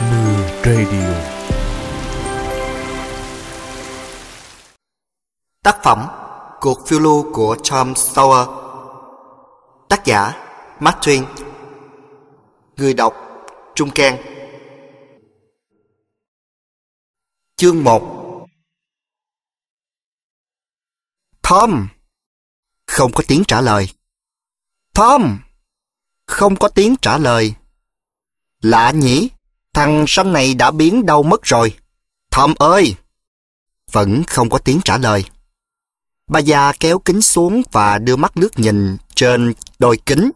Mưa Radio Tác phẩm Cuộc phiêu lưu của Tom Sawyer Tác giả Mark Twain Người đọc Trung Can Chương 1 Tom Không có tiếng trả lời Tom Không có tiếng trả lời Lạ nhỉ Thằng sâm này đã biến đâu mất rồi? Thầm ơi! Vẫn không có tiếng trả lời. Bà già kéo kính xuống và đưa mắt nước nhìn trên đôi kính.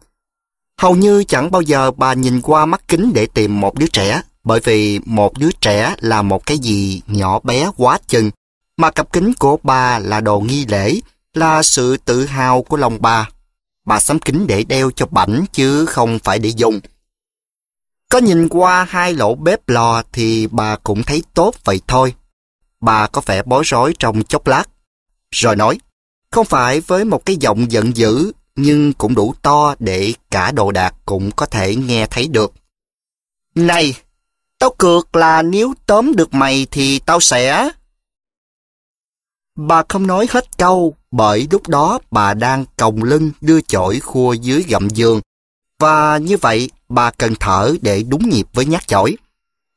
Hầu như chẳng bao giờ bà nhìn qua mắt kính để tìm một đứa trẻ, bởi vì một đứa trẻ là một cái gì nhỏ bé quá chừng, mà cặp kính của bà là đồ nghi lễ, là sự tự hào của lòng bà. Bà sắm kính để đeo cho bảnh chứ không phải để dùng. Có nhìn qua hai lỗ bếp lò thì bà cũng thấy tốt vậy thôi. Bà có vẻ bối rối trong chốc lát. Rồi nói, không phải với một cái giọng giận dữ nhưng cũng đủ to để cả đồ đạc cũng có thể nghe thấy được. Này, tao cược là nếu tóm được mày thì tao sẽ... Bà không nói hết câu bởi lúc đó bà đang còng lưng đưa chổi khua dưới gầm giường. Và như vậy Bà cần thở để đúng nhịp với nhát chổi.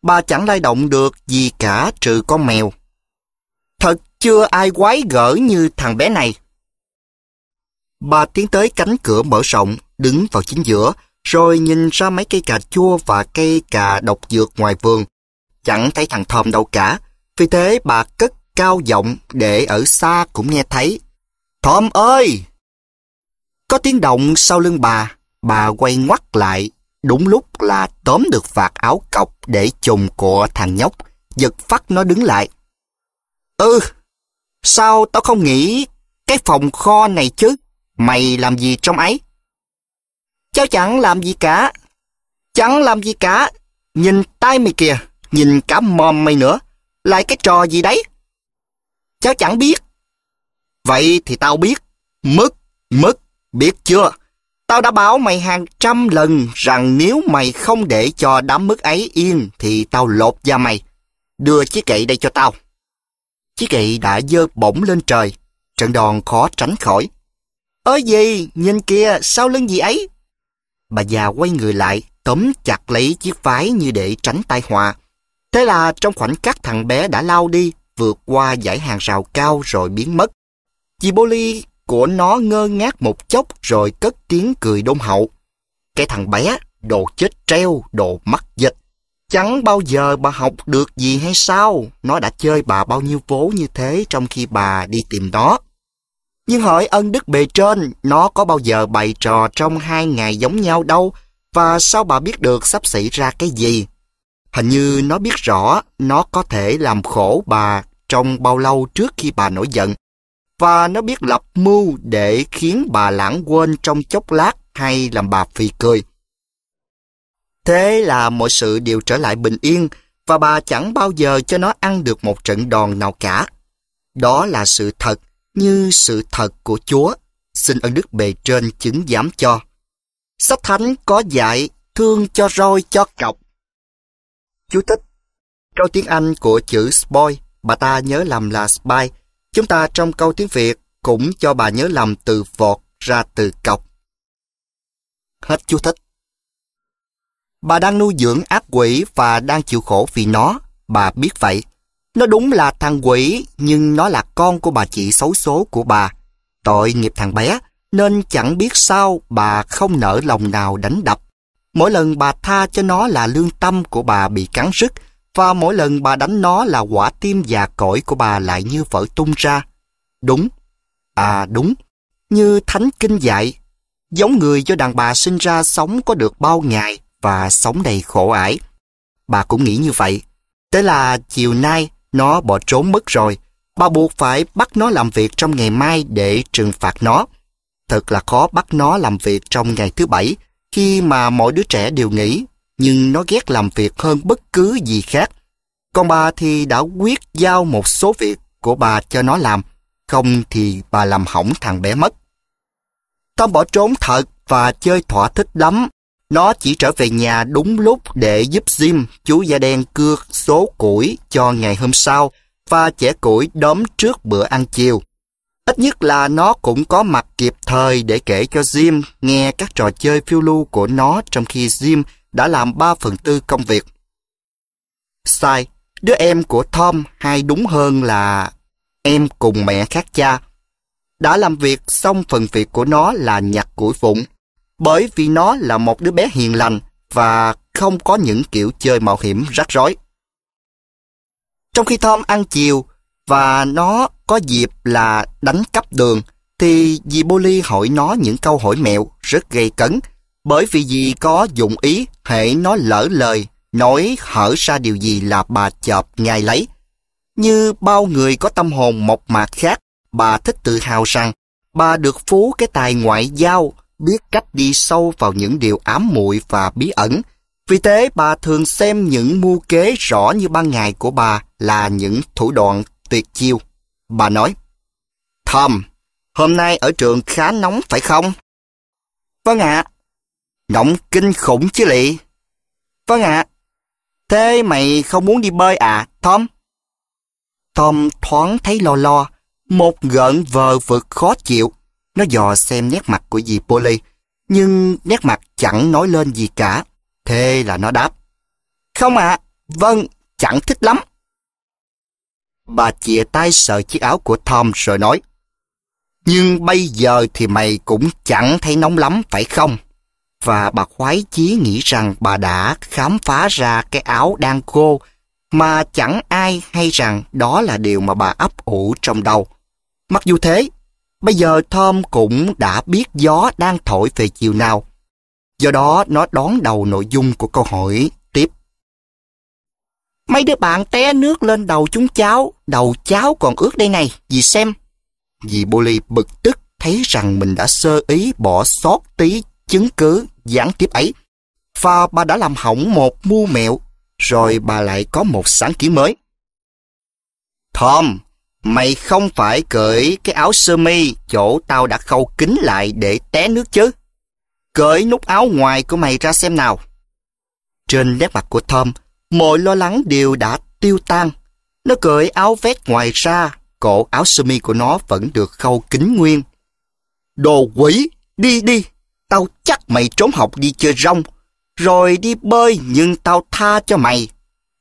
Bà chẳng lay động được gì cả trừ con mèo. Thật chưa ai quái gở như thằng bé này. Bà tiến tới cánh cửa mở rộng, đứng vào chính giữa, rồi nhìn ra mấy cây cà chua và cây cà độc dược ngoài vườn. Chẳng thấy thằng Thom đâu cả, vì thế bà cất cao giọng để ở xa cũng nghe thấy. Thom ơi! Có tiếng động sau lưng bà, bà quay ngoắt lại Đúng lúc là tóm được vạt áo cọc để chùm của thằng nhóc, giật phát nó đứng lại. Ừ, sao tao không nghĩ cái phòng kho này chứ? Mày làm gì trong ấy? Cháu chẳng làm gì cả. Chẳng làm gì cả. Nhìn tay mày kìa, nhìn cả mòm mày nữa. Lại cái trò gì đấy? Cháu chẳng biết. Vậy thì tao biết. Mất, mất, biết chưa? Tao đã bảo mày hàng trăm lần rằng nếu mày không để cho đám mức ấy yên thì tao lột da mày. Đưa chiếc gậy đây cho tao. Chiếc gậy đã dơ bổng lên trời. Trận đòn khó tránh khỏi. Ơ gì, nhìn kia sau lưng gì ấy? Bà già quay người lại, tóm chặt lấy chiếc vái như để tránh tai họa. Thế là trong khoảnh khắc thằng bé đã lao đi, vượt qua dãy hàng rào cao rồi biến mất. Chị Bô Ly của nó ngơ ngác một chốc rồi cất tiếng cười đôn hậu. Cái thằng bé, đồ chết treo, đồ mắc dịch. Chẳng bao giờ bà học được gì hay sao? Nó đã chơi bà bao nhiêu vố như thế trong khi bà đi tìm nó. Nhưng hỏi ân đức bề trên, nó có bao giờ bày trò trong hai ngày giống nhau đâu, và sao bà biết được sắp xảy ra cái gì? Hình như nó biết rõ nó có thể làm khổ bà trong bao lâu trước khi bà nổi giận, và nó biết lập mưu để khiến bà lãng quên trong chốc lát hay làm bà phì cười. Thế là mọi sự đều trở lại bình yên và bà chẳng bao giờ cho nó ăn được một trận đòn nào cả. Đó là sự thật như sự thật của Chúa. Xin ơn Đức bề trên chứng giám cho. Sách Thánh có dạy thương cho roi cho cọc. Chú thích Câu tiếng Anh của chữ spoil, bà ta nhớ làm là spy, Chúng ta trong câu tiếng Việt cũng cho bà nhớ lầm từ vọt ra từ cọc. Hết chú thích. Bà đang nuôi dưỡng ác quỷ và đang chịu khổ vì nó, bà biết vậy. Nó đúng là thằng quỷ, nhưng nó là con của bà chị xấu số của bà. Tội nghiệp thằng bé, nên chẳng biết sao bà không nỡ lòng nào đánh đập. Mỗi lần bà tha cho nó là lương tâm của bà bị cắn rứt, và mỗi lần bà đánh nó là quả tim già cỗi của bà lại như vỡ tung ra. Đúng. À đúng. Như thánh kinh dạy. Giống người do đàn bà sinh ra sống có được bao ngày và sống đầy khổ ải. Bà cũng nghĩ như vậy. Thế là chiều nay nó bỏ trốn mất rồi. Bà buộc phải bắt nó làm việc trong ngày mai để trừng phạt nó. Thật là khó bắt nó làm việc trong ngày thứ bảy khi mà mỗi đứa trẻ đều nghỉ nhưng nó ghét làm việc hơn bất cứ gì khác. Còn bà thì đã quyết giao một số việc của bà cho nó làm, không thì bà làm hỏng thằng bé mất. Tom bỏ trốn thật và chơi thỏa thích lắm. Nó chỉ trở về nhà đúng lúc để giúp Jim, chú da đen cưa số củi cho ngày hôm sau và chẻ củi đóm trước bữa ăn chiều. Ít nhất là nó cũng có mặt kịp thời để kể cho Jim nghe các trò chơi phiêu lưu của nó trong khi Jim đã làm 3 phần tư công việc. Sai, đứa em của Tom hay đúng hơn là em cùng mẹ khác cha. Đã làm việc xong phần việc của nó là nhặt củi vụn, bởi vì nó là một đứa bé hiền lành và không có những kiểu chơi mạo hiểm rắc rối. Trong khi Tom ăn chiều và nó có dịp là đánh cắp đường, thì dì Bolly hỏi nó những câu hỏi mẹo rất gây cấn, bởi vì gì có dụng ý, hệ nó lỡ lời, nói hở ra điều gì là bà chợp ngay lấy. Như bao người có tâm hồn mộc mạc khác, bà thích tự hào rằng bà được phú cái tài ngoại giao, biết cách đi sâu vào những điều ám muội và bí ẩn. Vì thế bà thường xem những mưu kế rõ như ban ngày của bà là những thủ đoạn tuyệt chiêu. Bà nói, Thầm, hôm nay ở trường khá nóng phải không? Vâng ạ, Ngọng kinh khủng chứ lị. Vâng ạ. Thế mày không muốn đi bơi à, Tom? Tom thoáng thấy lo lo, một gợn vờ vực khó chịu. Nó dò xem nét mặt của dì Polly, nhưng nét mặt chẳng nói lên gì cả. Thế là nó đáp. Không ạ, vâng, chẳng thích lắm. Bà chìa tay sờ chiếc áo của Tom rồi nói. Nhưng bây giờ thì mày cũng chẳng thấy nóng lắm phải không? và bà khoái chí nghĩ rằng bà đã khám phá ra cái áo đang khô mà chẳng ai hay rằng đó là điều mà bà ấp ủ trong đầu. Mặc dù thế, bây giờ Tom cũng đã biết gió đang thổi về chiều nào. Do đó nó đón đầu nội dung của câu hỏi tiếp. Mấy đứa bạn té nước lên đầu chúng cháu, đầu cháu còn ướt đây này, dì xem. Dì Bully bực tức thấy rằng mình đã sơ ý bỏ sót tí chứng cứ gián tiếp ấy. Và bà đã làm hỏng một mưu mẹo, rồi bà lại có một sáng kiến mới. Tom, mày không phải cởi cái áo sơ mi chỗ tao đã khâu kín lại để té nước chứ? Cởi nút áo ngoài của mày ra xem nào. Trên nét mặt của Tom, mọi lo lắng đều đã tiêu tan. Nó cởi áo vest ngoài ra, cổ áo sơ mi của nó vẫn được khâu kín nguyên. Đồ quỷ, đi đi! Tao chắc mày trốn học đi chơi rong, rồi đi bơi nhưng tao tha cho mày.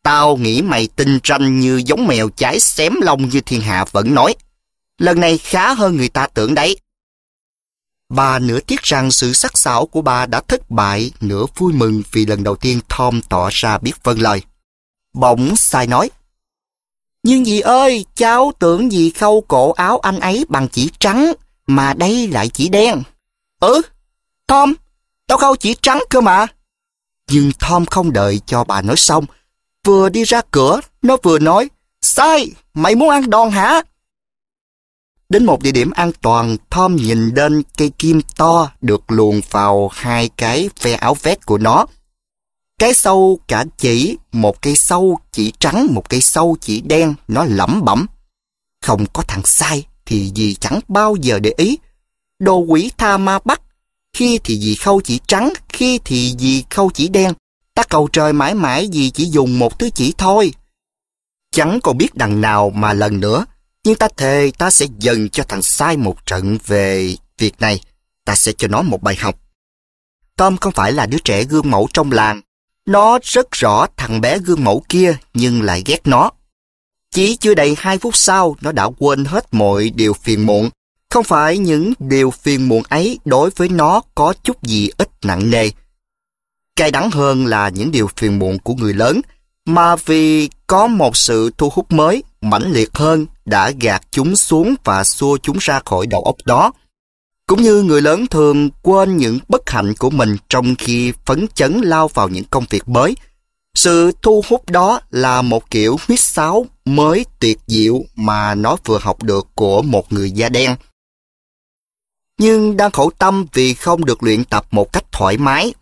Tao nghĩ mày tinh ranh như giống mèo trái xém lông như thiên hạ vẫn nói. Lần này khá hơn người ta tưởng đấy. Bà nửa tiếc rằng sự sắc sảo của bà đã thất bại, nửa vui mừng vì lần đầu tiên Tom tỏ ra biết vâng lời. Bỗng sai nói. Nhưng dì ơi, cháu tưởng dì khâu cổ áo anh ấy bằng chỉ trắng, mà đây lại chỉ đen. Ừ, Tom, tao khâu chỉ trắng cơ mà. Nhưng Tom không đợi cho bà nói xong. Vừa đi ra cửa, nó vừa nói, Sai, mày muốn ăn đòn hả? Đến một địa điểm an toàn, Tom nhìn lên cây kim to được luồn vào hai cái ve áo vest của nó. Cái sâu cả chỉ, một cây sâu chỉ trắng, một cây sâu chỉ đen, nó lẩm bẩm. Không có thằng sai thì gì chẳng bao giờ để ý. Đồ quỷ tha ma bắt khi thì vì khâu chỉ trắng, khi thì vì khâu chỉ đen. Ta cầu trời mãi mãi vì chỉ dùng một thứ chỉ thôi. Chẳng còn biết đằng nào mà lần nữa, nhưng ta thề ta sẽ dần cho thằng sai một trận về việc này. Ta sẽ cho nó một bài học. Tom không phải là đứa trẻ gương mẫu trong làng. Nó rất rõ thằng bé gương mẫu kia nhưng lại ghét nó. Chỉ chưa đầy hai phút sau, nó đã quên hết mọi điều phiền muộn không phải những điều phiền muộn ấy đối với nó có chút gì ít nặng nề. Cay đắng hơn là những điều phiền muộn của người lớn, mà vì có một sự thu hút mới, mãnh liệt hơn đã gạt chúng xuống và xua chúng ra khỏi đầu óc đó. Cũng như người lớn thường quên những bất hạnh của mình trong khi phấn chấn lao vào những công việc mới. Sự thu hút đó là một kiểu huyết sáo mới tuyệt diệu mà nó vừa học được của một người da đen nhưng đang khổ tâm vì không được luyện tập một cách thoải mái.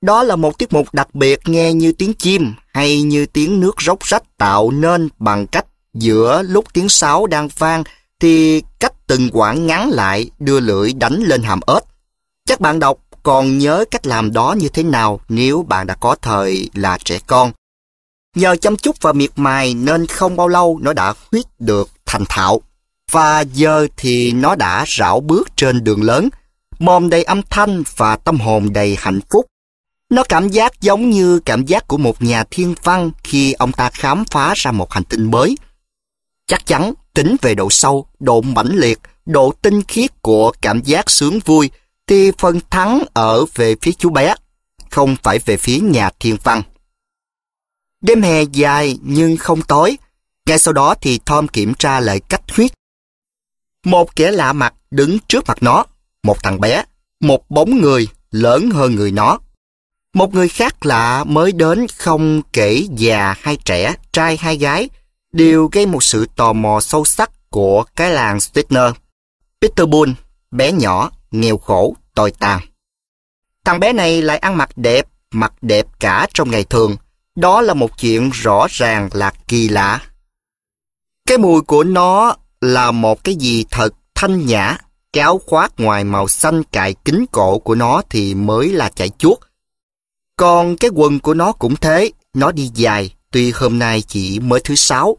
Đó là một tiết mục đặc biệt nghe như tiếng chim hay như tiếng nước róc rách tạo nên bằng cách giữa lúc tiếng sáo đang vang thì cách từng quãng ngắn lại đưa lưỡi đánh lên hàm ếch. Chắc bạn đọc còn nhớ cách làm đó như thế nào nếu bạn đã có thời là trẻ con. Nhờ chăm chút và miệt mài nên không bao lâu nó đã huyết được thành thạo và giờ thì nó đã rảo bước trên đường lớn, mồm đầy âm thanh và tâm hồn đầy hạnh phúc. Nó cảm giác giống như cảm giác của một nhà thiên văn khi ông ta khám phá ra một hành tinh mới. Chắc chắn tính về độ sâu, độ mãnh liệt, độ tinh khiết của cảm giác sướng vui thì phần thắng ở về phía chú bé, không phải về phía nhà thiên văn. Đêm hè dài nhưng không tối. Ngay sau đó thì Tom kiểm tra lại cách huyết một kẻ lạ mặt đứng trước mặt nó, một thằng bé, một bóng người lớn hơn người nó. Một người khác lạ mới đến không kể già hay trẻ, trai hay gái, đều gây một sự tò mò sâu sắc của cái làng Stigner. Peter Bull, bé nhỏ, nghèo khổ, tồi tàn. Thằng bé này lại ăn mặc đẹp, mặc đẹp cả trong ngày thường. Đó là một chuyện rõ ràng là kỳ lạ. Cái mùi của nó là một cái gì thật thanh nhã, kéo áo khoác ngoài màu xanh cài kính cổ của nó thì mới là chạy chuốt. Còn cái quần của nó cũng thế, nó đi dài, tuy hôm nay chỉ mới thứ sáu.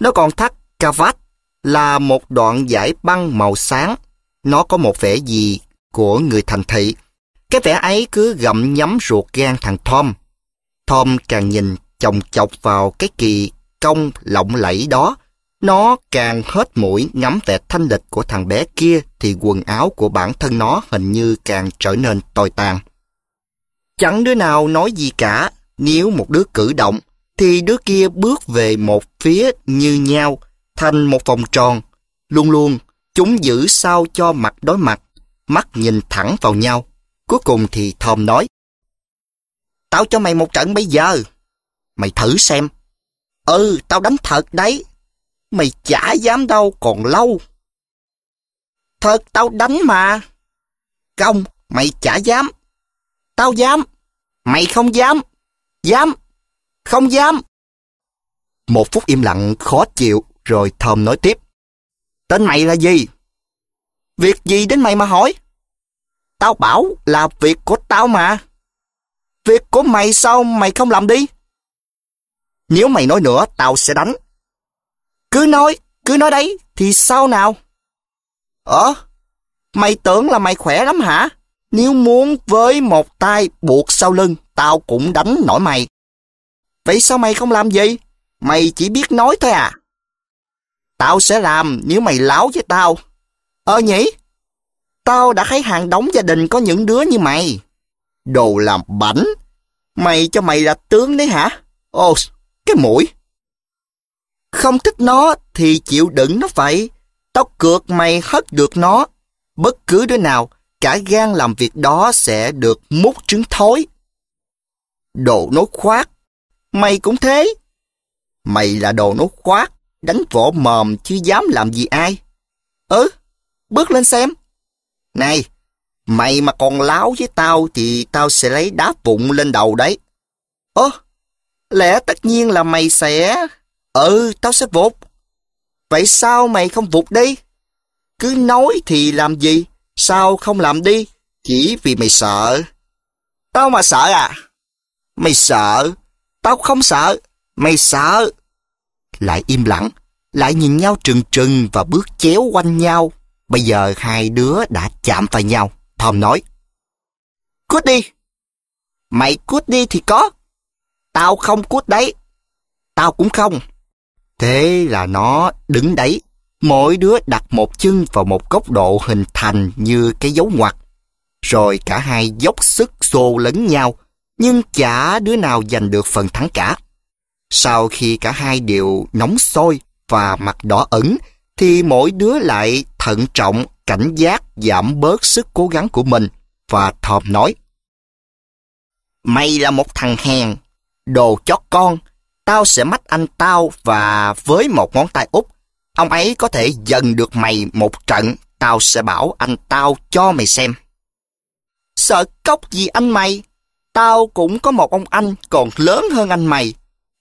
Nó còn thắt cà vạt là một đoạn giải băng màu sáng. Nó có một vẻ gì của người thành thị. Cái vẻ ấy cứ gặm nhắm ruột gan thằng Tom. Tom càng nhìn chồng chọc vào cái kỳ cong lộng lẫy đó, nó càng hết mũi ngắm vẻ thanh lịch của thằng bé kia thì quần áo của bản thân nó hình như càng trở nên tồi tàn. Chẳng đứa nào nói gì cả, nếu một đứa cử động thì đứa kia bước về một phía như nhau thành một vòng tròn. Luôn luôn, chúng giữ sao cho mặt đối mặt, mắt nhìn thẳng vào nhau. Cuối cùng thì Thom nói, Tao cho mày một trận bây giờ. Mày thử xem. Ừ, tao đánh thật đấy. Mày chả dám đâu còn lâu. Thật tao đánh mà. Không, mày chả dám. Tao dám. Mày không dám. Dám. Không dám. Một phút im lặng khó chịu rồi Thơm nói tiếp. Tên mày là gì? Việc gì đến mày mà hỏi? Tao bảo là việc của tao mà. Việc của mày sao mày không làm đi? Nếu mày nói nữa, tao sẽ đánh. Cứ nói, cứ nói đấy, thì sao nào? Ờ, mày tưởng là mày khỏe lắm hả? Nếu muốn với một tay buộc sau lưng, tao cũng đánh nổi mày. Vậy sao mày không làm gì? Mày chỉ biết nói thôi à? Tao sẽ làm nếu mày láo với tao. Ờ nhỉ? Tao đã thấy hàng đóng gia đình có những đứa như mày. Đồ làm bảnh. Mày cho mày là tướng đấy hả? Ồ, cái mũi. Không thích nó thì chịu đựng nó phải. tóc cược mày hất được nó. Bất cứ đứa nào, cả gan làm việc đó sẽ được mút trứng thối. Đồ nốt khoát. Mày cũng thế. Mày là đồ nốt khoát, đánh vỏ mồm chứ dám làm gì ai. Ừ, bước lên xem. Này, mày mà còn láo với tao thì tao sẽ lấy đá vụn lên đầu đấy. Ơ, lẽ tất nhiên là mày sẽ... Ừ, tao sẽ vụt. Vậy sao mày không vụt đi? Cứ nói thì làm gì? Sao không làm đi? Chỉ vì mày sợ. Tao mà sợ à? Mày sợ. Tao không sợ. Mày sợ. Lại im lặng. Lại nhìn nhau trừng trừng và bước chéo quanh nhau. Bây giờ hai đứa đã chạm vào nhau. Thòm nói. Cút đi. Mày cút đi thì có. Tao không cút đấy. Tao cũng không. Thế là nó đứng đấy, mỗi đứa đặt một chân vào một góc độ hình thành như cái dấu ngoặt. Rồi cả hai dốc sức xô lấn nhau, nhưng chả đứa nào giành được phần thắng cả. Sau khi cả hai đều nóng sôi và mặt đỏ ẩn, thì mỗi đứa lại thận trọng, cảnh giác giảm bớt sức cố gắng của mình và thòm nói. Mày là một thằng hèn, đồ chót con, tao sẽ mách anh tao và với một ngón tay út, ông ấy có thể dần được mày một trận, tao sẽ bảo anh tao cho mày xem. Sợ cốc gì anh mày, tao cũng có một ông anh còn lớn hơn anh mày.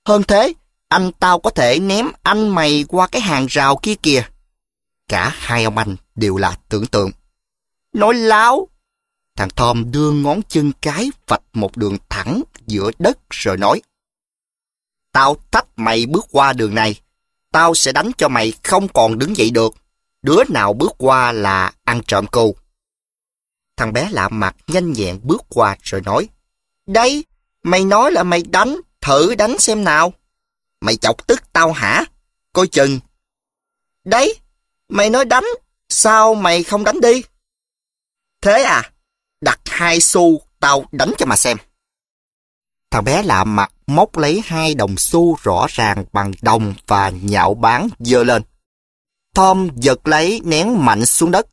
Hơn thế, anh tao có thể ném anh mày qua cái hàng rào kia kìa. Cả hai ông anh đều là tưởng tượng. Nói láo! Thằng Tom đưa ngón chân cái vạch một đường thẳng giữa đất rồi nói. Tao thách mày bước qua đường này. Tao sẽ đánh cho mày không còn đứng dậy được. Đứa nào bước qua là ăn trộm cô. Thằng bé lạ mặt nhanh nhẹn bước qua rồi nói. Đấy, mày nói là mày đánh, thử đánh xem nào. Mày chọc tức tao hả? Coi chừng. Đấy, mày nói đánh, sao mày không đánh đi? Thế à, đặt hai xu tao đánh cho mà xem. Thằng bé lạ mặt móc lấy hai đồng xu rõ ràng bằng đồng và nhạo bán dơ lên. Tom giật lấy nén mạnh xuống đất.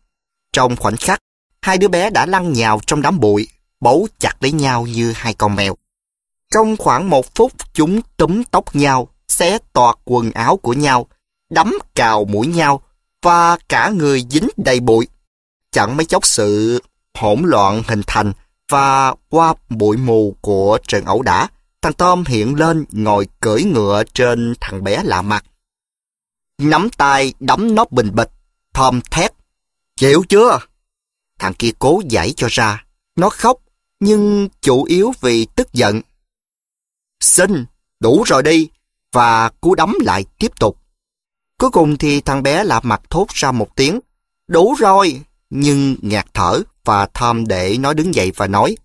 Trong khoảnh khắc, hai đứa bé đã lăn nhào trong đám bụi, bấu chặt lấy nhau như hai con mèo. Trong khoảng một phút, chúng túm tóc nhau, xé toạc quần áo của nhau, đấm cào mũi nhau và cả người dính đầy bụi. Chẳng mấy chốc sự hỗn loạn hình thành và qua bụi mù của trận ẩu đả, thằng Tom hiện lên ngồi cưỡi ngựa trên thằng bé lạ mặt. Nắm tay đấm nó bình bịch, Tom thét. Chịu chưa? Thằng kia cố giải cho ra. Nó khóc, nhưng chủ yếu vì tức giận. Xin, đủ rồi đi, và cú đấm lại tiếp tục. Cuối cùng thì thằng bé lạ mặt thốt ra một tiếng. Đủ rồi! nhưng ngạt thở và Tom để nó đứng dậy và nói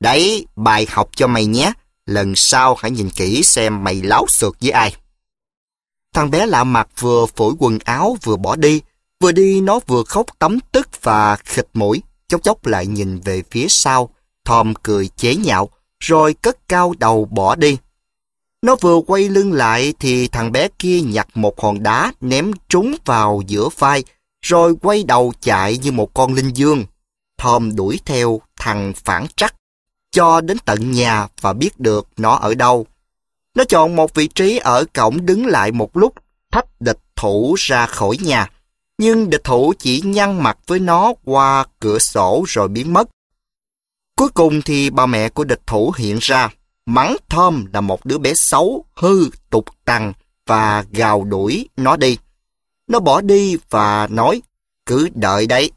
Đấy, bài học cho mày nhé, lần sau hãy nhìn kỹ xem mày láo sượt với ai. Thằng bé lạ mặt vừa phổi quần áo vừa bỏ đi, vừa đi nó vừa khóc tấm tức và khịt mũi, chốc chốc lại nhìn về phía sau. Tom cười chế nhạo, rồi cất cao đầu bỏ đi. Nó vừa quay lưng lại thì thằng bé kia nhặt một hòn đá ném trúng vào giữa vai rồi quay đầu chạy như một con linh dương. Thom đuổi theo thằng phản trắc, cho đến tận nhà và biết được nó ở đâu. Nó chọn một vị trí ở cổng đứng lại một lúc, thách địch thủ ra khỏi nhà. Nhưng địch thủ chỉ nhăn mặt với nó qua cửa sổ rồi biến mất. Cuối cùng thì bà mẹ của địch thủ hiện ra, mắng Thom là một đứa bé xấu, hư, tục tằn và gào đuổi nó đi. Nó bỏ đi và nói, cứ đợi đấy.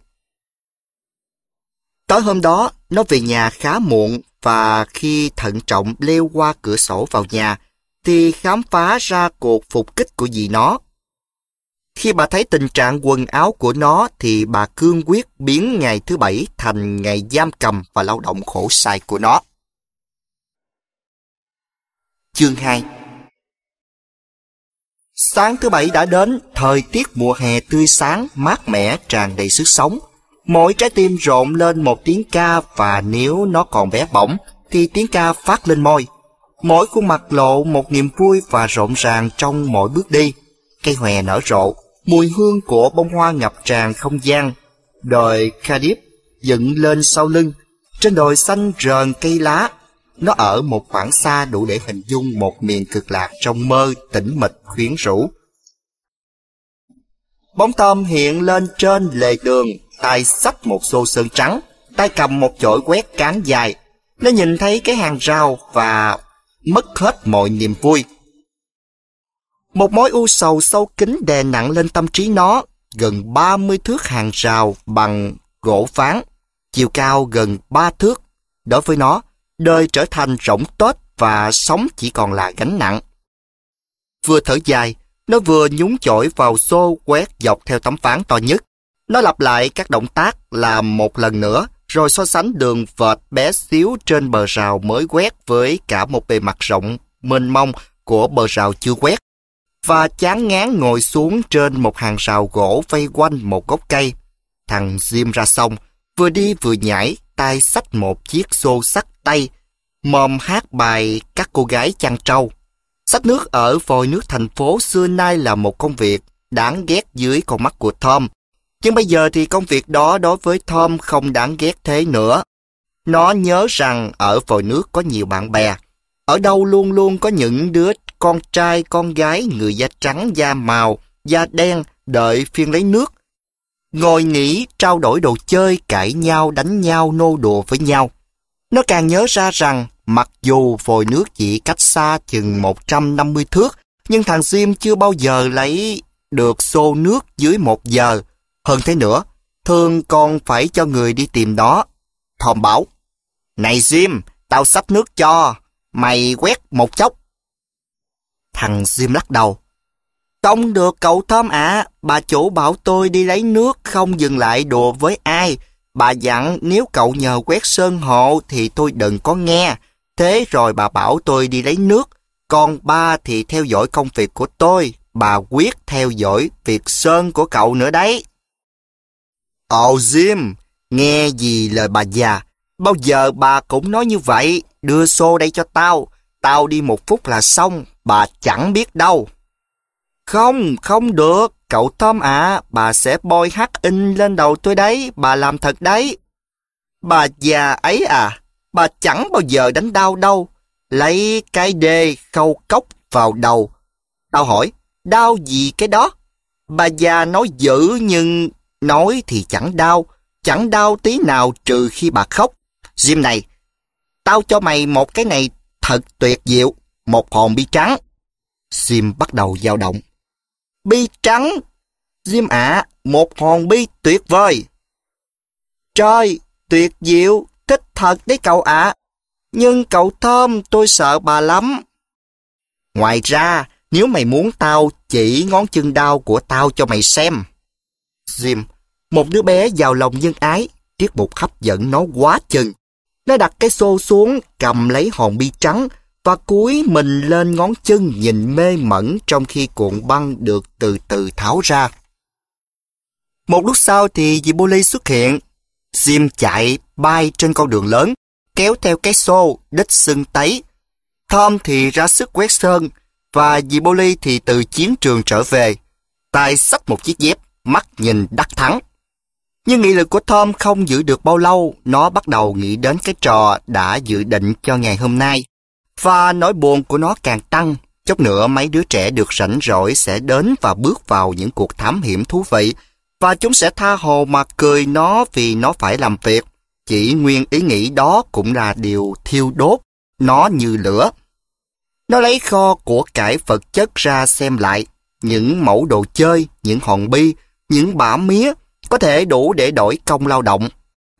Tối hôm đó, nó về nhà khá muộn và khi thận trọng leo qua cửa sổ vào nhà, thì khám phá ra cuộc phục kích của dì nó. Khi bà thấy tình trạng quần áo của nó thì bà cương quyết biến ngày thứ bảy thành ngày giam cầm và lao động khổ sai của nó. Chương 2 Sáng thứ bảy đã đến, thời tiết mùa hè tươi sáng, mát mẻ, tràn đầy sức sống. Mỗi trái tim rộn lên một tiếng ca và nếu nó còn bé bỏng, thì tiếng ca phát lên môi. Mỗi khuôn mặt lộ một niềm vui và rộn ràng trong mỗi bước đi. Cây hòe nở rộ, mùi hương của bông hoa ngập tràn không gian. Đồi Khadip dựng lên sau lưng. Trên đồi xanh rờn cây lá nó ở một khoảng xa đủ để hình dung một miền cực lạc trong mơ tĩnh mịch khuyến rũ. Bóng tôm hiện lên trên lề đường, tay xách một xô sơn trắng, tay cầm một chổi quét cán dài. Nó nhìn thấy cái hàng rau và mất hết mọi niềm vui. Một mối u sầu sâu kín đè nặng lên tâm trí nó, gần 30 thước hàng rào bằng gỗ phán, chiều cao gần 3 thước. Đối với nó, đời trở thành rỗng tuếch và sống chỉ còn là gánh nặng. Vừa thở dài, nó vừa nhúng chổi vào xô quét dọc theo tấm ván to nhất. Nó lặp lại các động tác làm một lần nữa, rồi so sánh đường vệt bé xíu trên bờ rào mới quét với cả một bề mặt rộng, mênh mông của bờ rào chưa quét. Và chán ngán ngồi xuống trên một hàng rào gỗ vây quanh một gốc cây. Thằng Jim ra sông, vừa đi vừa nhảy, tay xách một chiếc xô sắt tay, mòm hát bài các cô gái chăn trâu. Sách nước ở vòi nước thành phố xưa nay là một công việc đáng ghét dưới con mắt của Tom. Nhưng bây giờ thì công việc đó đối với Tom không đáng ghét thế nữa. Nó nhớ rằng ở vòi nước có nhiều bạn bè. Ở đâu luôn luôn có những đứa con trai, con gái, người da trắng, da màu, da đen đợi phiên lấy nước. Ngồi nghỉ, trao đổi đồ chơi, cãi nhau, đánh nhau, nô đùa với nhau. Nó càng nhớ ra rằng, mặc dù vòi nước chỉ cách xa chừng 150 thước, nhưng thằng Jim chưa bao giờ lấy được xô nước dưới một giờ. Hơn thế nữa, thường còn phải cho người đi tìm nó. Thòm bảo, Này Jim, tao sắp nước cho, mày quét một chốc. Thằng Jim lắc đầu. Không được cậu thơm ạ, à. bà chủ bảo tôi đi lấy nước không dừng lại đùa với ai. Bà dặn nếu cậu nhờ quét sơn hộ thì tôi đừng có nghe. Thế rồi bà bảo tôi đi lấy nước. Còn ba thì theo dõi công việc của tôi. Bà quyết theo dõi việc sơn của cậu nữa đấy. Ồ Jim, nghe gì lời bà già. Bao giờ bà cũng nói như vậy. Đưa xô đây cho tao. Tao đi một phút là xong. Bà chẳng biết đâu. Không, không được. Cậu Tom à, bà sẽ bôi hắc in lên đầu tôi đấy, bà làm thật đấy. Bà già ấy à, bà chẳng bao giờ đánh đau đâu. Lấy cái đê khâu cốc vào đầu. Tao hỏi, đau gì cái đó? Bà già nói dữ nhưng nói thì chẳng đau, chẳng đau tí nào trừ khi bà khóc. Jim này, tao cho mày một cái này thật tuyệt diệu, một hòn bi trắng. sim bắt đầu dao động bi trắng. Diêm ả, một hòn bi tuyệt vời. Trời, tuyệt diệu, thích thật đấy cậu ạ. Nhưng cậu thơm tôi sợ bà lắm. Ngoài ra, nếu mày muốn tao chỉ ngón chân đau của tao cho mày xem. diêm một đứa bé giàu lòng nhân ái, tiết mục hấp dẫn nó quá chừng. Nó đặt cái xô xuống, cầm lấy hòn bi trắng, và cúi mình lên ngón chân nhìn mê mẩn trong khi cuộn băng được từ từ tháo ra. Một lúc sau thì dì Bô Ly xuất hiện. Jim chạy bay trên con đường lớn, kéo theo cái xô, đít sưng tấy. Tom thì ra sức quét sơn, và dì Bô Ly thì từ chiến trường trở về. tay sắp một chiếc dép, mắt nhìn đắc thắng. Nhưng nghị lực của Tom không giữ được bao lâu, nó bắt đầu nghĩ đến cái trò đã dự định cho ngày hôm nay và nỗi buồn của nó càng tăng. Chốc nữa mấy đứa trẻ được rảnh rỗi sẽ đến và bước vào những cuộc thám hiểm thú vị và chúng sẽ tha hồ mà cười nó vì nó phải làm việc. Chỉ nguyên ý nghĩ đó cũng là điều thiêu đốt nó như lửa. Nó lấy kho của cải vật chất ra xem lại những mẫu đồ chơi, những hòn bi, những bả mía có thể đủ để đổi công lao động,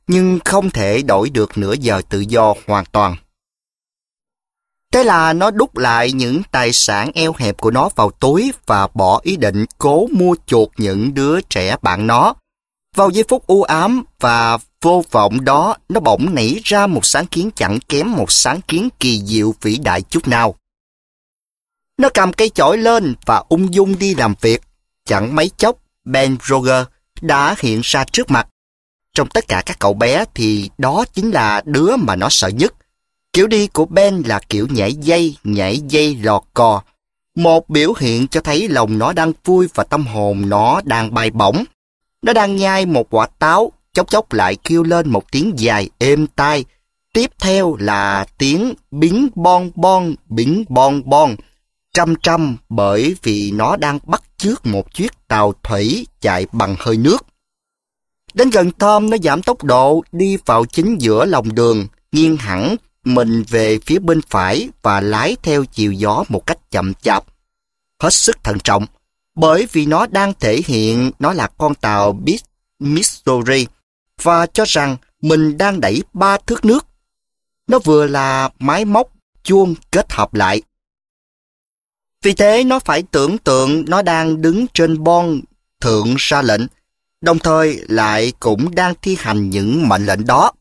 nhưng không thể đổi được nửa giờ tự do hoàn toàn. Thế là nó đút lại những tài sản eo hẹp của nó vào túi và bỏ ý định cố mua chuộc những đứa trẻ bạn nó. Vào giây phút u ám và vô vọng đó, nó bỗng nảy ra một sáng kiến chẳng kém một sáng kiến kỳ diệu vĩ đại chút nào. Nó cầm cây chổi lên và ung dung đi làm việc. Chẳng mấy chốc, Ben Roger đã hiện ra trước mặt. Trong tất cả các cậu bé thì đó chính là đứa mà nó sợ nhất. Kiểu đi của Ben là kiểu nhảy dây, nhảy dây lọt cò. Một biểu hiện cho thấy lòng nó đang vui và tâm hồn nó đang bay bổng. Nó đang nhai một quả táo, chốc chốc lại kêu lên một tiếng dài êm tai. Tiếp theo là tiếng bính bon bon, bính bon bon. Trăm trăm bởi vì nó đang bắt trước một chiếc tàu thủy chạy bằng hơi nước. Đến gần Tom nó giảm tốc độ đi vào chính giữa lòng đường, nghiêng hẳn mình về phía bên phải và lái theo chiều gió một cách chậm chạp. Hết sức thận trọng, bởi vì nó đang thể hiện nó là con tàu Beast Missouri và cho rằng mình đang đẩy ba thước nước. Nó vừa là máy móc, chuông kết hợp lại. Vì thế nó phải tưởng tượng nó đang đứng trên bon thượng ra lệnh, đồng thời lại cũng đang thi hành những mệnh lệnh đó.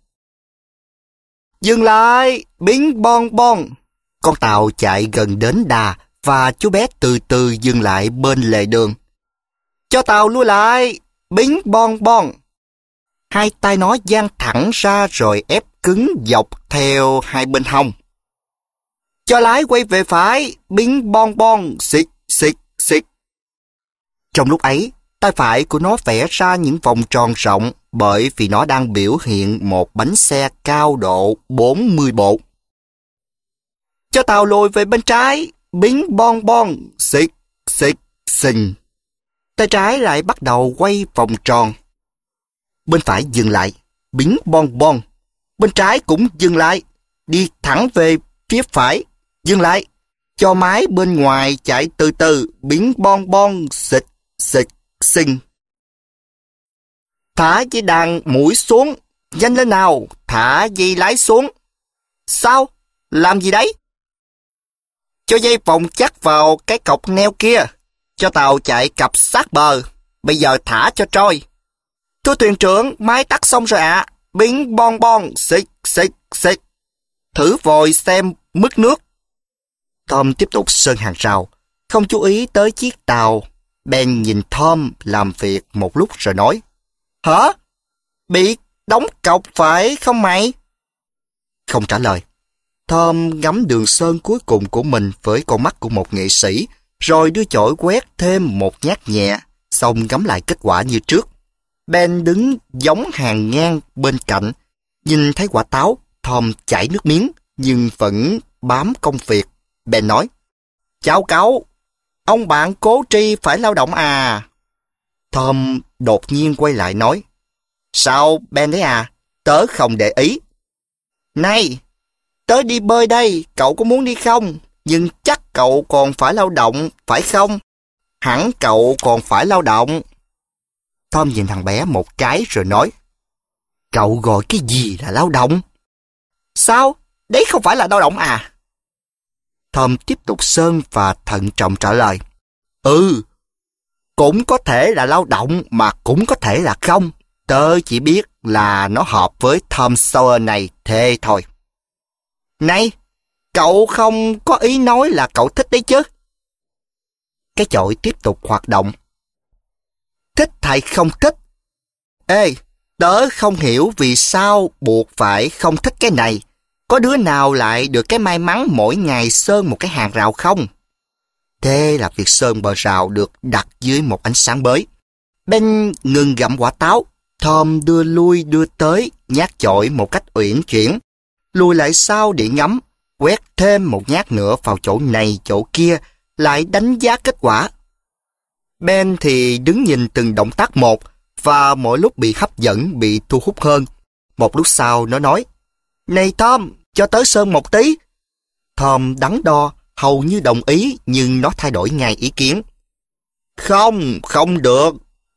Dừng lại, bính bon bon. Con tàu chạy gần đến đà và chú bé từ từ dừng lại bên lề đường. Cho tàu lua lại, bính bon bon. Hai tay nó giang thẳng ra rồi ép cứng dọc theo hai bên hông. Cho lái quay về phải, bính bon bon, xịt, xịt, xịt. Trong lúc ấy, Tay phải của nó vẽ ra những vòng tròn rộng bởi vì nó đang biểu hiện một bánh xe cao độ 40 bộ. Cho tàu lùi về bên trái, bính bon bon, xịt, xịt, xình. Tay trái lại bắt đầu quay vòng tròn. Bên phải dừng lại, bính bon bon. Bên trái cũng dừng lại, đi thẳng về phía phải, dừng lại. Cho máy bên ngoài chạy từ từ, bính bon bon, xịt, xịt, sinh. Thả dây đàn mũi xuống, nhanh lên nào, thả dây lái xuống. Sao? Làm gì đấy? Cho dây vòng chắc vào cái cọc neo kia, cho tàu chạy cặp sát bờ, bây giờ thả cho trôi. Thưa thuyền trưởng, máy tắt xong rồi ạ, à. biến bon bon, xịt xịt xịt. Thử vòi xem mức nước. Tom tiếp tục sơn hàng rào, không chú ý tới chiếc tàu Ben nhìn Tom làm việc một lúc rồi nói. Hả? Bị đóng cọc phải không mày? Không trả lời. Tom ngắm đường sơn cuối cùng của mình với con mắt của một nghệ sĩ, rồi đưa chổi quét thêm một nhát nhẹ, xong ngắm lại kết quả như trước. Ben đứng giống hàng ngang bên cạnh, nhìn thấy quả táo, Tom chảy nước miếng, nhưng vẫn bám công việc. Ben nói, Cháu cáo, Ông bạn cố tri phải lao động à? Tom đột nhiên quay lại nói. Sao Ben đấy à? Tớ không để ý. Này, tớ đi bơi đây, cậu có muốn đi không? Nhưng chắc cậu còn phải lao động, phải không? Hẳn cậu còn phải lao động. Tom nhìn thằng bé một cái rồi nói. Cậu gọi cái gì là lao động? Sao? Đấy không phải là lao động à? Thom tiếp tục sơn và thận trọng trả lời. Ừ, cũng có thể là lao động mà cũng có thể là không. Tớ chỉ biết là nó hợp với Tom Sawyer này thế thôi. Này, cậu không có ý nói là cậu thích đấy chứ? Cái chổi tiếp tục hoạt động. Thích hay không thích? Ê, tớ không hiểu vì sao buộc phải không thích cái này có đứa nào lại được cái may mắn mỗi ngày sơn một cái hàng rào không? Thế là việc sơn bờ rào được đặt dưới một ánh sáng bới. Ben ngừng gặm quả táo, Tom đưa lui đưa tới, nhát chọi một cách uyển chuyển. Lùi lại sau để ngắm, quét thêm một nhát nữa vào chỗ này chỗ kia, lại đánh giá kết quả. Ben thì đứng nhìn từng động tác một, và mỗi lúc bị hấp dẫn, bị thu hút hơn. Một lúc sau nó nói, này Tom, cho tớ sơn một tí. Tom đắn đo, hầu như đồng ý nhưng nó thay đổi ngay ý kiến. Không, không được.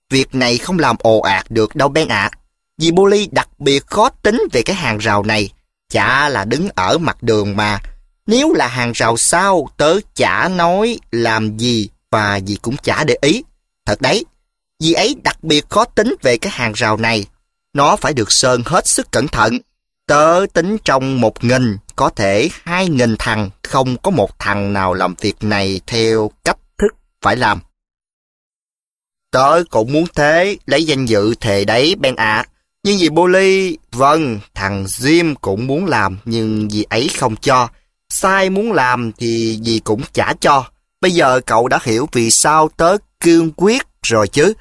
Việc này không làm ồ ạt được đâu Ben ạ. À. Vì Bully đặc biệt khó tính về cái hàng rào này. Chả là đứng ở mặt đường mà. Nếu là hàng rào sao, tớ chả nói làm gì và gì cũng chả để ý. Thật đấy, dì ấy đặc biệt khó tính về cái hàng rào này. Nó phải được sơn hết sức cẩn thận. Tớ tính trong một nghìn, có thể hai nghìn thằng, không có một thằng nào làm việc này theo cách thức phải làm. Tớ cũng muốn thế, lấy danh dự thề đấy Ben ạ. Nhưng vì Bully, vâng, thằng Jim cũng muốn làm, nhưng vì ấy không cho. Sai muốn làm thì gì cũng chả cho. Bây giờ cậu đã hiểu vì sao tớ cương quyết rồi chứ.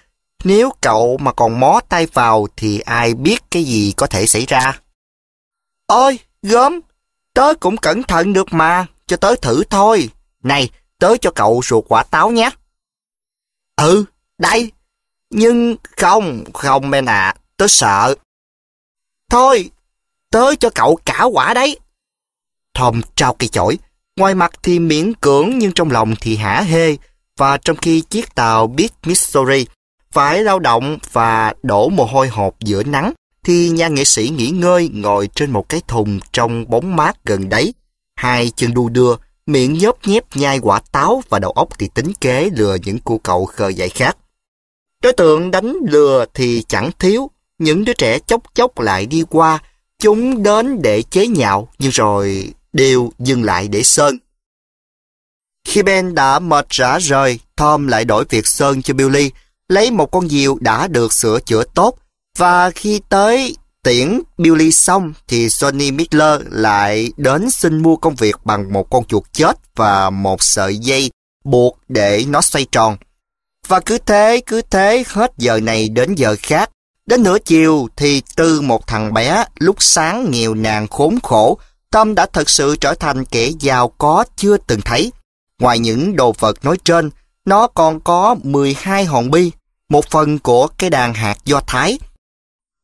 Nếu cậu mà còn mó tay vào thì ai biết cái gì có thể xảy ra. Ôi, gớm, tớ cũng cẩn thận được mà, cho tớ thử thôi. Này, tớ cho cậu ruột quả táo nhé. Ừ, đây. Nhưng không, không men à, tớ sợ. Thôi, tớ cho cậu cả quả đấy. Thom trao cây chổi, ngoài mặt thì miễn cưỡng nhưng trong lòng thì hả hê. Và trong khi chiếc tàu Big Missouri phải lao động và đổ mồ hôi hột giữa nắng thì nhà nghệ sĩ nghỉ ngơi ngồi trên một cái thùng trong bóng mát gần đấy. Hai chân đu đưa, miệng nhớp nhép nhai quả táo và đầu óc thì tính kế lừa những cô cậu khờ dại khác. Đối tượng đánh lừa thì chẳng thiếu, những đứa trẻ chốc chốc lại đi qua, chúng đến để chế nhạo nhưng rồi đều dừng lại để sơn. Khi Ben đã mệt rã rời, Tom lại đổi việc sơn cho Billy, lấy một con diều đã được sửa chữa tốt và khi tới tiễn Billy xong thì Johnny Miller lại đến xin mua công việc bằng một con chuột chết và một sợi dây buộc để nó xoay tròn. Và cứ thế, cứ thế hết giờ này đến giờ khác. Đến nửa chiều thì từ một thằng bé lúc sáng nghèo nàn khốn khổ, Tom đã thật sự trở thành kẻ giàu có chưa từng thấy. Ngoài những đồ vật nói trên, nó còn có 12 hòn bi, một phần của cái đàn hạt do Thái,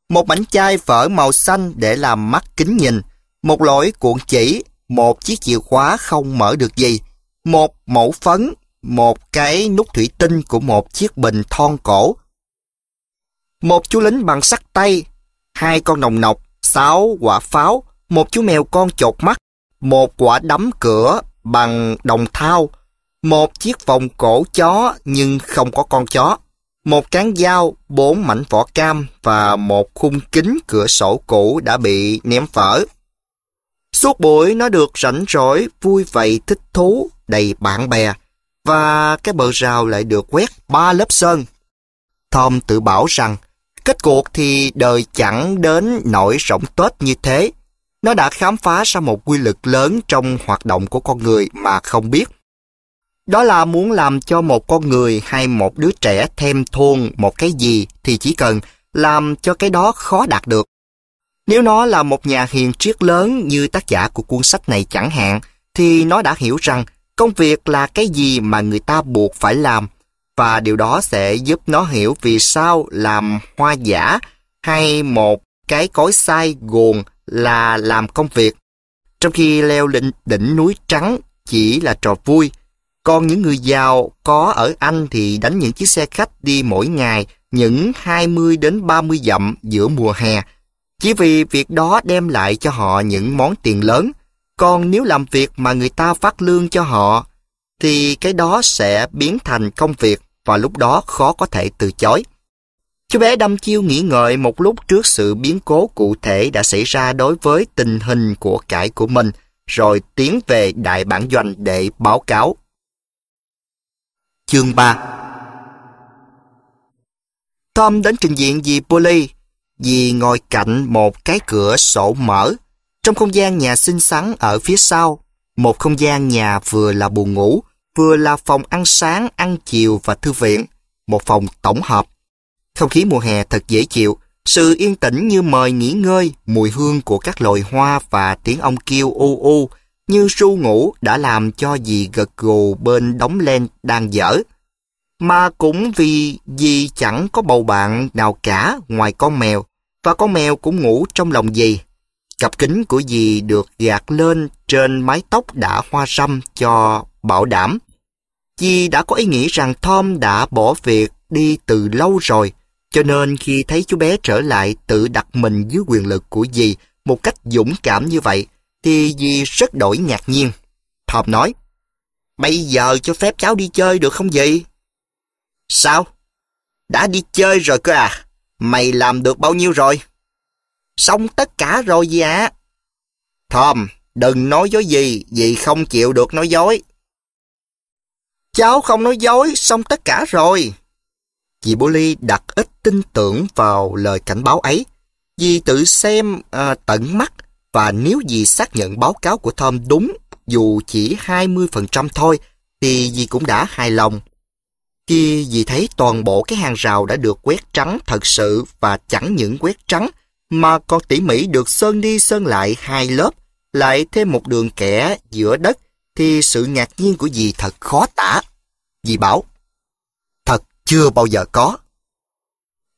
một mảnh chai phở màu xanh để làm mắt kính nhìn, một lỗi cuộn chỉ, một chiếc chìa khóa không mở được gì, một mẫu phấn, một cái nút thủy tinh của một chiếc bình thon cổ, một chú lính bằng sắt tay, hai con nòng nọc, sáu quả pháo, một chú mèo con chột mắt, một quả đấm cửa bằng đồng thao, một chiếc vòng cổ chó nhưng không có con chó. Một cán dao, bốn mảnh vỏ cam và một khung kính cửa sổ cũ đã bị ném vỡ. Suốt buổi nó được rảnh rỗi, vui vầy, thích thú, đầy bạn bè và cái bờ rào lại được quét ba lớp sơn. Tom tự bảo rằng kết cuộc thì đời chẳng đến nỗi rỗng tết như thế. Nó đã khám phá ra một quy luật lớn trong hoạt động của con người mà không biết. Đó là muốn làm cho một con người hay một đứa trẻ thêm thôn một cái gì thì chỉ cần làm cho cái đó khó đạt được. Nếu nó là một nhà hiền triết lớn như tác giả của cuốn sách này chẳng hạn, thì nó đã hiểu rằng công việc là cái gì mà người ta buộc phải làm và điều đó sẽ giúp nó hiểu vì sao làm hoa giả hay một cái cối sai gồm là làm công việc. Trong khi leo lên đỉnh núi trắng chỉ là trò vui, còn những người giàu có ở Anh thì đánh những chiếc xe khách đi mỗi ngày những 20 đến 30 dặm giữa mùa hè. Chỉ vì việc đó đem lại cho họ những món tiền lớn. Còn nếu làm việc mà người ta phát lương cho họ, thì cái đó sẽ biến thành công việc và lúc đó khó có thể từ chối. Chú bé đâm chiêu nghĩ ngợi một lúc trước sự biến cố cụ thể đã xảy ra đối với tình hình của cải của mình, rồi tiến về đại bản doanh để báo cáo Chương 3 Tom đến trình diện vì Polly vì ngồi cạnh một cái cửa sổ mở trong không gian nhà xinh xắn ở phía sau một không gian nhà vừa là buồn ngủ vừa là phòng ăn sáng, ăn chiều và thư viện một phòng tổng hợp không khí mùa hè thật dễ chịu sự yên tĩnh như mời nghỉ ngơi mùi hương của các loài hoa và tiếng ong kêu u u như su ngủ đã làm cho dì gật gù bên đóng len đang dở. Mà cũng vì dì chẳng có bầu bạn nào cả ngoài con mèo, và con mèo cũng ngủ trong lòng dì. Cặp kính của dì được gạt lên trên mái tóc đã hoa râm cho bảo đảm. Dì đã có ý nghĩ rằng Tom đã bỏ việc đi từ lâu rồi, cho nên khi thấy chú bé trở lại tự đặt mình dưới quyền lực của dì một cách dũng cảm như vậy, thì dì rất đổi ngạc nhiên. Thọp nói, bây giờ cho phép cháu đi chơi được không dì? Sao? Đã đi chơi rồi cơ à? Mày làm được bao nhiêu rồi? Xong tất cả rồi dì ạ. À? Thòm, đừng nói dối gì, dì không chịu được nói dối. Cháu không nói dối, xong tất cả rồi. Dì Bô Ly đặt ít tin tưởng vào lời cảnh báo ấy. Dì tự xem à, tận mắt và nếu dì xác nhận báo cáo của Tom đúng, dù chỉ 20% thôi, thì dì cũng đã hài lòng. Khi dì thấy toàn bộ cái hàng rào đã được quét trắng thật sự và chẳng những quét trắng, mà còn tỉ mỉ được sơn đi sơn lại hai lớp, lại thêm một đường kẻ giữa đất, thì sự ngạc nhiên của dì thật khó tả. Dì bảo, thật chưa bao giờ có.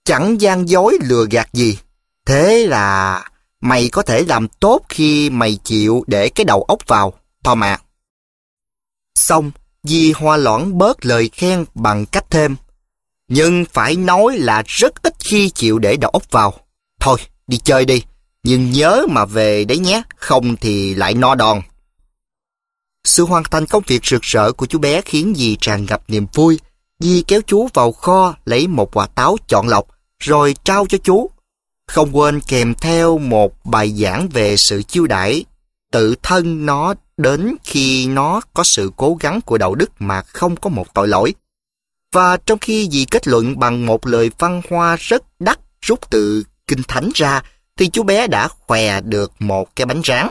Chẳng gian dối lừa gạt gì. Thế là Mày có thể làm tốt khi mày chịu để cái đầu óc vào, thò ạ. Xong, Di hoa loãng bớt lời khen bằng cách thêm. Nhưng phải nói là rất ít khi chịu để đầu óc vào. Thôi, đi chơi đi. Nhưng nhớ mà về đấy nhé, không thì lại no đòn. Sự hoàn thành công việc rực rỡ của chú bé khiến di tràn ngập niềm vui. di kéo chú vào kho lấy một quả táo chọn lọc, rồi trao cho chú không quên kèm theo một bài giảng về sự chiêu đãi tự thân nó đến khi nó có sự cố gắng của đạo đức mà không có một tội lỗi. Và trong khi dì kết luận bằng một lời văn hoa rất đắt rút từ Kinh Thánh ra, thì chú bé đã khòe được một cái bánh rán.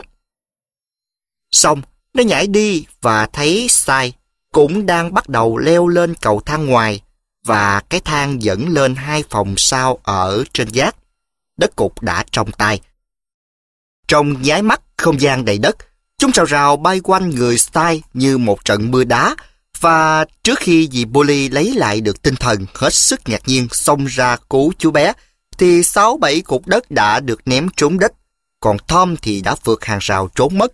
Xong, nó nhảy đi và thấy sai cũng đang bắt đầu leo lên cầu thang ngoài và cái thang dẫn lên hai phòng sau ở trên gác đất cục đã trong tay. Trong nháy mắt không gian đầy đất, chúng rào rào bay quanh người Style như một trận mưa đá và trước khi dì Bully lấy lại được tinh thần hết sức ngạc nhiên xông ra cứu chú bé thì sáu bảy cục đất đã được ném trúng đất, còn Tom thì đã vượt hàng rào trốn mất.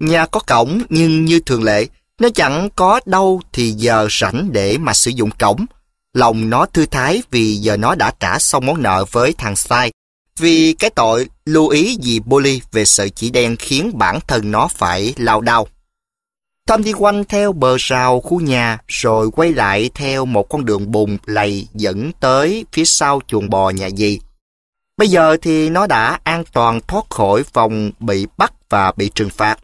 Nhà có cổng nhưng như thường lệ, nó chẳng có đâu thì giờ rảnh để mà sử dụng cổng. Lòng nó thư thái vì giờ nó đã trả xong món nợ với thằng Sai. Vì cái tội lưu ý gì Bully về sợi chỉ đen khiến bản thân nó phải lao đao. Tom đi quanh theo bờ rào khu nhà rồi quay lại theo một con đường bùn lầy dẫn tới phía sau chuồng bò nhà dì. Bây giờ thì nó đã an toàn thoát khỏi vòng bị bắt và bị trừng phạt.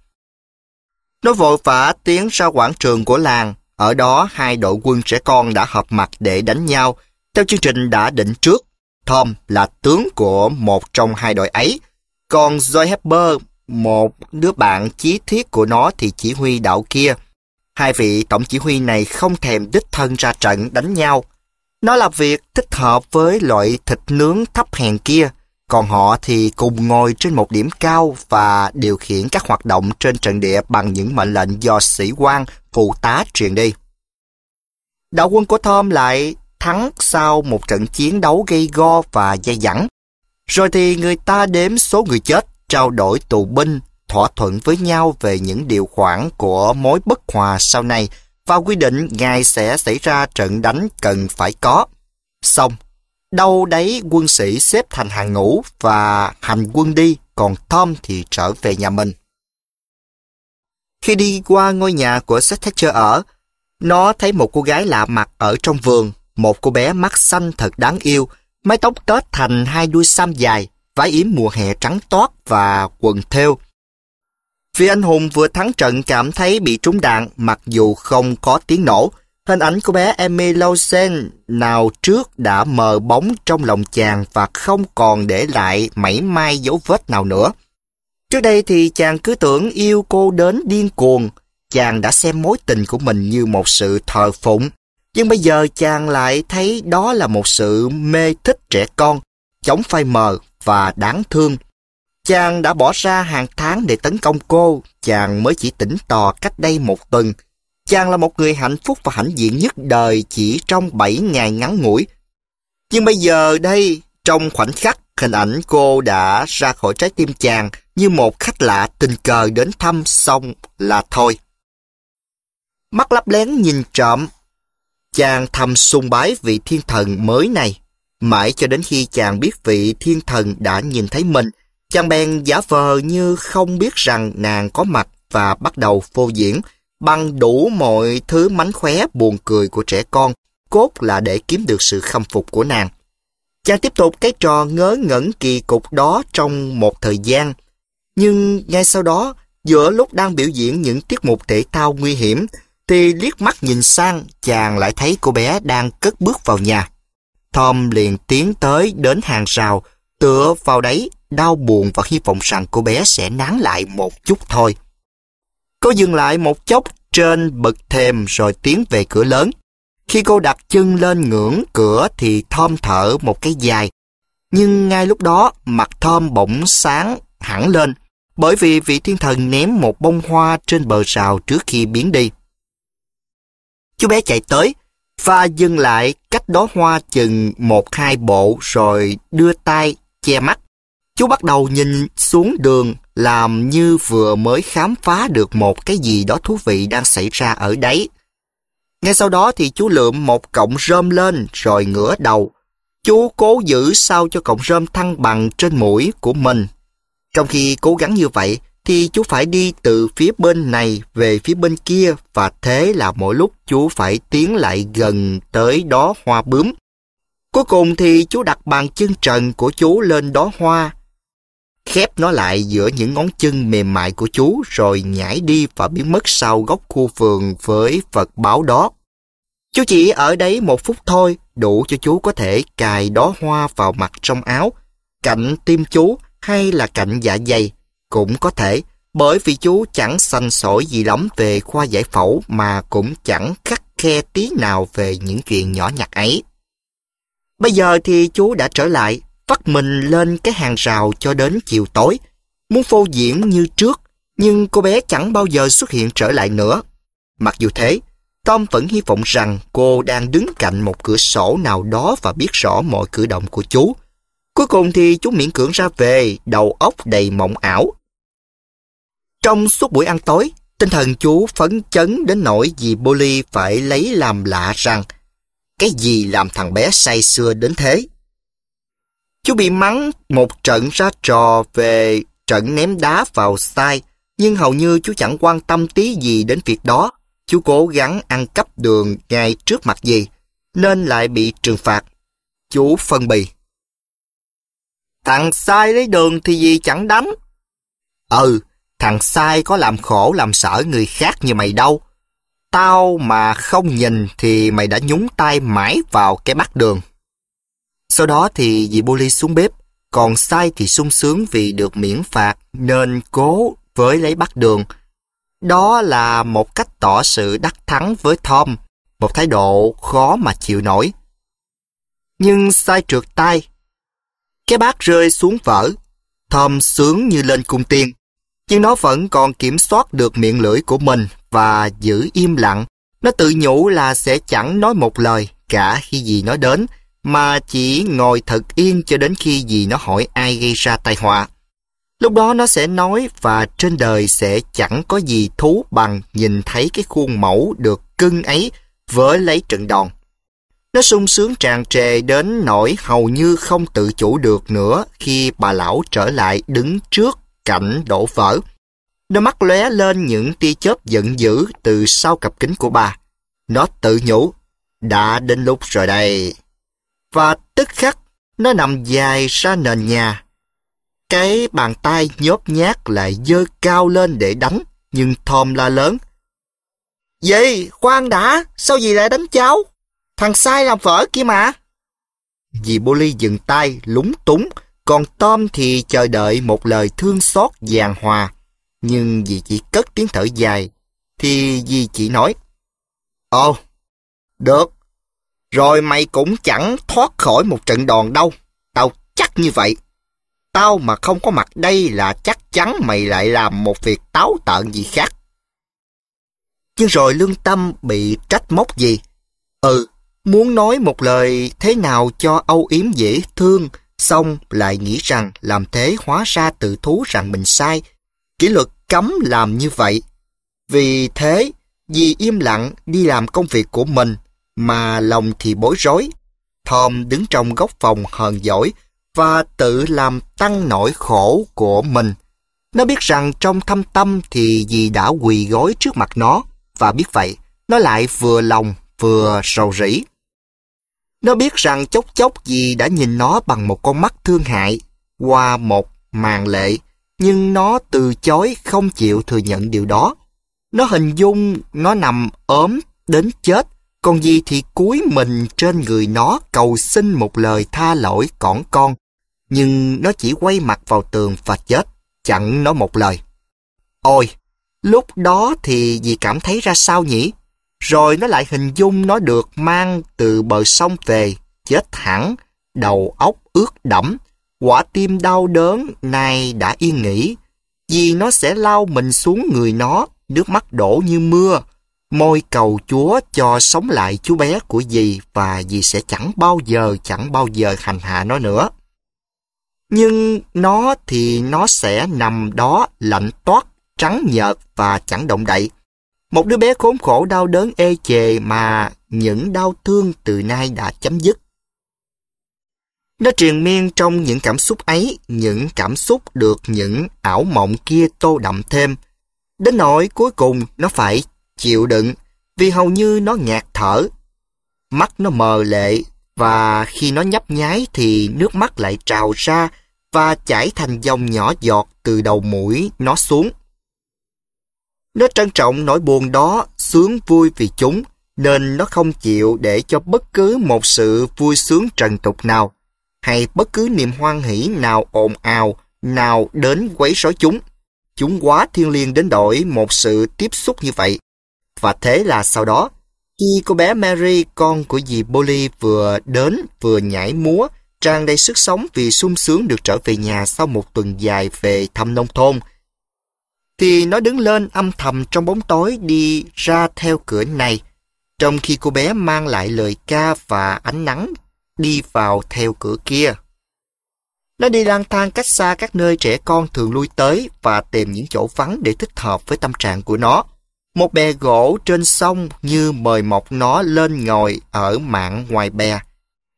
Nó vội vã tiến ra quảng trường của làng ở đó hai đội quân trẻ con đã hợp mặt để đánh nhau theo chương trình đã định trước. Tom là tướng của một trong hai đội ấy, còn Joy Hepper, một đứa bạn chí thiết của nó thì chỉ huy đạo kia. Hai vị tổng chỉ huy này không thèm đích thân ra trận đánh nhau. Nó là việc thích hợp với loại thịt nướng thấp hèn kia còn họ thì cùng ngồi trên một điểm cao và điều khiển các hoạt động trên trận địa bằng những mệnh lệnh do sĩ quan, phụ tá truyền đi. Đạo quân của Tom lại thắng sau một trận chiến đấu gây go và dây dẳng. Rồi thì người ta đếm số người chết, trao đổi tù binh, thỏa thuận với nhau về những điều khoản của mối bất hòa sau này và quy định ngài sẽ xảy ra trận đánh cần phải có. Xong, Đâu đấy quân sĩ xếp thành hàng ngũ và hành quân đi, còn Tom thì trở về nhà mình. Khi đi qua ngôi nhà của Seth Thatcher ở, nó thấy một cô gái lạ mặt ở trong vườn, một cô bé mắt xanh thật đáng yêu, mái tóc kết thành hai đuôi sam dài, vái yếm mùa hè trắng toát và quần thêu. Vì anh hùng vừa thắng trận cảm thấy bị trúng đạn mặc dù không có tiếng nổ, Hình ảnh của bé Emmy Lawson nào trước đã mờ bóng trong lòng chàng và không còn để lại mảy may dấu vết nào nữa. Trước đây thì chàng cứ tưởng yêu cô đến điên cuồng, chàng đã xem mối tình của mình như một sự thờ phụng. Nhưng bây giờ chàng lại thấy đó là một sự mê thích trẻ con, chống phai mờ và đáng thương. Chàng đã bỏ ra hàng tháng để tấn công cô, chàng mới chỉ tỉnh tò cách đây một tuần, Chàng là một người hạnh phúc và hãnh diện nhất đời chỉ trong 7 ngày ngắn ngủi. Nhưng bây giờ đây, trong khoảnh khắc, hình ảnh cô đã ra khỏi trái tim chàng như một khách lạ tình cờ đến thăm xong là thôi. Mắt lấp lén nhìn trộm, chàng thầm sùng bái vị thiên thần mới này. Mãi cho đến khi chàng biết vị thiên thần đã nhìn thấy mình, chàng bèn giả vờ như không biết rằng nàng có mặt và bắt đầu phô diễn, bằng đủ mọi thứ mánh khóe buồn cười của trẻ con, cốt là để kiếm được sự khâm phục của nàng. Chàng tiếp tục cái trò ngớ ngẩn kỳ cục đó trong một thời gian. Nhưng ngay sau đó, giữa lúc đang biểu diễn những tiết mục thể thao nguy hiểm, thì liếc mắt nhìn sang, chàng lại thấy cô bé đang cất bước vào nhà. Tom liền tiến tới đến hàng rào, tựa vào đấy, đau buồn và hy vọng rằng cô bé sẽ nán lại một chút thôi. Cô dừng lại một chốc trên bậc thềm rồi tiến về cửa lớn. Khi cô đặt chân lên ngưỡng cửa thì Thom thở một cái dài. Nhưng ngay lúc đó mặt Thom bỗng sáng hẳn lên bởi vì vị thiên thần ném một bông hoa trên bờ rào trước khi biến đi. Chú bé chạy tới và dừng lại cách đó hoa chừng một hai bộ rồi đưa tay che mắt. Chú bắt đầu nhìn xuống đường làm như vừa mới khám phá được một cái gì đó thú vị đang xảy ra ở đấy. Ngay sau đó thì chú lượm một cọng rơm lên rồi ngửa đầu. Chú cố giữ sao cho cọng rơm thăng bằng trên mũi của mình. Trong khi cố gắng như vậy thì chú phải đi từ phía bên này về phía bên kia và thế là mỗi lúc chú phải tiến lại gần tới đó hoa bướm. Cuối cùng thì chú đặt bàn chân trần của chú lên đó hoa khép nó lại giữa những ngón chân mềm mại của chú rồi nhảy đi và biến mất sau góc khu vườn với vật báo đó. Chú chỉ ở đấy một phút thôi, đủ cho chú có thể cài đó hoa vào mặt trong áo, cạnh tim chú hay là cạnh dạ dày, cũng có thể, bởi vì chú chẳng sanh sỏi gì lắm về khoa giải phẫu mà cũng chẳng khắc khe tí nào về những chuyện nhỏ nhặt ấy. Bây giờ thì chú đã trở lại, vắt mình lên cái hàng rào cho đến chiều tối. Muốn phô diễn như trước, nhưng cô bé chẳng bao giờ xuất hiện trở lại nữa. Mặc dù thế, Tom vẫn hy vọng rằng cô đang đứng cạnh một cửa sổ nào đó và biết rõ mọi cử động của chú. Cuối cùng thì chú miễn cưỡng ra về, đầu óc đầy mộng ảo. Trong suốt buổi ăn tối, tinh thần chú phấn chấn đến nỗi vì Polly phải lấy làm lạ rằng cái gì làm thằng bé say xưa đến thế. Chú bị mắng một trận ra trò về trận ném đá vào sai, nhưng hầu như chú chẳng quan tâm tí gì đến việc đó. Chú cố gắng ăn cắp đường ngay trước mặt gì, nên lại bị trừng phạt. Chú phân bì. Thằng sai lấy đường thì gì chẳng đánh. Ừ, thằng sai có làm khổ làm sợ người khác như mày đâu. Tao mà không nhìn thì mày đã nhúng tay mãi vào cái bắt đường. Sau đó thì dì Boli xuống bếp, còn sai thì sung sướng vì được miễn phạt nên cố với lấy bắt đường. Đó là một cách tỏ sự đắc thắng với Tom, một thái độ khó mà chịu nổi. Nhưng sai trượt tay. Cái bát rơi xuống vỡ, Tom sướng như lên cung tiên, nhưng nó vẫn còn kiểm soát được miệng lưỡi của mình và giữ im lặng. Nó tự nhủ là sẽ chẳng nói một lời cả khi gì nói đến, mà chỉ ngồi thật yên cho đến khi gì nó hỏi ai gây ra tai họa. Lúc đó nó sẽ nói và trên đời sẽ chẳng có gì thú bằng nhìn thấy cái khuôn mẫu được cưng ấy vỡ lấy trận đòn. Nó sung sướng tràn trề đến nỗi hầu như không tự chủ được nữa khi bà lão trở lại đứng trước cạnh đổ vỡ. Nó mắt lóe lên những tia chớp giận dữ từ sau cặp kính của bà. Nó tự nhủ, đã đến lúc rồi đây và tức khắc nó nằm dài ra nền nhà. Cái bàn tay nhóp nhát lại dơ cao lên để đánh, nhưng thòm la lớn. Dì, khoan đã, sao dì lại đánh cháu? Thằng sai làm phở kia mà. Dì Bully dừng tay, lúng túng, còn Tom thì chờ đợi một lời thương xót giàn hòa. Nhưng dì chỉ cất tiếng thở dài, thì dì chỉ nói. Ồ, được, rồi mày cũng chẳng thoát khỏi một trận đòn đâu. Tao chắc như vậy. Tao mà không có mặt đây là chắc chắn mày lại làm một việc táo tợn gì khác. Nhưng rồi lương tâm bị trách móc gì? Ừ, muốn nói một lời thế nào cho âu yếm dễ thương, xong lại nghĩ rằng làm thế hóa ra tự thú rằng mình sai. Kỷ luật cấm làm như vậy. Vì thế, vì im lặng đi làm công việc của mình, mà lòng thì bối rối. Tom đứng trong góc phòng hờn dỗi và tự làm tăng nỗi khổ của mình. Nó biết rằng trong thâm tâm thì dì đã quỳ gối trước mặt nó và biết vậy, nó lại vừa lòng vừa rầu rĩ. Nó biết rằng chốc chốc dì đã nhìn nó bằng một con mắt thương hại qua một màn lệ, nhưng nó từ chối không chịu thừa nhận điều đó. Nó hình dung nó nằm ốm đến chết còn gì thì cúi mình trên người nó cầu xin một lời tha lỗi cỏn con. Nhưng nó chỉ quay mặt vào tường và chết, chẳng nói một lời. Ôi, lúc đó thì dì cảm thấy ra sao nhỉ? Rồi nó lại hình dung nó được mang từ bờ sông về, chết hẳn, đầu óc ướt đẫm, quả tim đau đớn nay đã yên nghỉ. Vì nó sẽ lao mình xuống người nó, nước mắt đổ như mưa, Môi cầu Chúa cho sống lại chú bé của dì và dì sẽ chẳng bao giờ, chẳng bao giờ hành hạ nó nữa. Nhưng nó thì nó sẽ nằm đó lạnh toát, trắng nhợt và chẳng động đậy. Một đứa bé khốn khổ đau đớn ê chề mà những đau thương từ nay đã chấm dứt. Nó triền miên trong những cảm xúc ấy, những cảm xúc được những ảo mộng kia tô đậm thêm. Đến nỗi cuối cùng nó phải chịu đựng vì hầu như nó ngạt thở. Mắt nó mờ lệ và khi nó nhấp nháy thì nước mắt lại trào ra và chảy thành dòng nhỏ giọt từ đầu mũi nó xuống. Nó trân trọng nỗi buồn đó, sướng vui vì chúng, nên nó không chịu để cho bất cứ một sự vui sướng trần tục nào, hay bất cứ niềm hoan hỷ nào ồn ào, nào đến quấy rối chúng. Chúng quá thiên liêng đến đổi một sự tiếp xúc như vậy. Và thế là sau đó, khi cô bé Mary, con của dì Polly vừa đến vừa nhảy múa, tràn đầy sức sống vì sung sướng được trở về nhà sau một tuần dài về thăm nông thôn, thì nó đứng lên âm thầm trong bóng tối đi ra theo cửa này, trong khi cô bé mang lại lời ca và ánh nắng đi vào theo cửa kia. Nó đi lang thang cách xa các nơi trẻ con thường lui tới và tìm những chỗ vắng để thích hợp với tâm trạng của nó. Một bè gỗ trên sông như mời mọc nó lên ngồi ở mạng ngoài bè.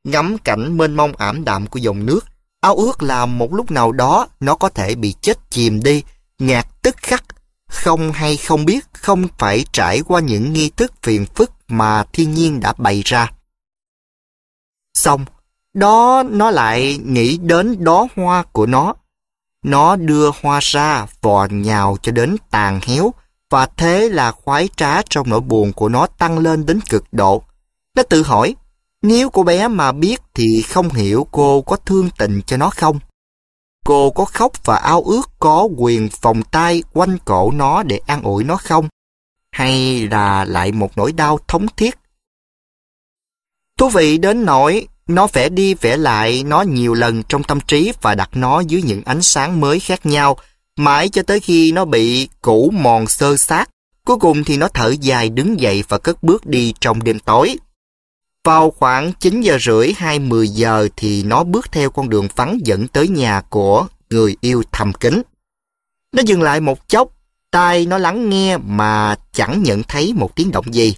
Ngắm cảnh mênh mông ảm đạm của dòng nước, ao ước là một lúc nào đó nó có thể bị chết chìm đi, ngạt tức khắc, không hay không biết không phải trải qua những nghi thức phiền phức mà thiên nhiên đã bày ra. Xong, đó nó lại nghĩ đến đó hoa của nó. Nó đưa hoa ra vò nhào cho đến tàn héo, và thế là khoái trá trong nỗi buồn của nó tăng lên đến cực độ. Nó tự hỏi, nếu cô bé mà biết thì không hiểu cô có thương tình cho nó không? Cô có khóc và ao ước có quyền vòng tay quanh cổ nó để an ủi nó không? Hay là lại một nỗi đau thống thiết? Thú vị đến nỗi nó vẽ đi vẽ lại nó nhiều lần trong tâm trí và đặt nó dưới những ánh sáng mới khác nhau mãi cho tới khi nó bị cũ mòn sơ xác, Cuối cùng thì nó thở dài đứng dậy và cất bước đi trong đêm tối. Vào khoảng 9 giờ rưỡi hay 10 giờ thì nó bước theo con đường vắng dẫn tới nhà của người yêu thầm kín. Nó dừng lại một chốc, tai nó lắng nghe mà chẳng nhận thấy một tiếng động gì.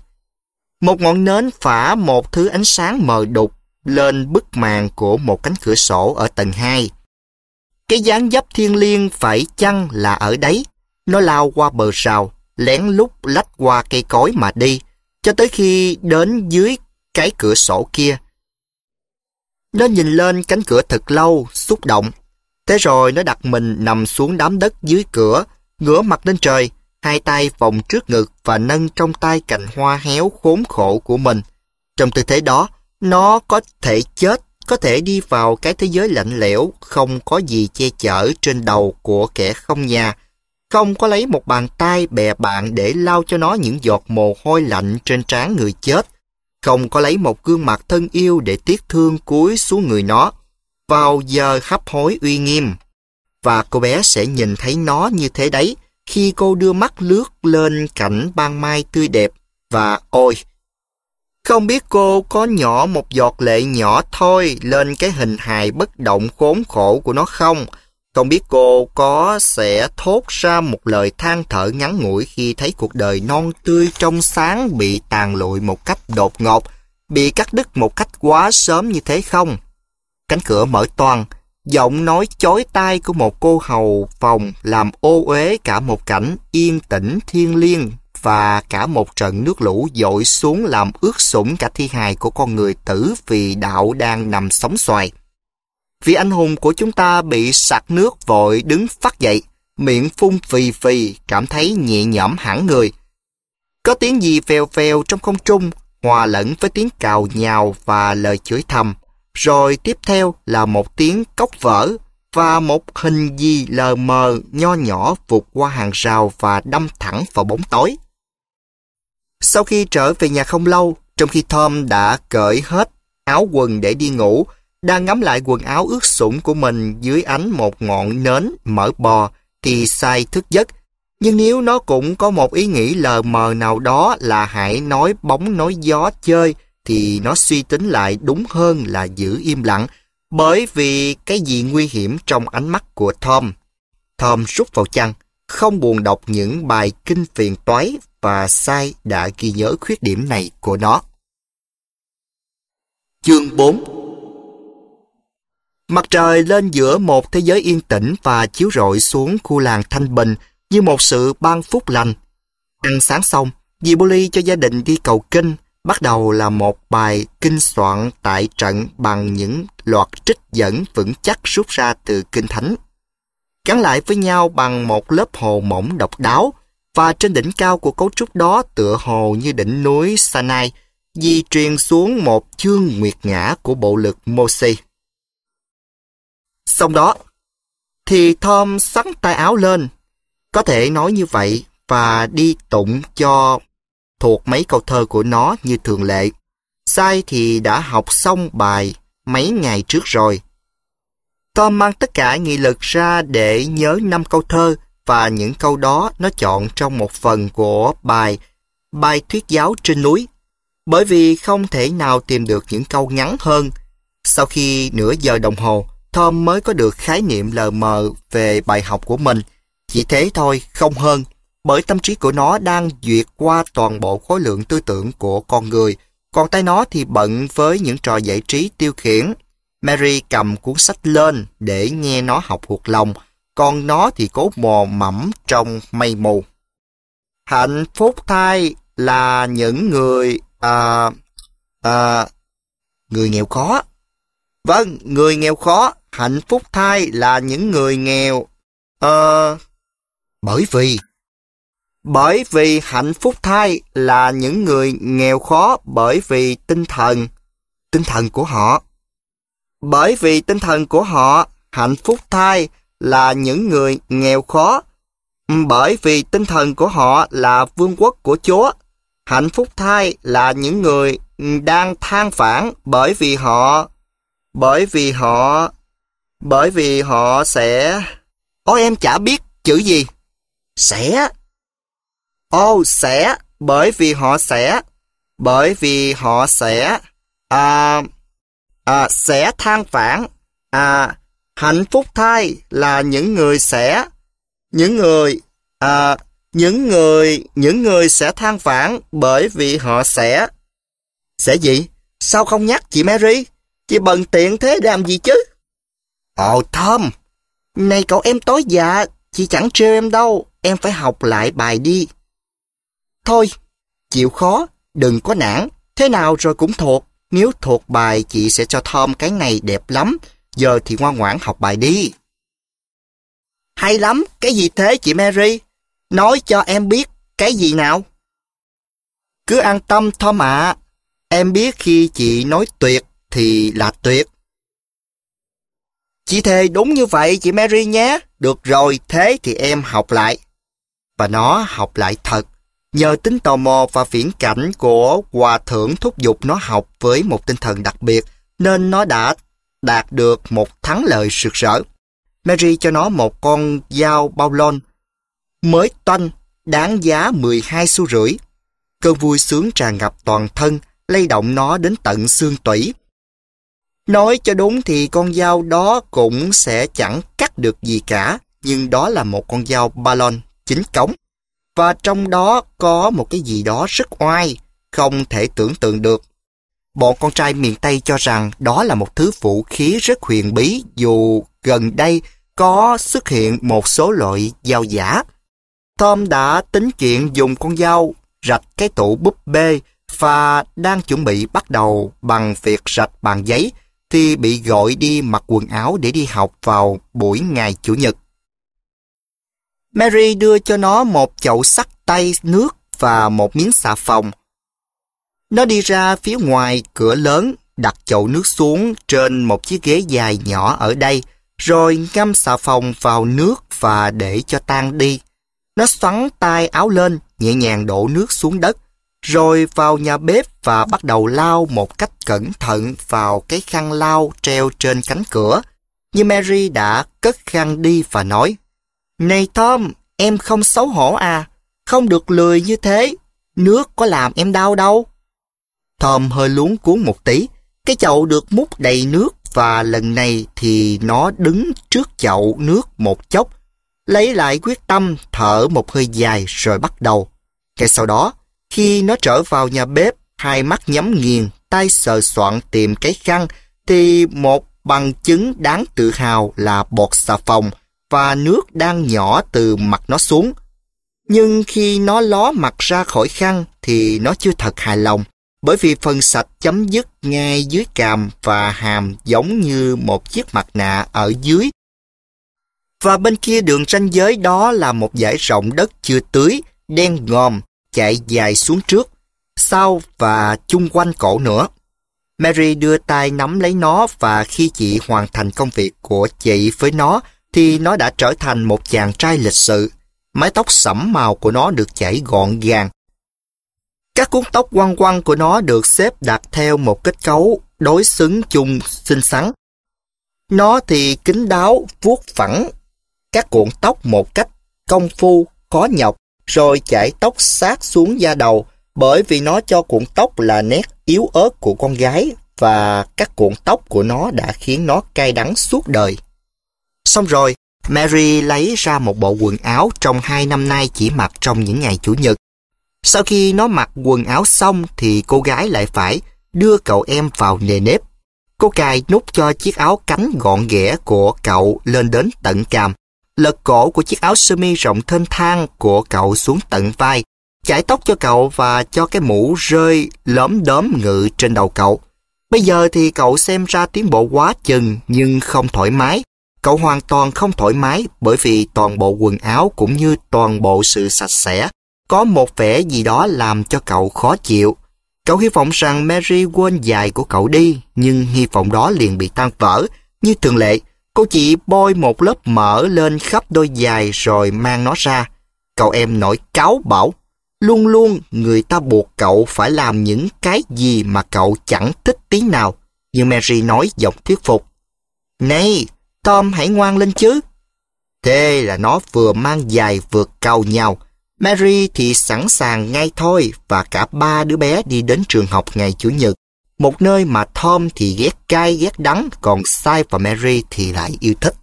Một ngọn nến phả một thứ ánh sáng mờ đục lên bức màn của một cánh cửa sổ ở tầng 2. Cái dáng dấp thiên liêng phải chăng là ở đấy? Nó lao qua bờ rào, lén lút lách qua cây cối mà đi, cho tới khi đến dưới cái cửa sổ kia. Nó nhìn lên cánh cửa thật lâu, xúc động. Thế rồi nó đặt mình nằm xuống đám đất dưới cửa, ngửa mặt lên trời, hai tay vòng trước ngực và nâng trong tay cành hoa héo khốn khổ của mình. Trong tư thế đó, nó có thể chết có thể đi vào cái thế giới lạnh lẽo, không có gì che chở trên đầu của kẻ không nhà, không có lấy một bàn tay bè bạn để lau cho nó những giọt mồ hôi lạnh trên trán người chết, không có lấy một gương mặt thân yêu để tiếc thương cúi xuống người nó, vào giờ hấp hối uy nghiêm. Và cô bé sẽ nhìn thấy nó như thế đấy khi cô đưa mắt lướt lên cảnh ban mai tươi đẹp và ôi, không biết cô có nhỏ một giọt lệ nhỏ thôi lên cái hình hài bất động khốn khổ của nó không? Không biết cô có sẽ thốt ra một lời than thở ngắn ngủi khi thấy cuộc đời non tươi trong sáng bị tàn lụi một cách đột ngột, bị cắt đứt một cách quá sớm như thế không? Cánh cửa mở toàn, giọng nói chói tai của một cô hầu phòng làm ô uế cả một cảnh yên tĩnh thiêng liêng và cả một trận nước lũ dội xuống làm ướt sũng cả thi hài của con người tử vì đạo đang nằm sóng xoài. Vị anh hùng của chúng ta bị sạc nước vội đứng phát dậy, miệng phun phì phì, cảm thấy nhẹ nhõm hẳn người. Có tiếng gì phèo phèo trong không trung, hòa lẫn với tiếng cào nhào và lời chửi thầm. Rồi tiếp theo là một tiếng cốc vỡ và một hình gì lờ mờ nho nhỏ vụt qua hàng rào và đâm thẳng vào bóng tối. Sau khi trở về nhà không lâu, trong khi Tom đã cởi hết áo quần để đi ngủ, đang ngắm lại quần áo ướt sũng của mình dưới ánh một ngọn nến mở bò, thì sai thức giấc. Nhưng nếu nó cũng có một ý nghĩ lờ mờ nào đó là hãy nói bóng nói gió chơi, thì nó suy tính lại đúng hơn là giữ im lặng, bởi vì cái gì nguy hiểm trong ánh mắt của Tom. Tom rút vào chăn, không buồn đọc những bài kinh phiền toái và sai đã ghi nhớ khuyết điểm này của nó. Chương 4 Mặt trời lên giữa một thế giới yên tĩnh và chiếu rọi xuống khu làng Thanh Bình như một sự ban phúc lành. Ăn sáng xong, dì Boli cho gia đình đi cầu kinh, bắt đầu là một bài kinh soạn tại trận bằng những loạt trích dẫn vững chắc rút ra từ kinh thánh gắn lại với nhau bằng một lớp hồ mỏng độc đáo, và trên đỉnh cao của cấu trúc đó tựa hồ như đỉnh núi Sinai, di truyền xuống một chương nguyệt ngã của bộ lực Moses. Sau đó, thì Tom sắn tay áo lên, có thể nói như vậy và đi tụng cho thuộc mấy câu thơ của nó như thường lệ. Sai thì đã học xong bài mấy ngày trước rồi, Tom mang tất cả nghị lực ra để nhớ năm câu thơ và những câu đó nó chọn trong một phần của bài Bài thuyết giáo trên núi. Bởi vì không thể nào tìm được những câu ngắn hơn. Sau khi nửa giờ đồng hồ, Tom mới có được khái niệm lờ mờ về bài học của mình. Chỉ thế thôi, không hơn, bởi tâm trí của nó đang duyệt qua toàn bộ khối lượng tư tưởng của con người, còn tay nó thì bận với những trò giải trí tiêu khiển Mary cầm cuốn sách lên để nghe nó học thuộc lòng, còn nó thì cố mò mẫm trong mây mù. Hạnh phúc thay là những người... À, à, người nghèo khó. Vâng, người nghèo khó, hạnh phúc thay là những người nghèo. À, bởi vì... Bởi vì hạnh phúc thay là những người nghèo khó bởi vì tinh thần, tinh thần của họ. Bởi vì tinh thần của họ, hạnh phúc thai là những người nghèo khó. Bởi vì tinh thần của họ là vương quốc của Chúa. Hạnh phúc thai là những người đang than phản bởi vì họ... Bởi vì họ... Bởi vì họ sẽ... Ôi em chả biết chữ gì. Sẽ. Ô, sẽ. Bởi vì họ sẽ. Bởi vì họ sẽ. À à, sẽ than vãn à, hạnh phúc thay là những người sẽ những người à, những người những người sẽ than vãn bởi vì họ sẽ sẽ gì sao không nhắc chị Mary chị bận tiện thế làm gì chứ ồ ờ, Tom này cậu em tối dạ chị chẳng trêu em đâu em phải học lại bài đi thôi chịu khó đừng có nản thế nào rồi cũng thuộc nếu thuộc bài chị sẽ cho Tom cái này đẹp lắm. Giờ thì ngoan ngoãn học bài đi. Hay lắm, cái gì thế chị Mary? Nói cho em biết cái gì nào? Cứ an tâm Tom ạ. Em biết khi chị nói tuyệt thì là tuyệt. Chị thề đúng như vậy chị Mary nhé. Được rồi, thế thì em học lại. Và nó học lại thật. Nhờ tính tò mò và viễn cảnh của Hòa Thượng thúc giục nó học với một tinh thần đặc biệt, nên nó đã đạt được một thắng lợi sực rỡ. Mary cho nó một con dao bao lon, mới toanh, đáng giá 12 xu rưỡi. Cơn vui sướng tràn ngập toàn thân, lay động nó đến tận xương tủy. Nói cho đúng thì con dao đó cũng sẽ chẳng cắt được gì cả, nhưng đó là một con dao ba lon, chính cống và trong đó có một cái gì đó rất oai, không thể tưởng tượng được. Bọn con trai miền Tây cho rằng đó là một thứ vũ khí rất huyền bí dù gần đây có xuất hiện một số loại dao giả. Tom đã tính chuyện dùng con dao rạch cái tủ búp bê và đang chuẩn bị bắt đầu bằng việc rạch bàn giấy thì bị gọi đi mặc quần áo để đi học vào buổi ngày Chủ nhật. Mary đưa cho nó một chậu sắt tay nước và một miếng xà phòng. Nó đi ra phía ngoài cửa lớn, đặt chậu nước xuống trên một chiếc ghế dài nhỏ ở đây, rồi ngâm xà phòng vào nước và để cho tan đi. Nó xoắn tay áo lên, nhẹ nhàng đổ nước xuống đất, rồi vào nhà bếp và bắt đầu lau một cách cẩn thận vào cái khăn lau treo trên cánh cửa. Như Mary đã cất khăn đi và nói, này Tom, em không xấu hổ à? Không được lười như thế. Nước có làm em đau đâu. Tom hơi luống cuốn một tí. Cái chậu được múc đầy nước và lần này thì nó đứng trước chậu nước một chốc. Lấy lại quyết tâm thở một hơi dài rồi bắt đầu. Ngay sau đó, khi nó trở vào nhà bếp, hai mắt nhắm nghiền, tay sờ soạn tìm cái khăn, thì một bằng chứng đáng tự hào là bột xà phòng và nước đang nhỏ từ mặt nó xuống. Nhưng khi nó ló mặt ra khỏi khăn thì nó chưa thật hài lòng, bởi vì phần sạch chấm dứt ngay dưới càm và hàm giống như một chiếc mặt nạ ở dưới. Và bên kia đường ranh giới đó là một dải rộng đất chưa tưới, đen ngòm, chạy dài xuống trước, sau và chung quanh cổ nữa. Mary đưa tay nắm lấy nó và khi chị hoàn thành công việc của chị với nó thì nó đã trở thành một chàng trai lịch sự. Mái tóc sẫm màu của nó được chảy gọn gàng. Các cuốn tóc quăng quăng của nó được xếp đặt theo một kết cấu đối xứng chung xinh xắn. Nó thì kín đáo, vuốt phẳng, các cuộn tóc một cách công phu, khó nhọc, rồi chảy tóc sát xuống da đầu bởi vì nó cho cuộn tóc là nét yếu ớt của con gái và các cuộn tóc của nó đã khiến nó cay đắng suốt đời. Xong rồi, Mary lấy ra một bộ quần áo trong hai năm nay chỉ mặc trong những ngày Chủ nhật. Sau khi nó mặc quần áo xong thì cô gái lại phải đưa cậu em vào nề nếp. Cô cài nút cho chiếc áo cánh gọn ghẽ của cậu lên đến tận càm, lật cổ của chiếc áo sơ mi rộng thênh thang của cậu xuống tận vai, chải tóc cho cậu và cho cái mũ rơi lõm đốm ngự trên đầu cậu. Bây giờ thì cậu xem ra tiến bộ quá chừng nhưng không thoải mái Cậu hoàn toàn không thoải mái bởi vì toàn bộ quần áo cũng như toàn bộ sự sạch sẽ có một vẻ gì đó làm cho cậu khó chịu. Cậu hy vọng rằng Mary quên dài của cậu đi, nhưng hy vọng đó liền bị tan vỡ. Như thường lệ, cô chỉ bôi một lớp mỡ lên khắp đôi giày rồi mang nó ra. Cậu em nổi cáo bảo, luôn luôn người ta buộc cậu phải làm những cái gì mà cậu chẳng thích tí nào. Nhưng Mary nói giọng thuyết phục. Này, Tom hãy ngoan lên chứ. Thế là nó vừa mang dài vừa cầu nhau. Mary thì sẵn sàng ngay thôi và cả ba đứa bé đi đến trường học ngày Chủ nhật. Một nơi mà Tom thì ghét cay ghét đắng, còn Sai và Mary thì lại yêu thích.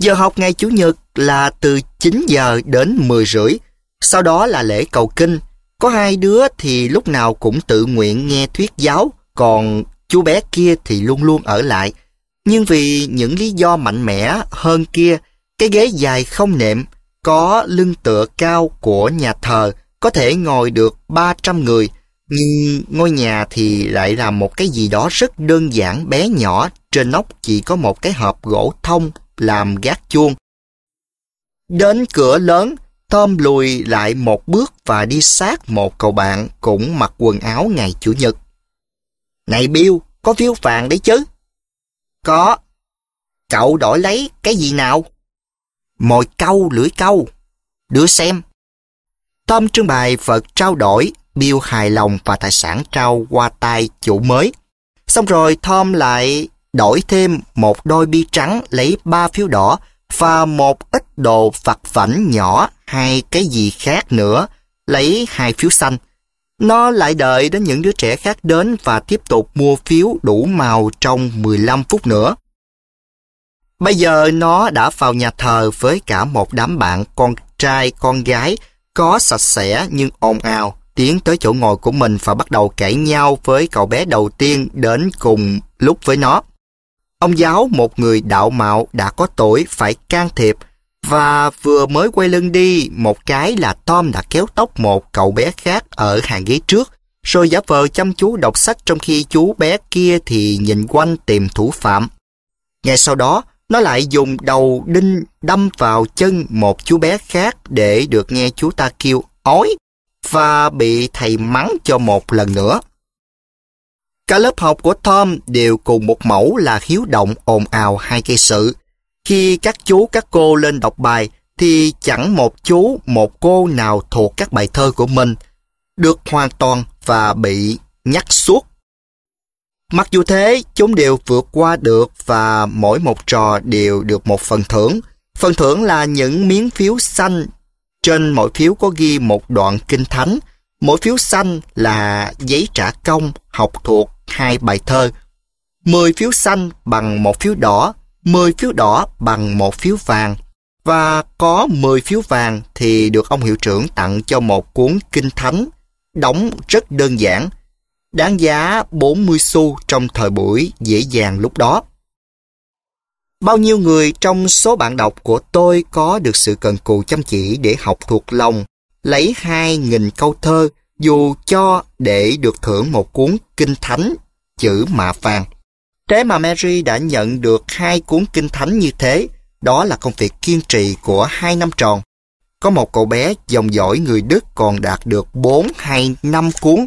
Giờ học ngày Chủ nhật là từ 9 giờ đến 10 rưỡi, sau đó là lễ cầu kinh. Có hai đứa thì lúc nào cũng tự nguyện nghe thuyết giáo, còn chú bé kia thì luôn luôn ở lại. Nhưng vì những lý do mạnh mẽ hơn kia, cái ghế dài không nệm, có lưng tựa cao của nhà thờ có thể ngồi được 300 người, nhưng ngôi nhà thì lại là một cái gì đó rất đơn giản bé nhỏ, trên nóc chỉ có một cái hộp gỗ thông làm gác chuông. Đến cửa lớn, Tom lùi lại một bước và đi sát một cậu bạn cũng mặc quần áo ngày Chủ nhật. Này Bill, có phiếu vàng đấy chứ? Có. Cậu đổi lấy cái gì nào? Mồi câu lưỡi câu. Đưa xem. Tom trưng bày vật trao đổi, biêu hài lòng và tài sản trao qua tay chủ mới. Xong rồi Tom lại đổi thêm một đôi bi trắng lấy ba phiếu đỏ và một ít đồ vặt vảnh nhỏ hay cái gì khác nữa lấy hai phiếu xanh. Nó lại đợi đến những đứa trẻ khác đến và tiếp tục mua phiếu đủ màu trong 15 phút nữa. Bây giờ nó đã vào nhà thờ với cả một đám bạn con trai con gái có sạch sẽ nhưng ồn ào tiến tới chỗ ngồi của mình và bắt đầu cãi nhau với cậu bé đầu tiên đến cùng lúc với nó. Ông giáo, một người đạo mạo đã có tuổi, phải can thiệp và vừa mới quay lưng đi, một cái là Tom đã kéo tóc một cậu bé khác ở hàng ghế trước, rồi giả vờ chăm chú đọc sách trong khi chú bé kia thì nhìn quanh tìm thủ phạm. Ngay sau đó, nó lại dùng đầu đinh đâm vào chân một chú bé khác để được nghe chú ta kêu ói và bị thầy mắng cho một lần nữa. Cả lớp học của Tom đều cùng một mẫu là hiếu động ồn ào hai cây sự khi các chú các cô lên đọc bài thì chẳng một chú một cô nào thuộc các bài thơ của mình được hoàn toàn và bị nhắc suốt. Mặc dù thế, chúng đều vượt qua được và mỗi một trò đều được một phần thưởng. Phần thưởng là những miếng phiếu xanh. Trên mỗi phiếu có ghi một đoạn kinh thánh. Mỗi phiếu xanh là giấy trả công học thuộc hai bài thơ. mười phiếu xanh bằng một phiếu đỏ 10 phiếu đỏ bằng một phiếu vàng và có 10 phiếu vàng thì được ông hiệu trưởng tặng cho một cuốn kinh thánh đóng rất đơn giản đáng giá 40 xu trong thời buổi dễ dàng lúc đó. Bao nhiêu người trong số bạn đọc của tôi có được sự cần cù chăm chỉ để học thuộc lòng, lấy 2.000 câu thơ dù cho để được thưởng một cuốn kinh thánh chữ mạ vàng. Thế mà Mary đã nhận được hai cuốn kinh thánh như thế, đó là công việc kiên trì của hai năm tròn. Có một cậu bé dòng dõi người Đức còn đạt được bốn hay năm cuốn.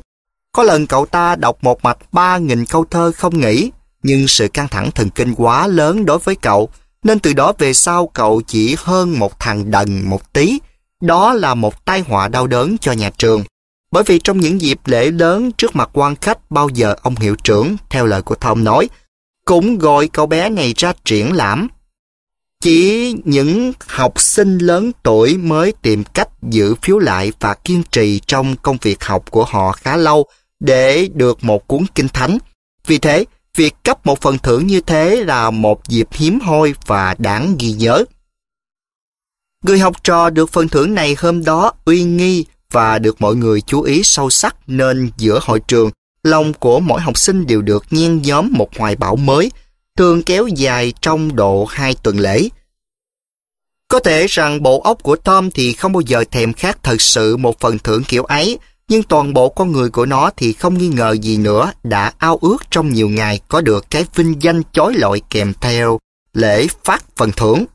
Có lần cậu ta đọc một mạch ba nghìn câu thơ không nghỉ, nhưng sự căng thẳng thần kinh quá lớn đối với cậu, nên từ đó về sau cậu chỉ hơn một thằng đần một tí. Đó là một tai họa đau đớn cho nhà trường. Bởi vì trong những dịp lễ lớn trước mặt quan khách bao giờ ông hiệu trưởng, theo lời của Tom nói, cũng gọi cậu bé này ra triển lãm. Chỉ những học sinh lớn tuổi mới tìm cách giữ phiếu lại và kiên trì trong công việc học của họ khá lâu để được một cuốn kinh thánh. Vì thế, việc cấp một phần thưởng như thế là một dịp hiếm hoi và đáng ghi nhớ. Người học trò được phần thưởng này hôm đó uy nghi và được mọi người chú ý sâu sắc nên giữa hội trường Lòng của mỗi học sinh đều được nhen nhóm một hoài bão mới, thường kéo dài trong độ hai tuần lễ. Có thể rằng bộ óc của Tom thì không bao giờ thèm khát thật sự một phần thưởng kiểu ấy, nhưng toàn bộ con người của nó thì không nghi ngờ gì nữa đã ao ước trong nhiều ngày có được cái vinh danh chói lọi kèm theo lễ phát phần thưởng.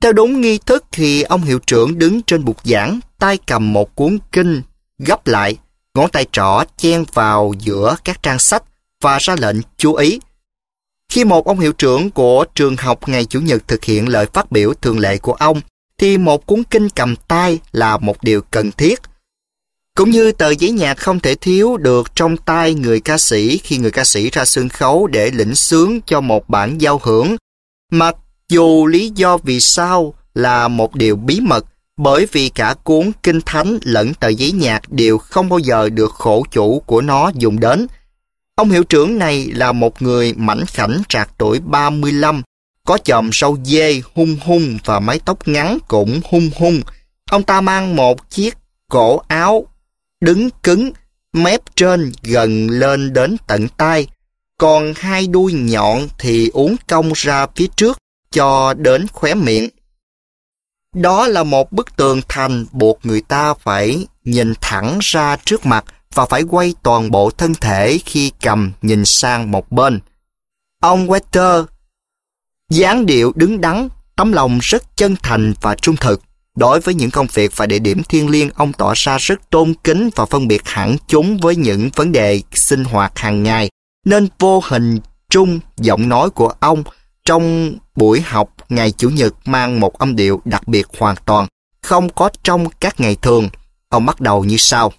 Theo đúng nghi thức thì ông hiệu trưởng đứng trên bục giảng, tay cầm một cuốn kinh, gấp lại, ngón tay trỏ chen vào giữa các trang sách và ra lệnh chú ý. Khi một ông hiệu trưởng của trường học ngày Chủ nhật thực hiện lời phát biểu thường lệ của ông, thì một cuốn kinh cầm tay là một điều cần thiết. Cũng như tờ giấy nhạc không thể thiếu được trong tay người ca sĩ khi người ca sĩ ra sân khấu để lĩnh sướng cho một bản giao hưởng, mặc dù lý do vì sao là một điều bí mật bởi vì cả cuốn Kinh Thánh lẫn tờ giấy nhạc đều không bao giờ được khổ chủ của nó dùng đến. Ông hiệu trưởng này là một người mảnh khảnh trạc tuổi 35, có chòm sâu dê hung hung và mái tóc ngắn cũng hung hung. Ông ta mang một chiếc cổ áo đứng cứng, mép trên gần lên đến tận tai, còn hai đuôi nhọn thì uốn cong ra phía trước cho đến khóe miệng. Đó là một bức tường thành buộc người ta phải nhìn thẳng ra trước mặt và phải quay toàn bộ thân thể khi cầm nhìn sang một bên. Ông Wetter dáng điệu đứng đắn, tấm lòng rất chân thành và trung thực. Đối với những công việc và địa điểm thiêng liêng, ông tỏ ra rất tôn kính và phân biệt hẳn chúng với những vấn đề sinh hoạt hàng ngày. Nên vô hình chung giọng nói của ông trong buổi học ngày Chủ nhật mang một âm điệu đặc biệt hoàn toàn, không có trong các ngày thường. Ông bắt đầu như sau.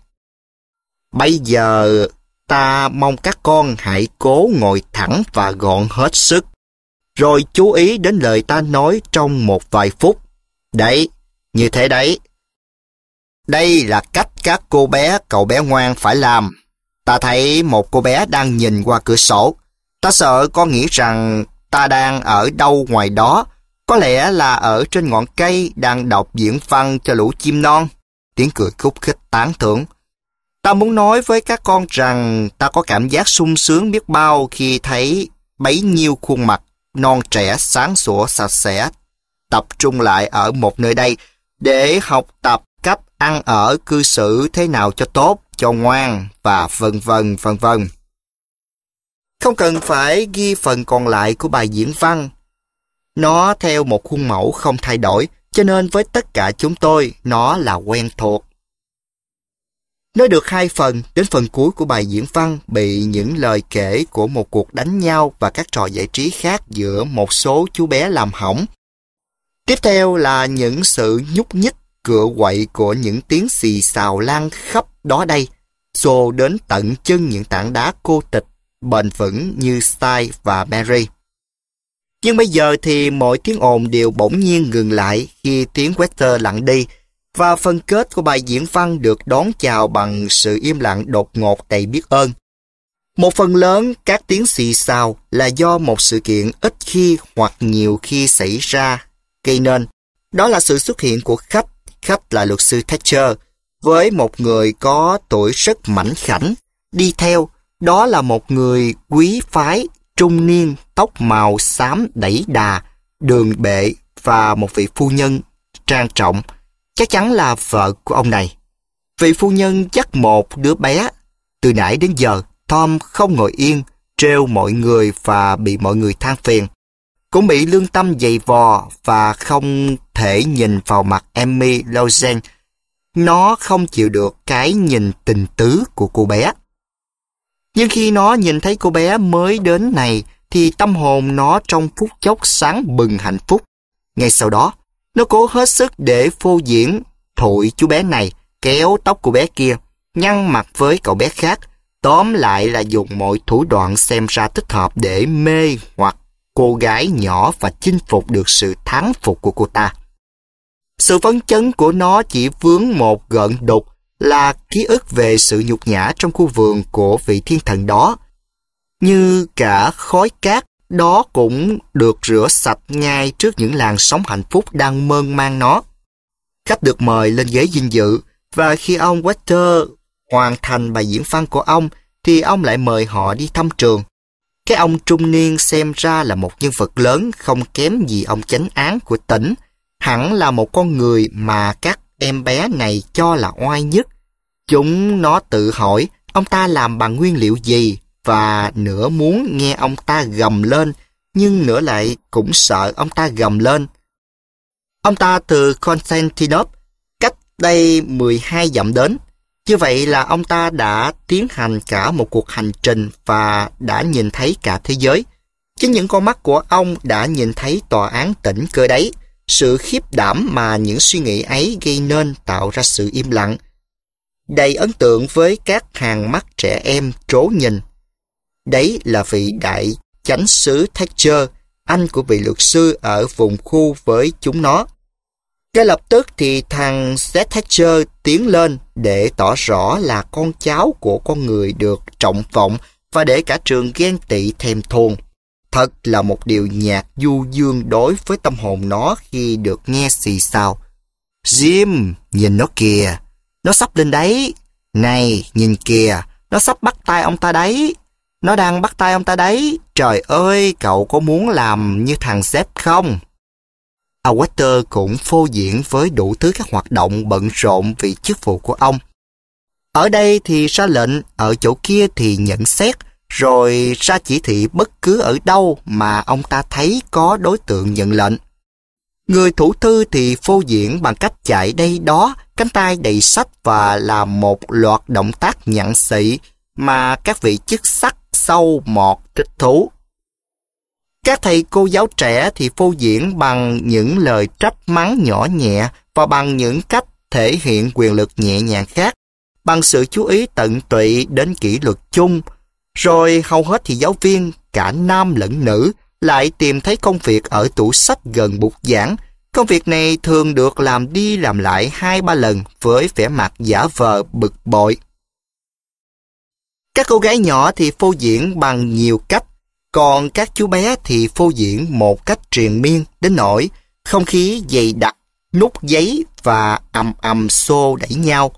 Bây giờ ta mong các con hãy cố ngồi thẳng và gọn hết sức. Rồi chú ý đến lời ta nói trong một vài phút. Đấy, như thế đấy. Đây là cách các cô bé, cậu bé ngoan phải làm. Ta thấy một cô bé đang nhìn qua cửa sổ. Ta sợ con nghĩ rằng ta đang ở đâu ngoài đó có lẽ là ở trên ngọn cây đang đọc diễn văn cho lũ chim non. Tiếng cười khúc khích tán thưởng. Ta muốn nói với các con rằng ta có cảm giác sung sướng biết bao khi thấy bấy nhiêu khuôn mặt non trẻ sáng sủa sạch sẽ tập trung lại ở một nơi đây để học tập cách ăn ở cư xử thế nào cho tốt, cho ngoan và vân vân vân vân. Không cần phải ghi phần còn lại của bài diễn văn nó theo một khuôn mẫu không thay đổi, cho nên với tất cả chúng tôi, nó là quen thuộc. Nói được hai phần, đến phần cuối của bài diễn văn bị những lời kể của một cuộc đánh nhau và các trò giải trí khác giữa một số chú bé làm hỏng. Tiếp theo là những sự nhúc nhích cựa quậy của những tiếng xì xào lan khắp đó đây, xô đến tận chân những tảng đá cô tịch, bền vững như Style và Mary. Nhưng bây giờ thì mọi tiếng ồn đều bỗng nhiên ngừng lại khi tiếng Wester lặng đi và phần kết của bài diễn văn được đón chào bằng sự im lặng đột ngột đầy biết ơn. Một phần lớn các tiếng xì xào là do một sự kiện ít khi hoặc nhiều khi xảy ra gây nên. Đó là sự xuất hiện của khách, khách là luật sư Thatcher, với một người có tuổi rất mảnh khảnh. Đi theo, đó là một người quý phái trung niên, tóc màu xám đẩy đà, đường bệ và một vị phu nhân trang trọng, chắc chắn là vợ của ông này. Vị phu nhân dắt một đứa bé. Từ nãy đến giờ, Tom không ngồi yên, treo mọi người và bị mọi người than phiền. Cũng bị lương tâm dày vò và không thể nhìn vào mặt Emmy Lausanne. Nó không chịu được cái nhìn tình tứ của cô bé. Nhưng khi nó nhìn thấy cô bé mới đến này, thì tâm hồn nó trong phút chốc sáng bừng hạnh phúc. Ngay sau đó, nó cố hết sức để phô diễn, thổi chú bé này, kéo tóc của bé kia, nhăn mặt với cậu bé khác, tóm lại là dùng mọi thủ đoạn xem ra thích hợp để mê hoặc cô gái nhỏ và chinh phục được sự thắng phục của cô ta. Sự phấn chấn của nó chỉ vướng một gợn đục là ký ức về sự nhục nhã trong khu vườn của vị thiên thần đó. Như cả khói cát đó cũng được rửa sạch ngay trước những làn sóng hạnh phúc đang mơn mang nó. Khách được mời lên ghế dinh dự và khi ông Wester hoàn thành bài diễn văn của ông thì ông lại mời họ đi thăm trường. Cái ông trung niên xem ra là một nhân vật lớn không kém gì ông chánh án của tỉnh, hẳn là một con người mà các em bé này cho là oai nhất Chúng nó tự hỏi ông ta làm bằng nguyên liệu gì và nửa muốn nghe ông ta gầm lên nhưng nửa lại cũng sợ ông ta gầm lên. Ông ta từ Constantinople cách đây 12 dặm đến. Như vậy là ông ta đã tiến hành cả một cuộc hành trình và đã nhìn thấy cả thế giới. Chính những con mắt của ông đã nhìn thấy tòa án tỉnh cơ đấy. Sự khiếp đảm mà những suy nghĩ ấy gây nên tạo ra sự im lặng đầy ấn tượng với các hàng mắt trẻ em trố nhìn. Đấy là vị đại chánh sứ Thatcher, anh của vị luật sư ở vùng khu với chúng nó. cái lập tức thì thằng Seth Thatcher tiến lên để tỏ rõ là con cháu của con người được trọng vọng và để cả trường ghen tị thèm thuồng. Thật là một điều nhạc du dương đối với tâm hồn nó khi được nghe xì xào. Jim, nhìn nó kìa, nó sắp lên đấy. Này, nhìn kìa, nó sắp bắt tay ông ta đấy. Nó đang bắt tay ông ta đấy. Trời ơi, cậu có muốn làm như thằng sếp không? Awater cũng phô diễn với đủ thứ các hoạt động bận rộn vì chức vụ của ông. Ở đây thì ra lệnh, ở chỗ kia thì nhận xét, rồi ra chỉ thị bất cứ ở đâu mà ông ta thấy có đối tượng nhận lệnh. Người thủ thư thì phô diễn bằng cách chạy đây đó, cánh tay đầy sách và làm một loạt động tác nhặn sĩ mà các vị chức sắc sâu mọt thích thú. Các thầy cô giáo trẻ thì phô diễn bằng những lời trách mắng nhỏ nhẹ và bằng những cách thể hiện quyền lực nhẹ nhàng khác, bằng sự chú ý tận tụy đến kỷ luật chung. Rồi hầu hết thì giáo viên, cả nam lẫn nữ, lại tìm thấy công việc ở tủ sách gần bục giảng. Công việc này thường được làm đi làm lại hai ba lần với vẻ mặt giả vờ bực bội. Các cô gái nhỏ thì phô diễn bằng nhiều cách, còn các chú bé thì phô diễn một cách truyền miên đến nỗi không khí dày đặc, nút giấy và ầm ầm xô đẩy nhau.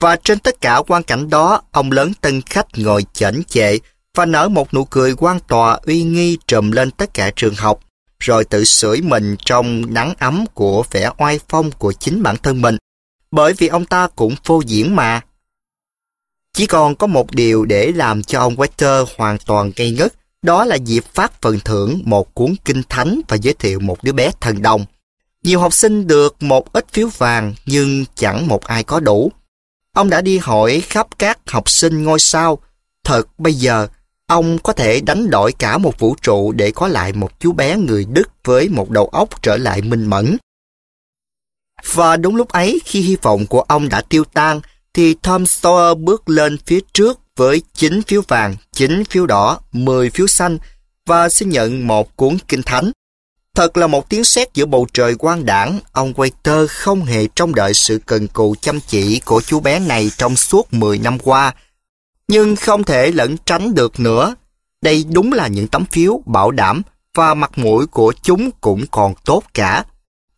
Và trên tất cả quan cảnh đó, ông lớn tân khách ngồi chảnh chệ, và nở một nụ cười quan tòa uy nghi trùm lên tất cả trường học, rồi tự sưởi mình trong nắng ấm của vẻ oai phong của chính bản thân mình, bởi vì ông ta cũng phô diễn mà. Chỉ còn có một điều để làm cho ông Walter hoàn toàn ngây ngất, đó là dịp phát phần thưởng một cuốn kinh thánh và giới thiệu một đứa bé thần đồng. Nhiều học sinh được một ít phiếu vàng nhưng chẳng một ai có đủ. Ông đã đi hỏi khắp các học sinh ngôi sao. Thật bây giờ, Ông có thể đánh đổi cả một vũ trụ để có lại một chú bé người Đức với một đầu óc trở lại minh mẫn. Và đúng lúc ấy, khi hy vọng của ông đã tiêu tan, thì Tom Sawyer bước lên phía trước với 9 phiếu vàng, 9 phiếu đỏ, 10 phiếu xanh và xin nhận một cuốn kinh thánh. Thật là một tiếng sét giữa bầu trời quang đảng, ông Waiter không hề trông đợi sự cần cù chăm chỉ của chú bé này trong suốt 10 năm qua nhưng không thể lẩn tránh được nữa. Đây đúng là những tấm phiếu bảo đảm và mặt mũi của chúng cũng còn tốt cả.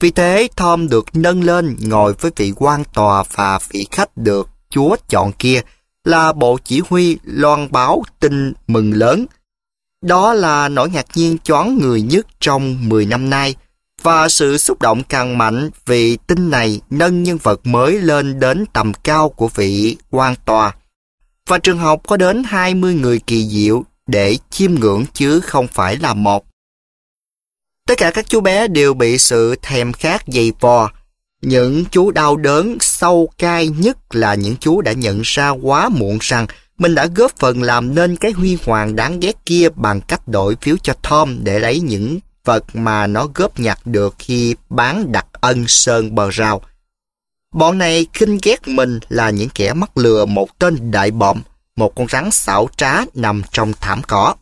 Vì thế Tom được nâng lên ngồi với vị quan tòa và vị khách được chúa chọn kia là bộ chỉ huy loan báo tin mừng lớn. Đó là nỗi ngạc nhiên choáng người nhất trong 10 năm nay và sự xúc động càng mạnh vì tin này nâng nhân vật mới lên đến tầm cao của vị quan tòa. Và trường học có đến 20 người kỳ diệu để chiêm ngưỡng chứ không phải là một. Tất cả các chú bé đều bị sự thèm khát dày vò. Những chú đau đớn, sâu cay nhất là những chú đã nhận ra quá muộn rằng mình đã góp phần làm nên cái huy hoàng đáng ghét kia bằng cách đổi phiếu cho Tom để lấy những vật mà nó góp nhặt được khi bán đặt ân sơn bờ rào. Bọn này khinh ghét mình là những kẻ mắc lừa một tên đại bọm, một con rắn xảo trá nằm trong thảm cỏ.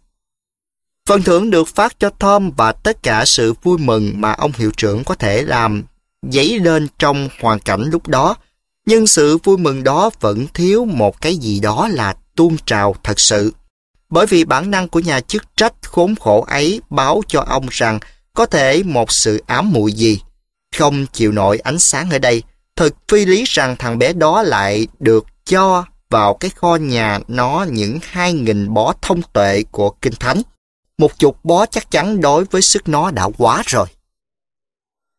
Phần thưởng được phát cho Tom và tất cả sự vui mừng mà ông hiệu trưởng có thể làm dấy lên trong hoàn cảnh lúc đó, nhưng sự vui mừng đó vẫn thiếu một cái gì đó là tuôn trào thật sự. Bởi vì bản năng của nhà chức trách khốn khổ ấy báo cho ông rằng có thể một sự ám muội gì. Không chịu nổi ánh sáng ở đây, thật phi lý rằng thằng bé đó lại được cho vào cái kho nhà nó những hai nghìn bó thông tuệ của Kinh Thánh. Một chục bó chắc chắn đối với sức nó đã quá rồi.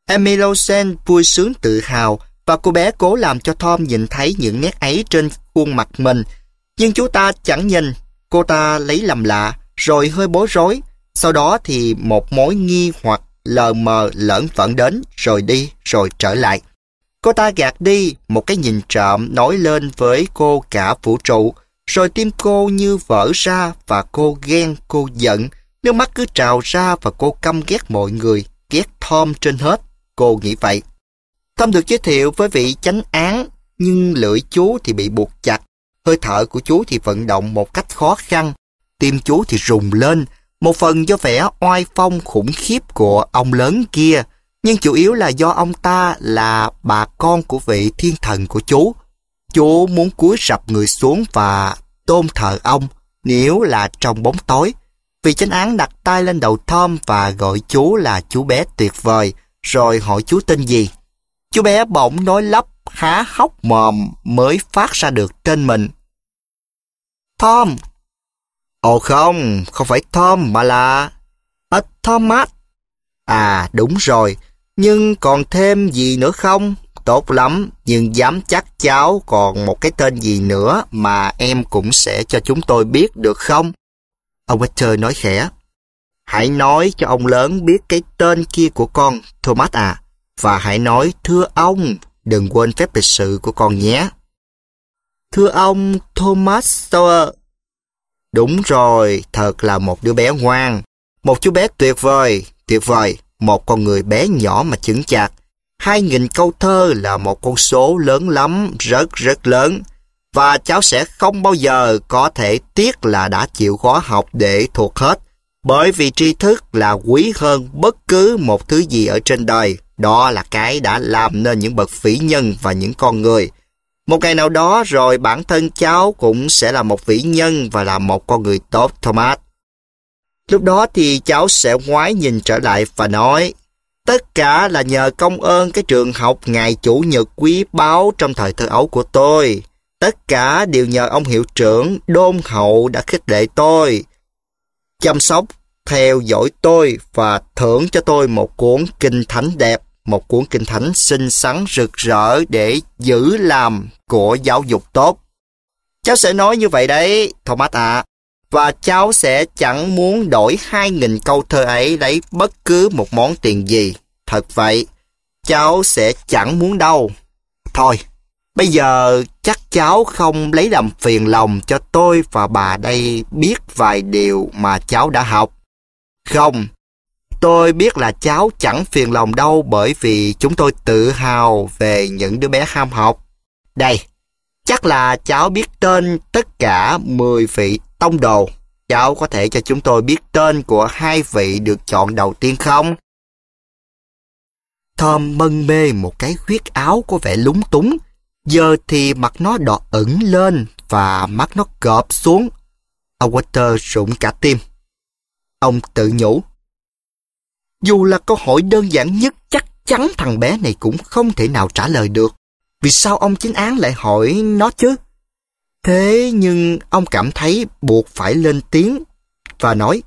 Emilosen vui sướng tự hào và cô bé cố làm cho Tom nhìn thấy những nét ấy trên khuôn mặt mình. Nhưng chú ta chẳng nhìn, cô ta lấy làm lạ, rồi hơi bối rối. Sau đó thì một mối nghi hoặc lờ mờ lẫn vẫn đến, rồi đi, rồi trở lại. Cô ta gạt đi một cái nhìn trộm nổi lên với cô cả vũ trụ. Rồi tim cô như vỡ ra và cô ghen, cô giận. Nước mắt cứ trào ra và cô căm ghét mọi người, ghét Tom trên hết. Cô nghĩ vậy. Tom được giới thiệu với vị chánh án, nhưng lưỡi chú thì bị buộc chặt. Hơi thở của chú thì vận động một cách khó khăn. Tim chú thì rùng lên, một phần do vẻ oai phong khủng khiếp của ông lớn kia nhưng chủ yếu là do ông ta là bà con của vị thiên thần của chú. Chú muốn cúi rập người xuống và tôn thờ ông nếu là trong bóng tối. Vị chánh án đặt tay lên đầu Tom và gọi chú là chú bé tuyệt vời, rồi hỏi chú tên gì. Chú bé bỗng nói lắp há hốc mồm mới phát ra được tên mình. Tom. Ồ không, không phải Tom mà là... Thomas. À đúng rồi, nhưng còn thêm gì nữa không? Tốt lắm, nhưng dám chắc cháu còn một cái tên gì nữa mà em cũng sẽ cho chúng tôi biết được không? Ông Walter nói khẽ. Hãy nói cho ông lớn biết cái tên kia của con, Thomas à. Và hãy nói, thưa ông, đừng quên phép lịch sự của con nhé. Thưa ông Thomas Sawyer. Đúng rồi, thật là một đứa bé ngoan. Một chú bé tuyệt vời, tuyệt vời một con người bé nhỏ mà chững chạc. Hai nghìn câu thơ là một con số lớn lắm, rất rất lớn. Và cháu sẽ không bao giờ có thể tiếc là đã chịu khó học để thuộc hết. Bởi vì tri thức là quý hơn bất cứ một thứ gì ở trên đời. Đó là cái đã làm nên những bậc vĩ nhân và những con người. Một ngày nào đó rồi bản thân cháu cũng sẽ là một vĩ nhân và là một con người tốt, Thomas. Lúc đó thì cháu sẽ ngoái nhìn trở lại và nói Tất cả là nhờ công ơn cái trường học ngày chủ nhật quý báu trong thời thơ ấu của tôi. Tất cả đều nhờ ông hiệu trưởng Đôn Hậu đã khích lệ tôi, chăm sóc, theo dõi tôi và thưởng cho tôi một cuốn kinh thánh đẹp, một cuốn kinh thánh xinh xắn rực rỡ để giữ làm của giáo dục tốt. Cháu sẽ nói như vậy đấy, Thomas ạ. À và cháu sẽ chẳng muốn đổi hai nghìn câu thơ ấy lấy bất cứ một món tiền gì. Thật vậy, cháu sẽ chẳng muốn đâu. Thôi, bây giờ chắc cháu không lấy làm phiền lòng cho tôi và bà đây biết vài điều mà cháu đã học. Không, tôi biết là cháu chẳng phiền lòng đâu bởi vì chúng tôi tự hào về những đứa bé ham học. Đây, chắc là cháu biết tên tất cả 10 vị tông đồ, cháu có thể cho chúng tôi biết tên của hai vị được chọn đầu tiên không? Thơm mân mê một cái huyết áo có vẻ lúng túng, giờ thì mặt nó đỏ ửng lên và mắt nó gợp xuống. Ông Walter rụng cả tim. Ông tự nhủ. Dù là câu hỏi đơn giản nhất chắc chắn thằng bé này cũng không thể nào trả lời được. Vì sao ông chính án lại hỏi nó chứ? Thế nhưng ông cảm thấy buộc phải lên tiếng và nói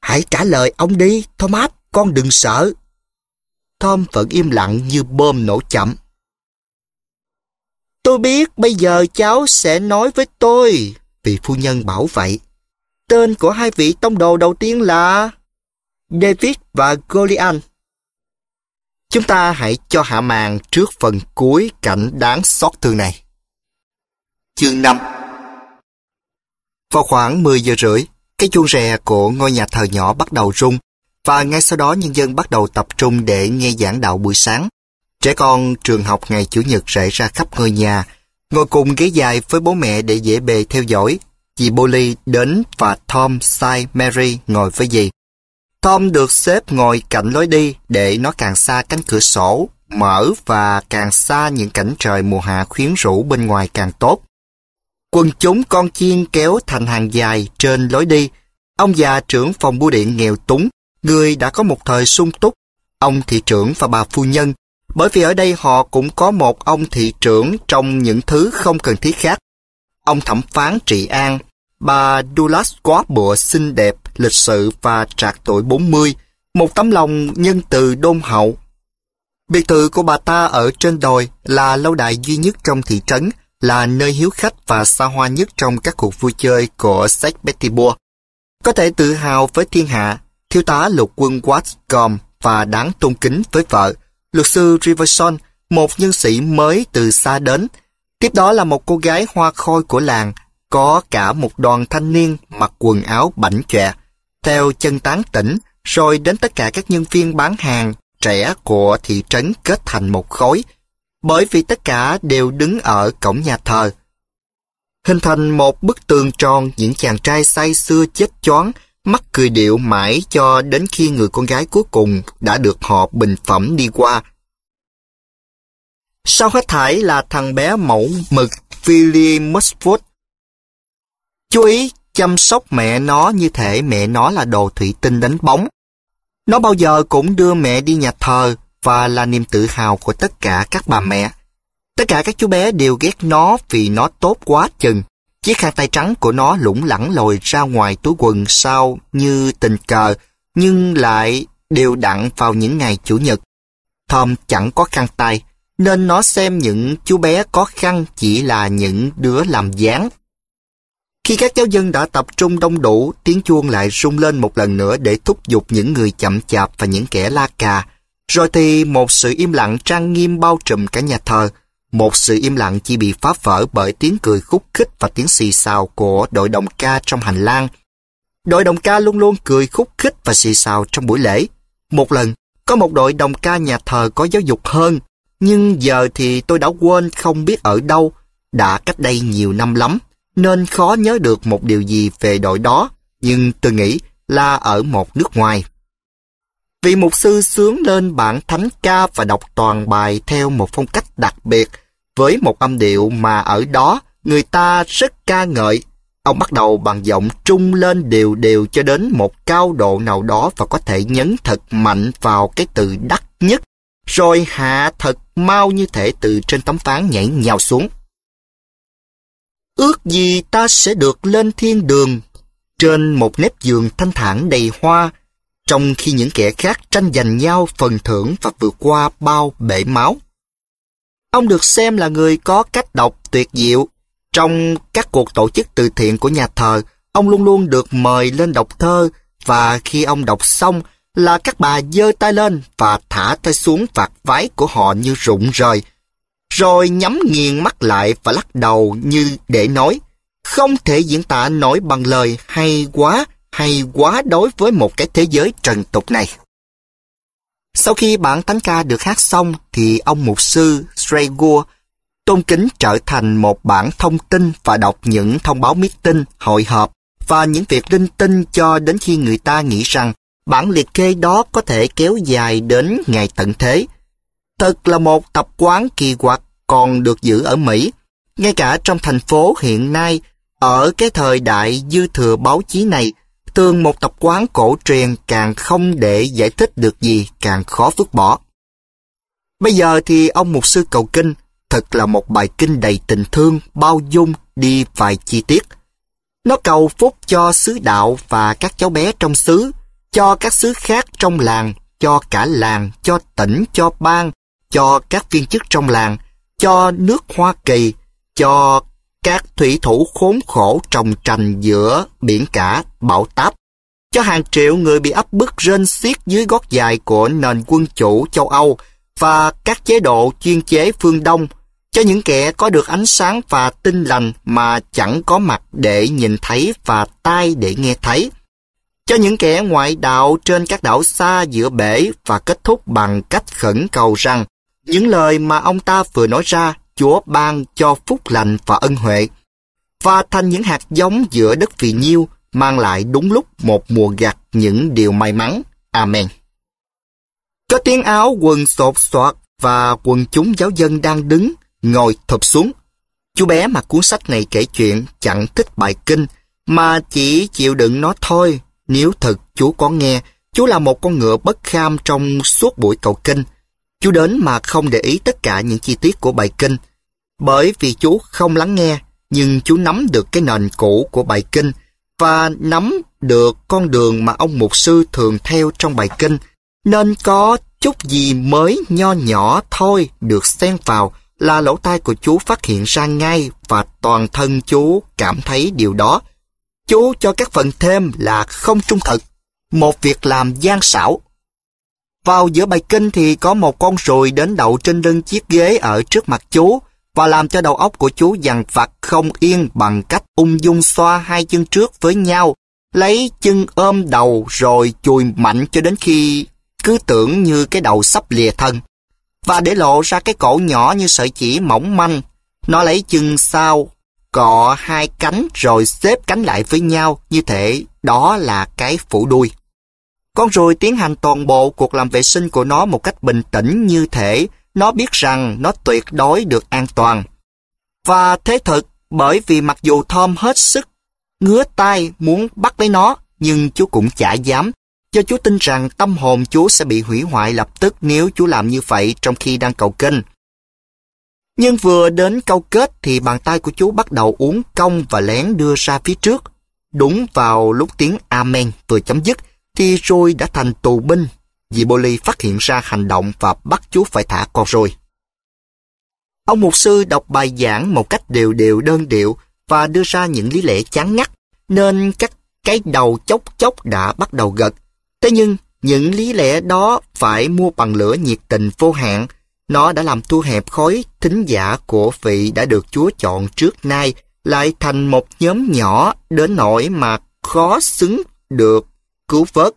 Hãy trả lời ông đi, Thomas, con đừng sợ. Tom vẫn im lặng như bơm nổ chậm. Tôi biết bây giờ cháu sẽ nói với tôi, vì phu nhân bảo vậy. Tên của hai vị tông đồ đầu tiên là David và Goliath. Chúng ta hãy cho hạ màn trước phần cuối cảnh đáng xót thương này. Chương 5 Vào khoảng 10 giờ rưỡi, cái chuông rè của ngôi nhà thờ nhỏ bắt đầu rung và ngay sau đó nhân dân bắt đầu tập trung để nghe giảng đạo buổi sáng. Trẻ con trường học ngày Chủ nhật rải ra khắp ngôi nhà, ngồi cùng ghế dài với bố mẹ để dễ bề theo dõi. Dì Bolly đến và Tom sai Mary ngồi với dì. Tom được xếp ngồi cạnh lối đi để nó càng xa cánh cửa sổ, mở và càng xa những cảnh trời mùa hạ khuyến rũ bên ngoài càng tốt. Quân chúng con chiên kéo thành hàng dài trên lối đi. Ông già trưởng phòng bưu điện nghèo túng, người đã có một thời sung túc. Ông thị trưởng và bà phu nhân, bởi vì ở đây họ cũng có một ông thị trưởng trong những thứ không cần thiết khác. Ông thẩm phán trị an, bà Dulles quá bụa xinh đẹp, lịch sự và trạc tuổi 40, một tấm lòng nhân từ đôn hậu. Biệt thự của bà ta ở trên đồi là lâu đài duy nhất trong thị trấn, là nơi hiếu khách và xa hoa nhất trong các cuộc vui chơi của Saint Petersburg. Có thể tự hào với thiên hạ, thiếu tá lục quân Watts và đáng tôn kính với vợ, luật sư Riverson, một nhân sĩ mới từ xa đến. Tiếp đó là một cô gái hoa khôi của làng, có cả một đoàn thanh niên mặc quần áo bảnh chọe, theo chân tán tỉnh, rồi đến tất cả các nhân viên bán hàng trẻ của thị trấn kết thành một khối, bởi vì tất cả đều đứng ở cổng nhà thờ. Hình thành một bức tường tròn những chàng trai say xưa chết choáng, mắt cười điệu mãi cho đến khi người con gái cuối cùng đã được họ bình phẩm đi qua. Sau hết thải là thằng bé mẫu mực Philly Musford. Chú ý chăm sóc mẹ nó như thể mẹ nó là đồ thủy tinh đánh bóng. Nó bao giờ cũng đưa mẹ đi nhà thờ và là niềm tự hào của tất cả các bà mẹ. Tất cả các chú bé đều ghét nó vì nó tốt quá chừng. Chiếc khăn tay trắng của nó lủng lẳng lồi ra ngoài túi quần sau như tình cờ, nhưng lại đều đặn vào những ngày Chủ nhật. Tom chẳng có khăn tay, nên nó xem những chú bé có khăn chỉ là những đứa làm dáng. Khi các giáo dân đã tập trung đông đủ, tiếng chuông lại rung lên một lần nữa để thúc giục những người chậm chạp và những kẻ la cà rồi thì một sự im lặng trang nghiêm bao trùm cả nhà thờ, một sự im lặng chỉ bị phá vỡ bởi tiếng cười khúc khích và tiếng xì xào của đội đồng ca trong hành lang. Đội đồng ca luôn luôn cười khúc khích và xì xào trong buổi lễ. Một lần, có một đội đồng ca nhà thờ có giáo dục hơn, nhưng giờ thì tôi đã quên không biết ở đâu, đã cách đây nhiều năm lắm, nên khó nhớ được một điều gì về đội đó, nhưng tôi nghĩ là ở một nước ngoài. Vị mục sư sướng lên bản thánh ca và đọc toàn bài theo một phong cách đặc biệt, với một âm điệu mà ở đó người ta rất ca ngợi. Ông bắt đầu bằng giọng trung lên đều đều cho đến một cao độ nào đó và có thể nhấn thật mạnh vào cái từ đắt nhất, rồi hạ thật mau như thể từ trên tấm phán nhảy nhào xuống. Ước gì ta sẽ được lên thiên đường, trên một nếp giường thanh thản đầy hoa, trong khi những kẻ khác tranh giành nhau phần thưởng và vượt qua bao bể máu. Ông được xem là người có cách đọc tuyệt diệu. Trong các cuộc tổ chức từ thiện của nhà thờ, ông luôn luôn được mời lên đọc thơ và khi ông đọc xong là các bà giơ tay lên và thả tay xuống vạt váy của họ như rụng rời, rồi nhắm nghiền mắt lại và lắc đầu như để nói. Không thể diễn tả nổi bằng lời hay quá hay quá đối với một cái thế giới trần tục này. Sau khi bản thánh ca được hát xong thì ông mục sư Sregur tôn kính trở thành một bản thông tin và đọc những thông báo meeting, hội họp và những việc linh tinh cho đến khi người ta nghĩ rằng bản liệt kê đó có thể kéo dài đến ngày tận thế. Thật là một tập quán kỳ quặc còn được giữ ở Mỹ. Ngay cả trong thành phố hiện nay, ở cái thời đại dư thừa báo chí này, Thường một tập quán cổ truyền càng không để giải thích được gì càng khó vứt bỏ. Bây giờ thì ông mục sư cầu kinh thật là một bài kinh đầy tình thương, bao dung đi vài chi tiết. Nó cầu phúc cho sứ đạo và các cháu bé trong xứ, cho các xứ khác trong làng, cho cả làng, cho tỉnh, cho bang, cho các viên chức trong làng, cho nước Hoa Kỳ, cho các thủy thủ khốn khổ trồng trành giữa biển cả bão táp, cho hàng triệu người bị áp bức rên xiết dưới gót dài của nền quân chủ châu Âu và các chế độ chuyên chế phương Đông, cho những kẻ có được ánh sáng và tinh lành mà chẳng có mặt để nhìn thấy và tai để nghe thấy, cho những kẻ ngoại đạo trên các đảo xa giữa bể và kết thúc bằng cách khẩn cầu rằng những lời mà ông ta vừa nói ra Chúa ban cho phúc lành và ân huệ, và thành những hạt giống giữa đất phì nhiêu mang lại đúng lúc một mùa gặt những điều may mắn. Amen. Có tiếng áo quần sột soạt và quần chúng giáo dân đang đứng, ngồi thụp xuống. Chú bé mặc cuốn sách này kể chuyện chẳng thích bài kinh, mà chỉ chịu đựng nó thôi. Nếu thật chú có nghe, chú là một con ngựa bất kham trong suốt buổi cầu kinh. Chú đến mà không để ý tất cả những chi tiết của bài kinh. Bởi vì chú không lắng nghe, nhưng chú nắm được cái nền cũ của bài kinh và nắm được con đường mà ông mục sư thường theo trong bài kinh, nên có chút gì mới nho nhỏ thôi được xen vào là lỗ tai của chú phát hiện ra ngay và toàn thân chú cảm thấy điều đó. Chú cho các phần thêm là không trung thực, một việc làm gian xảo vào giữa bài kinh thì có một con rùi đến đậu trên lưng chiếc ghế ở trước mặt chú và làm cho đầu óc của chú dằn vặt không yên bằng cách ung dung xoa hai chân trước với nhau, lấy chân ôm đầu rồi chùi mạnh cho đến khi cứ tưởng như cái đầu sắp lìa thân và để lộ ra cái cổ nhỏ như sợi chỉ mỏng manh. Nó lấy chân sau, cọ hai cánh rồi xếp cánh lại với nhau như thể đó là cái phủ đuôi. Con ruồi tiến hành toàn bộ cuộc làm vệ sinh của nó một cách bình tĩnh như thể nó biết rằng nó tuyệt đối được an toàn. Và thế thực, bởi vì mặc dù Tom hết sức ngứa tay muốn bắt lấy nó, nhưng chú cũng chả dám, cho chú tin rằng tâm hồn chú sẽ bị hủy hoại lập tức nếu chú làm như vậy trong khi đang cầu kinh Nhưng vừa đến câu kết thì bàn tay của chú bắt đầu uống cong và lén đưa ra phía trước. Đúng vào lúc tiếng Amen vừa chấm dứt thì rôi đã thành tù binh vì Boli phát hiện ra hành động và bắt chú phải thả con rôi. Ông mục sư đọc bài giảng một cách đều đều đơn điệu và đưa ra những lý lẽ chán ngắt, nên các cái đầu chốc chốc đã bắt đầu gật. Thế nhưng, những lý lẽ đó phải mua bằng lửa nhiệt tình vô hạn. Nó đã làm thu hẹp khối thính giả của vị đã được Chúa chọn trước nay lại thành một nhóm nhỏ đến nỗi mà khó xứng được cứu vớt.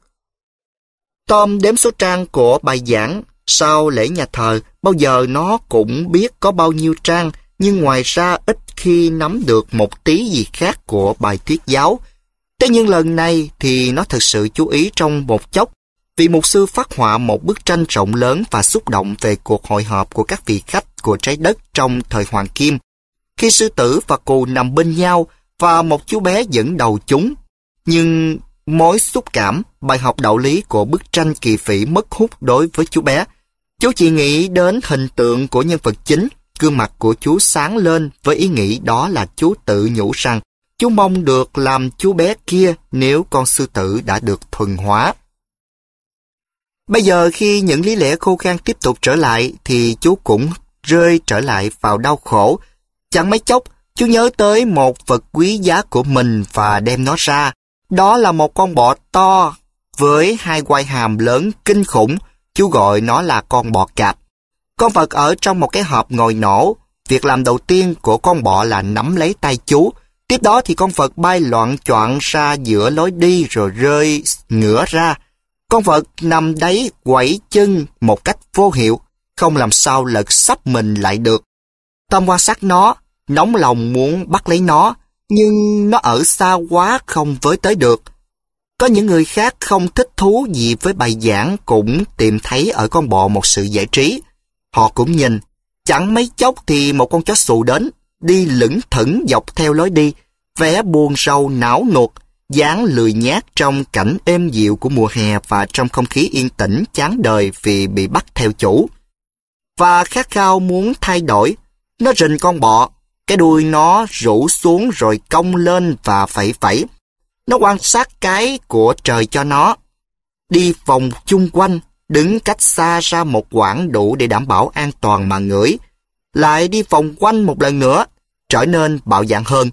Tom đếm số trang của bài giảng sau lễ nhà thờ, bao giờ nó cũng biết có bao nhiêu trang, nhưng ngoài ra ít khi nắm được một tí gì khác của bài thuyết giáo. Thế nhưng lần này thì nó thật sự chú ý trong một chốc, vì mục sư phát họa một bức tranh rộng lớn và xúc động về cuộc hội họp của các vị khách của trái đất trong thời Hoàng Kim, khi sư tử và cù nằm bên nhau và một chú bé dẫn đầu chúng. Nhưng mối xúc cảm, bài học đạo lý của bức tranh kỳ phỉ mất hút đối với chú bé. Chú chỉ nghĩ đến hình tượng của nhân vật chính, gương mặt của chú sáng lên với ý nghĩ đó là chú tự nhủ rằng chú mong được làm chú bé kia nếu con sư tử đã được thuần hóa. Bây giờ khi những lý lẽ khô khan tiếp tục trở lại thì chú cũng rơi trở lại vào đau khổ. Chẳng mấy chốc, chú nhớ tới một vật quý giá của mình và đem nó ra. Đó là một con bọ to, với hai quai hàm lớn kinh khủng, chú gọi nó là con bọ cạp. Con vật ở trong một cái hộp ngồi nổ, việc làm đầu tiên của con bọ là nắm lấy tay chú, tiếp đó thì con vật bay loạn choạng ra giữa lối đi rồi rơi ngửa ra. Con vật nằm đấy quẩy chân một cách vô hiệu, không làm sao lật sắp mình lại được. tâm quan sát nó, nóng lòng muốn bắt lấy nó, nhưng nó ở xa quá không với tới được. Có những người khác không thích thú gì với bài giảng cũng tìm thấy ở con bò một sự giải trí. Họ cũng nhìn, chẳng mấy chốc thì một con chó xù đến, đi lững thững dọc theo lối đi, vẻ buồn sâu não nuột, dáng lười nhác trong cảnh êm dịu của mùa hè và trong không khí yên tĩnh chán đời vì bị bắt theo chủ. Và khát khao muốn thay đổi, nó rình con bò. Cái đuôi nó rũ xuống rồi cong lên và phẩy phẩy. Nó quan sát cái của trời cho nó. Đi vòng chung quanh, đứng cách xa ra một quãng đủ để đảm bảo an toàn mà ngửi. Lại đi vòng quanh một lần nữa, trở nên bạo dạn hơn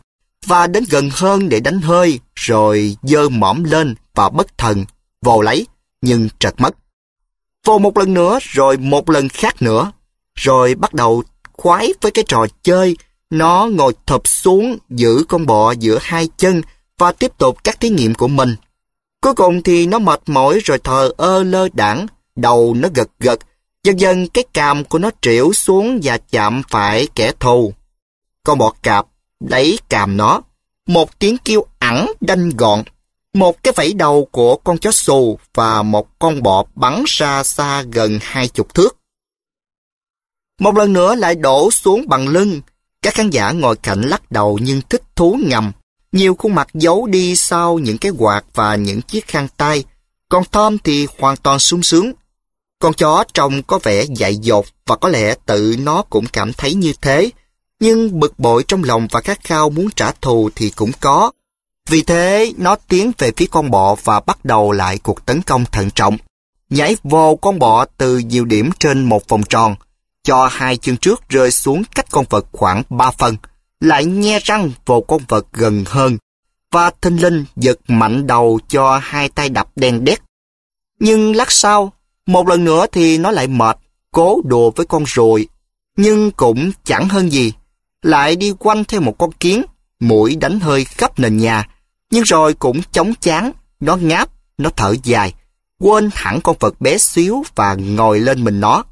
và đến gần hơn để đánh hơi rồi dơ mõm lên và bất thần vồ lấy nhưng trật mất. Vồ một lần nữa rồi một lần khác nữa rồi bắt đầu khoái với cái trò chơi nó ngồi thập xuống giữ con bọ giữa hai chân và tiếp tục các thí nghiệm của mình. Cuối cùng thì nó mệt mỏi rồi thờ ơ lơ đảng, đầu nó gật gật, dần dần cái càm của nó triểu xuống và chạm phải kẻ thù. Con bọ cạp lấy càm nó, một tiếng kêu ẳng đanh gọn, một cái vẫy đầu của con chó xù và một con bọ bắn xa xa gần hai chục thước. Một lần nữa lại đổ xuống bằng lưng, các khán giả ngồi cạnh lắc đầu nhưng thích thú ngầm. Nhiều khuôn mặt giấu đi sau những cái quạt và những chiếc khăn tay. Còn Tom thì hoàn toàn sung sướng. Con chó trông có vẻ dại dột và có lẽ tự nó cũng cảm thấy như thế. Nhưng bực bội trong lòng và khát khao muốn trả thù thì cũng có. Vì thế, nó tiến về phía con bọ và bắt đầu lại cuộc tấn công thận trọng. Nhảy vô con bọ từ nhiều điểm trên một vòng tròn cho hai chân trước rơi xuống cách con vật khoảng ba phần, lại nhe răng vào con vật gần hơn, và thinh linh giật mạnh đầu cho hai tay đập đen đét. Nhưng lát sau, một lần nữa thì nó lại mệt, cố đùa với con rồi, nhưng cũng chẳng hơn gì. Lại đi quanh theo một con kiến, mũi đánh hơi khắp nền nhà, nhưng rồi cũng chóng chán, nó ngáp, nó thở dài, quên hẳn con vật bé xíu và ngồi lên mình nó.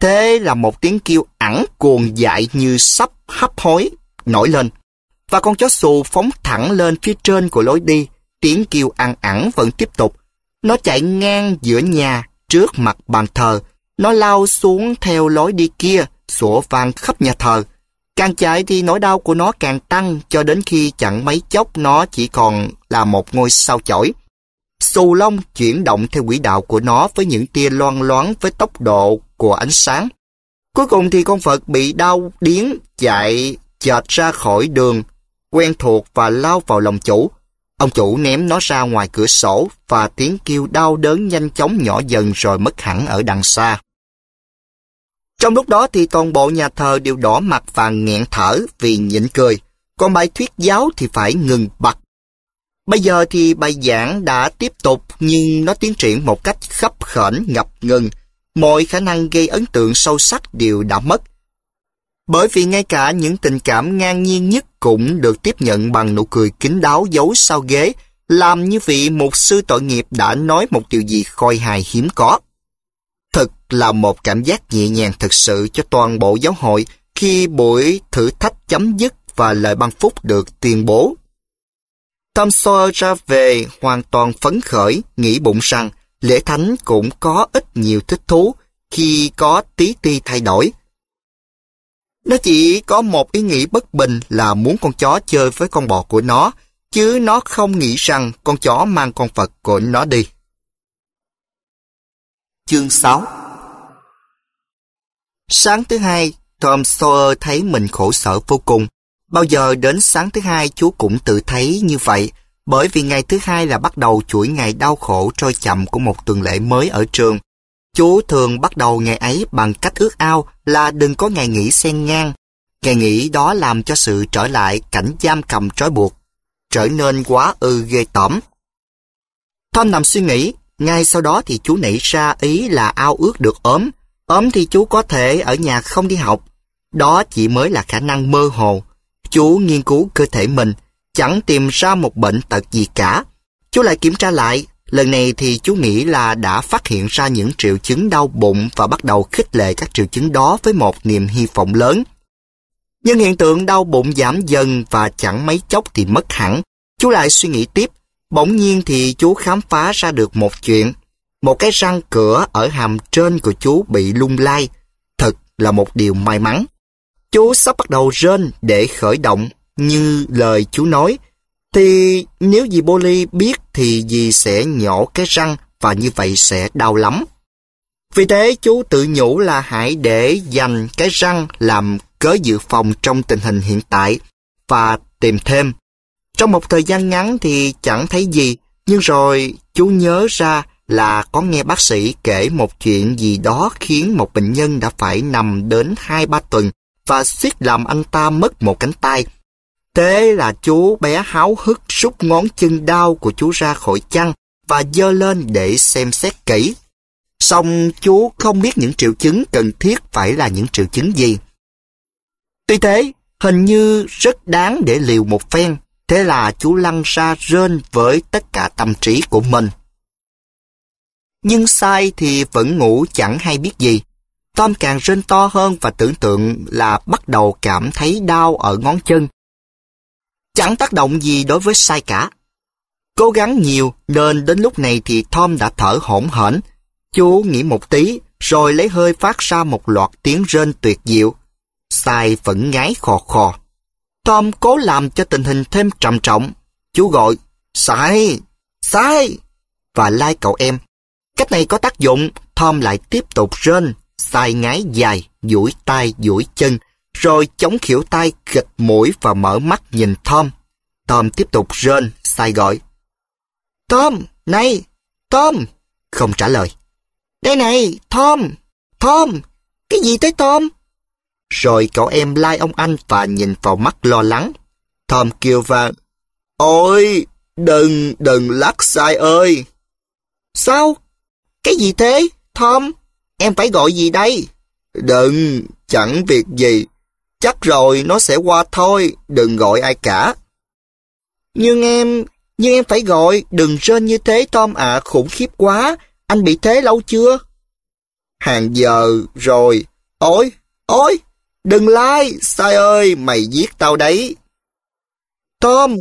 Thế là một tiếng kêu ẩn cuồng dại như sắp hấp hối nổi lên. Và con chó xù phóng thẳng lên phía trên của lối đi. Tiếng kêu ăn ẩn vẫn tiếp tục. Nó chạy ngang giữa nhà trước mặt bàn thờ. Nó lao xuống theo lối đi kia, sủa vang khắp nhà thờ. Càng chạy thì nỗi đau của nó càng tăng cho đến khi chẳng mấy chốc nó chỉ còn là một ngôi sao chổi. Xù lông chuyển động theo quỹ đạo của nó với những tia loan loáng với tốc độ của ánh sáng. Cuối cùng thì con Phật bị đau điếng chạy chợt ra khỏi đường quen thuộc và lao vào lòng chủ. Ông chủ ném nó ra ngoài cửa sổ và tiếng kêu đau đớn nhanh chóng nhỏ dần rồi mất hẳn ở đằng xa. Trong lúc đó thì toàn bộ nhà thờ đều đỏ mặt và nghẹn thở vì nhịn cười. Còn bài thuyết giáo thì phải ngừng bật. Bây giờ thì bài giảng đã tiếp tục nhưng nó tiến triển một cách khấp khẩn ngập ngừng mọi khả năng gây ấn tượng sâu sắc đều đã mất. Bởi vì ngay cả những tình cảm ngang nhiên nhất cũng được tiếp nhận bằng nụ cười kín đáo giấu sau ghế, làm như vị mục sư tội nghiệp đã nói một điều gì khôi hài hiếm có. Thật là một cảm giác nhẹ nhàng thực sự cho toàn bộ giáo hội khi buổi thử thách chấm dứt và lời ban phúc được tuyên bố. Tom Sawyer ra về hoàn toàn phấn khởi, nghĩ bụng rằng lễ thánh cũng có ít nhiều thích thú khi có tí ti thay đổi. Nó chỉ có một ý nghĩ bất bình là muốn con chó chơi với con bò của nó, chứ nó không nghĩ rằng con chó mang con Phật của nó đi. Chương 6 Sáng thứ hai, Tom Sawyer thấy mình khổ sở vô cùng. Bao giờ đến sáng thứ hai chú cũng tự thấy như vậy, bởi vì ngày thứ hai là bắt đầu chuỗi ngày đau khổ trôi chậm của một tuần lễ mới ở trường. Chú thường bắt đầu ngày ấy bằng cách ước ao là đừng có ngày nghỉ xen ngang. Ngày nghỉ đó làm cho sự trở lại cảnh giam cầm trói buộc, trở nên quá ư ghê tởm. Tom nằm suy nghĩ, ngay sau đó thì chú nảy ra ý là ao ước được ốm. ốm thì chú có thể ở nhà không đi học. Đó chỉ mới là khả năng mơ hồ. Chú nghiên cứu cơ thể mình, chẳng tìm ra một bệnh tật gì cả. Chú lại kiểm tra lại, lần này thì chú nghĩ là đã phát hiện ra những triệu chứng đau bụng và bắt đầu khích lệ các triệu chứng đó với một niềm hy vọng lớn. Nhưng hiện tượng đau bụng giảm dần và chẳng mấy chốc thì mất hẳn. Chú lại suy nghĩ tiếp, bỗng nhiên thì chú khám phá ra được một chuyện. Một cái răng cửa ở hàm trên của chú bị lung lay. Thật là một điều may mắn. Chú sắp bắt đầu rên để khởi động như lời chú nói, thì nếu dì Boli biết thì dì sẽ nhổ cái răng và như vậy sẽ đau lắm. Vì thế chú tự nhủ là hãy để dành cái răng làm cớ dự phòng trong tình hình hiện tại và tìm thêm. Trong một thời gian ngắn thì chẳng thấy gì, nhưng rồi chú nhớ ra là có nghe bác sĩ kể một chuyện gì đó khiến một bệnh nhân đã phải nằm đến 2-3 tuần và suýt làm anh ta mất một cánh tay. Thế là chú bé háo hức rút ngón chân đau của chú ra khỏi chăn và dơ lên để xem xét kỹ. xong chú không biết những triệu chứng cần thiết phải là những triệu chứng gì. Tuy thế, hình như rất đáng để liều một phen. Thế là chú lăn ra rên với tất cả tâm trí của mình. Nhưng sai thì vẫn ngủ chẳng hay biết gì. Tom càng rên to hơn và tưởng tượng là bắt đầu cảm thấy đau ở ngón chân Chẳng tác động gì đối với Sai cả. Cố gắng nhiều nên đến lúc này thì Tom đã thở hổn hển. Chú nghĩ một tí rồi lấy hơi phát ra một loạt tiếng rên tuyệt diệu. Sai vẫn ngái khò khò. Tom cố làm cho tình hình thêm trầm trọng. Chú gọi, Sai, Sai, và lai like cậu em. Cách này có tác dụng, Tom lại tiếp tục rên, Sai ngái dài, duỗi tay, duỗi chân, rồi chống khỉu tay gật mũi và mở mắt nhìn Tom. Tom tiếp tục rên, sai gọi. Tom, này, Tom, không trả lời. Đây này, Tom, Tom, cái gì tới Tom? Rồi cậu em lai like ông anh và nhìn vào mắt lo lắng. Tom kêu và, Ôi, đừng, đừng lắc sai ơi. Sao? Cái gì thế, Tom? Em phải gọi gì đây? Đừng, chẳng việc gì. Chắc rồi nó sẽ qua thôi, đừng gọi ai cả. Nhưng em, nhưng em phải gọi, đừng rên như thế Tom ạ, khủng khiếp quá, anh bị thế lâu chưa? Hàng giờ rồi, ôi, ôi, đừng lai, sai ơi, mày giết tao đấy. Tom,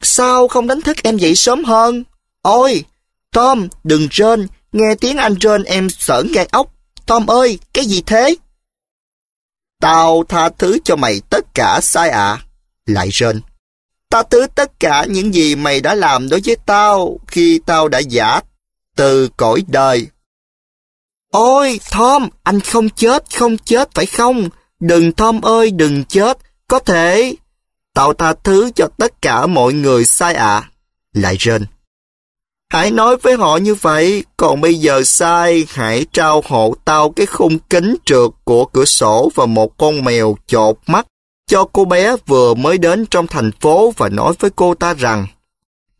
sao không đánh thức em dậy sớm hơn? Ôi, Tom, đừng rên, nghe tiếng anh rên em sởn gai ốc. Tom ơi, cái gì thế? Tao tha thứ cho mày tất cả sai ạ. À. Lại rên. Tha thứ tất cả những gì mày đã làm đối với tao khi tao đã giả từ cõi đời. Ôi, Tom, anh không chết, không chết phải không? Đừng Tom ơi, đừng chết. Có thể... Tao tha thứ cho tất cả mọi người sai ạ. À. Lại rên. Hãy nói với họ như vậy, còn bây giờ sai, hãy trao hộ tao cái khung kính trượt của cửa sổ và một con mèo chột mắt cho cô bé vừa mới đến trong thành phố và nói với cô ta rằng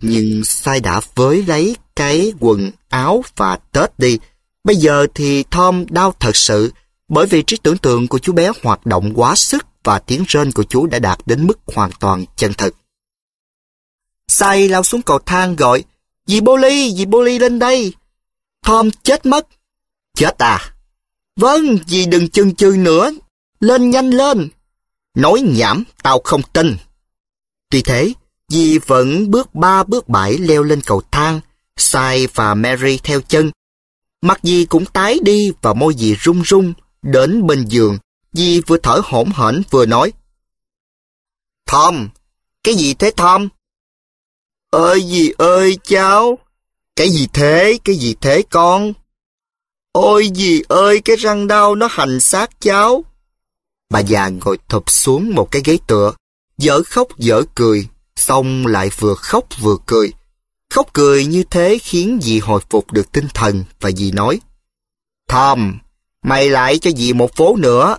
Nhưng sai đã với lấy cái quần áo và Tết đi. Bây giờ thì Tom đau thật sự, bởi vì trí tưởng tượng của chú bé hoạt động quá sức và tiếng rên của chú đã đạt đến mức hoàn toàn chân thực. Sai lao xuống cầu thang gọi Dì Boli, dì Boli lên đây. Tom chết mất. Chết à? Vâng, dì đừng chần chừ nữa. Lên nhanh lên. Nói nhảm, tao không tin. Tuy thế, dì vẫn bước ba bước bảy leo lên cầu thang, Sai và Mary theo chân. Mặt dì cũng tái đi và môi dì run run đến bên giường. Dì vừa thở hổn hển vừa nói. Tom, cái gì thế Tom? Ơi gì ơi cháu! Cái gì thế, cái gì thế con? Ôi gì ơi, cái răng đau nó hành xác cháu! Bà già ngồi thụp xuống một cái ghế tựa, dở khóc dở cười, xong lại vừa khóc vừa cười. Khóc cười như thế khiến dì hồi phục được tinh thần và dì nói Thầm, mày lại cho dì một phố nữa.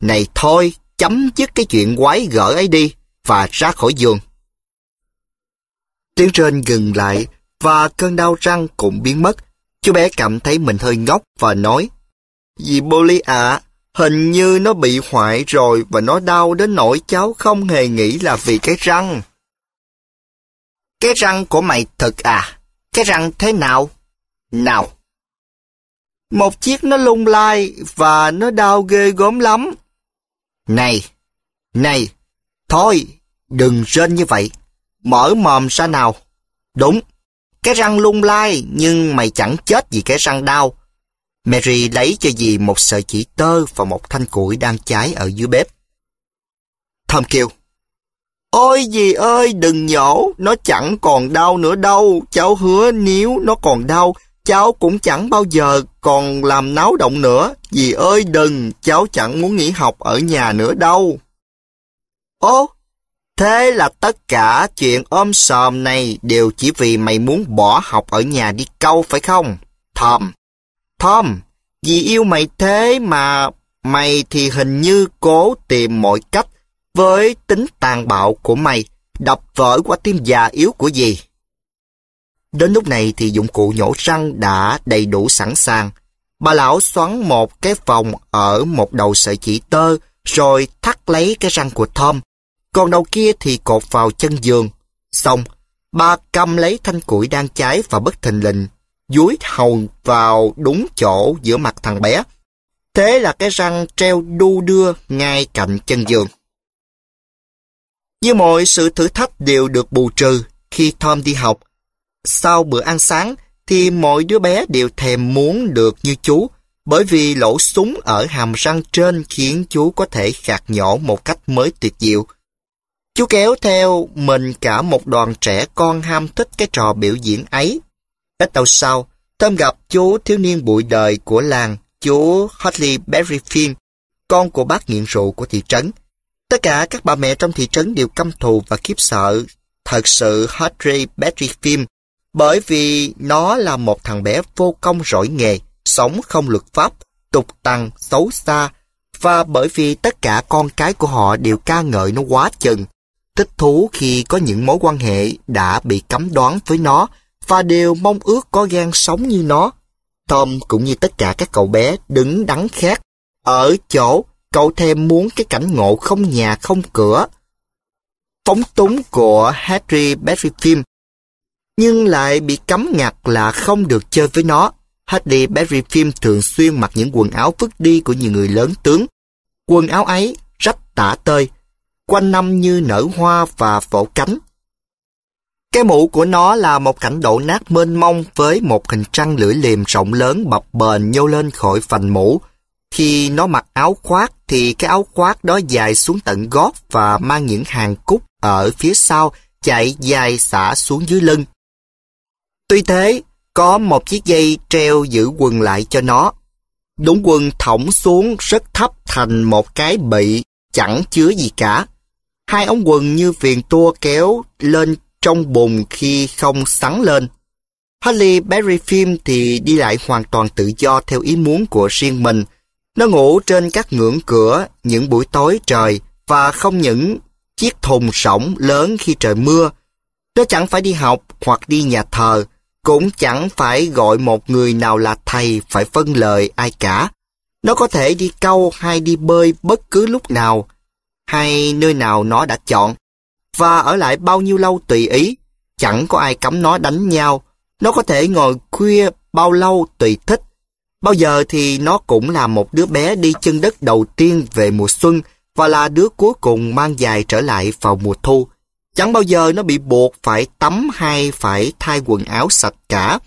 Này thôi, chấm dứt cái chuyện quái gở ấy đi và ra khỏi giường. Tiếng trên ngừng lại và cơn đau răng cũng biến mất. Chú bé cảm thấy mình hơi ngốc và nói Dì Boli ạ, hình như nó bị hoại rồi và nó đau đến nỗi cháu không hề nghĩ là vì cái răng. Cái răng của mày thật à? Cái răng thế nào? Nào! Một chiếc nó lung lai và nó đau ghê gớm lắm. Này! Này! Thôi! Đừng rên như vậy! mở mồm ra nào. Đúng, cái răng lung lai nhưng mày chẳng chết vì cái răng đau. Mary lấy cho dì một sợi chỉ tơ và một thanh củi đang cháy ở dưới bếp. Thơm kêu. Ôi dì ơi, đừng nhổ, nó chẳng còn đau nữa đâu. Cháu hứa nếu nó còn đau, cháu cũng chẳng bao giờ còn làm náo động nữa. Dì ơi đừng, cháu chẳng muốn nghỉ học ở nhà nữa đâu. Ô, Thế là tất cả chuyện ôm sòm này đều chỉ vì mày muốn bỏ học ở nhà đi câu phải không? Thom, Thom, vì yêu mày thế mà mày thì hình như cố tìm mọi cách với tính tàn bạo của mày đập vỡ qua tim già yếu của dì. Đến lúc này thì dụng cụ nhổ răng đã đầy đủ sẵn sàng. Bà lão xoắn một cái vòng ở một đầu sợi chỉ tơ rồi thắt lấy cái răng của Tom còn đầu kia thì cột vào chân giường. Xong, ba cầm lấy thanh củi đang cháy và bất thình lình, dúi hầu vào đúng chỗ giữa mặt thằng bé. Thế là cái răng treo đu đưa ngay cạnh chân giường. Như mọi sự thử thách đều được bù trừ khi Tom đi học. Sau bữa ăn sáng thì mọi đứa bé đều thèm muốn được như chú bởi vì lỗ súng ở hàm răng trên khiến chú có thể khạc nhổ một cách mới tuyệt diệu. Chú kéo theo mình cả một đoàn trẻ con ham thích cái trò biểu diễn ấy. Ít lâu sau, Thơm gặp chú thiếu niên bụi đời của làng, chú Hartley Berryfield, con của bác nghiện rượu của thị trấn. Tất cả các bà mẹ trong thị trấn đều căm thù và khiếp sợ thật sự Hartley Berryfield bởi vì nó là một thằng bé vô công rỗi nghề, sống không luật pháp, tục tằng, xấu xa, và bởi vì tất cả con cái của họ đều ca ngợi nó quá chừng, thích thú khi có những mối quan hệ đã bị cấm đoán với nó và đều mong ước có gan sống như nó. Tom cũng như tất cả các cậu bé đứng đắn khác ở chỗ cậu thêm muốn cái cảnh ngộ không nhà không cửa. Phóng túng của Harry Bedford nhưng lại bị cấm ngặt là không được chơi với nó. Harry Bedford thường xuyên mặc những quần áo vứt đi của những người lớn tướng. Quần áo ấy rách tả tơi, quanh năm như nở hoa và vỗ cánh. Cái mũ của nó là một cảnh đổ nát mênh mông với một hình trăng lưỡi liềm rộng lớn bập bền nhô lên khỏi vành mũ. Khi nó mặc áo khoác thì cái áo khoác đó dài xuống tận gót và mang những hàng cúc ở phía sau chạy dài xả xuống dưới lưng. Tuy thế, có một chiếc dây treo giữ quần lại cho nó. Đúng quần thõng xuống rất thấp thành một cái bị chẳng chứa gì cả. Hai ống quần như phiền tua kéo lên trong bùn khi không sắn lên. Holly Berry Film thì đi lại hoàn toàn tự do theo ý muốn của riêng mình. Nó ngủ trên các ngưỡng cửa những buổi tối trời và không những chiếc thùng rỗng lớn khi trời mưa. Nó chẳng phải đi học hoặc đi nhà thờ, cũng chẳng phải gọi một người nào là thầy phải phân lời ai cả. Nó có thể đi câu hay đi bơi bất cứ lúc nào, hay nơi nào nó đã chọn, và ở lại bao nhiêu lâu tùy ý, chẳng có ai cấm nó đánh nhau, nó có thể ngồi khuya bao lâu tùy thích. Bao giờ thì nó cũng là một đứa bé đi chân đất đầu tiên về mùa xuân và là đứa cuối cùng mang dài trở lại vào mùa thu. Chẳng bao giờ nó bị buộc phải tắm hay phải thay quần áo sạch cả.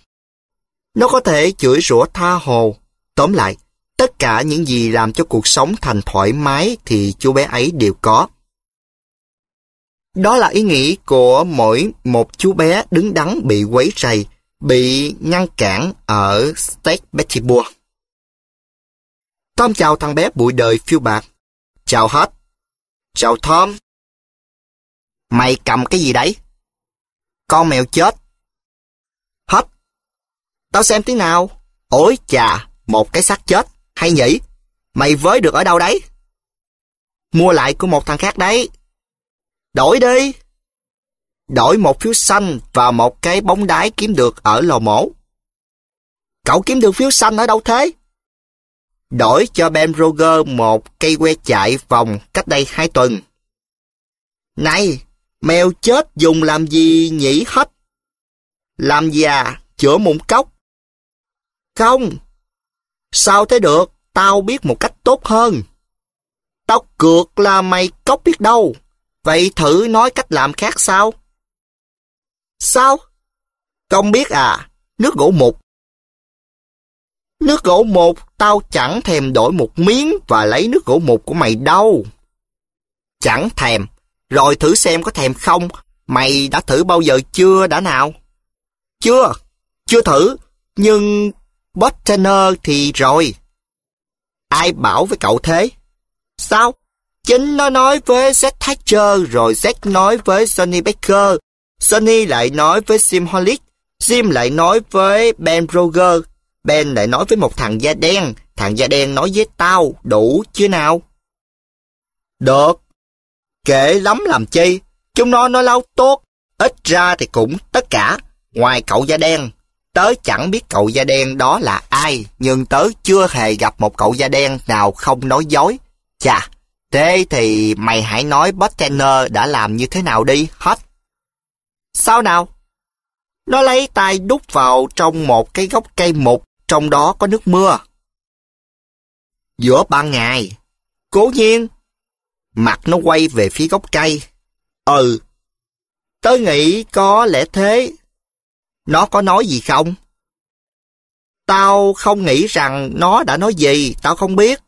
Nó có thể chửi rủa tha hồ. Tóm lại, Tất cả những gì làm cho cuộc sống thành thoải mái thì chú bé ấy đều có. Đó là ý nghĩ của mỗi một chú bé đứng đắn bị quấy rầy, bị ngăn cản ở State Petersburg. Tom chào thằng bé bụi đời phiêu bạc. Chào hết. Chào Tom. Mày cầm cái gì đấy? Con mèo chết. Hết. Tao xem tiếng nào. Ôi chà, một cái xác chết. Hay nhỉ, mày với được ở đâu đấy? Mua lại của một thằng khác đấy. Đổi đi. Đổi một phiếu xanh và một cái bóng đái kiếm được ở lò mổ. Cậu kiếm được phiếu xanh ở đâu thế? Đổi cho Ben Roger một cây que chạy vòng cách đây hai tuần. Này, mèo chết dùng làm gì nhỉ hết? Làm già, chữa mụn cốc. Không, Sao thế được? Tao biết một cách tốt hơn. Tao cược là mày có biết đâu. Vậy thử nói cách làm khác sao? Sao? Không biết à, nước gỗ mục. Nước gỗ mục, tao chẳng thèm đổi một miếng và lấy nước gỗ mục của mày đâu. Chẳng thèm, rồi thử xem có thèm không, mày đã thử bao giờ chưa đã nào? Chưa, chưa thử, nhưng Bottaner thì rồi. Ai bảo với cậu thế? Sao? Chính nó nói với Seth Thatcher, rồi Seth nói với Sonny Baker. Sonny lại nói với Sim Hollis. Sim lại nói với Ben Roger. Ben lại nói với một thằng da đen. Thằng da đen nói với tao, đủ chưa nào? Được. Kể lắm làm chi. Chúng nó nói lâu tốt. Ít ra thì cũng tất cả. Ngoài cậu da đen, Tớ chẳng biết cậu da đen đó là ai, nhưng tớ chưa hề gặp một cậu da đen nào không nói dối. Chà, thế thì mày hãy nói Bottaner đã làm như thế nào đi, hết. Sao nào? Nó lấy tay đút vào trong một cái gốc cây mục, trong đó có nước mưa. Giữa ban ngày, cố nhiên, mặt nó quay về phía gốc cây. Ừ, tớ nghĩ có lẽ thế nó có nói gì không? Tao không nghĩ rằng nó đã nói gì, tao không biết.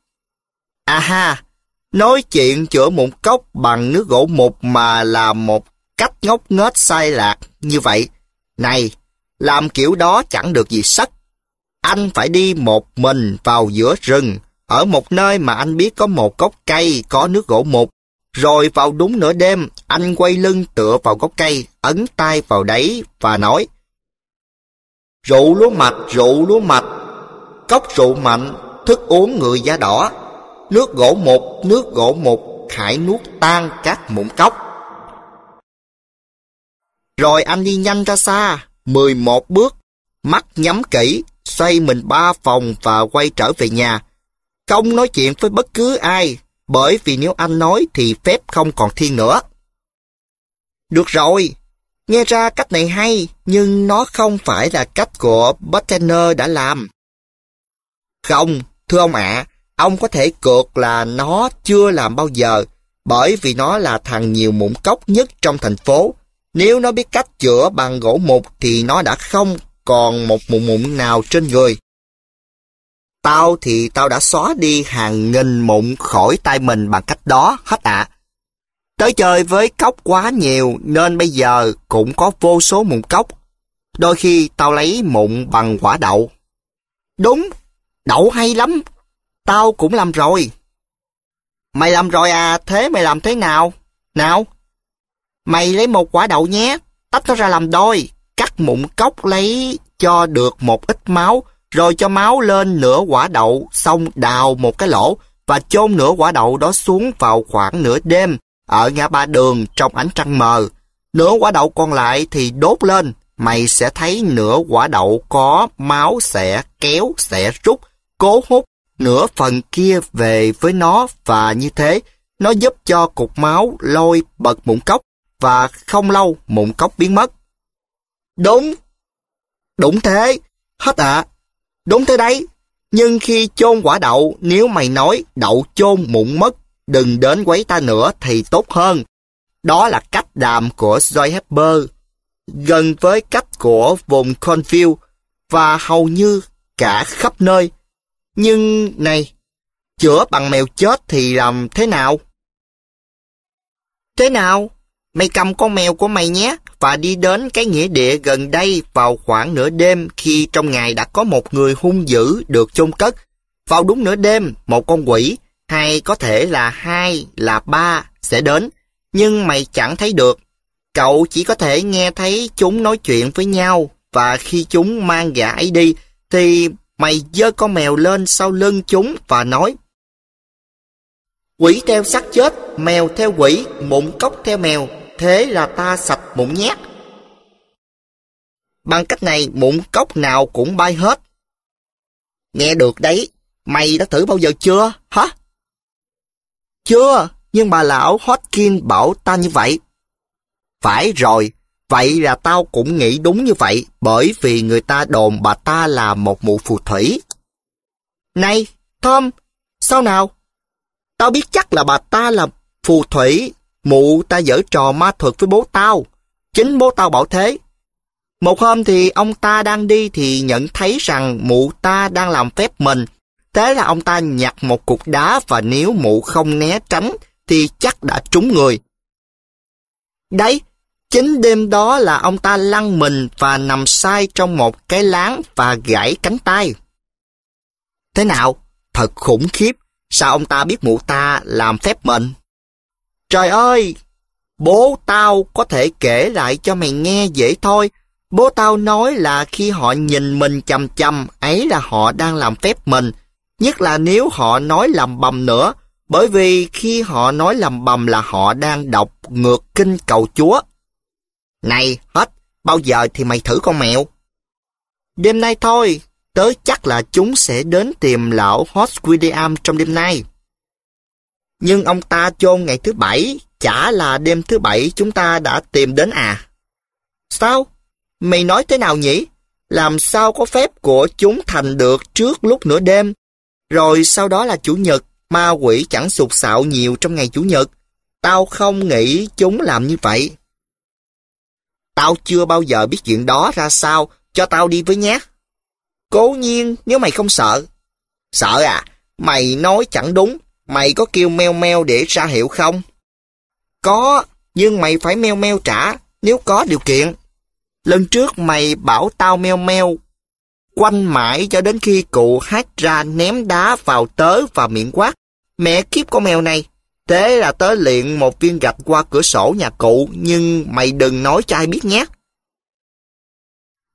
À ha, nói chuyện chữa mụn cốc bằng nước gỗ mục mà là một cách ngốc nghếch sai lạc như vậy. Này, làm kiểu đó chẳng được gì sắc. Anh phải đi một mình vào giữa rừng, ở một nơi mà anh biết có một gốc cây có nước gỗ mục. Rồi vào đúng nửa đêm, anh quay lưng tựa vào gốc cây, ấn tay vào đấy và nói rượu lúa mạch, rượu lúa mạch, cốc rượu mạnh, thức uống người da đỏ, nước gỗ một, nước gỗ một, khải nuốt tan các mụn cốc. Rồi anh đi nhanh ra xa, 11 bước, mắt nhắm kỹ, xoay mình ba phòng và quay trở về nhà. Không nói chuyện với bất cứ ai, bởi vì nếu anh nói thì phép không còn thiên nữa. Được rồi, Nghe ra cách này hay, nhưng nó không phải là cách của Butterner đã làm. Không, thưa ông ạ, ông có thể cược là nó chưa làm bao giờ, bởi vì nó là thằng nhiều mụn cốc nhất trong thành phố. Nếu nó biết cách chữa bằng gỗ mục thì nó đã không còn một mụn mụn nào trên người. Tao thì tao đã xóa đi hàng nghìn mụn khỏi tay mình bằng cách đó hết ạ. À. Tới chơi với cốc quá nhiều nên bây giờ cũng có vô số mụn cốc. Đôi khi tao lấy mụn bằng quả đậu. Đúng, đậu hay lắm. Tao cũng làm rồi. Mày làm rồi à, thế mày làm thế nào? Nào, mày lấy một quả đậu nhé, tách nó ra làm đôi, cắt mụn cốc lấy cho được một ít máu, rồi cho máu lên nửa quả đậu, xong đào một cái lỗ và chôn nửa quả đậu đó xuống vào khoảng nửa đêm ở ngã ba đường trong ánh trăng mờ. Nửa quả đậu còn lại thì đốt lên, mày sẽ thấy nửa quả đậu có máu sẽ kéo, sẽ rút, cố hút nửa phần kia về với nó và như thế, nó giúp cho cục máu lôi bật mụn cốc và không lâu mụn cốc biến mất. Đúng, đúng thế, hết ạ, đúng thế đấy. Nhưng khi chôn quả đậu, nếu mày nói đậu chôn mụn mất đừng đến quấy ta nữa thì tốt hơn. Đó là cách đạm của Joy Hepburn gần với cách của vùng Cornfield và hầu như cả khắp nơi. Nhưng này, chữa bằng mèo chết thì làm thế nào? Thế nào? Mày cầm con mèo của mày nhé và đi đến cái nghĩa địa gần đây vào khoảng nửa đêm khi trong ngày đã có một người hung dữ được chôn cất. Vào đúng nửa đêm, một con quỷ hay có thể là hai, là ba sẽ đến, nhưng mày chẳng thấy được. Cậu chỉ có thể nghe thấy chúng nói chuyện với nhau và khi chúng mang gã ấy đi thì mày dơ con mèo lên sau lưng chúng và nói Quỷ theo xác chết, mèo theo quỷ, mụn cốc theo mèo, thế là ta sạch mụn nhát. Bằng cách này mụn cốc nào cũng bay hết. Nghe được đấy, mày đã thử bao giờ chưa, hả? Chưa, nhưng bà lão Hotkin bảo ta như vậy. Phải rồi, vậy là tao cũng nghĩ đúng như vậy bởi vì người ta đồn bà ta là một mụ phù thủy. Này, Tom, sao nào? Tao biết chắc là bà ta là phù thủy, mụ ta dở trò ma thuật với bố tao. Chính bố tao bảo thế. Một hôm thì ông ta đang đi thì nhận thấy rằng mụ ta đang làm phép mình Thế là ông ta nhặt một cục đá và nếu mụ không né tránh thì chắc đã trúng người. Đấy, chính đêm đó là ông ta lăn mình và nằm sai trong một cái láng và gãy cánh tay. Thế nào? Thật khủng khiếp. Sao ông ta biết mụ ta làm phép mệnh? Trời ơi! Bố tao có thể kể lại cho mày nghe dễ thôi. Bố tao nói là khi họ nhìn mình chầm chầm, ấy là họ đang làm phép mình. Nhất là nếu họ nói lầm bầm nữa, bởi vì khi họ nói lầm bầm là họ đang đọc ngược kinh cầu chúa. Này, hết, bao giờ thì mày thử con mèo. Đêm nay thôi, tớ chắc là chúng sẽ đến tìm lão Hot William trong đêm nay. Nhưng ông ta chôn ngày thứ bảy, chả là đêm thứ bảy chúng ta đã tìm đến à. Sao? Mày nói thế nào nhỉ? Làm sao có phép của chúng thành được trước lúc nửa đêm rồi sau đó là Chủ nhật, ma quỷ chẳng sụt sạo nhiều trong ngày Chủ nhật. Tao không nghĩ chúng làm như vậy. Tao chưa bao giờ biết chuyện đó ra sao, cho tao đi với nhé. Cố nhiên nếu mày không sợ. Sợ à? Mày nói chẳng đúng, mày có kêu meo meo để ra hiệu không? Có, nhưng mày phải meo meo trả nếu có điều kiện. Lần trước mày bảo tao meo meo quanh mãi cho đến khi cụ hát ra ném đá vào tớ và miệng quát. Mẹ kiếp con mèo này! Thế là tớ liện một viên gạch qua cửa sổ nhà cụ, nhưng mày đừng nói cho ai biết nhé.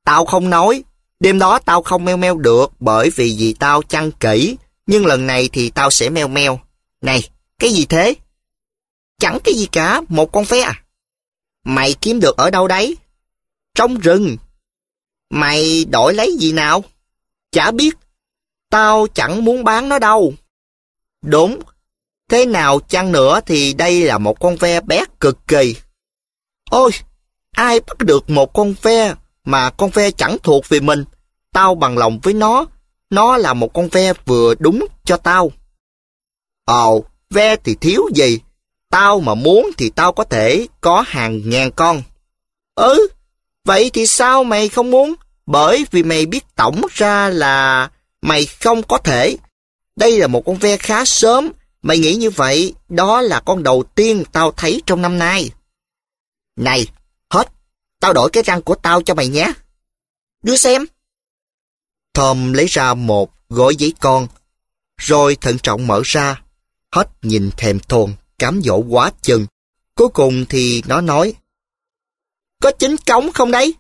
Tao không nói, đêm đó tao không meo meo được bởi vì vì tao chăn kỹ, nhưng lần này thì tao sẽ meo meo. Này, cái gì thế? Chẳng cái gì cả, một con phe à? Mày kiếm được ở đâu đấy? Trong rừng, Mày đổi lấy gì nào? Chả biết. Tao chẳng muốn bán nó đâu. Đúng. Thế nào chăng nữa thì đây là một con ve bé cực kỳ. Ôi, ai bắt được một con ve mà con ve chẳng thuộc về mình. Tao bằng lòng với nó. Nó là một con ve vừa đúng cho tao. Ồ, ve thì thiếu gì? Tao mà muốn thì tao có thể có hàng ngàn con. Ừ, Vậy thì sao mày không muốn? Bởi vì mày biết tổng ra là mày không có thể. Đây là một con ve khá sớm. Mày nghĩ như vậy, đó là con đầu tiên tao thấy trong năm nay. Này, hết. Tao đổi cái răng của tao cho mày nhé. Đưa xem. Tom lấy ra một gói giấy con, rồi thận trọng mở ra. Hết nhìn thèm thồn, cám dỗ quá chừng. Cuối cùng thì nó nói, có chính cống không đấy?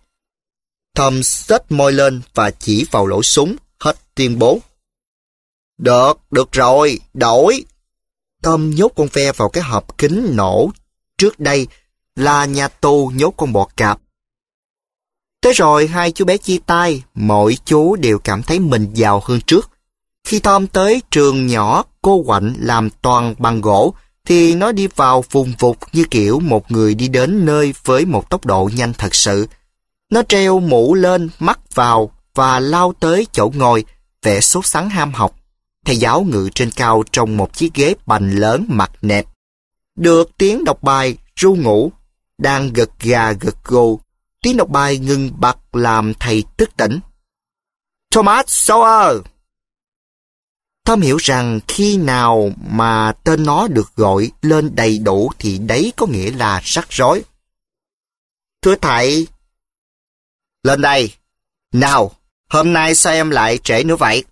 Thom xếch môi lên và chỉ vào lỗ súng, hết tuyên bố. Được, được rồi, đổi. Thom nhốt con ve vào cái hộp kính nổ trước đây là nhà tù nhốt con bọ cạp. Thế rồi hai chú bé chia tay, mỗi chú đều cảm thấy mình giàu hơn trước. Khi Tom tới trường nhỏ, cô Quạnh làm toàn bằng gỗ, thì nó đi vào vùng vụt như kiểu một người đi đến nơi với một tốc độ nhanh thật sự. Nó treo mũ lên, mắt vào và lao tới chỗ ngồi, vẻ sốt sắng ham học. Thầy giáo ngự trên cao trong một chiếc ghế bành lớn mặt nẹp. Được tiếng đọc bài, ru ngủ, đang gật gà gật gù. Tiếng đọc bài ngừng bật làm thầy tức tỉnh. Thomas Sawyer! Tom hiểu rằng khi nào mà tên nó được gọi lên đầy đủ thì đấy có nghĩa là rắc rối. Thưa thầy, lên đây. Nào, hôm nay sao em lại trễ nữa vậy?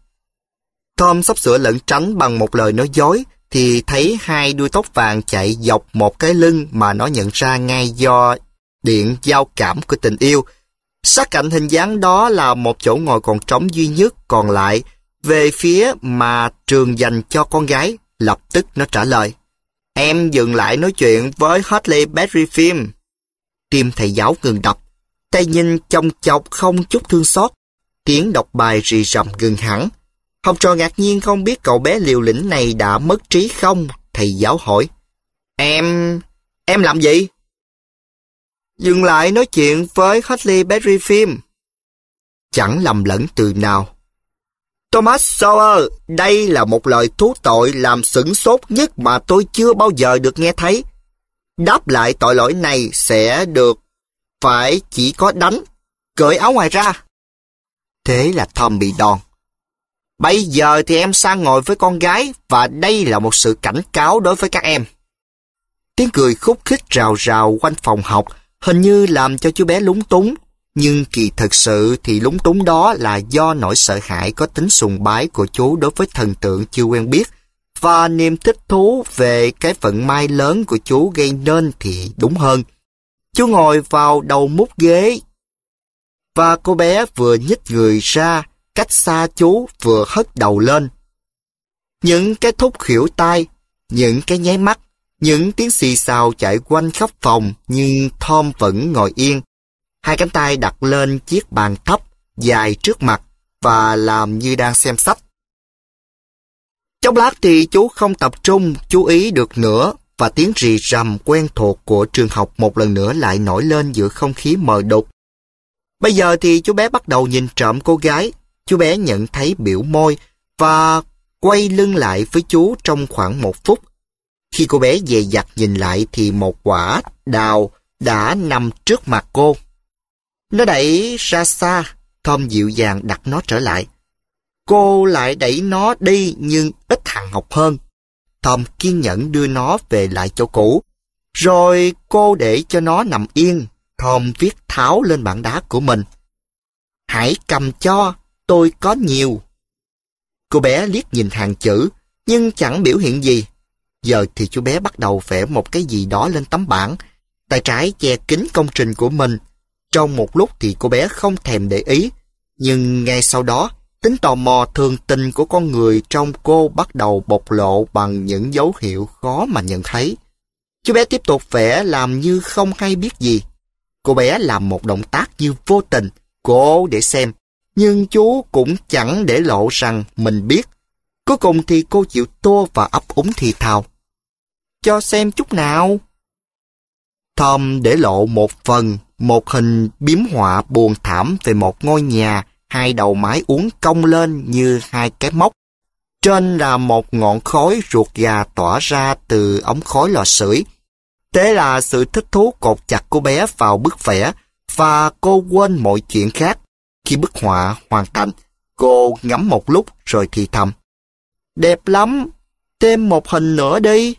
Tom sắp sửa lẫn tránh bằng một lời nói dối thì thấy hai đuôi tóc vàng chạy dọc một cái lưng mà nó nhận ra ngay do điện giao cảm của tình yêu. Sát cạnh hình dáng đó là một chỗ ngồi còn trống duy nhất còn lại về phía mà trường dành cho con gái, lập tức nó trả lời. Em dừng lại nói chuyện với Hartley Berry Film. Tim thầy giáo ngừng đập, tay nhìn chồng chọc không chút thương xót. Tiếng đọc bài rì rầm ngừng hẳn. Học trò ngạc nhiên không biết cậu bé liều lĩnh này đã mất trí không? Thầy giáo hỏi. Em... em làm gì? Dừng lại nói chuyện với Hartley Berry Film. Chẳng lầm lẫn từ nào, Thomas Sawyer, đây là một lời thú tội làm sửng sốt nhất mà tôi chưa bao giờ được nghe thấy. Đáp lại tội lỗi này sẽ được phải chỉ có đánh, cởi áo ngoài ra. Thế là Tom bị đòn. Bây giờ thì em sang ngồi với con gái và đây là một sự cảnh cáo đối với các em. Tiếng cười khúc khích rào rào quanh phòng học hình như làm cho chú bé lúng túng nhưng kỳ thật sự thì lúng túng đó là do nỗi sợ hãi có tính sùng bái của chú đối với thần tượng chưa quen biết và niềm thích thú về cái vận may lớn của chú gây nên thì đúng hơn. Chú ngồi vào đầu mút ghế và cô bé vừa nhích người ra cách xa chú vừa hất đầu lên. Những cái thúc khỉu tai, những cái nháy mắt, những tiếng xì xào chạy quanh khắp phòng nhưng Tom vẫn ngồi yên Hai cánh tay đặt lên chiếc bàn thấp dài trước mặt và làm như đang xem sách. Trong lát thì chú không tập trung, chú ý được nữa và tiếng rì rầm quen thuộc của trường học một lần nữa lại nổi lên giữa không khí mờ đục. Bây giờ thì chú bé bắt đầu nhìn trộm cô gái. Chú bé nhận thấy biểu môi và quay lưng lại với chú trong khoảng một phút. Khi cô bé dè dặt nhìn lại thì một quả đào đã nằm trước mặt cô. Nó đẩy ra xa, Tom dịu dàng đặt nó trở lại. Cô lại đẩy nó đi nhưng ít thằng học hơn. Tom kiên nhẫn đưa nó về lại chỗ cũ. Rồi cô để cho nó nằm yên. Tom viết tháo lên bảng đá của mình. Hãy cầm cho, tôi có nhiều. Cô bé liếc nhìn hàng chữ, nhưng chẳng biểu hiện gì. Giờ thì chú bé bắt đầu vẽ một cái gì đó lên tấm bảng. Tay trái che kính công trình của mình, trong một lúc thì cô bé không thèm để ý, nhưng ngay sau đó, tính tò mò thường tình của con người trong cô bắt đầu bộc lộ bằng những dấu hiệu khó mà nhận thấy. Chú bé tiếp tục vẽ làm như không hay biết gì. Cô bé làm một động tác như vô tình, cố để xem, nhưng chú cũng chẳng để lộ rằng mình biết. Cuối cùng thì cô chịu tô và ấp úng thì thào. Cho xem chút nào. Tom để lộ một phần một hình biếm họa buồn thảm về một ngôi nhà, hai đầu mái uốn cong lên như hai cái móc. Trên là một ngọn khói ruột gà tỏa ra từ ống khói lò sưởi. Thế là sự thích thú cột chặt cô bé vào bức vẽ và cô quên mọi chuyện khác. Khi bức họa hoàn thành, cô ngắm một lúc rồi thì thầm. Đẹp lắm, thêm một hình nữa đi.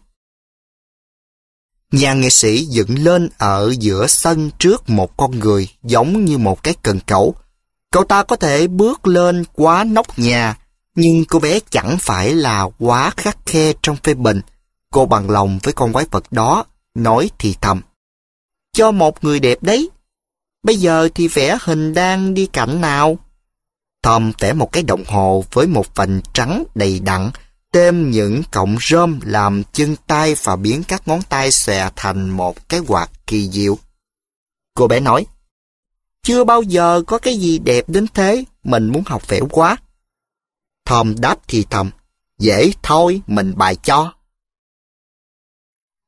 Nhà nghệ sĩ dựng lên ở giữa sân trước một con người giống như một cái cần cẩu. Cậu ta có thể bước lên quá nóc nhà, nhưng cô bé chẳng phải là quá khắc khe trong phê bình. Cô bằng lòng với con quái vật đó, nói thì thầm. Cho một người đẹp đấy. Bây giờ thì vẽ hình đang đi cạnh nào? Thầm vẽ một cái đồng hồ với một vành trắng đầy đặn, têm những cọng rơm làm chân tay và biến các ngón tay xòe thành một cái quạt kỳ diệu. Cô bé nói, chưa bao giờ có cái gì đẹp đến thế, mình muốn học vẽ quá. thầm đáp thì thầm, dễ thôi mình bài cho.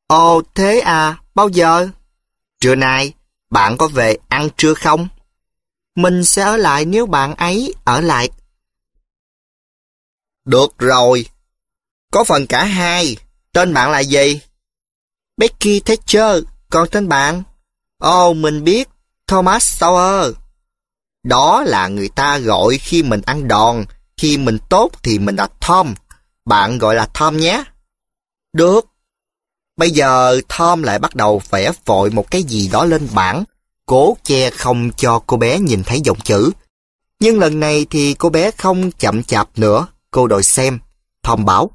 Ồ thế à, bao giờ? Trưa nay, bạn có về ăn trưa không? Mình sẽ ở lại nếu bạn ấy ở lại. Được rồi, có phần cả hai. Tên bạn là gì? Becky Thatcher. Còn tên bạn? Ồ, oh, mình biết. Thomas Sawyer. Đó là người ta gọi khi mình ăn đòn. Khi mình tốt thì mình là Tom. Bạn gọi là Tom nhé. Được. Bây giờ Tom lại bắt đầu vẽ vội một cái gì đó lên bảng, cố che không cho cô bé nhìn thấy dòng chữ. Nhưng lần này thì cô bé không chậm chạp nữa, cô đòi xem. Tom bảo,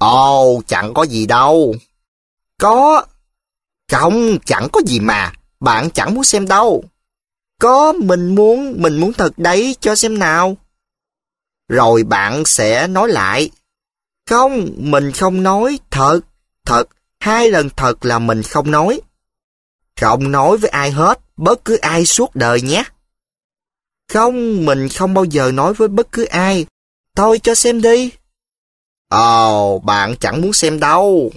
Ồ, chẳng có gì đâu. Có. Không, chẳng có gì mà. Bạn chẳng muốn xem đâu. Có, mình muốn, mình muốn thật đấy, cho xem nào. Rồi bạn sẽ nói lại. Không, mình không nói, thật, thật. Hai lần thật là mình không nói. Không nói với ai hết, bất cứ ai suốt đời nhé. Không, mình không bao giờ nói với bất cứ ai. Thôi cho xem đi. Ồ, bạn chẳng muốn xem đâu.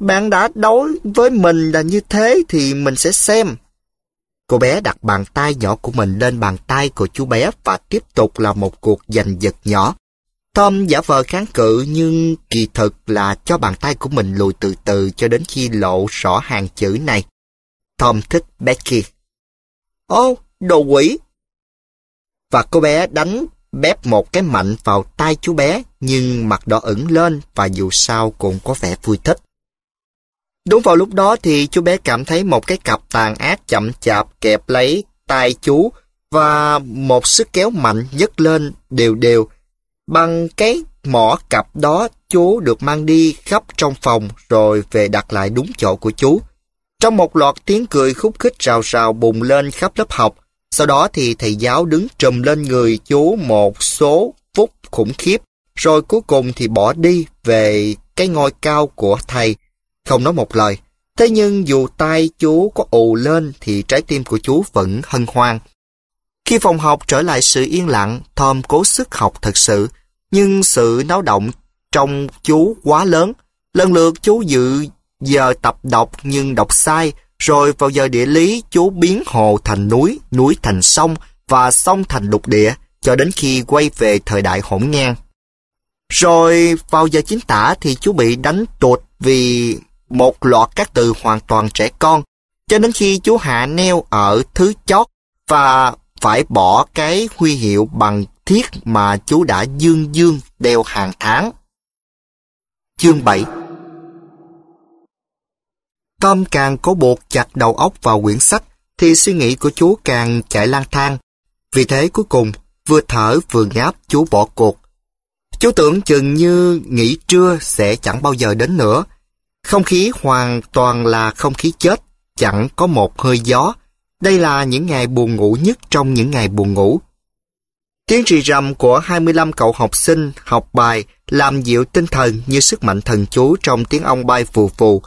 Bạn đã đối với mình là như thế thì mình sẽ xem. Cô bé đặt bàn tay nhỏ của mình lên bàn tay của chú bé và tiếp tục là một cuộc giành giật nhỏ. Tom giả vờ kháng cự nhưng kỳ thực là cho bàn tay của mình lùi từ từ cho đến khi lộ rõ hàng chữ này. Tom thích Becky. Ô, oh, đồ quỷ! Và cô bé đánh bép một cái mạnh vào tay chú bé, nhưng mặt đỏ ửng lên và dù sao cũng có vẻ vui thích. Đúng vào lúc đó thì chú bé cảm thấy một cái cặp tàn ác chậm chạp kẹp lấy tay chú và một sức kéo mạnh dứt lên đều đều. Bằng cái mỏ cặp đó chú được mang đi khắp trong phòng rồi về đặt lại đúng chỗ của chú. Trong một loạt tiếng cười khúc khích rào rào bùng lên khắp lớp học, sau đó thì thầy giáo đứng trùm lên người chú một số phút khủng khiếp, rồi cuối cùng thì bỏ đi về cái ngôi cao của thầy, không nói một lời. Thế nhưng dù tay chú có ù lên thì trái tim của chú vẫn hân hoan. Khi phòng học trở lại sự yên lặng, Tom cố sức học thật sự, nhưng sự náo động trong chú quá lớn. Lần lượt chú dự giờ tập đọc nhưng đọc sai, rồi vào giờ địa lý, chú biến hồ thành núi, núi thành sông và sông thành lục địa cho đến khi quay về thời đại hỗn ngang. Rồi vào giờ chính tả thì chú bị đánh tụt vì một loạt các từ hoàn toàn trẻ con cho đến khi chú hạ neo ở thứ chót và phải bỏ cái huy hiệu bằng thiết mà chú đã dương dương đeo hàng tháng. Chương 7 Tom càng cố buộc chặt đầu óc vào quyển sách, thì suy nghĩ của chú càng chạy lang thang. Vì thế cuối cùng, vừa thở vừa ngáp chú bỏ cuộc. Chú tưởng chừng như nghỉ trưa sẽ chẳng bao giờ đến nữa. Không khí hoàn toàn là không khí chết, chẳng có một hơi gió. Đây là những ngày buồn ngủ nhất trong những ngày buồn ngủ. Tiếng rì rầm của 25 cậu học sinh học bài làm dịu tinh thần như sức mạnh thần chú trong tiếng ong bay phù phù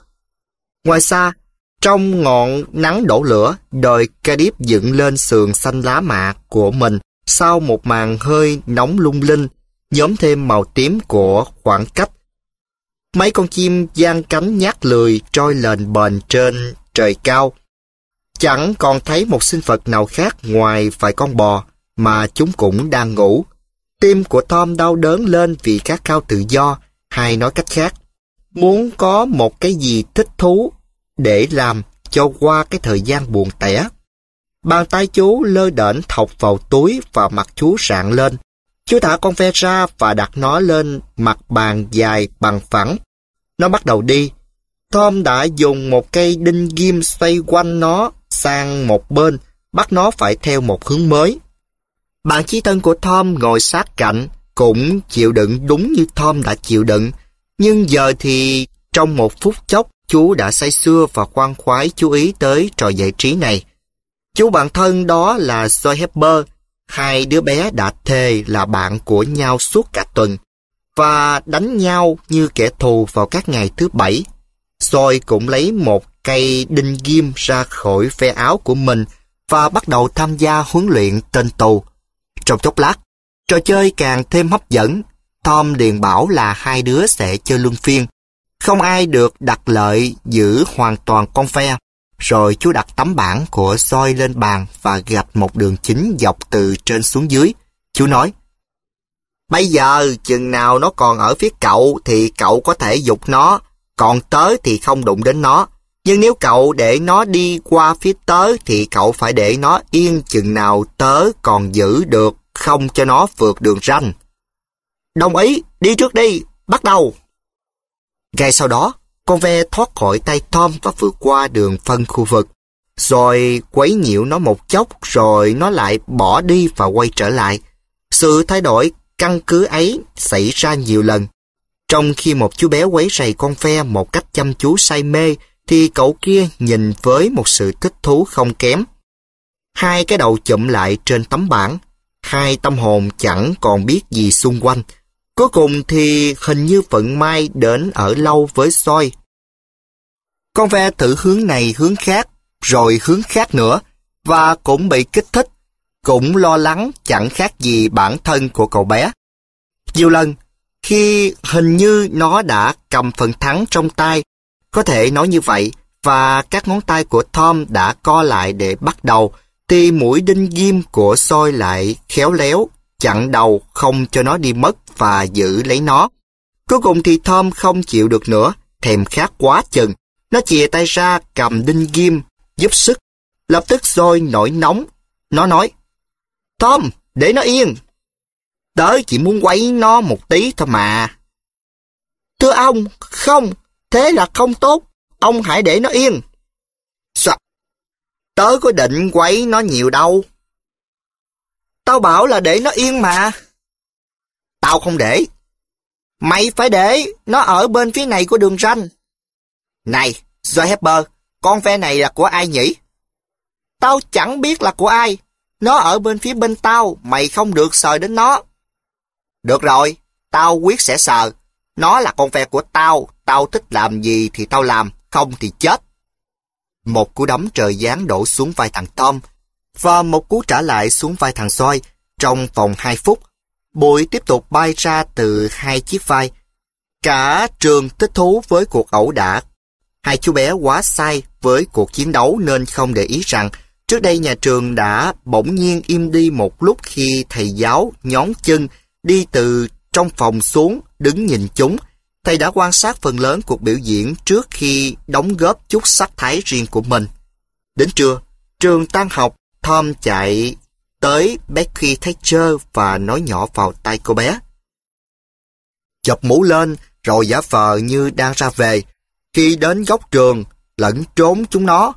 Ngoài xa, trong ngọn nắng đổ lửa, đời Cardiff dựng lên sườn xanh lá mạ của mình sau một màn hơi nóng lung linh, nhóm thêm màu tím của khoảng cách. Mấy con chim giang cánh nhát lười trôi lên bền trên trời cao. Chẳng còn thấy một sinh vật nào khác ngoài vài con bò mà chúng cũng đang ngủ. Tim của Tom đau đớn lên vì khát cao tự do, hay nói cách khác, muốn có một cái gì thích thú để làm cho qua cái thời gian buồn tẻ. Bàn tay chú lơ đễnh thọc vào túi và mặt chú sạng lên. Chú thả con ve ra và đặt nó lên mặt bàn dài bằng phẳng. Nó bắt đầu đi. Tom đã dùng một cây đinh ghim xoay quanh nó sang một bên, bắt nó phải theo một hướng mới. Bạn chí thân của Tom ngồi sát cạnh, cũng chịu đựng đúng như Tom đã chịu đựng, nhưng giờ thì trong một phút chốc chú đã say xưa và khoan khoái chú ý tới trò giải trí này. Chú bạn thân đó là Joy Hepper, hai đứa bé đã thề là bạn của nhau suốt cả tuần và đánh nhau như kẻ thù vào các ngày thứ bảy. Joy cũng lấy một cây đinh ghim ra khỏi phe áo của mình và bắt đầu tham gia huấn luyện tên tù. Trong chốc lát, trò chơi càng thêm hấp dẫn Tom liền bảo là hai đứa sẽ chơi luân phiên. Không ai được đặt lợi giữ hoàn toàn con phe. Rồi chú đặt tấm bảng của soi lên bàn và gạch một đường chính dọc từ trên xuống dưới. Chú nói, Bây giờ chừng nào nó còn ở phía cậu thì cậu có thể dục nó, còn tớ thì không đụng đến nó. Nhưng nếu cậu để nó đi qua phía tớ thì cậu phải để nó yên chừng nào tớ còn giữ được không cho nó vượt đường ranh. Đồng ý, đi trước đi, bắt đầu. Ngay sau đó, con ve thoát khỏi tay Tom và vượt qua đường phân khu vực. Rồi quấy nhiễu nó một chốc rồi nó lại bỏ đi và quay trở lại. Sự thay đổi căn cứ ấy xảy ra nhiều lần. Trong khi một chú bé quấy rầy con ve một cách chăm chú say mê thì cậu kia nhìn với một sự thích thú không kém. Hai cái đầu chụm lại trên tấm bảng, hai tâm hồn chẳng còn biết gì xung quanh Cuối cùng thì hình như Phận Mai đến ở lâu với soi. Con ve thử hướng này hướng khác, rồi hướng khác nữa, và cũng bị kích thích, cũng lo lắng chẳng khác gì bản thân của cậu bé. Nhiều lần, khi hình như nó đã cầm phần thắng trong tay, có thể nói như vậy, và các ngón tay của Tom đã co lại để bắt đầu, thì mũi đinh ghim của soi lại khéo léo chặn đầu không cho nó đi mất và giữ lấy nó. Cuối cùng thì Thơm không chịu được nữa, thèm khát quá chừng. Nó chìa tay ra cầm đinh ghim, giúp sức. Lập tức rồi nổi nóng. Nó nói, Thơm, để nó yên. Tớ chỉ muốn quấy nó một tí thôi mà. Thưa ông, không, thế là không tốt. Ông hãy để nó yên. Sợ, tớ có định quấy nó nhiều đâu. Tao bảo là để nó yên mà. Tao không để. Mày phải để nó ở bên phía này của đường ranh. Này, Joy Hepper, con ve này là của ai nhỉ? Tao chẳng biết là của ai. Nó ở bên phía bên tao, mày không được sờ đến nó. Được rồi, tao quyết sẽ sờ. Nó là con ve của tao, tao thích làm gì thì tao làm, không thì chết. Một cú đấm trời giáng đổ xuống vai thằng Tom, và một cú trả lại xuống vai thằng soi. Trong vòng 2 phút, bụi tiếp tục bay ra từ hai chiếc vai. Cả trường thích thú với cuộc ẩu đả. Hai chú bé quá sai với cuộc chiến đấu nên không để ý rằng trước đây nhà trường đã bỗng nhiên im đi một lúc khi thầy giáo nhón chân đi từ trong phòng xuống đứng nhìn chúng. Thầy đã quan sát phần lớn cuộc biểu diễn trước khi đóng góp chút sắc thái riêng của mình. Đến trưa, trường tan học Tom chạy tới Becky Thatcher và nói nhỏ vào tay cô bé. Chọc mũ lên rồi giả vờ như đang ra về. Khi đến góc trường, lẫn trốn chúng nó.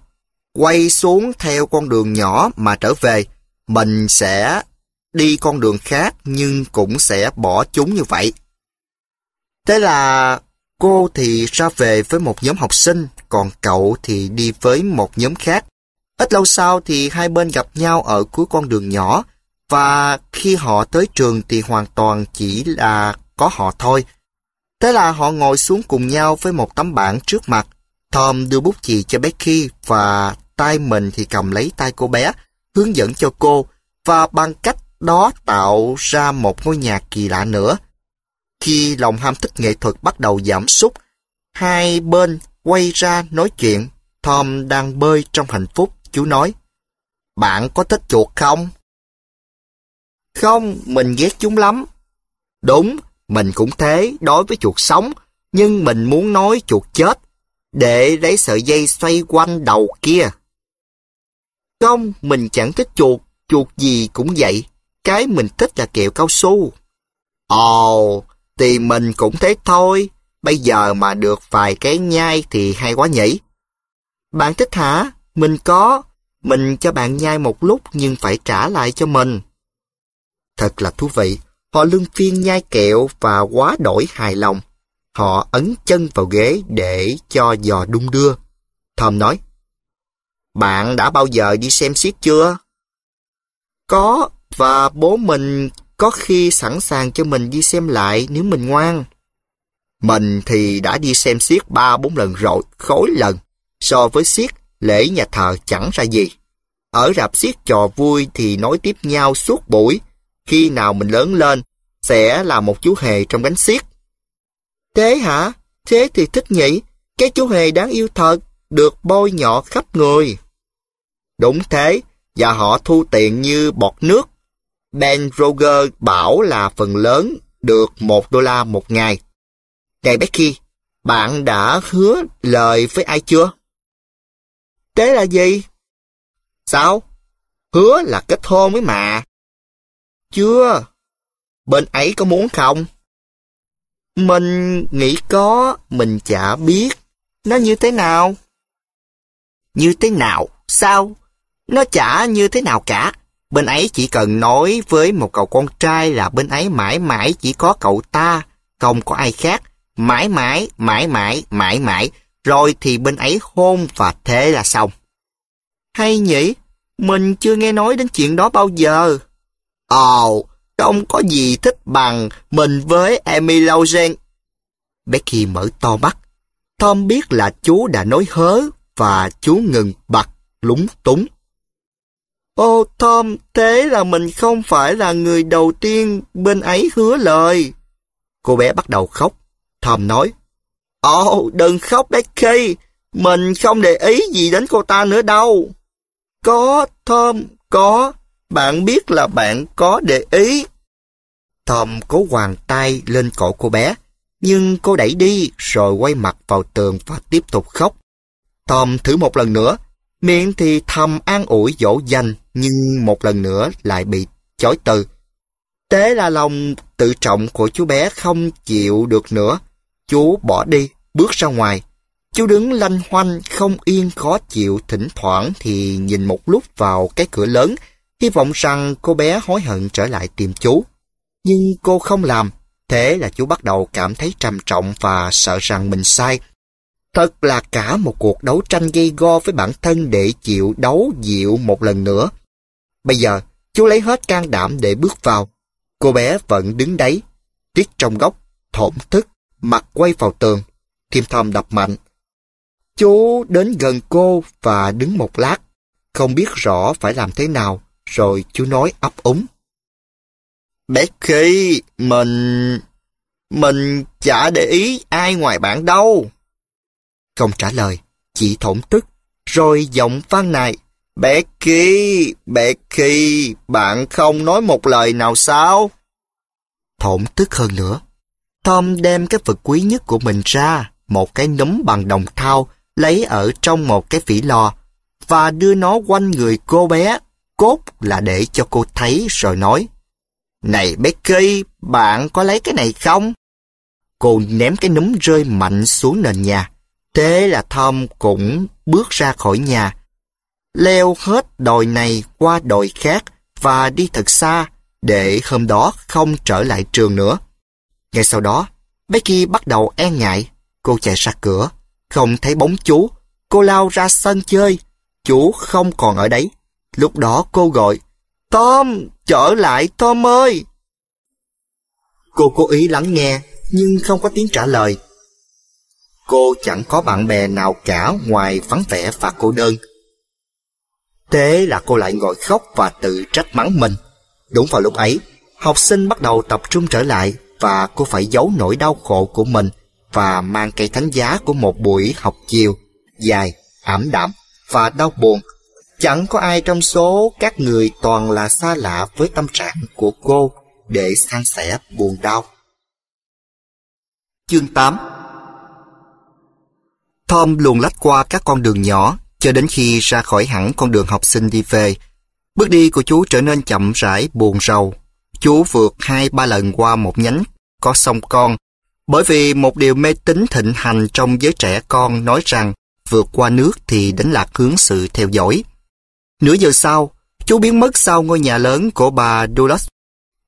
Quay xuống theo con đường nhỏ mà trở về. Mình sẽ đi con đường khác nhưng cũng sẽ bỏ chúng như vậy. Thế là cô thì ra về với một nhóm học sinh, còn cậu thì đi với một nhóm khác. Ít lâu sau thì hai bên gặp nhau ở cuối con đường nhỏ và khi họ tới trường thì hoàn toàn chỉ là có họ thôi. Thế là họ ngồi xuống cùng nhau với một tấm bảng trước mặt. Tom đưa bút chì cho Becky và tay mình thì cầm lấy tay cô bé, hướng dẫn cho cô và bằng cách đó tạo ra một ngôi nhà kỳ lạ nữa. Khi lòng ham thích nghệ thuật bắt đầu giảm sút, hai bên quay ra nói chuyện. Tom đang bơi trong hạnh phúc Chú nói, bạn có thích chuột không? Không, mình ghét chúng lắm. Đúng, mình cũng thế đối với chuột sống, nhưng mình muốn nói chuột chết, để lấy sợi dây xoay quanh đầu kia. Không, mình chẳng thích chuột, chuột gì cũng vậy, cái mình thích là kẹo cao su. Ồ, thì mình cũng thế thôi, bây giờ mà được vài cái nhai thì hay quá nhỉ. Bạn thích hả? Mình có, mình cho bạn nhai một lúc nhưng phải trả lại cho mình. Thật là thú vị, họ lương phiên nhai kẹo và quá đổi hài lòng. Họ ấn chân vào ghế để cho giò đung đưa. Thom nói, Bạn đã bao giờ đi xem xiếc chưa? Có, và bố mình có khi sẵn sàng cho mình đi xem lại nếu mình ngoan. Mình thì đã đi xem xiếc ba bốn lần rồi, khối lần. So với xiếc lễ nhà thờ chẳng ra gì. Ở rạp xiết trò vui thì nói tiếp nhau suốt buổi, khi nào mình lớn lên, sẽ là một chú hề trong gánh xiết. Thế hả? Thế thì thích nhỉ? Cái chú hề đáng yêu thật, được bôi nhọ khắp người. Đúng thế, và họ thu tiền như bọt nước. Ben Roger bảo là phần lớn được một đô la một ngày. ngày Becky, bạn đã hứa lời với ai chưa? Thế là gì? Sao? Hứa là kết hôn với mà. Chưa. Bên ấy có muốn không? Mình nghĩ có, mình chả biết. Nó như thế nào? Như thế nào? Sao? Nó chả như thế nào cả. Bên ấy chỉ cần nói với một cậu con trai là bên ấy mãi mãi chỉ có cậu ta, không có ai khác. Mãi mãi, mãi mãi, mãi mãi rồi thì bên ấy hôn và thế là xong. Hay nhỉ, mình chưa nghe nói đến chuyện đó bao giờ. Ồ, không có gì thích bằng mình với Emmy Lauren. Becky mở to mắt. Tom biết là chú đã nói hớ và chú ngừng bật lúng túng. Ô Tom, thế là mình không phải là người đầu tiên bên ấy hứa lời. Cô bé bắt đầu khóc. Tom nói, Ồ, đừng khóc Becky, mình không để ý gì đến cô ta nữa đâu. Có, Tom, có, bạn biết là bạn có để ý. Tom cố hoàng tay lên cổ cô bé, nhưng cô đẩy đi rồi quay mặt vào tường và tiếp tục khóc. Tom thử một lần nữa, miệng thì thầm an ủi dỗ dành nhưng một lần nữa lại bị chối từ. Thế là lòng tự trọng của chú bé không chịu được nữa Chú bỏ đi, bước ra ngoài. Chú đứng lanh hoanh, không yên, khó chịu, thỉnh thoảng thì nhìn một lúc vào cái cửa lớn, hy vọng rằng cô bé hối hận trở lại tìm chú. Nhưng cô không làm, thế là chú bắt đầu cảm thấy trầm trọng và sợ rằng mình sai. Thật là cả một cuộc đấu tranh gây go với bản thân để chịu đấu dịu một lần nữa. Bây giờ, chú lấy hết can đảm để bước vào. Cô bé vẫn đứng đấy, tiếc trong góc, thổn thức, mặt quay vào tường. Thiêm thầm đập mạnh. Chú đến gần cô và đứng một lát, không biết rõ phải làm thế nào, rồi chú nói ấp úng. Becky, mình... Mình chả để ý ai ngoài bạn đâu. Không trả lời, chỉ thổn tức, rồi giọng vang này. Becky, Becky, bạn không nói một lời nào sao? Thổn tức hơn nữa, Tom đem cái vật quý nhất của mình ra, một cái núm bằng đồng thau, lấy ở trong một cái phỉ lò, và đưa nó quanh người cô bé, cốt là để cho cô thấy rồi nói. Này Becky, bạn có lấy cái này không? Cô ném cái núm rơi mạnh xuống nền nhà. Thế là Tom cũng bước ra khỏi nhà. Leo hết đồi này qua đồi khác và đi thật xa để hôm đó không trở lại trường nữa. Ngay sau đó, Becky bắt đầu e ngại. Cô chạy ra cửa, không thấy bóng chú. Cô lao ra sân chơi. Chú không còn ở đấy. Lúc đó cô gọi, Tom, trở lại Tom ơi. Cô cố ý lắng nghe, nhưng không có tiếng trả lời. Cô chẳng có bạn bè nào cả ngoài vắng vẻ và cô đơn. Thế là cô lại ngồi khóc và tự trách mắng mình. Đúng vào lúc ấy, học sinh bắt đầu tập trung trở lại và cô phải giấu nỗi đau khổ của mình và mang cây thánh giá của một buổi học chiều dài, ảm đạm và đau buồn. Chẳng có ai trong số các người toàn là xa lạ với tâm trạng của cô để san sẻ buồn đau. Chương 8 Tom luồn lách qua các con đường nhỏ cho đến khi ra khỏi hẳn con đường học sinh đi về. Bước đi của chú trở nên chậm rãi, buồn rầu chú vượt hai ba lần qua một nhánh có sông con, bởi vì một điều mê tín thịnh hành trong giới trẻ con nói rằng vượt qua nước thì đánh lạc hướng sự theo dõi. Nửa giờ sau, chú biến mất sau ngôi nhà lớn của bà Dulles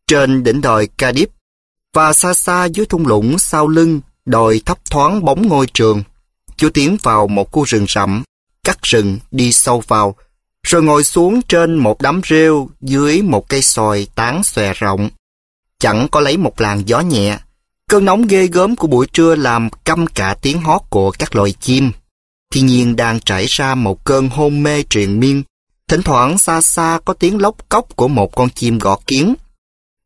trên đỉnh đồi Cadip và xa xa dưới thung lũng sau lưng đồi thấp thoáng bóng ngôi trường. Chú tiến vào một khu rừng rậm, cắt rừng đi sâu vào rồi ngồi xuống trên một đám rêu dưới một cây sồi tán xòe rộng. Chẳng có lấy một làn gió nhẹ, cơn nóng ghê gớm của buổi trưa làm căm cả tiếng hót của các loài chim. Thiên nhiên đang trải ra một cơn hôn mê truyền miên, thỉnh thoảng xa xa có tiếng lóc cốc của một con chim gõ kiến.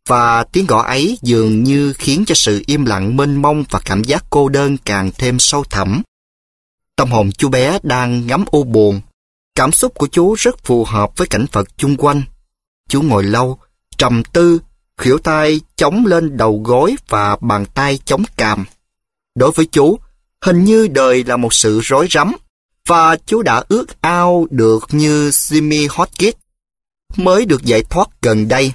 Và tiếng gõ ấy dường như khiến cho sự im lặng mênh mông và cảm giác cô đơn càng thêm sâu thẳm. Tâm hồn chú bé đang ngắm u buồn Cảm xúc của chú rất phù hợp với cảnh vật chung quanh. Chú ngồi lâu, trầm tư, khỉu tay chống lên đầu gối và bàn tay chống càm. Đối với chú, hình như đời là một sự rối rắm và chú đã ước ao được như Jimmy hotkit mới được giải thoát gần đây.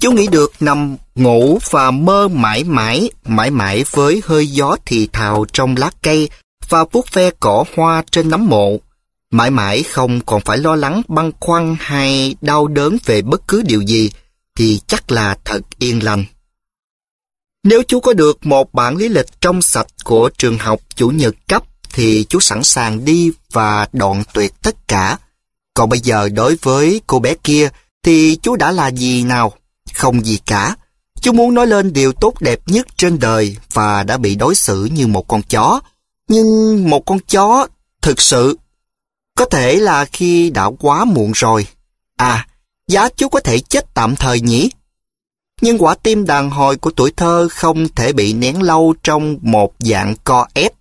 Chú nghĩ được nằm ngủ và mơ mãi mãi, mãi mãi với hơi gió thì thào trong lá cây và vuốt ve cỏ hoa trên nấm mộ mãi mãi không còn phải lo lắng băn khoăn hay đau đớn về bất cứ điều gì, thì chắc là thật yên lành. Nếu chú có được một bản lý lịch trong sạch của trường học chủ nhật cấp, thì chú sẵn sàng đi và đoạn tuyệt tất cả. Còn bây giờ đối với cô bé kia, thì chú đã là gì nào? Không gì cả. Chú muốn nói lên điều tốt đẹp nhất trên đời và đã bị đối xử như một con chó. Nhưng một con chó thực sự có thể là khi đã quá muộn rồi. À, giá chú có thể chết tạm thời nhỉ? Nhưng quả tim đàn hồi của tuổi thơ không thể bị nén lâu trong một dạng co ép.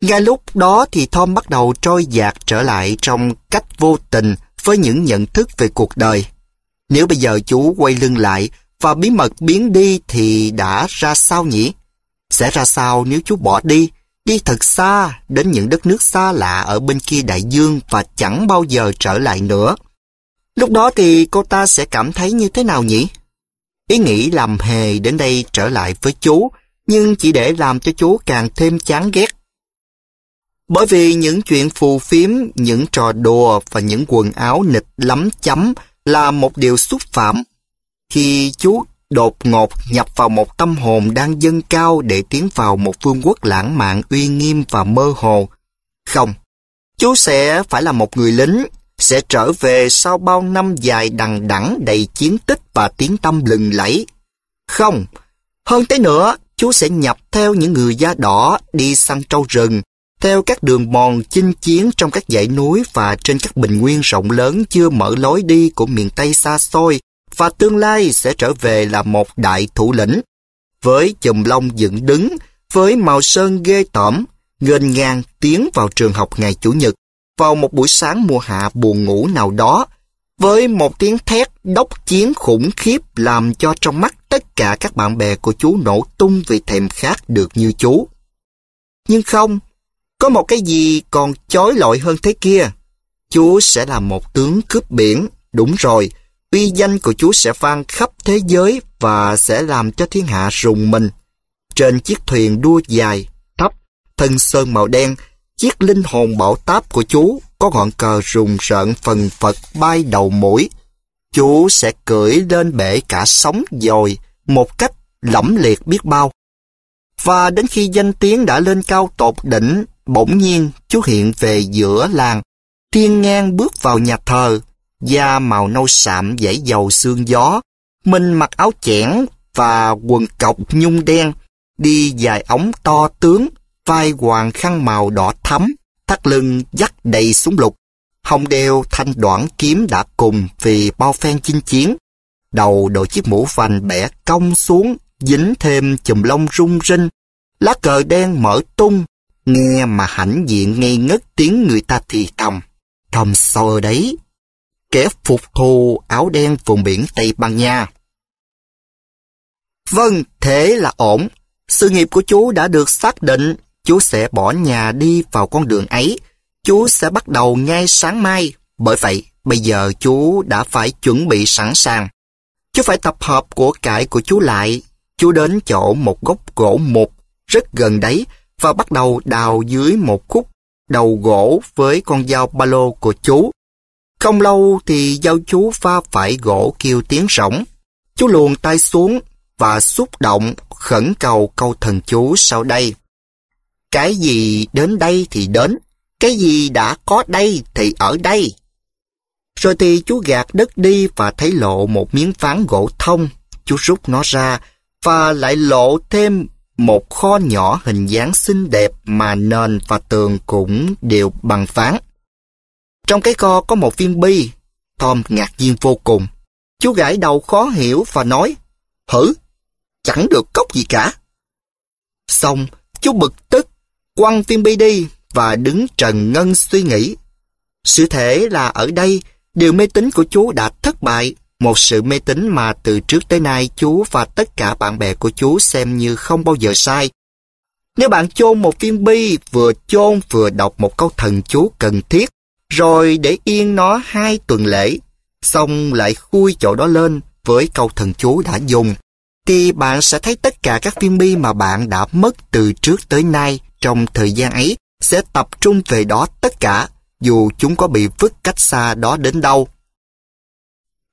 Ngay lúc đó thì Tom bắt đầu trôi dạt trở lại trong cách vô tình với những nhận thức về cuộc đời. Nếu bây giờ chú quay lưng lại và bí mật biến đi thì đã ra sao nhỉ? Sẽ ra sao nếu chú bỏ đi? đi thật xa đến những đất nước xa lạ ở bên kia đại dương và chẳng bao giờ trở lại nữa. Lúc đó thì cô ta sẽ cảm thấy như thế nào nhỉ? Ý nghĩ làm hề đến đây trở lại với chú, nhưng chỉ để làm cho chú càng thêm chán ghét. Bởi vì những chuyện phù phiếm, những trò đùa và những quần áo nịch lắm chấm là một điều xúc phạm. Khi chú đột ngột nhập vào một tâm hồn đang dâng cao để tiến vào một vương quốc lãng mạn uy nghiêm và mơ hồ. Không, chú sẽ phải là một người lính, sẽ trở về sau bao năm dài đằng đẵng đầy chiến tích và tiếng tâm lừng lẫy. Không, hơn thế nữa, chú sẽ nhập theo những người da đỏ đi săn trâu rừng, theo các đường mòn chinh chiến trong các dãy núi và trên các bình nguyên rộng lớn chưa mở lối đi của miền Tây xa xôi và tương lai sẽ trở về là một đại thủ lĩnh. Với chùm lông dựng đứng, với màu sơn ghê tởm, nghênh ngang tiến vào trường học ngày Chủ nhật, vào một buổi sáng mùa hạ buồn ngủ nào đó, với một tiếng thét đốc chiến khủng khiếp làm cho trong mắt tất cả các bạn bè của chú nổ tung vì thèm khát được như chú. Nhưng không, có một cái gì còn chói lọi hơn thế kia. Chú sẽ là một tướng cướp biển, đúng rồi, uy danh của Chúa sẽ vang khắp thế giới và sẽ làm cho thiên hạ rùng mình. Trên chiếc thuyền đua dài, thấp, thân sơn màu đen, chiếc linh hồn bảo táp của Chúa có ngọn cờ rùng rợn phần phật bay đầu mũi. Chúa sẽ cưỡi lên bể cả sóng dồi một cách lẫm liệt biết bao. Và đến khi danh tiếng đã lên cao tột đỉnh, bỗng nhiên Chúa hiện về giữa làng, thiên ngang bước vào nhà thờ da màu nâu sạm dãy dầu xương gió. Mình mặc áo chẽn và quần cọc nhung đen, đi dài ống to tướng, vai hoàng khăn màu đỏ thắm, thắt lưng dắt đầy súng lục. Hồng đeo thanh đoạn kiếm đã cùng vì bao phen chinh chiến. Đầu đội chiếc mũ vành bẻ cong xuống, dính thêm chùm lông rung rinh. Lá cờ đen mở tung, nghe mà hãnh diện ngây ngất tiếng người ta thì thầm. Thầm sờ đấy, kẻ phục thù áo đen vùng biển Tây Ban Nha. Vâng, thế là ổn. Sự nghiệp của chú đã được xác định. Chú sẽ bỏ nhà đi vào con đường ấy. Chú sẽ bắt đầu ngay sáng mai. Bởi vậy, bây giờ chú đã phải chuẩn bị sẵn sàng. Chú phải tập hợp của cải của chú lại. Chú đến chỗ một gốc gỗ mục rất gần đấy và bắt đầu đào dưới một khúc đầu gỗ với con dao ba lô của chú. Không lâu thì giáo chú pha phải gỗ kêu tiếng rỗng. Chú luồn tay xuống và xúc động khẩn cầu câu thần chú sau đây. Cái gì đến đây thì đến, cái gì đã có đây thì ở đây. Rồi thì chú gạt đất đi và thấy lộ một miếng ván gỗ thông. Chú rút nó ra và lại lộ thêm một kho nhỏ hình dáng xinh đẹp mà nền và tường cũng đều bằng ván. Trong cái kho có một viên bi. Tom ngạc nhiên vô cùng. Chú gãi đầu khó hiểu và nói, hử, chẳng được cốc gì cả. Xong, chú bực tức, quăng viên bi đi và đứng trần ngân suy nghĩ. Sự thể là ở đây, điều mê tín của chú đã thất bại, một sự mê tín mà từ trước tới nay chú và tất cả bạn bè của chú xem như không bao giờ sai. Nếu bạn chôn một viên bi, vừa chôn vừa đọc một câu thần chú cần thiết, rồi để yên nó hai tuần lễ, xong lại khui chỗ đó lên với câu thần chú đã dùng, thì bạn sẽ thấy tất cả các viên bi mà bạn đã mất từ trước tới nay trong thời gian ấy sẽ tập trung về đó tất cả, dù chúng có bị vứt cách xa đó đến đâu.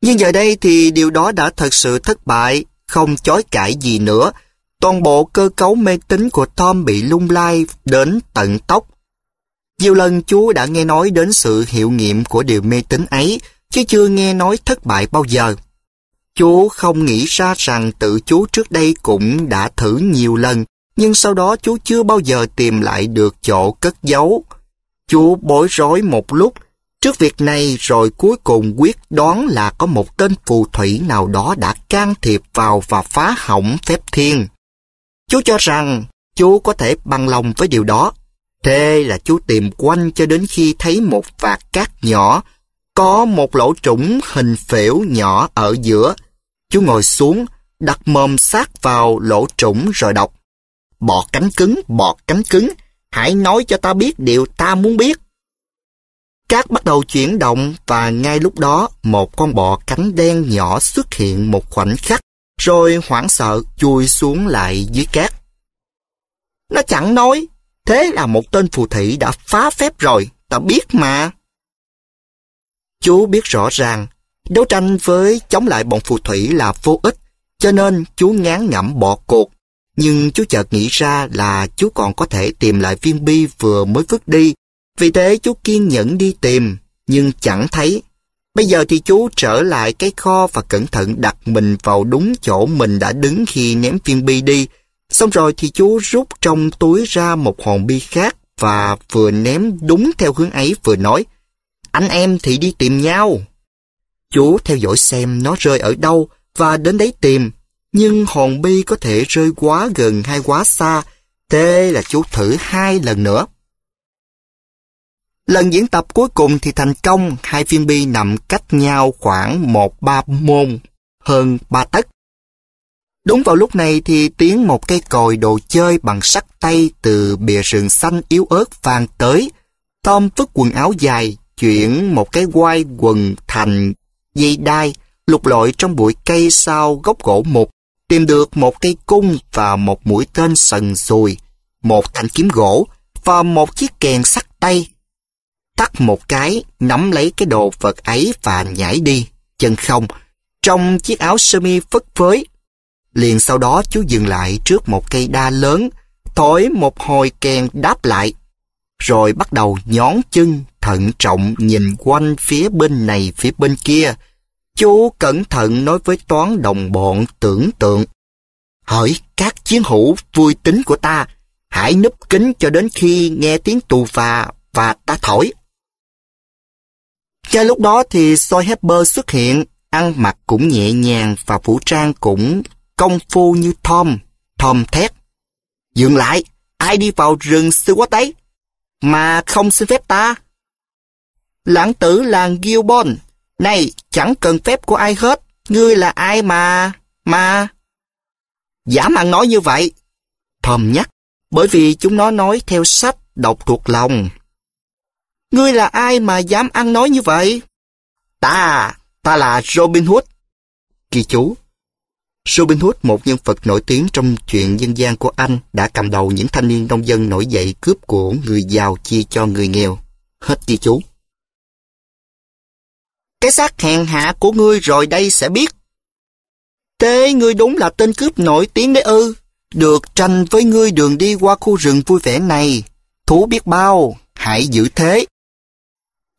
Nhưng giờ đây thì điều đó đã thật sự thất bại, không chối cãi gì nữa. Toàn bộ cơ cấu mê tín của Tom bị lung lay đến tận tóc nhiều lần chú đã nghe nói đến sự hiệu nghiệm của điều mê tín ấy, chứ chưa nghe nói thất bại bao giờ. Chú không nghĩ ra rằng tự chú trước đây cũng đã thử nhiều lần, nhưng sau đó chú chưa bao giờ tìm lại được chỗ cất giấu. Chú bối rối một lúc trước việc này rồi cuối cùng quyết đoán là có một tên phù thủy nào đó đã can thiệp vào và phá hỏng phép thiên. Chú cho rằng chú có thể bằng lòng với điều đó. Thế là chú tìm quanh cho đến khi thấy một vạt cát nhỏ, có một lỗ trũng hình phễu nhỏ ở giữa. Chú ngồi xuống, đặt mồm sát vào lỗ trũng rồi đọc. Bọt cánh cứng, bọt cánh cứng, hãy nói cho ta biết điều ta muốn biết. Cát bắt đầu chuyển động và ngay lúc đó một con bọ cánh đen nhỏ xuất hiện một khoảnh khắc rồi hoảng sợ chui xuống lại dưới cát. Nó chẳng nói, Thế là một tên phù thủy đã phá phép rồi, ta biết mà. Chú biết rõ ràng, đấu tranh với chống lại bọn phù thủy là vô ích, cho nên chú ngán ngẩm bỏ cuộc. Nhưng chú chợt nghĩ ra là chú còn có thể tìm lại viên bi vừa mới vứt đi. Vì thế chú kiên nhẫn đi tìm, nhưng chẳng thấy. Bây giờ thì chú trở lại cái kho và cẩn thận đặt mình vào đúng chỗ mình đã đứng khi ném viên bi đi Xong rồi thì chú rút trong túi ra một hòn bi khác và vừa ném đúng theo hướng ấy vừa nói Anh em thì đi tìm nhau. Chú theo dõi xem nó rơi ở đâu và đến đấy tìm. Nhưng hòn bi có thể rơi quá gần hay quá xa. Thế là chú thử hai lần nữa. Lần diễn tập cuối cùng thì thành công, hai viên bi nằm cách nhau khoảng 1-3 môn, hơn 3 tấc. Đúng vào lúc này thì tiếng một cây còi đồ chơi bằng sắt tay từ bìa rừng xanh yếu ớt vang tới. Tom vứt quần áo dài, chuyển một cái quai quần thành dây đai, lục lội trong bụi cây sau gốc gỗ mục, tìm được một cây cung và một mũi tên sần sùi, một thanh kiếm gỗ và một chiếc kèn sắt tay. Tắt một cái, nắm lấy cái đồ vật ấy và nhảy đi, chân không. Trong chiếc áo sơ mi phất phới, Liền sau đó chú dừng lại trước một cây đa lớn, thổi một hồi kèn đáp lại. Rồi bắt đầu nhón chân, thận trọng nhìn quanh phía bên này phía bên kia. Chú cẩn thận nói với toán đồng bọn tưởng tượng. Hỡi các chiến hữu vui tính của ta, hãy núp kính cho đến khi nghe tiếng tù phà và ta thổi. Cho lúc đó thì Soi Hepper xuất hiện, ăn mặc cũng nhẹ nhàng và vũ trang cũng công phu như Tom. Tom thét. Dừng lại, ai đi vào rừng sư Stewart đấy Mà không xin phép ta? Lãng tử làng Gilbon. Này, chẳng cần phép của ai hết. Ngươi là ai mà... mà... Dám ăn nói như vậy. Tom nhắc, bởi vì chúng nó nói theo sách đọc thuộc lòng. Ngươi là ai mà dám ăn nói như vậy? Ta, ta là Robin Hood. Kỳ chú, Robin Hood, một nhân vật nổi tiếng trong chuyện dân gian của Anh, đã cầm đầu những thanh niên nông dân nổi dậy cướp của người giàu chia cho người nghèo. Hết ghi chú. Cái xác hèn hạ của ngươi rồi đây sẽ biết. Thế ngươi đúng là tên cướp nổi tiếng đấy ư. Được tranh với ngươi đường đi qua khu rừng vui vẻ này. Thú biết bao, hãy giữ thế.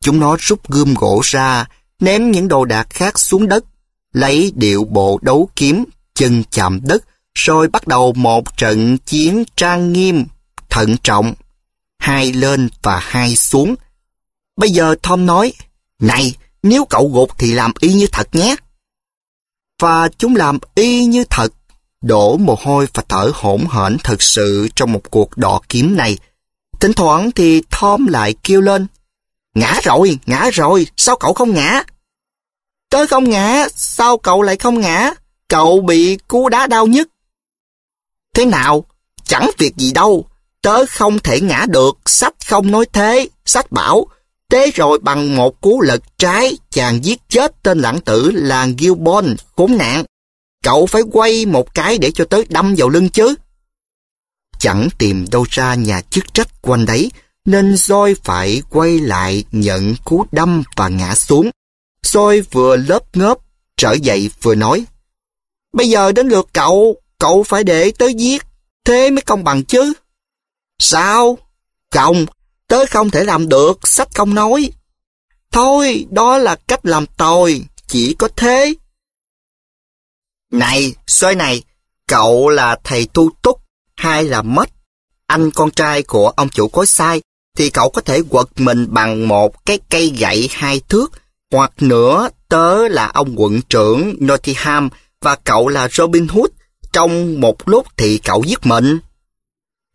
Chúng nó rút gươm gỗ ra, ném những đồ đạc khác xuống đất, lấy điệu bộ đấu kiếm chân chạm đất, rồi bắt đầu một trận chiến trang nghiêm, thận trọng, hai lên và hai xuống. Bây giờ Tom nói, này, nếu cậu gục thì làm y như thật nhé. Và chúng làm y như thật, đổ mồ hôi và thở hổn hển thật sự trong một cuộc đọ kiếm này. Thỉnh thoảng thì Tom lại kêu lên, ngã rồi, ngã rồi, sao cậu không ngã? Tớ không ngã, sao cậu lại không ngã? Cậu bị cú đá đau nhất. Thế nào? Chẳng việc gì đâu. Tớ không thể ngã được, sách không nói thế. Sách bảo, thế rồi bằng một cú lật trái, chàng giết chết tên lãng tử là Gilbon, khốn nạn. Cậu phải quay một cái để cho tớ đâm vào lưng chứ. Chẳng tìm đâu ra nhà chức trách quanh đấy, nên Joy phải quay lại nhận cú đâm và ngã xuống. Joy vừa lớp ngớp, trở dậy vừa nói. Bây giờ đến lượt cậu, cậu phải để tớ giết, thế mới công bằng chứ. Sao? chồng tớ không thể làm được, sách không nói. Thôi, đó là cách làm tồi, chỉ có thế. Này, xoay này, cậu là thầy tu túc hay là mất? Anh con trai của ông chủ có sai, thì cậu có thể quật mình bằng một cái cây gậy hai thước, hoặc nữa tớ là ông quận trưởng Nottingham, và cậu là Robin Hood trong một lúc thì cậu giết mệnh.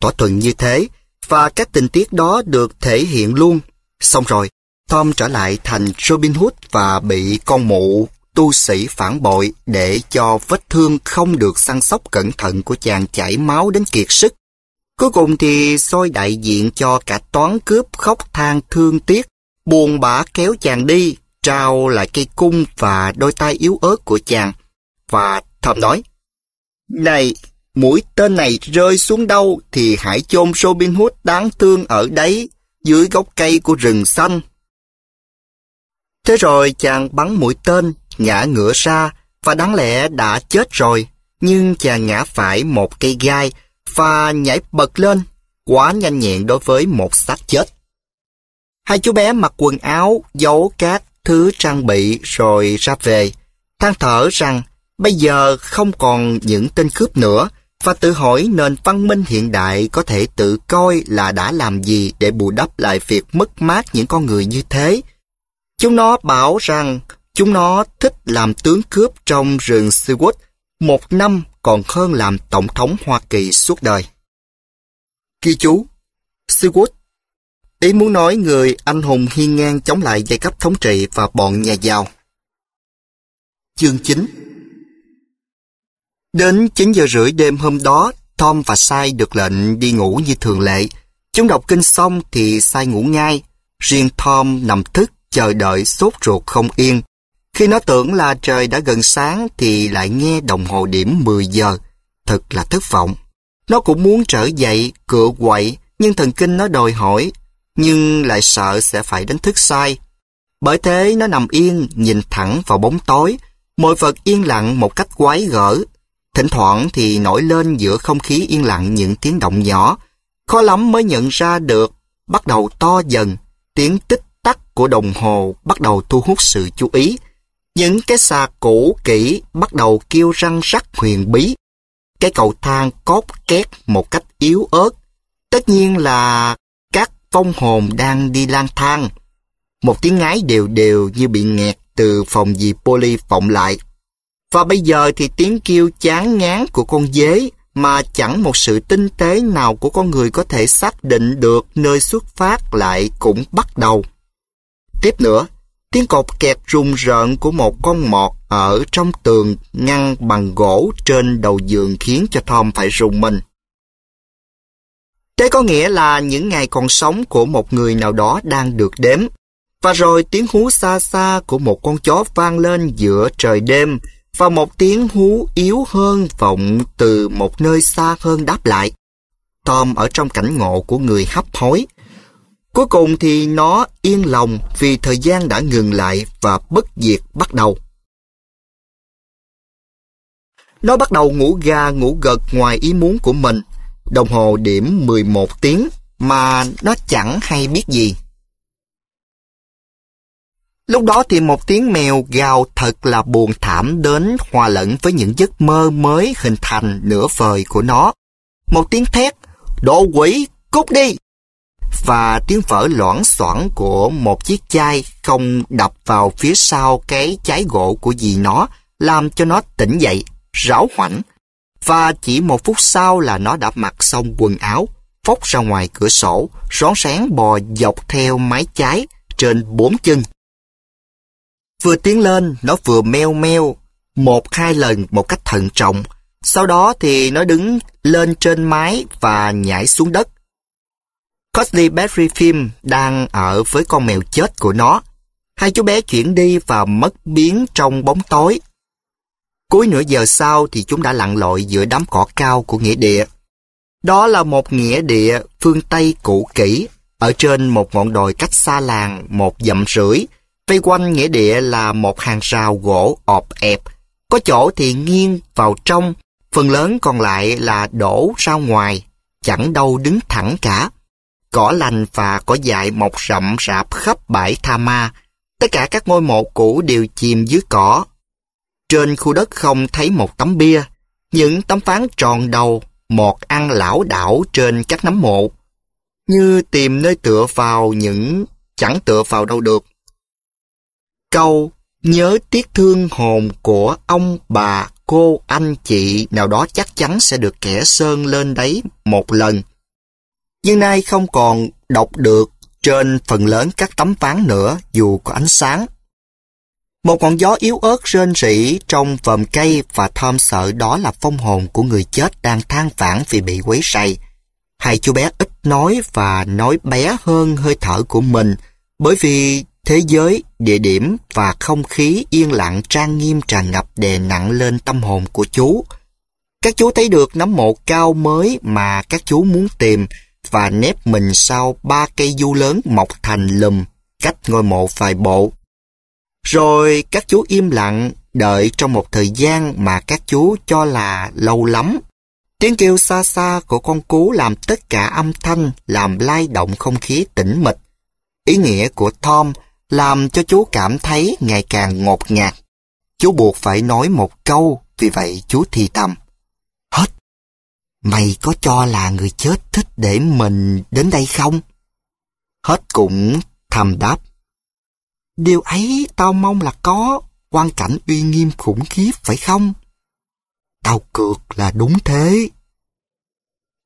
Tỏ thuận như thế, và các tình tiết đó được thể hiện luôn. Xong rồi, Tom trở lại thành Robin Hood và bị con mụ tu sĩ phản bội để cho vết thương không được săn sóc cẩn thận của chàng chảy máu đến kiệt sức. Cuối cùng thì soi đại diện cho cả toán cướp khóc than thương tiếc, buồn bã kéo chàng đi, trao lại cây cung và đôi tay yếu ớt của chàng và thầm nói Này, mũi tên này rơi xuống đâu thì hãy chôn Robin Hood đáng thương ở đấy dưới gốc cây của rừng xanh. Thế rồi chàng bắn mũi tên, ngã ngửa ra và đáng lẽ đã chết rồi. Nhưng chàng ngã phải một cây gai và nhảy bật lên, quá nhanh nhẹn đối với một xác chết. Hai chú bé mặc quần áo, giấu các thứ trang bị rồi ra về, than thở rằng Bây giờ không còn những tên cướp nữa, và tự hỏi nền văn minh hiện đại có thể tự coi là đã làm gì để bù đắp lại việc mất mát những con người như thế. Chúng nó bảo rằng chúng nó thích làm tướng cướp trong rừng Seward một năm còn hơn làm Tổng thống Hoa Kỳ suốt đời. Ghi chú Seward Ý muốn nói người anh hùng hiên ngang chống lại giai cấp thống trị và bọn nhà giàu. Chương 9 Đến 9 giờ rưỡi đêm hôm đó, Tom và Sai được lệnh đi ngủ như thường lệ. Chúng đọc kinh xong thì Sai ngủ ngay. Riêng Tom nằm thức chờ đợi sốt ruột không yên. Khi nó tưởng là trời đã gần sáng thì lại nghe đồng hồ điểm 10 giờ. Thật là thất vọng. Nó cũng muốn trở dậy, cựa quậy, nhưng thần kinh nó đòi hỏi, nhưng lại sợ sẽ phải đánh thức sai. Bởi thế nó nằm yên, nhìn thẳng vào bóng tối, mọi vật yên lặng một cách quái gở, Thỉnh thoảng thì nổi lên giữa không khí yên lặng những tiếng động nhỏ. Khó lắm mới nhận ra được, bắt đầu to dần. Tiếng tích tắc của đồng hồ bắt đầu thu hút sự chú ý. Những cái xà cũ kỹ bắt đầu kêu răng rắc huyền bí. Cái cầu thang cóp két một cách yếu ớt. Tất nhiên là các vong hồn đang đi lang thang. Một tiếng ngái đều đều như bị nghẹt từ phòng dì Polly vọng lại và bây giờ thì tiếng kêu chán ngán của con dế mà chẳng một sự tinh tế nào của con người có thể xác định được nơi xuất phát lại cũng bắt đầu. Tiếp nữa, tiếng cột kẹt rùng rợn của một con mọt ở trong tường ngăn bằng gỗ trên đầu giường khiến cho Tom phải rùng mình. Thế có nghĩa là những ngày còn sống của một người nào đó đang được đếm. Và rồi tiếng hú xa xa của một con chó vang lên giữa trời đêm và một tiếng hú yếu hơn vọng từ một nơi xa hơn đáp lại. Tom ở trong cảnh ngộ của người hấp hối. Cuối cùng thì nó yên lòng vì thời gian đã ngừng lại và bất diệt bắt đầu. Nó bắt đầu ngủ ga ngủ gật ngoài ý muốn của mình. Đồng hồ điểm 11 tiếng mà nó chẳng hay biết gì. Lúc đó thì một tiếng mèo gào thật là buồn thảm đến hòa lẫn với những giấc mơ mới hình thành nửa vời của nó. Một tiếng thét, đồ quỷ, cút đi! Và tiếng vỡ loãng xoảng của một chiếc chai không đập vào phía sau cái trái gỗ của dì nó, làm cho nó tỉnh dậy, ráo hoảnh. Và chỉ một phút sau là nó đã mặc xong quần áo, phóc ra ngoài cửa sổ, rón sáng bò dọc theo mái trái trên bốn chân Vừa tiến lên, nó vừa meo meo, một hai lần một cách thận trọng. Sau đó thì nó đứng lên trên mái và nhảy xuống đất. Cosly Berry Film đang ở với con mèo chết của nó. Hai chú bé chuyển đi và mất biến trong bóng tối. Cuối nửa giờ sau thì chúng đã lặn lội giữa đám cỏ cao của nghĩa địa. Đó là một nghĩa địa phương Tây cũ kỹ, ở trên một ngọn đồi cách xa làng một dặm rưỡi, Vây quanh nghĩa địa là một hàng rào gỗ ọp ẹp, có chỗ thì nghiêng vào trong, phần lớn còn lại là đổ ra ngoài, chẳng đâu đứng thẳng cả. Cỏ lành và cỏ dại mọc rậm rạp khắp bãi Tha Ma, tất cả các ngôi mộ cũ đều chìm dưới cỏ. Trên khu đất không thấy một tấm bia, những tấm phán tròn đầu, một ăn lão đảo trên các nấm mộ. Như tìm nơi tựa vào những chẳng tựa vào đâu được câu nhớ tiếc thương hồn của ông bà cô anh chị nào đó chắc chắn sẽ được kẻ sơn lên đấy một lần. Nhưng nay không còn đọc được trên phần lớn các tấm ván nữa dù có ánh sáng. Một ngọn gió yếu ớt rên rỉ trong vòm cây và thơm sợ đó là phong hồn của người chết đang than vãn vì bị quấy rầy. Hai chú bé ít nói và nói bé hơn hơi thở của mình bởi vì Thế giới, địa điểm và không khí yên lặng trang nghiêm tràn ngập đè nặng lên tâm hồn của chú. Các chú thấy được nấm mộ cao mới mà các chú muốn tìm và nép mình sau ba cây du lớn mọc thành lùm cách ngôi mộ vài bộ. Rồi các chú im lặng đợi trong một thời gian mà các chú cho là lâu lắm. Tiếng kêu xa xa của con cú làm tất cả âm thanh làm lay động không khí tĩnh mịch. Ý nghĩa của Tom làm cho chú cảm thấy ngày càng ngột ngạt. Chú buộc phải nói một câu, vì vậy chú thì thầm. Hết! Mày có cho là người chết thích để mình đến đây không? Hết cũng thầm đáp. Điều ấy tao mong là có, quan cảnh uy nghiêm khủng khiếp phải không? Tao cược là đúng thế.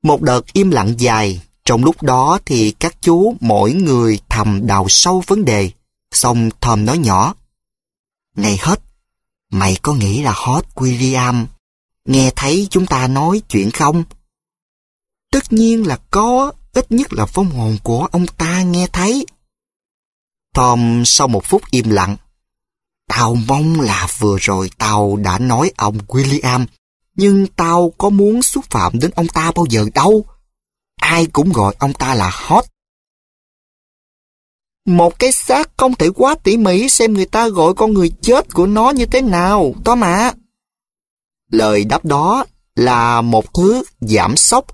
Một đợt im lặng dài, trong lúc đó thì các chú mỗi người thầm đào sâu vấn đề. Xong Thom nói nhỏ. Này hết, mày có nghĩ là Hot William nghe thấy chúng ta nói chuyện không? Tất nhiên là có, ít nhất là phong hồn của ông ta nghe thấy. Tom sau một phút im lặng. Tao mong là vừa rồi tao đã nói ông William, nhưng tao có muốn xúc phạm đến ông ta bao giờ đâu. Ai cũng gọi ông ta là Hot một cái xác không thể quá tỉ mỉ xem người ta gọi con người chết của nó như thế nào, Tom ạ. Lời đáp đó là một thứ giảm sốc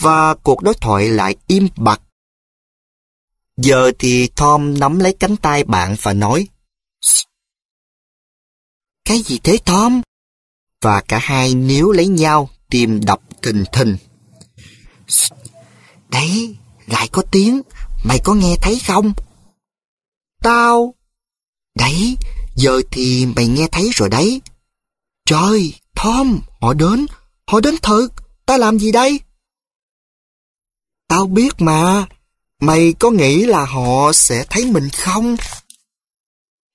và cuộc đối thoại lại im bặt. Giờ thì Tom nắm lấy cánh tay bạn và nói Cái gì thế Tom? Và cả hai níu lấy nhau tìm đập thình thình. Đấy, lại có tiếng, mày có nghe thấy không? Tao... Đấy, giờ thì mày nghe thấy rồi đấy. Trời, Tom, họ đến, họ đến thật, ta làm gì đây? Tao biết mà, mày có nghĩ là họ sẽ thấy mình không?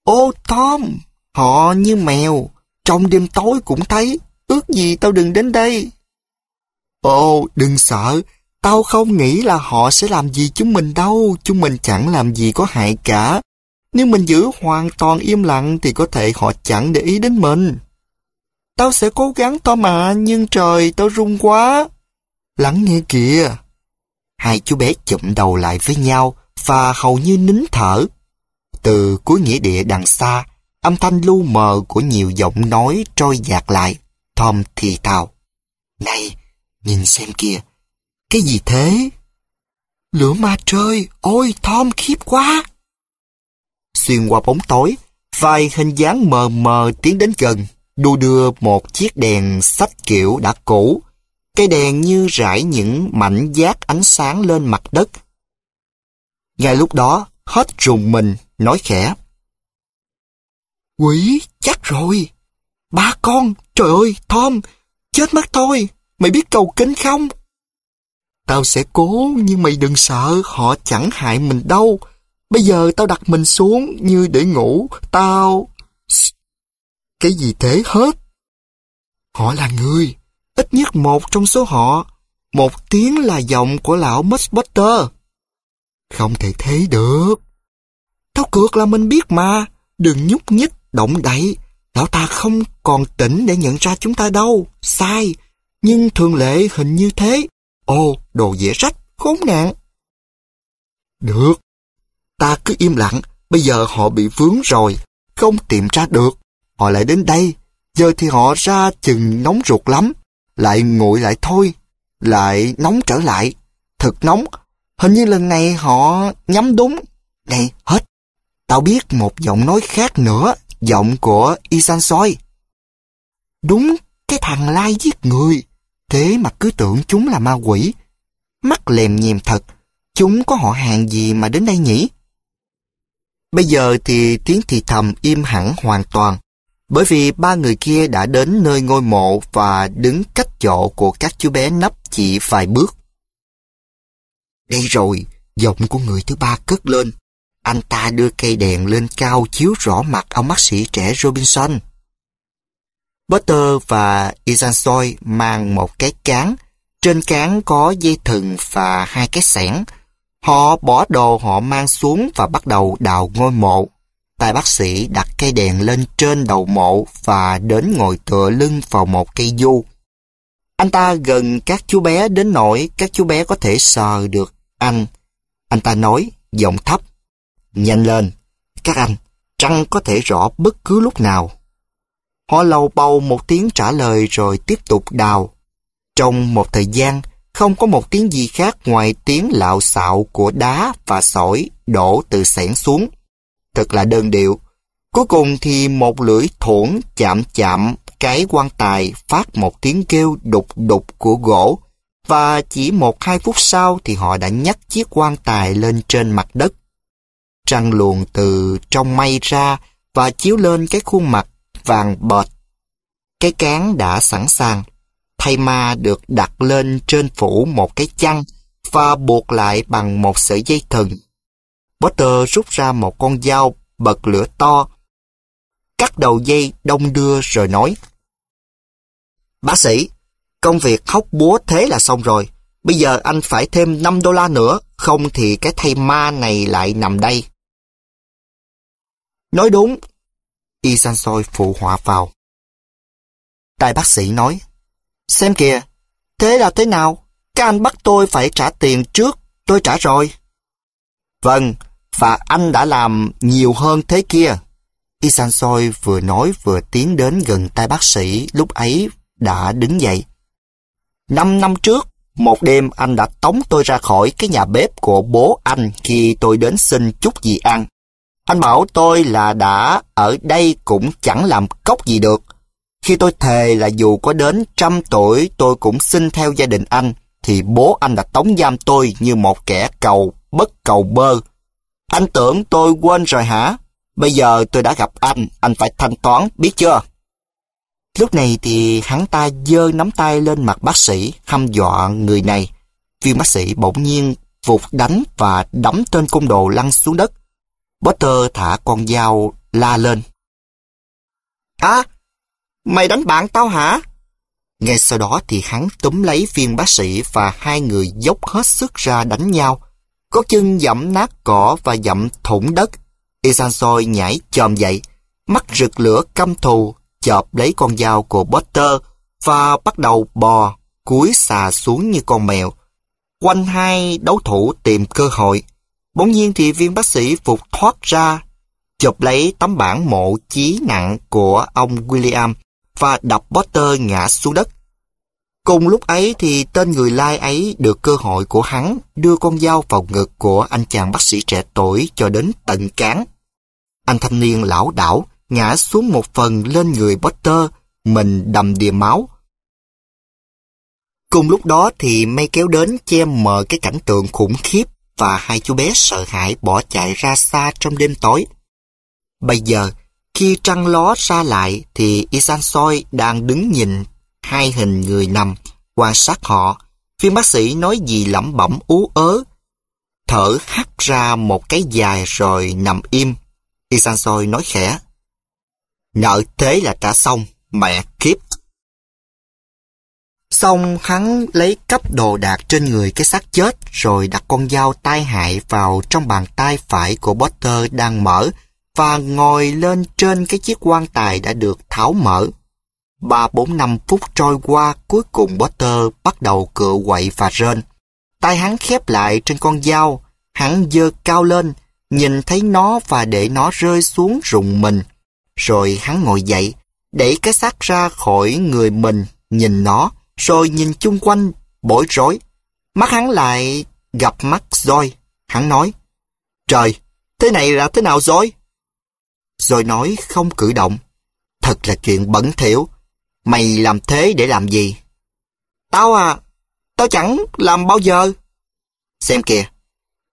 Ô Tom, họ như mèo, trong đêm tối cũng thấy, ước gì tao đừng đến đây. Ô, đừng sợ, tao không nghĩ là họ sẽ làm gì chúng mình đâu, chúng mình chẳng làm gì có hại cả. Nếu mình giữ hoàn toàn im lặng thì có thể họ chẳng để ý đến mình. Tao sẽ cố gắng to mà, nhưng trời, tao run quá. Lắng nghe kìa. Hai chú bé chụm đầu lại với nhau và hầu như nín thở. Từ cuối nghĩa địa đằng xa, âm thanh lu mờ của nhiều giọng nói trôi dạt lại. Tom thì thào. Này, nhìn xem kìa, cái gì thế? Lửa ma trời, ôi Tom khiếp quá! xuyên qua bóng tối, vài hình dáng mờ mờ tiến đến gần, đu đưa một chiếc đèn sách kiểu đã cũ. Cây đèn như rải những mảnh giác ánh sáng lên mặt đất. Ngay lúc đó, hết rùng mình, nói khẽ. Quỷ, chắc rồi. Ba con, trời ơi, Tom, chết mất thôi. Mày biết cầu kính không? Tao sẽ cố, nhưng mày đừng sợ, họ chẳng hại mình đâu. Bây giờ tao đặt mình xuống như để ngủ, tao... Cái gì thế hết? Họ là người, ít nhất một trong số họ. Một tiếng là giọng của lão Muskwater. Không thể thế được. Tao cược là mình biết mà, đừng nhúc nhích, động đậy. Lão ta không còn tỉnh để nhận ra chúng ta đâu, sai. Nhưng thường lệ hình như thế. Ồ, đồ dễ rách, khốn nạn. Được, Ta cứ im lặng, bây giờ họ bị vướng rồi, không tìm ra được. Họ lại đến đây, giờ thì họ ra chừng nóng ruột lắm, lại nguội lại thôi, lại nóng trở lại, thật nóng. Hình như lần này họ nhắm đúng. Này, hết. Tao biết một giọng nói khác nữa, giọng của Isan Soi. Đúng, cái thằng Lai giết người. Thế mà cứ tưởng chúng là ma quỷ. Mắt lèm nhèm thật, chúng có họ hàng gì mà đến đây nhỉ? Bây giờ thì tiếng thì thầm im hẳn hoàn toàn, bởi vì ba người kia đã đến nơi ngôi mộ và đứng cách chỗ của các chú bé nấp chỉ vài bước. Đây rồi, giọng của người thứ ba cất lên. Anh ta đưa cây đèn lên cao chiếu rõ mặt ông bác sĩ trẻ Robinson. Butter và Isansoy mang một cái cán. Trên cán có dây thừng và hai cái sẻng. Họ bỏ đồ họ mang xuống và bắt đầu đào ngôi mộ. Tài bác sĩ đặt cây đèn lên trên đầu mộ và đến ngồi tựa lưng vào một cây du. Anh ta gần các chú bé đến nỗi các chú bé có thể sờ được anh. Anh ta nói, giọng thấp. Nhanh lên, các anh, trăng có thể rõ bất cứ lúc nào. Họ lầu bầu một tiếng trả lời rồi tiếp tục đào. Trong một thời gian, không có một tiếng gì khác ngoài tiếng lạo xạo của đá và sỏi đổ từ sẻn xuống. Thật là đơn điệu. Cuối cùng thì một lưỡi thủng chạm chạm cái quan tài phát một tiếng kêu đục đục của gỗ và chỉ một hai phút sau thì họ đã nhấc chiếc quan tài lên trên mặt đất. Trăng luồn từ trong mây ra và chiếu lên cái khuôn mặt vàng bọt. Cái cán đã sẵn sàng. Thay ma được đặt lên trên phủ một cái chăn và buộc lại bằng một sợi dây thừng. Potter rút ra một con dao bật lửa to, cắt đầu dây đông đưa rồi nói. Bác sĩ, công việc hóc búa thế là xong rồi. Bây giờ anh phải thêm 5 đô la nữa, không thì cái thay ma này lại nằm đây. Nói đúng, Y Sansoi phụ họa vào. Tài bác sĩ nói, Xem kìa, thế là thế nào? Các anh bắt tôi phải trả tiền trước, tôi trả rồi. Vâng, và anh đã làm nhiều hơn thế kia. Isan Soi vừa nói vừa tiến đến gần tay bác sĩ lúc ấy đã đứng dậy. Năm năm trước, một đêm anh đã tống tôi ra khỏi cái nhà bếp của bố anh khi tôi đến xin chút gì ăn. Anh bảo tôi là đã ở đây cũng chẳng làm cốc gì được, khi tôi thề là dù có đến trăm tuổi tôi cũng xin theo gia đình anh, thì bố anh đã tống giam tôi như một kẻ cầu bất cầu bơ. Anh tưởng tôi quên rồi hả? Bây giờ tôi đã gặp anh, anh phải thanh toán, biết chưa? Lúc này thì hắn ta giơ nắm tay lên mặt bác sĩ, hăm dọa người này. Viên bác sĩ bỗng nhiên vụt đánh và đấm trên cung đồ lăn xuống đất. Potter thả con dao la lên. À, Mày đánh bạn tao hả? Ngay sau đó thì hắn túm lấy viên bác sĩ và hai người dốc hết sức ra đánh nhau. Có chân dẫm nát cỏ và dẫm thủng đất. Isansoi nhảy chồm dậy, mắt rực lửa căm thù, chộp lấy con dao của Potter và bắt đầu bò, cúi xà xuống như con mèo. Quanh hai đấu thủ tìm cơ hội. Bỗng nhiên thì viên bác sĩ phục thoát ra, chụp lấy tấm bản mộ chí nặng của ông William và đập Potter ngã xuống đất. Cùng lúc ấy thì tên người lai ấy được cơ hội của hắn đưa con dao vào ngực của anh chàng bác sĩ trẻ tuổi cho đến tận cán. Anh thanh niên lão đảo ngã xuống một phần lên người Potter, mình đầm đìa máu. Cùng lúc đó thì mây kéo đến che mờ cái cảnh tượng khủng khiếp và hai chú bé sợ hãi bỏ chạy ra xa trong đêm tối. Bây giờ khi trăng ló ra lại thì Isan Soi đang đứng nhìn hai hình người nằm, quan sát họ. Viên bác sĩ nói gì lẩm bẩm ú ớ. Thở hắt ra một cái dài rồi nằm im. Isan Soi nói khẽ. Nợ thế là trả xong, mẹ kiếp. Xong hắn lấy cắp đồ đạc trên người cái xác chết rồi đặt con dao tai hại vào trong bàn tay phải của Potter đang mở và ngồi lên trên cái chiếc quan tài đã được tháo mở. Ba bốn năm phút trôi qua, cuối cùng Potter bắt đầu cựa quậy và rên. Tay hắn khép lại trên con dao, hắn dơ cao lên, nhìn thấy nó và để nó rơi xuống rụng mình. Rồi hắn ngồi dậy, đẩy cái xác ra khỏi người mình, nhìn nó, rồi nhìn chung quanh, bối rối. Mắt hắn lại gặp mắt Joy. Hắn nói, trời, thế này là thế nào rồi? rồi nói không cử động. Thật là chuyện bẩn thỉu. Mày làm thế để làm gì? Tao à, tao chẳng làm bao giờ. Xem kìa,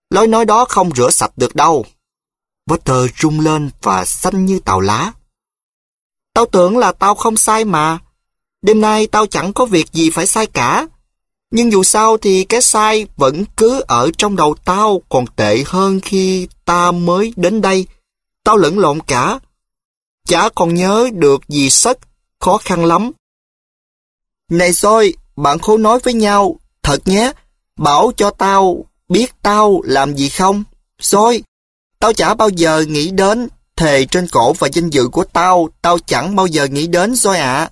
lối nói đó không rửa sạch được đâu. Potter rung lên và xanh như tàu lá. Tao tưởng là tao không sai mà. Đêm nay tao chẳng có việc gì phải sai cả. Nhưng dù sao thì cái sai vẫn cứ ở trong đầu tao còn tệ hơn khi ta mới đến đây tao lẫn lộn cả. Chả còn nhớ được gì sất, khó khăn lắm. Này xôi, bạn khố nói với nhau, thật nhé, bảo cho tao biết tao làm gì không? Xôi, tao chả bao giờ nghĩ đến, thề trên cổ và danh dự của tao, tao chẳng bao giờ nghĩ đến xôi ạ. À.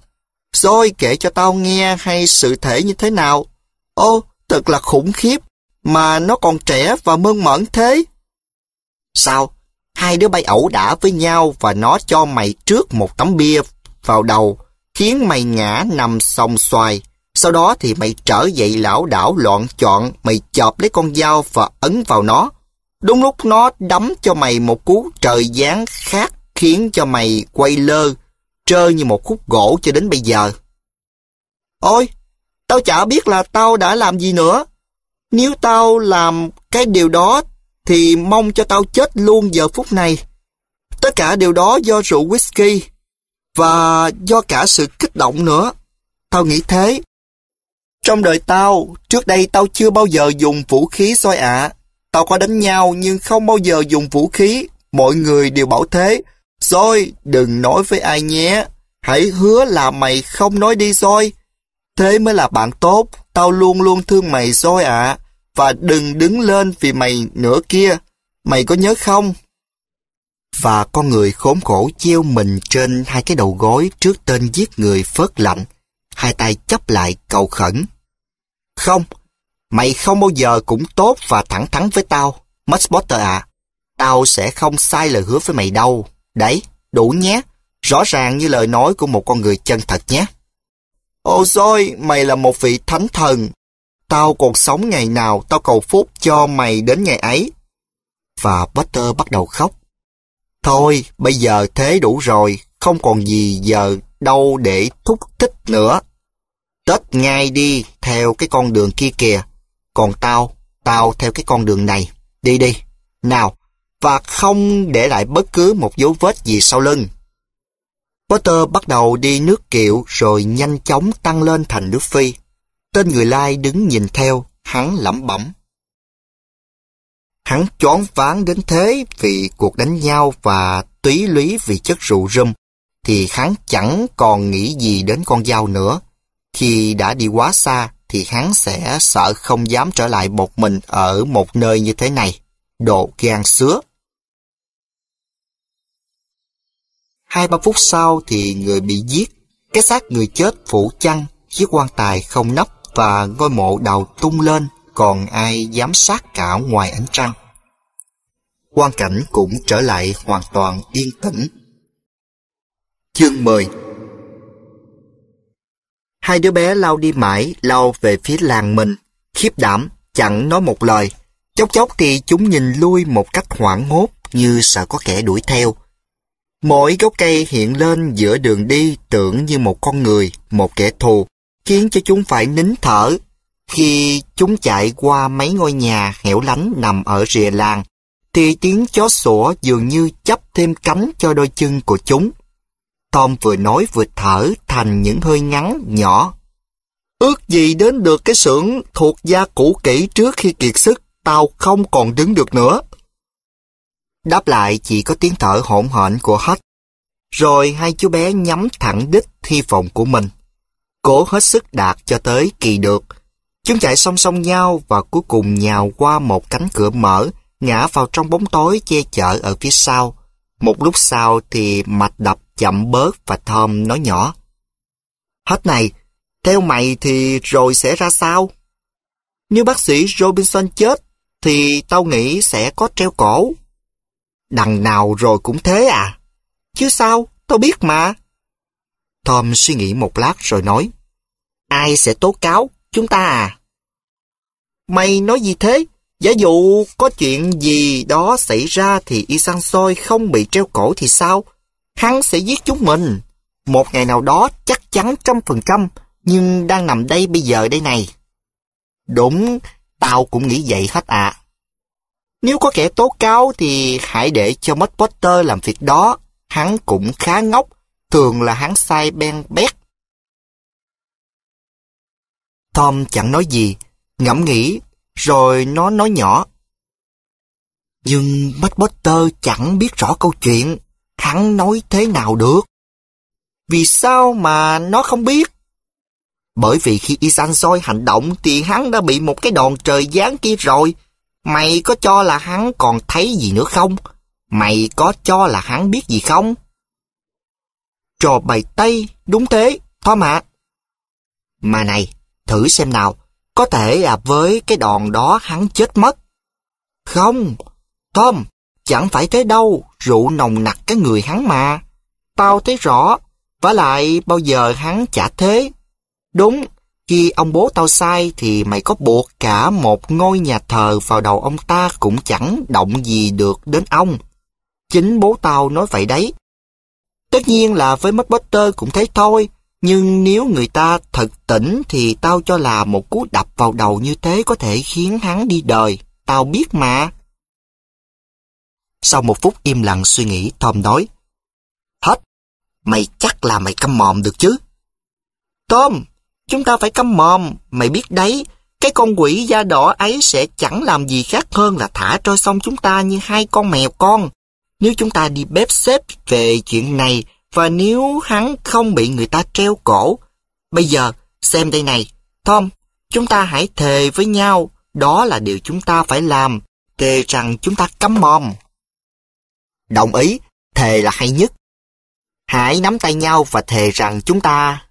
Xôi kể cho tao nghe hay sự thể như thế nào. Ô, thật là khủng khiếp, mà nó còn trẻ và mơn mởn thế. Sao, Hai đứa bay ẩu đả với nhau và nó cho mày trước một tấm bia vào đầu, khiến mày ngã nằm sòng xoài. Sau đó thì mày trở dậy lão đảo loạn chọn, mày chọp lấy con dao và ấn vào nó. Đúng lúc nó đấm cho mày một cú trời giáng khác khiến cho mày quay lơ, trơ như một khúc gỗ cho đến bây giờ. Ôi, tao chả biết là tao đã làm gì nữa. Nếu tao làm cái điều đó thì mong cho tao chết luôn giờ phút này. Tất cả điều đó do rượu whisky và do cả sự kích động nữa. Tao nghĩ thế. Trong đời tao, trước đây tao chưa bao giờ dùng vũ khí soi ạ. Tao có đánh nhau nhưng không bao giờ dùng vũ khí. Mọi người đều bảo thế. Rồi, đừng nói với ai nhé. Hãy hứa là mày không nói đi rồi. Thế mới là bạn tốt. Tao luôn luôn thương mày rồi ạ. À và đừng đứng lên vì mày nữa kia, mày có nhớ không? Và con người khốn khổ treo mình trên hai cái đầu gối trước tên giết người phớt lạnh, hai tay chấp lại cầu khẩn. Không, mày không bao giờ cũng tốt và thẳng thắn với tao, Max Potter à. Tao sẽ không sai lời hứa với mày đâu. Đấy, đủ nhé, rõ ràng như lời nói của một con người chân thật nhé. Ôi xôi, mày là một vị thánh thần, Tao còn sống ngày nào tao cầu phúc cho mày đến ngày ấy. Và Potter bắt đầu khóc. Thôi, bây giờ thế đủ rồi, không còn gì giờ đâu để thúc thích nữa. Tết ngay đi theo cái con đường kia kìa. Còn tao, tao theo cái con đường này. Đi đi. Nào, và không để lại bất cứ một dấu vết gì sau lưng. Potter bắt đầu đi nước kiệu rồi nhanh chóng tăng lên thành nước phi. Tên người lai đứng nhìn theo, hắn lẩm bẩm. Hắn choáng váng đến thế vì cuộc đánh nhau và túy lý vì chất rượu rum, thì hắn chẳng còn nghĩ gì đến con dao nữa. Khi đã đi quá xa, thì hắn sẽ sợ không dám trở lại một mình ở một nơi như thế này. độ gan sứa. Hai ba phút sau thì người bị giết, cái xác người chết phủ chăn, chiếc quan tài không nắp và ngôi mộ đào tung lên còn ai giám sát cả ngoài ánh trăng. Quan cảnh cũng trở lại hoàn toàn yên tĩnh. Chương 10 Hai đứa bé lao đi mãi, lao về phía làng mình, khiếp đảm, chẳng nói một lời. Chốc chốc thì chúng nhìn lui một cách hoảng hốt như sợ có kẻ đuổi theo. Mỗi gốc cây hiện lên giữa đường đi tưởng như một con người, một kẻ thù, khiến cho chúng phải nín thở khi chúng chạy qua mấy ngôi nhà hẻo lánh nằm ở rìa làng, thì tiếng chó sủa dường như chấp thêm cánh cho đôi chân của chúng. Tom vừa nói vừa thở thành những hơi ngắn nhỏ. Ước gì đến được cái xưởng thuộc gia cũ kỹ trước khi kiệt sức, tao không còn đứng được nữa. Đáp lại chỉ có tiếng thở hổn hển của hết Rồi hai chú bé nhắm thẳng đích hy vọng của mình cố hết sức đạt cho tới kỳ được. Chúng chạy song song nhau và cuối cùng nhào qua một cánh cửa mở, ngã vào trong bóng tối che chở ở phía sau. Một lúc sau thì mạch đập chậm bớt và Thom nói nhỏ. Hết này, theo mày thì rồi sẽ ra sao? Nếu bác sĩ Robinson chết, thì tao nghĩ sẽ có treo cổ. Đằng nào rồi cũng thế à? Chứ sao, tao biết mà. Tom suy nghĩ một lát rồi nói. Ai sẽ tố cáo? Chúng ta à? Mày nói gì thế? Giả dụ có chuyện gì đó xảy ra thì y săn soi không bị treo cổ thì sao? Hắn sẽ giết chúng mình. Một ngày nào đó chắc chắn trăm phần trăm, nhưng đang nằm đây bây giờ đây này. Đúng, tao cũng nghĩ vậy hết ạ. Nếu có kẻ tố cáo thì hãy để cho mất Potter làm việc đó. Hắn cũng khá ngốc, thường là hắn sai ben bét. Tom chẳng nói gì, ngẫm nghĩ, rồi nó nói nhỏ. Nhưng McBuster chẳng biết rõ câu chuyện, hắn nói thế nào được. Vì sao mà nó không biết? Bởi vì khi Isan soi hành động thì hắn đã bị một cái đòn trời giáng kia rồi. Mày có cho là hắn còn thấy gì nữa không? Mày có cho là hắn biết gì không? trò bày tay, đúng thế, thoa ạ. Mà này, thử xem nào, có thể là với cái đòn đó hắn chết mất. Không, Tom, chẳng phải thế đâu, rượu nồng nặc cái người hắn mà. Tao thấy rõ, vả lại bao giờ hắn chả thế. Đúng, khi ông bố tao sai thì mày có buộc cả một ngôi nhà thờ vào đầu ông ta cũng chẳng động gì được đến ông. Chính bố tao nói vậy đấy, Tất nhiên là với mất Potter cũng thế thôi, nhưng nếu người ta thật tỉnh thì tao cho là một cú đập vào đầu như thế có thể khiến hắn đi đời. Tao biết mà. Sau một phút im lặng suy nghĩ, Tom nói. Hết, mày chắc là mày câm mòm được chứ? Tom, chúng ta phải câm mòm mày biết đấy, cái con quỷ da đỏ ấy sẽ chẳng làm gì khác hơn là thả trôi sông chúng ta như hai con mèo con. Nếu chúng ta đi bếp xếp về chuyện này và nếu hắn không bị người ta treo cổ. Bây giờ, xem đây này. Tom, chúng ta hãy thề với nhau. Đó là điều chúng ta phải làm. Thề rằng chúng ta cắm mồm Đồng ý, thề là hay nhất. Hãy nắm tay nhau và thề rằng chúng ta...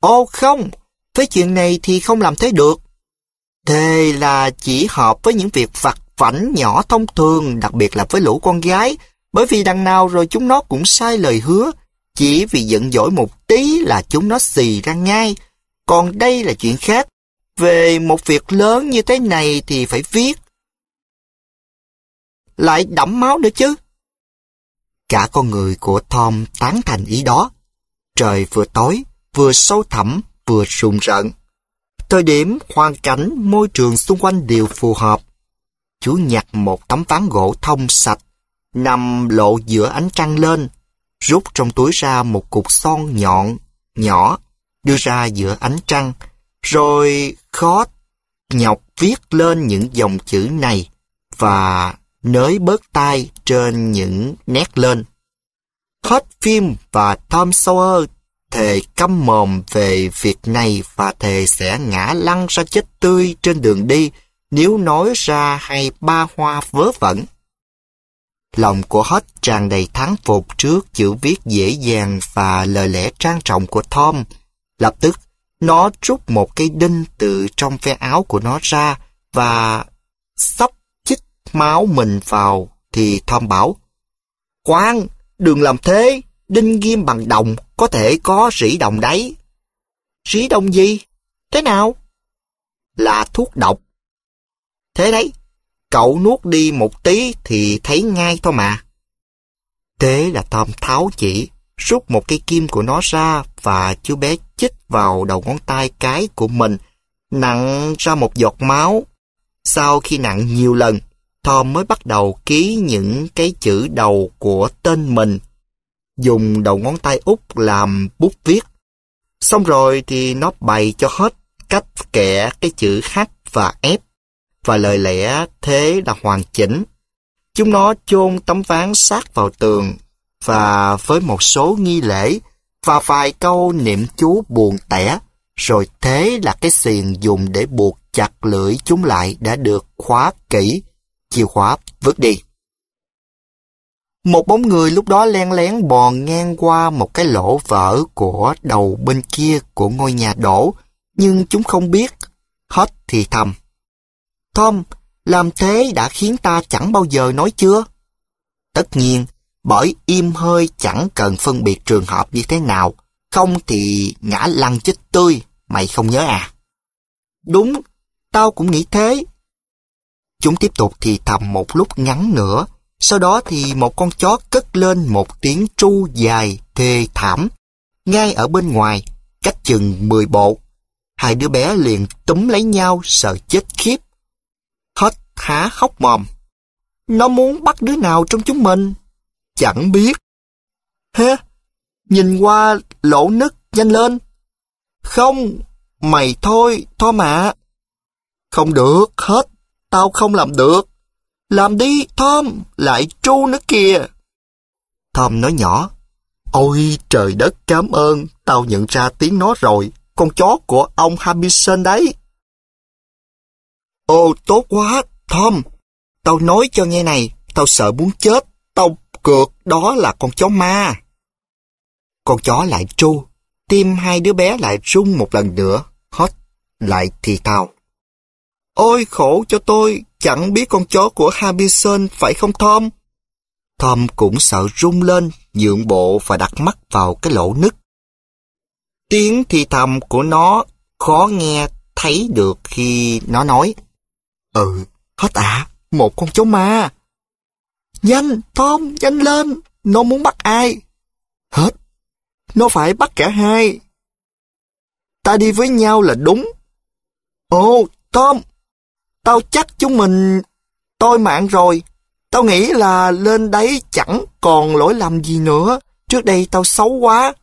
Ô không, với chuyện này thì không làm thế được. Thề là chỉ hợp với những việc vặt vảnh nhỏ thông thường, đặc biệt là với lũ con gái, bởi vì đằng nào rồi chúng nó cũng sai lời hứa, chỉ vì giận dỗi một tí là chúng nó xì ra ngay. Còn đây là chuyện khác. Về một việc lớn như thế này thì phải viết. Lại đẫm máu nữa chứ. Cả con người của Tom tán thành ý đó. Trời vừa tối, vừa sâu thẳm, vừa rùng rợn. Thời điểm, hoàn cảnh, môi trường xung quanh đều phù hợp. Chú nhặt một tấm ván gỗ thông sạch nằm lộ giữa ánh trăng lên, rút trong túi ra một cục son nhọn, nhỏ, đưa ra giữa ánh trăng, rồi khó nhọc viết lên những dòng chữ này và nới bớt tay trên những nét lên. Hết phim và Tom Sawyer thề căm mồm về việc này và thề sẽ ngã lăn ra chết tươi trên đường đi nếu nói ra hay ba hoa vớ vẩn. Lòng của Hot tràn đầy thắng phục trước chữ viết dễ dàng và lời lẽ trang trọng của Tom. Lập tức, nó rút một cây đinh từ trong ve áo của nó ra và sắp chích máu mình vào thì Tom bảo Quang, đừng làm thế, đinh ghim bằng đồng có thể có rỉ đồng đấy. Rỉ đồng gì? Thế nào? Là thuốc độc. Thế đấy, Cậu nuốt đi một tí thì thấy ngay thôi mà. Thế là Tom tháo chỉ, rút một cây kim của nó ra và chú bé chích vào đầu ngón tay cái của mình, nặng ra một giọt máu. Sau khi nặng nhiều lần, Tom mới bắt đầu ký những cái chữ đầu của tên mình, dùng đầu ngón tay út làm bút viết. Xong rồi thì nó bày cho hết cách kẻ cái chữ H và F và lời lẽ thế là hoàn chỉnh. Chúng nó chôn tấm ván sát vào tường và với một số nghi lễ và vài câu niệm chú buồn tẻ, rồi thế là cái xiềng dùng để buộc chặt lưỡi chúng lại đã được khóa kỹ, chìa khóa vứt đi. Một bóng người lúc đó len lén bò ngang qua một cái lỗ vỡ của đầu bên kia của ngôi nhà đổ, nhưng chúng không biết, hết thì thầm không? Làm thế đã khiến ta chẳng bao giờ nói chưa? Tất nhiên, bởi im hơi chẳng cần phân biệt trường hợp như thế nào, không thì ngã lăn chết tươi, mày không nhớ à? Đúng, tao cũng nghĩ thế. Chúng tiếp tục thì thầm một lúc ngắn nữa, sau đó thì một con chó cất lên một tiếng tru dài, thê thảm. Ngay ở bên ngoài, cách chừng 10 bộ, hai đứa bé liền túm lấy nhau sợ chết khiếp há hốc mồm. Nó muốn bắt đứa nào trong chúng mình? Chẳng biết. Hế, nhìn qua lỗ nứt nhanh lên. Không, mày thôi, Tom ạ. Không được, hết, tao không làm được. Làm đi, Tom, lại tru nữa kìa. Tom nói nhỏ, Ôi trời đất cảm ơn, tao nhận ra tiếng nó rồi, con chó của ông Hamilton đấy. Ồ, tốt quá, Tom, tao nói cho nghe này, tao sợ muốn chết, tao cược đó là con chó ma. Con chó lại tru, tim hai đứa bé lại rung một lần nữa, hót lại thì tao. Ôi khổ cho tôi, chẳng biết con chó của Harbison phải không Tom? Tom cũng sợ rung lên, nhượng bộ và đặt mắt vào cái lỗ nứt. Tiếng thì thầm của nó khó nghe thấy được khi nó nói. Ừ, Hó tạ, một con chó ma. Nhanh, Tom, nhanh lên, nó muốn bắt ai? Hết, nó phải bắt cả hai. Ta đi với nhau là đúng. Ồ, Tom, tao chắc chúng mình tôi mạng rồi. Tao nghĩ là lên đấy chẳng còn lỗi lầm gì nữa. Trước đây tao xấu quá,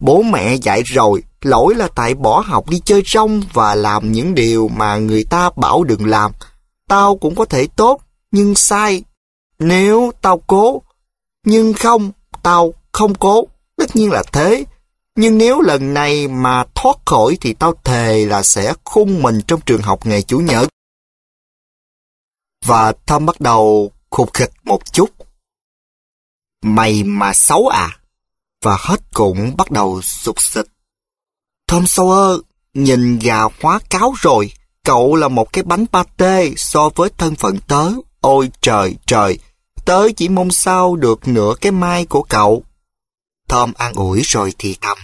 Bố mẹ dạy rồi, lỗi là tại bỏ học đi chơi rong và làm những điều mà người ta bảo đừng làm. Tao cũng có thể tốt, nhưng sai. Nếu tao cố, nhưng không, tao không cố. Tất nhiên là thế. Nhưng nếu lần này mà thoát khỏi thì tao thề là sẽ khung mình trong trường học ngày Chủ nhật. Và Thâm bắt đầu khục khịch một chút. Mày mà xấu à? và hết cũng bắt đầu sụp xịt. Tom Sawyer nhìn gà hóa cáo rồi, cậu là một cái bánh pate so với thân phận tớ. Ôi trời trời, tớ chỉ mong sao được nửa cái mai của cậu. Tom an ủi rồi thì thầm.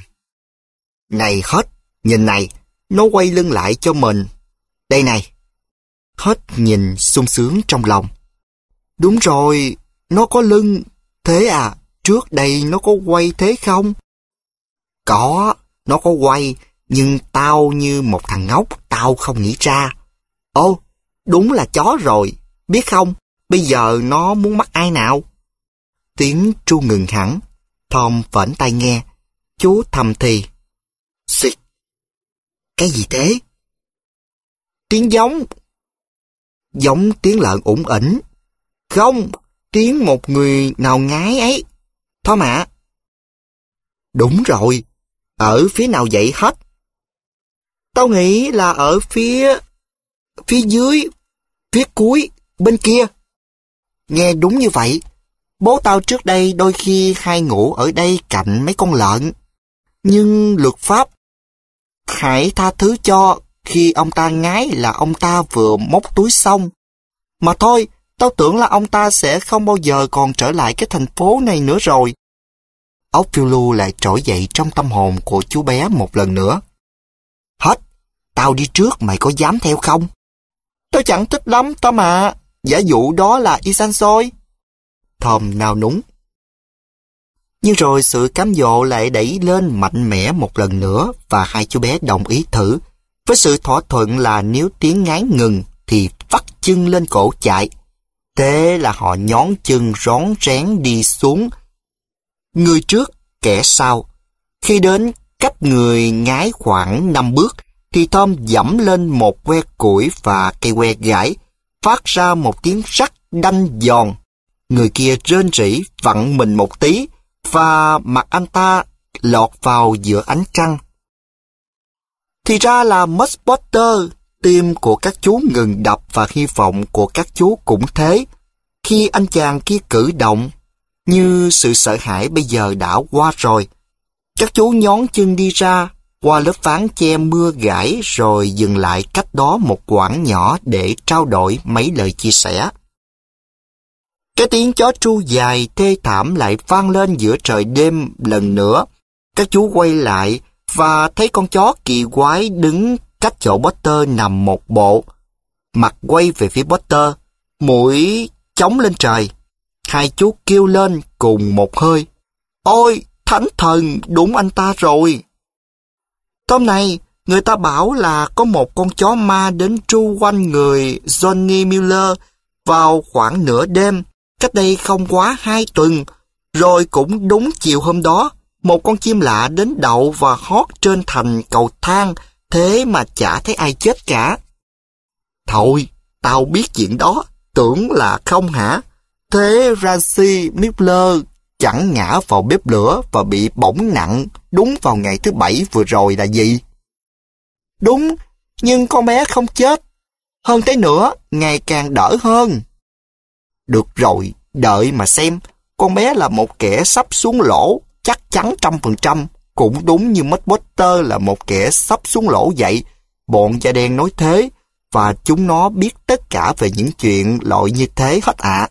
Này hết, nhìn này, nó quay lưng lại cho mình. Đây này. Hết nhìn sung sướng trong lòng. Đúng rồi, nó có lưng. Thế à, trước đây nó có quay thế không? Có, nó có quay, nhưng tao như một thằng ngốc, tao không nghĩ ra. Ô, đúng là chó rồi, biết không, bây giờ nó muốn bắt ai nào? Tiếng tru ngừng hẳn, Tom vẫn tai nghe, chú thầm thì. Xịt, cái gì thế? Tiếng giống. Giống tiếng lợn ủng ỉnh. Không, tiếng một người nào ngái ấy. Thom ạ. Đúng rồi, ở phía nào vậy hết? Tao nghĩ là ở phía... phía dưới, phía cuối, bên kia. Nghe đúng như vậy. Bố tao trước đây đôi khi hay ngủ ở đây cạnh mấy con lợn. Nhưng luật pháp, hãy tha thứ cho khi ông ta ngái là ông ta vừa móc túi xong. Mà thôi, Tao tưởng là ông ta sẽ không bao giờ còn trở lại cái thành phố này nữa rồi. Ốc phiêu lưu lại trỗi dậy trong tâm hồn của chú bé một lần nữa. Hết, tao đi trước mày có dám theo không? Tao chẳng thích lắm tao mà, giả dụ đó là Isan Soi. Thòm nào núng. Nhưng rồi sự cám dỗ lại đẩy lên mạnh mẽ một lần nữa và hai chú bé đồng ý thử. Với sự thỏa thuận là nếu tiếng ngán ngừng thì vắt chân lên cổ chạy Thế là họ nhón chân rón rén đi xuống. Người trước, kẻ sau. Khi đến cách người ngái khoảng năm bước, thì Tom dẫm lên một que củi và cây que gãi, phát ra một tiếng rắc đanh giòn. Người kia rên rỉ vặn mình một tí, và mặt anh ta lọt vào giữa ánh trăng. Thì ra là Musk Potter tim của các chú ngừng đập và hy vọng của các chú cũng thế. Khi anh chàng kia cử động, như sự sợ hãi bây giờ đã qua rồi. Các chú nhón chân đi ra, qua lớp ván che mưa gãi rồi dừng lại cách đó một quãng nhỏ để trao đổi mấy lời chia sẻ. Cái tiếng chó tru dài thê thảm lại vang lên giữa trời đêm lần nữa. Các chú quay lại và thấy con chó kỳ quái đứng cách chỗ Potter nằm một bộ. Mặt quay về phía Potter, mũi chống lên trời. Hai chú kêu lên cùng một hơi. Ôi, thánh thần, đúng anh ta rồi. Tóm này, người ta bảo là có một con chó ma đến tru quanh người Johnny Miller vào khoảng nửa đêm, cách đây không quá hai tuần, rồi cũng đúng chiều hôm đó, một con chim lạ đến đậu và hót trên thành cầu thang thế mà chả thấy ai chết cả. Thôi, tao biết chuyện đó, tưởng là không hả? Thế Rancy Miller chẳng ngã vào bếp lửa và bị bỏng nặng đúng vào ngày thứ bảy vừa rồi là gì? Đúng, nhưng con bé không chết. Hơn thế nữa, ngày càng đỡ hơn. Được rồi, đợi mà xem. Con bé là một kẻ sắp xuống lỗ, chắc chắn trăm phần trăm. Cũng đúng như mất Potter là một kẻ sắp xuống lỗ vậy, bọn da đen nói thế, và chúng nó biết tất cả về những chuyện loại như thế hết ạ.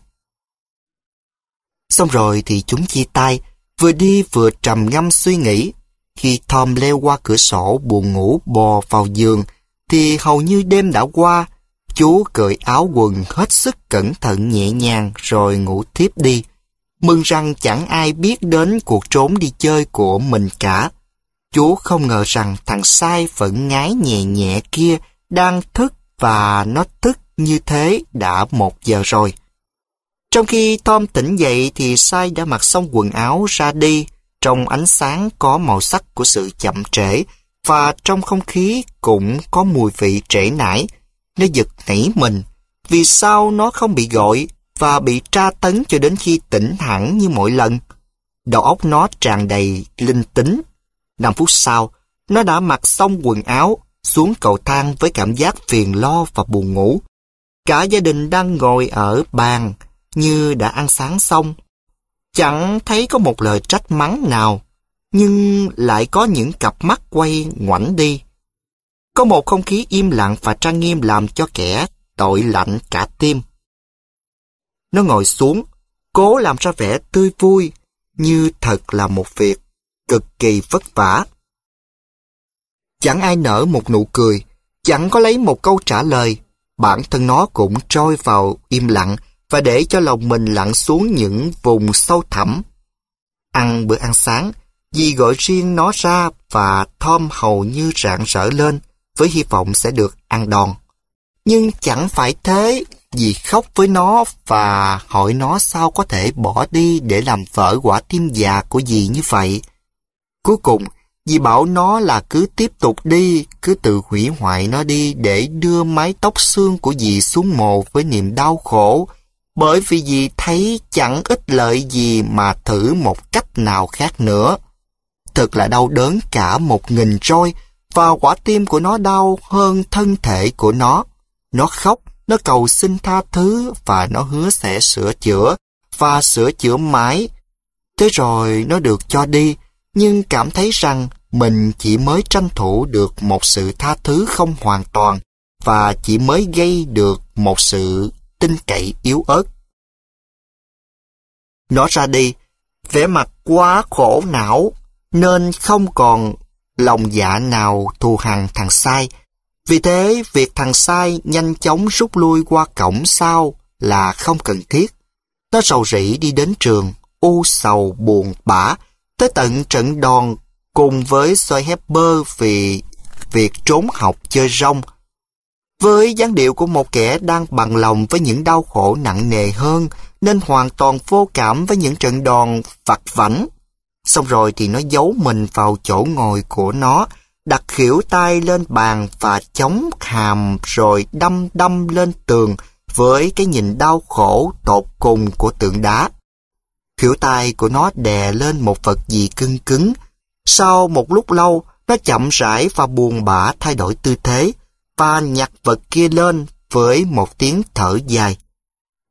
Xong rồi thì chúng chia tay, vừa đi vừa trầm ngâm suy nghĩ. Khi Tom leo qua cửa sổ buồn ngủ bò vào giường, thì hầu như đêm đã qua. Chú cởi áo quần hết sức cẩn thận nhẹ nhàng rồi ngủ thiếp đi mừng rằng chẳng ai biết đến cuộc trốn đi chơi của mình cả. Chú không ngờ rằng thằng sai vẫn ngái nhẹ nhẹ kia đang thức và nó thức như thế đã một giờ rồi. Trong khi Tom tỉnh dậy thì Sai đã mặc xong quần áo ra đi, trong ánh sáng có màu sắc của sự chậm trễ và trong không khí cũng có mùi vị trễ nải. Nó giật nảy mình, vì sao nó không bị gọi và bị tra tấn cho đến khi tỉnh hẳn như mỗi lần. Đầu óc nó tràn đầy linh tính. Năm phút sau, nó đã mặc xong quần áo, xuống cầu thang với cảm giác phiền lo và buồn ngủ. Cả gia đình đang ngồi ở bàn, như đã ăn sáng xong. Chẳng thấy có một lời trách mắng nào, nhưng lại có những cặp mắt quay ngoảnh đi. Có một không khí im lặng và trang nghiêm làm cho kẻ tội lạnh cả tim. Nó ngồi xuống, cố làm ra vẻ tươi vui, như thật là một việc cực kỳ vất vả. Chẳng ai nở một nụ cười, chẳng có lấy một câu trả lời. Bản thân nó cũng trôi vào im lặng và để cho lòng mình lặn xuống những vùng sâu thẳm. Ăn bữa ăn sáng, dì gọi riêng nó ra và Tom hầu như rạng rỡ lên với hy vọng sẽ được ăn đòn. Nhưng chẳng phải thế vì khóc với nó và hỏi nó sao có thể bỏ đi để làm vỡ quả tim già của dì như vậy. Cuối cùng, dì bảo nó là cứ tiếp tục đi, cứ tự hủy hoại nó đi để đưa mái tóc xương của dì xuống mồ với niềm đau khổ, bởi vì dì thấy chẳng ích lợi gì mà thử một cách nào khác nữa. Thật là đau đớn cả một nghìn roi, và quả tim của nó đau hơn thân thể của nó. Nó khóc nó cầu xin tha thứ và nó hứa sẽ sửa chữa và sửa chữa mãi. Thế rồi nó được cho đi, nhưng cảm thấy rằng mình chỉ mới tranh thủ được một sự tha thứ không hoàn toàn và chỉ mới gây được một sự tin cậy yếu ớt. Nó ra đi, vẻ mặt quá khổ não, nên không còn lòng dạ nào thù hằn thằng sai, vì thế, việc thằng sai nhanh chóng rút lui qua cổng sau là không cần thiết. Nó rầu rĩ đi đến trường, u sầu buồn bã, tới tận trận đòn cùng với soi Hepper vì việc trốn học chơi rong. Với dáng điệu của một kẻ đang bằng lòng với những đau khổ nặng nề hơn, nên hoàn toàn vô cảm với những trận đòn vặt vảnh. Xong rồi thì nó giấu mình vào chỗ ngồi của nó, đặt khỉu tay lên bàn và chống hàm rồi đâm đâm lên tường với cái nhìn đau khổ tột cùng của tượng đá. Khỉu tay của nó đè lên một vật gì cưng cứng. Sau một lúc lâu, nó chậm rãi và buồn bã thay đổi tư thế và nhặt vật kia lên với một tiếng thở dài.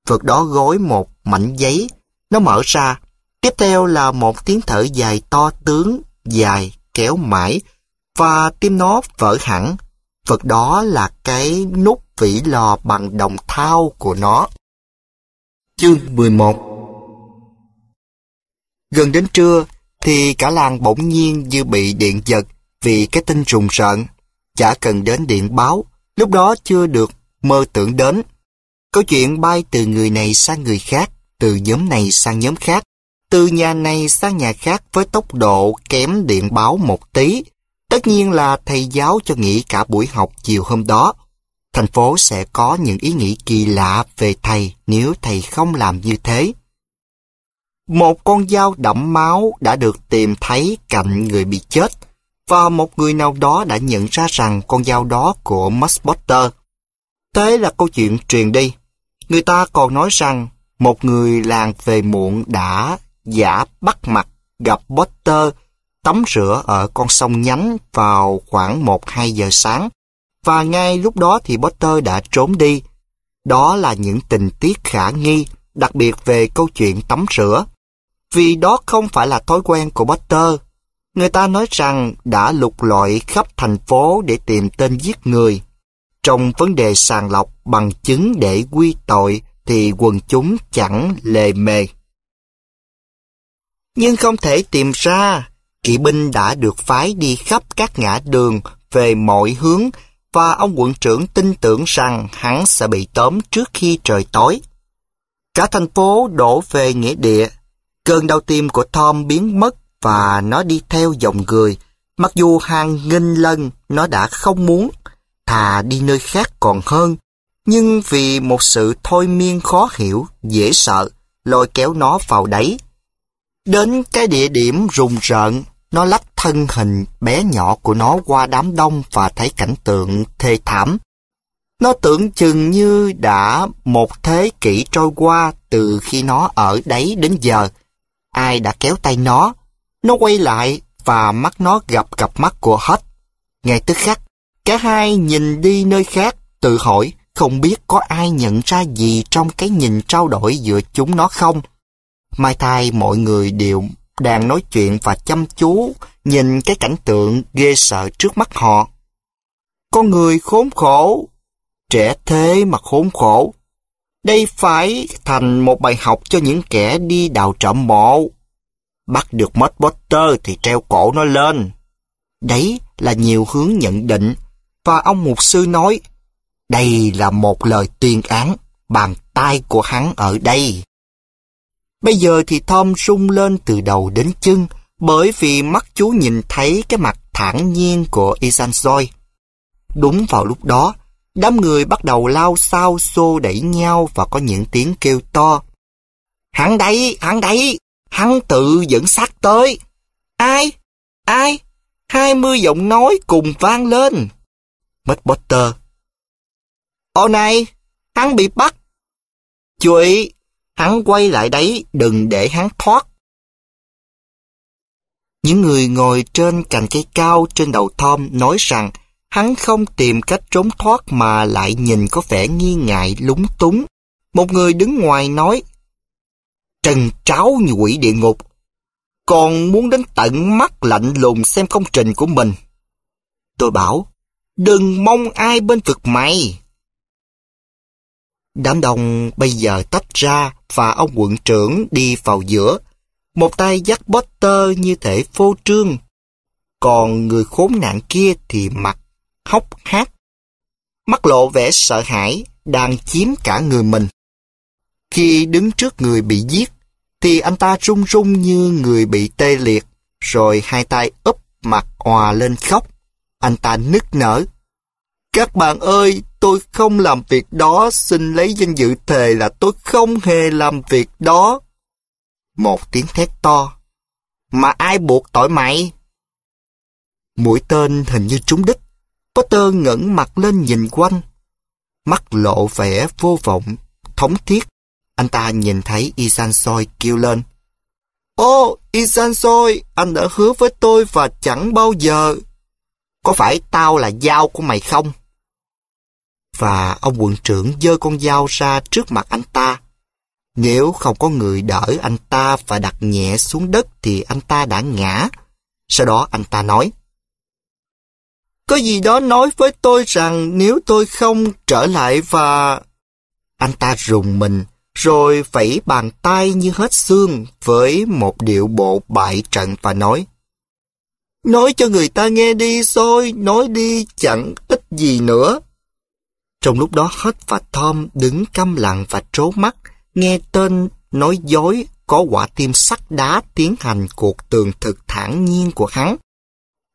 Vật đó gối một mảnh giấy, nó mở ra. Tiếp theo là một tiếng thở dài to tướng, dài, kéo mãi, và tim nó vỡ hẳn. Vật đó là cái nút vỉ lò bằng đồng thau của nó. Chương 11 Gần đến trưa thì cả làng bỗng nhiên như bị điện giật vì cái tin rùng rợn. Chả cần đến điện báo, lúc đó chưa được mơ tưởng đến. Câu chuyện bay từ người này sang người khác, từ nhóm này sang nhóm khác, từ nhà này sang nhà khác với tốc độ kém điện báo một tí Tất nhiên là thầy giáo cho nghỉ cả buổi học chiều hôm đó. Thành phố sẽ có những ý nghĩ kỳ lạ về thầy nếu thầy không làm như thế. Một con dao đẫm máu đã được tìm thấy cạnh người bị chết và một người nào đó đã nhận ra rằng con dao đó của Max Potter. Thế là câu chuyện truyền đi. Người ta còn nói rằng một người làng về muộn đã giả bắt mặt gặp Potter tắm rửa ở con sông nhánh vào khoảng 1-2 giờ sáng và ngay lúc đó thì Potter đã trốn đi. Đó là những tình tiết khả nghi, đặc biệt về câu chuyện tắm rửa. Vì đó không phải là thói quen của Potter. Người ta nói rằng đã lục lọi khắp thành phố để tìm tên giết người. Trong vấn đề sàng lọc bằng chứng để quy tội thì quần chúng chẳng lề mề. Nhưng không thể tìm ra Kỵ binh đã được phái đi khắp các ngã đường về mọi hướng và ông quận trưởng tin tưởng rằng hắn sẽ bị tóm trước khi trời tối. Cả thành phố đổ về nghĩa địa. Cơn đau tim của Tom biến mất và nó đi theo dòng người. Mặc dù hàng nghìn lần nó đã không muốn, thà đi nơi khác còn hơn. Nhưng vì một sự thôi miên khó hiểu, dễ sợ, lôi kéo nó vào đấy. Đến cái địa điểm rùng rợn nó lách thân hình bé nhỏ của nó qua đám đông và thấy cảnh tượng thê thảm. Nó tưởng chừng như đã một thế kỷ trôi qua từ khi nó ở đấy đến giờ. Ai đã kéo tay nó? Nó quay lại và mắt nó gặp cặp mắt của hết. Ngay tức khắc, cả hai nhìn đi nơi khác, tự hỏi không biết có ai nhận ra gì trong cái nhìn trao đổi giữa chúng nó không. Mai thai mọi người đều đang nói chuyện và chăm chú nhìn cái cảnh tượng ghê sợ trước mắt họ. Con người khốn khổ, trẻ thế mà khốn khổ. Đây phải thành một bài học cho những kẻ đi đào trộm mộ. Bắt được mất Potter thì treo cổ nó lên. Đấy là nhiều hướng nhận định và ông mục sư nói đây là một lời tuyên án bàn tay của hắn ở đây. Bây giờ thì Tom sung lên từ đầu đến chân, bởi vì mắt chú nhìn thấy cái mặt thản nhiên của Isanzoi. Đúng vào lúc đó, đám người bắt đầu lao sao xô đẩy nhau và có những tiếng kêu to. Hắn đấy, hắn đấy, hắn tự dẫn sát tới. Ai? Ai? Hai mươi giọng nói cùng vang lên. Mất Potter. Ô này, hắn bị bắt. Chuỵ, Hắn quay lại đấy, đừng để hắn thoát. Những người ngồi trên cành cây cao trên đầu Tom nói rằng hắn không tìm cách trốn thoát mà lại nhìn có vẻ nghi ngại lúng túng. Một người đứng ngoài nói, Trần tráo như quỷ địa ngục, còn muốn đến tận mắt lạnh lùng xem công trình của mình. Tôi bảo, đừng mong ai bên vực mày. Đám đông bây giờ tách ra và ông quận trưởng đi vào giữa. Một tay dắt Potter như thể phô trương. Còn người khốn nạn kia thì mặt, hốc hác, Mắt lộ vẻ sợ hãi, đang chiếm cả người mình. Khi đứng trước người bị giết, thì anh ta run run như người bị tê liệt, rồi hai tay úp mặt hòa lên khóc. Anh ta nức nở. Các bạn ơi, tôi không làm việc đó, xin lấy danh dự thề là tôi không hề làm việc đó. Một tiếng thét to. Mà ai buộc tội mày? Mũi tên hình như trúng đích. Potter ngẩng mặt lên nhìn quanh. Mắt lộ vẻ vô vọng, thống thiết. Anh ta nhìn thấy isan soi kêu lên. Ô, oh, soi anh đã hứa với tôi và chẳng bao giờ. Có phải tao là dao của mày không? và ông quận trưởng giơ con dao ra trước mặt anh ta. Nếu không có người đỡ anh ta và đặt nhẹ xuống đất thì anh ta đã ngã. Sau đó anh ta nói, Có gì đó nói với tôi rằng nếu tôi không trở lại và... Anh ta rùng mình, rồi vẫy bàn tay như hết xương với một điệu bộ bại trận và nói, Nói cho người ta nghe đi rồi, nói đi chẳng ít gì nữa. Trong lúc đó hết và Tom đứng câm lặng và trố mắt, nghe tên nói dối có quả tim sắt đá tiến hành cuộc tường thực thản nhiên của hắn.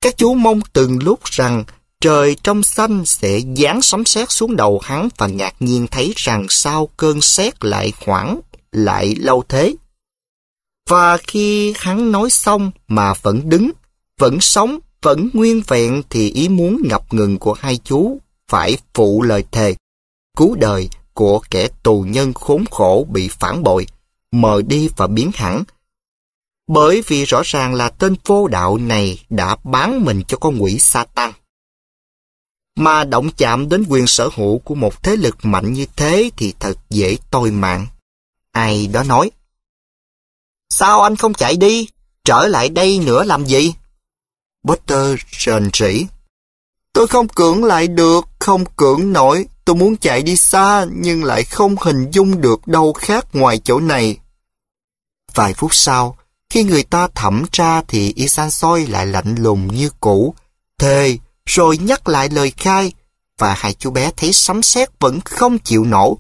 Các chú mong từng lúc rằng trời trong xanh sẽ giáng sấm sét xuống đầu hắn và ngạc nhiên thấy rằng sau cơn sét lại khoảng, lại lâu thế. Và khi hắn nói xong mà vẫn đứng, vẫn sống, vẫn nguyên vẹn thì ý muốn ngập ngừng của hai chú phải phụ lời thề, cứu đời của kẻ tù nhân khốn khổ bị phản bội, mờ đi và biến hẳn. Bởi vì rõ ràng là tên vô đạo này đã bán mình cho con quỷ Satan. Mà động chạm đến quyền sở hữu của một thế lực mạnh như thế thì thật dễ tôi mạng. Ai đó nói, Sao anh không chạy đi? Trở lại đây nữa làm gì? Potter rền rỉ. Tôi không cưỡng lại được, không cưỡng nổi. Tôi muốn chạy đi xa nhưng lại không hình dung được đâu khác ngoài chỗ này. Vài phút sau, khi người ta thẩm tra thì Isan Soi lại lạnh lùng như cũ, thề rồi nhắc lại lời khai và hai chú bé thấy sấm sét vẫn không chịu nổ.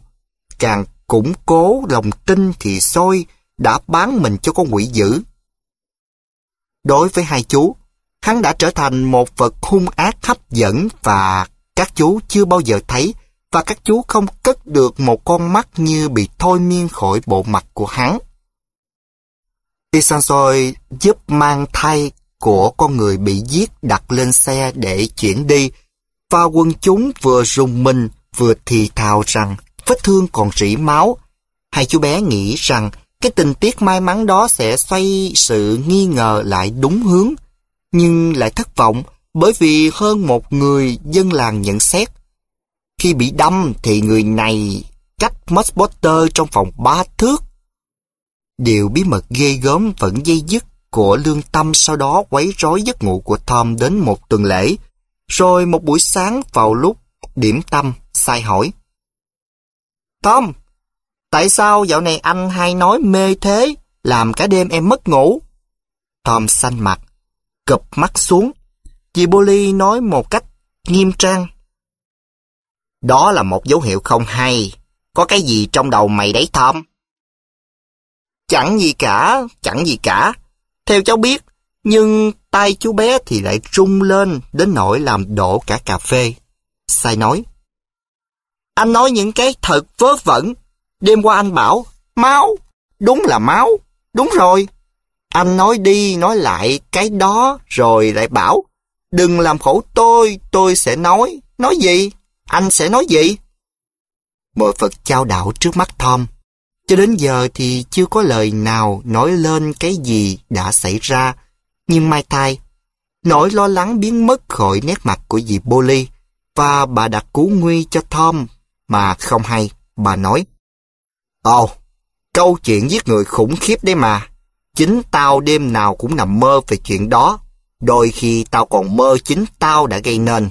Càng củng cố lòng tin thì Soi đã bán mình cho con quỷ dữ. Đối với hai chú, Hắn đã trở thành một vật hung ác hấp dẫn và các chú chưa bao giờ thấy và các chú không cất được một con mắt như bị thôi miên khỏi bộ mặt của hắn. Isansoi giúp mang thay của con người bị giết đặt lên xe để chuyển đi và quân chúng vừa rùng mình vừa thì thào rằng vết thương còn rỉ máu. Hai chú bé nghĩ rằng cái tình tiết may mắn đó sẽ xoay sự nghi ngờ lại đúng hướng nhưng lại thất vọng bởi vì hơn một người dân làng nhận xét. Khi bị đâm thì người này cách Max Potter trong phòng ba thước. Điều bí mật ghê gớm vẫn dây dứt của lương tâm sau đó quấy rối giấc ngủ của Tom đến một tuần lễ. Rồi một buổi sáng vào lúc điểm tâm sai hỏi. Tom, tại sao dạo này anh hay nói mê thế, làm cả đêm em mất ngủ? Tom xanh mặt, cụp mắt xuống. Chị Polly nói một cách nghiêm trang. Đó là một dấu hiệu không hay. Có cái gì trong đầu mày đấy Tom? Chẳng gì cả, chẳng gì cả. Theo cháu biết, nhưng tay chú bé thì lại rung lên đến nỗi làm đổ cả cà phê. Sai nói. Anh nói những cái thật vớ vẩn. Đêm qua anh bảo, máu, đúng là máu, đúng rồi, anh nói đi nói lại cái đó rồi lại bảo Đừng làm khổ tôi, tôi sẽ nói. Nói gì? Anh sẽ nói gì? Mọi Phật trao đạo trước mắt Tom. Cho đến giờ thì chưa có lời nào nói lên cái gì đã xảy ra. Nhưng mai Thai nỗi lo lắng biến mất khỏi nét mặt của dì Polly và bà đặt cứu nguy cho Tom mà không hay. Bà nói, Ồ, oh, câu chuyện giết người khủng khiếp đấy mà. Chính tao đêm nào cũng nằm mơ về chuyện đó. Đôi khi tao còn mơ chính tao đã gây nên.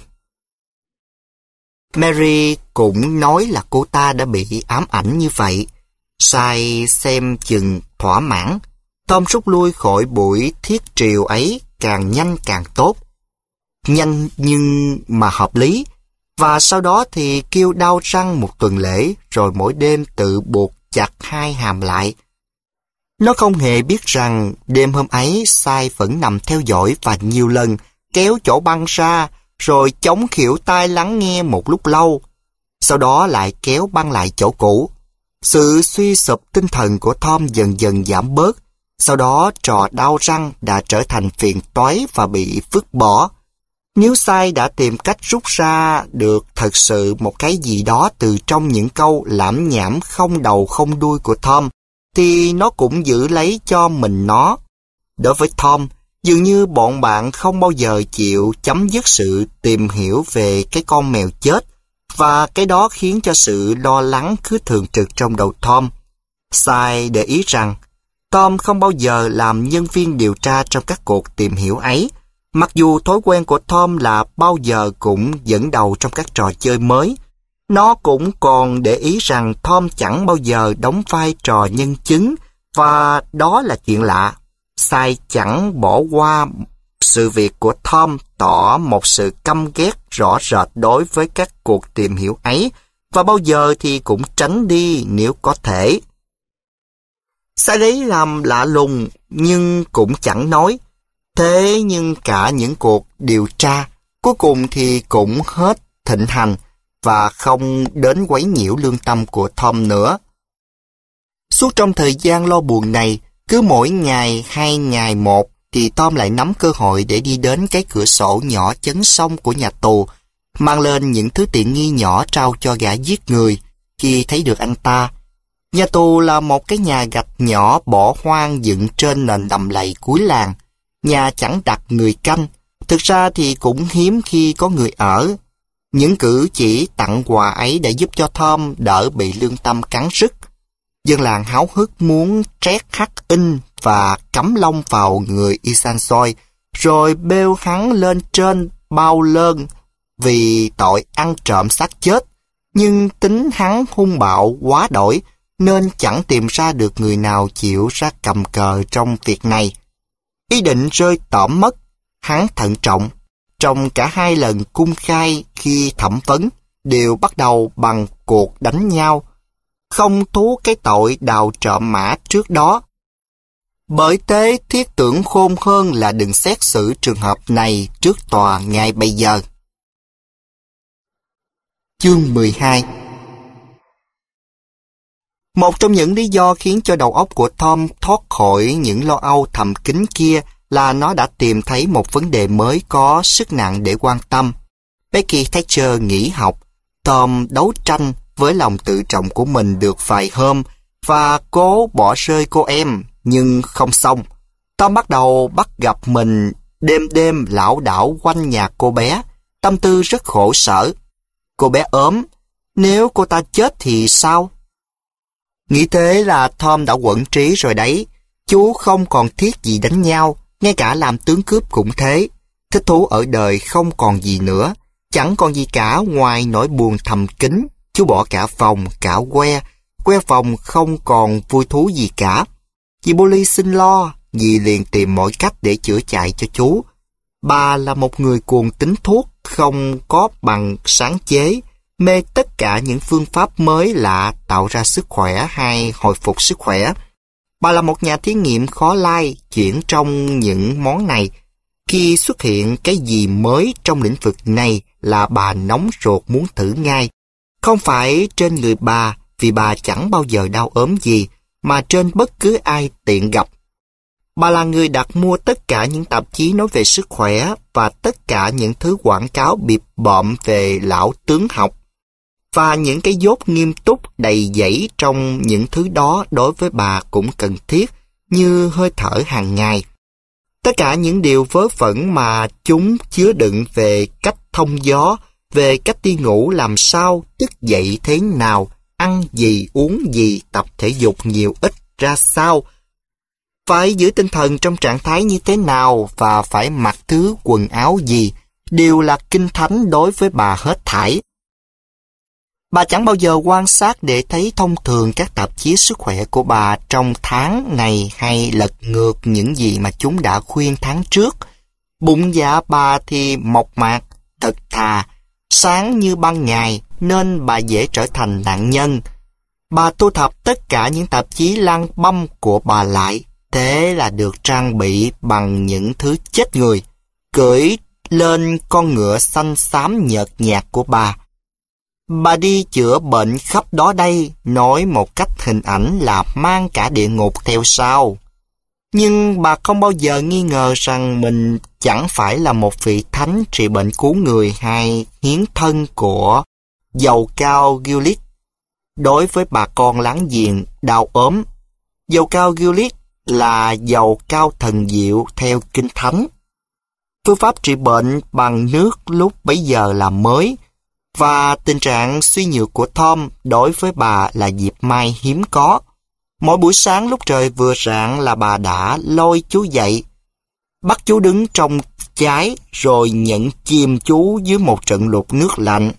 Mary cũng nói là cô ta đã bị ám ảnh như vậy. Sai xem chừng thỏa mãn. Tom rút lui khỏi buổi thiết triều ấy càng nhanh càng tốt. Nhanh nhưng mà hợp lý. Và sau đó thì kêu đau răng một tuần lễ rồi mỗi đêm tự buộc chặt hai hàm lại. Nó không hề biết rằng đêm hôm ấy Sai vẫn nằm theo dõi và nhiều lần kéo chỗ băng ra rồi chống khỉu tai lắng nghe một lúc lâu. Sau đó lại kéo băng lại chỗ cũ. Sự suy sụp tinh thần của Tom dần dần giảm bớt. Sau đó trò đau răng đã trở thành phiền toái và bị vứt bỏ. Nếu sai đã tìm cách rút ra được thật sự một cái gì đó từ trong những câu lãm nhảm không đầu không đuôi của Tom, thì nó cũng giữ lấy cho mình nó. Đối với Tom, dường như bọn bạn không bao giờ chịu chấm dứt sự tìm hiểu về cái con mèo chết và cái đó khiến cho sự lo lắng cứ thường trực trong đầu Tom. Sai để ý rằng, Tom không bao giờ làm nhân viên điều tra trong các cuộc tìm hiểu ấy, mặc dù thói quen của Tom là bao giờ cũng dẫn đầu trong các trò chơi mới, nó cũng còn để ý rằng Tom chẳng bao giờ đóng vai trò nhân chứng và đó là chuyện lạ. Sai chẳng bỏ qua sự việc của Tom tỏ một sự căm ghét rõ rệt đối với các cuộc tìm hiểu ấy và bao giờ thì cũng tránh đi nếu có thể. Sai đấy làm lạ lùng nhưng cũng chẳng nói. Thế nhưng cả những cuộc điều tra cuối cùng thì cũng hết thịnh hành và không đến quấy nhiễu lương tâm của Tom nữa. Suốt trong thời gian lo buồn này, cứ mỗi ngày hai ngày một thì Tom lại nắm cơ hội để đi đến cái cửa sổ nhỏ chấn sông của nhà tù, mang lên những thứ tiện nghi nhỏ trao cho gã giết người khi thấy được anh ta. Nhà tù là một cái nhà gạch nhỏ bỏ hoang dựng trên nền đầm lầy cuối làng. Nhà chẳng đặt người canh, thực ra thì cũng hiếm khi có người ở những cử chỉ tặng quà ấy đã giúp cho Tom đỡ bị lương tâm cắn rứt. Dân làng háo hức muốn trét khắc in và cắm lông vào người Isansoi, rồi bêu hắn lên trên bao lơn vì tội ăn trộm xác chết. Nhưng tính hắn hung bạo quá đổi, nên chẳng tìm ra được người nào chịu ra cầm cờ trong việc này. Ý định rơi tỏm mất, hắn thận trọng trong cả hai lần cung khai khi thẩm vấn đều bắt đầu bằng cuộc đánh nhau, không thú cái tội đào trộm mã trước đó. Bởi thế thiết tưởng khôn hơn là đừng xét xử trường hợp này trước tòa ngay bây giờ. Chương 12 Một trong những lý do khiến cho đầu óc của Tom thoát khỏi những lo âu thầm kín kia là nó đã tìm thấy một vấn đề mới có sức nặng để quan tâm. Becky Thatcher nghỉ học, Tom đấu tranh với lòng tự trọng của mình được vài hôm và cố bỏ rơi cô em, nhưng không xong. Tom bắt đầu bắt gặp mình đêm đêm lảo đảo quanh nhà cô bé, tâm tư rất khổ sở. Cô bé ốm, nếu cô ta chết thì sao? Nghĩ thế là Tom đã quẩn trí rồi đấy, chú không còn thiết gì đánh nhau, ngay cả làm tướng cướp cũng thế. Thích thú ở đời không còn gì nữa, chẳng còn gì cả ngoài nỗi buồn thầm kín. Chú bỏ cả phòng, cả que, que phòng không còn vui thú gì cả. Dì Boli xin lo, dì liền tìm mọi cách để chữa chạy cho chú. Bà là một người cuồng tính thuốc, không có bằng sáng chế, mê tất cả những phương pháp mới lạ tạo ra sức khỏe hay hồi phục sức khỏe. Bà là một nhà thí nghiệm khó lai chuyển trong những món này. Khi xuất hiện cái gì mới trong lĩnh vực này là bà nóng ruột muốn thử ngay. Không phải trên người bà vì bà chẳng bao giờ đau ốm gì mà trên bất cứ ai tiện gặp. Bà là người đặt mua tất cả những tạp chí nói về sức khỏe và tất cả những thứ quảng cáo bịp bọm về lão tướng học. Và những cái dốt nghiêm túc đầy dẫy trong những thứ đó đối với bà cũng cần thiết như hơi thở hàng ngày. Tất cả những điều vớ vẩn mà chúng chứa đựng về cách thông gió, về cách đi ngủ làm sao, thức dậy thế nào, ăn gì, uống gì, tập thể dục nhiều ít ra sao, phải giữ tinh thần trong trạng thái như thế nào và phải mặc thứ quần áo gì, đều là kinh thánh đối với bà hết thảy. Bà chẳng bao giờ quan sát để thấy thông thường các tạp chí sức khỏe của bà trong tháng này hay lật ngược những gì mà chúng đã khuyên tháng trước. Bụng dạ bà thì mộc mạc, thật thà, sáng như ban ngày nên bà dễ trở thành nạn nhân. Bà thu thập tất cả những tạp chí lang băm của bà lại, thế là được trang bị bằng những thứ chết người, cưỡi lên con ngựa xanh xám nhợt nhạt của bà Bà đi chữa bệnh khắp đó đây, nói một cách hình ảnh là mang cả địa ngục theo sau. Nhưng bà không bao giờ nghi ngờ rằng mình chẳng phải là một vị thánh trị bệnh cứu người hay hiến thân của dầu cao Gillick. Đối với bà con láng giềng, đau ốm, dầu cao Gillick là dầu cao thần diệu theo Kinh Thánh. Phương pháp trị bệnh bằng nước lúc bấy giờ là mới, và tình trạng suy nhược của Tom đối với bà là dịp mai hiếm có. Mỗi buổi sáng lúc trời vừa rạng là bà đã lôi chú dậy, bắt chú đứng trong trái rồi nhận chìm chú dưới một trận lụt nước lạnh.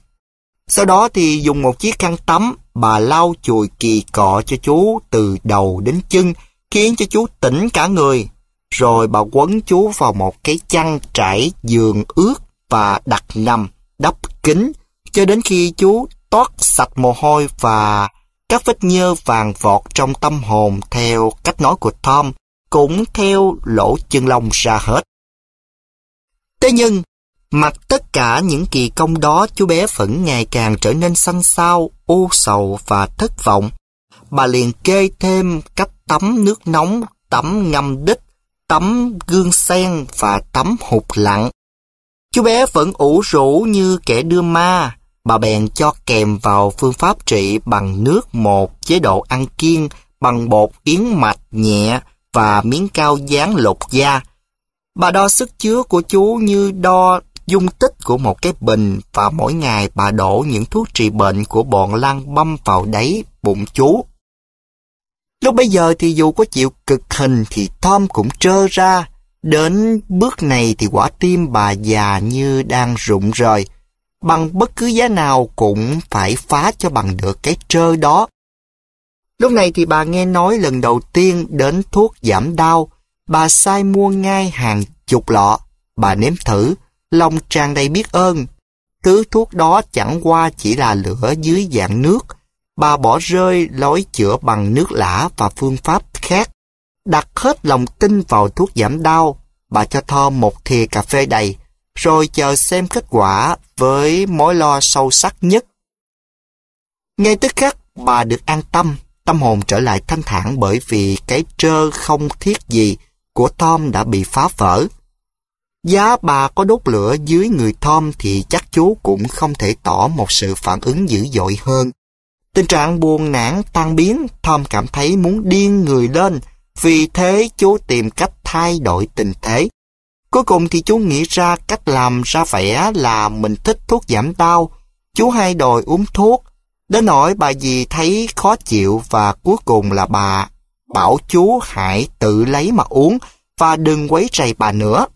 Sau đó thì dùng một chiếc khăn tắm, bà lau chùi kỳ cọ cho chú từ đầu đến chân, khiến cho chú tỉnh cả người. Rồi bà quấn chú vào một cái chăn trải giường ướt và đặt nằm, đắp kính cho đến khi chú toát sạch mồ hôi và các vết nhơ vàng vọt trong tâm hồn theo cách nói của Tom cũng theo lỗ chân lông ra hết. Thế nhưng, mặt tất cả những kỳ công đó chú bé vẫn ngày càng trở nên xanh xao, u sầu và thất vọng. Bà liền kê thêm cách tắm nước nóng, tắm ngâm đít, tắm gương sen và tắm hụt lặng. Chú bé vẫn ủ rũ như kẻ đưa ma, bà bèn cho kèm vào phương pháp trị bằng nước một chế độ ăn kiêng bằng bột yến mạch nhẹ và miếng cao dán lột da. Bà đo sức chứa của chú như đo dung tích của một cái bình và mỗi ngày bà đổ những thuốc trị bệnh của bọn lang băm vào đáy bụng chú. Lúc bây giờ thì dù có chịu cực hình thì Tom cũng trơ ra. Đến bước này thì quả tim bà già như đang rụng rời bằng bất cứ giá nào cũng phải phá cho bằng được cái trơ đó. Lúc này thì bà nghe nói lần đầu tiên đến thuốc giảm đau, bà sai mua ngay hàng chục lọ, bà nếm thử, lòng tràn đầy biết ơn. Thứ thuốc đó chẳng qua chỉ là lửa dưới dạng nước, bà bỏ rơi lối chữa bằng nước lã và phương pháp khác. Đặt hết lòng tin vào thuốc giảm đau, bà cho Thom một thìa cà phê đầy, rồi chờ xem kết quả với mối lo sâu sắc nhất. Ngay tức khắc, bà được an tâm, tâm hồn trở lại thanh thản bởi vì cái trơ không thiết gì của Tom đã bị phá vỡ. Giá bà có đốt lửa dưới người Tom thì chắc chú cũng không thể tỏ một sự phản ứng dữ dội hơn. Tình trạng buồn nản tan biến, Tom cảm thấy muốn điên người lên, vì thế chú tìm cách thay đổi tình thế. Cuối cùng thì chú nghĩ ra cách làm ra vẻ là mình thích thuốc giảm đau. Chú hai đòi uống thuốc. Đến nỗi bà dì thấy khó chịu và cuối cùng là bà bảo chú hãy tự lấy mà uống và đừng quấy rầy bà nữa.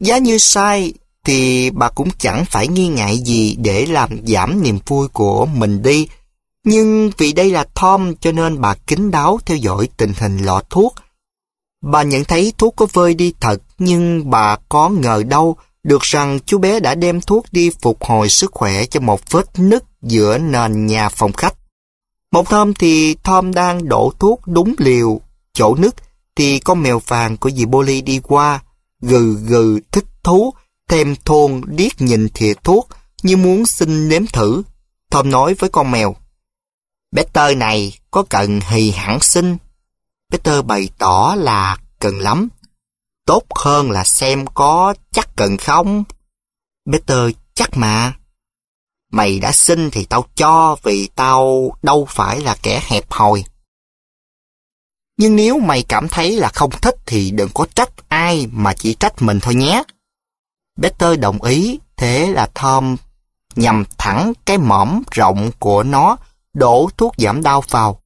Giá như sai thì bà cũng chẳng phải nghi ngại gì để làm giảm niềm vui của mình đi. Nhưng vì đây là Tom cho nên bà kính đáo theo dõi tình hình lọ thuốc Bà nhận thấy thuốc có vơi đi thật, nhưng bà có ngờ đâu được rằng chú bé đã đem thuốc đi phục hồi sức khỏe cho một vết nứt giữa nền nhà phòng khách. Một hôm thì Tom đang đổ thuốc đúng liều, chỗ nứt thì con mèo vàng của dì Boli đi qua, gừ gừ thích thú, thèm thôn điếc nhìn thìa thuốc như muốn xin nếm thử. Tom nói với con mèo, bé tơ này có cần hì hẳn xin Peter bày tỏ là cần lắm. Tốt hơn là xem có chắc cần không. Peter chắc mà. Mày đã xin thì tao cho vì tao đâu phải là kẻ hẹp hòi. Nhưng nếu mày cảm thấy là không thích thì đừng có trách ai mà chỉ trách mình thôi nhé. Peter đồng ý, thế là Tom nhằm thẳng cái mỏm rộng của nó đổ thuốc giảm đau vào.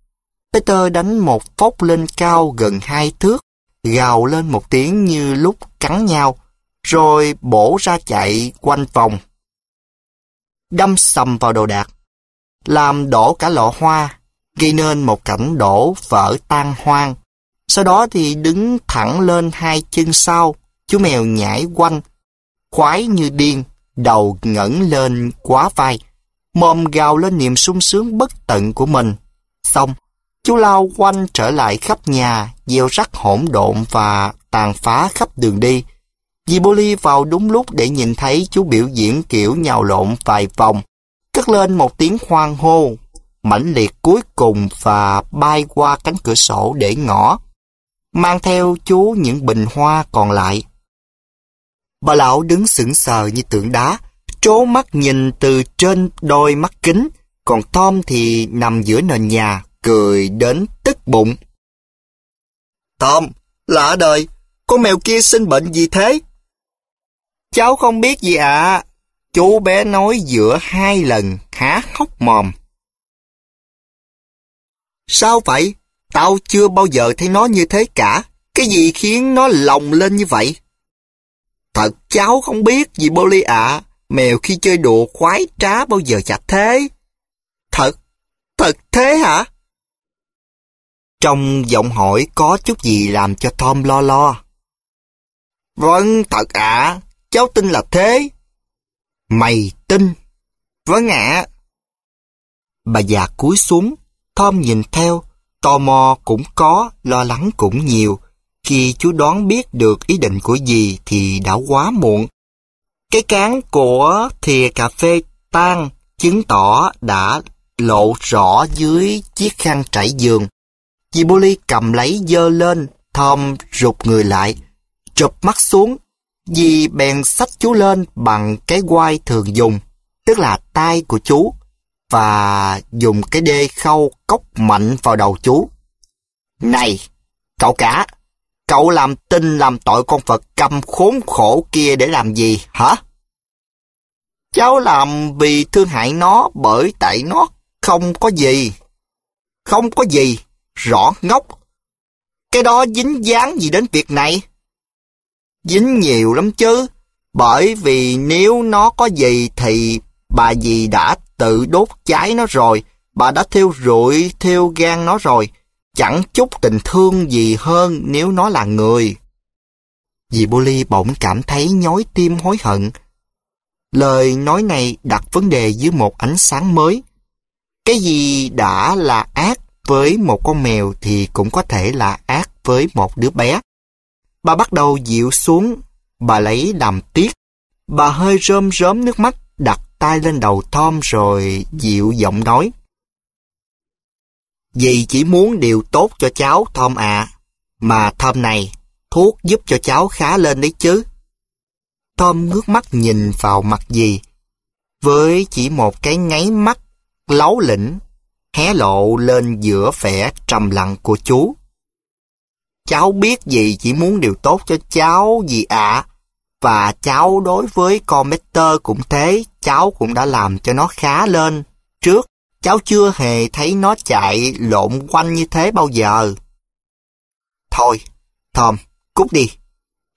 Peter đánh một phốc lên cao gần hai thước, gào lên một tiếng như lúc cắn nhau, rồi bổ ra chạy quanh vòng. Đâm sầm vào đồ đạc, làm đổ cả lọ hoa, gây nên một cảnh đổ vỡ tan hoang. Sau đó thì đứng thẳng lên hai chân sau, chú mèo nhảy quanh, khoái như điên, đầu ngẩng lên quá vai, mồm gào lên niềm sung sướng bất tận của mình. Xong, Chú lao quanh trở lại khắp nhà, gieo rắc hỗn độn và tàn phá khắp đường đi. Dì Boli vào đúng lúc để nhìn thấy chú biểu diễn kiểu nhào lộn vài vòng, cất lên một tiếng hoang hô, mãnh liệt cuối cùng và bay qua cánh cửa sổ để ngõ, mang theo chú những bình hoa còn lại. Bà lão đứng sững sờ như tượng đá, trố mắt nhìn từ trên đôi mắt kính, còn Tom thì nằm giữa nền nhà cười đến tức bụng. Tom, lạ đời, con mèo kia sinh bệnh gì thế? Cháu không biết gì ạ. Chú bé nói giữa hai lần, khá khóc mòm. Sao vậy? Tao chưa bao giờ thấy nó như thế cả. Cái gì khiến nó lồng lên như vậy? Thật cháu không biết gì bô ạ. Mèo khi chơi đùa khoái trá bao giờ chặt thế. Thật, thật thế hả? Trong giọng hỏi có chút gì làm cho Tom lo lo. Vâng, thật ạ, cháu tin là thế. Mày tin? Vâng ạ. Bà già cúi xuống, Tom nhìn theo, tò mò cũng có, lo lắng cũng nhiều. Khi chú đoán biết được ý định của gì thì đã quá muộn. Cái cán của thìa cà phê tan chứng tỏ đã lộ rõ dưới chiếc khăn trải giường. Dì Bully cầm lấy dơ lên, Tom rụt người lại, chụp mắt xuống. Dì bèn sách chú lên bằng cái quai thường dùng, tức là tay của chú, và dùng cái đê khâu cốc mạnh vào đầu chú. Này, cậu cả, cậu làm tin làm tội con Phật cầm khốn khổ kia để làm gì hả? Cháu làm vì thương hại nó bởi tại nó không có gì. Không có gì rõ ngốc. Cái đó dính dáng gì đến việc này? Dính nhiều lắm chứ, bởi vì nếu nó có gì thì bà dì đã tự đốt cháy nó rồi, bà đã thiêu rụi, thiêu gan nó rồi. Chẳng chút tình thương gì hơn nếu nó là người. Dì Boli bỗng cảm thấy nhói tim hối hận. Lời nói này đặt vấn đề dưới một ánh sáng mới. Cái gì đã là ác với một con mèo thì cũng có thể là ác với một đứa bé. Bà bắt đầu dịu xuống, bà lấy đàm tiếc, Bà hơi rơm rớm nước mắt, đặt tay lên đầu Tom rồi dịu giọng nói. Dì chỉ muốn điều tốt cho cháu, Tom ạ. À. Mà Tom này, thuốc giúp cho cháu khá lên đấy chứ. Tom ngước mắt nhìn vào mặt dì. Với chỉ một cái ngáy mắt, láu lĩnh, hé lộ lên giữa vẻ trầm lặng của chú. Cháu biết gì chỉ muốn điều tốt cho cháu gì ạ. À? Và cháu đối với con Mester cũng thế, cháu cũng đã làm cho nó khá lên. Trước, cháu chưa hề thấy nó chạy lộn quanh như thế bao giờ. Thôi, Thom, cút đi.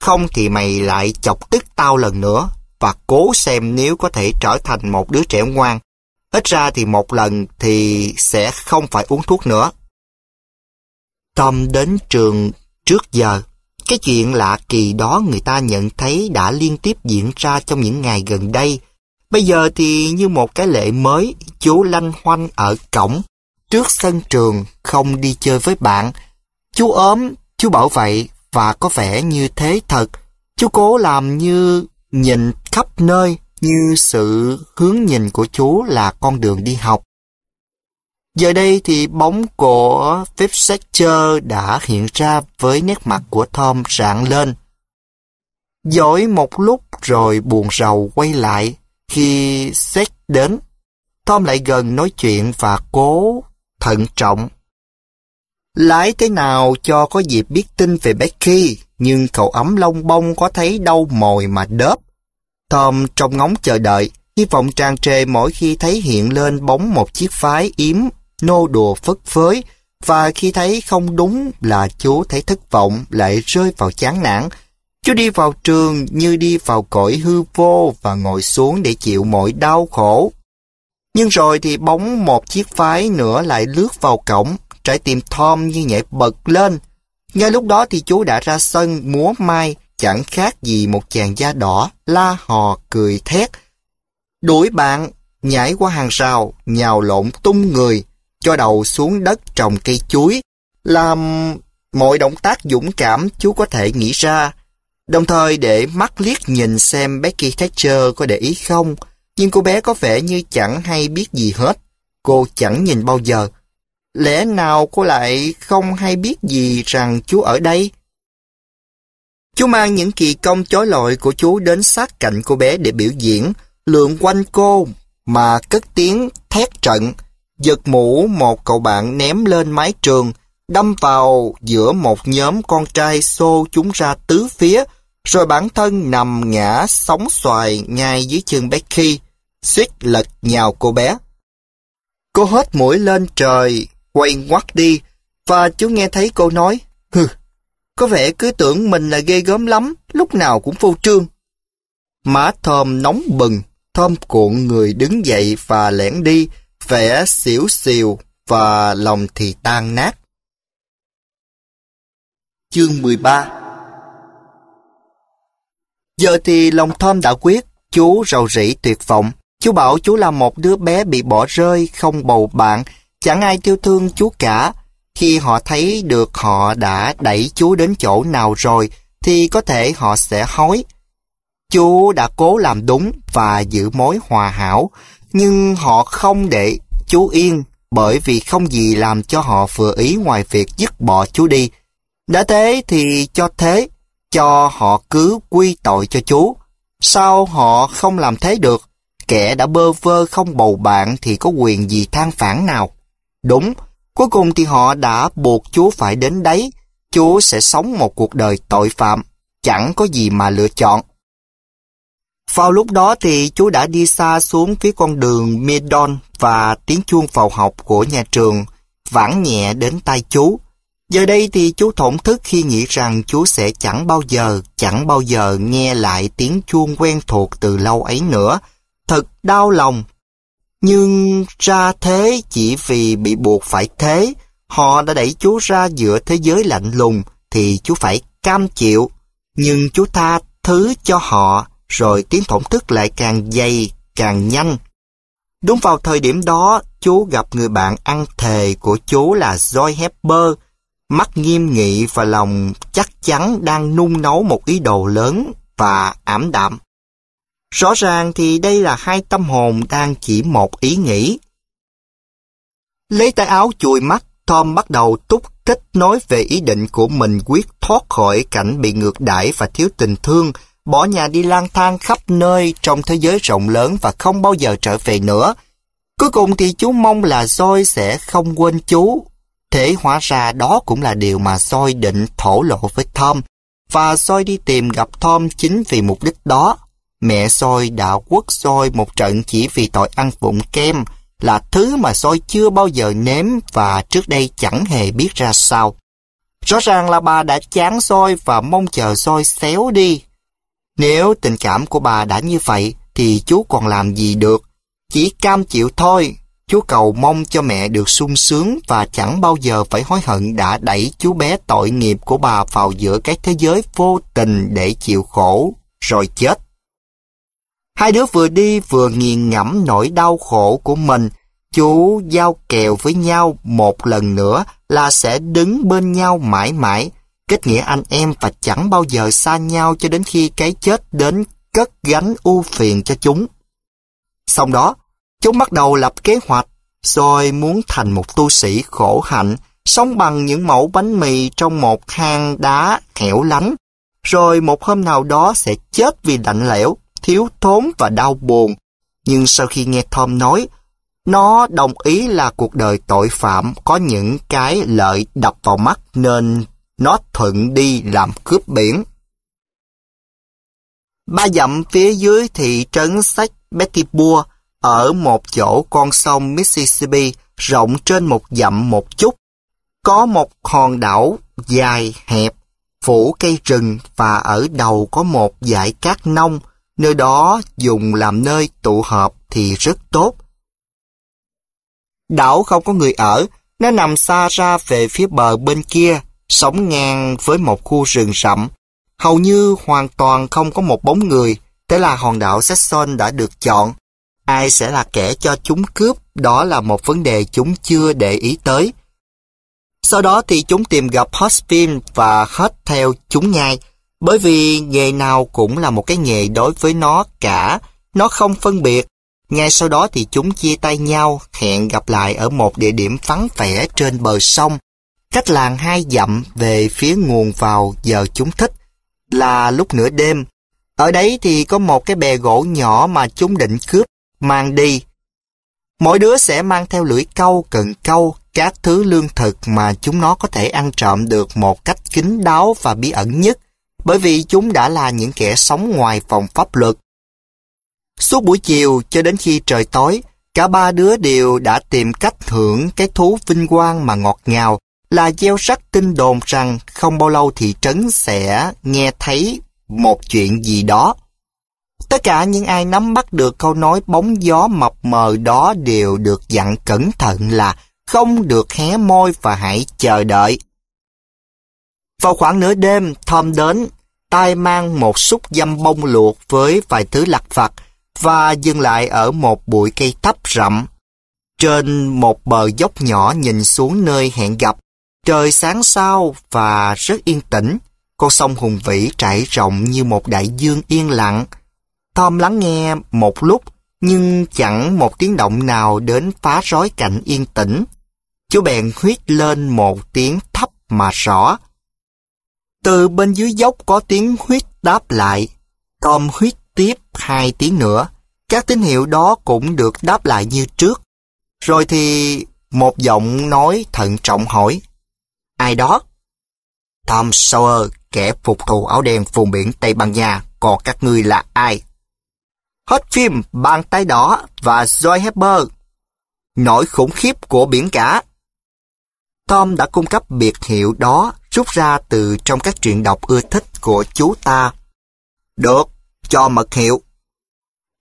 Không thì mày lại chọc tức tao lần nữa và cố xem nếu có thể trở thành một đứa trẻ ngoan hết ra thì một lần thì sẽ không phải uống thuốc nữa. tâm đến trường trước giờ. Cái chuyện lạ kỳ đó người ta nhận thấy đã liên tiếp diễn ra trong những ngày gần đây. Bây giờ thì như một cái lệ mới, chú lanh hoanh ở cổng, trước sân trường, không đi chơi với bạn. Chú ốm, chú bảo vậy và có vẻ như thế thật. Chú cố làm như nhìn khắp nơi như sự hướng nhìn của chú là con đường đi học. Giờ đây thì bóng của Phép Fletcher đã hiện ra với nét mặt của Tom rạng lên. Dỗi một lúc rồi buồn rầu quay lại khi Seth đến. Tom lại gần nói chuyện và cố thận trọng. Lái thế nào cho có dịp biết tin về Becky, nhưng cậu ấm lông bông có thấy đau mồi mà đớp. Tom trong ngóng chờ đợi, hy vọng tràn trề mỗi khi thấy hiện lên bóng một chiếc phái yếm, nô đùa phất phới, và khi thấy không đúng là chú thấy thất vọng lại rơi vào chán nản. Chú đi vào trường như đi vào cõi hư vô và ngồi xuống để chịu mọi đau khổ. Nhưng rồi thì bóng một chiếc phái nữa lại lướt vào cổng, trái tim Tom như nhảy bật lên. Ngay lúc đó thì chú đã ra sân múa mai, chẳng khác gì một chàng da đỏ, la hò, cười thét. Đuổi bạn, nhảy qua hàng rào, nhào lộn tung người, cho đầu xuống đất trồng cây chuối, làm mọi động tác dũng cảm chú có thể nghĩ ra. Đồng thời để mắt liếc nhìn xem Becky Thatcher có để ý không, nhưng cô bé có vẻ như chẳng hay biết gì hết. Cô chẳng nhìn bao giờ. Lẽ nào cô lại không hay biết gì rằng chú ở đây? Chú mang những kỳ công chói lọi của chú đến sát cạnh cô bé để biểu diễn, lượn quanh cô mà cất tiếng thét trận, giật mũ một cậu bạn ném lên mái trường, đâm vào giữa một nhóm con trai xô chúng ra tứ phía, rồi bản thân nằm ngã sóng xoài ngay dưới chân Becky, suýt lật nhào cô bé. Cô hết mũi lên trời, quay ngoắt đi, và chú nghe thấy cô nói, Hừ, có vẻ cứ tưởng mình là ghê gớm lắm, lúc nào cũng phô trương. Má Thơm nóng bừng, Thơm cuộn người đứng dậy và lẻn đi, vẻ xỉu xìu và lòng thì tan nát. Chương 13 Giờ thì lòng Thơm đã quyết, chú rầu rĩ tuyệt vọng. Chú bảo chú là một đứa bé bị bỏ rơi, không bầu bạn, chẳng ai tiêu thương chú cả, khi họ thấy được họ đã đẩy chú đến chỗ nào rồi, thì có thể họ sẽ hối. chú đã cố làm đúng và giữ mối hòa hảo, nhưng họ không để chú yên bởi vì không gì làm cho họ vừa ý ngoài việc dứt bỏ chú đi. Đã thế thì cho thế, cho họ cứ quy tội cho chú Sao họ không làm thế được? Kẻ đã bơ vơ không bầu bạn thì có quyền gì than phản nào? Đúng, Cuối cùng thì họ đã buộc Chúa phải đến đấy. Chúa sẽ sống một cuộc đời tội phạm, chẳng có gì mà lựa chọn. Vào lúc đó thì Chúa đã đi xa xuống phía con đường Medon và tiếng chuông vào học của nhà trường vãng nhẹ đến tai chú. Giờ đây thì chú thổn thức khi nghĩ rằng chú sẽ chẳng bao giờ, chẳng bao giờ nghe lại tiếng chuông quen thuộc từ lâu ấy nữa. Thật đau lòng nhưng ra thế chỉ vì bị buộc phải thế, họ đã đẩy chú ra giữa thế giới lạnh lùng thì chú phải cam chịu. Nhưng chú tha thứ cho họ, rồi tiếng thổn thức lại càng dày, càng nhanh. Đúng vào thời điểm đó, chú gặp người bạn ăn thề của chú là Joy Hepper, mắt nghiêm nghị và lòng chắc chắn đang nung nấu một ý đồ lớn và ảm đạm. Rõ ràng thì đây là hai tâm hồn đang chỉ một ý nghĩ. Lấy tay áo chùi mắt, Tom bắt đầu túc tích nói về ý định của mình quyết thoát khỏi cảnh bị ngược đãi và thiếu tình thương, bỏ nhà đi lang thang khắp nơi trong thế giới rộng lớn và không bao giờ trở về nữa. Cuối cùng thì chú mong là Joy sẽ không quên chú. Thể hóa ra đó cũng là điều mà Joy định thổ lộ với Tom, và Joy đi tìm gặp Tom chính vì mục đích đó. Mẹ soi đã quất soi một trận chỉ vì tội ăn vụng kem là thứ mà soi chưa bao giờ nếm và trước đây chẳng hề biết ra sao. Rõ ràng là bà đã chán soi và mong chờ soi xéo đi. Nếu tình cảm của bà đã như vậy thì chú còn làm gì được. Chỉ cam chịu thôi. Chú cầu mong cho mẹ được sung sướng và chẳng bao giờ phải hối hận đã đẩy chú bé tội nghiệp của bà vào giữa cái thế giới vô tình để chịu khổ, rồi chết. Hai đứa vừa đi vừa nghiền ngẫm nỗi đau khổ của mình. Chú giao kèo với nhau một lần nữa là sẽ đứng bên nhau mãi mãi. Kết nghĩa anh em và chẳng bao giờ xa nhau cho đến khi cái chết đến cất gánh u phiền cho chúng. Xong đó, chúng bắt đầu lập kế hoạch, rồi muốn thành một tu sĩ khổ hạnh, sống bằng những mẫu bánh mì trong một hang đá hẻo lánh, rồi một hôm nào đó sẽ chết vì lạnh lẽo, thiếu thốn và đau buồn. Nhưng sau khi nghe Tom nói, nó đồng ý là cuộc đời tội phạm có những cái lợi đập vào mắt nên nó thuận đi làm cướp biển. Ba dặm phía dưới thị trấn sách Bettybur ở một chỗ con sông Mississippi rộng trên một dặm một chút. Có một hòn đảo dài hẹp, phủ cây rừng và ở đầu có một dải cát nông nơi đó dùng làm nơi tụ họp thì rất tốt. Đảo không có người ở, nó nằm xa ra về phía bờ bên kia, sống ngang với một khu rừng rậm. Hầu như hoàn toàn không có một bóng người, thế là hòn đảo Saxon đã được chọn. Ai sẽ là kẻ cho chúng cướp, đó là một vấn đề chúng chưa để ý tới. Sau đó thì chúng tìm gặp Hospin và hết theo chúng ngay. Bởi vì nghề nào cũng là một cái nghề đối với nó cả, nó không phân biệt. Ngay sau đó thì chúng chia tay nhau, hẹn gặp lại ở một địa điểm vắng vẻ trên bờ sông, cách làng hai dặm về phía nguồn vào giờ chúng thích, là lúc nửa đêm. Ở đấy thì có một cái bè gỗ nhỏ mà chúng định cướp, mang đi. Mỗi đứa sẽ mang theo lưỡi câu, cần câu, các thứ lương thực mà chúng nó có thể ăn trộm được một cách kín đáo và bí ẩn nhất bởi vì chúng đã là những kẻ sống ngoài vòng pháp luật. Suốt buổi chiều cho đến khi trời tối, cả ba đứa đều đã tìm cách hưởng cái thú vinh quang mà ngọt ngào là gieo rắc tin đồn rằng không bao lâu thị trấn sẽ nghe thấy một chuyện gì đó. Tất cả những ai nắm bắt được câu nói bóng gió mập mờ đó đều được dặn cẩn thận là không được hé môi và hãy chờ đợi. Vào khoảng nửa đêm, Tom đến tay mang một xúc dâm bông luộc với vài thứ lặt vặt và dừng lại ở một bụi cây thấp rậm. Trên một bờ dốc nhỏ nhìn xuống nơi hẹn gặp, trời sáng sao và rất yên tĩnh. Con sông hùng vĩ chảy rộng như một đại dương yên lặng. Tom lắng nghe một lúc, nhưng chẳng một tiếng động nào đến phá rối cảnh yên tĩnh. Chú bèn huyết lên một tiếng thấp mà rõ, từ bên dưới dốc có tiếng huyết đáp lại. Tom huyết tiếp hai tiếng nữa. Các tín hiệu đó cũng được đáp lại như trước. Rồi thì một giọng nói thận trọng hỏi. Ai đó? Tom Sawyer, kẻ phục thù áo đen vùng biển Tây Ban Nha, còn các ngươi là ai? hết phim Bàn tay đỏ và Joy Hepper. Nỗi khủng khiếp của biển cả. Tom đã cung cấp biệt hiệu đó rút ra từ trong các truyện đọc ưa thích của chú ta. Được, cho mật hiệu.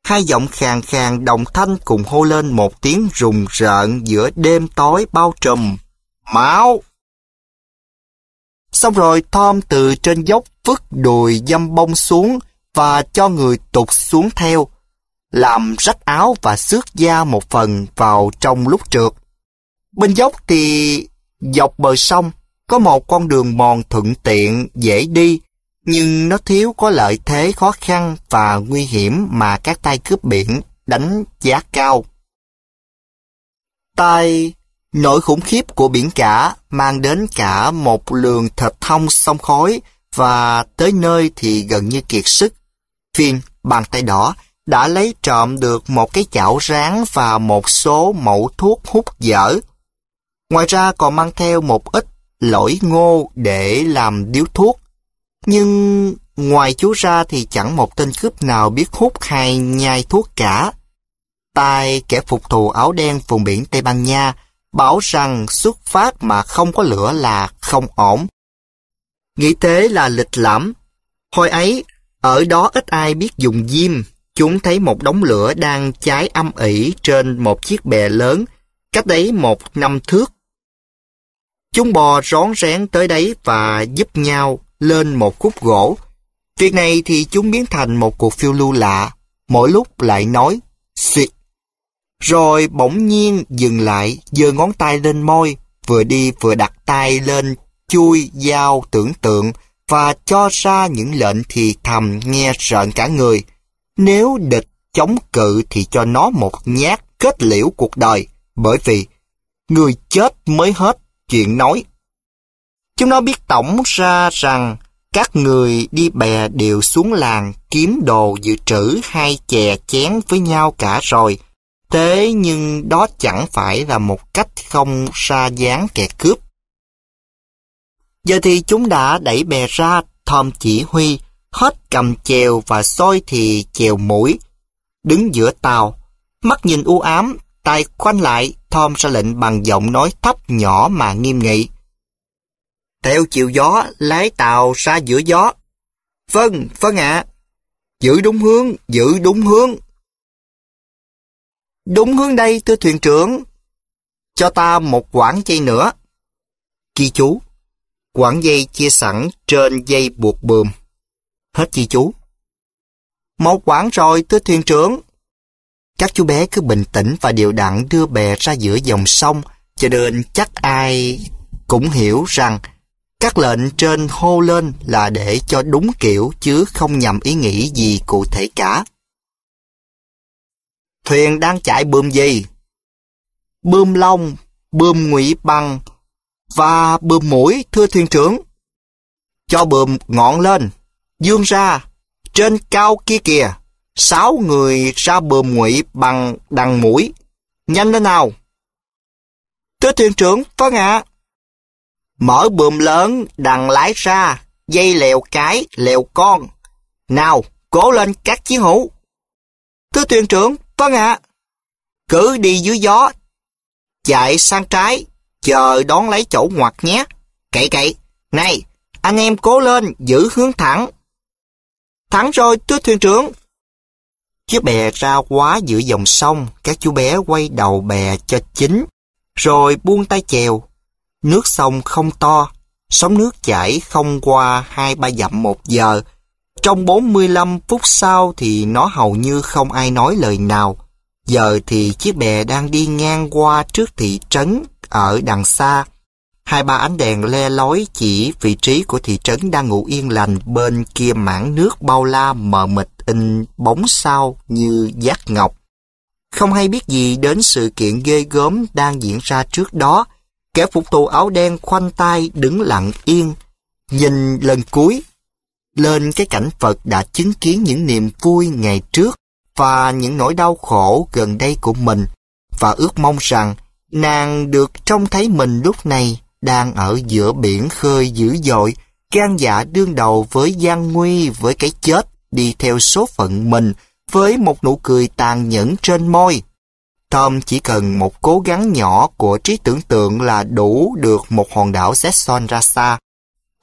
Hai giọng khàn khàn đồng thanh cùng hô lên một tiếng rùng rợn giữa đêm tối bao trùm. Máu! Xong rồi Tom từ trên dốc vứt đùi dâm bông xuống và cho người tụt xuống theo, làm rách áo và xước da một phần vào trong lúc trượt. Bên dốc thì dọc bờ sông, có một con đường mòn thuận tiện, dễ đi, nhưng nó thiếu có lợi thế khó khăn và nguy hiểm mà các tay cướp biển đánh giá cao. Tay, nỗi khủng khiếp của biển cả mang đến cả một lường thịt thông sông khói và tới nơi thì gần như kiệt sức. Phim bàn tay đỏ đã lấy trộm được một cái chảo rán và một số mẫu thuốc hút dở. Ngoài ra còn mang theo một ít lỗi ngô để làm điếu thuốc. Nhưng ngoài chú ra thì chẳng một tên cướp nào biết hút hay nhai thuốc cả. Tài kẻ phục thù áo đen vùng biển Tây Ban Nha bảo rằng xuất phát mà không có lửa là không ổn. Nghĩ thế là lịch lãm. Hồi ấy, ở đó ít ai biết dùng diêm. Chúng thấy một đống lửa đang cháy âm ỉ trên một chiếc bè lớn, cách đấy một năm thước Chúng bò rón rén tới đấy và giúp nhau lên một khúc gỗ. Việc này thì chúng biến thành một cuộc phiêu lưu lạ, mỗi lúc lại nói xịt, Rồi bỗng nhiên dừng lại, giơ ngón tay lên môi, vừa đi vừa đặt tay lên chui dao tưởng tượng và cho ra những lệnh thì thầm nghe rợn cả người. Nếu địch chống cự thì cho nó một nhát kết liễu cuộc đời, bởi vì người chết mới hết chuyện nói. Chúng nó biết tổng ra rằng các người đi bè đều xuống làng kiếm đồ dự trữ hay chè chén với nhau cả rồi. Thế nhưng đó chẳng phải là một cách không xa dáng kẻ cướp. Giờ thì chúng đã đẩy bè ra, thom chỉ huy, hết cầm chèo và soi thì chèo mũi. Đứng giữa tàu, mắt nhìn u ám, tay khoanh lại, Tom ra lệnh bằng giọng nói thấp nhỏ mà nghiêm nghị. Theo chiều gió, lái tàu ra giữa gió. Vâng, vâng ạ. À. Giữ đúng hướng, giữ đúng hướng. Đúng hướng đây, thưa thuyền trưởng. Cho ta một quãng dây nữa. chi chú. Quãng dây chia sẵn trên dây buộc bườm. Hết chi chú. Một quãng rồi, thưa thuyền trưởng. Các chú bé cứ bình tĩnh và đều đặn đưa bè ra giữa dòng sông, cho nên chắc ai cũng hiểu rằng các lệnh trên hô lên là để cho đúng kiểu chứ không nhằm ý nghĩ gì cụ thể cả. Thuyền đang chạy bơm gì? Bơm long bơm ngụy bằng và bơm mũi thưa thuyền trưởng. Cho bơm ngọn lên, dương ra, trên cao kia kìa sáu người ra bờ ngụy bằng đằng mũi. Nhanh lên nào! Thưa thuyền trưởng, vâng ạ. Mở bơm lớn, đằng lái ra, dây lèo cái, lèo con. Nào, cố lên các chiến hữu. Thưa thuyền trưởng, vâng ạ. Cứ đi dưới gió, chạy sang trái, chờ đón lấy chỗ ngoặt nhé. Cậy cậy, này, anh em cố lên, giữ hướng thẳng. Thẳng rồi, thưa thuyền trưởng chiếc bè ra quá giữa dòng sông, các chú bé quay đầu bè cho chính, rồi buông tay chèo. Nước sông không to, sóng nước chảy không qua hai ba dặm một giờ. Trong 45 phút sau thì nó hầu như không ai nói lời nào. Giờ thì chiếc bè đang đi ngang qua trước thị trấn ở đằng xa. Hai ba ánh đèn le lói chỉ vị trí của thị trấn đang ngủ yên lành bên kia mảng nước bao la mờ mịt in bóng sao như giác ngọc. Không hay biết gì đến sự kiện ghê gớm đang diễn ra trước đó. Kẻ phục tù áo đen khoanh tay đứng lặng yên, nhìn lần cuối lên cái cảnh Phật đã chứng kiến những niềm vui ngày trước và những nỗi đau khổ gần đây của mình và ước mong rằng nàng được trông thấy mình lúc này đang ở giữa biển khơi dữ dội, gan dạ đương đầu với gian nguy, với cái chết, đi theo số phận mình, với một nụ cười tàn nhẫn trên môi. Tom chỉ cần một cố gắng nhỏ của trí tưởng tượng là đủ được một hòn đảo Sesson ra xa.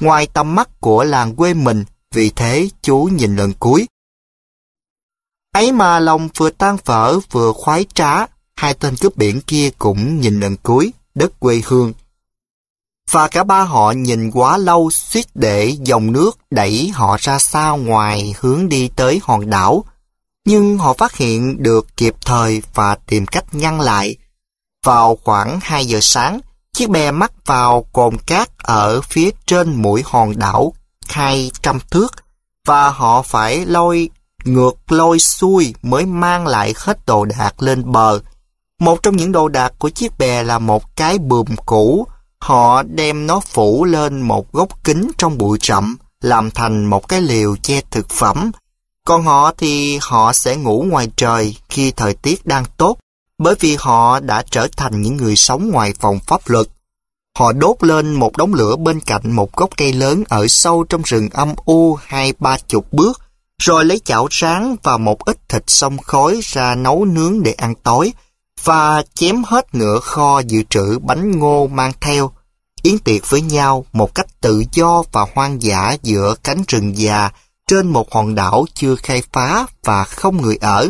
Ngoài tầm mắt của làng quê mình, vì thế chú nhìn lần cuối. Ấy mà lòng vừa tan vỡ vừa khoái trá, hai tên cướp biển kia cũng nhìn lần cuối, đất quê hương, và cả ba họ nhìn quá lâu suýt để dòng nước đẩy họ ra xa ngoài hướng đi tới hòn đảo. Nhưng họ phát hiện được kịp thời và tìm cách ngăn lại. Vào khoảng 2 giờ sáng, chiếc bè mắc vào cồn cát ở phía trên mũi hòn đảo 200 thước và họ phải lôi ngược lôi xuôi mới mang lại hết đồ đạc lên bờ. Một trong những đồ đạc của chiếc bè là một cái bùm cũ Họ đem nó phủ lên một gốc kính trong bụi rậm, làm thành một cái liều che thực phẩm. Còn họ thì họ sẽ ngủ ngoài trời khi thời tiết đang tốt, bởi vì họ đã trở thành những người sống ngoài vòng pháp luật. Họ đốt lên một đống lửa bên cạnh một gốc cây lớn ở sâu trong rừng âm u hai ba chục bước, rồi lấy chảo rán và một ít thịt xông khói ra nấu nướng để ăn tối và chém hết nửa kho dự trữ bánh ngô mang theo, yến tiệc với nhau một cách tự do và hoang dã giữa cánh rừng già trên một hòn đảo chưa khai phá và không người ở.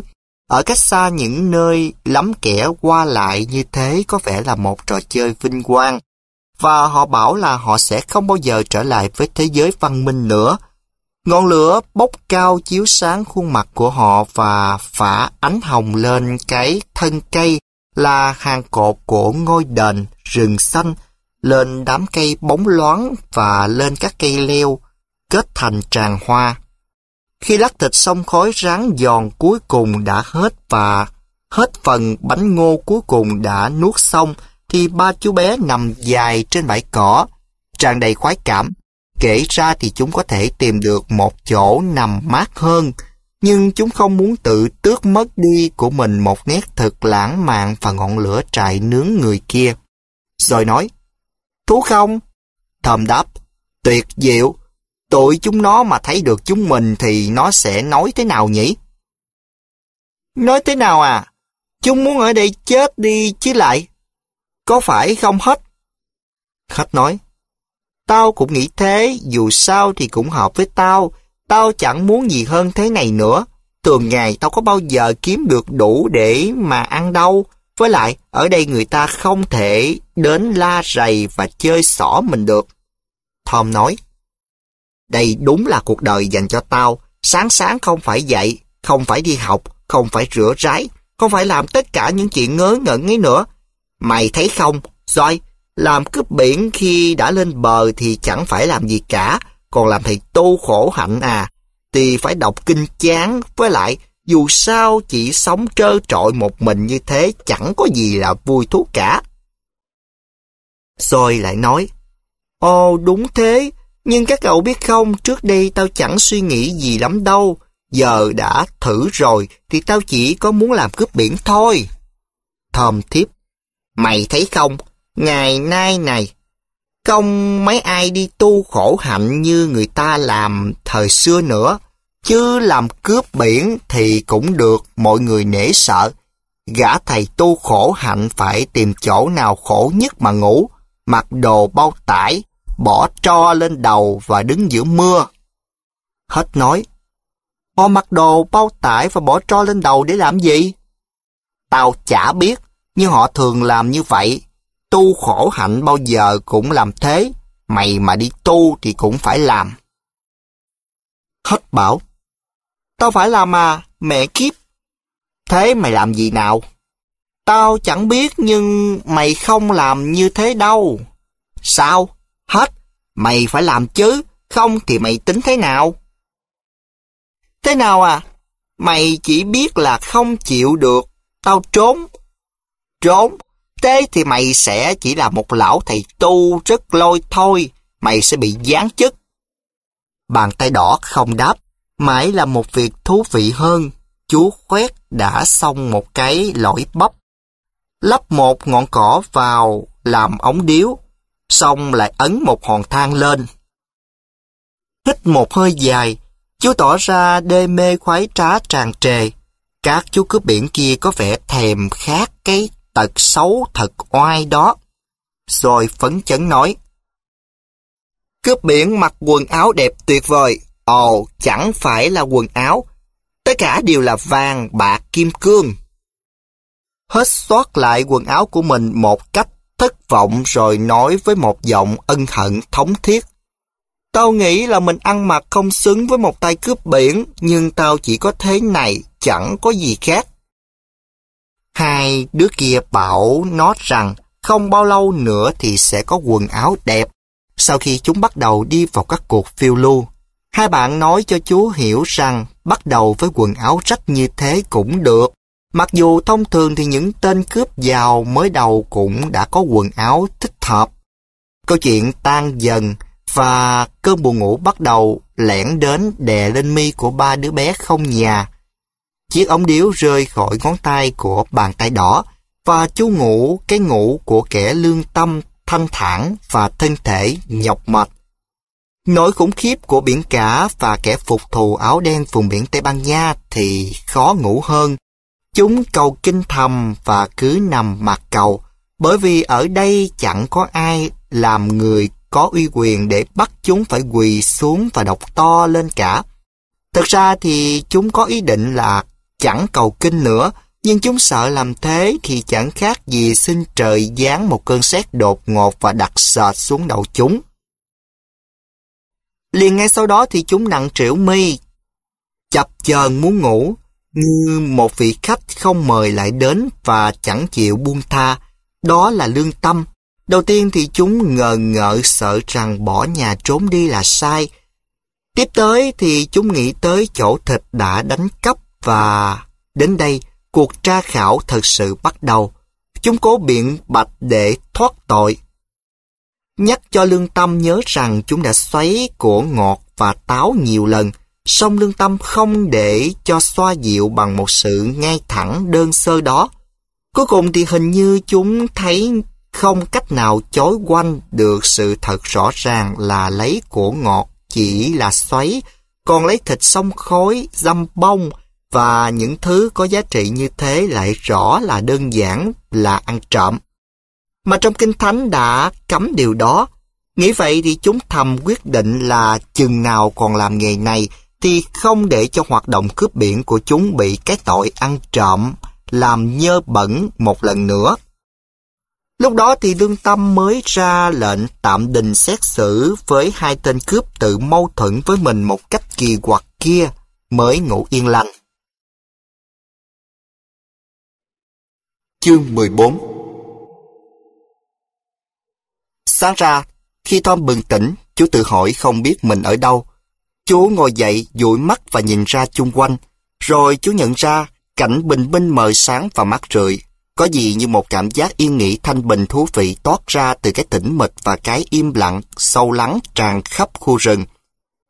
Ở cách xa những nơi lắm kẻ qua lại như thế có vẻ là một trò chơi vinh quang. Và họ bảo là họ sẽ không bao giờ trở lại với thế giới văn minh nữa. Ngọn lửa bốc cao chiếu sáng khuôn mặt của họ và phả ánh hồng lên cái thân cây là hàng cột của ngôi đền rừng xanh lên đám cây bóng loáng và lên các cây leo, kết thành tràng hoa. Khi lắc thịt xong khói rán giòn cuối cùng đã hết và hết phần bánh ngô cuối cùng đã nuốt xong thì ba chú bé nằm dài trên bãi cỏ, tràn đầy khoái cảm. Kể ra thì chúng có thể tìm được một chỗ nằm mát hơn, nhưng chúng không muốn tự tước mất đi của mình một nét thật lãng mạn và ngọn lửa trại nướng người kia. Rồi nói, thú không? Thầm đáp, tuyệt diệu, tội chúng nó mà thấy được chúng mình thì nó sẽ nói thế nào nhỉ? Nói thế nào à? Chúng muốn ở đây chết đi chứ lại. Có phải không hết? Khách nói, tao cũng nghĩ thế, dù sao thì cũng hợp với tao, Tao chẳng muốn gì hơn thế này nữa. Thường ngày tao có bao giờ kiếm được đủ để mà ăn đâu. Với lại, ở đây người ta không thể đến la rầy và chơi xỏ mình được. Tom nói, Đây đúng là cuộc đời dành cho tao. Sáng sáng không phải dậy, không phải đi học, không phải rửa rái, không phải làm tất cả những chuyện ngớ ngẩn ấy nữa. Mày thấy không, Joy, làm cướp biển khi đã lên bờ thì chẳng phải làm gì cả, còn làm thầy tu khổ hạnh à, thì phải đọc kinh chán, với lại dù sao chỉ sống trơ trọi một mình như thế chẳng có gì là vui thú cả. Rồi lại nói, Ồ đúng thế, nhưng các cậu biết không, trước đây tao chẳng suy nghĩ gì lắm đâu, giờ đã thử rồi thì tao chỉ có muốn làm cướp biển thôi. Thơm thiếp, mày thấy không, ngày nay này, công mấy ai đi tu khổ hạnh như người ta làm thời xưa nữa, chứ làm cướp biển thì cũng được mọi người nể sợ. Gã thầy tu khổ hạnh phải tìm chỗ nào khổ nhất mà ngủ, mặc đồ bao tải, bỏ tro lên đầu và đứng giữa mưa. Hết nói, họ mặc đồ bao tải và bỏ tro lên đầu để làm gì? Tao chả biết, nhưng họ thường làm như vậy tu khổ hạnh bao giờ cũng làm thế. Mày mà đi tu thì cũng phải làm. Hết bảo. Tao phải làm à, mẹ kiếp. Thế mày làm gì nào? Tao chẳng biết nhưng mày không làm như thế đâu. Sao? Hết. Mày phải làm chứ, không thì mày tính thế nào? Thế nào à? Mày chỉ biết là không chịu được, tao trốn. Trốn tế thì mày sẽ chỉ là một lão thầy tu rất lôi thôi. Mày sẽ bị giáng chức. Bàn tay đỏ không đáp. Mãi là một việc thú vị hơn. Chú khoét đã xong một cái lõi bắp. Lắp một ngọn cỏ vào làm ống điếu. Xong lại ấn một hòn thang lên. Hít một hơi dài. Chú tỏ ra đê mê khoái trá tràn trề. Các chú cướp biển kia có vẻ thèm khát cái tật xấu thật oai đó. Rồi phấn chấn nói. Cướp biển mặc quần áo đẹp tuyệt vời. Ồ, chẳng phải là quần áo. Tất cả đều là vàng, bạc, kim cương. Hết xót lại quần áo của mình một cách thất vọng rồi nói với một giọng ân hận thống thiết. Tao nghĩ là mình ăn mặc không xứng với một tay cướp biển, nhưng tao chỉ có thế này, chẳng có gì khác. Hai đứa kia bảo nó rằng không bao lâu nữa thì sẽ có quần áo đẹp. Sau khi chúng bắt đầu đi vào các cuộc phiêu lưu, hai bạn nói cho chú hiểu rằng bắt đầu với quần áo rách như thế cũng được. Mặc dù thông thường thì những tên cướp giàu mới đầu cũng đã có quần áo thích hợp. Câu chuyện tan dần và cơn buồn ngủ bắt đầu lẻn đến đè lên mi của ba đứa bé không nhà. Chiếc ống điếu rơi khỏi ngón tay của bàn tay đỏ và chú ngủ cái ngủ của kẻ lương tâm thanh thản và thân thể nhọc mệt. Nỗi khủng khiếp của biển cả và kẻ phục thù áo đen vùng biển Tây Ban Nha thì khó ngủ hơn. Chúng cầu kinh thầm và cứ nằm mặt cầu, bởi vì ở đây chẳng có ai làm người có uy quyền để bắt chúng phải quỳ xuống và đọc to lên cả. Thực ra thì chúng có ý định là chẳng cầu kinh nữa, nhưng chúng sợ làm thế thì chẳng khác gì xin trời giáng một cơn sét đột ngột và đặt sệt xuống đầu chúng. Liền ngay sau đó thì chúng nặng trĩu mi, chập chờn muốn ngủ, như một vị khách không mời lại đến và chẳng chịu buông tha. Đó là lương tâm. Đầu tiên thì chúng ngờ ngợ sợ rằng bỏ nhà trốn đi là sai. Tiếp tới thì chúng nghĩ tới chỗ thịt đã đánh cắp và đến đây, cuộc tra khảo thật sự bắt đầu. Chúng cố biện bạch để thoát tội. Nhắc cho lương tâm nhớ rằng chúng đã xoáy của ngọt và táo nhiều lần, song lương tâm không để cho xoa dịu bằng một sự ngay thẳng đơn sơ đó. Cuối cùng thì hình như chúng thấy không cách nào chối quanh được sự thật rõ ràng là lấy của ngọt chỉ là xoáy, còn lấy thịt sông khói, dăm bông, và những thứ có giá trị như thế lại rõ là đơn giản là ăn trộm. Mà trong Kinh Thánh đã cấm điều đó. Nghĩ vậy thì chúng thầm quyết định là chừng nào còn làm nghề này thì không để cho hoạt động cướp biển của chúng bị cái tội ăn trộm làm nhơ bẩn một lần nữa. Lúc đó thì lương tâm mới ra lệnh tạm đình xét xử với hai tên cướp tự mâu thuẫn với mình một cách kỳ quặc kia mới ngủ yên lành. Chương 14 Sáng ra, khi Tom bừng tỉnh, chú tự hỏi không biết mình ở đâu. Chú ngồi dậy, dụi mắt và nhìn ra chung quanh. Rồi chú nhận ra cảnh bình minh mờ sáng và mát rượi. Có gì như một cảm giác yên nghỉ thanh bình thú vị toát ra từ cái tĩnh mịch và cái im lặng, sâu lắng tràn khắp khu rừng.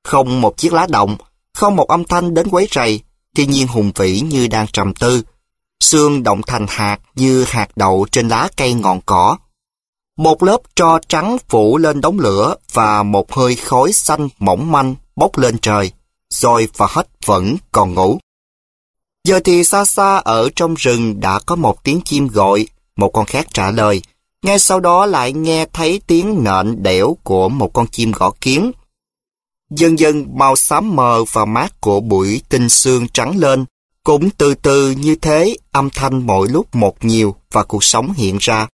Không một chiếc lá động, không một âm thanh đến quấy rầy, thiên nhiên hùng vĩ như đang trầm tư xương động thành hạt như hạt đậu trên lá cây ngọn cỏ. Một lớp tro trắng phủ lên đống lửa và một hơi khói xanh mỏng manh bốc lên trời. Rồi và hết vẫn còn ngủ. Giờ thì xa xa ở trong rừng đã có một tiếng chim gọi, một con khác trả lời. Ngay sau đó lại nghe thấy tiếng nện đẻo của một con chim gõ kiến. Dần dần màu xám mờ và mát của bụi tinh xương trắng lên, cũng từ từ như thế, âm thanh mỗi lúc một nhiều và cuộc sống hiện ra.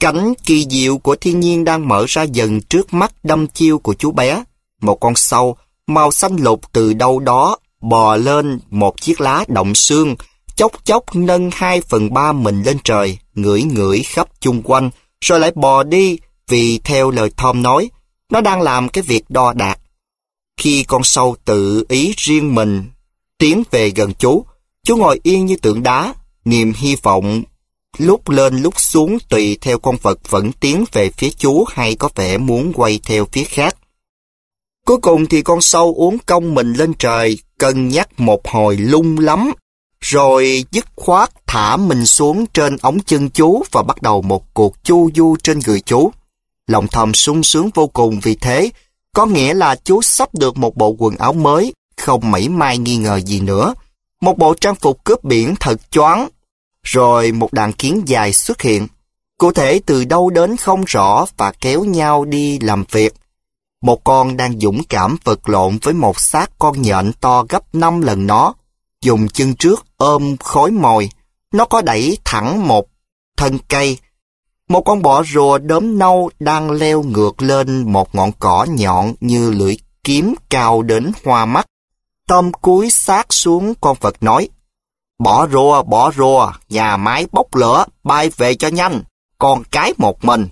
cánh kỳ diệu của thiên nhiên đang mở ra dần trước mắt đâm chiêu của chú bé. Một con sâu màu xanh lục từ đâu đó bò lên một chiếc lá động xương, chốc chốc nâng hai phần ba mình lên trời, ngửi ngửi khắp chung quanh, rồi lại bò đi vì theo lời Tom nói, nó đang làm cái việc đo đạc. Khi con sâu tự ý riêng mình tiến về gần chú. Chú ngồi yên như tượng đá, niềm hy vọng lúc lên lúc xuống tùy theo con vật vẫn tiến về phía chú hay có vẻ muốn quay theo phía khác. Cuối cùng thì con sâu uống cong mình lên trời, cân nhắc một hồi lung lắm, rồi dứt khoát thả mình xuống trên ống chân chú và bắt đầu một cuộc chu du trên người chú. Lòng thầm sung sướng vô cùng vì thế, có nghĩa là chú sắp được một bộ quần áo mới, không mảy may nghi ngờ gì nữa. Một bộ trang phục cướp biển thật choáng. Rồi một đàn kiến dài xuất hiện. Cụ thể từ đâu đến không rõ và kéo nhau đi làm việc. Một con đang dũng cảm vật lộn với một xác con nhện to gấp 5 lần nó. Dùng chân trước ôm khối mồi. Nó có đẩy thẳng một thân cây. Một con bọ rùa đốm nâu đang leo ngược lên một ngọn cỏ nhọn như lưỡi kiếm cao đến hoa mắt. Tom cúi sát xuống con vật nói, Bỏ rùa, bỏ rùa, nhà máy bốc lửa, bay về cho nhanh, con cái một mình.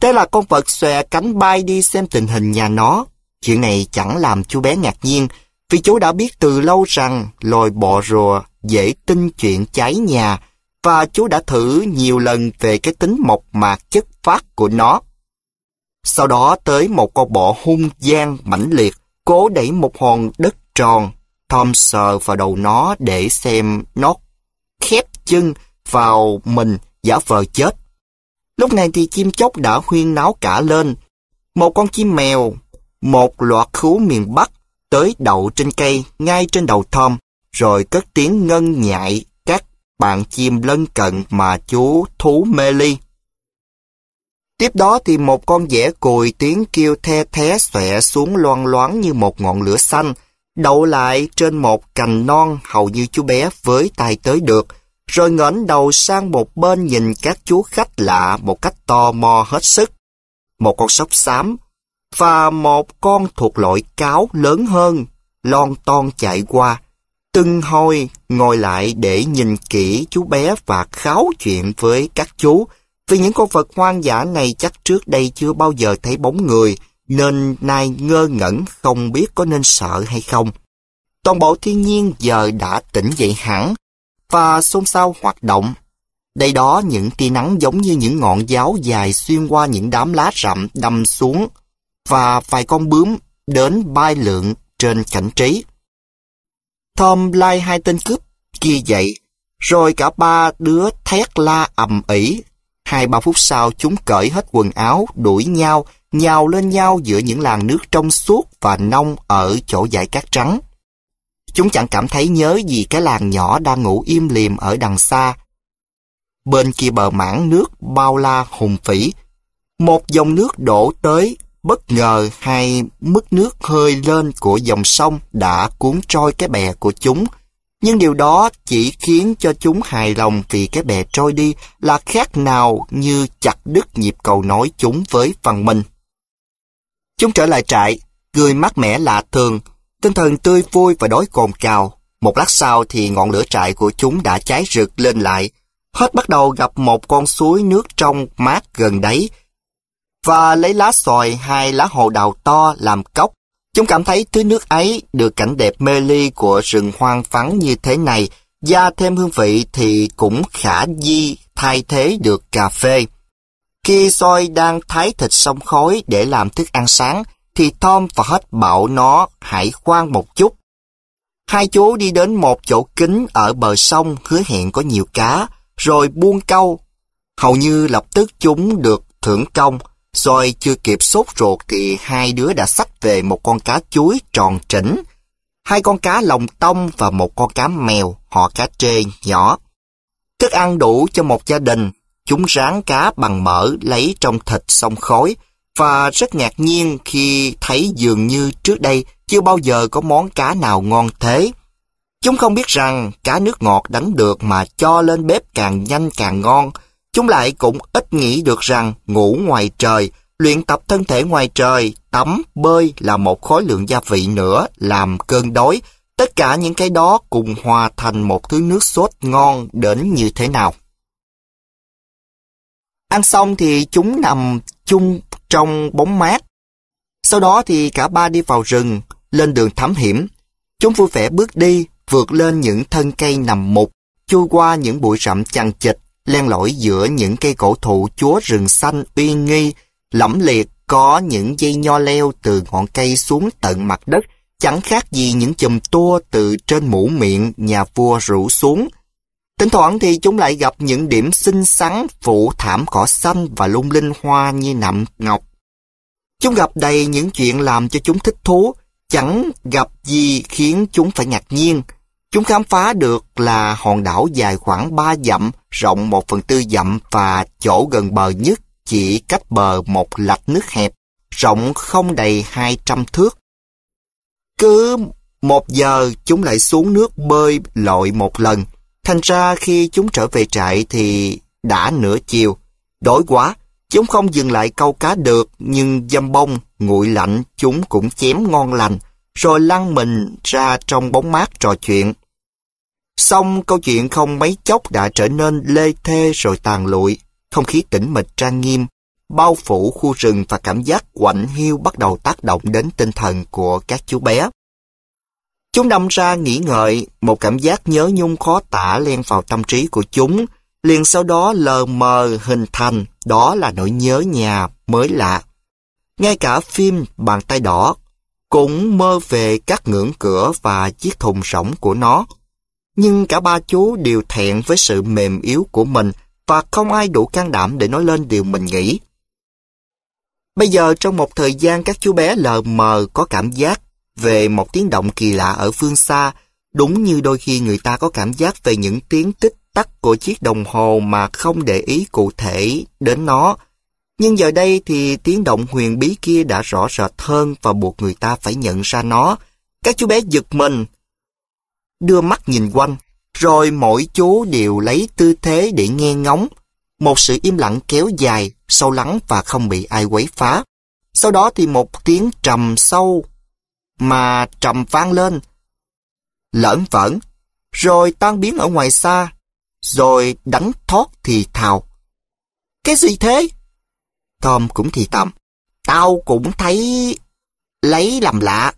Thế là con vật xòe cánh bay đi xem tình hình nhà nó. Chuyện này chẳng làm chú bé ngạc nhiên, vì chú đã biết từ lâu rằng lồi bọ rùa dễ tin chuyện cháy nhà, và chú đã thử nhiều lần về cái tính mộc mạc chất phát của nó. Sau đó tới một con bọ hung gian mãnh liệt, cố đẩy một hòn đất tròn, Tom sờ vào đầu nó để xem nó khép chân vào mình giả vờ chết. Lúc này thì chim chóc đã huyên náo cả lên. Một con chim mèo, một loạt khú miền Bắc tới đậu trên cây ngay trên đầu Tom, rồi cất tiếng ngân nhại các bạn chim lân cận mà chú thú mê ly. Tiếp đó thì một con dẻ cùi tiếng kêu the thé xòe xuống loan loáng như một ngọn lửa xanh, đậu lại trên một cành non hầu như chú bé với tay tới được, rồi ngẩng đầu sang một bên nhìn các chú khách lạ một cách tò mò hết sức. Một con sóc xám và một con thuộc loại cáo lớn hơn, lon ton chạy qua, từng hồi ngồi lại để nhìn kỹ chú bé và kháo chuyện với các chú, vì những con vật hoang dã này chắc trước đây chưa bao giờ thấy bóng người, nên nay ngơ ngẩn không biết có nên sợ hay không. Toàn bộ thiên nhiên giờ đã tỉnh dậy hẳn và xôn xao hoạt động. Đây đó những tia nắng giống như những ngọn giáo dài xuyên qua những đám lá rậm đâm xuống và vài con bướm đến bay lượn trên cảnh trí. Tom lai hai tên cướp kia dậy, rồi cả ba đứa thét la ầm ĩ. Hai ba phút sau chúng cởi hết quần áo, đuổi nhau, nhào lên nhau giữa những làn nước trong suốt và nông ở chỗ dải cát trắng. Chúng chẳng cảm thấy nhớ gì cái làng nhỏ đang ngủ im lìm ở đằng xa. Bên kia bờ mảng nước bao la hùng phỉ, một dòng nước đổ tới bất ngờ hay mức nước hơi lên của dòng sông đã cuốn trôi cái bè của chúng. Nhưng điều đó chỉ khiến cho chúng hài lòng vì cái bè trôi đi là khác nào như chặt đứt nhịp cầu nối chúng với phần mình Chúng trở lại trại, cười mát mẻ lạ thường, tinh thần tươi vui và đói cồn cào. Một lát sau thì ngọn lửa trại của chúng đã cháy rực lên lại. Hết bắt đầu gặp một con suối nước trong mát gần đấy. Và lấy lá xoài hai lá hồ đào to làm cốc. Chúng cảm thấy thứ nước ấy được cảnh đẹp mê ly của rừng hoang vắng như thế này, gia thêm hương vị thì cũng khả di thay thế được cà phê. Khi Soi đang thái thịt sông khói để làm thức ăn sáng, thì Tom và hết bảo nó hãy khoan một chút. Hai chú đi đến một chỗ kính ở bờ sông hứa hẹn có nhiều cá, rồi buông câu. Hầu như lập tức chúng được thưởng công, rồi chưa kịp sốt ruột thì hai đứa đã xách về một con cá chuối tròn trĩnh, hai con cá lồng tông và một con cá mèo họ cá trê nhỏ. Thức ăn đủ cho một gia đình Chúng ráng cá bằng mỡ lấy trong thịt xong khói và rất ngạc nhiên khi thấy dường như trước đây chưa bao giờ có món cá nào ngon thế. Chúng không biết rằng cá nước ngọt đánh được mà cho lên bếp càng nhanh càng ngon. Chúng lại cũng ít nghĩ được rằng ngủ ngoài trời, luyện tập thân thể ngoài trời, tắm, bơi là một khối lượng gia vị nữa làm cơn đói. Tất cả những cái đó cùng hòa thành một thứ nước sốt ngon đến như thế nào. Ăn xong thì chúng nằm chung trong bóng mát. Sau đó thì cả ba đi vào rừng, lên đường thám hiểm. Chúng vui vẻ bước đi, vượt lên những thân cây nằm mục, chui qua những bụi rậm chằng chịt, len lỏi giữa những cây cổ thụ chúa rừng xanh uy nghi, lẫm liệt có những dây nho leo từ ngọn cây xuống tận mặt đất, chẳng khác gì những chùm tua từ trên mũ miệng nhà vua rủ xuống. Thỉnh thoảng thì chúng lại gặp những điểm xinh xắn phủ thảm cỏ xanh và lung linh hoa như nạm ngọc. Chúng gặp đầy những chuyện làm cho chúng thích thú, chẳng gặp gì khiến chúng phải ngạc nhiên. Chúng khám phá được là hòn đảo dài khoảng 3 dặm, rộng 1 phần tư dặm và chỗ gần bờ nhất chỉ cách bờ một lạch nước hẹp, rộng không đầy 200 thước. Cứ một giờ chúng lại xuống nước bơi lội một lần, Thành ra khi chúng trở về trại thì đã nửa chiều. Đói quá, chúng không dừng lại câu cá được, nhưng dâm bông, nguội lạnh chúng cũng chém ngon lành, rồi lăn mình ra trong bóng mát trò chuyện. Xong câu chuyện không mấy chốc đã trở nên lê thê rồi tàn lụi, không khí tĩnh mịch trang nghiêm, bao phủ khu rừng và cảm giác quạnh hiu bắt đầu tác động đến tinh thần của các chú bé. Chúng đâm ra nghĩ ngợi, một cảm giác nhớ nhung khó tả len vào tâm trí của chúng, liền sau đó lờ mờ hình thành, đó là nỗi nhớ nhà mới lạ. Ngay cả phim Bàn tay đỏ cũng mơ về các ngưỡng cửa và chiếc thùng rỗng của nó. Nhưng cả ba chú đều thẹn với sự mềm yếu của mình và không ai đủ can đảm để nói lên điều mình nghĩ. Bây giờ trong một thời gian các chú bé lờ mờ có cảm giác về một tiếng động kỳ lạ ở phương xa, đúng như đôi khi người ta có cảm giác về những tiếng tích tắc của chiếc đồng hồ mà không để ý cụ thể đến nó. Nhưng giờ đây thì tiếng động huyền bí kia đã rõ rệt hơn và buộc người ta phải nhận ra nó. Các chú bé giật mình, đưa mắt nhìn quanh, rồi mỗi chú đều lấy tư thế để nghe ngóng. Một sự im lặng kéo dài, sâu lắng và không bị ai quấy phá. Sau đó thì một tiếng trầm sâu mà trầm vang lên. Lỡn vỡn, rồi tan biến ở ngoài xa, rồi đánh thoát thì thào. Cái gì thế? Tom cũng thì tầm. Tao cũng thấy... lấy làm lạ.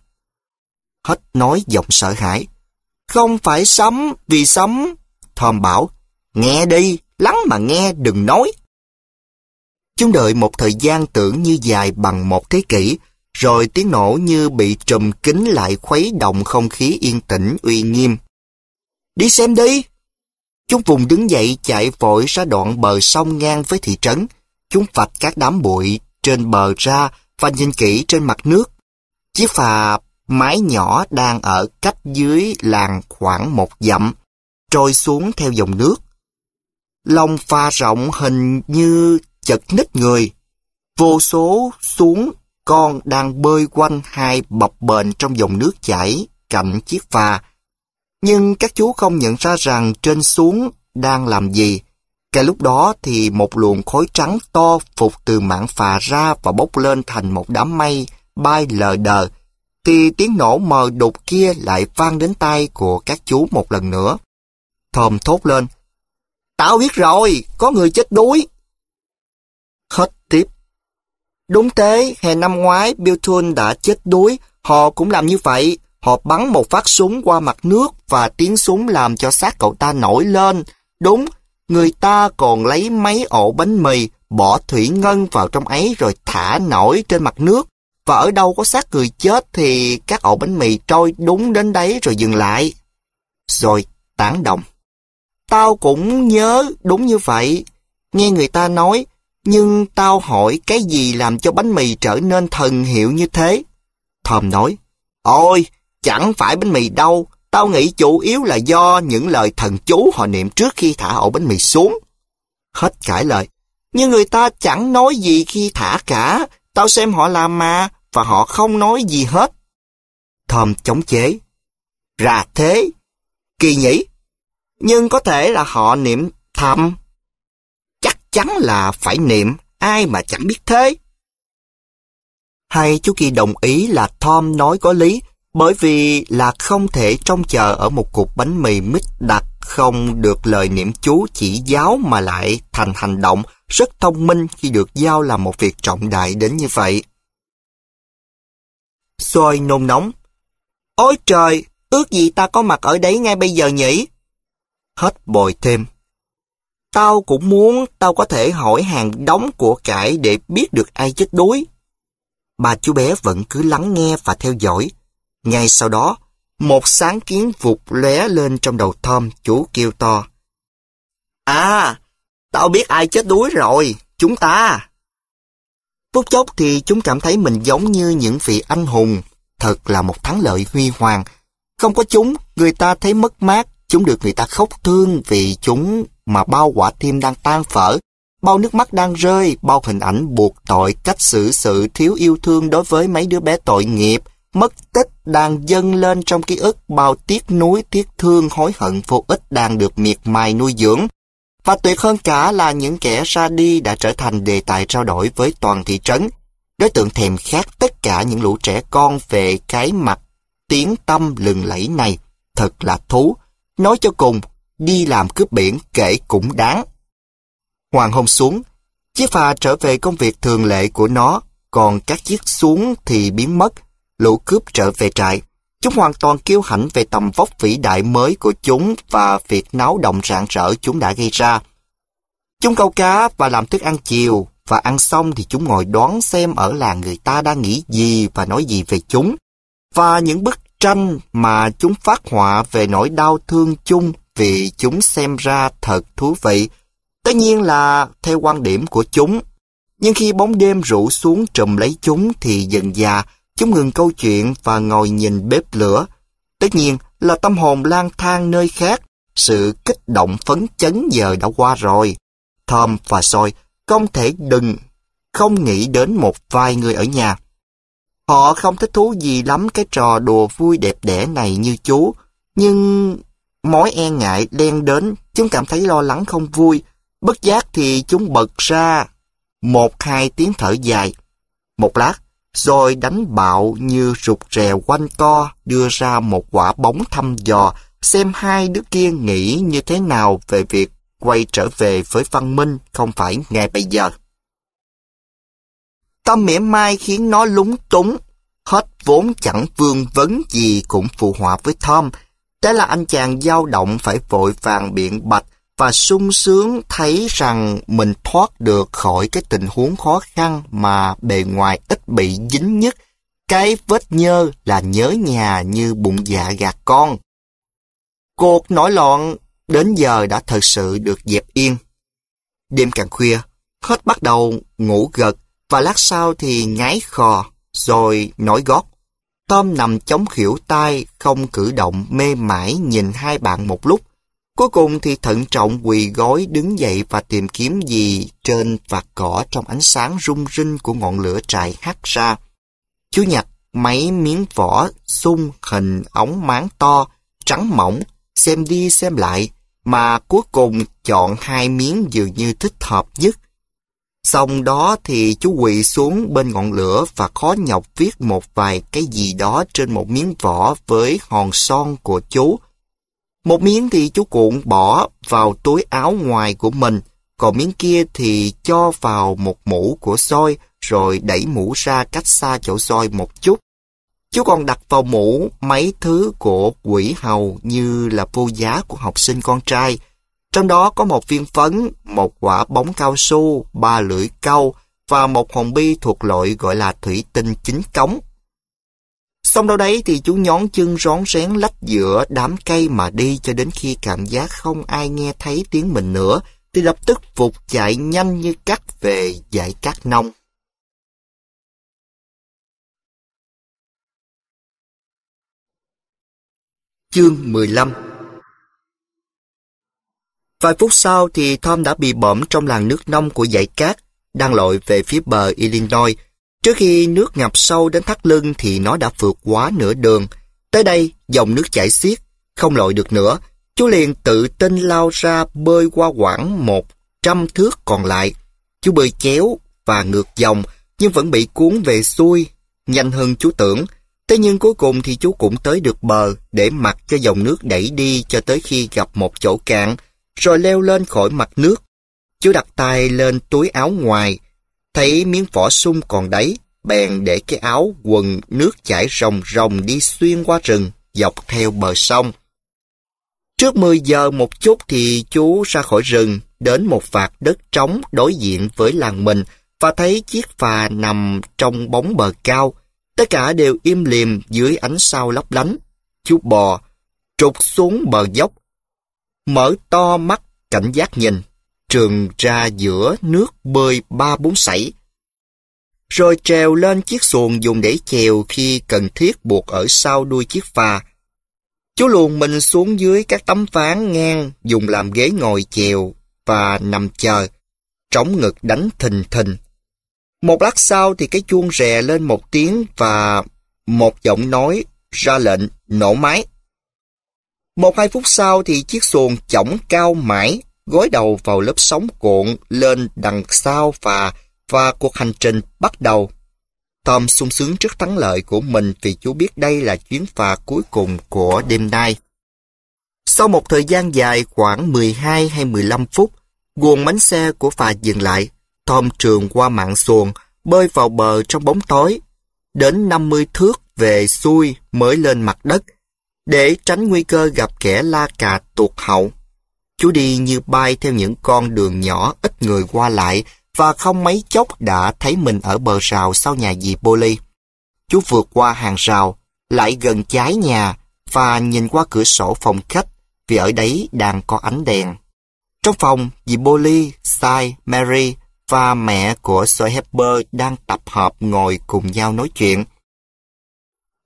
Hết nói giọng sợ hãi. Không phải sấm, vì sấm. Tom bảo, nghe đi, lắng mà nghe, đừng nói. Chúng đợi một thời gian tưởng như dài bằng một thế kỷ, rồi tiếng nổ như bị trùm kín lại khuấy động không khí yên tĩnh uy nghiêm. Đi xem đi! Chúng vùng đứng dậy chạy vội ra đoạn bờ sông ngang với thị trấn. Chúng vạch các đám bụi trên bờ ra và nhìn kỹ trên mặt nước. Chiếc phà mái nhỏ đang ở cách dưới làng khoảng một dặm, trôi xuống theo dòng nước. Lòng phà rộng hình như chật nít người. Vô số xuống con đang bơi quanh hai bọc bềnh trong dòng nước chảy cạnh chiếc phà. Nhưng các chú không nhận ra rằng trên xuống đang làm gì. Cái lúc đó thì một luồng khói trắng to phục từ mảng phà ra và bốc lên thành một đám mây bay lờ đờ, thì tiếng nổ mờ đục kia lại vang đến tai của các chú một lần nữa. Thòm thốt lên, Tao biết rồi, có người chết đuối. Hết Đúng thế, hè năm ngoái, Biltun đã chết đuối. Họ cũng làm như vậy. Họ bắn một phát súng qua mặt nước và tiếng súng làm cho xác cậu ta nổi lên. Đúng, người ta còn lấy mấy ổ bánh mì, bỏ thủy ngân vào trong ấy rồi thả nổi trên mặt nước. Và ở đâu có xác người chết thì các ổ bánh mì trôi đúng đến đấy rồi dừng lại. Rồi tán đồng. Tao cũng nhớ đúng như vậy. Nghe người ta nói, nhưng tao hỏi cái gì làm cho bánh mì trở nên thần hiệu như thế? Thòm nói, Ôi, chẳng phải bánh mì đâu, tao nghĩ chủ yếu là do những lời thần chú họ niệm trước khi thả ổ bánh mì xuống. Hết cãi lời, nhưng người ta chẳng nói gì khi thả cả, tao xem họ làm mà, và họ không nói gì hết. Thòm chống chế, ra thế, kỳ nhỉ, nhưng có thể là họ niệm thầm chắn là phải niệm, ai mà chẳng biết thế. Hay chú Kỳ đồng ý là Tom nói có lý, bởi vì là không thể trông chờ ở một cục bánh mì mít đặc không được lời niệm chú chỉ giáo mà lại thành hành động rất thông minh khi được giao làm một việc trọng đại đến như vậy. Xoay nôn nóng. Ôi trời, ước gì ta có mặt ở đấy ngay bây giờ nhỉ? Hết bồi thêm. Tao cũng muốn tao có thể hỏi hàng đóng của cải để biết được ai chết đuối. Bà chú bé vẫn cứ lắng nghe và theo dõi. Ngay sau đó, một sáng kiến vụt lóe lên trong đầu Tom, chú kêu to. À, tao biết ai chết đuối rồi, chúng ta. Phút chốc thì chúng cảm thấy mình giống như những vị anh hùng. Thật là một thắng lợi huy hoàng. Không có chúng, người ta thấy mất mát, chúng được người ta khóc thương vì chúng mà bao quả tim đang tan phở, bao nước mắt đang rơi, bao hình ảnh buộc tội cách xử sự thiếu yêu thương đối với mấy đứa bé tội nghiệp, mất tích đang dâng lên trong ký ức bao tiếc nuối tiếc thương hối hận vô ích đang được miệt mài nuôi dưỡng. Và tuyệt hơn cả là những kẻ ra đi đã trở thành đề tài trao đổi với toàn thị trấn. Đối tượng thèm khát tất cả những lũ trẻ con về cái mặt tiếng tâm lừng lẫy này. Thật là thú. Nói cho cùng, đi làm cướp biển kể cũng đáng. Hoàng hôn xuống, chiếc phà trở về công việc thường lệ của nó, còn các chiếc xuống thì biến mất, lũ cướp trở về trại. Chúng hoàn toàn kiêu hãnh về tầm vóc vĩ đại mới của chúng và việc náo động rạng rỡ chúng đã gây ra. Chúng câu cá và làm thức ăn chiều, và ăn xong thì chúng ngồi đoán xem ở làng người ta đang nghĩ gì và nói gì về chúng. Và những bức tranh mà chúng phát họa về nỗi đau thương chung vì chúng xem ra thật thú vị. Tất nhiên là theo quan điểm của chúng. Nhưng khi bóng đêm rủ xuống trùm lấy chúng thì dần già, chúng ngừng câu chuyện và ngồi nhìn bếp lửa. Tất nhiên là tâm hồn lang thang nơi khác, sự kích động phấn chấn giờ đã qua rồi. Thơm và Soi không thể đừng, không nghĩ đến một vài người ở nhà. Họ không thích thú gì lắm cái trò đùa vui đẹp đẽ này như chú, nhưng Mối e ngại đen đến, chúng cảm thấy lo lắng không vui. Bất giác thì chúng bật ra một hai tiếng thở dài. Một lát, rồi đánh bạo như rụt rè quanh co, đưa ra một quả bóng thăm dò, xem hai đứa kia nghĩ như thế nào về việc quay trở về với văn minh không phải ngay bây giờ. Tâm mỉa mai khiến nó lúng túng, hết vốn chẳng vương vấn gì cũng phù hòa với Tom, Thế là anh chàng dao động phải vội vàng biện bạch và sung sướng thấy rằng mình thoát được khỏi cái tình huống khó khăn mà bề ngoài ít bị dính nhất. Cái vết nhơ là nhớ nhà như bụng dạ gạt con. Cuộc nổi loạn đến giờ đã thật sự được dẹp yên. Đêm càng khuya, hết bắt đầu ngủ gật và lát sau thì ngáy khò, rồi nổi gót Tom nằm chống khỉu tai, không cử động mê mải nhìn hai bạn một lúc. Cuối cùng thì thận trọng quỳ gối đứng dậy và tìm kiếm gì trên vạt cỏ trong ánh sáng rung rinh của ngọn lửa trại hắt ra. Chú nhặt mấy miếng vỏ xung hình ống máng to, trắng mỏng, xem đi xem lại, mà cuối cùng chọn hai miếng dường như thích hợp nhất Xong đó thì chú quỳ xuống bên ngọn lửa và khó nhọc viết một vài cái gì đó trên một miếng vỏ với hòn son của chú. Một miếng thì chú cuộn bỏ vào túi áo ngoài của mình, còn miếng kia thì cho vào một mũ của soi rồi đẩy mũ ra cách xa chỗ soi một chút. Chú còn đặt vào mũ mấy thứ của quỷ hầu như là vô giá của học sinh con trai, trong đó có một viên phấn, một quả bóng cao su, ba lưỡi câu và một hồn bi thuộc loại gọi là thủy tinh chính cống. Xong đâu đấy thì chú nhón chân rón rén lách giữa đám cây mà đi cho đến khi cảm giác không ai nghe thấy tiếng mình nữa thì lập tức phục chạy nhanh như cắt về dãy cát nông. Chương 15 Vài phút sau thì Tom đã bị bỏm trong làn nước nông của dãy cát, đang lội về phía bờ Illinois. Trước khi nước ngập sâu đến thắt lưng thì nó đã vượt quá nửa đường. Tới đây, dòng nước chảy xiết, không lội được nữa. Chú liền tự tin lao ra bơi qua quãng một trăm thước còn lại. Chú bơi chéo và ngược dòng, nhưng vẫn bị cuốn về xuôi, nhanh hơn chú tưởng. Thế nhưng cuối cùng thì chú cũng tới được bờ để mặc cho dòng nước đẩy đi cho tới khi gặp một chỗ cạn rồi leo lên khỏi mặt nước. Chú đặt tay lên túi áo ngoài, thấy miếng vỏ sung còn đấy, bèn để cái áo quần nước chảy rồng rồng đi xuyên qua rừng, dọc theo bờ sông. Trước 10 giờ một chút thì chú ra khỏi rừng, đến một vạt đất trống đối diện với làng mình và thấy chiếc phà nằm trong bóng bờ cao. Tất cả đều im lìm dưới ánh sao lấp lánh. Chú bò, trục xuống bờ dốc, mở to mắt cảnh giác nhìn, trường ra giữa nước bơi ba bốn sảy, rồi trèo lên chiếc xuồng dùng để chèo khi cần thiết buộc ở sau đuôi chiếc phà. Chú luồn mình xuống dưới các tấm ván ngang dùng làm ghế ngồi chèo và nằm chờ, trống ngực đánh thình thình. Một lát sau thì cái chuông rè lên một tiếng và một giọng nói ra lệnh nổ máy. Một hai phút sau thì chiếc xuồng chỏng cao mãi, gối đầu vào lớp sóng cuộn lên đằng sau phà và cuộc hành trình bắt đầu. Tom sung sướng trước thắng lợi của mình vì chú biết đây là chuyến phà cuối cùng của đêm nay. Sau một thời gian dài khoảng 12 hay 15 phút, guồng bánh xe của phà dừng lại. Tom trường qua mạng xuồng, bơi vào bờ trong bóng tối. Đến 50 thước về xuôi mới lên mặt đất để tránh nguy cơ gặp kẻ la cà tuột hậu, chú đi như bay theo những con đường nhỏ ít người qua lại và không mấy chốc đã thấy mình ở bờ rào sau nhà dì Polly. Chú vượt qua hàng rào, lại gần trái nhà và nhìn qua cửa sổ phòng khách vì ở đấy đang có ánh đèn. Trong phòng, dì Polly, Sai, Mary và mẹ của Sir Hepburn đang tập hợp ngồi cùng nhau nói chuyện.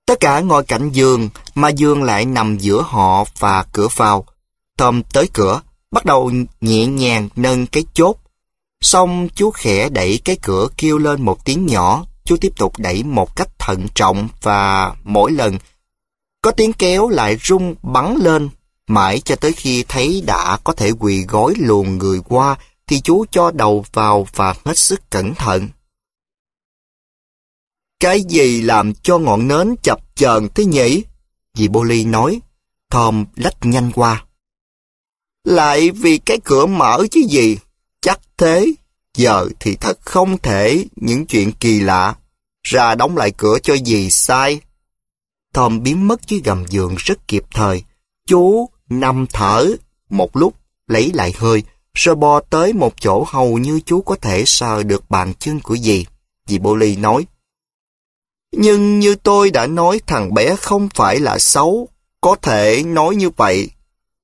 Tất cả ngồi cạnh giường, mà giường lại nằm giữa họ và cửa vào. Tom tới cửa, bắt đầu nhẹ nhàng nâng cái chốt. Xong chú khẽ đẩy cái cửa kêu lên một tiếng nhỏ, chú tiếp tục đẩy một cách thận trọng và mỗi lần có tiếng kéo lại rung bắn lên. Mãi cho tới khi thấy đã có thể quỳ gói luồn người qua thì chú cho đầu vào và hết sức cẩn thận. Cái gì làm cho ngọn nến chập chờn thế nhỉ? Dì Boli nói. Tom lách nhanh qua. Lại vì cái cửa mở chứ gì? Chắc thế. Giờ thì thật không thể những chuyện kỳ lạ. Ra đóng lại cửa cho dì sai. Tom biến mất dưới gầm giường rất kịp thời. Chú nằm thở một lúc, lấy lại hơi, rồi bò tới một chỗ hầu như chú có thể sờ được bàn chân của dì. Dì Boli nói, nhưng như tôi đã nói thằng bé không phải là xấu, có thể nói như vậy.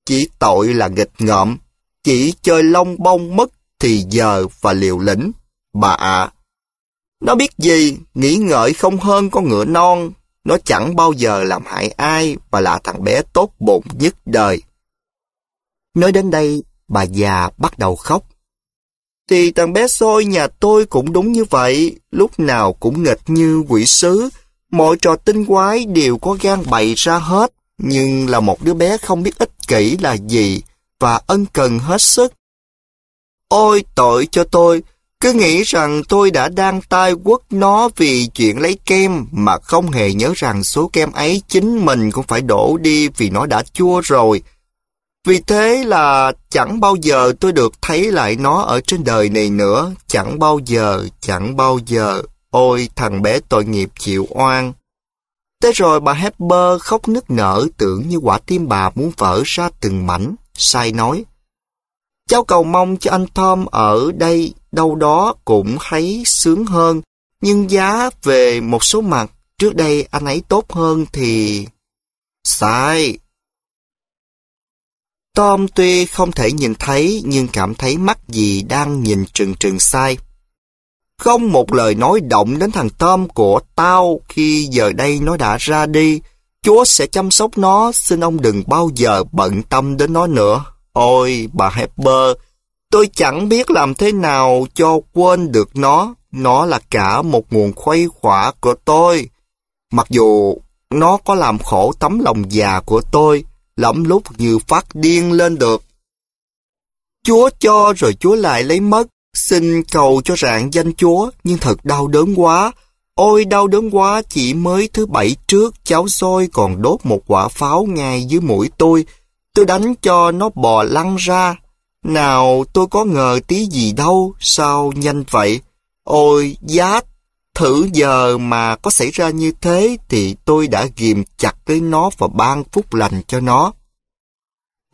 Chỉ tội là nghịch ngợm, chỉ chơi lông bông mất thì giờ và liều lĩnh, bà ạ. Nó biết gì, nghĩ ngợi không hơn con ngựa non, nó chẳng bao giờ làm hại ai và là thằng bé tốt bụng nhất đời. Nói đến đây, bà già bắt đầu khóc thì thằng bé soi nhà tôi cũng đúng như vậy, lúc nào cũng nghịch như quỷ sứ. Mọi trò tinh quái đều có gan bày ra hết, nhưng là một đứa bé không biết ích kỷ là gì và ân cần hết sức. Ôi tội cho tôi, cứ nghĩ rằng tôi đã đang tai quất nó vì chuyện lấy kem mà không hề nhớ rằng số kem ấy chính mình cũng phải đổ đi vì nó đã chua rồi. Vì thế là chẳng bao giờ tôi được thấy lại nó ở trên đời này nữa. Chẳng bao giờ, chẳng bao giờ. Ôi, thằng bé tội nghiệp chịu oan. Thế rồi bà Hepper khóc nức nở tưởng như quả tim bà muốn vỡ ra từng mảnh. Sai nói, cháu cầu mong cho anh Tom ở đây đâu đó cũng thấy sướng hơn. Nhưng giá về một số mặt, trước đây anh ấy tốt hơn thì... Sai, Tom tuy không thể nhìn thấy nhưng cảm thấy mắt gì đang nhìn trừng trừng sai. Không một lời nói động đến thằng Tom của tao khi giờ đây nó đã ra đi. Chúa sẽ chăm sóc nó, xin ông đừng bao giờ bận tâm đến nó nữa. Ôi, bà hepburn tôi chẳng biết làm thế nào cho quên được nó. Nó là cả một nguồn khuây khỏa của tôi. Mặc dù nó có làm khổ tấm lòng già của tôi, lẫm lúc như phát điên lên được. Chúa cho rồi Chúa lại lấy mất, xin cầu cho rạng danh Chúa, nhưng thật đau đớn quá. Ôi đau đớn quá, chỉ mới thứ bảy trước cháu soi còn đốt một quả pháo ngay dưới mũi tôi. Tôi đánh cho nó bò lăn ra. Nào tôi có ngờ tí gì đâu, sao nhanh vậy? Ôi, giá Thử giờ mà có xảy ra như thế thì tôi đã ghim chặt lấy nó và ban phúc lành cho nó.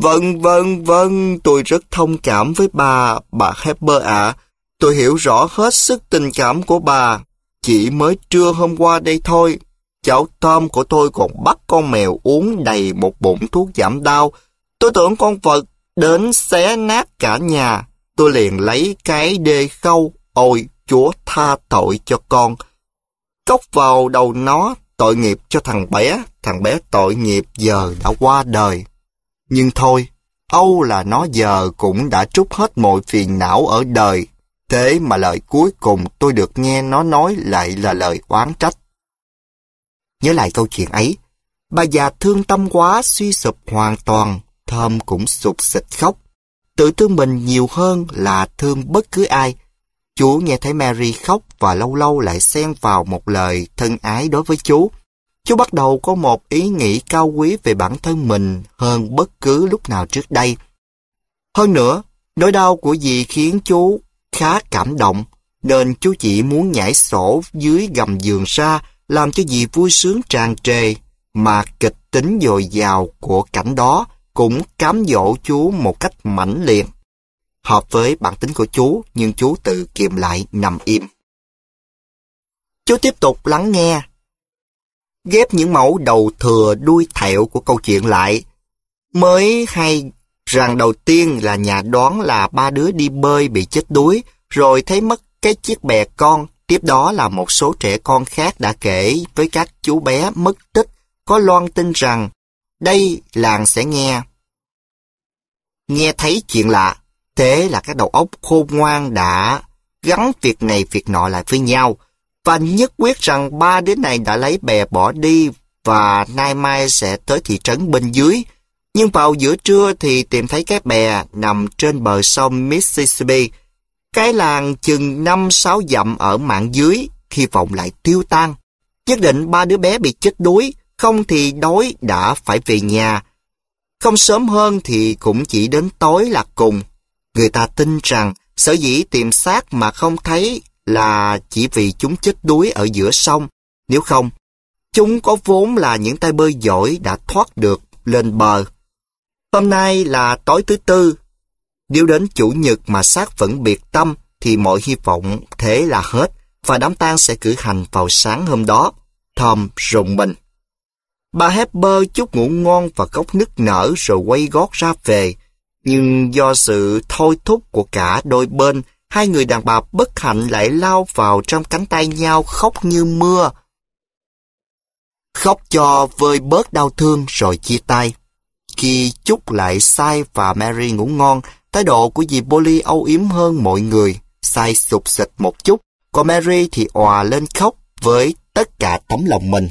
Vâng, vâng, vâng, tôi rất thông cảm với bà, bà Hepburn ạ. Tôi hiểu rõ hết sức tình cảm của bà. Chỉ mới trưa hôm qua đây thôi, cháu Tom của tôi còn bắt con mèo uống đầy một bụng thuốc giảm đau. Tôi tưởng con vật đến xé nát cả nhà. Tôi liền lấy cái đê khâu, ôi, Chúa tha tội cho con. Cốc vào đầu nó tội nghiệp cho thằng bé, thằng bé tội nghiệp giờ đã qua đời. Nhưng thôi, Âu là nó giờ cũng đã trút hết mọi phiền não ở đời. Thế mà lời cuối cùng tôi được nghe nó nói lại là lời oán trách. Nhớ lại câu chuyện ấy, bà già thương tâm quá suy sụp hoàn toàn, thơm cũng sụp xịt khóc. Tự thương mình nhiều hơn là thương bất cứ ai, Chúa nghe thấy Mary khóc và lâu lâu lại xen vào một lời thân ái đối với chú. Chú bắt đầu có một ý nghĩ cao quý về bản thân mình hơn bất cứ lúc nào trước đây. Hơn nữa, nỗi đau của dì khiến chú khá cảm động, nên chú chỉ muốn nhảy sổ dưới gầm giường xa làm cho dì vui sướng tràn trề, mà kịch tính dồi dào của cảnh đó cũng cám dỗ chú một cách mãnh liệt hợp với bản tính của chú, nhưng chú tự kiềm lại nằm im. Chú tiếp tục lắng nghe. Ghép những mẫu đầu thừa đuôi thẹo của câu chuyện lại. Mới hay rằng đầu tiên là nhà đoán là ba đứa đi bơi bị chết đuối, rồi thấy mất cái chiếc bè con. Tiếp đó là một số trẻ con khác đã kể với các chú bé mất tích, có loan tin rằng đây làng sẽ nghe. Nghe thấy chuyện lạ, Thế là các đầu óc khôn ngoan đã gắn việc này việc nọ lại với nhau và nhất quyết rằng ba đứa này đã lấy bè bỏ đi và nay mai sẽ tới thị trấn bên dưới. Nhưng vào giữa trưa thì tìm thấy cái bè nằm trên bờ sông Mississippi. Cái làng chừng 5-6 dặm ở mạng dưới, hy vọng lại tiêu tan. Nhất định ba đứa bé bị chết đuối, không thì đói đã phải về nhà. Không sớm hơn thì cũng chỉ đến tối là cùng. Người ta tin rằng sở dĩ tìm xác mà không thấy là chỉ vì chúng chết đuối ở giữa sông. Nếu không, chúng có vốn là những tay bơi giỏi đã thoát được lên bờ. Hôm nay là tối thứ tư. Nếu đến chủ nhật mà xác vẫn biệt tâm thì mọi hy vọng thế là hết và đám tang sẽ cử hành vào sáng hôm đó. Tom rùng mình. Bà Hepper chúc ngủ ngon và cốc nức nở rồi quay gót ra về. Nhưng do sự thôi thúc của cả đôi bên, hai người đàn bà bất hạnh lại lao vào trong cánh tay nhau khóc như mưa. Khóc cho vơi bớt đau thương rồi chia tay. Khi Chúc lại sai và Mary ngủ ngon, thái độ của dì Polly âu yếm hơn mọi người. Sai sụp sịch một chút, còn Mary thì òa lên khóc với tất cả tấm lòng mình.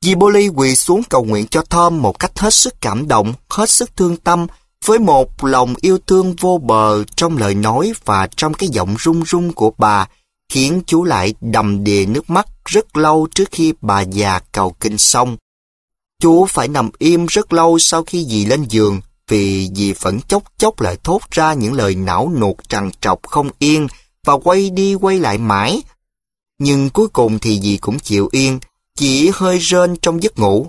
Dì Polly quỳ xuống cầu nguyện cho Tom một cách hết sức cảm động, hết sức thương tâm, với một lòng yêu thương vô bờ trong lời nói và trong cái giọng rung rung của bà, khiến chú lại đầm đìa nước mắt rất lâu trước khi bà già cầu kinh xong. Chú phải nằm im rất lâu sau khi dì lên giường, vì dì vẫn chốc chốc lại thốt ra những lời não nuột trằn trọc không yên và quay đi quay lại mãi. Nhưng cuối cùng thì dì cũng chịu yên, chỉ hơi rên trong giấc ngủ,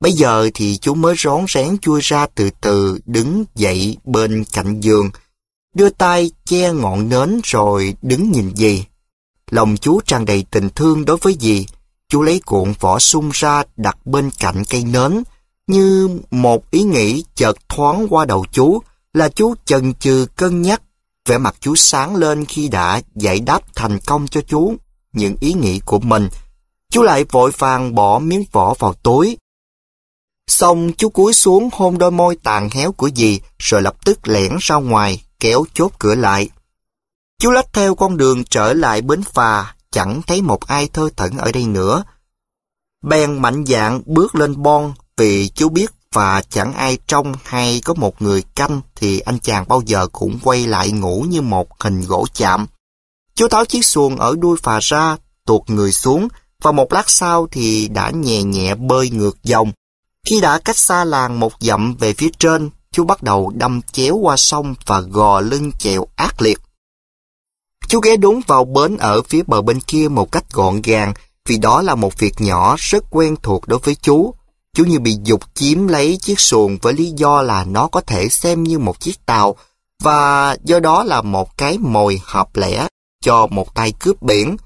bây giờ thì chú mới rón rén chui ra từ từ đứng dậy bên cạnh giường, đưa tay che ngọn nến rồi đứng nhìn dì. Lòng chú tràn đầy tình thương đối với dì, chú lấy cuộn vỏ sung ra đặt bên cạnh cây nến, như một ý nghĩ chợt thoáng qua đầu chú là chú chần chừ cân nhắc, vẻ mặt chú sáng lên khi đã giải đáp thành công cho chú những ý nghĩ của mình chú lại vội vàng bỏ miếng vỏ vào túi. Xong chú cúi xuống hôn đôi môi tàn héo của dì, rồi lập tức lẻn ra ngoài, kéo chốt cửa lại. Chú lách theo con đường trở lại bến phà, chẳng thấy một ai thơ thẩn ở đây nữa. Bèn mạnh dạn bước lên bon vì chú biết và chẳng ai trong hay có một người canh thì anh chàng bao giờ cũng quay lại ngủ như một hình gỗ chạm. Chú tháo chiếc xuồng ở đuôi phà ra, tuột người xuống, và một lát sau thì đã nhẹ nhẹ bơi ngược dòng. Khi đã cách xa làng một dặm về phía trên, chú bắt đầu đâm chéo qua sông và gò lưng chèo ác liệt. Chú ghé đúng vào bến ở phía bờ bên kia một cách gọn gàng, vì đó là một việc nhỏ rất quen thuộc đối với chú. Chú như bị dục chiếm lấy chiếc xuồng với lý do là nó có thể xem như một chiếc tàu, và do đó là một cái mồi hợp lẽ cho một tay cướp biển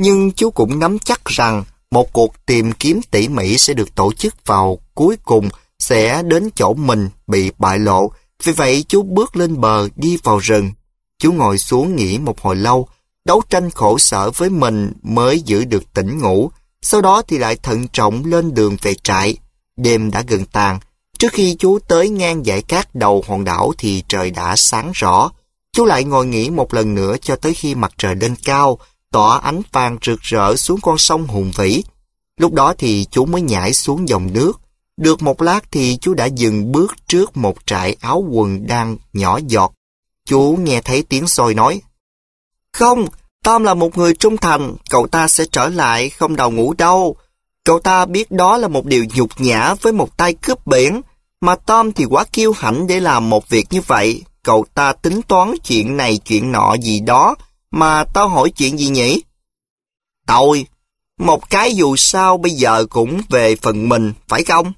nhưng chú cũng nắm chắc rằng một cuộc tìm kiếm tỉ mỉ sẽ được tổ chức vào cuối cùng sẽ đến chỗ mình bị bại lộ. Vì vậy chú bước lên bờ đi vào rừng. Chú ngồi xuống nghỉ một hồi lâu, đấu tranh khổ sở với mình mới giữ được tỉnh ngủ. Sau đó thì lại thận trọng lên đường về trại. Đêm đã gần tàn. Trước khi chú tới ngang dãy cát đầu hòn đảo thì trời đã sáng rõ. Chú lại ngồi nghỉ một lần nữa cho tới khi mặt trời lên cao, tỏa ánh vàng rực rỡ xuống con sông hùng vĩ. Lúc đó thì chú mới nhảy xuống dòng nước. Được một lát thì chú đã dừng bước trước một trại áo quần đang nhỏ giọt. Chú nghe thấy tiếng sôi nói. Không, Tom là một người trung thành, cậu ta sẽ trở lại không đầu ngủ đâu. Cậu ta biết đó là một điều nhục nhã với một tay cướp biển, mà Tom thì quá kiêu hãnh để làm một việc như vậy. Cậu ta tính toán chuyện này chuyện nọ gì đó, mà tao hỏi chuyện gì nhỉ? Tội, một cái dù sao bây giờ cũng về phần mình, phải không?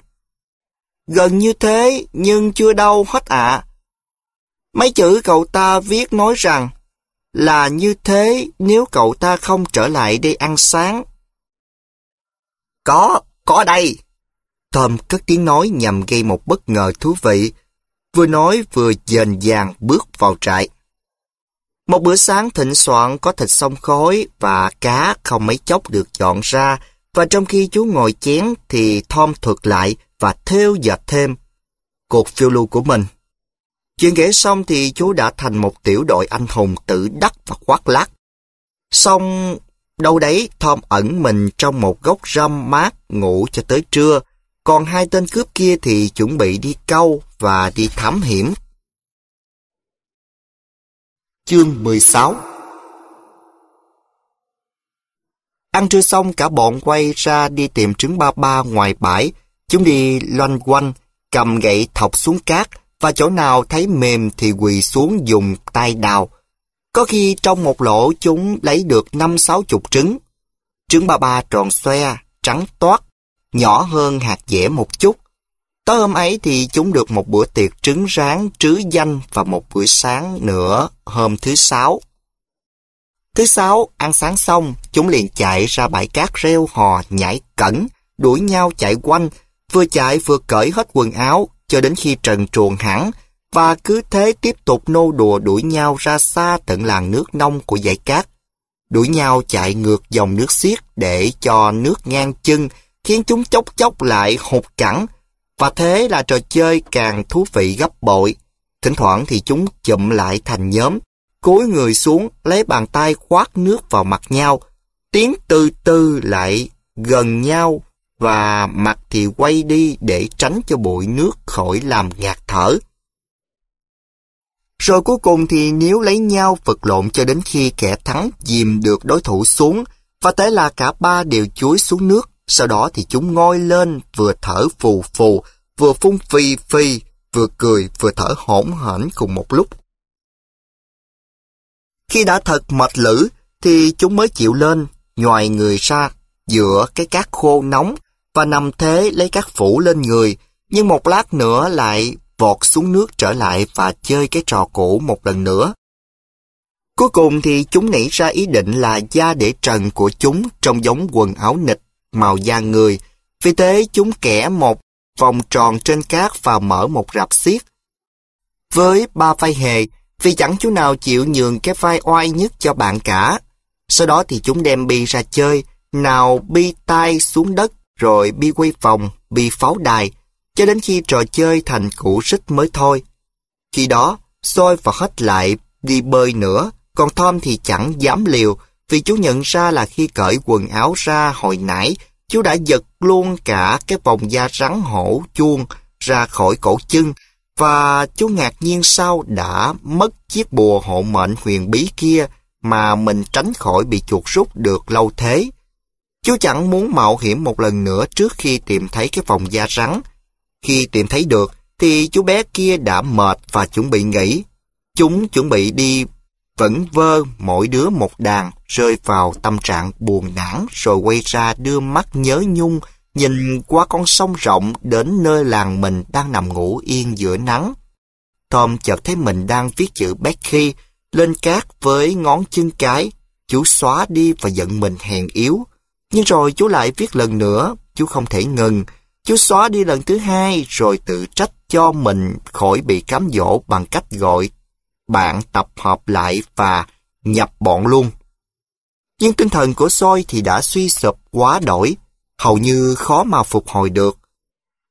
Gần như thế, nhưng chưa đâu hết ạ. Mấy chữ cậu ta viết nói rằng, là như thế nếu cậu ta không trở lại đi ăn sáng. Có, có đây. Tom cất tiếng nói nhằm gây một bất ngờ thú vị, vừa nói vừa dền dàng bước vào trại. Một bữa sáng thịnh soạn có thịt sông khói và cá không mấy chốc được dọn ra, và trong khi chú ngồi chén thì Tom thuật lại và theo dệt thêm cuộc phiêu lưu của mình. Chuyện kể xong thì chú đã thành một tiểu đội anh hùng tự đắc và khoác lác. Xong, đâu đấy Tom ẩn mình trong một góc râm mát ngủ cho tới trưa, còn hai tên cướp kia thì chuẩn bị đi câu và đi thám hiểm Chương 16 Ăn trưa xong cả bọn quay ra đi tìm trứng ba ba ngoài bãi. Chúng đi loanh quanh, cầm gậy thọc xuống cát và chỗ nào thấy mềm thì quỳ xuống dùng tay đào. Có khi trong một lỗ chúng lấy được năm sáu chục trứng. Trứng ba ba tròn xoe, trắng toát, nhỏ hơn hạt dẻ một chút. Tối hôm ấy thì chúng được một bữa tiệc trứng rán trứ danh và một buổi sáng nữa hôm thứ sáu. Thứ sáu, ăn sáng xong, chúng liền chạy ra bãi cát reo hò, nhảy cẩn, đuổi nhau chạy quanh, vừa chạy vừa cởi hết quần áo cho đến khi trần truồng hẳn và cứ thế tiếp tục nô đùa đuổi nhau ra xa tận làng nước nông của dãy cát. Đuổi nhau chạy ngược dòng nước xiết để cho nước ngang chân, khiến chúng chốc chốc lại hụt cẳng và thế là trò chơi càng thú vị gấp bội. Thỉnh thoảng thì chúng chụm lại thành nhóm, cúi người xuống lấy bàn tay khoát nước vào mặt nhau, tiến từ từ lại gần nhau và mặt thì quay đi để tránh cho bụi nước khỏi làm ngạt thở. Rồi cuối cùng thì nếu lấy nhau vật lộn cho đến khi kẻ thắng dìm được đối thủ xuống, và thế là cả ba đều chuối xuống nước, sau đó thì chúng ngoi lên vừa thở phù phù, vừa phun phì phì, vừa cười vừa thở hổn hển cùng một lúc. Khi đã thật mệt lử, thì chúng mới chịu lên, ngoài người ra, giữa cái cát khô nóng và nằm thế lấy cát phủ lên người, nhưng một lát nữa lại vọt xuống nước trở lại và chơi cái trò cũ một lần nữa. Cuối cùng thì chúng nảy ra ý định là da để trần của chúng trông giống quần áo nịch, màu da người, vì thế chúng kẻ một vòng tròn trên cát và mở một rạp xiết. Với ba vai hề, vì chẳng chú nào chịu nhường cái vai oai nhất cho bạn cả. Sau đó thì chúng đem bi ra chơi, nào bi tay xuống đất, rồi bi quay vòng, bi pháo đài, cho đến khi trò chơi thành cũ xích mới thôi. Khi đó, soi và hết lại đi bơi nữa, còn Tom thì chẳng dám liều, vì chú nhận ra là khi cởi quần áo ra hồi nãy chú đã giật luôn cả cái vòng da rắn hổ chuông ra khỏi cổ chân và chú ngạc nhiên sao đã mất chiếc bùa hộ mệnh huyền bí kia mà mình tránh khỏi bị chuột rút được lâu thế. Chú chẳng muốn mạo hiểm một lần nữa trước khi tìm thấy cái vòng da rắn. Khi tìm thấy được thì chú bé kia đã mệt và chuẩn bị nghỉ. Chúng chuẩn bị đi vẫn vơ mỗi đứa một đàn rơi vào tâm trạng buồn nản rồi quay ra đưa mắt nhớ nhung nhìn qua con sông rộng đến nơi làng mình đang nằm ngủ yên giữa nắng. Tom chợt thấy mình đang viết chữ Becky lên cát với ngón chân cái. Chú xóa đi và giận mình hèn yếu. Nhưng rồi chú lại viết lần nữa, chú không thể ngừng. Chú xóa đi lần thứ hai rồi tự trách cho mình khỏi bị cám dỗ bằng cách gọi bạn tập hợp lại và nhập bọn luôn. Nhưng tinh thần của Soi thì đã suy sụp quá đổi, hầu như khó mà phục hồi được.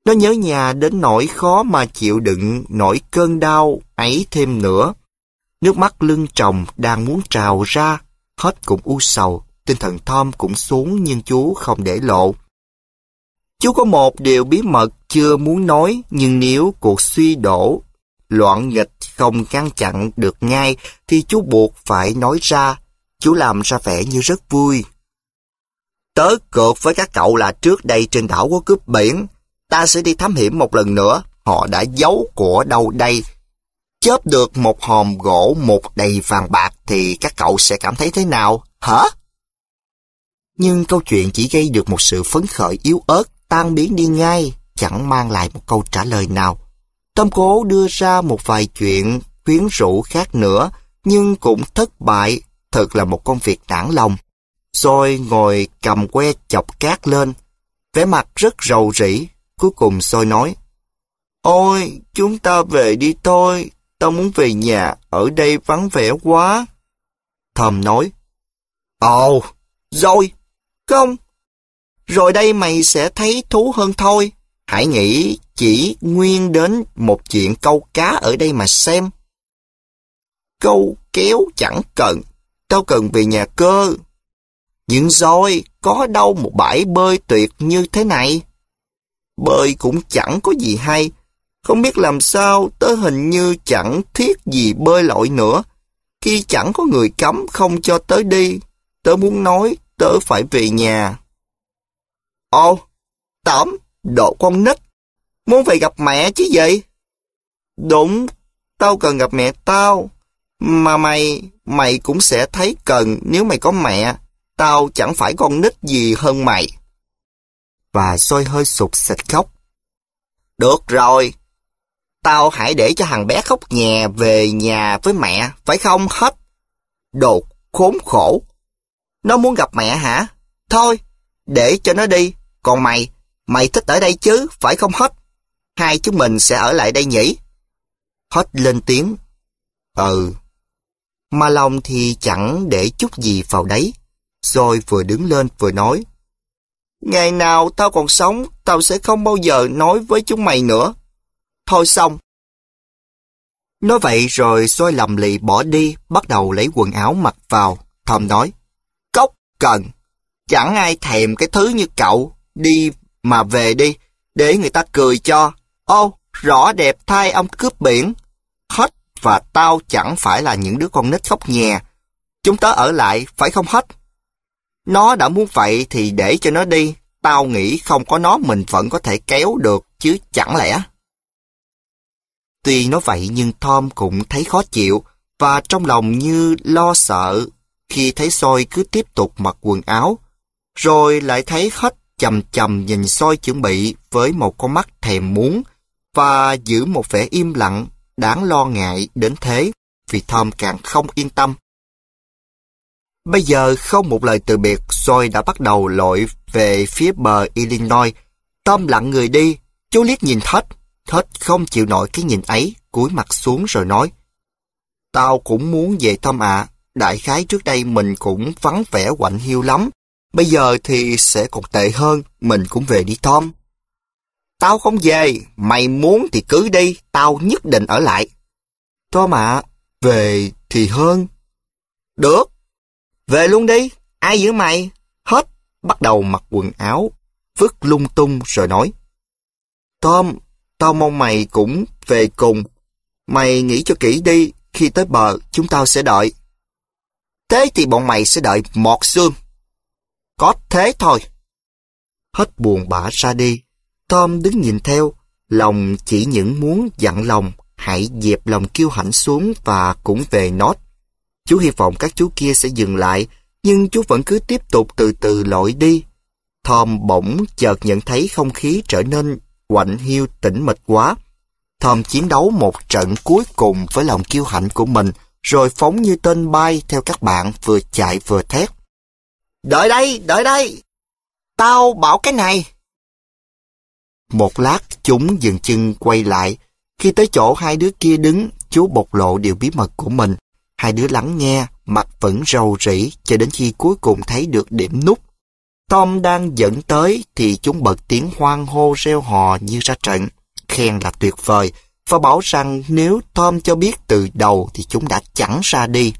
Nó nhớ nhà đến nỗi khó mà chịu đựng nỗi cơn đau ấy thêm nữa. Nước mắt lưng tròng đang muốn trào ra, hết cũng u sầu, tinh thần Tom cũng xuống nhưng chú không để lộ. Chú có một điều bí mật chưa muốn nói, nhưng nếu cuộc suy đổ loạn nghịch không ngăn chặn được ngay thì chú buộc phải nói ra. Chú làm ra vẻ như rất vui. Tớ cược với các cậu là trước đây trên đảo có cướp biển. Ta sẽ đi thám hiểm một lần nữa. Họ đã giấu của đâu đây. Chớp được một hòm gỗ một đầy vàng bạc thì các cậu sẽ cảm thấy thế nào? Hả? Nhưng câu chuyện chỉ gây được một sự phấn khởi yếu ớt, tan biến đi ngay, chẳng mang lại một câu trả lời nào tâm cố đưa ra một vài chuyện khuyến rũ khác nữa, nhưng cũng thất bại, thật là một công việc nản lòng. rồi ngồi cầm que chọc cát lên, vẻ mặt rất rầu rĩ, cuối cùng Soi nói, Ôi, chúng ta về đi thôi, ta muốn về nhà, ở đây vắng vẻ quá. Thầm nói, Ồ, rồi, không, rồi đây mày sẽ thấy thú hơn thôi. Hãy nghĩ chỉ nguyên đến một chuyện câu cá ở đây mà xem. Câu kéo chẳng cần, tao cần về nhà cơ. Nhưng rồi, có đâu một bãi bơi tuyệt như thế này? Bơi cũng chẳng có gì hay, không biết làm sao tớ hình như chẳng thiết gì bơi lội nữa. Khi chẳng có người cấm không cho tớ đi, tớ muốn nói tớ phải về nhà. Ô, tóm, độ con nít muốn về gặp mẹ chứ vậy Đúng, tao cần gặp mẹ tao. Mà mày, mày cũng sẽ thấy cần nếu mày có mẹ. Tao chẳng phải con nít gì hơn mày. Và sôi hơi sụt sệt khóc. Được rồi, tao hãy để cho thằng bé khóc nhè về nhà với mẹ, phải không hết? đột khốn khổ. Nó muốn gặp mẹ hả? Thôi, để cho nó đi. Còn mày, mày thích ở đây chứ, phải không hết? hai chúng mình sẽ ở lại đây nhỉ? Hot lên tiếng. Ừ. ma long thì chẳng để chút gì vào đấy. Rồi vừa đứng lên vừa nói. Ngày nào tao còn sống, tao sẽ không bao giờ nói với chúng mày nữa. Thôi xong. Nói vậy rồi xôi lầm lì bỏ đi, bắt đầu lấy quần áo mặc vào. thầm nói, cốc cần, chẳng ai thèm cái thứ như cậu, đi mà về đi, để người ta cười cho. Ô, rõ đẹp thay ông cướp biển. Hết và tao chẳng phải là những đứa con nít khóc nhè. Chúng tớ ở lại, phải không hết? Nó đã muốn vậy thì để cho nó đi. Tao nghĩ không có nó mình vẫn có thể kéo được, chứ chẳng lẽ. Tuy nói vậy nhưng Tom cũng thấy khó chịu và trong lòng như lo sợ khi thấy soi cứ tiếp tục mặc quần áo. Rồi lại thấy hết chầm chầm nhìn soi chuẩn bị với một con mắt thèm muốn và giữ một vẻ im lặng đáng lo ngại đến thế vì Tom càng không yên tâm. Bây giờ không một lời từ biệt Joy đã bắt đầu lội về phía bờ Illinois. Tom lặng người đi, chú liếc nhìn Thết. Thết không chịu nổi cái nhìn ấy, cúi mặt xuống rồi nói. Tao cũng muốn về Tom ạ, đại khái trước đây mình cũng vắng vẻ quạnh hiu lắm. Bây giờ thì sẽ còn tệ hơn, mình cũng về đi Tom. Tao không về, mày muốn thì cứ đi, tao nhất định ở lại. Tom mà về thì hơn. Được, về luôn đi, ai giữ mày? Hết, bắt đầu mặc quần áo, vứt lung tung rồi nói. Tom, tao mong mày cũng về cùng. Mày nghĩ cho kỹ đi, khi tới bờ chúng tao sẽ đợi. Thế thì bọn mày sẽ đợi mọt xương. Có thế thôi. Hết buồn bã ra đi, Tom đứng nhìn theo, lòng chỉ những muốn dặn lòng, hãy dẹp lòng kiêu hãnh xuống và cũng về nót. Chú hy vọng các chú kia sẽ dừng lại, nhưng chú vẫn cứ tiếp tục từ từ lội đi. Tom bỗng chợt nhận thấy không khí trở nên quạnh hiu tĩnh mịch quá. Tom chiến đấu một trận cuối cùng với lòng kiêu hãnh của mình, rồi phóng như tên bay theo các bạn vừa chạy vừa thét. Đợi đây, đợi đây! Tao bảo cái này! Một lát chúng dừng chân quay lại. Khi tới chỗ hai đứa kia đứng, chú bộc lộ điều bí mật của mình. Hai đứa lắng nghe, mặt vẫn rầu rĩ cho đến khi cuối cùng thấy được điểm nút. Tom đang dẫn tới thì chúng bật tiếng hoang hô reo hò như ra trận. Khen là tuyệt vời và bảo rằng nếu Tom cho biết từ đầu thì chúng đã chẳng ra đi.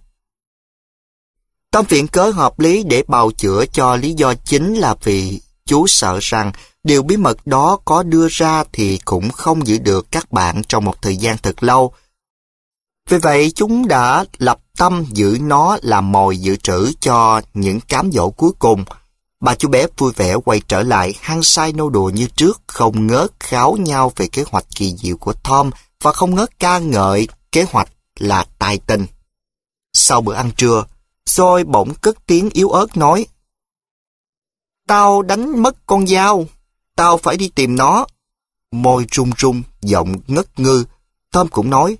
Tom viện cớ hợp lý để bào chữa cho lý do chính là vì chú sợ rằng điều bí mật đó có đưa ra thì cũng không giữ được các bạn trong một thời gian thật lâu. Vì vậy, chúng đã lập tâm giữ nó làm mồi dự trữ cho những cám dỗ cuối cùng. Bà chú bé vui vẻ quay trở lại, hăng say nô đùa như trước, không ngớt kháo nhau về kế hoạch kỳ diệu của Tom và không ngớt ca ngợi kế hoạch là tài tình. Sau bữa ăn trưa, Joy bỗng cất tiếng yếu ớt nói, Tao đánh mất con dao. Tao phải đi tìm nó. Môi run run giọng ngất ngư. Tom cũng nói.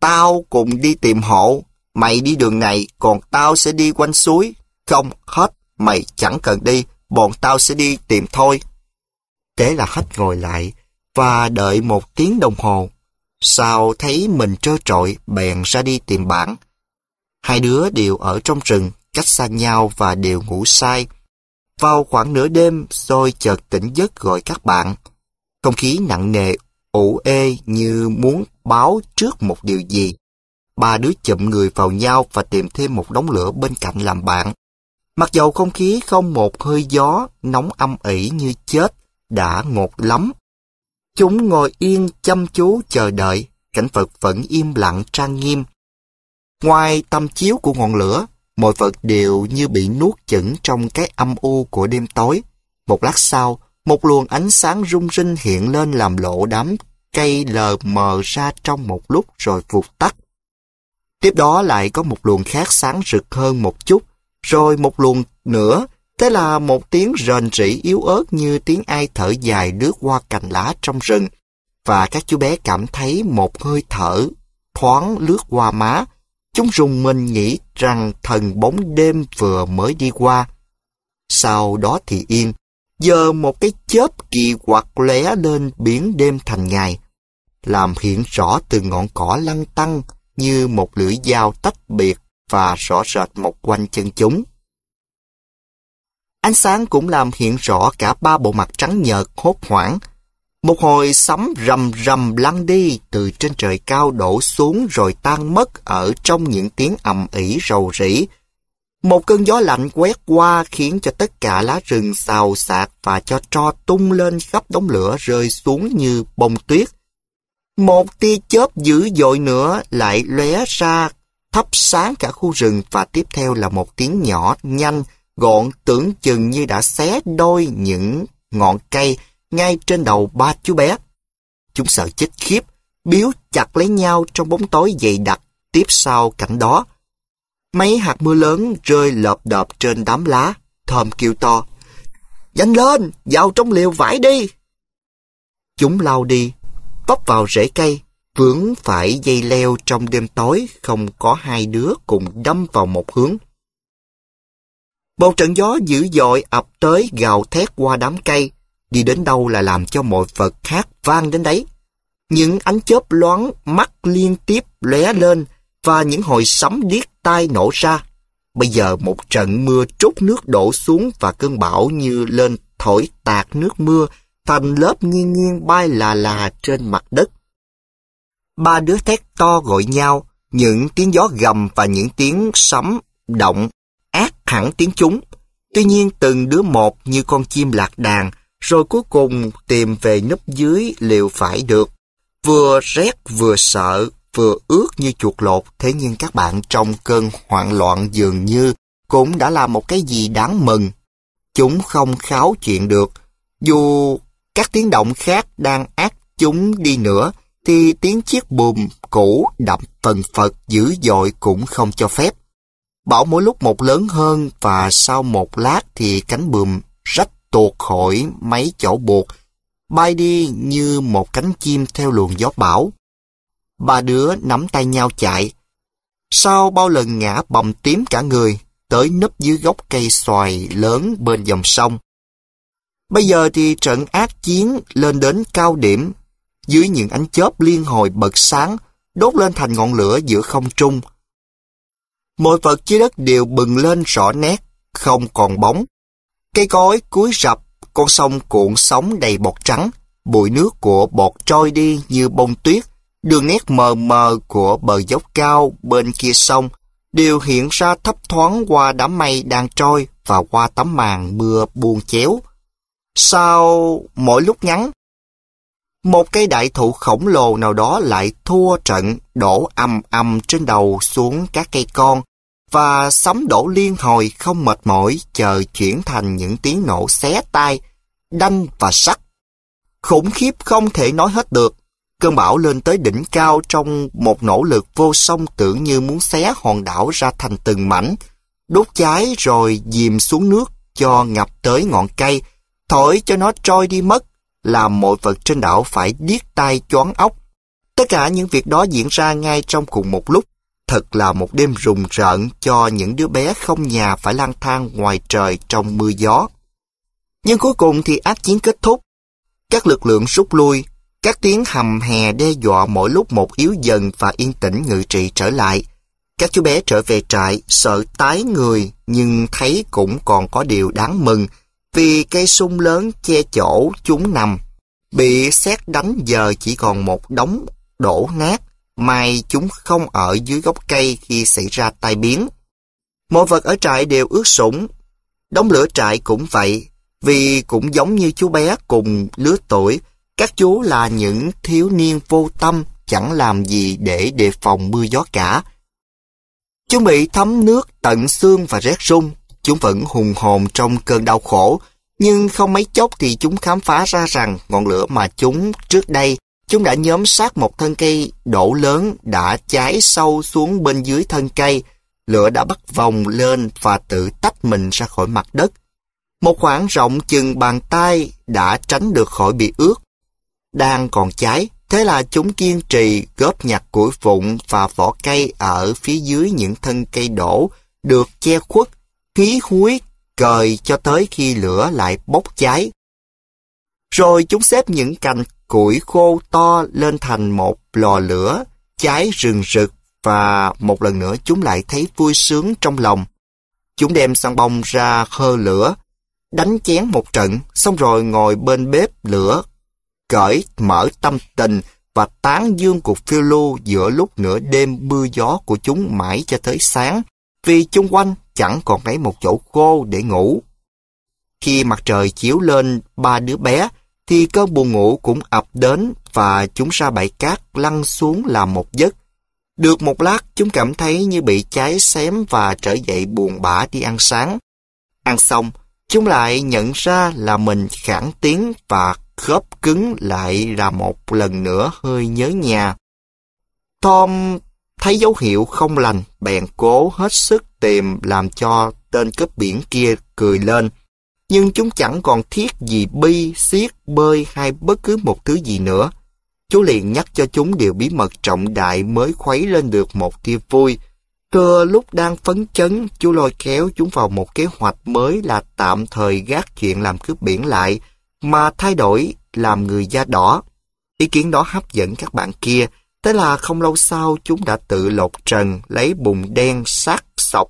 Tao cùng đi tìm hộ. Mày đi đường này, còn tao sẽ đi quanh suối. Không, hết. Mày chẳng cần đi. Bọn tao sẽ đi tìm thôi. Thế là hết ngồi lại và đợi một tiếng đồng hồ. Sao thấy mình trơ trọi bèn ra đi tìm bản. Hai đứa đều ở trong rừng, cách xa nhau và đều ngủ sai. Vào khoảng nửa đêm, tôi chợt tỉnh giấc gọi các bạn. Không khí nặng nề, ủ ê như muốn báo trước một điều gì. Ba đứa chụm người vào nhau và tìm thêm một đống lửa bên cạnh làm bạn. Mặc dầu không khí không một hơi gió, nóng âm ỉ như chết, đã ngột lắm. Chúng ngồi yên chăm chú chờ đợi, cảnh vật vẫn im lặng trang nghiêm. Ngoài tâm chiếu của ngọn lửa, mọi vật đều như bị nuốt chửng trong cái âm u của đêm tối. Một lát sau, một luồng ánh sáng rung rinh hiện lên làm lộ đám cây lờ mờ ra trong một lúc rồi vụt tắt. Tiếp đó lại có một luồng khác sáng rực hơn một chút, rồi một luồng nữa, thế là một tiếng rền rỉ yếu ớt như tiếng ai thở dài lướt qua cành lá trong rừng, và các chú bé cảm thấy một hơi thở thoáng lướt qua má, Chúng rùng mình nghĩ rằng thần bóng đêm vừa mới đi qua. Sau đó thì yên, giờ một cái chớp kỳ quặc lóe lên biến đêm thành ngày, làm hiện rõ từ ngọn cỏ lăng tăng như một lưỡi dao tách biệt và rõ rệt một quanh chân chúng. Ánh sáng cũng làm hiện rõ cả ba bộ mặt trắng nhợt hốt hoảng, một hồi sấm rầm rầm lăn đi từ trên trời cao đổ xuống rồi tan mất ở trong những tiếng ầm ỉ rầu rĩ. Một cơn gió lạnh quét qua khiến cho tất cả lá rừng xào xạc và cho tro tung lên khắp đống lửa rơi xuống như bông tuyết. Một tia chớp dữ dội nữa lại lóe ra thắp sáng cả khu rừng và tiếp theo là một tiếng nhỏ nhanh gọn tưởng chừng như đã xé đôi những ngọn cây ngay trên đầu ba chú bé. Chúng sợ chết khiếp, biếu chặt lấy nhau trong bóng tối dày đặc tiếp sau cảnh đó. Mấy hạt mưa lớn rơi lợp đợp trên đám lá, thơm kêu to. Nhanh lên, vào trong liều vải đi. Chúng lao đi, vấp vào rễ cây, vướng phải dây leo trong đêm tối không có hai đứa cùng đâm vào một hướng. Bầu trận gió dữ dội ập tới gào thét qua đám cây, đi đến đâu là làm cho mọi vật khác vang đến đấy. Những ánh chớp loáng mắt liên tiếp lóe lên và những hồi sấm điếc tai nổ ra. Bây giờ một trận mưa trút nước đổ xuống và cơn bão như lên thổi tạt nước mưa thành lớp nghiêng nghiêng bay là là trên mặt đất. Ba đứa thét to gọi nhau, những tiếng gió gầm và những tiếng sấm động ác hẳn tiếng chúng. Tuy nhiên từng đứa một như con chim lạc đàn, rồi cuối cùng tìm về nấp dưới liệu phải được. Vừa rét vừa sợ, vừa ướt như chuột lột, thế nhưng các bạn trong cơn hoạn loạn dường như cũng đã là một cái gì đáng mừng. Chúng không kháo chuyện được, dù các tiếng động khác đang ác chúng đi nữa, thì tiếng chiếc bùm cũ đậm phần phật dữ dội cũng không cho phép. Bão mỗi lúc một lớn hơn và sau một lát thì cánh bùm rách tuột khỏi mấy chỗ buộc, bay đi như một cánh chim theo luồng gió bão. Ba đứa nắm tay nhau chạy. Sau bao lần ngã bầm tím cả người, tới nấp dưới gốc cây xoài lớn bên dòng sông. Bây giờ thì trận ác chiến lên đến cao điểm, dưới những ánh chớp liên hồi bật sáng, đốt lên thành ngọn lửa giữa không trung. Mọi vật dưới đất đều bừng lên rõ nét, không còn bóng. Cây cối cúi rập, con sông cuộn sóng đầy bọt trắng, bụi nước của bọt trôi đi như bông tuyết, đường nét mờ mờ của bờ dốc cao bên kia sông đều hiện ra thấp thoáng qua đám mây đang trôi và qua tấm màn mưa buông chéo. Sau mỗi lúc ngắn, một cây đại thụ khổng lồ nào đó lại thua trận đổ ầm ầm trên đầu xuống các cây con và sấm đổ liên hồi không mệt mỏi chờ chuyển thành những tiếng nổ xé tai, đanh và sắc Khủng khiếp không thể nói hết được. Cơn bão lên tới đỉnh cao trong một nỗ lực vô song tưởng như muốn xé hòn đảo ra thành từng mảnh, đốt cháy rồi dìm xuống nước cho ngập tới ngọn cây, thổi cho nó trôi đi mất, làm mọi vật trên đảo phải điếc tai choáng óc. Tất cả những việc đó diễn ra ngay trong cùng một lúc, Thật là một đêm rùng rợn cho những đứa bé không nhà phải lang thang ngoài trời trong mưa gió. Nhưng cuối cùng thì ác chiến kết thúc. Các lực lượng rút lui, các tiếng hầm hè đe dọa mỗi lúc một yếu dần và yên tĩnh ngự trị trở lại. Các chú bé trở về trại, sợ tái người nhưng thấy cũng còn có điều đáng mừng vì cây sung lớn che chỗ chúng nằm. Bị xét đánh giờ chỉ còn một đống đổ nát. May chúng không ở dưới gốc cây khi xảy ra tai biến. Mọi vật ở trại đều ướt sũng. Đống lửa trại cũng vậy, vì cũng giống như chú bé cùng lứa tuổi, các chú là những thiếu niên vô tâm, chẳng làm gì để đề phòng mưa gió cả. Chúng bị thấm nước tận xương và rét rung, chúng vẫn hùng hồn trong cơn đau khổ, nhưng không mấy chốc thì chúng khám phá ra rằng ngọn lửa mà chúng trước đây Chúng đã nhóm sát một thân cây đổ lớn đã cháy sâu xuống bên dưới thân cây. Lửa đã bắt vòng lên và tự tách mình ra khỏi mặt đất. Một khoảng rộng chừng bàn tay đã tránh được khỏi bị ướt. Đang còn cháy, thế là chúng kiên trì góp nhặt củi vụn và vỏ cây ở phía dưới những thân cây đổ được che khuất, khí húi cời cho tới khi lửa lại bốc cháy. Rồi chúng xếp những cành củi khô to lên thành một lò lửa, cháy rừng rực và một lần nữa chúng lại thấy vui sướng trong lòng. Chúng đem săn bông ra khơ lửa, đánh chén một trận, xong rồi ngồi bên bếp lửa, cởi mở tâm tình và tán dương cuộc phiêu lưu giữa lúc nửa đêm mưa gió của chúng mãi cho tới sáng, vì chung quanh chẳng còn thấy một chỗ khô để ngủ. Khi mặt trời chiếu lên ba đứa bé, thì cơn buồn ngủ cũng ập đến và chúng ra bãi cát lăn xuống làm một giấc. Được một lát, chúng cảm thấy như bị cháy xém và trở dậy buồn bã đi ăn sáng. Ăn xong, chúng lại nhận ra là mình khản tiếng và khớp cứng lại là một lần nữa hơi nhớ nhà. Tom thấy dấu hiệu không lành, bèn cố hết sức tìm làm cho tên cướp biển kia cười lên nhưng chúng chẳng còn thiết gì bi, xiết, bơi hay bất cứ một thứ gì nữa. Chú liền nhắc cho chúng điều bí mật trọng đại mới khuấy lên được một tia vui. Cơ lúc đang phấn chấn, chú lôi kéo chúng vào một kế hoạch mới là tạm thời gác chuyện làm cướp biển lại, mà thay đổi làm người da đỏ. Ý kiến đó hấp dẫn các bạn kia, thế là không lâu sau chúng đã tự lột trần, lấy bùn đen sát sọc,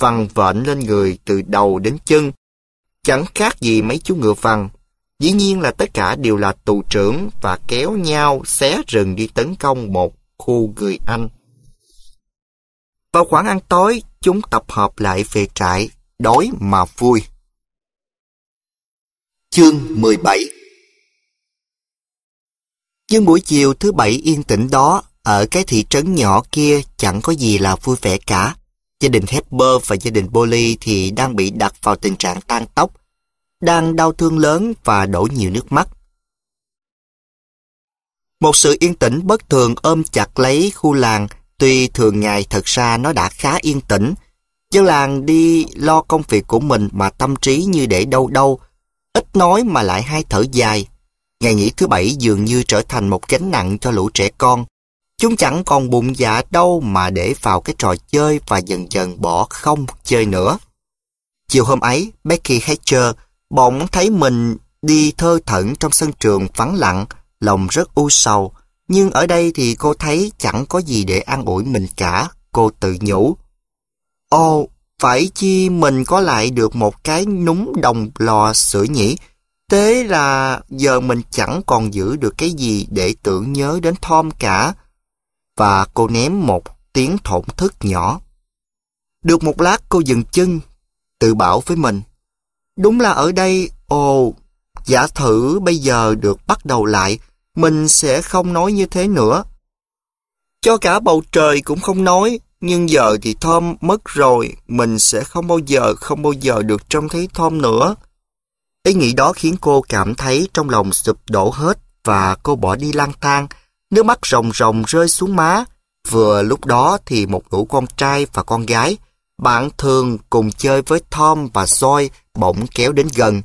văng vện lên người từ đầu đến chân, Chẳng khác gì mấy chú ngựa vằn. Dĩ nhiên là tất cả đều là tù trưởng và kéo nhau xé rừng đi tấn công một khu người Anh. Vào khoảng ăn tối, chúng tập hợp lại về trại, đói mà vui. Chương 17 Nhưng buổi chiều thứ bảy yên tĩnh đó, ở cái thị trấn nhỏ kia chẳng có gì là vui vẻ cả gia đình Hepburn và gia đình Polly thì đang bị đặt vào tình trạng tan tóc, đang đau thương lớn và đổ nhiều nước mắt. Một sự yên tĩnh bất thường ôm chặt lấy khu làng, tuy thường ngày thật ra nó đã khá yên tĩnh, dân làng đi lo công việc của mình mà tâm trí như để đâu đâu, ít nói mà lại hay thở dài. Ngày nghỉ thứ bảy dường như trở thành một gánh nặng cho lũ trẻ con, Chúng chẳng còn bụng dạ đâu mà để vào cái trò chơi và dần dần bỏ không chơi nữa. Chiều hôm ấy, Becky Hatcher bỗng thấy mình đi thơ thẩn trong sân trường vắng lặng, lòng rất u sầu. Nhưng ở đây thì cô thấy chẳng có gì để an ủi mình cả, cô tự nhủ. Ồ, phải chi mình có lại được một cái núng đồng lò sữa nhỉ? Thế là giờ mình chẳng còn giữ được cái gì để tưởng nhớ đến Tom cả và cô ném một tiếng thổn thức nhỏ. Được một lát cô dừng chân, tự bảo với mình. Đúng là ở đây, ồ, giả thử bây giờ được bắt đầu lại, mình sẽ không nói như thế nữa. Cho cả bầu trời cũng không nói, nhưng giờ thì Thom mất rồi, mình sẽ không bao giờ, không bao giờ được trông thấy Thom nữa. Ý nghĩ đó khiến cô cảm thấy trong lòng sụp đổ hết và cô bỏ đi lang thang, nước mắt ròng ròng rơi xuống má. Vừa lúc đó thì một đủ con trai và con gái, bạn thường cùng chơi với Tom và Soi bỗng kéo đến gần.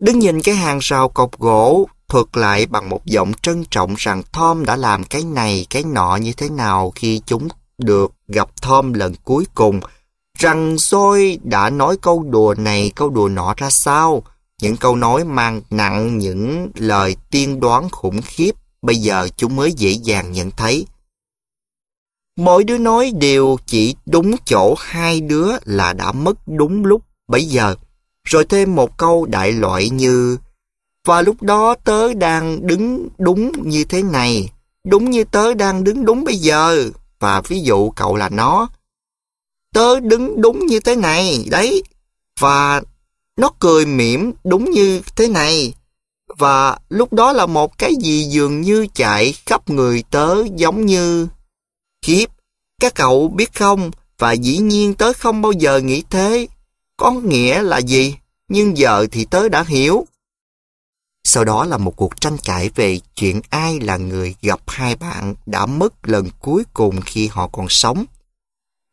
Đứng nhìn cái hàng rào cọc gỗ, thuật lại bằng một giọng trân trọng rằng Tom đã làm cái này cái nọ như thế nào khi chúng được gặp Tom lần cuối cùng, rằng Soi đã nói câu đùa này câu đùa nọ ra sao, những câu nói mang nặng những lời tiên đoán khủng khiếp bây giờ chúng mới dễ dàng nhận thấy. Mỗi đứa nói đều chỉ đúng chỗ hai đứa là đã mất đúng lúc bấy giờ. Rồi thêm một câu đại loại như Và lúc đó tớ đang đứng đúng như thế này, đúng như tớ đang đứng đúng bây giờ. Và ví dụ cậu là nó. Tớ đứng đúng như thế này, đấy. Và nó cười mỉm đúng như thế này và lúc đó là một cái gì dường như chạy khắp người tớ giống như... Khiếp, các cậu biết không, và dĩ nhiên tớ không bao giờ nghĩ thế. Có nghĩa là gì? Nhưng giờ thì tớ đã hiểu. Sau đó là một cuộc tranh cãi về chuyện ai là người gặp hai bạn đã mất lần cuối cùng khi họ còn sống.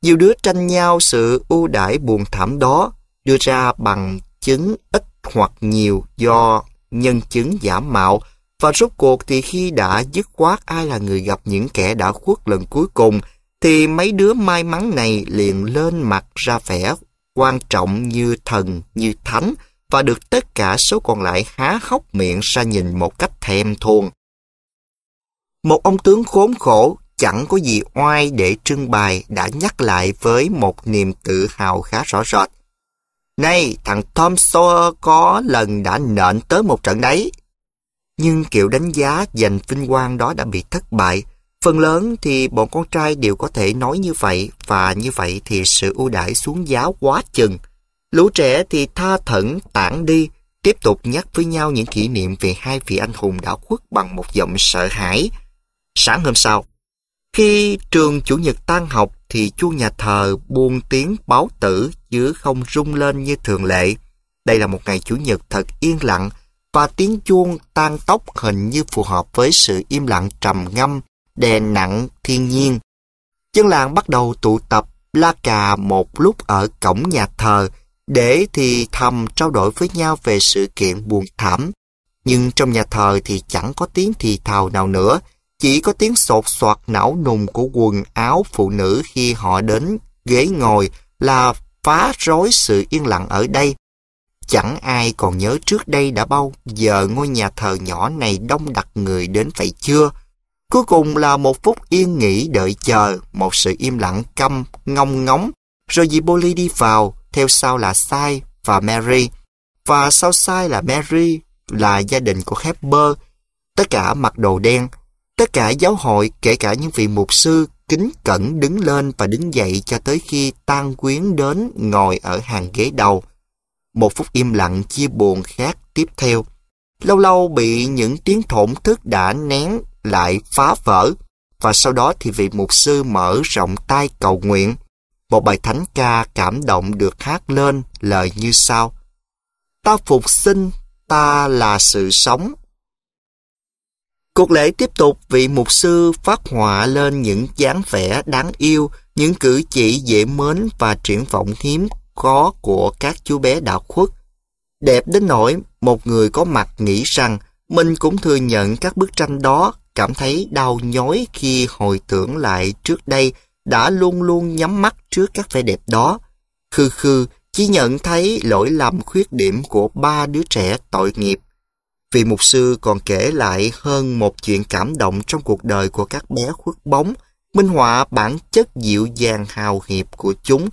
Nhiều đứa tranh nhau sự ưu đãi buồn thảm đó đưa ra bằng chứng ít hoặc nhiều do nhân chứng giả mạo và rốt cuộc thì khi đã dứt khoát ai là người gặp những kẻ đã khuất lần cuối cùng thì mấy đứa may mắn này liền lên mặt ra vẻ quan trọng như thần, như thánh và được tất cả số còn lại há hốc miệng ra nhìn một cách thèm thuồng. Một ông tướng khốn khổ chẳng có gì oai để trưng bày đã nhắc lại với một niềm tự hào khá rõ rệt. Này, thằng Tom Sawyer có lần đã nện tới một trận đấy. Nhưng kiểu đánh giá dành vinh quang đó đã bị thất bại. Phần lớn thì bọn con trai đều có thể nói như vậy và như vậy thì sự ưu đãi xuống giá quá chừng. Lũ trẻ thì tha thẩn tản đi, tiếp tục nhắc với nhau những kỷ niệm về hai vị anh hùng đã khuất bằng một giọng sợ hãi. Sáng hôm sau, khi trường chủ nhật tan học thì chuông nhà thờ buông tiếng báo tử chứ không rung lên như thường lệ. Đây là một ngày Chủ nhật thật yên lặng và tiếng chuông tan tóc hình như phù hợp với sự im lặng trầm ngâm, đè nặng thiên nhiên. Chân làng bắt đầu tụ tập la cà một lúc ở cổng nhà thờ để thì thầm trao đổi với nhau về sự kiện buồn thảm. Nhưng trong nhà thờ thì chẳng có tiếng thì thào nào nữa, chỉ có tiếng sột soạt não nùng của quần áo phụ nữ khi họ đến ghế ngồi là phá rối sự yên lặng ở đây. Chẳng ai còn nhớ trước đây đã bao giờ ngôi nhà thờ nhỏ này đông đặc người đến vậy chưa. Cuối cùng là một phút yên nghỉ đợi chờ, một sự im lặng câm, ngong ngóng. Rồi dì Polly đi vào, theo sau là Sai và Mary. Và sau Sai là Mary, là gia đình của Hepper. Tất cả mặc đồ đen, tất cả giáo hội kể cả những vị mục sư kính cẩn đứng lên và đứng dậy cho tới khi tan quyến đến ngồi ở hàng ghế đầu. Một phút im lặng chia buồn khác tiếp theo. Lâu lâu bị những tiếng thổn thức đã nén lại phá vỡ và sau đó thì vị mục sư mở rộng tay cầu nguyện. Một bài thánh ca cảm động được hát lên lời như sau. Ta phục sinh, ta là sự sống, Cuộc lễ tiếp tục vị mục sư phát họa lên những dáng vẻ đáng yêu, những cử chỉ dễ mến và triển vọng hiếm có của các chú bé đạo khuất. Đẹp đến nỗi một người có mặt nghĩ rằng mình cũng thừa nhận các bức tranh đó cảm thấy đau nhói khi hồi tưởng lại trước đây đã luôn luôn nhắm mắt trước các vẻ đẹp đó. Khư khư chỉ nhận thấy lỗi lầm khuyết điểm của ba đứa trẻ tội nghiệp Vị mục sư còn kể lại hơn một chuyện cảm động trong cuộc đời của các bé khuất bóng, minh họa bản chất dịu dàng hào hiệp của chúng,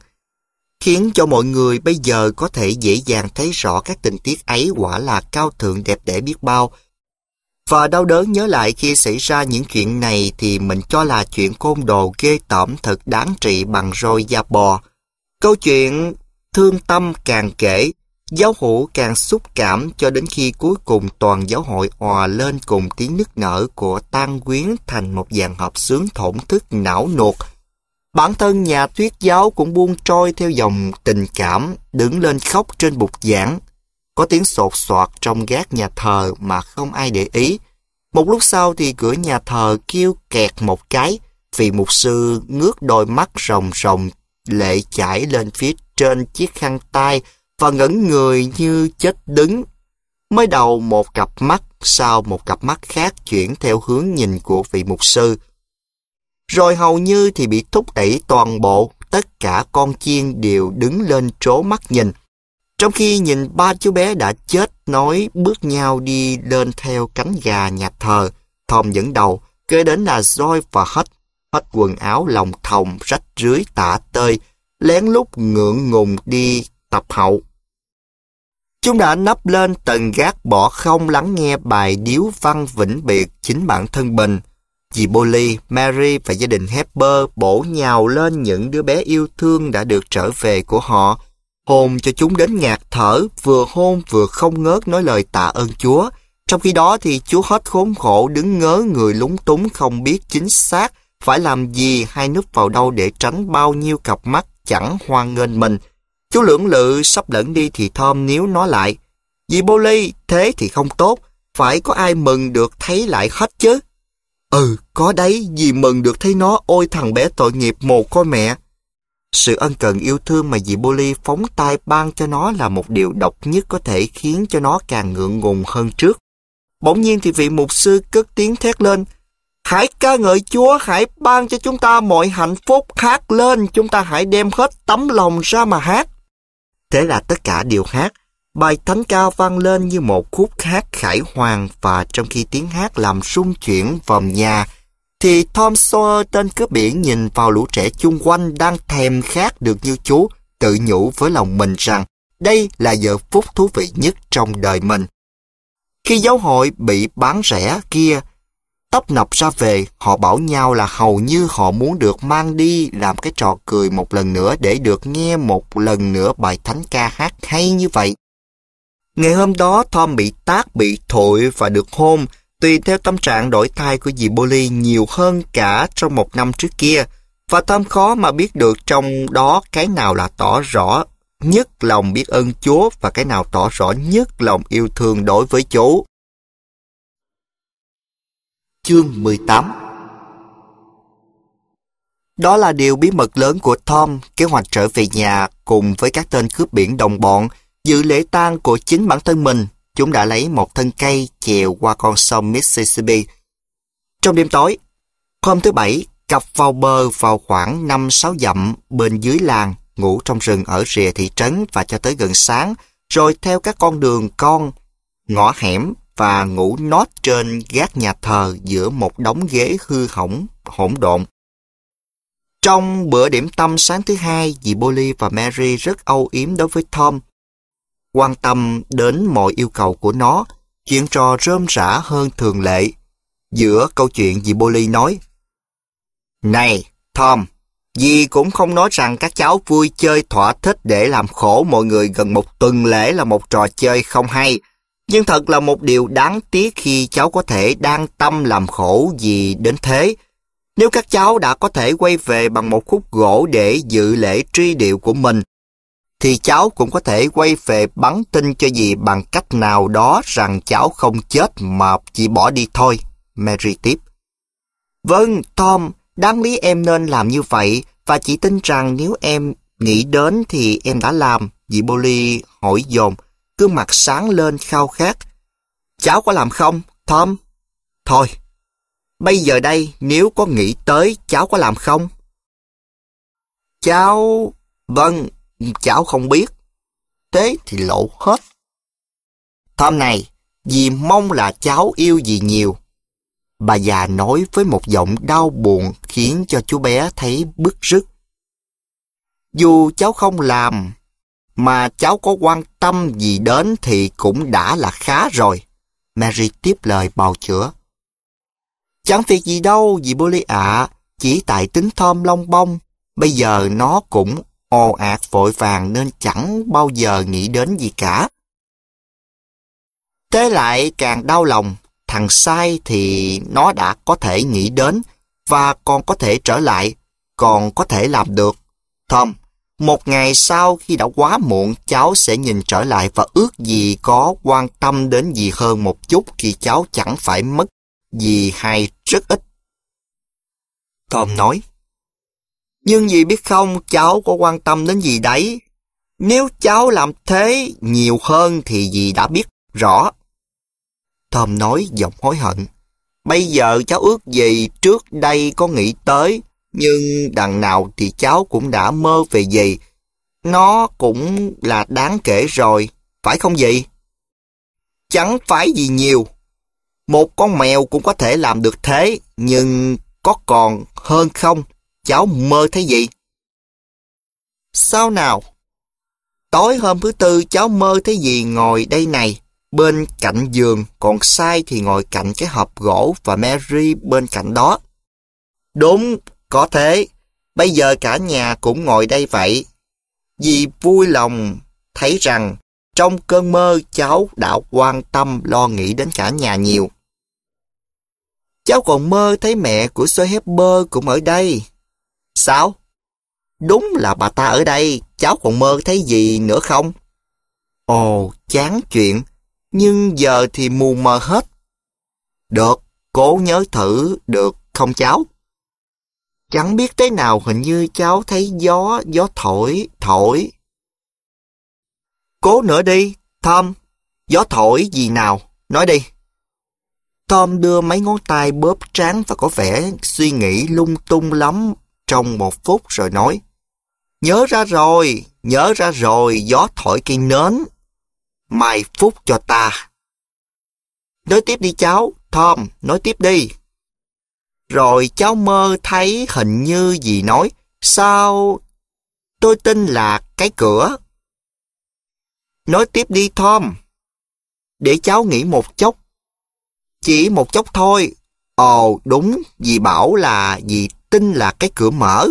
khiến cho mọi người bây giờ có thể dễ dàng thấy rõ các tình tiết ấy quả là cao thượng đẹp đẽ biết bao. Và đau đớn nhớ lại khi xảy ra những chuyện này thì mình cho là chuyện côn đồ ghê tởm thật đáng trị bằng roi da bò. Câu chuyện thương tâm càng kể, Giáo hữu càng xúc cảm cho đến khi cuối cùng toàn giáo hội òa lên cùng tiếng nức nở của tan quyến thành một dàn hợp sướng thổn thức não nuột. Bản thân nhà thuyết giáo cũng buông trôi theo dòng tình cảm, đứng lên khóc trên bục giảng. Có tiếng sột soạt trong gác nhà thờ mà không ai để ý. Một lúc sau thì cửa nhà thờ kêu kẹt một cái, vì mục sư ngước đôi mắt rồng rồng lệ chảy lên phía trên chiếc khăn tay và ngẩn người như chết đứng. Mới đầu một cặp mắt, sau một cặp mắt khác chuyển theo hướng nhìn của vị mục sư. Rồi hầu như thì bị thúc đẩy toàn bộ, tất cả con chiên đều đứng lên trố mắt nhìn. Trong khi nhìn ba chú bé đã chết nói bước nhau đi lên theo cánh gà nhà thờ, thòm dẫn đầu, kế đến là roi và hết, hết quần áo lòng thòng rách rưới tả tơi, lén lút ngượng ngùng đi tập hậu. Chúng đã nấp lên tầng gác bỏ không lắng nghe bài điếu văn vĩnh biệt chính bản thân mình. Dì Polly Mary và gia đình Hepper bổ nhào lên những đứa bé yêu thương đã được trở về của họ, hồn cho chúng đến ngạt thở, vừa hôn vừa không ngớt nói lời tạ ơn Chúa. Trong khi đó thì Chúa hết khốn khổ đứng ngớ người lúng túng không biết chính xác phải làm gì hay núp vào đâu để tránh bao nhiêu cặp mắt chẳng hoan nghênh mình. Chú lưỡng lự sắp lẫn đi thì Tom níu nó lại. Vì bô ly, thế thì không tốt. Phải có ai mừng được thấy lại hết chứ. Ừ, có đấy, vì mừng được thấy nó ôi thằng bé tội nghiệp mồ côi mẹ. Sự ân cần yêu thương mà dì Boli phóng tay ban cho nó là một điều độc nhất có thể khiến cho nó càng ngượng ngùng hơn trước. Bỗng nhiên thì vị mục sư cất tiếng thét lên, Hãy ca ngợi Chúa, hãy ban cho chúng ta mọi hạnh phúc hát lên, chúng ta hãy đem hết tấm lòng ra mà hát. Thế là tất cả đều hát. Bài thánh ca vang lên như một khúc hát khải hoàng và trong khi tiếng hát làm rung chuyển vòng nhà, thì Tom Sawyer tên cướp biển nhìn vào lũ trẻ chung quanh đang thèm khát được như chú, tự nhủ với lòng mình rằng đây là giờ phút thú vị nhất trong đời mình. Khi giáo hội bị bán rẻ kia, Tóc nọc ra về, họ bảo nhau là hầu như họ muốn được mang đi làm cái trò cười một lần nữa để được nghe một lần nữa bài thánh ca hát hay như vậy. Ngày hôm đó Tom bị tát, bị thổi và được hôn, tùy theo tâm trạng đổi thay của dì Bolly nhiều hơn cả trong một năm trước kia, và Tom khó mà biết được trong đó cái nào là tỏ rõ nhất lòng biết ơn Chúa và cái nào tỏ rõ nhất lòng yêu thương đối với Chúa. Chương 18 Đó là điều bí mật lớn của Tom kế hoạch trở về nhà cùng với các tên cướp biển đồng bọn dự lễ tang của chính bản thân mình. Chúng đã lấy một thân cây chèo qua con sông Mississippi. Trong đêm tối, hôm thứ Bảy cặp vào bờ vào khoảng 5-6 dặm bên dưới làng, ngủ trong rừng ở rìa thị trấn và cho tới gần sáng, rồi theo các con đường con, ngõ hẻm và ngủ nót trên gác nhà thờ giữa một đống ghế hư hỏng, hỗn độn. Trong bữa điểm tâm sáng thứ hai, dì Polly và Mary rất âu yếm đối với Tom, quan tâm đến mọi yêu cầu của nó, chuyện trò rơm rã hơn thường lệ. Giữa câu chuyện dì Polly nói, Này, Tom, dì cũng không nói rằng các cháu vui chơi thỏa thích để làm khổ mọi người gần một tuần lễ là một trò chơi không hay, nhưng thật là một điều đáng tiếc khi cháu có thể đang tâm làm khổ gì đến thế. Nếu các cháu đã có thể quay về bằng một khúc gỗ để dự lễ truy điệu của mình, thì cháu cũng có thể quay về bắn tin cho dì bằng cách nào đó rằng cháu không chết mà chỉ bỏ đi thôi. Mary tiếp. Vâng, Tom, đáng lý em nên làm như vậy và chỉ tin rằng nếu em nghĩ đến thì em đã làm. Dì Bolly hỏi dồn cứ mặt sáng lên khao khát. Cháu có làm không, Tom? Thôi, bây giờ đây nếu có nghĩ tới cháu có làm không? Cháu... Vâng, cháu không biết. Thế thì lộ hết. Tom này, dì mong là cháu yêu dì nhiều. Bà già nói với một giọng đau buồn khiến cho chú bé thấy bức rứt. Dù cháu không làm, mà cháu có quan tâm gì đến thì cũng đã là khá rồi. Mary tiếp lời bào chữa. Chẳng việc gì đâu, dì Bully ạ, chỉ tại tính thơm long bông. Bây giờ nó cũng ồ ạt vội vàng nên chẳng bao giờ nghĩ đến gì cả. Thế lại càng đau lòng, thằng sai thì nó đã có thể nghĩ đến và còn có thể trở lại, còn có thể làm được. Thơm, một ngày sau khi đã quá muộn, cháu sẽ nhìn trở lại và ước gì có quan tâm đến gì hơn một chút khi cháu chẳng phải mất gì hay rất ít. Tom nói, Nhưng gì biết không, cháu có quan tâm đến gì đấy. Nếu cháu làm thế nhiều hơn thì gì đã biết rõ. Tom nói giọng hối hận. Bây giờ cháu ước gì trước đây có nghĩ tới nhưng đằng nào thì cháu cũng đã mơ về gì. Nó cũng là đáng kể rồi, phải không vậy? Chẳng phải gì nhiều. Một con mèo cũng có thể làm được thế, nhưng có còn hơn không? Cháu mơ thấy gì? Sao nào? Tối hôm thứ tư cháu mơ thấy gì ngồi đây này, bên cạnh giường, còn sai thì ngồi cạnh cái hộp gỗ và Mary bên cạnh đó. Đúng có thế, bây giờ cả nhà cũng ngồi đây vậy. Vì vui lòng thấy rằng trong cơn mơ cháu đã quan tâm lo nghĩ đến cả nhà nhiều. Cháu còn mơ thấy mẹ của Soheber cũng ở đây. Sao? Đúng là bà ta ở đây, cháu còn mơ thấy gì nữa không? Ồ, chán chuyện, nhưng giờ thì mù mờ hết. Được, cố nhớ thử, được không cháu? Chẳng biết thế nào hình như cháu thấy gió, gió thổi, thổi. Cố nữa đi, Tom, gió thổi gì nào, nói đi. Tom đưa mấy ngón tay bóp trán và có vẻ suy nghĩ lung tung lắm trong một phút rồi nói. Nhớ ra rồi, nhớ ra rồi, gió thổi cây nến. mày phúc cho ta. Nói tiếp đi cháu, Tom, nói tiếp đi. Rồi cháu mơ thấy hình như gì nói, sao tôi tin là cái cửa. Nói tiếp đi Tom. Để cháu nghĩ một chốc. Chỉ một chốc thôi. Ồ đúng, dì bảo là dì tin là cái cửa mở.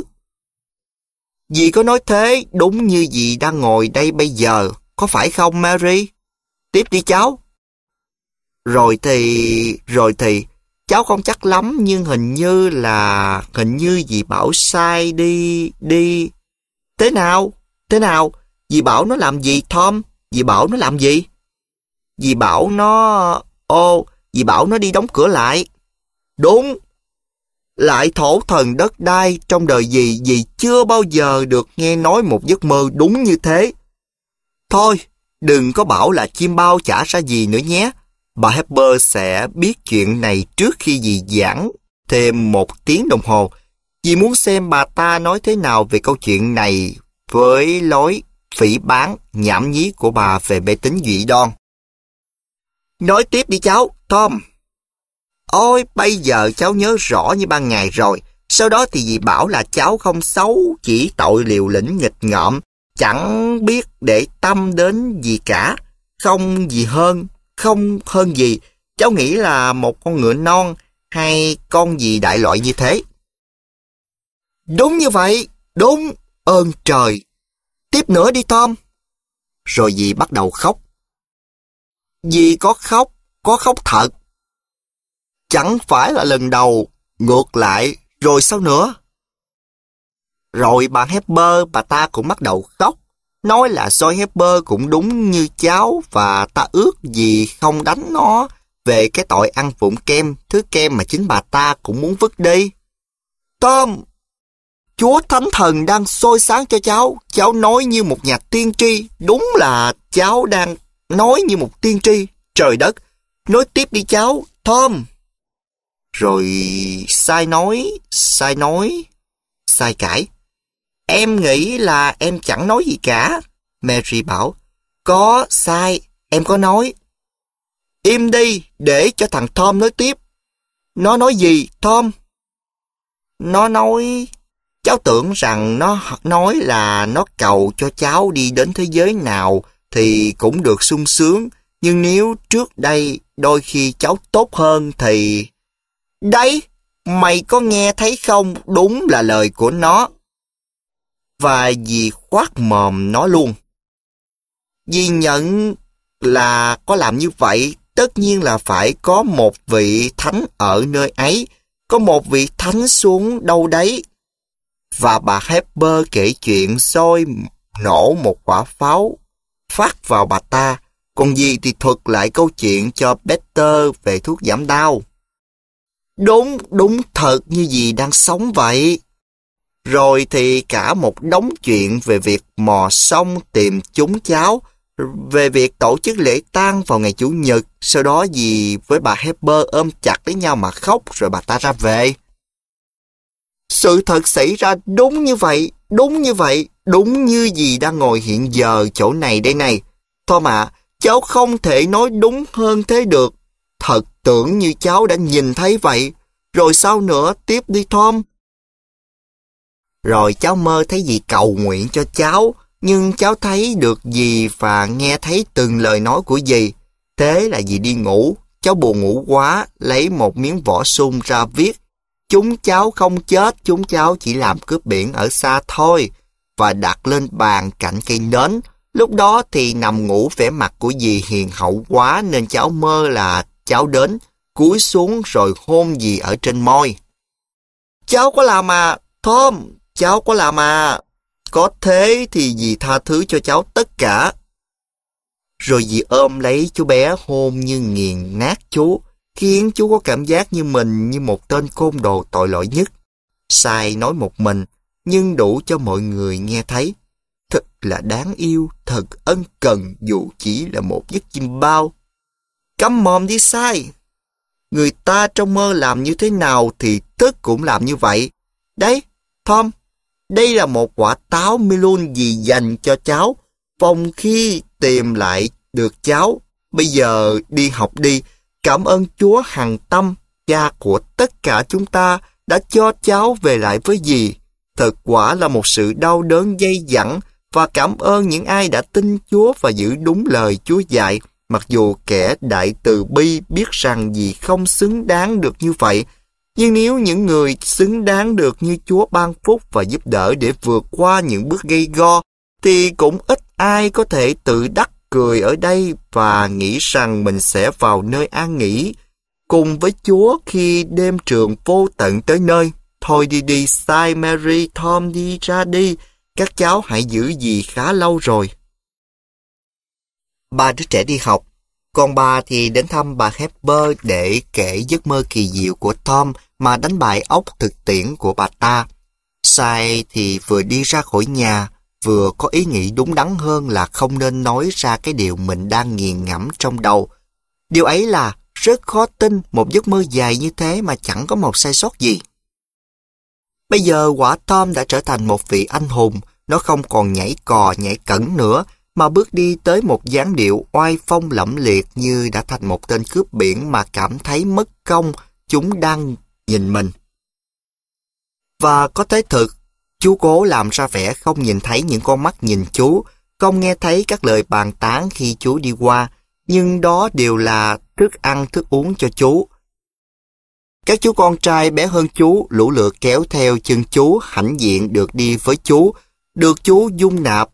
Dì có nói thế đúng như dì đang ngồi đây bây giờ, có phải không Mary? Tiếp đi cháu. Rồi thì, rồi thì, cháu không chắc lắm nhưng hình như là hình như dì Bảo sai đi đi thế nào thế nào dì Bảo nó làm gì Tom dì Bảo nó làm gì dì Bảo nó ô dì Bảo nó đi đóng cửa lại đúng lại thổ thần đất đai trong đời gì dì chưa bao giờ được nghe nói một giấc mơ đúng như thế thôi đừng có bảo là chim bao chả ra gì nữa nhé bà Hepburn sẽ biết chuyện này trước khi dì giảng thêm một tiếng đồng hồ. Dì muốn xem bà ta nói thế nào về câu chuyện này với lối phỉ bán nhảm nhí của bà về mê tính dị đoan. Nói tiếp đi cháu, Tom. Ôi, bây giờ cháu nhớ rõ như ban ngày rồi. Sau đó thì dì bảo là cháu không xấu, chỉ tội liều lĩnh nghịch ngợm, chẳng biết để tâm đến gì cả, không gì hơn không hơn gì. Cháu nghĩ là một con ngựa non hay con gì đại loại như thế. Đúng như vậy, đúng, ơn trời. Tiếp nữa đi Tom. Rồi dì bắt đầu khóc. Dì có khóc, có khóc thật. Chẳng phải là lần đầu, ngược lại, rồi sao nữa? Rồi bà hepburn bà ta cũng bắt đầu khóc. Nói là soi Hepper cũng đúng như cháu và ta ước gì không đánh nó về cái tội ăn vụng kem, thứ kem mà chính bà ta cũng muốn vứt đi. Tom, Chúa Thánh Thần đang soi sáng cho cháu, cháu nói như một nhà tiên tri, đúng là cháu đang nói như một tiên tri, trời đất, nói tiếp đi cháu, Tom. Rồi sai nói, sai nói, sai cãi. Em nghĩ là em chẳng nói gì cả. Mary bảo, có sai, em có nói. Im đi, để cho thằng Tom nói tiếp. Nó nói gì, Tom? Nó nói... Cháu tưởng rằng nó nói là nó cầu cho cháu đi đến thế giới nào thì cũng được sung sướng. Nhưng nếu trước đây đôi khi cháu tốt hơn thì... Đấy, mày có nghe thấy không? Đúng là lời của nó và dì khoát mồm nó luôn. Dì nhận là có làm như vậy, tất nhiên là phải có một vị thánh ở nơi ấy, có một vị thánh xuống đâu đấy. Và bà Hepper kể chuyện soi nổ một quả pháo phát vào bà ta, còn dì thì thuật lại câu chuyện cho Peter về thuốc giảm đau. Đúng, đúng thật như dì đang sống vậy. Rồi thì cả một đống chuyện về việc mò sông tìm chúng cháu, về việc tổ chức lễ tang vào ngày Chủ nhật, sau đó gì với bà Hepper ôm chặt lấy nhau mà khóc rồi bà ta ra về. Sự thật xảy ra đúng như vậy, đúng như vậy, đúng như gì đang ngồi hiện giờ chỗ này đây này. Thôi mà, cháu không thể nói đúng hơn thế được. Thật tưởng như cháu đã nhìn thấy vậy. Rồi sao nữa, tiếp đi Tom. Rồi cháu mơ thấy dì cầu nguyện cho cháu, nhưng cháu thấy được dì và nghe thấy từng lời nói của dì. Thế là dì đi ngủ, cháu buồn ngủ quá, lấy một miếng vỏ sung ra viết. Chúng cháu không chết, chúng cháu chỉ làm cướp biển ở xa thôi. Và đặt lên bàn cạnh cây nến. Lúc đó thì nằm ngủ vẻ mặt của dì hiền hậu quá nên cháu mơ là cháu đến, cúi xuống rồi hôn dì ở trên môi. Cháu có làm à, Thơm, Cháu có làm à? Có thế thì dì tha thứ cho cháu tất cả. Rồi dì ôm lấy chú bé hôn như nghiền nát chú, khiến chú có cảm giác như mình như một tên côn đồ tội lỗi nhất. Sai nói một mình, nhưng đủ cho mọi người nghe thấy. Thật là đáng yêu, thật ân cần dù chỉ là một giấc chim bao. Cắm mồm đi sai. Người ta trong mơ làm như thế nào thì tức cũng làm như vậy. Đấy, Tom, đây là một quả táo milun gì dành cho cháu. Phòng khi tìm lại được cháu. Bây giờ đi học đi. Cảm ơn Chúa hằng tâm, cha của tất cả chúng ta đã cho cháu về lại với dì. Thật quả là một sự đau đớn dây dẳng và cảm ơn những ai đã tin Chúa và giữ đúng lời Chúa dạy. Mặc dù kẻ đại từ bi biết rằng dì không xứng đáng được như vậy, nhưng nếu những người xứng đáng được như Chúa ban phúc và giúp đỡ để vượt qua những bước gây go, thì cũng ít ai có thể tự đắc cười ở đây và nghĩ rằng mình sẽ vào nơi an nghỉ cùng với Chúa khi đêm trường vô tận tới nơi. Thôi đi đi, sai Mary, Tom đi ra đi, các cháu hãy giữ gì khá lâu rồi. Ba đứa trẻ đi học, còn bà thì đến thăm bà Hepper để kể giấc mơ kỳ diệu của Tom mà đánh bại ốc thực tiễn của bà ta. Sai thì vừa đi ra khỏi nhà, vừa có ý nghĩ đúng đắn hơn là không nên nói ra cái điều mình đang nghiền ngẫm trong đầu. Điều ấy là rất khó tin một giấc mơ dài như thế mà chẳng có một sai sót gì. Bây giờ quả Tom đã trở thành một vị anh hùng, nó không còn nhảy cò nhảy cẩn nữa mà bước đi tới một dáng điệu oai phong lẫm liệt như đã thành một tên cướp biển mà cảm thấy mất công chúng đang nhìn mình. Và có tới thực, chú cố làm ra vẻ không nhìn thấy những con mắt nhìn chú, không nghe thấy các lời bàn tán khi chú đi qua, nhưng đó đều là thức ăn thức uống cho chú. Các chú con trai bé hơn chú lũ lượt kéo theo chân chú hãnh diện được đi với chú, được chú dung nạp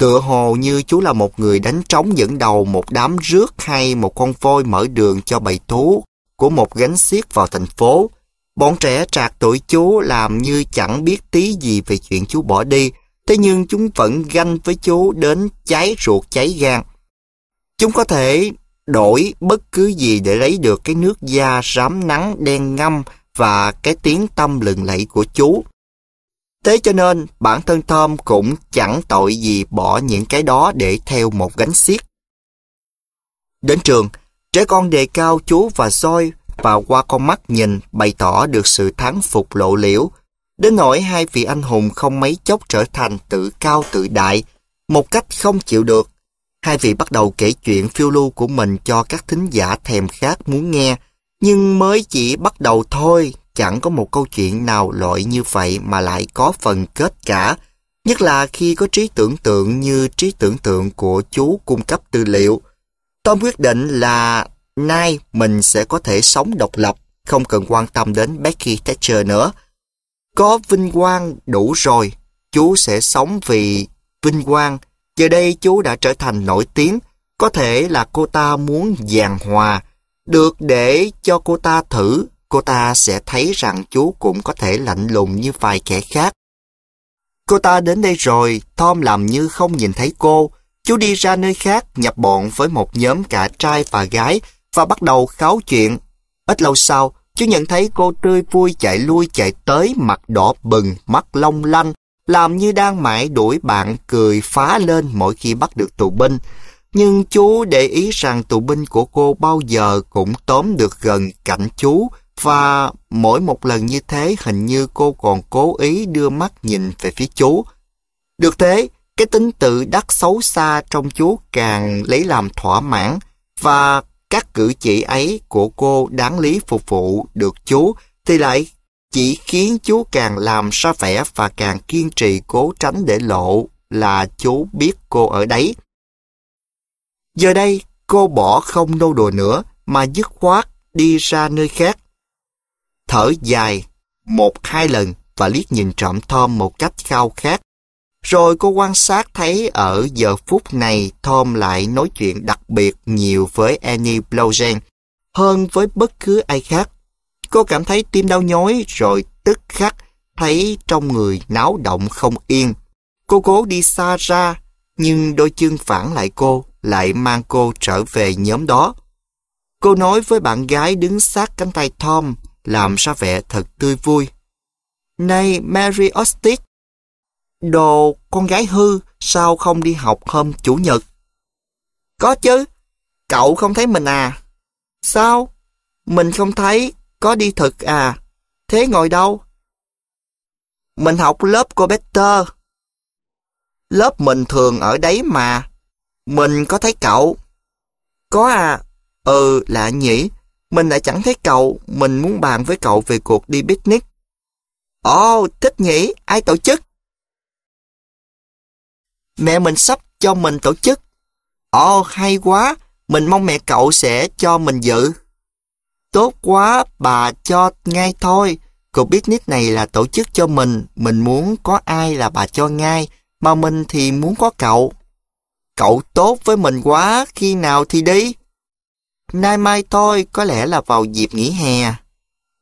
Tựa hồ như chú là một người đánh trống dẫn đầu một đám rước hay một con voi mở đường cho bầy thú của một gánh xiếc vào thành phố. Bọn trẻ trạc tuổi chú làm như chẳng biết tí gì về chuyện chú bỏ đi, thế nhưng chúng vẫn ganh với chú đến cháy ruột cháy gan. Chúng có thể đổi bất cứ gì để lấy được cái nước da rám nắng đen ngâm và cái tiếng tâm lừng lẫy của chú. Thế cho nên, bản thân Tom cũng chẳng tội gì bỏ những cái đó để theo một gánh xiếc. Đến trường, trẻ con đề cao chú và soi và qua con mắt nhìn bày tỏ được sự thắng phục lộ liễu. Đến nỗi hai vị anh hùng không mấy chốc trở thành tự cao tự đại, một cách không chịu được. Hai vị bắt đầu kể chuyện phiêu lưu của mình cho các thính giả thèm khát muốn nghe, nhưng mới chỉ bắt đầu thôi chẳng có một câu chuyện nào loại như vậy mà lại có phần kết cả. Nhất là khi có trí tưởng tượng như trí tưởng tượng của chú cung cấp tư liệu. Tom quyết định là nay mình sẽ có thể sống độc lập, không cần quan tâm đến Becky Thatcher nữa. Có vinh quang đủ rồi, chú sẽ sống vì vinh quang. Giờ đây chú đã trở thành nổi tiếng, có thể là cô ta muốn giàn hòa, được để cho cô ta thử cô ta sẽ thấy rằng chú cũng có thể lạnh lùng như vài kẻ khác. Cô ta đến đây rồi, Tom làm như không nhìn thấy cô. Chú đi ra nơi khác, nhập bọn với một nhóm cả trai và gái và bắt đầu kháo chuyện. Ít lâu sau, chú nhận thấy cô tươi vui chạy lui chạy tới mặt đỏ bừng, mắt long lanh, làm như đang mãi đuổi bạn cười phá lên mỗi khi bắt được tù binh. Nhưng chú để ý rằng tù binh của cô bao giờ cũng tóm được gần cạnh chú và mỗi một lần như thế hình như cô còn cố ý đưa mắt nhìn về phía chú. Được thế, cái tính tự đắc xấu xa trong chú càng lấy làm thỏa mãn và các cử chỉ ấy của cô đáng lý phục vụ được chú thì lại chỉ khiến chú càng làm ra vẻ và càng kiên trì cố tránh để lộ là chú biết cô ở đấy. Giờ đây, cô bỏ không nô đồ nữa mà dứt khoát đi ra nơi khác thở dài một hai lần và liếc nhìn trộm Tom một cách khao khát. Rồi cô quan sát thấy ở giờ phút này Tom lại nói chuyện đặc biệt nhiều với Annie Blaugen hơn với bất cứ ai khác. Cô cảm thấy tim đau nhói rồi tức khắc thấy trong người náo động không yên. Cô cố đi xa ra nhưng đôi chân phản lại cô lại mang cô trở về nhóm đó. Cô nói với bạn gái đứng sát cánh tay Tom làm ra vẻ thật tươi vui. Này Mary Ostic, đồ con gái hư sao không đi học hôm Chủ nhật? Có chứ, cậu không thấy mình à? Sao? Mình không thấy, có đi thực à? Thế ngồi đâu? Mình học lớp cô Better. Lớp mình thường ở đấy mà. Mình có thấy cậu. Có à? Ừ, lạ nhỉ. Mình lại chẳng thấy cậu, mình muốn bàn với cậu về cuộc đi picnic. Ồ, oh, thích nhỉ, ai tổ chức? Mẹ mình sắp cho mình tổ chức. Ồ, oh, hay quá, mình mong mẹ cậu sẽ cho mình dự. Tốt quá, bà cho ngay thôi. Cuộc picnic này là tổ chức cho mình, mình muốn có ai là bà cho ngay, mà mình thì muốn có cậu. Cậu tốt với mình quá, khi nào thì đi? Nay mai thôi, có lẽ là vào dịp nghỉ hè.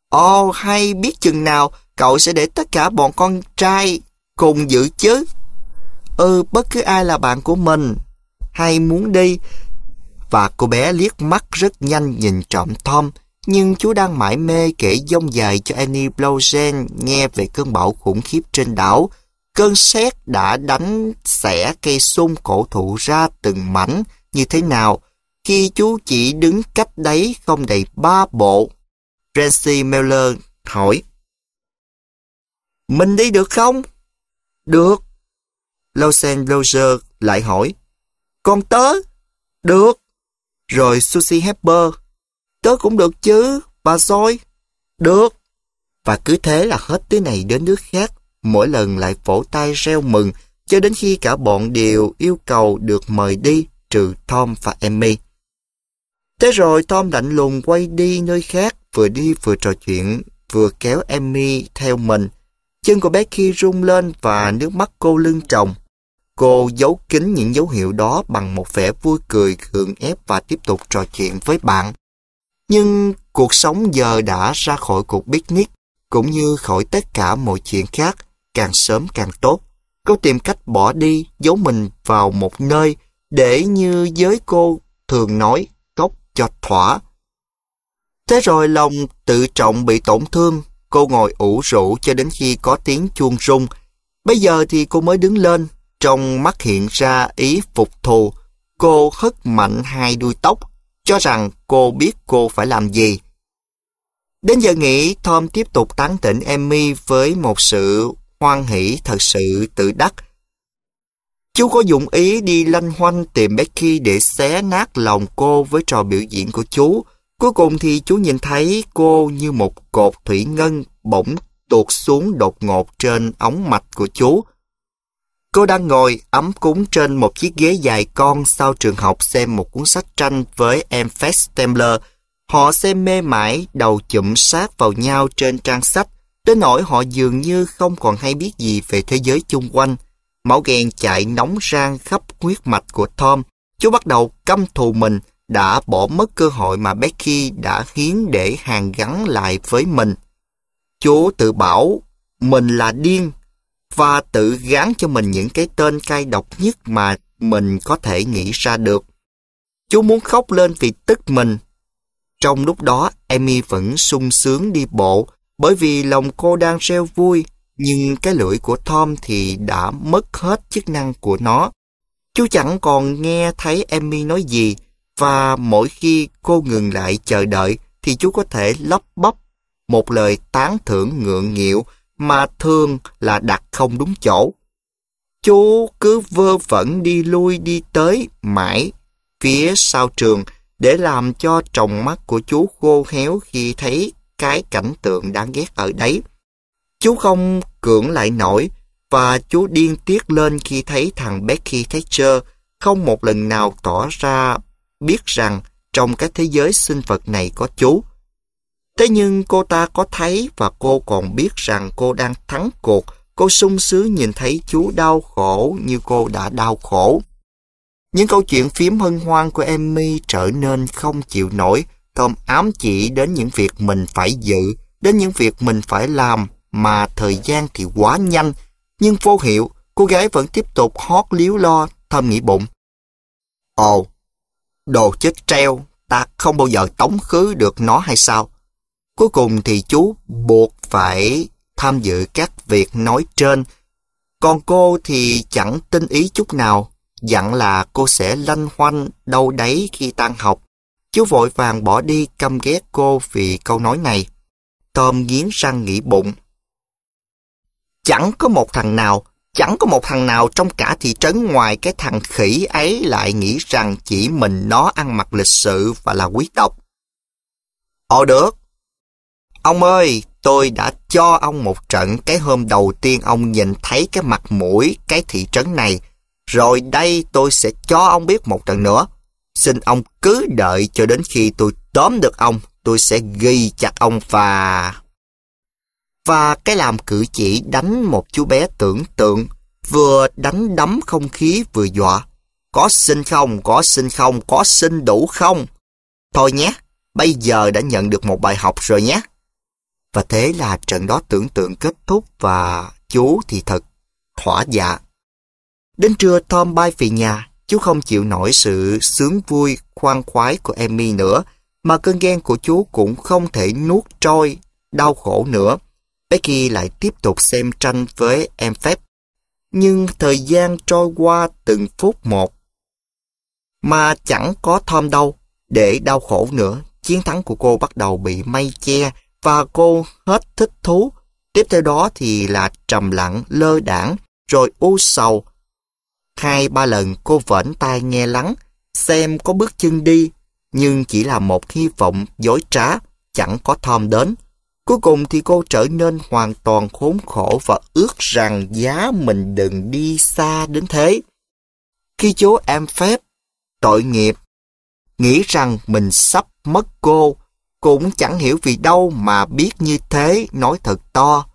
Ồ, hay biết chừng nào cậu sẽ để tất cả bọn con trai cùng dự chứ? Ừ, bất cứ ai là bạn của mình, hay muốn đi. Và cô bé liếc mắt rất nhanh nhìn trộm Tom, nhưng chú đang mải mê kể dông dài cho Annie Blausen nghe về cơn bão khủng khiếp trên đảo. Cơn sét đã đánh xẻ cây sung cổ thụ ra từng mảnh như thế nào, khi chú chỉ đứng cách đấy không đầy ba bộ. Ramsey Miller hỏi. Mình đi được không? Được. Lawson Roger lại hỏi. Con tớ? Được. Rồi Susie Hepper. Tớ cũng được chứ, bà soi. Được. Và cứ thế là hết đứa này đến nước khác, mỗi lần lại vỗ tay reo mừng, cho đến khi cả bọn đều yêu cầu được mời đi, trừ Tom và Emmy. Thế rồi Tom lạnh lùng quay đi nơi khác, vừa đi vừa trò chuyện, vừa kéo Emmy theo mình. Chân của Becky rung lên và nước mắt cô lưng tròng. Cô giấu kín những dấu hiệu đó bằng một vẻ vui cười gượng ép và tiếp tục trò chuyện với bạn. Nhưng cuộc sống giờ đã ra khỏi cuộc picnic, cũng như khỏi tất cả mọi chuyện khác, càng sớm càng tốt. Cô tìm cách bỏ đi, giấu mình vào một nơi để như giới cô thường nói cho thỏa. Thế rồi lòng tự trọng bị tổn thương, cô ngồi ủ rũ cho đến khi có tiếng chuông rung. Bây giờ thì cô mới đứng lên, trong mắt hiện ra ý phục thù. Cô hất mạnh hai đuôi tóc, cho rằng cô biết cô phải làm gì. Đến giờ nghỉ, Tom tiếp tục tán tỉnh Emmy với một sự hoan hỷ thật sự tự đắc. Chú có dụng ý đi lanh hoanh tìm Becky để xé nát lòng cô với trò biểu diễn của chú. Cuối cùng thì chú nhìn thấy cô như một cột thủy ngân bỗng tuột xuống đột ngột trên ống mạch của chú. Cô đang ngồi ấm cúng trên một chiếc ghế dài con sau trường học xem một cuốn sách tranh với em Fess Stemmler. Họ xem mê mải, đầu chụm sát vào nhau trên trang sách, đến nỗi họ dường như không còn hay biết gì về thế giới chung quanh. Máu ghen chạy nóng rang khắp huyết mạch của Tom. Chú bắt đầu căm thù mình đã bỏ mất cơ hội mà Becky đã hiến để hàn gắn lại với mình. Chú tự bảo mình là điên và tự gán cho mình những cái tên cay độc nhất mà mình có thể nghĩ ra được. Chú muốn khóc lên vì tức mình. Trong lúc đó, Amy vẫn sung sướng đi bộ bởi vì lòng cô đang reo vui nhưng cái lưỡi của Tom thì đã mất hết chức năng của nó. Chú chẳng còn nghe thấy Emmy nói gì, và mỗi khi cô ngừng lại chờ đợi thì chú có thể lấp bắp một lời tán thưởng ngượng nghịu mà thường là đặt không đúng chỗ. Chú cứ vơ vẩn đi lui đi tới mãi phía sau trường để làm cho tròng mắt của chú khô héo khi thấy cái cảnh tượng đáng ghét ở đấy. Chú không cưỡng lại nổi và chú điên tiết lên khi thấy thằng Becky Thatcher không một lần nào tỏ ra biết rằng trong cái thế giới sinh vật này có chú. Thế nhưng cô ta có thấy và cô còn biết rằng cô đang thắng cuộc, cô sung sướng nhìn thấy chú đau khổ như cô đã đau khổ. Những câu chuyện phím hân hoan của Emmy trở nên không chịu nổi, Tom ám chỉ đến những việc mình phải dự, đến những việc mình phải làm mà thời gian thì quá nhanh, nhưng vô hiệu, cô gái vẫn tiếp tục hót liếu lo, thầm nghĩ bụng. Ồ, đồ chết treo, ta không bao giờ tống khứ được nó hay sao? Cuối cùng thì chú buộc phải tham dự các việc nói trên, còn cô thì chẳng tin ý chút nào, dặn là cô sẽ lanh hoanh đâu đấy khi tan học. Chú vội vàng bỏ đi căm ghét cô vì câu nói này. Tom nghiến răng nghĩ bụng. Chẳng có một thằng nào, chẳng có một thằng nào trong cả thị trấn ngoài cái thằng khỉ ấy lại nghĩ rằng chỉ mình nó ăn mặc lịch sự và là quý tộc. Ồ ờ, được. Ông ơi, tôi đã cho ông một trận cái hôm đầu tiên ông nhìn thấy cái mặt mũi cái thị trấn này. Rồi đây tôi sẽ cho ông biết một trận nữa. Xin ông cứ đợi cho đến khi tôi tóm được ông, tôi sẽ ghi chặt ông và và cái làm cử chỉ đánh một chú bé tưởng tượng, vừa đánh đấm không khí vừa dọa. Có xin không, có xin không, có xin đủ không? Thôi nhé, bây giờ đã nhận được một bài học rồi nhé. Và thế là trận đó tưởng tượng kết thúc và chú thì thật thỏa dạ. Đến trưa Tom bay về nhà, chú không chịu nổi sự sướng vui, khoan khoái của Emmy nữa, mà cơn ghen của chú cũng không thể nuốt trôi, đau khổ nữa. Becky lại tiếp tục xem tranh với em Phép. Nhưng thời gian trôi qua từng phút một. Mà chẳng có Tom đâu, để đau khổ nữa, chiến thắng của cô bắt đầu bị mây che và cô hết thích thú. Tiếp theo đó thì là trầm lặng, lơ đảng, rồi u sầu. Hai ba lần cô vẫn tai nghe lắng, xem có bước chân đi, nhưng chỉ là một hy vọng dối trá, chẳng có Tom đến. Cuối cùng thì cô trở nên hoàn toàn khốn khổ và ước rằng giá mình đừng đi xa đến thế. Khi chú em phép, tội nghiệp, nghĩ rằng mình sắp mất cô, cũng chẳng hiểu vì đâu mà biết như thế, nói thật to.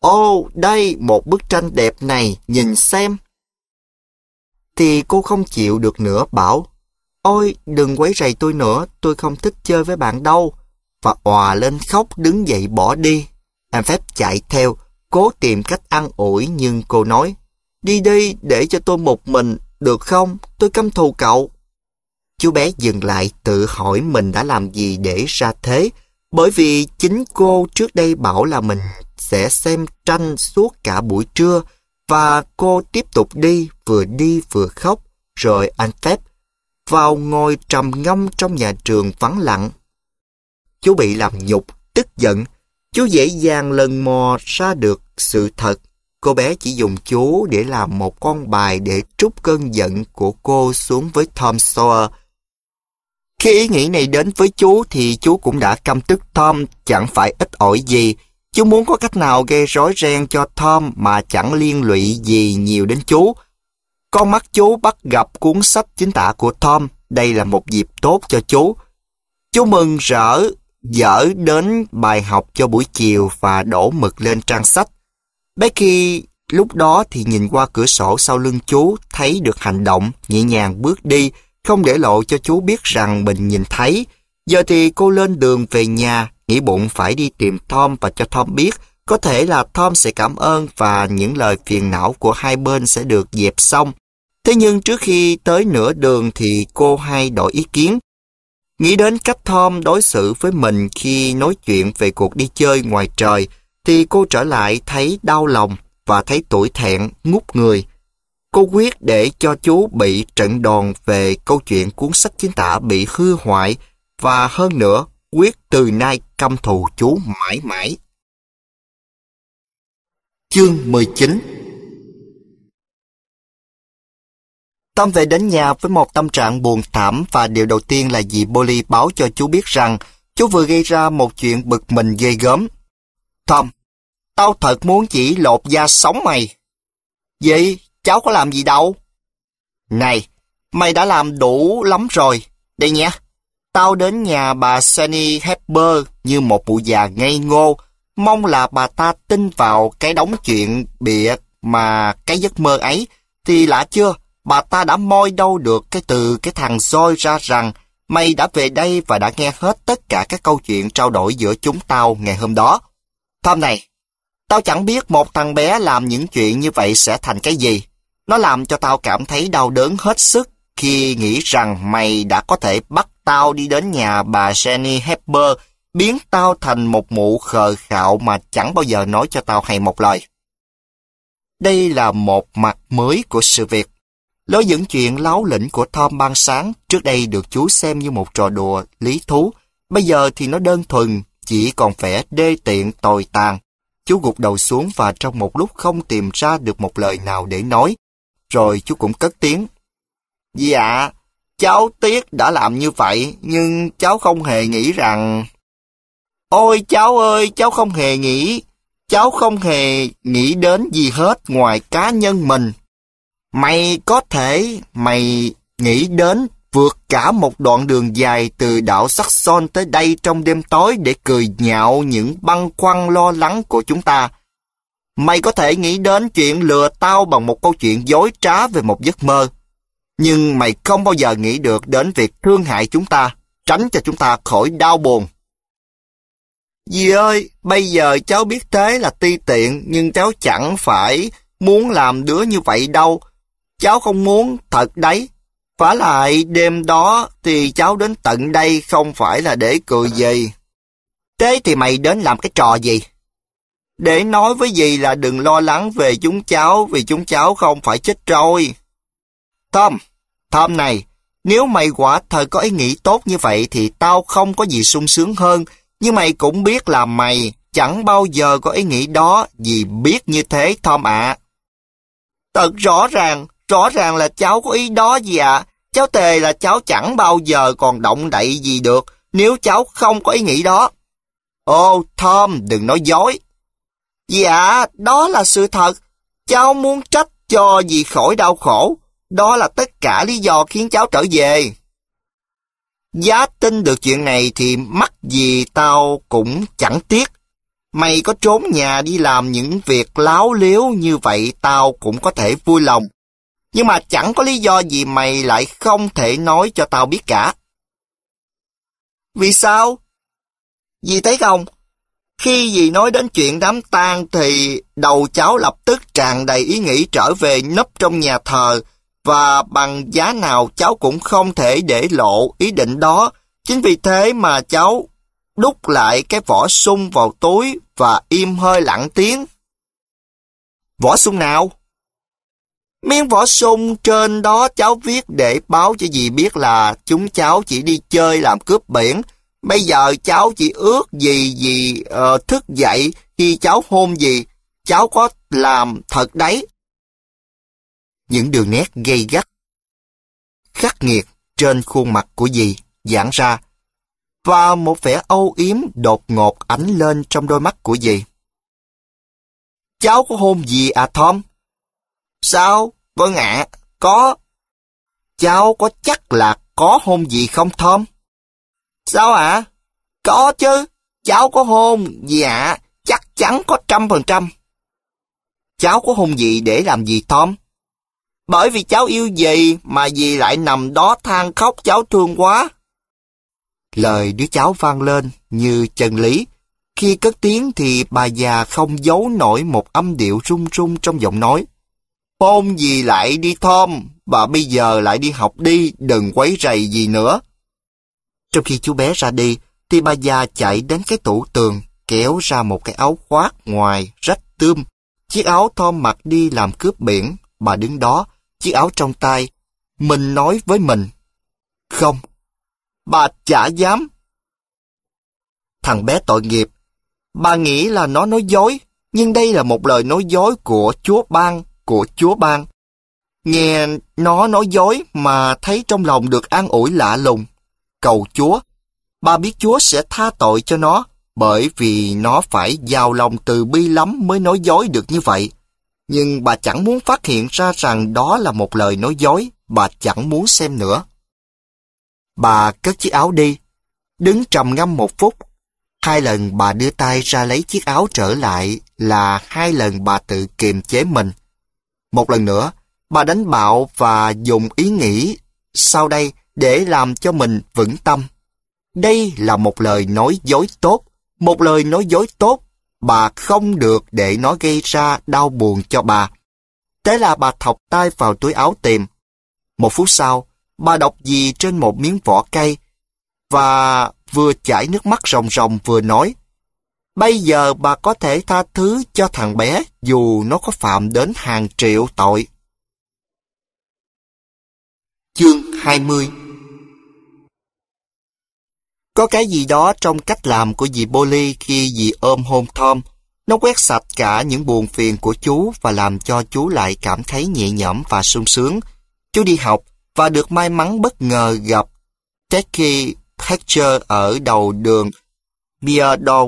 Ô, đây, một bức tranh đẹp này, nhìn xem. Thì cô không chịu được nữa, bảo, Ôi, đừng quấy rầy tôi nữa, tôi không thích chơi với bạn đâu và òa lên khóc đứng dậy bỏ đi. Anh Phép chạy theo, cố tìm cách ăn ủi nhưng cô nói Đi đi để cho tôi một mình, được không? Tôi căm thù cậu. Chú bé dừng lại tự hỏi mình đã làm gì để ra thế, bởi vì chính cô trước đây bảo là mình sẽ xem tranh suốt cả buổi trưa và cô tiếp tục đi, vừa đi vừa khóc, rồi anh Phép vào ngồi trầm ngâm trong nhà trường vắng lặng chú bị làm nhục, tức giận. Chú dễ dàng lần mò ra được sự thật. Cô bé chỉ dùng chú để làm một con bài để trút cơn giận của cô xuống với Tom Sawyer. Khi ý nghĩ này đến với chú thì chú cũng đã căm tức Tom, chẳng phải ít ỏi gì. Chú muốn có cách nào gây rối ren cho Tom mà chẳng liên lụy gì nhiều đến chú. Con mắt chú bắt gặp cuốn sách chính tả của Tom. Đây là một dịp tốt cho chú. Chú mừng rỡ dở đến bài học cho buổi chiều và đổ mực lên trang sách. Becky lúc đó thì nhìn qua cửa sổ sau lưng chú, thấy được hành động, nhẹ nhàng bước đi, không để lộ cho chú biết rằng mình nhìn thấy. Giờ thì cô lên đường về nhà, nghĩ bụng phải đi tìm Tom và cho Tom biết. Có thể là Tom sẽ cảm ơn và những lời phiền não của hai bên sẽ được dẹp xong. Thế nhưng trước khi tới nửa đường thì cô hay đổi ý kiến. Nghĩ đến cách Tom đối xử với mình khi nói chuyện về cuộc đi chơi ngoài trời, thì cô trở lại thấy đau lòng và thấy tủi thẹn ngút người. Cô quyết để cho chú bị trận đòn về câu chuyện cuốn sách chính tả bị hư hoại và hơn nữa quyết từ nay căm thù chú mãi mãi. Chương 19 Tom về đến nhà với một tâm trạng buồn thảm và điều đầu tiên là dì Polly báo cho chú biết rằng chú vừa gây ra một chuyện bực mình ghê gớm. Tom, tao thật muốn chỉ lột da sống mày. Vậy cháu có làm gì đâu? Này, mày đã làm đủ lắm rồi. Đây nhé, tao đến nhà bà Sunny Hepburn như một mụ già ngây ngô, mong là bà ta tin vào cái đống chuyện bịa mà cái giấc mơ ấy. Thì lạ chưa, bà ta đã moi đâu được cái từ cái thằng soi ra rằng mày đã về đây và đã nghe hết tất cả các câu chuyện trao đổi giữa chúng tao ngày hôm đó. Tom này, tao chẳng biết một thằng bé làm những chuyện như vậy sẽ thành cái gì. Nó làm cho tao cảm thấy đau đớn hết sức khi nghĩ rằng mày đã có thể bắt tao đi đến nhà bà Jenny Hepburn, biến tao thành một mụ khờ khạo mà chẳng bao giờ nói cho tao hay một lời. Đây là một mặt mới của sự việc. Lối dẫn chuyện láo lĩnh của Tom ban sáng trước đây được chú xem như một trò đùa lý thú. Bây giờ thì nó đơn thuần, chỉ còn vẻ đê tiện tồi tàn. Chú gục đầu xuống và trong một lúc không tìm ra được một lời nào để nói. Rồi chú cũng cất tiếng. Dạ, cháu tiếc đã làm như vậy, nhưng cháu không hề nghĩ rằng... Ôi cháu ơi, cháu không hề nghĩ, cháu không hề nghĩ đến gì hết ngoài cá nhân mình. Mày có thể, mày nghĩ đến vượt cả một đoạn đường dài từ đảo Saxon tới đây trong đêm tối để cười nhạo những băn khoăn lo lắng của chúng ta. Mày có thể nghĩ đến chuyện lừa tao bằng một câu chuyện dối trá về một giấc mơ. Nhưng mày không bao giờ nghĩ được đến việc thương hại chúng ta, tránh cho chúng ta khỏi đau buồn. Dì ơi, bây giờ cháu biết thế là ti tiện, nhưng cháu chẳng phải muốn làm đứa như vậy đâu cháu không muốn, thật đấy. Phá lại đêm đó thì cháu đến tận đây không phải là để cười gì. Thế thì mày đến làm cái trò gì? Để nói với dì là đừng lo lắng về chúng cháu vì chúng cháu không phải chết trôi. Tom, Tom này, nếu mày quả thật có ý nghĩ tốt như vậy thì tao không có gì sung sướng hơn. Nhưng mày cũng biết là mày chẳng bao giờ có ý nghĩ đó vì biết như thế Tom ạ. Thật rõ ràng, Rõ ràng là cháu có ý đó gì ạ. À? Cháu tề là cháu chẳng bao giờ còn động đậy gì được nếu cháu không có ý nghĩ đó. Ô, Tom, đừng nói dối. Dạ, đó là sự thật. Cháu muốn trách cho gì khỏi đau khổ. Đó là tất cả lý do khiến cháu trở về. Giá tin được chuyện này thì mắc gì tao cũng chẳng tiếc. Mày có trốn nhà đi làm những việc láo liếu như vậy tao cũng có thể vui lòng. Nhưng mà chẳng có lý do gì mày lại không thể nói cho tao biết cả. Vì sao? Dì thấy không? Khi dì nói đến chuyện đám tang thì đầu cháu lập tức tràn đầy ý nghĩ trở về nấp trong nhà thờ và bằng giá nào cháu cũng không thể để lộ ý định đó. Chính vì thế mà cháu đút lại cái vỏ sung vào túi và im hơi lặng tiếng. Vỏ sung nào? Miếng vỏ sung trên đó cháu viết để báo cho dì biết là chúng cháu chỉ đi chơi làm cướp biển. Bây giờ cháu chỉ ước gì dì uh, thức dậy khi cháu hôn dì. Cháu có làm thật đấy. Những đường nét gây gắt, khắc nghiệt trên khuôn mặt của dì giãn ra và một vẻ âu yếm đột ngột ánh lên trong đôi mắt của dì. Cháu có hôn gì à Tom? Sao? Vâng ạ, có. Cháu có chắc là có hôn gì không Tom? Sao ạ? À? Có chứ, cháu có hôn gì chắc chắn có trăm phần trăm. Cháu có hôn gì để làm gì Tom? Bởi vì cháu yêu gì mà gì lại nằm đó than khóc cháu thương quá. Lời đứa cháu vang lên như chân lý. Khi cất tiếng thì bà già không giấu nổi một âm điệu rung rung trong giọng nói. Hôn gì lại đi thom và bây giờ lại đi học đi, đừng quấy rầy gì nữa. Trong khi chú bé ra đi, thì bà già chạy đến cái tủ tường, kéo ra một cái áo khoác ngoài, rách tươm. Chiếc áo Tom mặc đi làm cướp biển, bà đứng đó, chiếc áo trong tay. Mình nói với mình, không, bà chả dám. Thằng bé tội nghiệp, bà nghĩ là nó nói dối, nhưng đây là một lời nói dối của chúa bang của Chúa ban. Nghe nó nói dối mà thấy trong lòng được an ủi lạ lùng. Cầu Chúa, bà biết Chúa sẽ tha tội cho nó bởi vì nó phải giàu lòng từ bi lắm mới nói dối được như vậy. Nhưng bà chẳng muốn phát hiện ra rằng đó là một lời nói dối, bà chẳng muốn xem nữa. Bà cất chiếc áo đi, đứng trầm ngâm một phút. Hai lần bà đưa tay ra lấy chiếc áo trở lại là hai lần bà tự kiềm chế mình. Một lần nữa, bà đánh bạo và dùng ý nghĩ sau đây để làm cho mình vững tâm. Đây là một lời nói dối tốt. Một lời nói dối tốt, bà không được để nó gây ra đau buồn cho bà. Thế là bà thọc tay vào túi áo tìm. Một phút sau, bà đọc gì trên một miếng vỏ cây và vừa chảy nước mắt ròng ròng vừa nói Bây giờ bà có thể tha thứ cho thằng bé dù nó có phạm đến hàng triệu tội. Chương 20 Có cái gì đó trong cách làm của dì Bolly khi dì ôm hôn Tom. Nó quét sạch cả những buồn phiền của chú và làm cho chú lại cảm thấy nhẹ nhõm và sung sướng. Chú đi học và được may mắn bất ngờ gặp Techie Hatcher ở đầu đường Biardo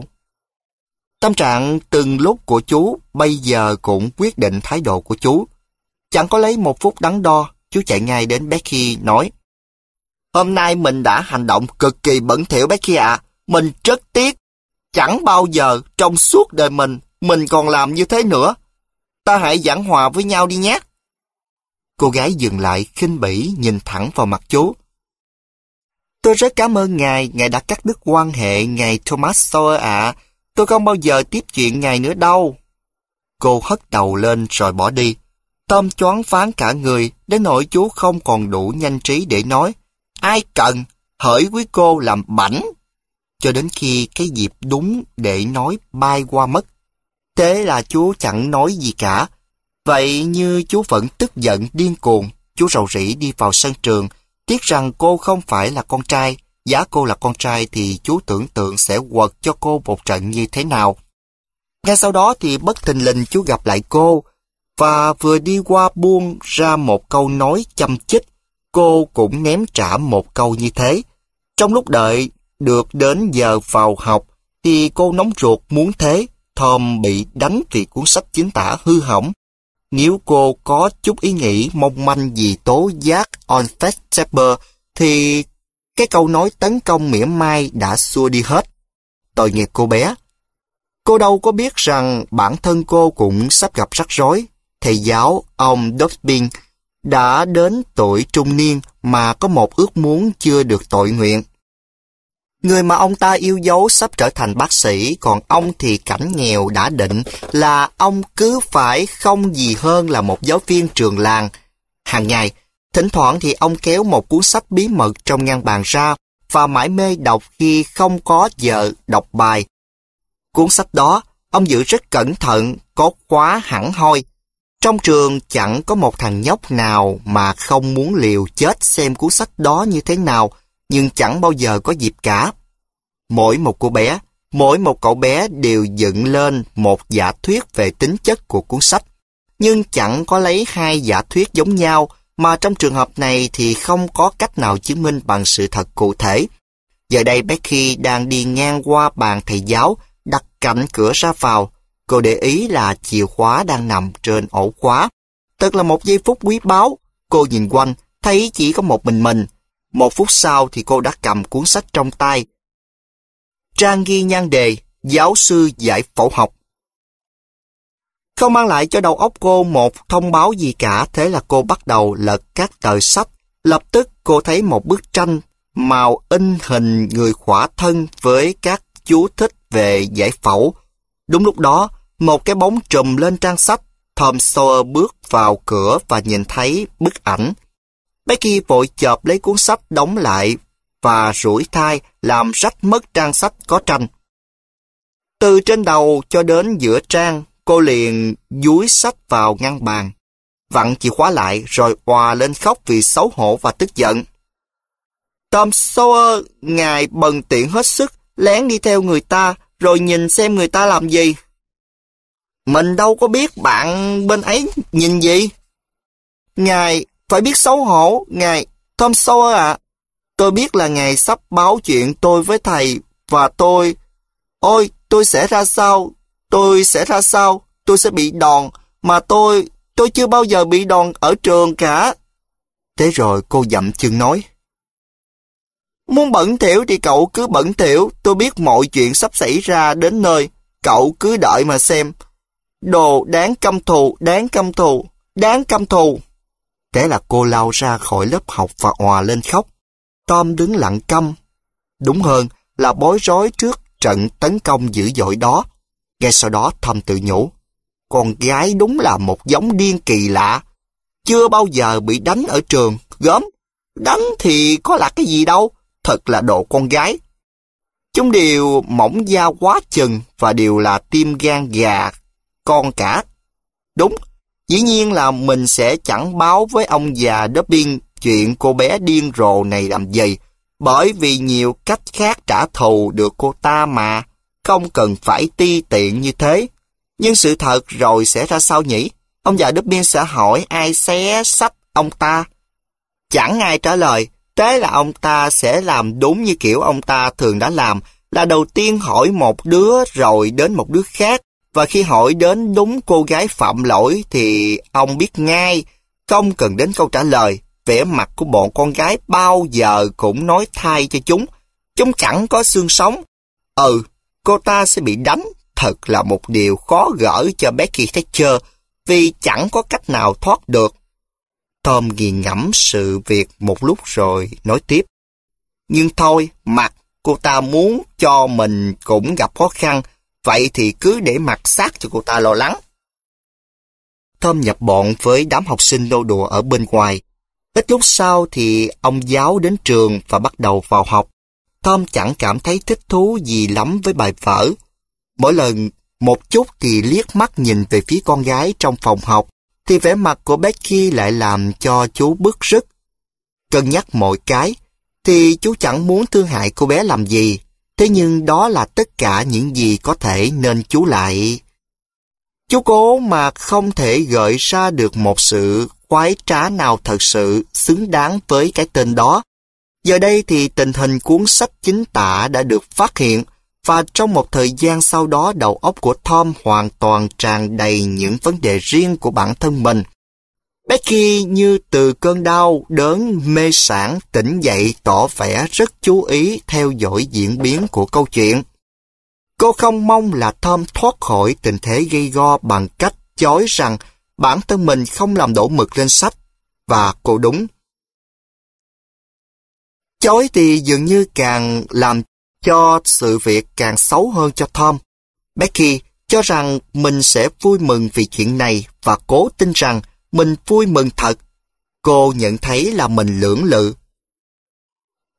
Tâm trạng từng lúc của chú bây giờ cũng quyết định thái độ của chú. Chẳng có lấy một phút đắn đo, chú chạy ngay đến Becky nói. Hôm nay mình đã hành động cực kỳ bẩn thỉu Becky ạ. Mình rất tiếc. Chẳng bao giờ trong suốt đời mình, mình còn làm như thế nữa. Ta hãy giảng hòa với nhau đi nhé. Cô gái dừng lại khinh bỉ nhìn thẳng vào mặt chú. Tôi rất cảm ơn ngài, ngài đã cắt đứt quan hệ ngài Thomas Sawyer ạ. À. Tôi không bao giờ tiếp chuyện ngài nữa đâu. Cô hất đầu lên rồi bỏ đi. Tom choáng phán cả người, đến nỗi chú không còn đủ nhanh trí để nói. Ai cần, hỡi quý cô làm bảnh. Cho đến khi cái dịp đúng để nói bay qua mất. Thế là chú chẳng nói gì cả. Vậy như chú vẫn tức giận điên cuồng, chú rầu rĩ đi vào sân trường, tiếc rằng cô không phải là con trai Giá cô là con trai thì chú tưởng tượng sẽ quật cho cô một trận như thế nào. Ngay sau đó thì bất thình lình chú gặp lại cô, và vừa đi qua buông ra một câu nói chăm chích, cô cũng ném trả một câu như thế. Trong lúc đợi được đến giờ vào học, thì cô nóng ruột muốn thế, Thom bị đánh vì cuốn sách chính tả hư hỏng. Nếu cô có chút ý nghĩ mong manh gì tố giác on Festepper, thì cái câu nói tấn công mỉa mai đã xua đi hết. Tội nghiệp cô bé. Cô đâu có biết rằng bản thân cô cũng sắp gặp rắc rối. Thầy giáo, ông Dobbin đã đến tuổi trung niên mà có một ước muốn chưa được tội nguyện. Người mà ông ta yêu dấu sắp trở thành bác sĩ, còn ông thì cảnh nghèo đã định là ông cứ phải không gì hơn là một giáo viên trường làng. Hàng ngày, Thỉnh thoảng thì ông kéo một cuốn sách bí mật trong ngăn bàn ra và mãi mê đọc khi không có vợ đọc bài. Cuốn sách đó, ông giữ rất cẩn thận, có khóa hẳn hoi. Trong trường chẳng có một thằng nhóc nào mà không muốn liều chết xem cuốn sách đó như thế nào, nhưng chẳng bao giờ có dịp cả. Mỗi một cô bé, mỗi một cậu bé đều dựng lên một giả thuyết về tính chất của cuốn sách, nhưng chẳng có lấy hai giả thuyết giống nhau, mà trong trường hợp này thì không có cách nào chứng minh bằng sự thật cụ thể. Giờ đây Becky đang đi ngang qua bàn thầy giáo, đặt cạnh cửa ra vào. Cô để ý là chìa khóa đang nằm trên ổ khóa. tức là một giây phút quý báu. Cô nhìn quanh, thấy chỉ có một mình mình. Một phút sau thì cô đã cầm cuốn sách trong tay. Trang ghi nhan đề, giáo sư giải phẫu học. Không mang lại cho đầu óc cô một thông báo gì cả, thế là cô bắt đầu lật các tờ sách. Lập tức cô thấy một bức tranh màu in hình người khỏa thân với các chú thích về giải phẫu. Đúng lúc đó, một cái bóng trùm lên trang sách, Tom Sawyer bước vào cửa và nhìn thấy bức ảnh. Becky vội chợp lấy cuốn sách đóng lại và rủi thai làm rách mất trang sách có tranh. Từ trên đầu cho đến giữa trang, Cô liền dúi sách vào ngăn bàn, vặn chìa khóa lại rồi hòa lên khóc vì xấu hổ và tức giận. Tom Sawyer, ngài bần tiện hết sức, lén đi theo người ta, rồi nhìn xem người ta làm gì. Mình đâu có biết bạn bên ấy nhìn gì. Ngài, phải biết xấu hổ, ngài, Tom Sawyer ạ. À. Tôi biết là ngài sắp báo chuyện tôi với thầy, và tôi... Ôi, tôi sẽ ra sao, tôi sẽ ra sao, tôi sẽ bị đòn, mà tôi, tôi chưa bao giờ bị đòn ở trường cả. Thế rồi cô dặm chân nói. Muốn bẩn thiểu thì cậu cứ bẩn thiểu, tôi biết mọi chuyện sắp xảy ra đến nơi, cậu cứ đợi mà xem. Đồ đáng căm thù, đáng căm thù, đáng căm thù. Thế là cô lao ra khỏi lớp học và hòa lên khóc. Tom đứng lặng câm. Đúng hơn là bối rối trước trận tấn công dữ dội đó ngay sau đó thầm tự nhủ, con gái đúng là một giống điên kỳ lạ. Chưa bao giờ bị đánh ở trường, gớm. Đánh thì có là cái gì đâu, thật là độ con gái. Chúng đều mỏng da quá chừng và đều là tim gan gà, con cả. Đúng, dĩ nhiên là mình sẽ chẳng báo với ông già Dobbin chuyện cô bé điên rồ này làm gì, bởi vì nhiều cách khác trả thù được cô ta mà không cần phải ti tiện như thế. Nhưng sự thật rồi sẽ ra sao nhỉ? Ông già Đức Biên sẽ hỏi ai xé sách ông ta. Chẳng ai trả lời, thế là ông ta sẽ làm đúng như kiểu ông ta thường đã làm, là đầu tiên hỏi một đứa rồi đến một đứa khác. Và khi hỏi đến đúng cô gái phạm lỗi thì ông biết ngay, không cần đến câu trả lời. Vẻ mặt của bọn con gái bao giờ cũng nói thay cho chúng. Chúng chẳng có xương sống. Ừ, cô ta sẽ bị đánh thật là một điều khó gỡ cho Becky Thatcher vì chẳng có cách nào thoát được. Tom nghiền ngẫm sự việc một lúc rồi nói tiếp. Nhưng thôi, mặt cô ta muốn cho mình cũng gặp khó khăn, vậy thì cứ để mặt xác cho cô ta lo lắng. Tom nhập bọn với đám học sinh nô đùa ở bên ngoài. Ít lúc sau thì ông giáo đến trường và bắt đầu vào học. Tom chẳng cảm thấy thích thú gì lắm với bài vở. Mỗi lần một chút thì liếc mắt nhìn về phía con gái trong phòng học, thì vẻ mặt của Becky lại làm cho chú bức rứt. Cân nhắc mọi cái, thì chú chẳng muốn thương hại cô bé làm gì, thế nhưng đó là tất cả những gì có thể nên chú lại. Chú cố mà không thể gợi ra được một sự khoái trá nào thật sự xứng đáng với cái tên đó, Giờ đây thì tình hình cuốn sách chính tả đã được phát hiện và trong một thời gian sau đó đầu óc của Tom hoàn toàn tràn đầy những vấn đề riêng của bản thân mình. Becky như từ cơn đau đến mê sản tỉnh dậy tỏ vẻ rất chú ý theo dõi diễn biến của câu chuyện. Cô không mong là Tom thoát khỏi tình thế gây go bằng cách chói rằng bản thân mình không làm đổ mực lên sách. Và cô đúng, chối thì dường như càng làm cho sự việc càng xấu hơn cho Tom. Becky cho rằng mình sẽ vui mừng vì chuyện này và cố tin rằng mình vui mừng thật. Cô nhận thấy là mình lưỡng lự.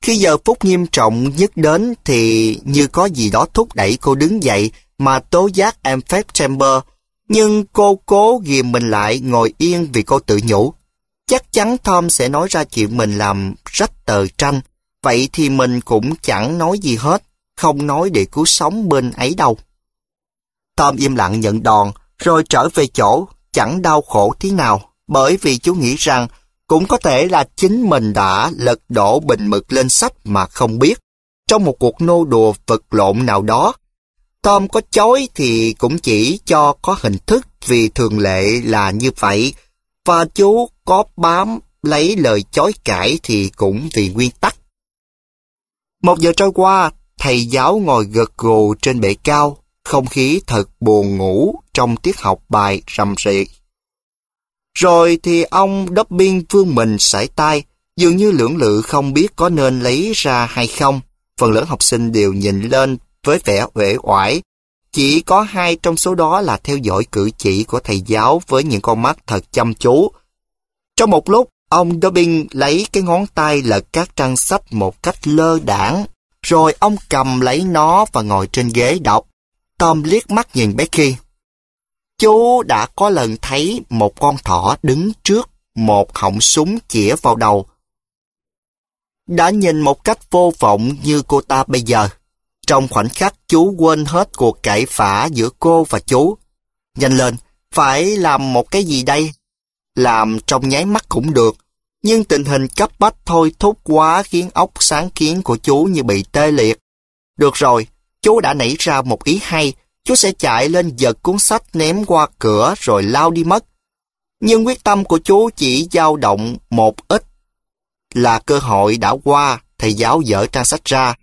Khi giờ phút nghiêm trọng nhất đến thì như có gì đó thúc đẩy cô đứng dậy mà tố giác em phép Chamber, nhưng cô cố ghìm mình lại ngồi yên vì cô tự nhủ. Chắc chắn Tom sẽ nói ra chuyện mình làm rách tờ tranh vậy thì mình cũng chẳng nói gì hết, không nói để cứu sống bên ấy đâu. Tom im lặng nhận đòn, rồi trở về chỗ, chẳng đau khổ tí nào, bởi vì chú nghĩ rằng cũng có thể là chính mình đã lật đổ bình mực lên sách mà không biết. Trong một cuộc nô đùa vật lộn nào đó, Tom có chối thì cũng chỉ cho có hình thức vì thường lệ là như vậy, và chú có bám lấy lời chối cãi thì cũng vì nguyên tắc. Một giờ trôi qua, thầy giáo ngồi gật gù trên bệ cao, không khí thật buồn ngủ trong tiết học bài rầm rì. Rồi thì ông đốc biên vương mình sải tay, dường như lưỡng lự không biết có nên lấy ra hay không. Phần lớn học sinh đều nhìn lên với vẻ uể oải. Chỉ có hai trong số đó là theo dõi cử chỉ của thầy giáo với những con mắt thật chăm chú. Trong một lúc, Ông Dobbin lấy cái ngón tay lật các trang sách một cách lơ đảng, rồi ông cầm lấy nó và ngồi trên ghế đọc. Tom liếc mắt nhìn Becky. Chú đã có lần thấy một con thỏ đứng trước một họng súng chĩa vào đầu. Đã nhìn một cách vô vọng như cô ta bây giờ. Trong khoảnh khắc chú quên hết cuộc cãi phả giữa cô và chú. Nhanh lên, phải làm một cái gì đây? làm trong nháy mắt cũng được, nhưng tình hình cấp bách thôi thúc quá khiến óc sáng kiến của chú như bị tê liệt. Được rồi, chú đã nảy ra một ý hay, chú sẽ chạy lên giật cuốn sách ném qua cửa rồi lao đi mất. Nhưng quyết tâm của chú chỉ dao động một ít. Là cơ hội đã qua, thầy giáo dở trang sách ra.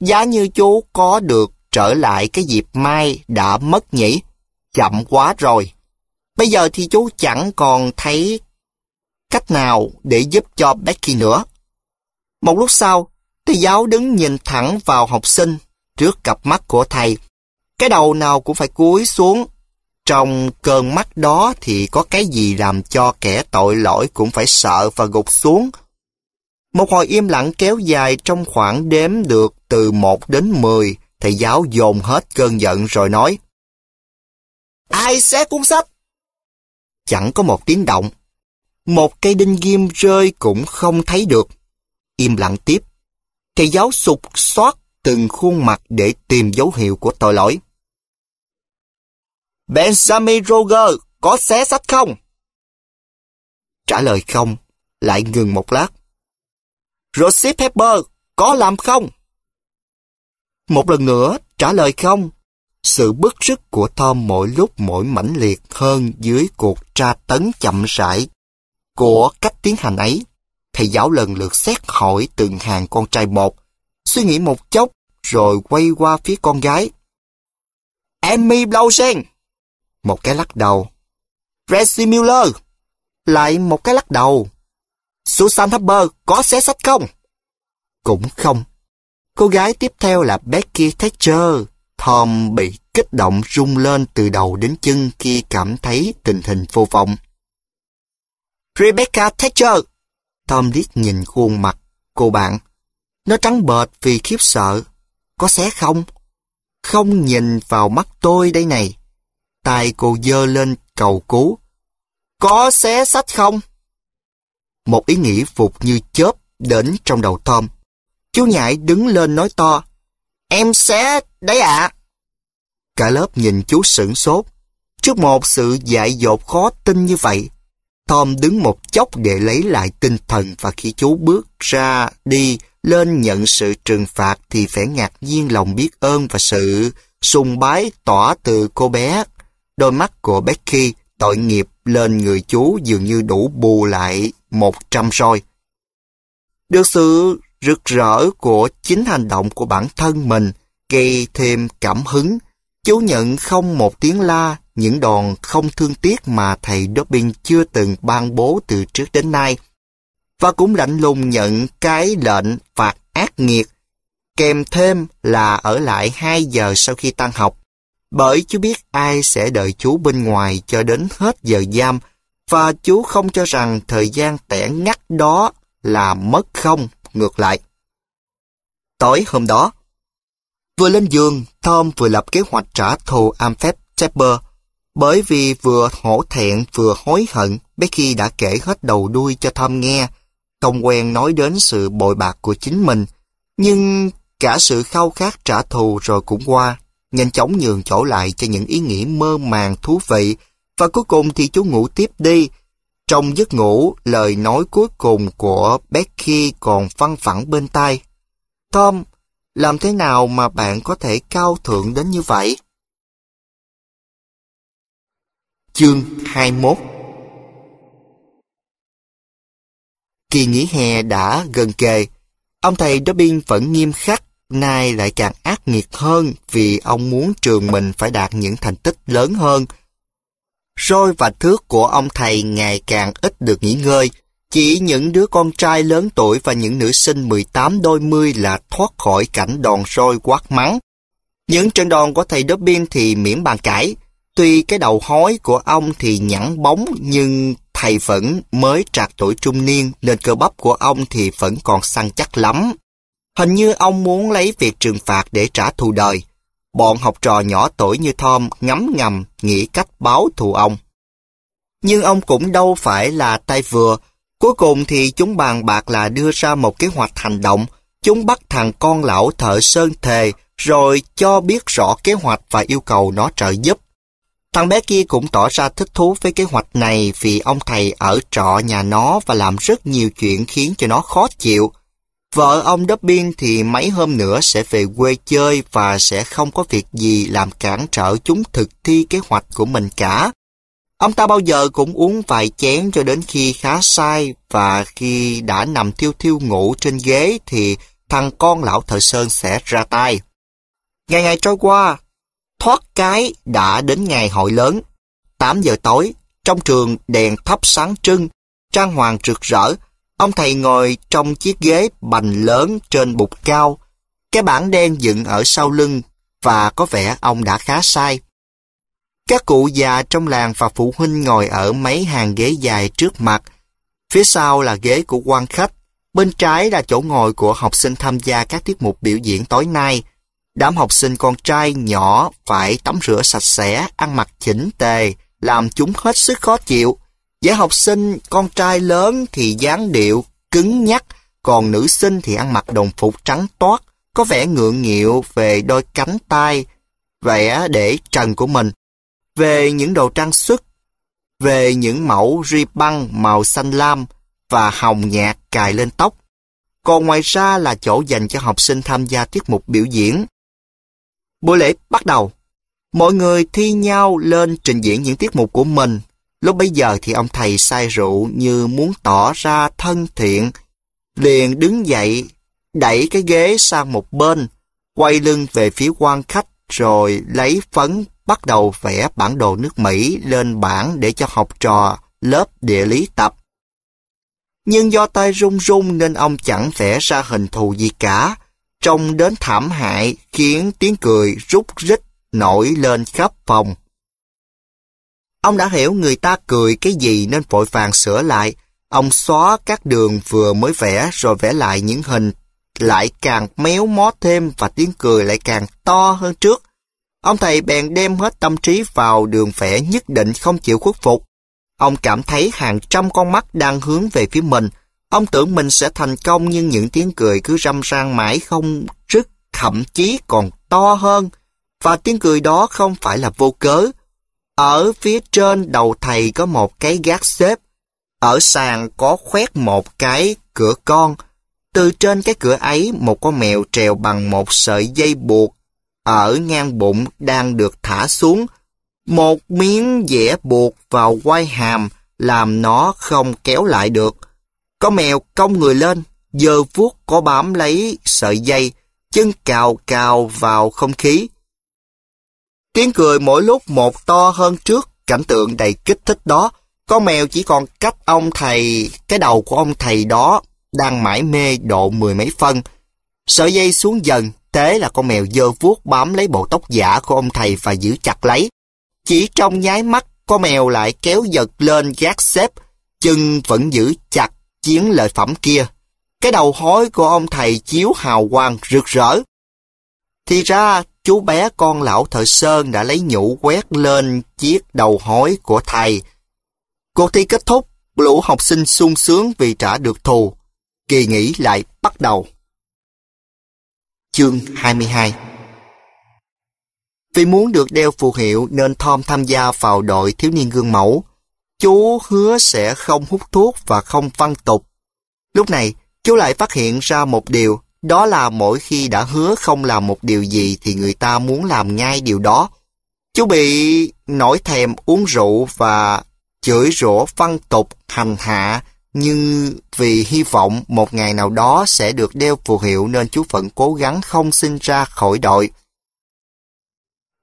Giá như chú có được trở lại cái dịp mai đã mất nhỉ? Chậm quá rồi. Bây giờ thì chú chẳng còn thấy cách nào để giúp cho Becky nữa. Một lúc sau, thầy giáo đứng nhìn thẳng vào học sinh trước cặp mắt của thầy. Cái đầu nào cũng phải cúi xuống. Trong cơn mắt đó thì có cái gì làm cho kẻ tội lỗi cũng phải sợ và gục xuống. Một hồi im lặng kéo dài trong khoảng đếm được từ 1 đến 10, thầy giáo dồn hết cơn giận rồi nói Ai sẽ cuốn sách? chẳng có một tiếng động. Một cây đinh ghim rơi cũng không thấy được. Im lặng tiếp. Thầy giáo sụt soát từng khuôn mặt để tìm dấu hiệu của tội lỗi. Benjamin Roger có xé sách không? Trả lời không, lại ngừng một lát. Rosie Pepper có làm không? Một lần nữa, trả lời không, sự bức rứt của Tom mỗi lúc mỗi mãnh liệt hơn dưới cuộc tra tấn chậm rãi của cách tiến hành ấy. Thầy giáo lần lượt xét hỏi từng hàng con trai một, suy nghĩ một chốc rồi quay qua phía con gái. Emmy Blausen! Một cái lắc đầu. Tracy Miller! Lại một cái lắc đầu. Susan Harper có xé sách không? Cũng không. Cô gái tiếp theo là Becky Thatcher Tom bị kích động rung lên từ đầu đến chân khi cảm thấy tình hình vô vọng. Rebecca Thatcher! Tom liếc nhìn khuôn mặt cô bạn. Nó trắng bệt vì khiếp sợ. Có xé không? Không nhìn vào mắt tôi đây này. Tay cô dơ lên cầu cứu. Có xé sách không? Một ý nghĩ phục như chớp đến trong đầu Tom. Chú nhại đứng lên nói to. Em xé đấy ạ. À. Cả lớp nhìn chú sửng sốt. Trước một sự dại dột khó tin như vậy, Tom đứng một chốc để lấy lại tinh thần và khi chú bước ra đi lên nhận sự trừng phạt thì phải ngạc nhiên lòng biết ơn và sự sùng bái tỏa từ cô bé. Đôi mắt của Becky tội nghiệp lên người chú dường như đủ bù lại một trăm roi. Được sự rực rỡ của chính hành động của bản thân mình gây thêm cảm hứng Chú nhận không một tiếng la, những đòn không thương tiếc mà thầy Dobbin chưa từng ban bố từ trước đến nay. Và cũng lạnh lùng nhận cái lệnh phạt ác nghiệt, kèm thêm là ở lại 2 giờ sau khi tan học. Bởi chú biết ai sẽ đợi chú bên ngoài cho đến hết giờ giam, và chú không cho rằng thời gian tẻ ngắt đó là mất không, ngược lại. Tối hôm đó, Vừa lên giường, Tom vừa lập kế hoạch trả thù Amphet, Tepper. Bởi vì vừa hổ thẹn vừa hối hận, Becky đã kể hết đầu đuôi cho Tom nghe, không quen nói đến sự bội bạc của chính mình. Nhưng cả sự khao khát trả thù rồi cũng qua, nhanh chóng nhường chỗ lại cho những ý nghĩ mơ màng thú vị, và cuối cùng thì chú ngủ tiếp đi. Trong giấc ngủ, lời nói cuối cùng của Becky còn văng vẳng bên tai. Tom, làm thế nào mà bạn có thể cao thượng đến như vậy? Chương 21 Kỳ nghỉ hè đã gần kề. Ông thầy Dobbin vẫn nghiêm khắc, nay lại càng ác nghiệt hơn vì ông muốn trường mình phải đạt những thành tích lớn hơn. Rồi và thước của ông thầy ngày càng ít được nghỉ ngơi, chỉ những đứa con trai lớn tuổi và những nữ sinh 18 đôi mươi là thoát khỏi cảnh đòn roi quát mắng. Những trận đòn của thầy Dobbin thì miễn bàn cãi. Tuy cái đầu hói của ông thì nhẵn bóng nhưng thầy vẫn mới trạc tuổi trung niên nên cơ bắp của ông thì vẫn còn săn chắc lắm. Hình như ông muốn lấy việc trừng phạt để trả thù đời. Bọn học trò nhỏ tuổi như Tom ngấm ngầm nghĩ cách báo thù ông. Nhưng ông cũng đâu phải là tay vừa, Cuối cùng thì chúng bàn bạc là đưa ra một kế hoạch hành động. Chúng bắt thằng con lão thợ sơn thề rồi cho biết rõ kế hoạch và yêu cầu nó trợ giúp. Thằng bé kia cũng tỏ ra thích thú với kế hoạch này vì ông thầy ở trọ nhà nó và làm rất nhiều chuyện khiến cho nó khó chịu. Vợ ông Dobbin thì mấy hôm nữa sẽ về quê chơi và sẽ không có việc gì làm cản trở chúng thực thi kế hoạch của mình cả. Ông ta bao giờ cũng uống vài chén cho đến khi khá sai và khi đã nằm thiêu thiêu ngủ trên ghế thì thằng con lão thợ sơn sẽ ra tay. Ngày ngày trôi qua, thoát cái đã đến ngày hội lớn. 8 giờ tối, trong trường đèn thắp sáng trưng, trang hoàng rực rỡ, ông thầy ngồi trong chiếc ghế bành lớn trên bục cao. Cái bảng đen dựng ở sau lưng và có vẻ ông đã khá sai. Các cụ già trong làng và phụ huynh ngồi ở mấy hàng ghế dài trước mặt. Phía sau là ghế của quan khách. Bên trái là chỗ ngồi của học sinh tham gia các tiết mục biểu diễn tối nay. Đám học sinh con trai nhỏ phải tắm rửa sạch sẽ, ăn mặc chỉnh tề, làm chúng hết sức khó chịu. Với học sinh con trai lớn thì dáng điệu, cứng nhắc, còn nữ sinh thì ăn mặc đồng phục trắng toát, có vẻ ngượng nghịu về đôi cánh tay, vẻ để trần của mình về những đồ trang sức, về những mẫu ri băng màu xanh lam và hồng nhạt cài lên tóc. Còn ngoài ra là chỗ dành cho học sinh tham gia tiết mục biểu diễn. Buổi lễ bắt đầu. Mọi người thi nhau lên trình diễn những tiết mục của mình. Lúc bấy giờ thì ông thầy say rượu như muốn tỏ ra thân thiện. Liền đứng dậy, đẩy cái ghế sang một bên, quay lưng về phía quan khách rồi lấy phấn bắt đầu vẽ bản đồ nước Mỹ lên bảng để cho học trò lớp địa lý tập. Nhưng do tay run run nên ông chẳng vẽ ra hình thù gì cả. Trông đến thảm hại khiến tiếng cười rút rít nổi lên khắp phòng. Ông đã hiểu người ta cười cái gì nên vội vàng sửa lại. Ông xóa các đường vừa mới vẽ rồi vẽ lại những hình lại càng méo mó thêm và tiếng cười lại càng to hơn trước Ông thầy bèn đem hết tâm trí vào đường vẽ nhất định không chịu khuất phục. Ông cảm thấy hàng trăm con mắt đang hướng về phía mình. Ông tưởng mình sẽ thành công nhưng những tiếng cười cứ râm ran mãi không rứt, thậm chí còn to hơn. Và tiếng cười đó không phải là vô cớ. Ở phía trên đầu thầy có một cái gác xếp. Ở sàn có khoét một cái cửa con. Từ trên cái cửa ấy, một con mèo trèo bằng một sợi dây buộc ở ngang bụng đang được thả xuống, một miếng dẻ buộc vào quai hàm làm nó không kéo lại được. Có mèo cong người lên, giờ vuốt có bám lấy sợi dây, chân cào cào vào không khí. Tiếng cười mỗi lúc một to hơn trước, cảnh tượng đầy kích thích đó. Con mèo chỉ còn cách ông thầy, cái đầu của ông thầy đó đang mải mê độ mười mấy phân. Sợi dây xuống dần, tế là con mèo dơ vuốt bám lấy bộ tóc giả của ông thầy và giữ chặt lấy. Chỉ trong nháy mắt, con mèo lại kéo giật lên gác xếp, chân vẫn giữ chặt chiến lợi phẩm kia. Cái đầu hói của ông thầy chiếu hào quang rực rỡ. Thì ra, chú bé con lão thợ sơn đã lấy nhũ quét lên chiếc đầu hói của thầy. Cuộc thi kết thúc, lũ học sinh sung sướng vì trả được thù. Kỳ nghỉ lại bắt đầu. Chương 22 Vì muốn được đeo phù hiệu nên Tom tham gia vào đội thiếu niên gương mẫu. Chú hứa sẽ không hút thuốc và không văn tục. Lúc này, chú lại phát hiện ra một điều, đó là mỗi khi đã hứa không làm một điều gì thì người ta muốn làm ngay điều đó. Chú bị nổi thèm uống rượu và chửi rủa văn tục hành hạ nhưng vì hy vọng một ngày nào đó sẽ được đeo phù hiệu nên chú vẫn cố gắng không sinh ra khỏi đội.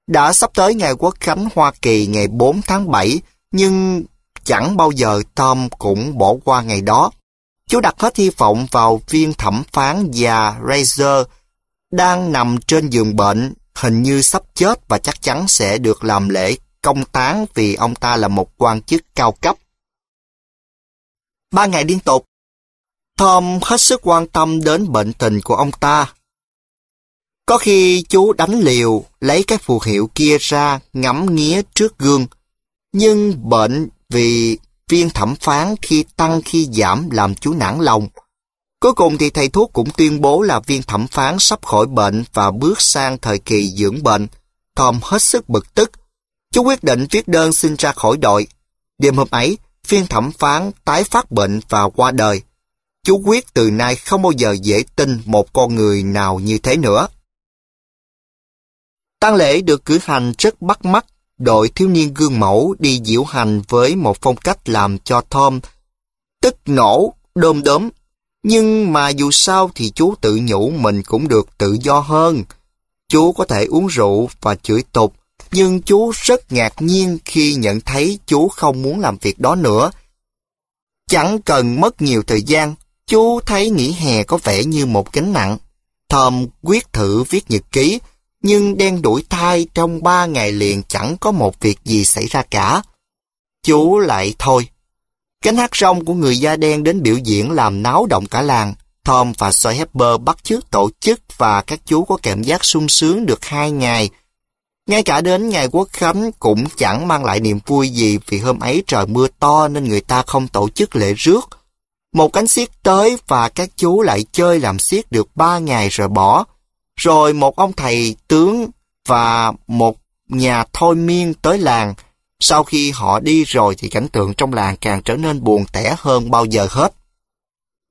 Đã sắp tới ngày quốc khánh Hoa Kỳ ngày 4 tháng 7, nhưng chẳng bao giờ Tom cũng bỏ qua ngày đó. Chú đặt hết hy vọng vào viên thẩm phán già Razor đang nằm trên giường bệnh, hình như sắp chết và chắc chắn sẽ được làm lễ công tán vì ông ta là một quan chức cao cấp ba ngày liên tục. Tom hết sức quan tâm đến bệnh tình của ông ta. Có khi chú đánh liều lấy cái phù hiệu kia ra ngắm nghía trước gương, nhưng bệnh vì viên thẩm phán khi tăng khi giảm làm chú nản lòng. Cuối cùng thì thầy thuốc cũng tuyên bố là viên thẩm phán sắp khỏi bệnh và bước sang thời kỳ dưỡng bệnh. Tom hết sức bực tức. Chú quyết định viết đơn xin ra khỏi đội. Đêm hôm ấy, phiên thẩm phán tái phát bệnh và qua đời. Chú quyết từ nay không bao giờ dễ tin một con người nào như thế nữa. tang lễ được cử hành rất bắt mắt, đội thiếu niên gương mẫu đi diễu hành với một phong cách làm cho Tom tức nổ, đôm đốm. Nhưng mà dù sao thì chú tự nhủ mình cũng được tự do hơn. Chú có thể uống rượu và chửi tục, nhưng chú rất ngạc nhiên khi nhận thấy chú không muốn làm việc đó nữa. Chẳng cần mất nhiều thời gian, chú thấy nghỉ hè có vẻ như một gánh nặng. Thom quyết thử viết nhật ký, nhưng đen đuổi thai trong ba ngày liền chẳng có một việc gì xảy ra cả. Chú lại thôi. Cánh hát rong của người da đen đến biểu diễn làm náo động cả làng. thom và Soy Hepper bắt chước tổ chức và các chú có cảm giác sung sướng được hai ngày ngay cả đến ngày Quốc Khánh cũng chẳng mang lại niềm vui gì vì hôm ấy trời mưa to nên người ta không tổ chức lễ rước. Một cánh xiếc tới và các chú lại chơi làm xiếc được ba ngày rồi bỏ. Rồi một ông thầy tướng và một nhà thôi miên tới làng. Sau khi họ đi rồi thì cảnh tượng trong làng càng trở nên buồn tẻ hơn bao giờ hết.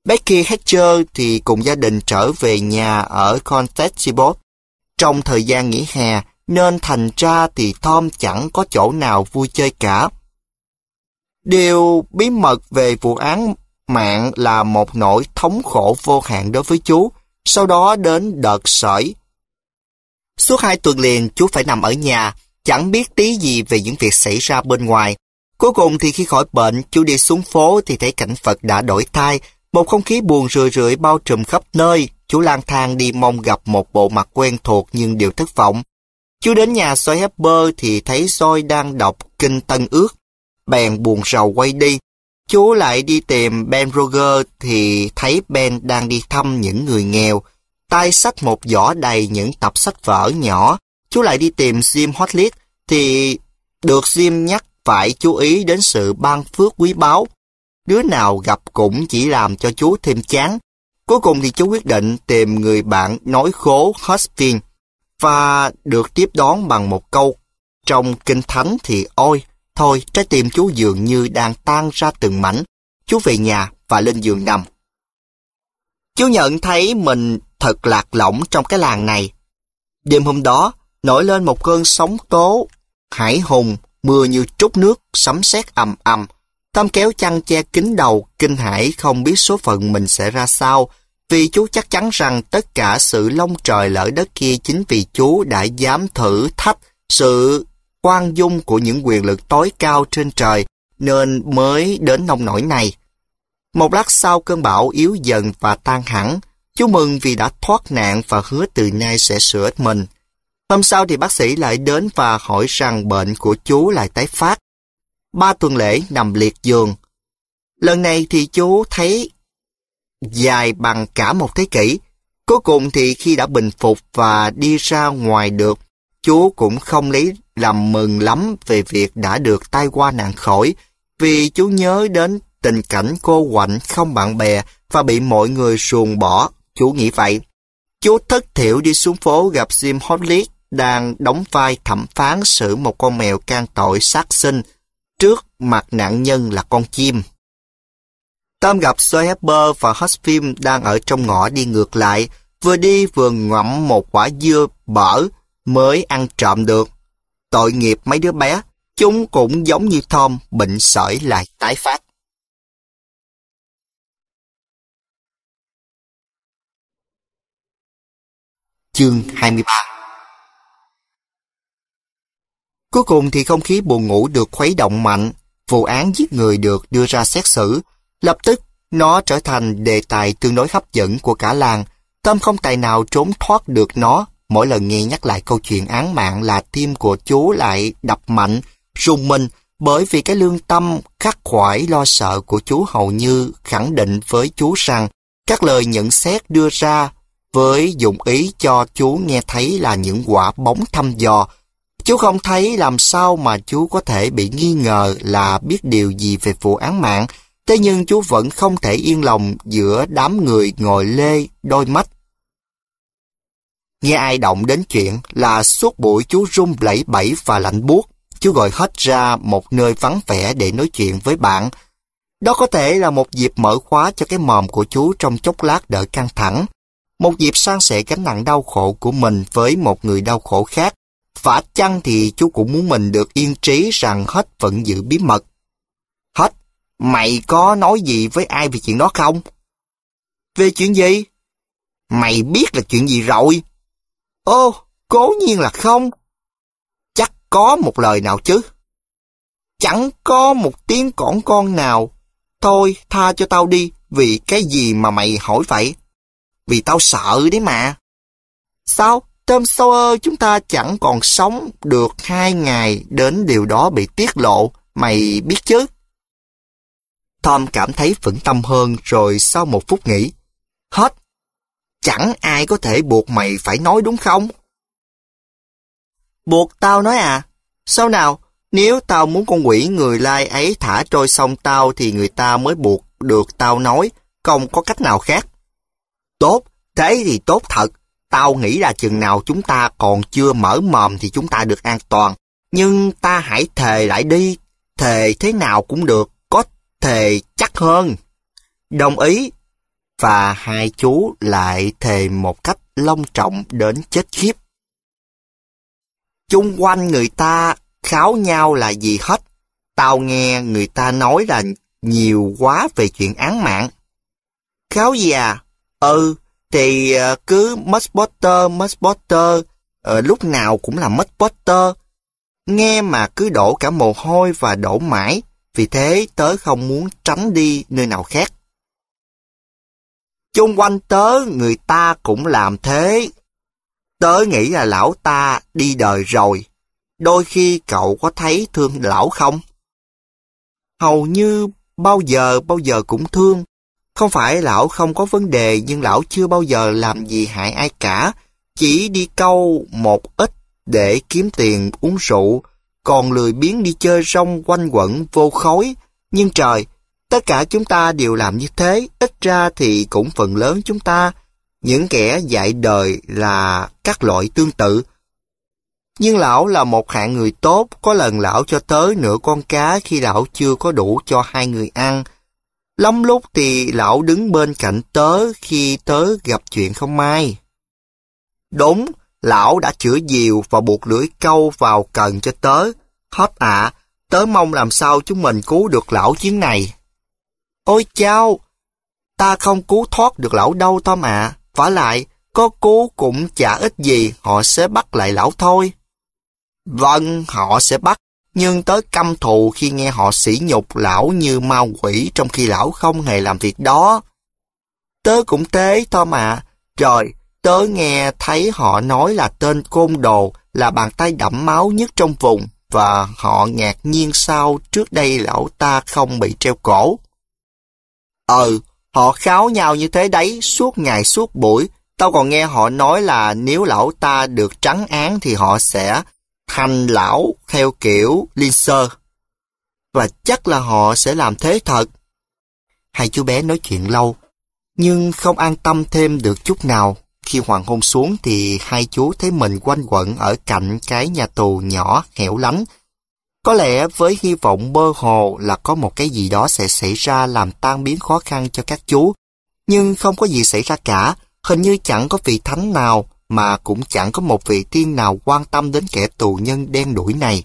Becky Hatcher thì cùng gia đình trở về nhà ở Constantinople. Trong thời gian nghỉ hè, nên thành ra thì Tom chẳng có chỗ nào vui chơi cả. Điều bí mật về vụ án mạng là một nỗi thống khổ vô hạn đối với chú, sau đó đến đợt sởi. Suốt hai tuần liền chú phải nằm ở nhà, chẳng biết tí gì về những việc xảy ra bên ngoài. Cuối cùng thì khi khỏi bệnh, chú đi xuống phố thì thấy cảnh Phật đã đổi thai, một không khí buồn rười rượi bao trùm khắp nơi, chú lang thang đi mong gặp một bộ mặt quen thuộc nhưng đều thất vọng. Chú đến nhà soi Hepper thì thấy soi đang đọc kinh Tân Ước. Bèn buồn rầu quay đi. Chú lại đi tìm Ben Roger thì thấy Ben đang đi thăm những người nghèo. Tay sách một giỏ đầy những tập sách vở nhỏ. Chú lại đi tìm Jim Hotlit thì được Jim nhắc phải chú ý đến sự ban phước quý báu. Đứa nào gặp cũng chỉ làm cho chú thêm chán. Cuối cùng thì chú quyết định tìm người bạn nói khố Hostin và được tiếp đón bằng một câu trong kinh thánh thì ôi, thôi trái tim chú dường như đang tan ra từng mảnh, chú về nhà và lên giường nằm. Chú nhận thấy mình thật lạc lõng trong cái làng này. Đêm hôm đó, nổi lên một cơn sóng tố, hải hùng, mưa như trút nước, sấm sét ầm ầm. Tâm kéo chăn che kín đầu, kinh hãi không biết số phận mình sẽ ra sao, vì chú chắc chắn rằng tất cả sự long trời lỡ đất kia chính vì chú đã dám thử thách sự quan dung của những quyền lực tối cao trên trời nên mới đến nông nổi này. Một lát sau cơn bão yếu dần và tan hẳn, chú mừng vì đã thoát nạn và hứa từ nay sẽ sửa mình. Hôm sau thì bác sĩ lại đến và hỏi rằng bệnh của chú lại tái phát. Ba tuần lễ nằm liệt giường. Lần này thì chú thấy dài bằng cả một thế kỷ. Cuối cùng thì khi đã bình phục và đi ra ngoài được, chú cũng không lấy làm mừng lắm về việc đã được tai qua nạn khỏi, vì chú nhớ đến tình cảnh cô quạnh không bạn bè và bị mọi người ruồng bỏ, chú nghĩ vậy. Chú thất thiểu đi xuống phố gặp Jim Hodlick đang đóng vai thẩm phán xử một con mèo can tội sát sinh trước mặt nạn nhân là con chim tam gặp soeber và Hotspim đang ở trong ngõ đi ngược lại, vừa đi vừa ngậm một quả dưa bở mới ăn trộm được. Tội nghiệp mấy đứa bé, chúng cũng giống như Tom, bệnh sởi lại tái phát. Chương 23 Cuối cùng thì không khí buồn ngủ được khuấy động mạnh, vụ án giết người được đưa ra xét xử Lập tức, nó trở thành đề tài tương đối hấp dẫn của cả làng. Tâm không tài nào trốn thoát được nó. Mỗi lần nghe nhắc lại câu chuyện án mạng là tim của chú lại đập mạnh, rùng mình bởi vì cái lương tâm khắc khoải lo sợ của chú hầu như khẳng định với chú rằng các lời nhận xét đưa ra với dụng ý cho chú nghe thấy là những quả bóng thăm dò. Chú không thấy làm sao mà chú có thể bị nghi ngờ là biết điều gì về vụ án mạng Thế nhưng chú vẫn không thể yên lòng giữa đám người ngồi lê đôi mắt. Nghe ai động đến chuyện là suốt buổi chú run lẩy bẩy và lạnh buốt. Chú gọi hết ra một nơi vắng vẻ để nói chuyện với bạn. Đó có thể là một dịp mở khóa cho cái mòm của chú trong chốc lát đỡ căng thẳng. Một dịp sang sẻ gánh nặng đau khổ của mình với một người đau khổ khác. Và chăng thì chú cũng muốn mình được yên trí rằng hết vẫn giữ bí mật. Mày có nói gì với ai về chuyện đó không? Về chuyện gì? Mày biết là chuyện gì rồi? Ô, cố nhiên là không. Chắc có một lời nào chứ. Chẳng có một tiếng cỏn con nào. Thôi, tha cho tao đi, vì cái gì mà mày hỏi vậy? Vì tao sợ đấy mà. Sao? Tom Sawyer chúng ta chẳng còn sống được hai ngày đến điều đó bị tiết lộ, mày biết chứ? Tom cảm thấy vững tâm hơn rồi sau một phút nghĩ. Hết! Chẳng ai có thể buộc mày phải nói đúng không? Buộc tao nói à? Sao nào? Nếu tao muốn con quỷ người lai ấy thả trôi sông tao thì người ta mới buộc được tao nói, không có cách nào khác. Tốt, thế thì tốt thật. Tao nghĩ là chừng nào chúng ta còn chưa mở mồm thì chúng ta được an toàn. Nhưng ta hãy thề lại đi, thề thế nào cũng được, thề chắc hơn. Đồng ý. Và hai chú lại thề một cách long trọng đến chết khiếp. Chung quanh người ta kháo nhau là gì hết. Tao nghe người ta nói là nhiều quá về chuyện án mạng. Kháo gì à? Ừ, thì ờ, cứ mất Potter, mất Potter, ờ, lúc nào cũng là mất Potter. Nghe mà cứ đổ cả mồ hôi và đổ mãi, vì thế tớ không muốn tránh đi nơi nào khác. Chung quanh tớ người ta cũng làm thế. Tớ nghĩ là lão ta đi đời rồi. Đôi khi cậu có thấy thương lão không? Hầu như bao giờ bao giờ cũng thương. Không phải lão không có vấn đề nhưng lão chưa bao giờ làm gì hại ai cả. Chỉ đi câu một ít để kiếm tiền uống rượu còn lười biếng đi chơi rong quanh quẩn vô khói. Nhưng trời, tất cả chúng ta đều làm như thế, ít ra thì cũng phần lớn chúng ta, những kẻ dạy đời là các loại tương tự. Nhưng lão là một hạng người tốt, có lần lão cho tới nửa con cá khi lão chưa có đủ cho hai người ăn. Lắm lúc thì lão đứng bên cạnh tớ khi tớ gặp chuyện không may. Đúng, lão đã chữa diều và buộc lưỡi câu vào cần cho tớ. Hết ạ, à, tớ mong làm sao chúng mình cứu được lão chuyến này. Ôi chao, ta không cứu thoát được lão đâu Tom ạ. À. lại, có cứu cũng chả ít gì, họ sẽ bắt lại lão thôi. Vâng, họ sẽ bắt, nhưng tớ căm thù khi nghe họ sỉ nhục lão như ma quỷ trong khi lão không hề làm việc đó. Tớ cũng thế Tom ạ. À. Trời, Tớ nghe thấy họ nói là tên côn đồ là bàn tay đẫm máu nhất trong vùng và họ ngạc nhiên sao trước đây lão ta không bị treo cổ. Ừ, họ kháo nhau như thế đấy suốt ngày suốt buổi. Tao còn nghe họ nói là nếu lão ta được trắng án thì họ sẽ thành lão theo kiểu liên sơ Và chắc là họ sẽ làm thế thật. Hai chú bé nói chuyện lâu, nhưng không an tâm thêm được chút nào. Khi hoàng hôn xuống thì hai chú thấy mình quanh quẩn ở cạnh cái nhà tù nhỏ hẻo lánh. Có lẽ với hy vọng mơ hồ là có một cái gì đó sẽ xảy ra làm tan biến khó khăn cho các chú. Nhưng không có gì xảy ra cả, hình như chẳng có vị thánh nào mà cũng chẳng có một vị tiên nào quan tâm đến kẻ tù nhân đen đuổi này.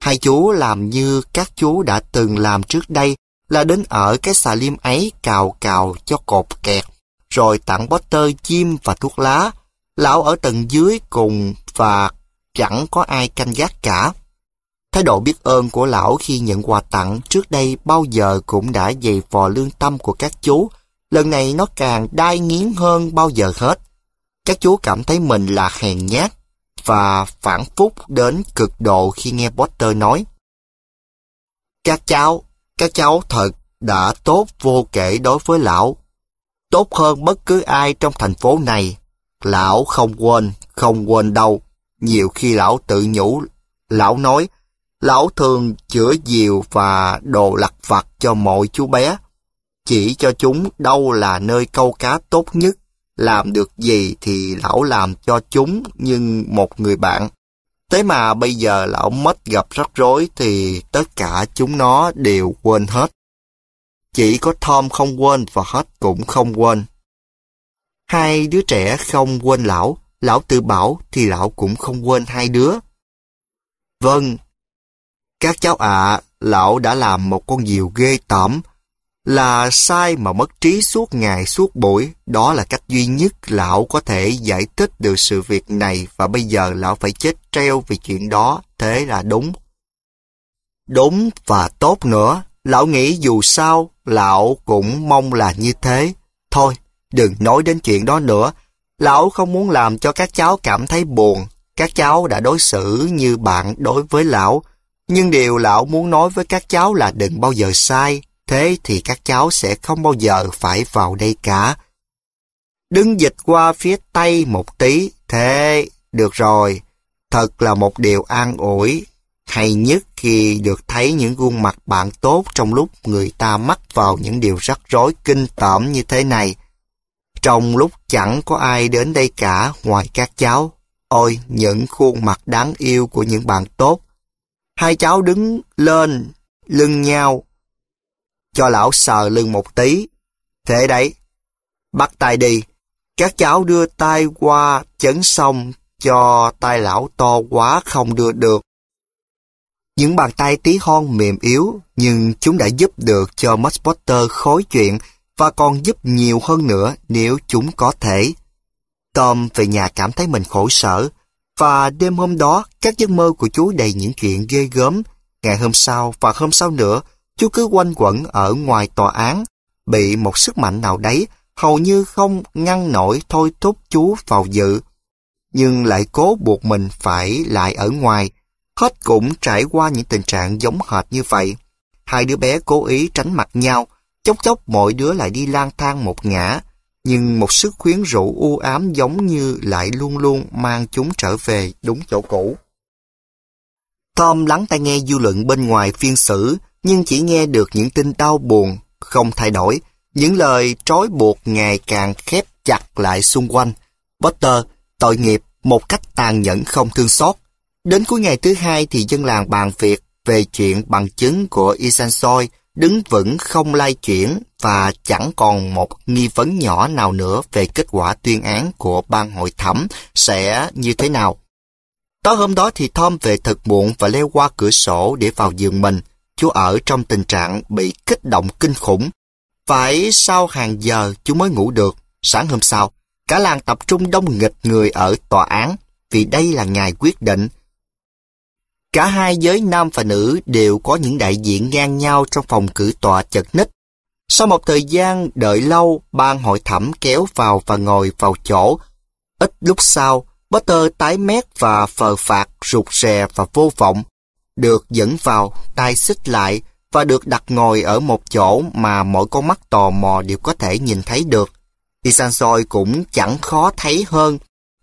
Hai chú làm như các chú đã từng làm trước đây là đến ở cái xà liêm ấy cào cào cho cột kẹt rồi tặng Potter chim và thuốc lá. Lão ở tầng dưới cùng và chẳng có ai canh gác cả. Thái độ biết ơn của lão khi nhận quà tặng trước đây bao giờ cũng đã dày vò lương tâm của các chú. Lần này nó càng đai nghiến hơn bao giờ hết. Các chú cảm thấy mình là hèn nhát và phản phúc đến cực độ khi nghe Potter nói. Các cháu, các cháu thật đã tốt vô kể đối với lão tốt hơn bất cứ ai trong thành phố này. Lão không quên, không quên đâu. Nhiều khi lão tự nhủ, lão nói, lão thường chữa diều và đồ lặt vặt cho mọi chú bé. Chỉ cho chúng đâu là nơi câu cá tốt nhất, làm được gì thì lão làm cho chúng nhưng một người bạn. Thế mà bây giờ lão mất gặp rắc rối thì tất cả chúng nó đều quên hết. Chỉ có Tom không quên và hết cũng không quên. Hai đứa trẻ không quên lão, lão tự bảo thì lão cũng không quên hai đứa. Vâng, các cháu ạ, lão đã làm một con diều ghê tởm, là sai mà mất trí suốt ngày suốt buổi, đó là cách duy nhất lão có thể giải thích được sự việc này và bây giờ lão phải chết treo vì chuyện đó, thế là đúng. Đúng và tốt nữa. Lão nghĩ dù sao, lão cũng mong là như thế. Thôi, đừng nói đến chuyện đó nữa. Lão không muốn làm cho các cháu cảm thấy buồn. Các cháu đã đối xử như bạn đối với lão. Nhưng điều lão muốn nói với các cháu là đừng bao giờ sai. Thế thì các cháu sẽ không bao giờ phải vào đây cả. Đứng dịch qua phía tây một tí. Thế, được rồi. Thật là một điều an ủi hay nhất khi được thấy những gương mặt bạn tốt trong lúc người ta mắc vào những điều rắc rối kinh tởm như thế này. Trong lúc chẳng có ai đến đây cả ngoài các cháu. Ôi, những khuôn mặt đáng yêu của những bạn tốt. Hai cháu đứng lên, lưng nhau. Cho lão sờ lưng một tí. Thế đấy, bắt tay đi. Các cháu đưa tay qua chấn xong cho tay lão to quá không đưa được những bàn tay tí hon mềm yếu, nhưng chúng đã giúp được cho Max Potter khối chuyện và còn giúp nhiều hơn nữa nếu chúng có thể. Tom về nhà cảm thấy mình khổ sở, và đêm hôm đó các giấc mơ của chú đầy những chuyện ghê gớm. Ngày hôm sau và hôm sau nữa, chú cứ quanh quẩn ở ngoài tòa án, bị một sức mạnh nào đấy hầu như không ngăn nổi thôi thúc chú vào dự, nhưng lại cố buộc mình phải lại ở ngoài Hết cũng trải qua những tình trạng giống hệt như vậy. Hai đứa bé cố ý tránh mặt nhau, chốc chốc mỗi đứa lại đi lang thang một ngã, nhưng một sức khuyến rũ u ám giống như lại luôn luôn mang chúng trở về đúng chỗ cũ. Tom lắng tai nghe dư luận bên ngoài phiên xử, nhưng chỉ nghe được những tin đau buồn, không thay đổi, những lời trói buộc ngày càng khép chặt lại xung quanh. Potter tội nghiệp một cách tàn nhẫn không thương xót, Đến cuối ngày thứ hai thì dân làng bàn việc về chuyện bằng chứng của Isansoi đứng vững không lay chuyển và chẳng còn một nghi vấn nhỏ nào nữa về kết quả tuyên án của ban hội thẩm sẽ như thế nào. Tối hôm đó thì Tom về thật muộn và leo qua cửa sổ để vào giường mình. Chú ở trong tình trạng bị kích động kinh khủng. Phải sau hàng giờ chú mới ngủ được. Sáng hôm sau, cả làng tập trung đông nghịch người ở tòa án vì đây là ngày quyết định Cả hai giới nam và nữ đều có những đại diện ngang nhau trong phòng cử tọa chật ních. Sau một thời gian đợi lâu, ban hội thẩm kéo vào và ngồi vào chỗ. Ít lúc sau, Potter tái mét và phờ phạt, rụt rè và vô vọng. Được dẫn vào, tay xích lại và được đặt ngồi ở một chỗ mà mỗi con mắt tò mò đều có thể nhìn thấy được. Isansoi cũng chẳng khó thấy hơn,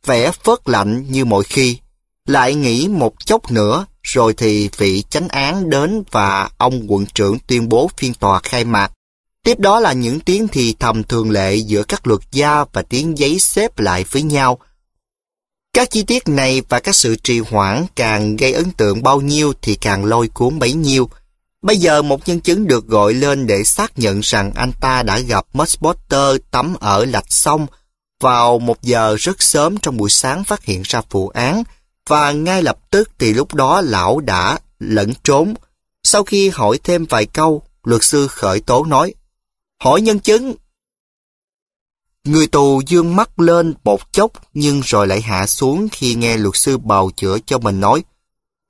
vẻ phớt lạnh như mọi khi. Lại nghĩ một chốc nữa, rồi thì vị chánh án đến và ông quận trưởng tuyên bố phiên tòa khai mạc. Tiếp đó là những tiếng thì thầm thường lệ giữa các luật gia và tiếng giấy xếp lại với nhau. Các chi tiết này và các sự trì hoãn càng gây ấn tượng bao nhiêu thì càng lôi cuốn bấy nhiêu. Bây giờ một nhân chứng được gọi lên để xác nhận rằng anh ta đã gặp Mosbotter tắm ở lạch sông vào một giờ rất sớm trong buổi sáng phát hiện ra vụ án và ngay lập tức thì lúc đó lão đã lẫn trốn. Sau khi hỏi thêm vài câu, luật sư khởi tố nói, hỏi nhân chứng. Người tù dương mắt lên một chốc nhưng rồi lại hạ xuống khi nghe luật sư bào chữa cho mình nói,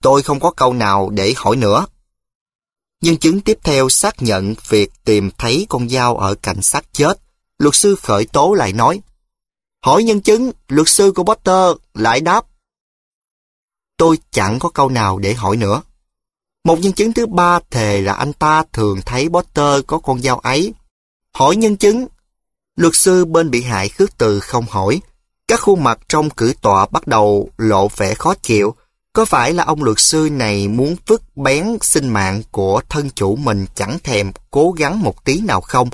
tôi không có câu nào để hỏi nữa. Nhân chứng tiếp theo xác nhận việc tìm thấy con dao ở cảnh sát chết. Luật sư khởi tố lại nói, hỏi nhân chứng, luật sư của Potter lại đáp, tôi chẳng có câu nào để hỏi nữa. Một nhân chứng thứ ba thề là anh ta thường thấy Potter có con dao ấy. Hỏi nhân chứng. Luật sư bên bị hại khước từ không hỏi. Các khuôn mặt trong cử tọa bắt đầu lộ vẻ khó chịu. Có phải là ông luật sư này muốn vứt bén sinh mạng của thân chủ mình chẳng thèm cố gắng một tí nào không?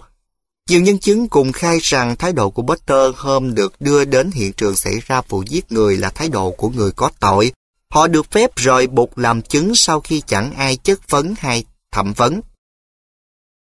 Nhiều nhân chứng cùng khai rằng thái độ của Potter hôm được đưa đến hiện trường xảy ra vụ giết người là thái độ của người có tội. Họ được phép rời bục làm chứng sau khi chẳng ai chất vấn hay thẩm vấn.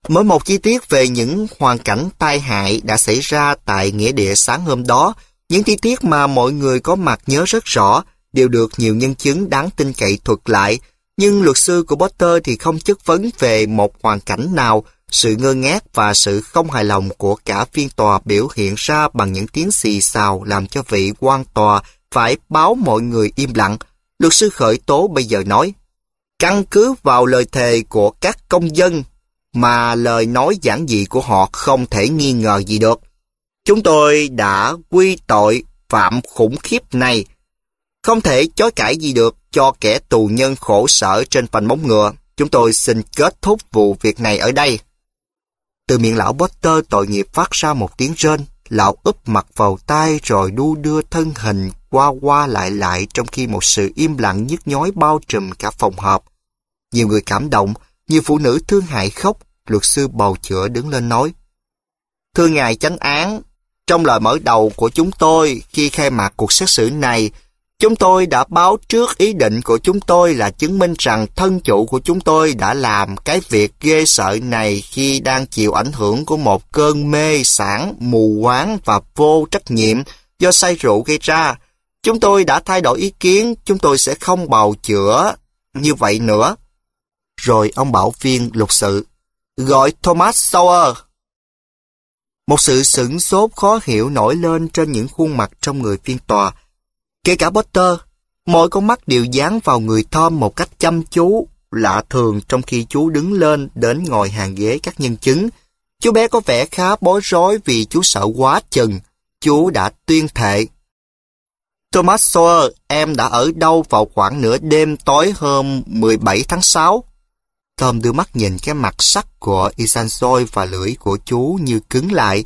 Mỗi một chi tiết về những hoàn cảnh tai hại đã xảy ra tại nghĩa địa sáng hôm đó, những chi tiết mà mọi người có mặt nhớ rất rõ, đều được nhiều nhân chứng đáng tin cậy thuật lại, nhưng luật sư của Potter thì không chất vấn về một hoàn cảnh nào, sự ngơ ngác và sự không hài lòng của cả phiên tòa biểu hiện ra bằng những tiếng xì xào làm cho vị quan tòa phải báo mọi người im lặng luật sư khởi tố bây giờ nói, căn cứ vào lời thề của các công dân mà lời nói giản dị của họ không thể nghi ngờ gì được. Chúng tôi đã quy tội phạm khủng khiếp này, không thể chối cãi gì được cho kẻ tù nhân khổ sở trên vành móng ngựa. Chúng tôi xin kết thúc vụ việc này ở đây. Từ miệng lão Potter tội nghiệp phát ra một tiếng rên lão úp mặt vào tay rồi đu đưa thân hình qua qua lại lại trong khi một sự im lặng nhức nhói bao trùm cả phòng họp. Nhiều người cảm động, nhiều phụ nữ thương hại khóc, luật sư bào chữa đứng lên nói. Thưa ngài chánh án, trong lời mở đầu của chúng tôi khi khai mạc cuộc xét xử này, Chúng tôi đã báo trước ý định của chúng tôi là chứng minh rằng thân chủ của chúng tôi đã làm cái việc ghê sợ này khi đang chịu ảnh hưởng của một cơn mê sản, mù quáng và vô trách nhiệm do say rượu gây ra. Chúng tôi đã thay đổi ý kiến, chúng tôi sẽ không bào chữa như vậy nữa. Rồi ông bảo viên luật sự, gọi Thomas Sawyer. Một sự sửng sốt khó hiểu nổi lên trên những khuôn mặt trong người phiên tòa, Kể cả Potter, mọi con mắt đều dán vào người Tom một cách chăm chú, lạ thường trong khi chú đứng lên đến ngồi hàng ghế các nhân chứng. Chú bé có vẻ khá bối rối vì chú sợ quá chừng. Chú đã tuyên thệ. Thomas Sawyer, em đã ở đâu vào khoảng nửa đêm tối hôm 17 tháng 6? Tom đưa mắt nhìn cái mặt sắc của isan Isansoy và lưỡi của chú như cứng lại.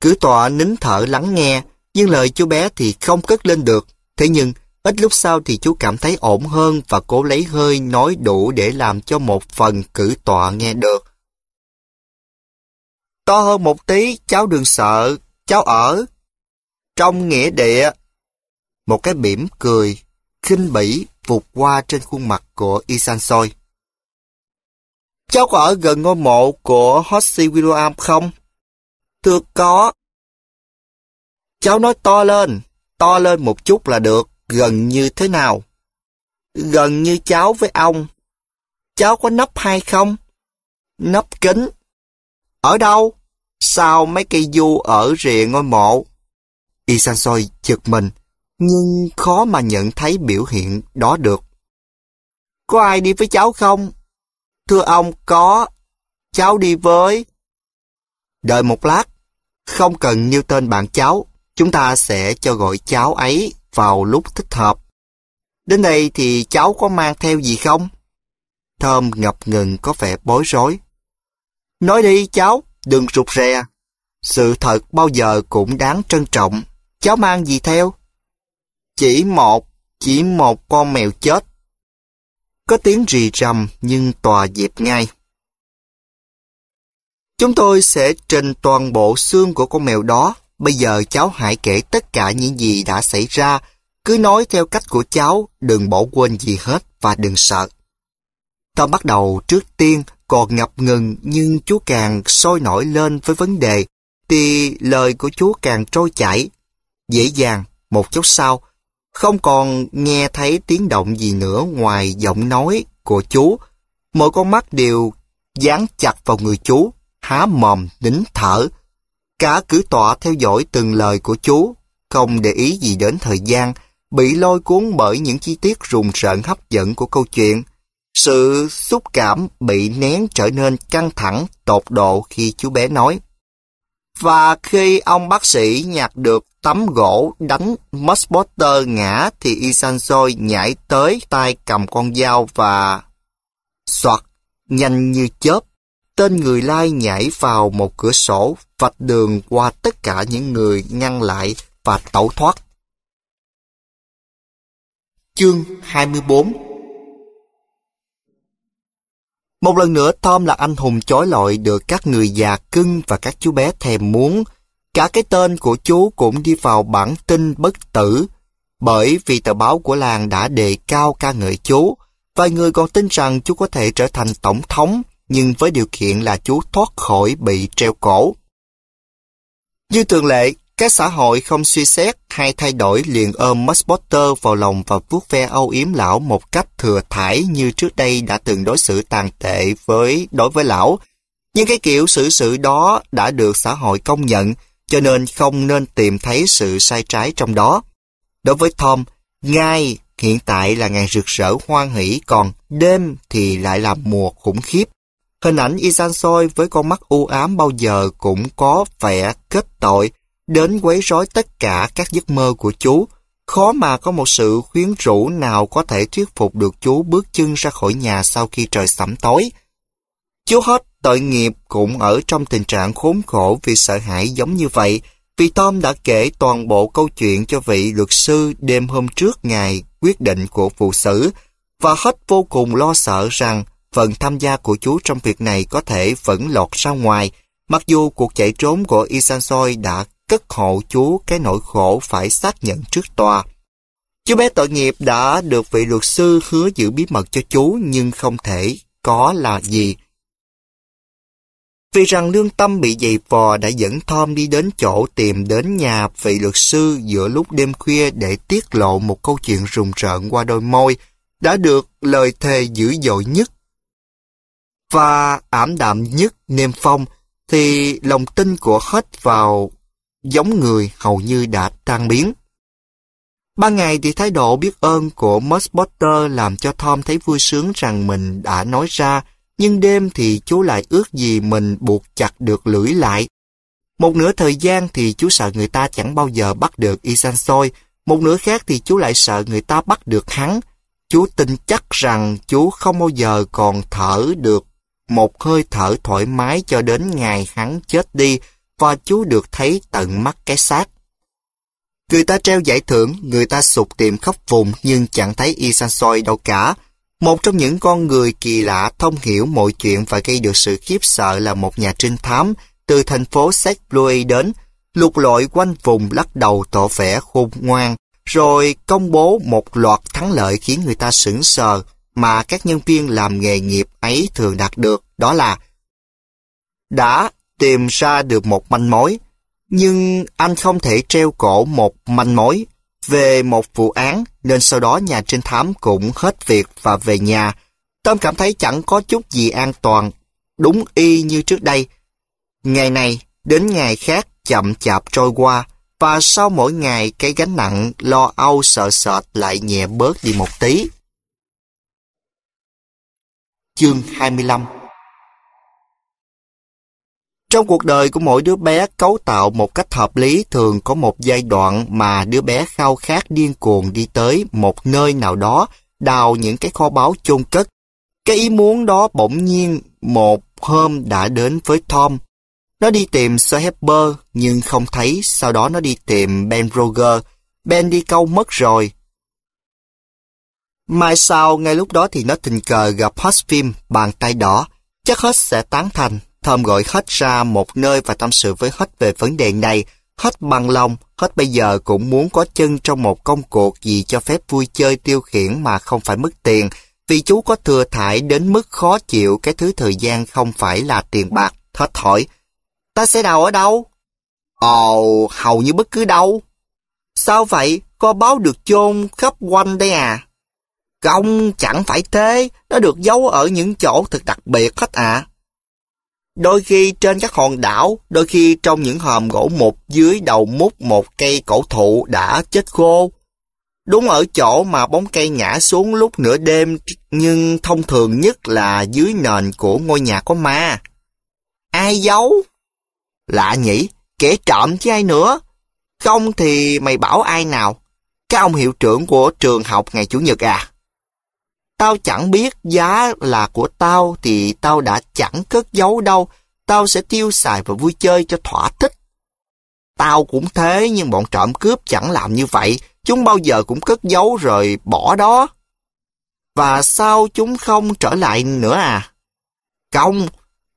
Cứ tọa nín thở lắng nghe. Nhưng lời chú bé thì không cất lên được. Thế nhưng, ít lúc sau thì chú cảm thấy ổn hơn và cố lấy hơi nói đủ để làm cho một phần cử tọa nghe được. To hơn một tí, cháu đừng sợ, cháu ở. Trong nghĩa địa. Một cái mỉm cười, khinh bỉ vụt qua trên khuôn mặt của Isan Soi. Cháu có ở gần ngôi mộ của Hossi William không? Thưa có, Cháu nói to lên, to lên một chút là được, gần như thế nào? Gần như cháu với ông. Cháu có nấp hay không? Nấp kính. Ở đâu? Sao mấy cây du ở rìa ngôi mộ? Y san soi giật mình, nhưng khó mà nhận thấy biểu hiện đó được. Có ai đi với cháu không? Thưa ông, có. Cháu đi với. Đợi một lát, không cần nêu tên bạn cháu. Chúng ta sẽ cho gọi cháu ấy vào lúc thích hợp. Đến đây thì cháu có mang theo gì không? Thơm ngập ngừng có vẻ bối rối. Nói đi cháu, đừng rụt rè. Sự thật bao giờ cũng đáng trân trọng. Cháu mang gì theo? Chỉ một, chỉ một con mèo chết. Có tiếng rì rầm nhưng tòa dẹp ngay. Chúng tôi sẽ trình toàn bộ xương của con mèo đó Bây giờ cháu hãy kể tất cả những gì đã xảy ra, cứ nói theo cách của cháu, đừng bỏ quên gì hết và đừng sợ. Tom bắt đầu trước tiên còn ngập ngừng nhưng chú càng sôi nổi lên với vấn đề thì lời của chú càng trôi chảy. Dễ dàng, một chút sau, không còn nghe thấy tiếng động gì nữa ngoài giọng nói của chú. Mỗi con mắt đều dán chặt vào người chú, há mồm, nín thở, Cả cử tọa theo dõi từng lời của chú, không để ý gì đến thời gian, bị lôi cuốn bởi những chi tiết rùng rợn hấp dẫn của câu chuyện. Sự xúc cảm bị nén trở nên căng thẳng, tột độ khi chú bé nói. Và khi ông bác sĩ nhặt được tấm gỗ đánh Muspotter ngã thì Isansoi nhảy tới tay cầm con dao và... Xoạt, nhanh như chớp, tên người lai nhảy vào một cửa sổ, vạch đường qua tất cả những người ngăn lại và tẩu thoát. Chương 24 Một lần nữa Tom là anh hùng chói lọi được các người già cưng và các chú bé thèm muốn. Cả cái tên của chú cũng đi vào bản tin bất tử, bởi vì tờ báo của làng đã đề cao ca ngợi chú. Vài người còn tin rằng chú có thể trở thành tổng thống, nhưng với điều kiện là chú thoát khỏi bị treo cổ. Như thường lệ, các xã hội không suy xét hay thay đổi liền ôm Mosbotter vào lòng và vuốt ve âu yếm lão một cách thừa thải như trước đây đã từng đối xử tàn tệ với đối với lão. Nhưng cái kiểu xử sự đó đã được xã hội công nhận, cho nên không nên tìm thấy sự sai trái trong đó. Đối với Tom, ngay hiện tại là ngày rực rỡ hoan hỷ, còn đêm thì lại là mùa khủng khiếp. Hình ảnh Isan Soi với con mắt u ám bao giờ cũng có vẻ kết tội, đến quấy rối tất cả các giấc mơ của chú. Khó mà có một sự khuyến rũ nào có thể thuyết phục được chú bước chân ra khỏi nhà sau khi trời sẩm tối. Chú hết tội nghiệp cũng ở trong tình trạng khốn khổ vì sợ hãi giống như vậy, vì Tom đã kể toàn bộ câu chuyện cho vị luật sư đêm hôm trước ngày quyết định của phụ xử, và hết vô cùng lo sợ rằng phần tham gia của chú trong việc này có thể vẫn lọt ra ngoài, mặc dù cuộc chạy trốn của Isansoi đã cất hộ chú cái nỗi khổ phải xác nhận trước tòa. Chú bé tội nghiệp đã được vị luật sư hứa giữ bí mật cho chú nhưng không thể có là gì. Vì rằng lương tâm bị dày vò đã dẫn Tom đi đến chỗ tìm đến nhà vị luật sư giữa lúc đêm khuya để tiết lộ một câu chuyện rùng rợn qua đôi môi, đã được lời thề dữ dội nhất và ảm đạm nhất niêm phong thì lòng tin của hết vào giống người hầu như đã tan biến. Ban ngày thì thái độ biết ơn của Potter làm cho Tom thấy vui sướng rằng mình đã nói ra, nhưng đêm thì chú lại ước gì mình buộc chặt được lưỡi lại. Một nửa thời gian thì chú sợ người ta chẳng bao giờ bắt được Isansoi, một nửa khác thì chú lại sợ người ta bắt được hắn. Chú tin chắc rằng chú không bao giờ còn thở được một hơi thở thoải mái cho đến ngày hắn chết đi và chú được thấy tận mắt cái xác. Người ta treo giải thưởng, người ta sụp tìm khắp vùng nhưng chẳng thấy Isansoi đâu cả. Một trong những con người kỳ lạ thông hiểu mọi chuyện và gây được sự khiếp sợ là một nhà trinh thám từ thành phố Saint Louis đến, lục lọi quanh vùng lắc đầu tỏ vẻ khôn ngoan, rồi công bố một loạt thắng lợi khiến người ta sững sờ mà các nhân viên làm nghề nghiệp ấy thường đạt được đó là đã tìm ra được một manh mối, nhưng anh không thể treo cổ một manh mối về một vụ án nên sau đó nhà trinh thám cũng hết việc và về nhà. Tom cảm thấy chẳng có chút gì an toàn, đúng y như trước đây. Ngày này đến ngày khác chậm chạp trôi qua và sau mỗi ngày cái gánh nặng lo âu sợ sệt lại nhẹ bớt đi một tí chương 25 Trong cuộc đời của mỗi đứa bé cấu tạo một cách hợp lý thường có một giai đoạn mà đứa bé khao khát điên cuồng đi tới một nơi nào đó đào những cái kho báu chôn cất. Cái ý muốn đó bỗng nhiên một hôm đã đến với Tom. Nó đi tìm Sir Hepper nhưng không thấy, sau đó nó đi tìm Ben Roger. Ben đi câu mất rồi, Mai sau, ngay lúc đó thì nó tình cờ gặp Hot Phim, bàn tay đỏ. Chắc Hot sẽ tán thành. Thơm gọi Hot ra một nơi và tâm sự với Hot về vấn đề này. Hot bằng lòng, Hot bây giờ cũng muốn có chân trong một công cuộc gì cho phép vui chơi tiêu khiển mà không phải mất tiền. Vì chú có thừa thải đến mức khó chịu cái thứ thời gian không phải là tiền bạc. Hot hỏi, ta sẽ đào ở đâu? Ồ, hầu như bất cứ đâu. Sao vậy? Có báo được chôn khắp quanh đây à? công chẳng phải thế, nó được giấu ở những chỗ thật đặc biệt hết ạ. À. Đôi khi trên các hòn đảo, đôi khi trong những hòm gỗ mục dưới đầu mút một cây cổ thụ đã chết khô. Đúng ở chỗ mà bóng cây ngã xuống lúc nửa đêm nhưng thông thường nhất là dưới nền của ngôi nhà có ma. Ai giấu? Lạ nhỉ, kẻ trộm chứ ai nữa. Không thì mày bảo ai nào? các ông hiệu trưởng của trường học ngày Chủ nhật à? Tao chẳng biết giá là của tao thì tao đã chẳng cất giấu đâu. Tao sẽ tiêu xài và vui chơi cho thỏa thích. Tao cũng thế nhưng bọn trộm cướp chẳng làm như vậy. Chúng bao giờ cũng cất giấu rồi bỏ đó. Và sao chúng không trở lại nữa à? Không,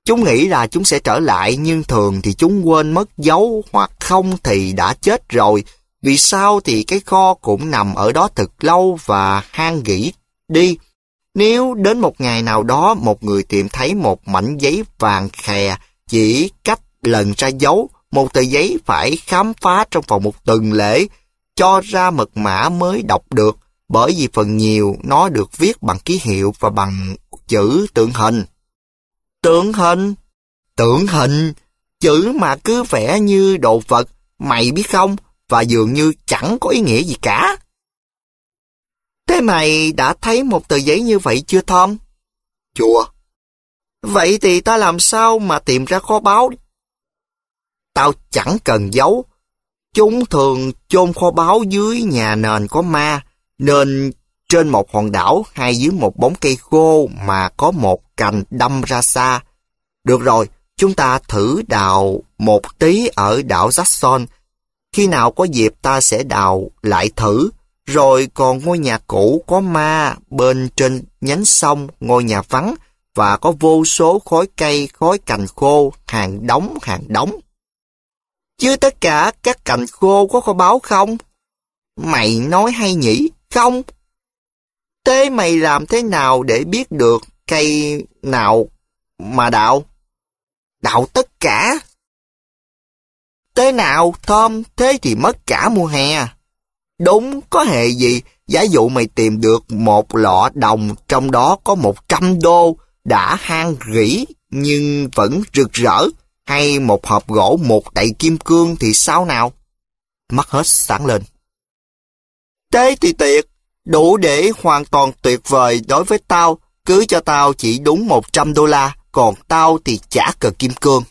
chúng nghĩ là chúng sẽ trở lại nhưng thường thì chúng quên mất dấu hoặc không thì đã chết rồi. Vì sao thì cái kho cũng nằm ở đó thật lâu và hang gỉ đi. Nếu đến một ngày nào đó một người tìm thấy một mảnh giấy vàng khè chỉ cách lần ra dấu, một tờ giấy phải khám phá trong vòng một tuần lễ, cho ra mật mã mới đọc được, bởi vì phần nhiều nó được viết bằng ký hiệu và bằng chữ tượng hình. Tượng hình? Tượng hình? Chữ mà cứ vẽ như đồ vật, mày biết không? Và dường như chẳng có ý nghĩa gì cả. Thế mày đã thấy một tờ giấy như vậy chưa Tom? Chưa. Vậy thì ta làm sao mà tìm ra kho báu? Tao chẳng cần giấu. Chúng thường chôn kho báu dưới nhà nền có ma, nên trên một hòn đảo hay dưới một bóng cây khô mà có một cành đâm ra xa. Được rồi, chúng ta thử đào một tí ở đảo Jackson. Khi nào có dịp ta sẽ đào lại thử. Rồi còn ngôi nhà cũ có ma bên trên nhánh sông, ngôi nhà vắng và có vô số khói cây, khói cành khô, hàng đóng, hàng đóng. Chứ tất cả các cành khô có kho báo không? Mày nói hay nhỉ? Không. Thế mày làm thế nào để biết được cây nào mà đạo? Đạo tất cả. Thế nào, thơm Thế thì mất cả mùa hè. Đúng, có hệ gì? Giả dụ mày tìm được một lọ đồng, trong đó có một trăm đô, đã hang rỉ nhưng vẫn rực rỡ, hay một hộp gỗ một đầy kim cương thì sao nào? Mắt hết sáng lên. Thế thì tuyệt, đủ để hoàn toàn tuyệt vời đối với tao, cứ cho tao chỉ đúng một trăm đô la, còn tao thì chả cờ kim cương.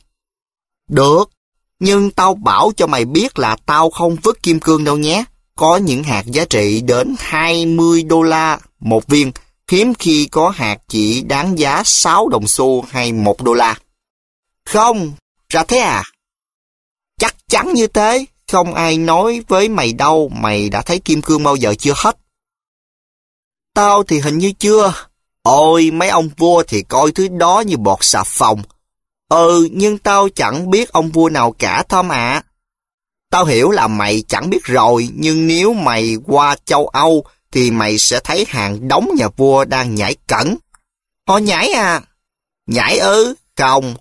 Được, nhưng tao bảo cho mày biết là tao không vứt kim cương đâu nhé có những hạt giá trị đến 20 đô la một viên, hiếm khi có hạt chỉ đáng giá 6 đồng xu hay 1 đô la. Không, ra thế à? Chắc chắn như thế, không ai nói với mày đâu mày đã thấy kim cương bao giờ chưa hết. Tao thì hình như chưa. Ôi, mấy ông vua thì coi thứ đó như bọt xà phòng. Ừ, nhưng tao chẳng biết ông vua nào cả Tom ạ. À. Tao hiểu là mày chẳng biết rồi, nhưng nếu mày qua châu Âu, thì mày sẽ thấy hàng đống nhà vua đang nhảy cẩn. Họ nhảy à? Nhảy ư? Ừ, không.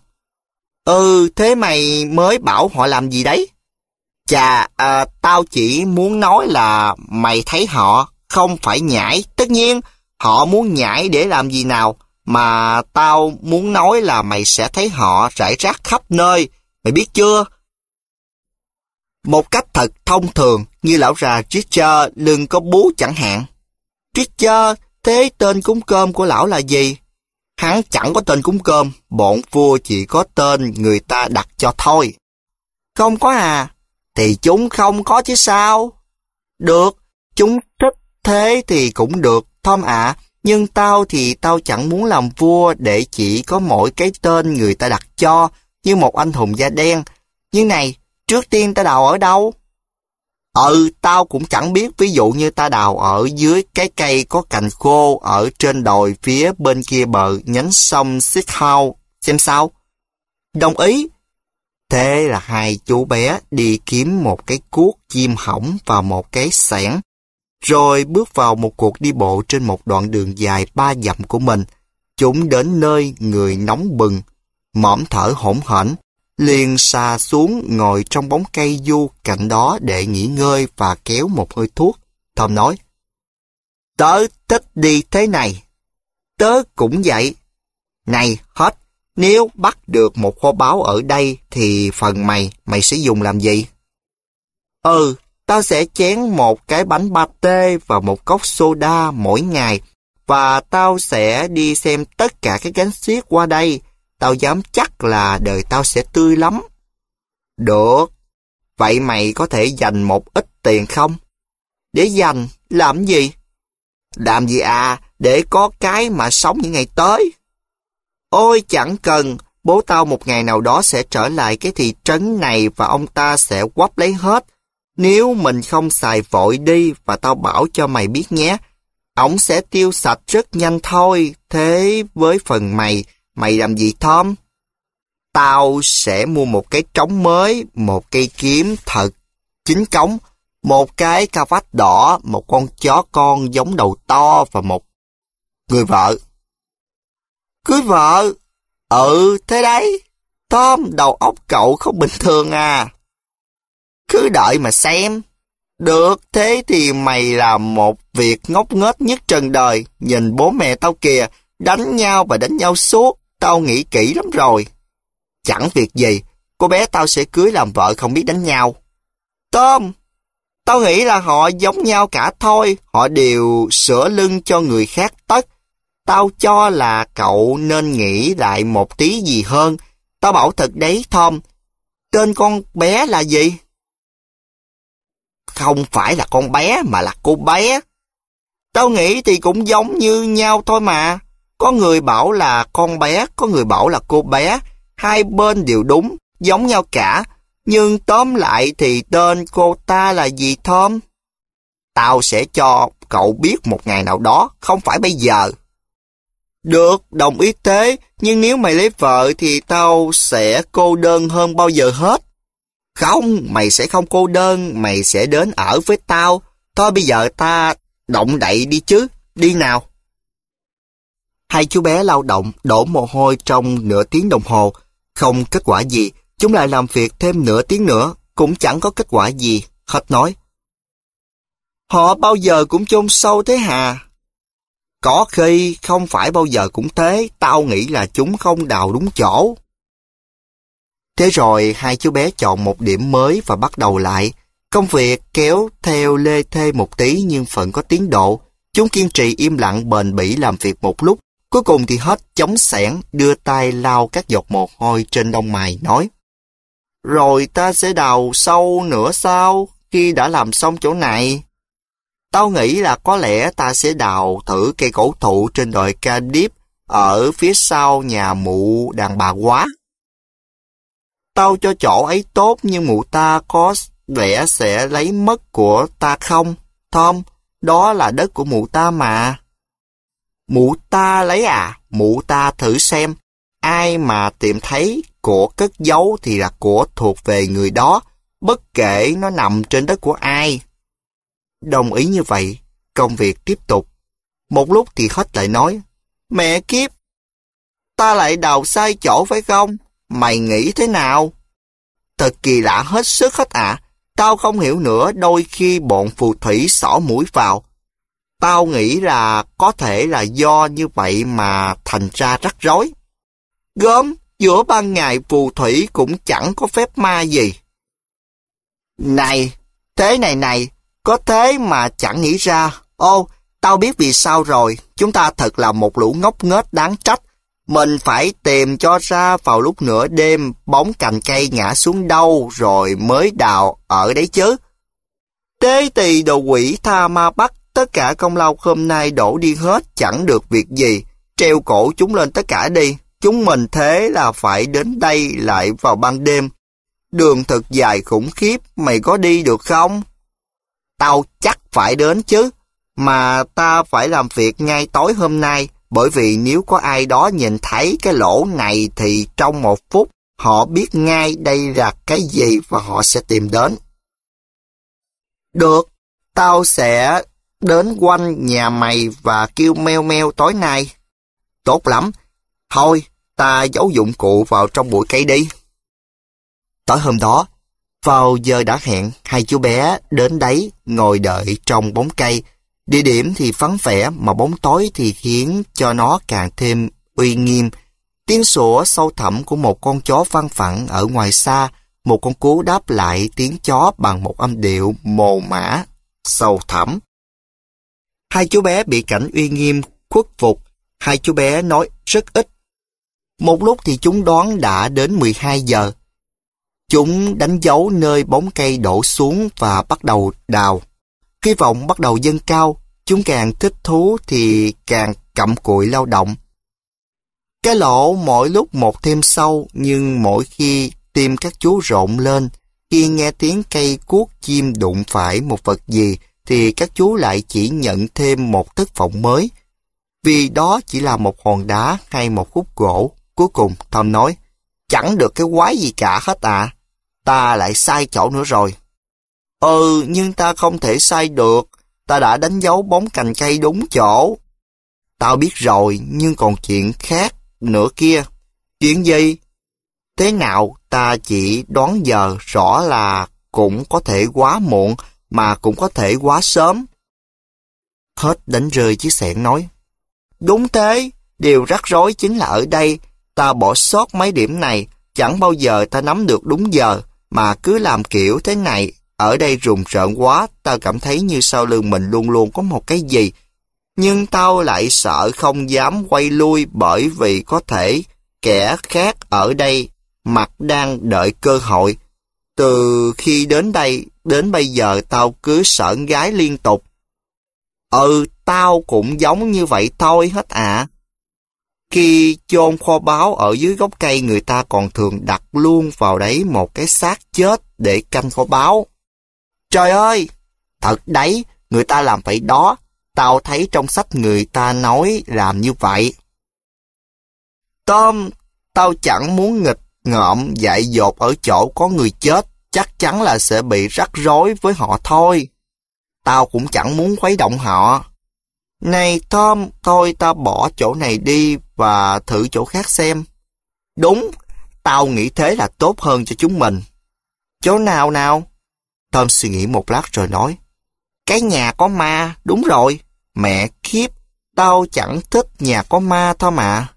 Ừ, thế mày mới bảo họ làm gì đấy? Chà, à, tao chỉ muốn nói là mày thấy họ không phải nhảy. Tất nhiên, họ muốn nhảy để làm gì nào? Mà tao muốn nói là mày sẽ thấy họ rải rác khắp nơi. Mày biết chưa? một cách thật thông thường như lão già Twitter lưng có bú chẳng hạn. Twitter, thế tên cúng cơm của lão là gì? Hắn chẳng có tên cúng cơm, bọn vua chỉ có tên người ta đặt cho thôi. Không có à? Thì chúng không có chứ sao? Được, chúng thích thế thì cũng được, Tom ạ. Nhưng tao thì tao chẳng muốn làm vua để chỉ có mỗi cái tên người ta đặt cho như một anh hùng da đen. như này, trước tiên ta đào ở đâu? Ừ, tao cũng chẳng biết ví dụ như ta đào ở dưới cái cây có cành khô ở trên đồi phía bên kia bờ nhánh sông Sithow, xem sao. Đồng ý. Thế là hai chú bé đi kiếm một cái cuốc chim hỏng và một cái sẻn, rồi bước vào một cuộc đi bộ trên một đoạn đường dài ba dặm của mình. Chúng đến nơi người nóng bừng, mõm thở hỗn hển, liền xà xuống ngồi trong bóng cây du cạnh đó để nghỉ ngơi và kéo một hơi thuốc. Tom nói, Tớ thích đi thế này. Tớ cũng vậy. Này, hết, nếu bắt được một kho báu ở đây thì phần mày, mày sẽ dùng làm gì? Ừ, tao sẽ chén một cái bánh pate và một cốc soda mỗi ngày và tao sẽ đi xem tất cả các gánh xiếc qua đây Tao dám chắc là đời tao sẽ tươi lắm. Được. Vậy mày có thể dành một ít tiền không? Để dành, làm gì? Làm gì à, để có cái mà sống những ngày tới. Ôi chẳng cần, bố tao một ngày nào đó sẽ trở lại cái thị trấn này và ông ta sẽ quắp lấy hết. Nếu mình không xài vội đi và tao bảo cho mày biết nhé, ổng sẽ tiêu sạch rất nhanh thôi. Thế với phần mày, Mày làm gì Tom? Tao sẽ mua một cái trống mới, một cây kiếm thật chính cống, một cái ca vách đỏ, một con chó con giống đầu to và một người vợ. Cưới vợ? Ừ, thế đấy. Tom, đầu óc cậu không bình thường à. Cứ đợi mà xem. Được, thế thì mày làm một việc ngốc nghếch nhất trần đời. Nhìn bố mẹ tao kìa, đánh nhau và đánh nhau suốt. Tao nghĩ kỹ lắm rồi. Chẳng việc gì, cô bé tao sẽ cưới làm vợ không biết đánh nhau. Tôm, tao nghĩ là họ giống nhau cả thôi, họ đều sửa lưng cho người khác tất. Tao cho là cậu nên nghĩ lại một tí gì hơn. Tao bảo thật đấy, Tom. Tên con bé là gì? Không phải là con bé mà là cô bé. Tao nghĩ thì cũng giống như nhau thôi mà. Có người bảo là con bé, có người bảo là cô bé. Hai bên đều đúng, giống nhau cả. Nhưng tóm lại thì tên cô ta là gì Thơm? Tao sẽ cho cậu biết một ngày nào đó, không phải bây giờ. Được, đồng ý thế, nhưng nếu mày lấy vợ thì tao sẽ cô đơn hơn bao giờ hết. Không, mày sẽ không cô đơn, mày sẽ đến ở với tao. Thôi bây giờ ta động đậy đi chứ, đi nào. Hai chú bé lao động đổ mồ hôi trong nửa tiếng đồng hồ. Không kết quả gì, chúng lại làm việc thêm nửa tiếng nữa, cũng chẳng có kết quả gì, hết nói. Họ bao giờ cũng chôn sâu thế hà. Có khi không phải bao giờ cũng thế, tao nghĩ là chúng không đào đúng chỗ. Thế rồi hai chú bé chọn một điểm mới và bắt đầu lại. Công việc kéo theo lê thê một tí nhưng vẫn có tiến độ. Chúng kiên trì im lặng bền bỉ làm việc một lúc Cuối cùng thì hết chống sẻn, đưa tay lau các giọt mồ hôi trên đông mày, nói. Rồi ta sẽ đào sâu nữa sao, khi đã làm xong chỗ này? Tao nghĩ là có lẽ ta sẽ đào thử cây cổ thụ trên đồi ca điếp ở phía sau nhà mụ đàn bà quá. Tao cho chỗ ấy tốt nhưng mụ ta có vẻ sẽ lấy mất của ta không? Tom, đó là đất của mụ ta mà. Mụ ta lấy à, mụ ta thử xem. Ai mà tìm thấy của cất giấu thì là của thuộc về người đó, bất kể nó nằm trên đất của ai. Đồng ý như vậy, công việc tiếp tục. Một lúc thì hết lại nói, Mẹ kiếp, ta lại đào sai chỗ phải không? Mày nghĩ thế nào? Thật kỳ lạ hết sức hết ạ. À. Tao không hiểu nữa đôi khi bọn phù thủy xỏ mũi vào, Tao nghĩ là có thể là do như vậy mà thành ra rắc rối. Gớm, giữa ban ngày phù thủy cũng chẳng có phép ma gì. Này, thế này này, có thế mà chẳng nghĩ ra. Ô, tao biết vì sao rồi, chúng ta thật là một lũ ngốc nghếch đáng trách. Mình phải tìm cho ra vào lúc nửa đêm bóng cành cây ngã xuống đâu rồi mới đào ở đấy chứ. Tế tỳ đồ quỷ tha ma bắt tất cả công lao hôm nay đổ đi hết chẳng được việc gì. Treo cổ chúng lên tất cả đi. Chúng mình thế là phải đến đây lại vào ban đêm. Đường thật dài khủng khiếp, mày có đi được không? Tao chắc phải đến chứ. Mà ta phải làm việc ngay tối hôm nay, bởi vì nếu có ai đó nhìn thấy cái lỗ này thì trong một phút họ biết ngay đây là cái gì và họ sẽ tìm đến. Được, tao sẽ đến quanh nhà mày và kêu meo meo tối nay. Tốt lắm, thôi ta giấu dụng cụ vào trong bụi cây đi. Tối hôm đó, vào giờ đã hẹn, hai chú bé đến đấy ngồi đợi trong bóng cây. Địa điểm thì vắng vẻ mà bóng tối thì khiến cho nó càng thêm uy nghiêm. Tiếng sủa sâu thẳm của một con chó văng phẳng ở ngoài xa, một con cú đáp lại tiếng chó bằng một âm điệu mồ mã, sâu thẳm. Hai chú bé bị cảnh uy nghiêm, khuất phục. Hai chú bé nói rất ít. Một lúc thì chúng đoán đã đến 12 giờ. Chúng đánh dấu nơi bóng cây đổ xuống và bắt đầu đào. Khi vọng bắt đầu dâng cao, chúng càng thích thú thì càng cặm cụi lao động. Cái lỗ mỗi lúc một thêm sâu, nhưng mỗi khi tim các chú rộn lên, khi nghe tiếng cây cuốc chim đụng phải một vật gì, thì các chú lại chỉ nhận thêm một thất vọng mới. Vì đó chỉ là một hòn đá hay một khúc gỗ. Cuối cùng, Tom nói, chẳng được cái quái gì cả hết à. Ta lại sai chỗ nữa rồi. Ừ, nhưng ta không thể sai được. Ta đã đánh dấu bóng cành cây đúng chỗ. Tao biết rồi, nhưng còn chuyện khác nữa kia. Chuyện gì? Thế nào ta chỉ đoán giờ rõ là cũng có thể quá muộn mà cũng có thể quá sớm. Hết đánh rơi chiếc sẻn nói. Đúng thế, điều rắc rối chính là ở đây, ta bỏ sót mấy điểm này, chẳng bao giờ ta nắm được đúng giờ, mà cứ làm kiểu thế này, ở đây rùng rợn quá, ta cảm thấy như sau lưng mình luôn luôn có một cái gì. Nhưng tao lại sợ không dám quay lui bởi vì có thể kẻ khác ở đây mặt đang đợi cơ hội, từ khi đến đây, đến bây giờ tao cứ sợn gái liên tục. Ừ, tao cũng giống như vậy thôi hết ạ. À. Khi chôn kho báo ở dưới gốc cây người ta còn thường đặt luôn vào đấy một cái xác chết để canh kho báo. Trời ơi! Thật đấy, người ta làm vậy đó. Tao thấy trong sách người ta nói làm như vậy. Tom, tao chẳng muốn nghịch ngợm dại dột ở chỗ có người chết chắc chắn là sẽ bị rắc rối với họ thôi. Tao cũng chẳng muốn khuấy động họ. Này Tom, thôi ta bỏ chỗ này đi và thử chỗ khác xem. Đúng, tao nghĩ thế là tốt hơn cho chúng mình. Chỗ nào nào? Tom suy nghĩ một lát rồi nói. Cái nhà có ma, đúng rồi. Mẹ kiếp, tao chẳng thích nhà có ma thôi mà.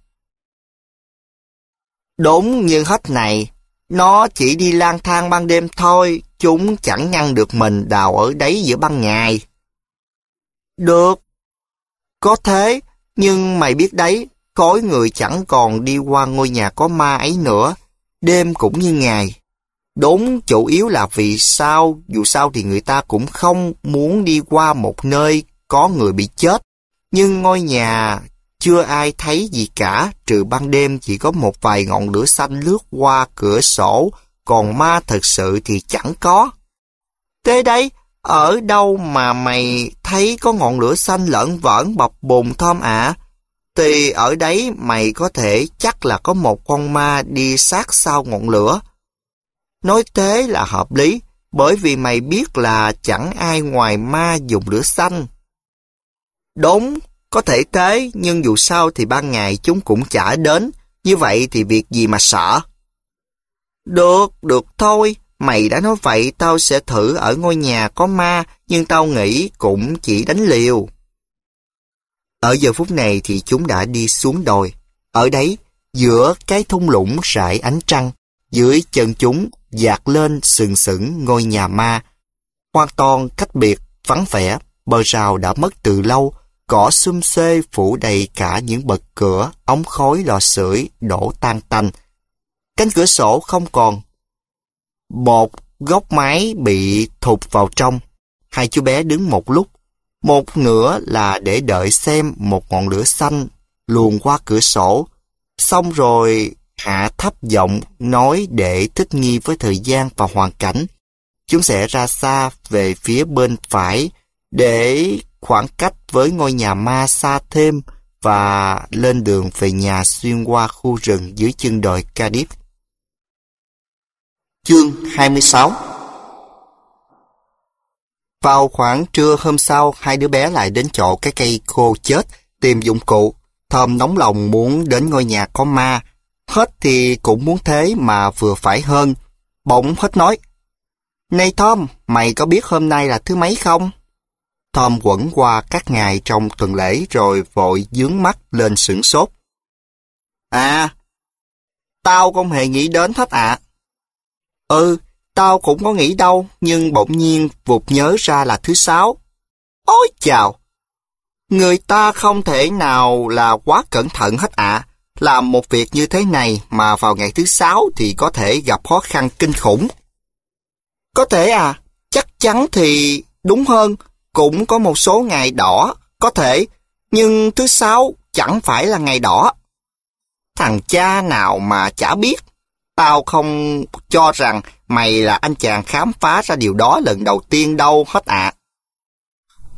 Đúng như hết này, nó chỉ đi lang thang ban đêm thôi, chúng chẳng ngăn được mình đào ở đấy giữa ban ngày. Được, có thế, nhưng mày biết đấy, cõi người chẳng còn đi qua ngôi nhà có ma ấy nữa, đêm cũng như ngày. Đúng chủ yếu là vì sao, dù sao thì người ta cũng không muốn đi qua một nơi có người bị chết. Nhưng ngôi nhà chưa ai thấy gì cả, trừ ban đêm chỉ có một vài ngọn lửa xanh lướt qua cửa sổ, còn ma thật sự thì chẳng có. Thế đấy, ở đâu mà mày thấy có ngọn lửa xanh lợn vỡn bập bùng thơm ạ? Thì ở đấy mày có thể chắc là có một con ma đi sát sau ngọn lửa. Nói thế là hợp lý, bởi vì mày biết là chẳng ai ngoài ma dùng lửa xanh. Đúng, có thể thế, nhưng dù sao thì ban ngày chúng cũng chả đến, như vậy thì việc gì mà sợ? Được, được thôi, mày đã nói vậy tao sẽ thử ở ngôi nhà có ma, nhưng tao nghĩ cũng chỉ đánh liều. Ở giờ phút này thì chúng đã đi xuống đồi. Ở đấy, giữa cái thung lũng rải ánh trăng, dưới chân chúng dạt lên sừng sững ngôi nhà ma. Hoàn toàn cách biệt, vắng vẻ, bờ rào đã mất từ lâu, Cỏ xum xê phủ đầy cả những bậc cửa, ống khói lò sưởi đổ tan tành. Cánh cửa sổ không còn. Một góc máy bị thụt vào trong. Hai chú bé đứng một lúc. Một nửa là để đợi xem một ngọn lửa xanh luồn qua cửa sổ. Xong rồi hạ thấp giọng nói để thích nghi với thời gian và hoàn cảnh. Chúng sẽ ra xa về phía bên phải để khoảng cách với ngôi nhà ma xa thêm và lên đường về nhà xuyên qua khu rừng dưới chân đồi Cardiff. Chương 26 Vào khoảng trưa hôm sau, hai đứa bé lại đến chỗ cái cây khô chết, tìm dụng cụ. Thơm nóng lòng muốn đến ngôi nhà có ma. Hết thì cũng muốn thế mà vừa phải hơn. Bỗng hết nói. Này Thơm, mày có biết hôm nay là thứ mấy không? Tom quẩn qua các ngày trong tuần lễ rồi vội dướng mắt lên sửng sốt. À, tao không hề nghĩ đến hết ạ. À. Ừ, tao cũng có nghĩ đâu, nhưng bỗng nhiên vụt nhớ ra là thứ sáu. Ôi chào! Người ta không thể nào là quá cẩn thận hết ạ. Làm một việc như thế này mà vào ngày thứ sáu thì có thể gặp khó khăn kinh khủng. Có thể à, chắc chắn thì đúng hơn cũng có một số ngày đỏ, có thể, nhưng thứ sáu chẳng phải là ngày đỏ. Thằng cha nào mà chả biết, tao không cho rằng mày là anh chàng khám phá ra điều đó lần đầu tiên đâu hết ạ. À.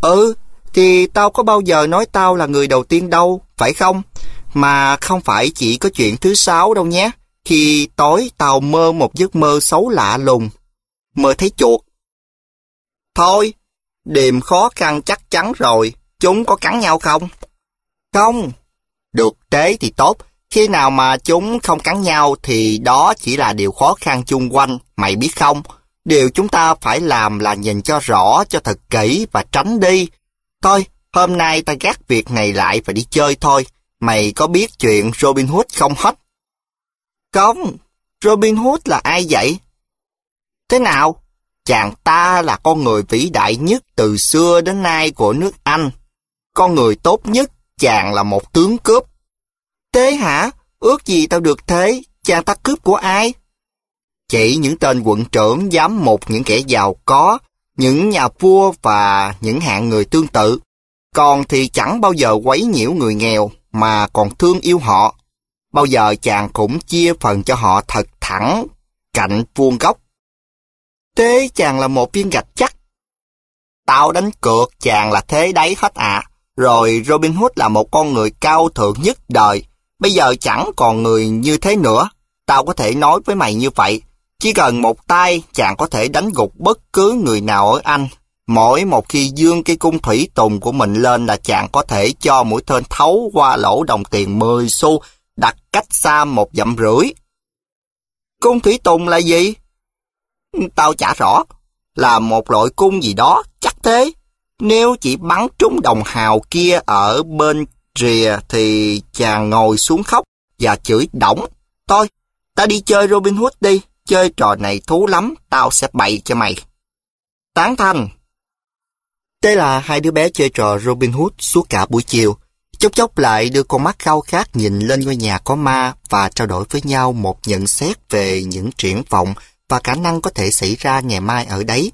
Ừ, thì tao có bao giờ nói tao là người đầu tiên đâu, phải không? Mà không phải chỉ có chuyện thứ sáu đâu nhé. Khi tối tao mơ một giấc mơ xấu lạ lùng, mơ thấy chuột. Thôi, Điềm khó khăn chắc chắn rồi, chúng có cắn nhau không? Không. Được thế thì tốt, khi nào mà chúng không cắn nhau thì đó chỉ là điều khó khăn chung quanh, mày biết không? Điều chúng ta phải làm là nhìn cho rõ, cho thật kỹ và tránh đi. Thôi, hôm nay ta gác việc này lại và đi chơi thôi. Mày có biết chuyện Robin Hood không hết? Không, Robin Hood là ai vậy? Thế nào? Chàng ta là con người vĩ đại nhất từ xưa đến nay của nước Anh. Con người tốt nhất, chàng là một tướng cướp. Thế hả? Ước gì tao được thế? Chàng ta cướp của ai? Chỉ những tên quận trưởng giám một những kẻ giàu có, những nhà vua và những hạng người tương tự. Còn thì chẳng bao giờ quấy nhiễu người nghèo mà còn thương yêu họ. Bao giờ chàng cũng chia phần cho họ thật thẳng, cạnh vuông góc Thế chàng là một viên gạch chắc. Tao đánh cược chàng là thế đấy hết ạ. Rồi Robin Hood là một con người cao thượng nhất đời. Bây giờ chẳng còn người như thế nữa. Tao có thể nói với mày như vậy. Chỉ cần một tay, chàng có thể đánh gục bất cứ người nào ở Anh. Mỗi một khi dương cái cung thủy tùng của mình lên là chàng có thể cho mũi tên thấu qua lỗ đồng tiền 10 xu đặt cách xa một dặm rưỡi. Cung thủy tùng là gì? Tao chả rõ. Là một loại cung gì đó, chắc thế. Nếu chỉ bắn trúng đồng hào kia ở bên rìa thì chàng ngồi xuống khóc và chửi đổng. Thôi, ta đi chơi Robin Hood đi. Chơi trò này thú lắm, tao sẽ bày cho mày. Tán thành. Thế là hai đứa bé chơi trò Robin Hood suốt cả buổi chiều. Chốc chốc lại đưa con mắt khao khát nhìn lên ngôi nhà có ma và trao đổi với nhau một nhận xét về những triển vọng và khả năng có thể xảy ra ngày mai ở đấy.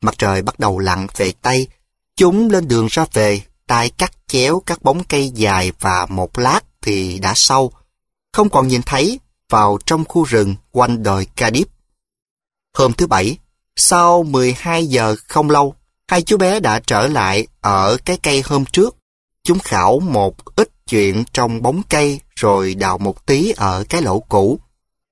Mặt trời bắt đầu lặn về Tây, chúng lên đường ra về, tay cắt chéo các bóng cây dài và một lát thì đã sâu, không còn nhìn thấy vào trong khu rừng quanh đồi Cadiz. Hôm thứ Bảy, sau 12 giờ không lâu, hai chú bé đã trở lại ở cái cây hôm trước. Chúng khảo một ít chuyện trong bóng cây rồi đào một tí ở cái lỗ cũ.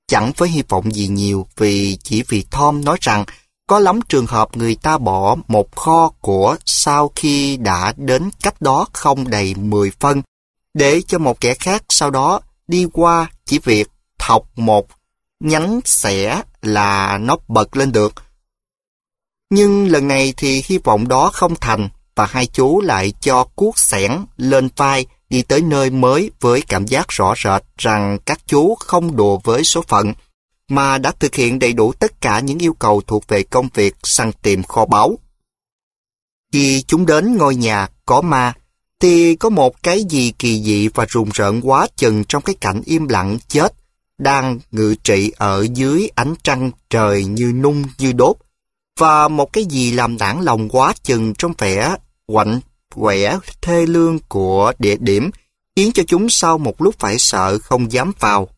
Chẳng với hy vọng gì nhiều vì chỉ vì Tom nói rằng có lắm trường hợp người ta bỏ một kho của sau khi đã đến cách đó không đầy 10 phân, để cho một kẻ khác sau đó đi qua chỉ việc thọc một nhánh xẻ là nó bật lên được. Nhưng lần này thì hy vọng đó không thành và hai chú lại cho cuốc xẻng lên vai đi tới nơi mới với cảm giác rõ rệt rằng các chú không đùa với số phận, mà đã thực hiện đầy đủ tất cả những yêu cầu thuộc về công việc săn tìm kho báu. Khi chúng đến ngôi nhà có ma, thì có một cái gì kỳ dị và rùng rợn quá chừng trong cái cảnh im lặng chết đang ngự trị ở dưới ánh trăng trời như nung như đốt và một cái gì làm nản lòng quá chừng trong vẻ quạnh quẻ thê lương của địa điểm khiến cho chúng sau một lúc phải sợ không dám vào.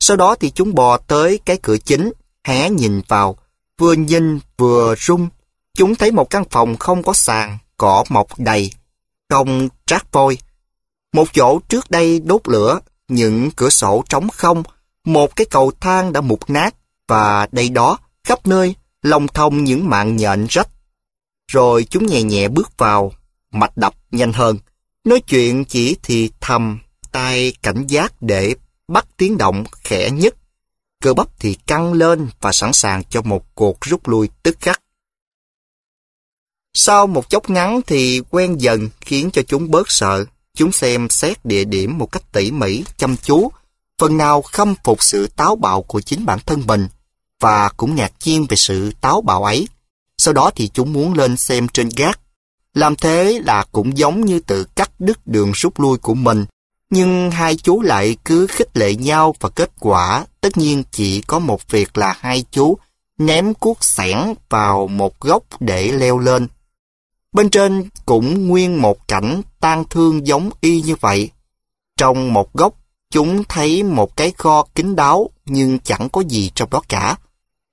Sau đó thì chúng bò tới cái cửa chính, hé nhìn vào, vừa nhìn vừa rung. Chúng thấy một căn phòng không có sàn, cỏ mọc đầy, không trát vôi. Một chỗ trước đây đốt lửa, những cửa sổ trống không, một cái cầu thang đã mục nát và đây đó, khắp nơi, lòng thông những mạng nhện rách. Rồi chúng nhẹ nhẹ bước vào, mạch đập nhanh hơn. Nói chuyện chỉ thì thầm, tay cảnh giác để bắt tiếng động khẽ nhất. Cơ bắp thì căng lên và sẵn sàng cho một cuộc rút lui tức khắc. Sau một chốc ngắn thì quen dần khiến cho chúng bớt sợ. Chúng xem xét địa điểm một cách tỉ mỉ, chăm chú, phần nào khâm phục sự táo bạo của chính bản thân mình và cũng ngạc nhiên về sự táo bạo ấy. Sau đó thì chúng muốn lên xem trên gác làm thế là cũng giống như tự cắt đứt đường rút lui của mình. Nhưng hai chú lại cứ khích lệ nhau và kết quả tất nhiên chỉ có một việc là hai chú ném cuốc sẻn vào một góc để leo lên. Bên trên cũng nguyên một cảnh tan thương giống y như vậy. Trong một góc, chúng thấy một cái kho kín đáo nhưng chẳng có gì trong đó cả.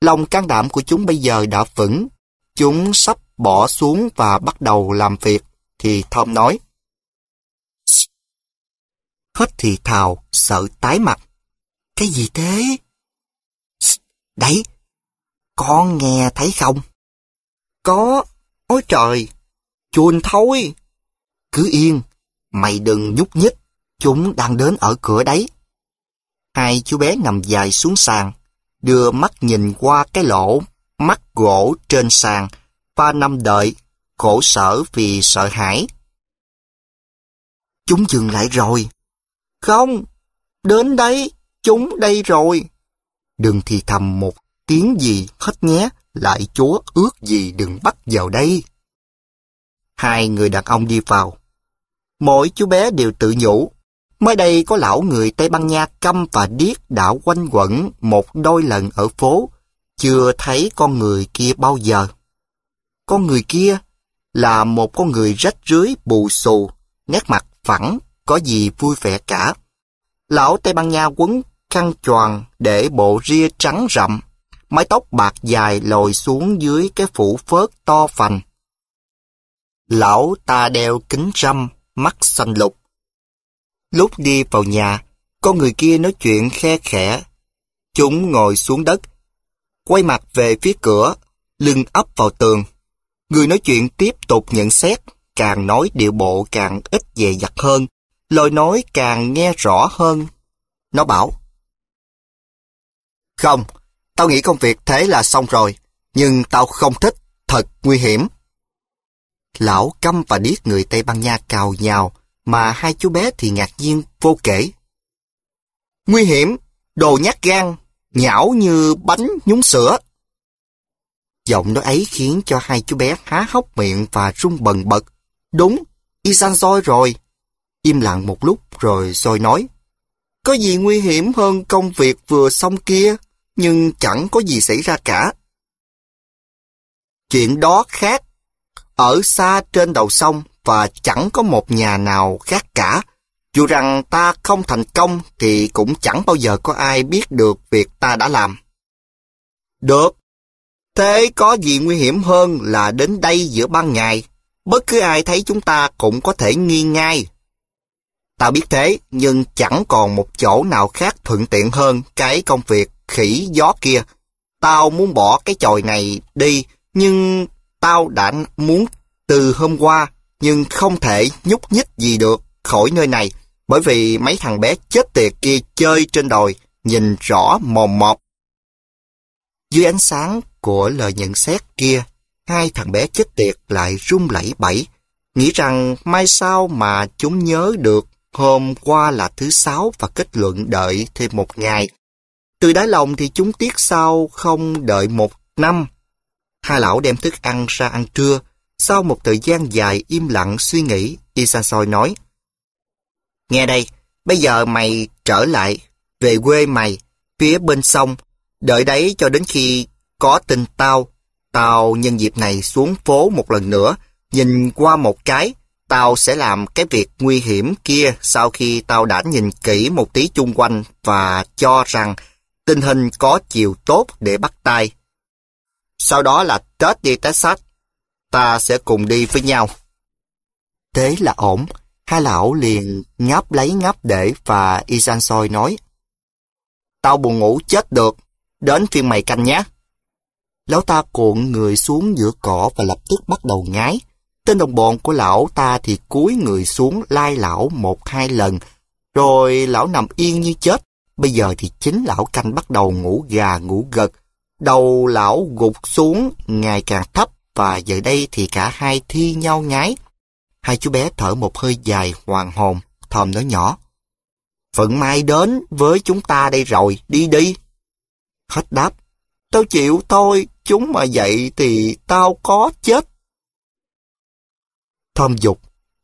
Lòng can đảm của chúng bây giờ đã vững. Chúng sắp bỏ xuống và bắt đầu làm việc, thì Tom nói. Hết thì thào, sợ tái mặt. Cái gì thế? Đấy, con nghe thấy không? Có, ôi trời, chuồn thôi. Cứ yên, mày đừng nhúc nhích, chúng đang đến ở cửa đấy. Hai chú bé nằm dài xuống sàn, đưa mắt nhìn qua cái lỗ mắt gỗ trên sàn ba năm đợi, khổ sở vì sợ hãi. Chúng dừng lại rồi. Không, đến đây chúng đây rồi. Đừng thì thầm một tiếng gì hết nhé, lại chúa ước gì đừng bắt vào đây. Hai người đàn ông đi vào. Mỗi chú bé đều tự nhủ. Mới đây có lão người Tây Ban Nha câm và điếc đã quanh quẩn một đôi lần ở phố, chưa thấy con người kia bao giờ. Con người kia là một con người rách rưới bù xù, nét mặt phẳng, có gì vui vẻ cả. Lão Tây Ban Nha quấn khăn choàng để bộ ria trắng rậm, mái tóc bạc dài lồi xuống dưới cái phủ phớt to phành. Lão ta đeo kính râm, mắt xanh lục. Lúc đi vào nhà, con người kia nói chuyện khe khẽ. Chúng ngồi xuống đất, quay mặt về phía cửa, lưng ấp vào tường. Người nói chuyện tiếp tục nhận xét, càng nói điệu bộ càng ít dè dặt hơn, lời nói càng nghe rõ hơn. Nó bảo, Không, tao nghĩ công việc thế là xong rồi, nhưng tao không thích, thật nguy hiểm. Lão căm và điếc người Tây Ban Nha cào nhào, mà hai chú bé thì ngạc nhiên vô kể. Nguy hiểm, đồ nhát gan, nhão như bánh nhúng sữa. Giọng nói ấy khiến cho hai chú bé há hốc miệng và rung bần bật. Đúng, Isan Soi rồi. Im lặng một lúc rồi Soi nói. Có gì nguy hiểm hơn công việc vừa xong kia, nhưng chẳng có gì xảy ra cả. Chuyện đó khác. Ở xa trên đầu sông và chẳng có một nhà nào khác cả. Dù rằng ta không thành công thì cũng chẳng bao giờ có ai biết được việc ta đã làm. Được, Thế có gì nguy hiểm hơn là đến đây giữa ban ngày? Bất cứ ai thấy chúng ta cũng có thể nghi ngay. Tao biết thế, nhưng chẳng còn một chỗ nào khác thuận tiện hơn cái công việc khỉ gió kia. Tao muốn bỏ cái chòi này đi, nhưng tao đã muốn từ hôm qua, nhưng không thể nhúc nhích gì được khỏi nơi này, bởi vì mấy thằng bé chết tiệt kia chơi trên đồi, nhìn rõ mồm mọt. Dưới ánh sáng của lời nhận xét kia, hai thằng bé chết tiệt lại run lẩy bẩy, nghĩ rằng mai sau mà chúng nhớ được hôm qua là thứ sáu và kết luận đợi thêm một ngày. Từ đáy lòng thì chúng tiếc sau không đợi một năm. Hai lão đem thức ăn ra ăn trưa. Sau một thời gian dài im lặng suy nghĩ, Isasoy nói. Nghe đây, bây giờ mày trở lại, về quê mày, phía bên sông, Đợi đấy cho đến khi có tin tao, tao nhân dịp này xuống phố một lần nữa, nhìn qua một cái, tao sẽ làm cái việc nguy hiểm kia sau khi tao đã nhìn kỹ một tí chung quanh và cho rằng tình hình có chiều tốt để bắt tay. Sau đó là Tết đi Texas, ta sẽ cùng đi với nhau. Thế là ổn, hai lão liền ngáp lấy ngáp để và Isan Soi nói. Tao buồn ngủ chết được, Đến phiên mày canh nhé. Lão ta cuộn người xuống giữa cỏ và lập tức bắt đầu ngái. Tên đồng bọn của lão ta thì cúi người xuống lai lão một hai lần. Rồi lão nằm yên như chết. Bây giờ thì chính lão canh bắt đầu ngủ gà ngủ gật. Đầu lão gục xuống ngày càng thấp và giờ đây thì cả hai thi nhau ngái. Hai chú bé thở một hơi dài hoàng hồn, thòm nói nhỏ. Phận mai đến với chúng ta đây rồi, đi đi. Khách đáp, tao chịu thôi, chúng mà dậy thì tao có chết. thâm dục,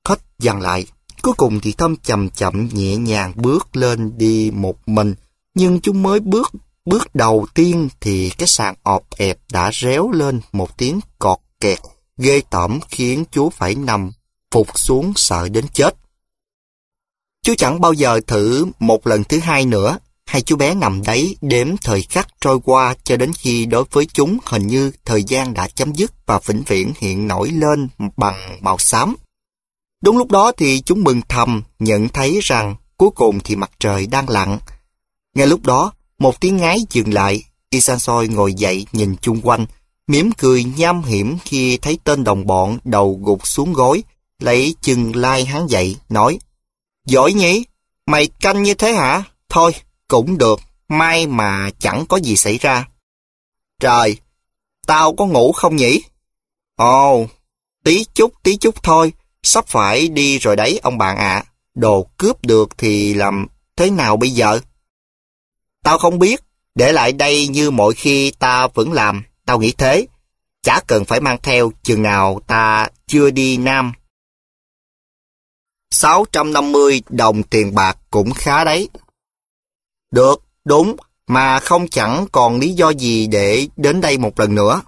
khách dằn lại. Cuối cùng thì thâm chậm chậm nhẹ nhàng bước lên đi một mình. Nhưng chúng mới bước, bước đầu tiên thì cái sàn ọp ẹp đã réo lên một tiếng cọt kẹt, ghê tởm khiến chú phải nằm, phục xuống sợ đến chết. Chú chẳng bao giờ thử một lần thứ hai nữa hai chú bé nằm đấy đếm thời khắc trôi qua cho đến khi đối với chúng hình như thời gian đã chấm dứt và vĩnh viễn hiện nổi lên bằng màu xám. Đúng lúc đó thì chúng mừng thầm nhận thấy rằng cuối cùng thì mặt trời đang lặn. Ngay lúc đó, một tiếng ngái dừng lại, Isansoi ngồi dậy nhìn chung quanh, mỉm cười nham hiểm khi thấy tên đồng bọn đầu gục xuống gối, lấy chừng lai hắn dậy, nói Giỏi nhỉ? Mày canh như thế hả? Thôi, cũng được, may mà chẳng có gì xảy ra. Trời, tao có ngủ không nhỉ? Ồ, tí chút tí chút thôi, sắp phải đi rồi đấy ông bạn ạ. Đồ cướp được thì làm thế nào bây giờ? Tao không biết, để lại đây như mọi khi ta vẫn làm, tao nghĩ thế. Chả cần phải mang theo chừng nào ta chưa đi Nam. 650 đồng tiền bạc cũng khá đấy. Được, đúng, mà không chẳng còn lý do gì để đến đây một lần nữa.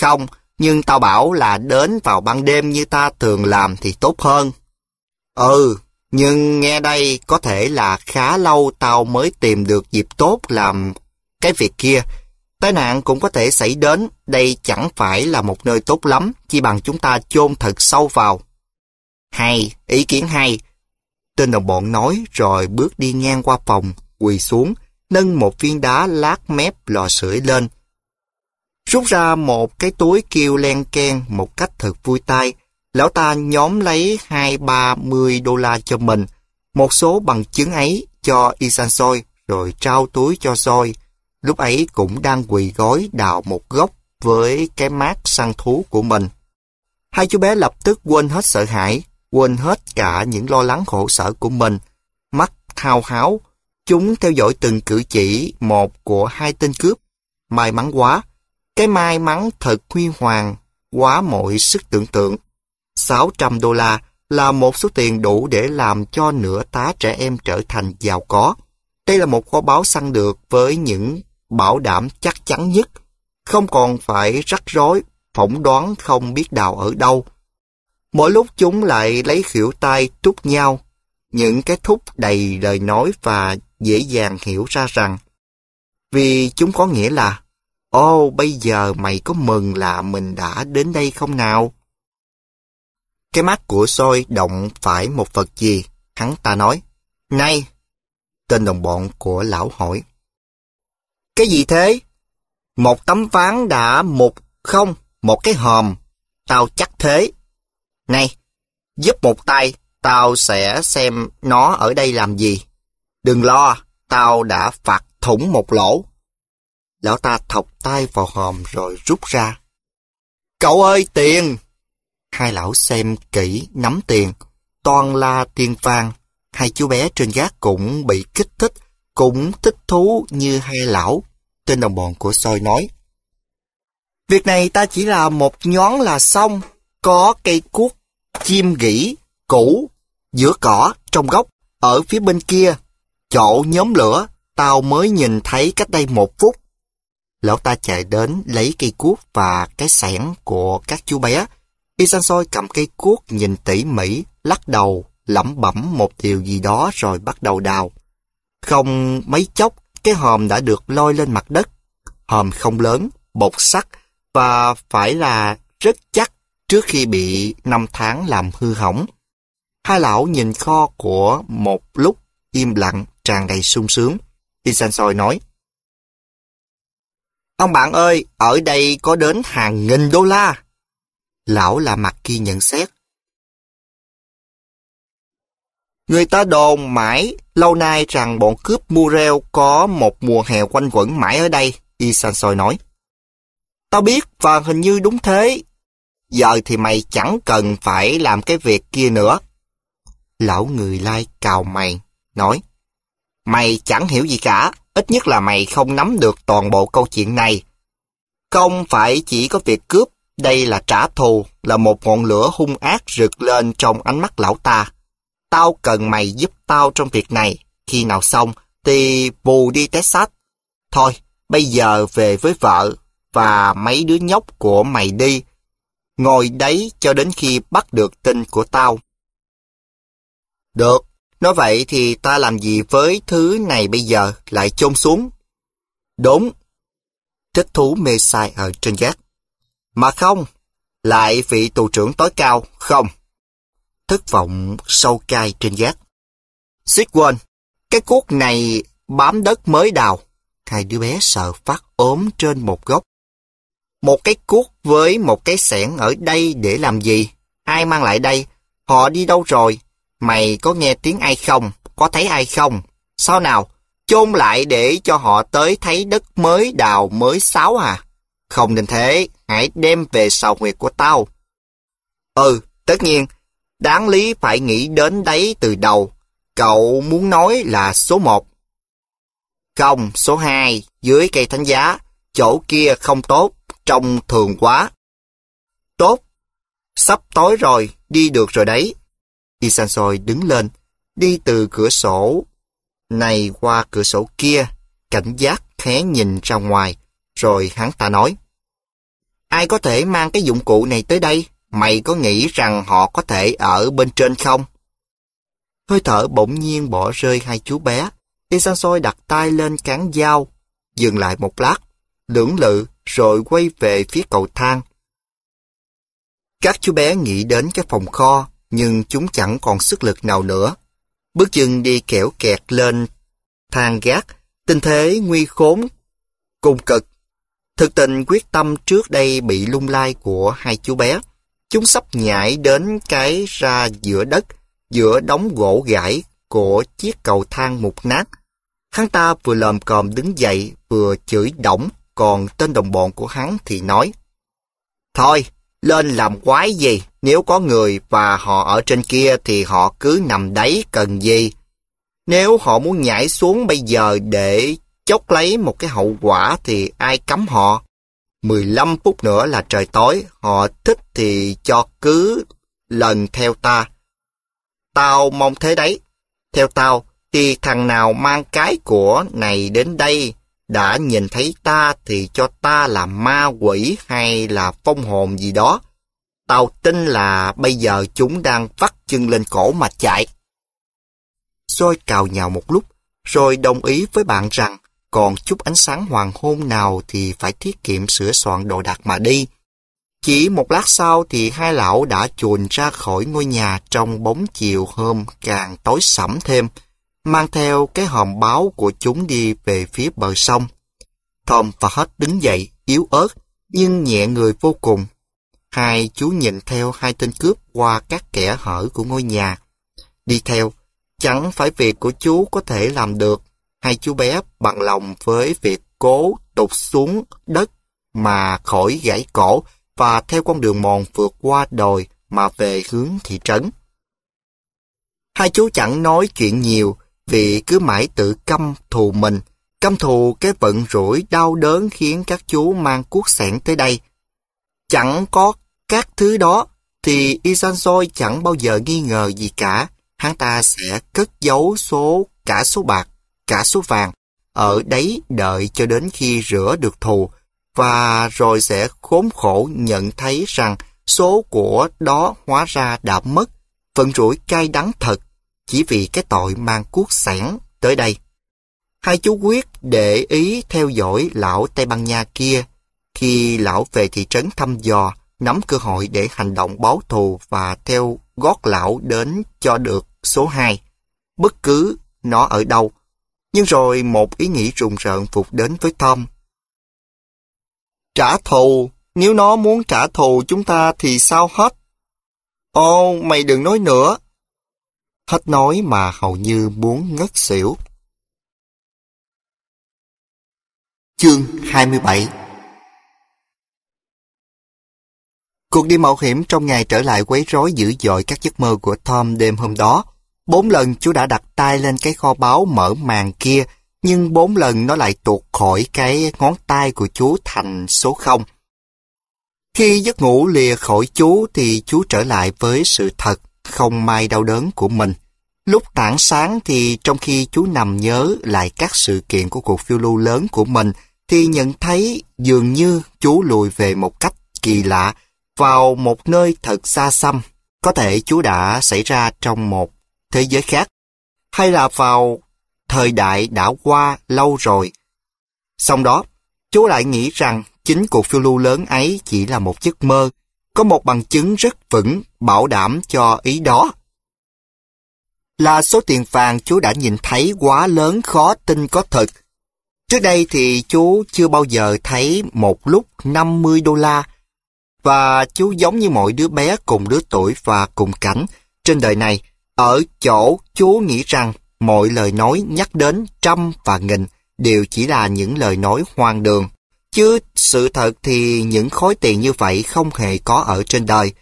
Không, nhưng tao bảo là đến vào ban đêm như ta thường làm thì tốt hơn. Ừ, nhưng nghe đây có thể là khá lâu tao mới tìm được dịp tốt làm cái việc kia. Tai nạn cũng có thể xảy đến, đây chẳng phải là một nơi tốt lắm, chỉ bằng chúng ta chôn thật sâu vào. Hay, ý kiến hay. Tên đồng bọn nói rồi bước đi ngang qua phòng, quỳ xuống, nâng một viên đá lát mép lò sưởi lên. Rút ra một cái túi kêu len ken một cách thật vui tai, lão ta nhóm lấy hai ba mươi đô la cho mình, một số bằng chứng ấy cho Isan Soi rồi trao túi cho Soi. Lúc ấy cũng đang quỳ gói đào một gốc với cái mát săn thú của mình. Hai chú bé lập tức quên hết sợ hãi, quên hết cả những lo lắng khổ sở của mình. Mắt thao háo, Chúng theo dõi từng cử chỉ một của hai tên cướp. May mắn quá. Cái may mắn thật huy hoàng, quá mọi sức tưởng tượng. 600 đô la là một số tiền đủ để làm cho nửa tá trẻ em trở thành giàu có. Đây là một kho báu săn được với những bảo đảm chắc chắn nhất, không còn phải rắc rối, phỏng đoán không biết đào ở đâu. Mỗi lúc chúng lại lấy khỉu tay thúc nhau, những cái thúc đầy lời nói và dễ dàng hiểu ra rằng vì chúng có nghĩa là Ô, bây giờ mày có mừng là mình đã đến đây không nào? Cái mắt của soi động phải một vật gì? Hắn ta nói. Này! Tên đồng bọn của lão hỏi. Cái gì thế? Một tấm ván đã một không, một cái hòm. Tao chắc thế. Này! Giúp một tay, tao sẽ xem nó ở đây làm gì. Đừng lo, tao đã phạt thủng một lỗ. Lão ta thọc tay vào hòm rồi rút ra. Cậu ơi, tiền! Hai lão xem kỹ nắm tiền, toàn là tiền vàng. Hai chú bé trên gác cũng bị kích thích, cũng thích thú như hai lão. Tên đồng bọn của soi nói. Việc này ta chỉ là một nhón là xong, có cây cuốc, chim gỉ, củ, giữa cỏ, trong góc, ở phía bên kia chỗ nhóm lửa, tao mới nhìn thấy cách đây một phút. Lão ta chạy đến lấy cây cuốc và cái sẻn của các chú bé. Isansoi cầm cây cuốc nhìn tỉ mỉ, lắc đầu, lẩm bẩm một điều gì đó rồi bắt đầu đào. Không mấy chốc, cái hòm đã được lôi lên mặt đất. Hòm không lớn, bột sắt và phải là rất chắc trước khi bị năm tháng làm hư hỏng. Hai lão nhìn kho của một lúc im lặng tràn đầy sung sướng. Isansoi nói, Ông bạn ơi, ở đây có đến hàng nghìn đô la. Lão là mặt kia nhận xét. Người ta đồn mãi lâu nay rằng bọn cướp Murel có một mùa hè quanh quẩn mãi ở đây, Isansoi nói. Tao biết và hình như đúng thế. Giờ thì mày chẳng cần phải làm cái việc kia nữa. Lão người lai cào mày, nói. Mày chẳng hiểu gì cả, ít nhất là mày không nắm được toàn bộ câu chuyện này. Không phải chỉ có việc cướp, đây là trả thù, là một ngọn lửa hung ác rực lên trong ánh mắt lão ta. Tao cần mày giúp tao trong việc này, khi nào xong thì bù đi Texas. Thôi, bây giờ về với vợ và mấy đứa nhóc của mày đi. Ngồi đấy cho đến khi bắt được tin của tao. Được, Nói vậy thì ta làm gì với thứ này bây giờ lại chôn xuống? Đúng. Thích thú mê sai ở trên gác. Mà không, lại vị tù trưởng tối cao, không. Thất vọng sâu cay trên gác. Xích quên, cái cuốc này bám đất mới đào. Hai đứa bé sợ phát ốm trên một gốc. Một cái cuốc với một cái sẻn ở đây để làm gì? Ai mang lại đây? Họ đi đâu rồi? Mày có nghe tiếng ai không? Có thấy ai không? Sao nào? Chôn lại để cho họ tới thấy đất mới đào mới sáo à? Không nên thế, hãy đem về sào huyệt của tao. Ừ, tất nhiên, đáng lý phải nghĩ đến đấy từ đầu. Cậu muốn nói là số một, Không, số hai dưới cây thánh giá, chỗ kia không tốt, trông thường quá. Tốt, sắp tối rồi, đi được rồi đấy. Isansoi đứng lên, đi từ cửa sổ này qua cửa sổ kia, cảnh giác khé nhìn ra ngoài, rồi hắn ta nói. Ai có thể mang cái dụng cụ này tới đây? Mày có nghĩ rằng họ có thể ở bên trên không? Hơi thở bỗng nhiên bỏ rơi hai chú bé. Isansoi đặt tay lên cán dao, dừng lại một lát, lưỡng lự rồi quay về phía cầu thang. Các chú bé nghĩ đến cái phòng kho, nhưng chúng chẳng còn sức lực nào nữa. Bước chân đi kẻo kẹt lên thang gác, tình thế nguy khốn, cùng cực. Thực tình quyết tâm trước đây bị lung lai của hai chú bé. Chúng sắp nhảy đến cái ra giữa đất, giữa đống gỗ gãy của chiếc cầu thang mục nát. Hắn ta vừa lồm còm đứng dậy, vừa chửi đổng, còn tên đồng bọn của hắn thì nói Thôi, lên làm quái gì? Nếu có người và họ ở trên kia thì họ cứ nằm đấy cần gì. Nếu họ muốn nhảy xuống bây giờ để chốc lấy một cái hậu quả thì ai cấm họ. 15 phút nữa là trời tối, họ thích thì cho cứ lần theo ta. Tao mong thế đấy. Theo tao thì thằng nào mang cái của này đến đây đã nhìn thấy ta thì cho ta là ma quỷ hay là phong hồn gì đó. Tao tin là bây giờ chúng đang vắt chân lên cổ mà chạy. rồi cào nhào một lúc, rồi đồng ý với bạn rằng còn chút ánh sáng hoàng hôn nào thì phải tiết kiệm sửa soạn đồ đạc mà đi. Chỉ một lát sau thì hai lão đã chuồn ra khỏi ngôi nhà trong bóng chiều hôm càng tối sẫm thêm, mang theo cái hòm báo của chúng đi về phía bờ sông. Tom và hết đứng dậy, yếu ớt, nhưng nhẹ người vô cùng Hai chú nhìn theo hai tên cướp qua các kẻ hở của ngôi nhà. Đi theo, chẳng phải việc của chú có thể làm được. Hai chú bé bằng lòng với việc cố tụt xuống đất mà khỏi gãy cổ và theo con đường mòn vượt qua đồi mà về hướng thị trấn. Hai chú chẳng nói chuyện nhiều vì cứ mãi tự căm thù mình, căm thù cái vận rủi đau đớn khiến các chú mang cuốc sẻn tới đây chẳng có các thứ đó, thì Isansoi chẳng bao giờ nghi ngờ gì cả. Hắn ta sẽ cất giấu số cả số bạc, cả số vàng, ở đấy đợi cho đến khi rửa được thù, và rồi sẽ khốn khổ nhận thấy rằng số của đó hóa ra đã mất, vận rủi cay đắng thật, chỉ vì cái tội mang cuốc sẻn tới đây. Hai chú quyết để ý theo dõi lão Tây Ban Nha kia khi lão về thị trấn thăm dò, nắm cơ hội để hành động báo thù và theo gót lão đến cho được số 2, bất cứ nó ở đâu. Nhưng rồi một ý nghĩ rùng rợn phục đến với Tom. Trả thù, nếu nó muốn trả thù chúng ta thì sao hết? Ô, mày đừng nói nữa. Hết nói mà hầu như muốn ngất xỉu. Chương 27 Cuộc đi mạo hiểm trong ngày trở lại quấy rối dữ dội các giấc mơ của Tom đêm hôm đó. Bốn lần chú đã đặt tay lên cái kho báu mở màn kia, nhưng bốn lần nó lại tuột khỏi cái ngón tay của chú thành số không Khi giấc ngủ lìa khỏi chú thì chú trở lại với sự thật, không may đau đớn của mình. Lúc tảng sáng thì trong khi chú nằm nhớ lại các sự kiện của cuộc phiêu lưu lớn của mình, thì nhận thấy dường như chú lùi về một cách kỳ lạ, vào một nơi thật xa xăm, có thể Chúa đã xảy ra trong một thế giới khác, hay là vào thời đại đã qua lâu rồi. Xong đó, Chúa lại nghĩ rằng chính cuộc phiêu lưu lớn ấy chỉ là một giấc mơ, có một bằng chứng rất vững bảo đảm cho ý đó. Là số tiền vàng Chúa đã nhìn thấy quá lớn khó tin có thật. Trước đây thì chú chưa bao giờ thấy một lúc 50 đô la và chú giống như mọi đứa bé cùng đứa tuổi và cùng cảnh trên đời này, ở chỗ chú nghĩ rằng mọi lời nói nhắc đến trăm và nghìn đều chỉ là những lời nói hoang đường. Chứ sự thật thì những khối tiền như vậy không hề có ở trên đời.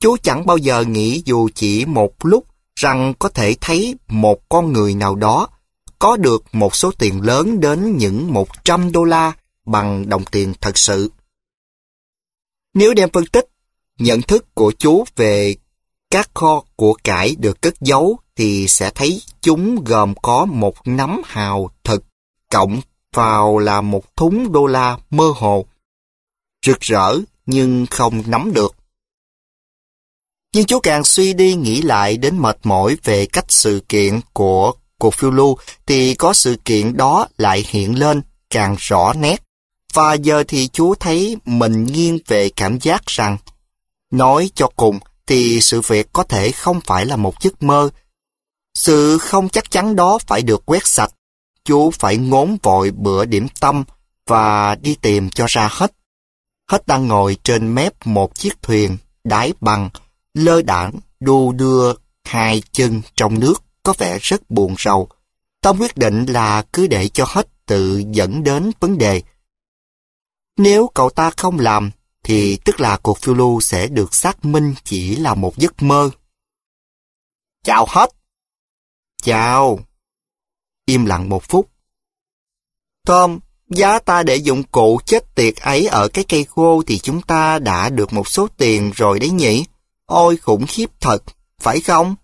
Chú chẳng bao giờ nghĩ dù chỉ một lúc rằng có thể thấy một con người nào đó có được một số tiền lớn đến những một trăm đô la bằng đồng tiền thật sự. Nếu đem phân tích, nhận thức của chú về các kho của cải được cất giấu thì sẽ thấy chúng gồm có một nắm hào thực cộng vào là một thúng đô la mơ hồ. Rực rỡ nhưng không nắm được. Nhưng chú càng suy đi nghĩ lại đến mệt mỏi về cách sự kiện của cuộc phiêu lưu thì có sự kiện đó lại hiện lên càng rõ nét. Và giờ thì chú thấy mình nghiêng về cảm giác rằng, nói cho cùng thì sự việc có thể không phải là một giấc mơ. Sự không chắc chắn đó phải được quét sạch. chú phải ngốn vội bữa điểm tâm và đi tìm cho ra hết. Hết đang ngồi trên mép một chiếc thuyền, đáy bằng, lơ đảng, đu đưa, hai chân trong nước có vẻ rất buồn rầu. Tâm quyết định là cứ để cho hết tự dẫn đến vấn đề nếu cậu ta không làm, thì tức là cuộc phiêu lưu sẽ được xác minh chỉ là một giấc mơ. Chào hết! Chào! Im lặng một phút. Tom, giá ta để dụng cụ chết tiệt ấy ở cái cây khô thì chúng ta đã được một số tiền rồi đấy nhỉ? Ôi khủng khiếp thật, phải không?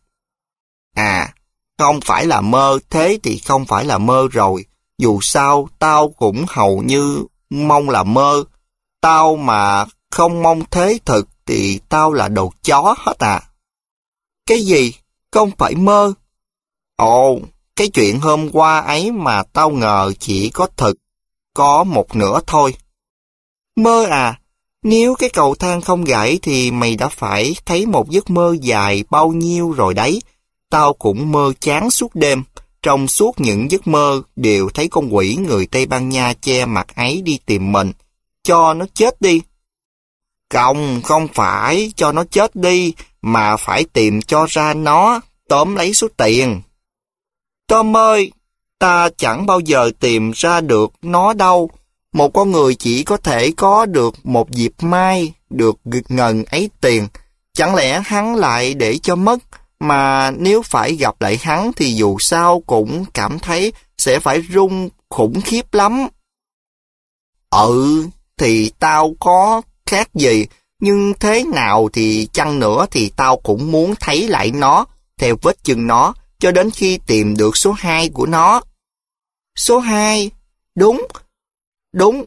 À, không phải là mơ, thế thì không phải là mơ rồi. Dù sao, tao cũng hầu như mong là mơ. Tao mà không mong thế thực thì tao là đồ chó hết à. Cái gì? Không phải mơ. Ồ, cái chuyện hôm qua ấy mà tao ngờ chỉ có thực, có một nửa thôi. Mơ à, nếu cái cầu thang không gãy thì mày đã phải thấy một giấc mơ dài bao nhiêu rồi đấy. Tao cũng mơ chán suốt đêm. Trong suốt những giấc mơ đều thấy con quỷ người Tây Ban Nha che mặt ấy đi tìm mình. Cho nó chết đi. Không, không phải cho nó chết đi, mà phải tìm cho ra nó, tóm lấy số tiền. Tom ơi, ta chẳng bao giờ tìm ra được nó đâu. Một con người chỉ có thể có được một dịp mai, được ngần ấy tiền. Chẳng lẽ hắn lại để cho mất? mà nếu phải gặp lại hắn thì dù sao cũng cảm thấy sẽ phải rung khủng khiếp lắm. Ừ, thì tao có khác gì, nhưng thế nào thì chăng nữa thì tao cũng muốn thấy lại nó, theo vết chân nó, cho đến khi tìm được số 2 của nó. Số 2? Đúng, đúng.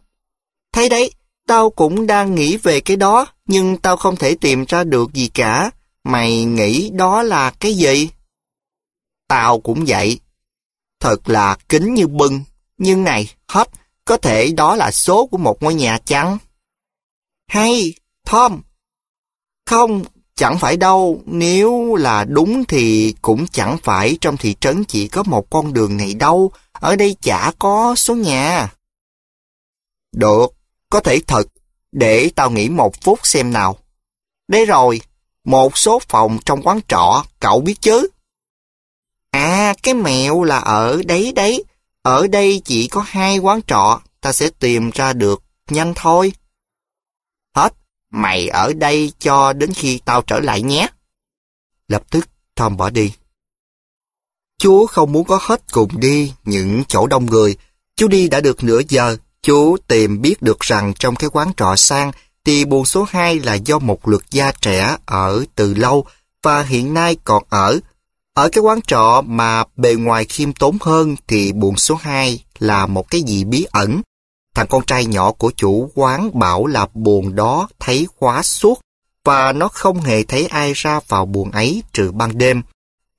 Thấy đấy, tao cũng đang nghĩ về cái đó, nhưng tao không thể tìm ra được gì cả. Mày nghĩ đó là cái gì? Tao cũng vậy. Thật là kính như bưng, nhưng này, hết, có thể đó là số của một ngôi nhà trắng. Hay, Tom? Không, chẳng phải đâu, nếu là đúng thì cũng chẳng phải trong thị trấn chỉ có một con đường này đâu, ở đây chả có số nhà. Được, có thể thật, để tao nghĩ một phút xem nào. Đấy rồi, một số phòng trong quán trọ, cậu biết chứ? À, cái mẹo là ở đấy đấy. Ở đây chỉ có hai quán trọ, ta sẽ tìm ra được nhanh thôi. Hết, mày ở đây cho đến khi tao trở lại nhé. Lập tức, Tom bỏ đi. Chú không muốn có hết cùng đi những chỗ đông người. Chú đi đã được nửa giờ, chú tìm biết được rằng trong cái quán trọ sang thì buồn số 2 là do một luật gia trẻ ở từ lâu và hiện nay còn ở. Ở cái quán trọ mà bề ngoài khiêm tốn hơn thì buồn số 2 là một cái gì bí ẩn. Thằng con trai nhỏ của chủ quán bảo là buồn đó thấy khóa suốt và nó không hề thấy ai ra vào buồn ấy trừ ban đêm.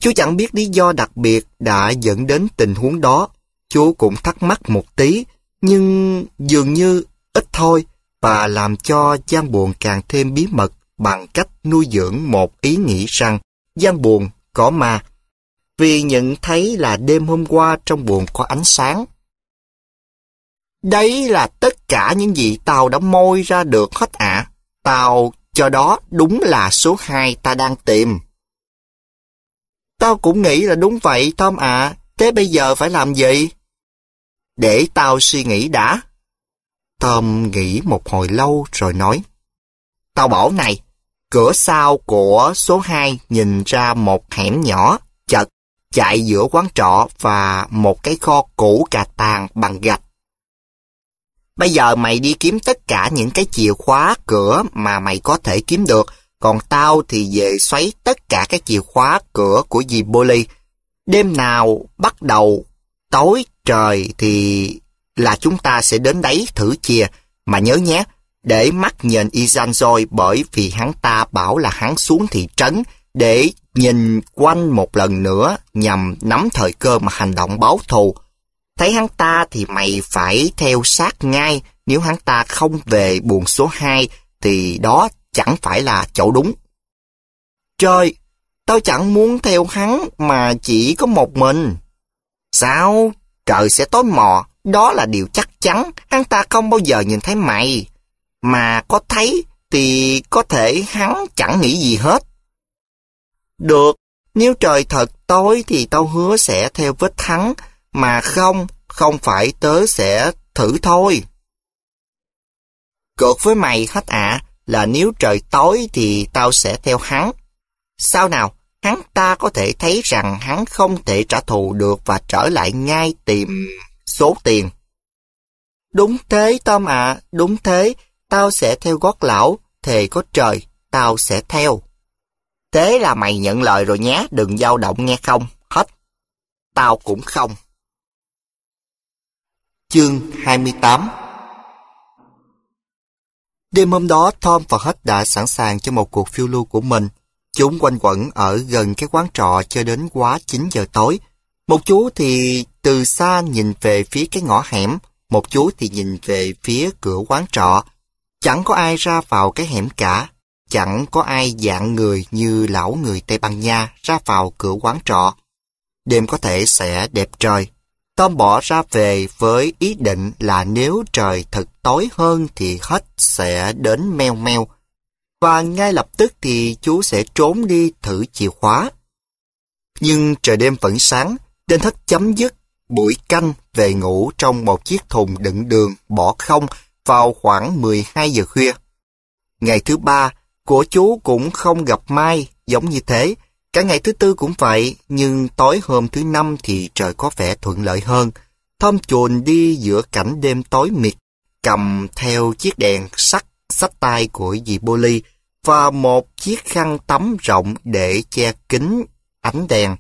Chú chẳng biết lý do đặc biệt đã dẫn đến tình huống đó. Chú cũng thắc mắc một tí, nhưng dường như ít thôi và làm cho gian Buồn càng thêm bí mật bằng cách nuôi dưỡng một ý nghĩ rằng gian Buồn có ma, vì nhận thấy là đêm hôm qua trong buồn có ánh sáng. Đấy là tất cả những gì tao đã môi ra được hết ạ. À. Tao cho đó đúng là số 2 ta đang tìm. Tao cũng nghĩ là đúng vậy, Tom ạ. À. Thế bây giờ phải làm gì? Để tao suy nghĩ đã. Thơm nghĩ một hồi lâu rồi nói. tao bổ này, cửa sau của số 2 nhìn ra một hẻm nhỏ, chật, chạy giữa quán trọ và một cái kho cũ cà tàn bằng gạch. Bây giờ mày đi kiếm tất cả những cái chìa khóa cửa mà mày có thể kiếm được, còn tao thì về xoáy tất cả các chìa khóa cửa của dì Bully. Đêm nào bắt đầu tối trời thì là chúng ta sẽ đến đấy thử chìa, mà nhớ nhé, để mắt nhìn rồi bởi vì hắn ta bảo là hắn xuống thị trấn để nhìn quanh một lần nữa nhằm nắm thời cơ mà hành động báo thù. Thấy hắn ta thì mày phải theo sát ngay, nếu hắn ta không về buồng số 2 thì đó chẳng phải là chỗ đúng. Trời, tao chẳng muốn theo hắn mà chỉ có một mình. Sao? Trời sẽ tối mò, đó là điều chắc chắn, hắn ta không bao giờ nhìn thấy mày. Mà có thấy thì có thể hắn chẳng nghĩ gì hết. Được, nếu trời thật tối thì tao hứa sẽ theo vết hắn, mà không, không phải tớ sẽ thử thôi. Cược với mày hết ạ, là nếu trời tối thì tao sẽ theo hắn. Sao nào, hắn ta có thể thấy rằng hắn không thể trả thù được và trở lại ngay tìm số tiền. Đúng thế Tom ạ, đúng thế, tao sẽ theo gót lão, thề có trời, tao sẽ theo. Thế là mày nhận lời rồi nhé, đừng dao động nghe không, hết. Tao cũng không. Chương 28 Đêm hôm đó, Tom và hết đã sẵn sàng cho một cuộc phiêu lưu của mình. Chúng quanh quẩn ở gần cái quán trọ cho đến quá 9 giờ tối. Một chú thì từ xa nhìn về phía cái ngõ hẻm, một chú thì nhìn về phía cửa quán trọ. Chẳng có ai ra vào cái hẻm cả. Chẳng có ai dạng người như lão người Tây Ban Nha ra vào cửa quán trọ. Đêm có thể sẽ đẹp trời. Tom bỏ ra về với ý định là nếu trời thật tối hơn thì hết sẽ đến meo meo. Và ngay lập tức thì chú sẽ trốn đi thử chìa khóa. Nhưng trời đêm vẫn sáng, tên thất chấm dứt buổi canh về ngủ trong một chiếc thùng đựng đường bỏ không vào khoảng 12 giờ khuya. Ngày thứ ba, của chú cũng không gặp Mai, giống như thế. Cả ngày thứ tư cũng vậy, nhưng tối hôm thứ năm thì trời có vẻ thuận lợi hơn. Thom chuồn đi giữa cảnh đêm tối mịt, cầm theo chiếc đèn sắt sách tay của dì ly và một chiếc khăn tắm rộng để che kính ánh đèn.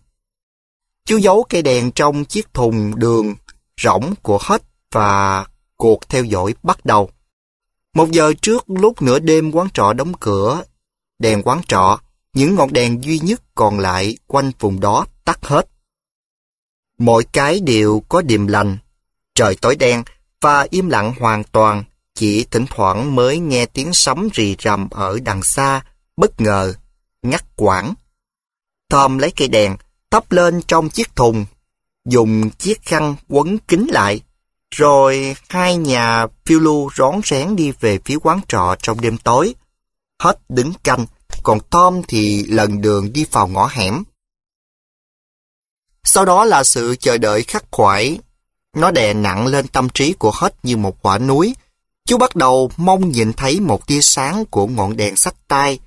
Chú giấu cây đèn trong chiếc thùng đường rỗng của hết và cuộc theo dõi bắt đầu. Một giờ trước lúc nửa đêm quán trọ đóng cửa, đèn quán trọ, những ngọn đèn duy nhất còn lại quanh vùng đó tắt hết. Mọi cái đều có điềm lành, trời tối đen và im lặng hoàn toàn, chỉ thỉnh thoảng mới nghe tiếng sấm rì rầm ở đằng xa, bất ngờ, ngắt quãng. Tom lấy cây đèn, tắp lên trong chiếc thùng, dùng chiếc khăn quấn kín lại. Rồi hai nhà phiêu lưu rón rén đi về phía quán trọ trong đêm tối. Hết đứng canh, còn Tom thì lần đường đi vào ngõ hẻm. Sau đó là sự chờ đợi khắc khoải. Nó đè nặng lên tâm trí của hết như một quả núi. Chú bắt đầu mong nhìn thấy một tia sáng của ngọn đèn sách tay.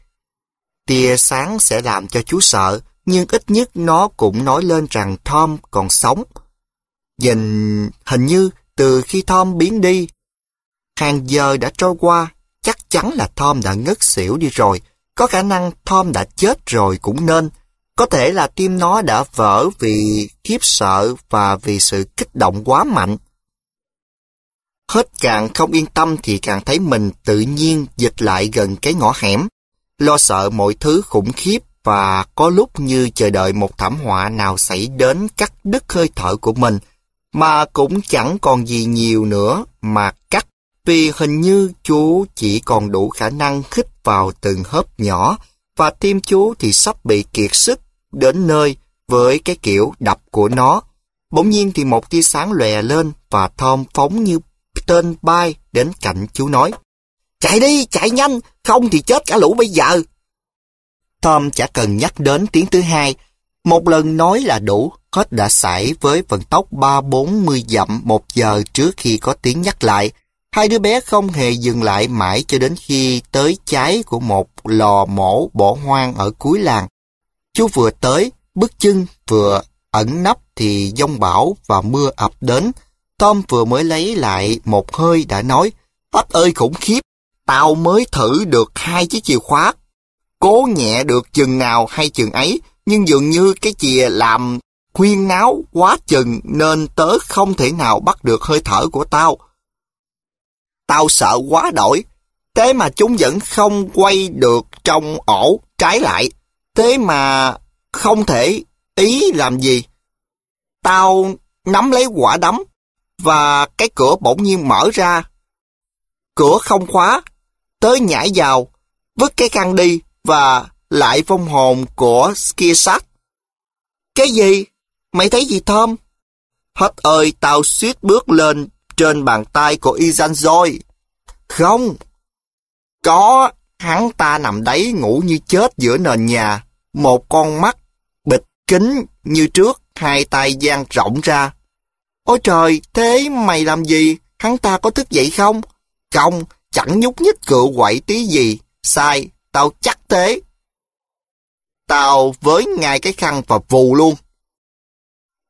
Tia sáng sẽ làm cho chú sợ, nhưng ít nhất nó cũng nói lên rằng Tom còn sống. Dành hình như từ khi Tom biến đi, hàng giờ đã trôi qua, chắc chắn là Tom đã ngất xỉu đi rồi. Có khả năng Tom đã chết rồi cũng nên. Có thể là tim nó đã vỡ vì khiếp sợ và vì sự kích động quá mạnh. Hết càng không yên tâm thì càng thấy mình tự nhiên dịch lại gần cái ngõ hẻm. Lo sợ mọi thứ khủng khiếp và có lúc như chờ đợi một thảm họa nào xảy đến cắt đứt hơi thở của mình, mà cũng chẳng còn gì nhiều nữa mà cắt, vì hình như chú chỉ còn đủ khả năng khích vào từng hớp nhỏ, và tim chú thì sắp bị kiệt sức đến nơi với cái kiểu đập của nó. Bỗng nhiên thì một tia sáng lòe lên và Tom phóng như tên bay đến cạnh chú nói. Chạy đi, chạy nhanh, không thì chết cả lũ bây giờ. Tom chả cần nhắc đến tiếng thứ hai. Một lần nói là đủ, hết đã xảy với vận tốc 3-40 dặm một giờ trước khi có tiếng nhắc lại. Hai đứa bé không hề dừng lại mãi cho đến khi tới cháy của một lò mổ bỏ hoang ở cuối làng. Chú vừa tới, bước chân vừa ẩn nấp thì giông bão và mưa ập đến. Tom vừa mới lấy lại một hơi đã nói, Bách ơi khủng khiếp, tao mới thử được hai chiếc chìa khóa cố nhẹ được chừng nào hay chừng ấy, nhưng dường như cái chìa làm khuyên náo quá chừng nên tớ không thể nào bắt được hơi thở của tao. Tao sợ quá đổi, thế mà chúng vẫn không quay được trong ổ trái lại, thế mà không thể ý làm gì. Tao nắm lấy quả đấm và cái cửa bỗng nhiên mở ra. Cửa không khóa, tớ nhảy vào, vứt cái khăn đi và lại phong hồn của Skirsak. Cái gì? Mày thấy gì Thơm? Hết ơi, tao suýt bước lên trên bàn tay của Izan rồi. Không. Có, hắn ta nằm đấy ngủ như chết giữa nền nhà, một con mắt bịch kính như trước, hai tay dang rộng ra. Ôi trời, thế mày làm gì? Hắn ta có thức dậy không? Không, chẳng nhúc nhích cự quậy tí gì. Sai, Tao chắc thế. Tao với ngay cái khăn và vù luôn.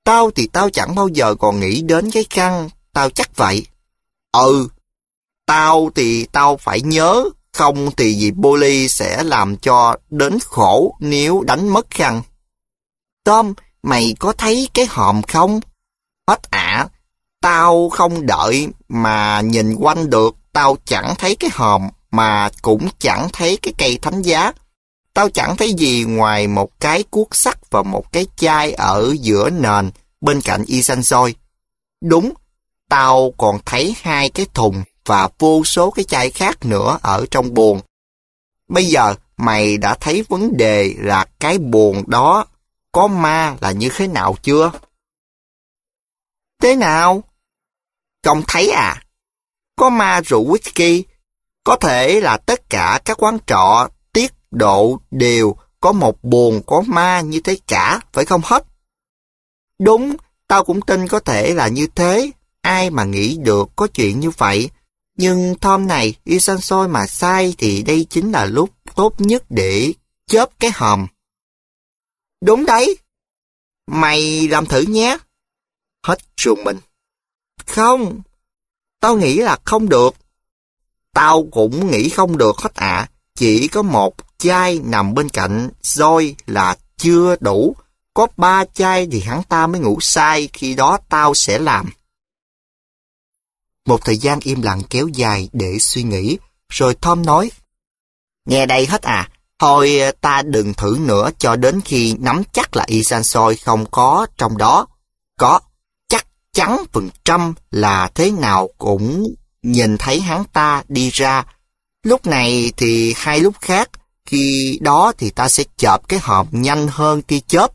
Tao thì tao chẳng bao giờ còn nghĩ đến cái khăn, tao chắc vậy. Ừ, tao thì tao phải nhớ, không thì dì Bully sẽ làm cho đến khổ nếu đánh mất khăn. Tom, mày có thấy cái hòm không? Hết ạ tao không đợi mà nhìn quanh được, tao chẳng thấy cái hòm mà cũng chẳng thấy cái cây thánh giá. Tao chẳng thấy gì ngoài một cái cuốc sắt và một cái chai ở giữa nền bên cạnh y soi. Đúng, tao còn thấy hai cái thùng và vô số cái chai khác nữa ở trong buồn. Bây giờ mày đã thấy vấn đề là cái buồn đó có ma là như thế nào chưa? Thế nào? Không thấy à? Có ma rượu whisky có thể là tất cả các quán trọ, tiết độ đều có một buồn có ma như thế cả, phải không hết? Đúng, tao cũng tin có thể là như thế. Ai mà nghĩ được có chuyện như vậy. Nhưng Tom này, y san soi mà sai thì đây chính là lúc tốt nhất để chớp cái hòm. Đúng đấy. Mày làm thử nhé. Hết chuồng mình. Không, tao nghĩ là không được. Tao cũng nghĩ không được hết ạ. Chỉ có một chai nằm bên cạnh rồi là chưa đủ. Có ba chai thì hắn ta mới ngủ sai, khi đó tao sẽ làm. Một thời gian im lặng kéo dài để suy nghĩ, rồi Tom nói. Nghe đây hết à, thôi ta đừng thử nữa cho đến khi nắm chắc là y san soi không có trong đó. Có, chắc chắn phần trăm là thế nào cũng nhìn thấy hắn ta đi ra. Lúc này thì hai lúc khác, khi đó thì ta sẽ chợp cái hộp nhanh hơn tia chớp.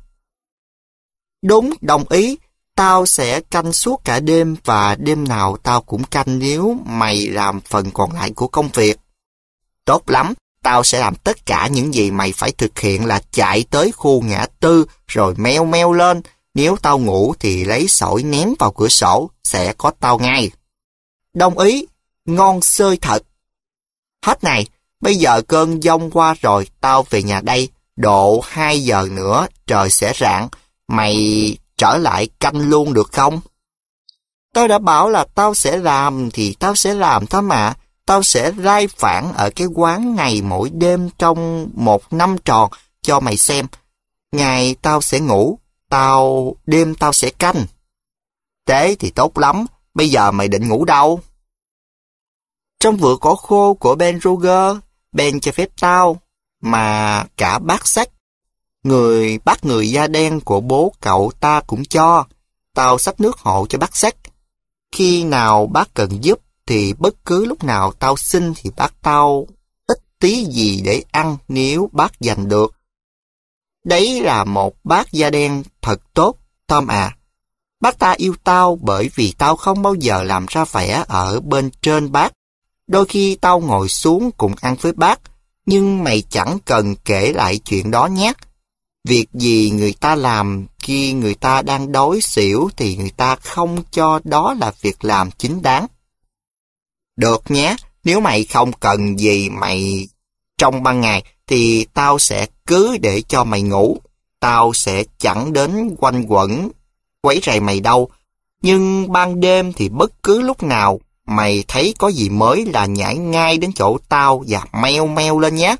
Đúng, đồng ý. Tao sẽ canh suốt cả đêm và đêm nào tao cũng canh nếu mày làm phần còn lại của công việc. Tốt lắm, tao sẽ làm tất cả những gì mày phải thực hiện là chạy tới khu ngã tư rồi meo meo lên. Nếu tao ngủ thì lấy sỏi ném vào cửa sổ, sẽ có tao ngay. Đồng ý, ngon sơi thật. Hết này, bây giờ cơn giông qua rồi, tao về nhà đây, độ 2 giờ nữa trời sẽ rạng, mày trở lại canh luôn được không? Tao đã bảo là tao sẽ làm thì tao sẽ làm thôi mà. Tao sẽ lai phản ở cái quán ngày mỗi đêm trong một năm tròn cho mày xem. Ngày tao sẽ ngủ, tao đêm tao sẽ canh. Thế thì tốt lắm, bây giờ mày định ngủ đâu? Trong vựa cỏ khô của Ben Ruger, Ben cho phép tao, mà cả bác sách, người bác người da đen của bố cậu ta cũng cho, tao xách nước hộ cho bác sách. Khi nào bác cần giúp thì bất cứ lúc nào tao xin thì bác tao ít tí gì để ăn nếu bác giành được. Đấy là một bác da đen thật tốt, Tom à. Bác ta yêu tao bởi vì tao không bao giờ làm ra vẻ ở bên trên bác. Đôi khi tao ngồi xuống cùng ăn với bác, nhưng mày chẳng cần kể lại chuyện đó nhé. Việc gì người ta làm khi người ta đang đói xỉu thì người ta không cho đó là việc làm chính đáng. Được nhé, nếu mày không cần gì mày trong ban ngày thì tao sẽ cứ để cho mày ngủ. Tao sẽ chẳng đến quanh quẩn quấy rầy mày đâu. Nhưng ban đêm thì bất cứ lúc nào mày thấy có gì mới là nhảy ngay đến chỗ tao và meo meo lên nhé.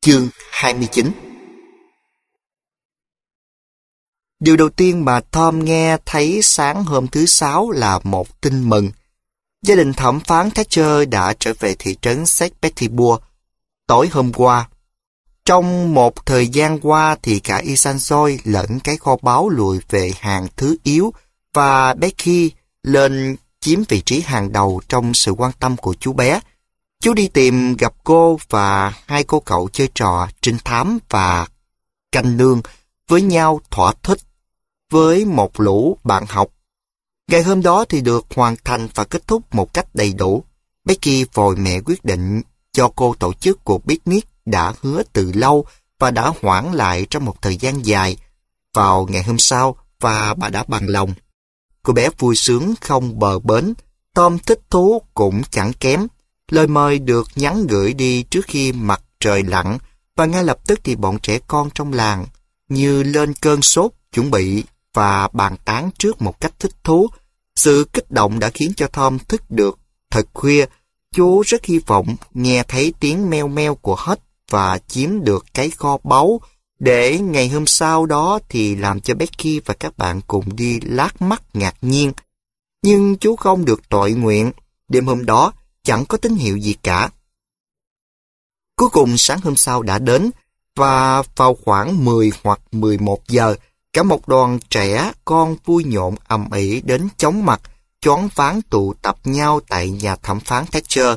Chương 29 Điều đầu tiên mà Tom nghe thấy sáng hôm thứ Sáu là một tin mừng. Gia đình thẩm phán Thatcher đã trở về thị trấn St. Petersburg. Tối hôm qua, trong một thời gian qua thì cả Isansoi lẫn cái kho báo lùi về hàng thứ yếu và Becky lên chiếm vị trí hàng đầu trong sự quan tâm của chú bé. Chú đi tìm gặp cô và hai cô cậu chơi trò trinh thám và canh nương với nhau thỏa thích với một lũ bạn học. Ngày hôm đó thì được hoàn thành và kết thúc một cách đầy đủ. Becky vội mẹ quyết định cho cô tổ chức cuộc picnic đã hứa từ lâu và đã hoãn lại trong một thời gian dài. Vào ngày hôm sau và bà đã bằng lòng. Cô bé vui sướng không bờ bến, Tom thích thú cũng chẳng kém. Lời mời được nhắn gửi đi trước khi mặt trời lặn và ngay lập tức thì bọn trẻ con trong làng như lên cơn sốt chuẩn bị và bàn tán trước một cách thích thú. Sự kích động đã khiến cho Tom thức được. Thật khuya, chú rất hy vọng nghe thấy tiếng meo meo của hết và chiếm được cái kho báu để ngày hôm sau đó thì làm cho Becky và các bạn cùng đi lát mắt ngạc nhiên. Nhưng chú không được tội nguyện, đêm hôm đó chẳng có tín hiệu gì cả. Cuối cùng sáng hôm sau đã đến và vào khoảng 10 hoặc 11 giờ, cả một đoàn trẻ con vui nhộn ầm ĩ đến chóng mặt, choáng váng tụ tập nhau tại nhà thẩm phán Thatcher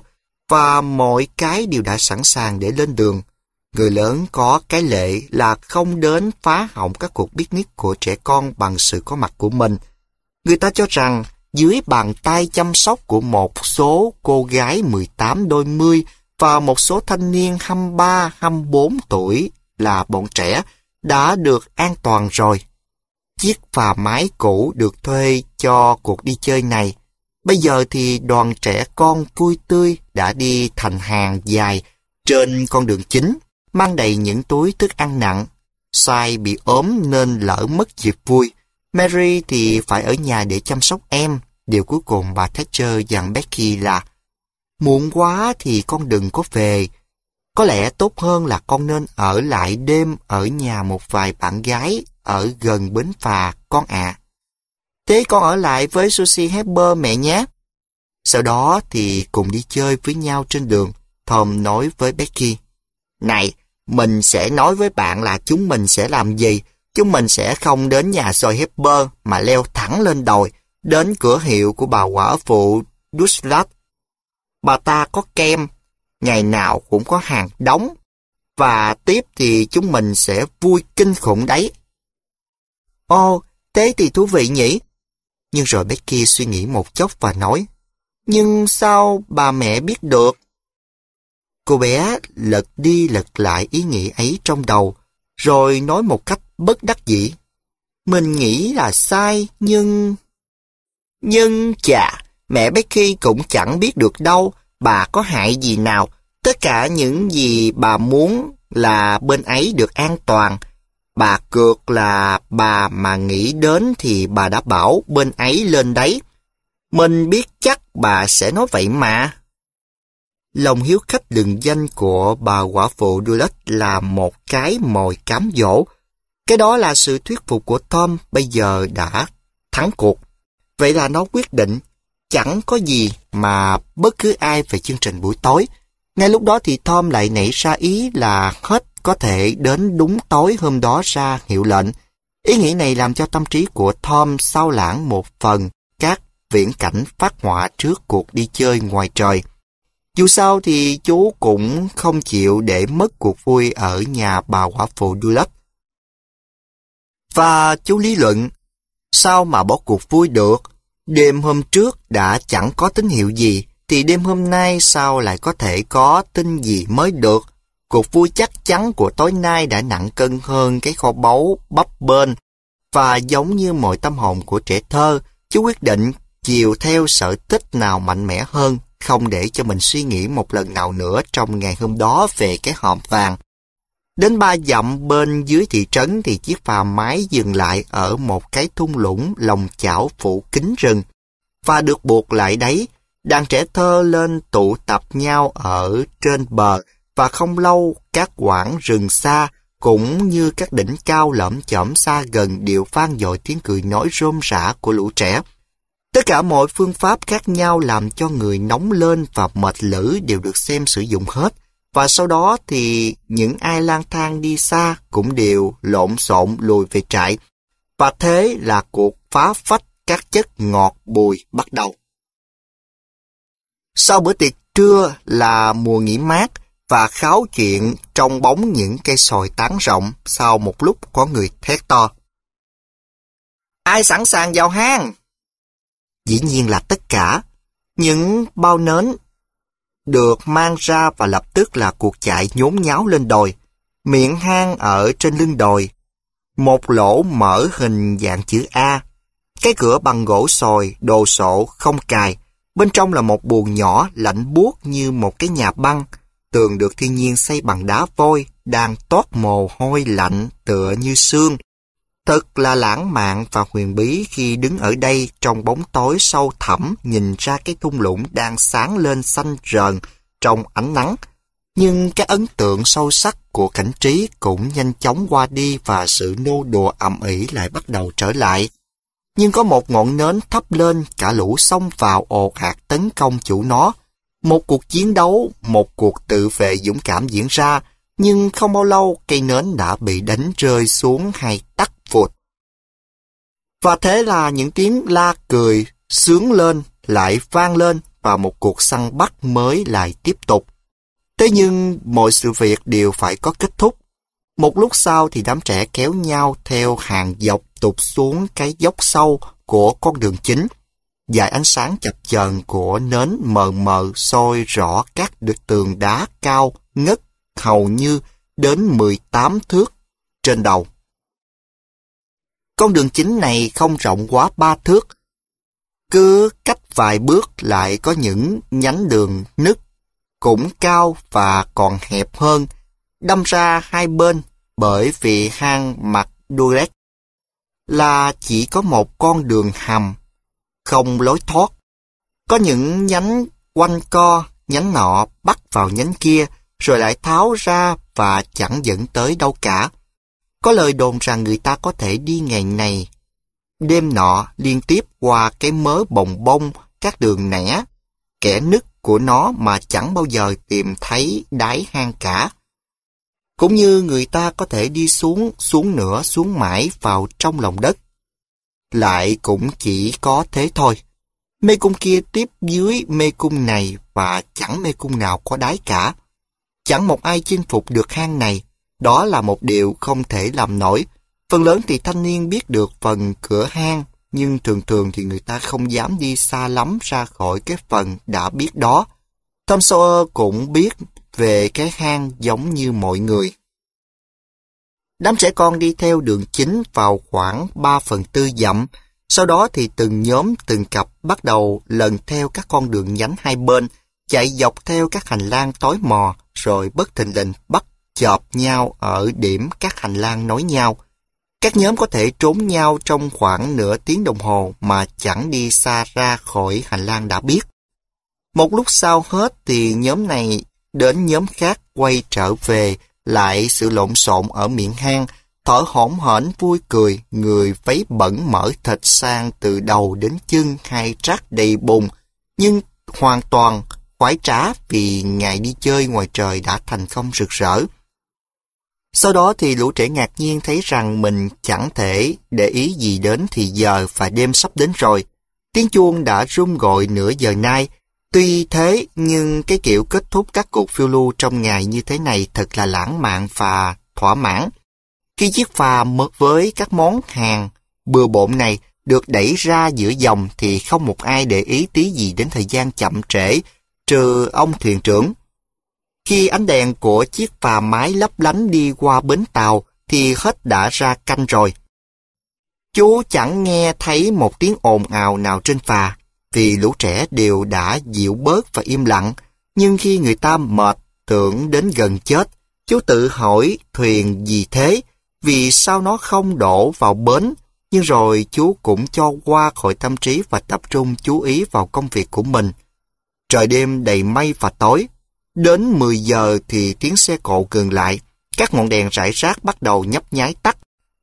và mọi cái đều đã sẵn sàng để lên đường. Người lớn có cái lệ là không đến phá hỏng các cuộc biết picnic của trẻ con bằng sự có mặt của mình. Người ta cho rằng dưới bàn tay chăm sóc của một số cô gái 18 đôi mươi và một số thanh niên 23, 24 tuổi là bọn trẻ đã được an toàn rồi. Chiếc phà mái cũ được thuê cho cuộc đi chơi này Bây giờ thì đoàn trẻ con vui tươi đã đi thành hàng dài trên con đường chính, mang đầy những túi thức ăn nặng. Sai bị ốm nên lỡ mất dịp vui. Mary thì phải ở nhà để chăm sóc em. Điều cuối cùng bà Thatcher dặn Becky là Muộn quá thì con đừng có về. Có lẽ tốt hơn là con nên ở lại đêm ở nhà một vài bạn gái ở gần bến phà con ạ. À. Thế con ở lại với Susie hepburn mẹ nhé. Sau đó thì cùng đi chơi với nhau trên đường. Tom nói với Becky. Này, mình sẽ nói với bạn là chúng mình sẽ làm gì. Chúng mình sẽ không đến nhà soi hepburn mà leo thẳng lên đồi, đến cửa hiệu của bà quả phụ Duslat. Bà ta có kem, ngày nào cũng có hàng đóng. Và tiếp thì chúng mình sẽ vui kinh khủng đấy. Ồ, thế thì thú vị nhỉ? Nhưng rồi Becky suy nghĩ một chốc và nói, Nhưng sao bà mẹ biết được? Cô bé lật đi lật lại ý nghĩ ấy trong đầu, rồi nói một cách bất đắc dĩ. Mình nghĩ là sai, nhưng... Nhưng chà, mẹ Becky cũng chẳng biết được đâu, bà có hại gì nào. Tất cả những gì bà muốn là bên ấy được an toàn, Bà cược là bà mà nghĩ đến thì bà đã bảo bên ấy lên đấy. Mình biết chắc bà sẽ nói vậy mà. Lòng hiếu khách đường danh của bà quả phụ Dulles là một cái mồi cám dỗ. Cái đó là sự thuyết phục của Tom bây giờ đã thắng cuộc. Vậy là nó quyết định chẳng có gì mà bất cứ ai về chương trình buổi tối. Ngay lúc đó thì Tom lại nảy ra ý là hết có thể đến đúng tối hôm đó ra hiệu lệnh. Ý nghĩ này làm cho tâm trí của Tom sao lãng một phần các viễn cảnh phát họa trước cuộc đi chơi ngoài trời. Dù sao thì chú cũng không chịu để mất cuộc vui ở nhà bà quả phụ Dulac. Và chú lý luận, sao mà bỏ cuộc vui được? Đêm hôm trước đã chẳng có tín hiệu gì, thì đêm hôm nay sao lại có thể có tin gì mới được? Cuộc vui chắc chắn của tối nay đã nặng cân hơn cái kho báu bấp bênh và giống như mọi tâm hồn của trẻ thơ, chú quyết định chiều theo sở thích nào mạnh mẽ hơn, không để cho mình suy nghĩ một lần nào nữa trong ngày hôm đó về cái hòm vàng. Đến ba dặm bên dưới thị trấn thì chiếc phà máy dừng lại ở một cái thung lũng lòng chảo phủ kính rừng và được buộc lại đấy. Đàn trẻ thơ lên tụ tập nhau ở trên bờ và không lâu, các quảng rừng xa cũng như các đỉnh cao lõm chởm xa gần đều vang dội tiếng cười nói rôm rã của lũ trẻ. Tất cả mọi phương pháp khác nhau làm cho người nóng lên và mệt lử đều được xem sử dụng hết. Và sau đó thì những ai lang thang đi xa cũng đều lộn xộn lùi về trại. Và thế là cuộc phá phách các chất ngọt bùi bắt đầu. Sau bữa tiệc trưa là mùa nghỉ mát, và kháo chuyện trong bóng những cây sồi tán rộng sau một lúc có người thét to. Ai sẵn sàng vào hang? Dĩ nhiên là tất cả. Những bao nến được mang ra và lập tức là cuộc chạy nhốn nháo lên đồi. Miệng hang ở trên lưng đồi. Một lỗ mở hình dạng chữ A. Cái cửa bằng gỗ sồi, đồ sộ, không cài. Bên trong là một buồng nhỏ lạnh buốt như một cái nhà băng tường được thiên nhiên xây bằng đá vôi, đang toát mồ hôi lạnh tựa như xương. Thật là lãng mạn và huyền bí khi đứng ở đây trong bóng tối sâu thẳm nhìn ra cái thung lũng đang sáng lên xanh rờn trong ánh nắng. Nhưng cái ấn tượng sâu sắc của cảnh trí cũng nhanh chóng qua đi và sự nô đùa ầm ĩ lại bắt đầu trở lại. Nhưng có một ngọn nến thắp lên, cả lũ xông vào ồ ạt tấn công chủ nó. Một cuộc chiến đấu, một cuộc tự vệ dũng cảm diễn ra, nhưng không bao lâu cây nến đã bị đánh rơi xuống hay tắt vụt. Và thế là những tiếng la cười, sướng lên, lại vang lên và một cuộc săn bắt mới lại tiếp tục. Thế nhưng mọi sự việc đều phải có kết thúc. Một lúc sau thì đám trẻ kéo nhau theo hàng dọc tụt xuống cái dốc sâu của con đường chính Dải ánh sáng chập chờn của nến mờ mờ soi rõ các được tường đá cao ngất hầu như đến 18 thước trên đầu. Con đường chính này không rộng quá ba thước. Cứ cách vài bước lại có những nhánh đường nứt, cũng cao và còn hẹp hơn, đâm ra hai bên bởi vì hang mặt Durek là chỉ có một con đường hầm không lối thoát. Có những nhánh quanh co, nhánh nọ bắt vào nhánh kia, rồi lại tháo ra và chẳng dẫn tới đâu cả. Có lời đồn rằng người ta có thể đi ngày này, đêm nọ liên tiếp qua cái mớ bồng bông, các đường nẻ, kẻ nứt của nó mà chẳng bao giờ tìm thấy đáy hang cả. Cũng như người ta có thể đi xuống, xuống nữa, xuống mãi vào trong lòng đất lại cũng chỉ có thế thôi. Mê cung kia tiếp dưới mê cung này và chẳng mê cung nào có đáy cả. Chẳng một ai chinh phục được hang này, đó là một điều không thể làm nổi. Phần lớn thì thanh niên biết được phần cửa hang, nhưng thường thường thì người ta không dám đi xa lắm ra khỏi cái phần đã biết đó. Tom Sawyer cũng biết về cái hang giống như mọi người. Đám trẻ con đi theo đường chính vào khoảng 3 phần tư dặm, sau đó thì từng nhóm từng cặp bắt đầu lần theo các con đường nhánh hai bên, chạy dọc theo các hành lang tối mò, rồi bất thình lình bắt chọp nhau ở điểm các hành lang nối nhau. Các nhóm có thể trốn nhau trong khoảng nửa tiếng đồng hồ mà chẳng đi xa ra khỏi hành lang đã biết. Một lúc sau hết thì nhóm này đến nhóm khác quay trở về lại sự lộn xộn ở miệng hang, thở hổn hển vui cười, người vấy bẩn mỡ thịt sang từ đầu đến chân hai trác đầy bùn, nhưng hoàn toàn khoái trá vì ngày đi chơi ngoài trời đã thành công rực rỡ. Sau đó thì lũ trẻ ngạc nhiên thấy rằng mình chẳng thể để ý gì đến thì giờ và đêm sắp đến rồi. Tiếng chuông đã rung gọi nửa giờ nay, Tuy thế, nhưng cái kiểu kết thúc các cuộc phiêu lưu trong ngày như thế này thật là lãng mạn và thỏa mãn. Khi chiếc phà mất với các món hàng bừa bộn này được đẩy ra giữa dòng thì không một ai để ý tí gì đến thời gian chậm trễ, trừ ông thuyền trưởng. Khi ánh đèn của chiếc phà mái lấp lánh đi qua bến tàu thì hết đã ra canh rồi. Chú chẳng nghe thấy một tiếng ồn ào nào trên phà thì lũ trẻ đều đã dịu bớt và im lặng. Nhưng khi người ta mệt, tưởng đến gần chết, chú tự hỏi thuyền gì thế, vì sao nó không đổ vào bến. Nhưng rồi chú cũng cho qua khỏi tâm trí và tập trung chú ý vào công việc của mình. Trời đêm đầy mây và tối. Đến 10 giờ thì tiếng xe cộ cường lại. Các ngọn đèn rải rác bắt đầu nhấp nháy tắt.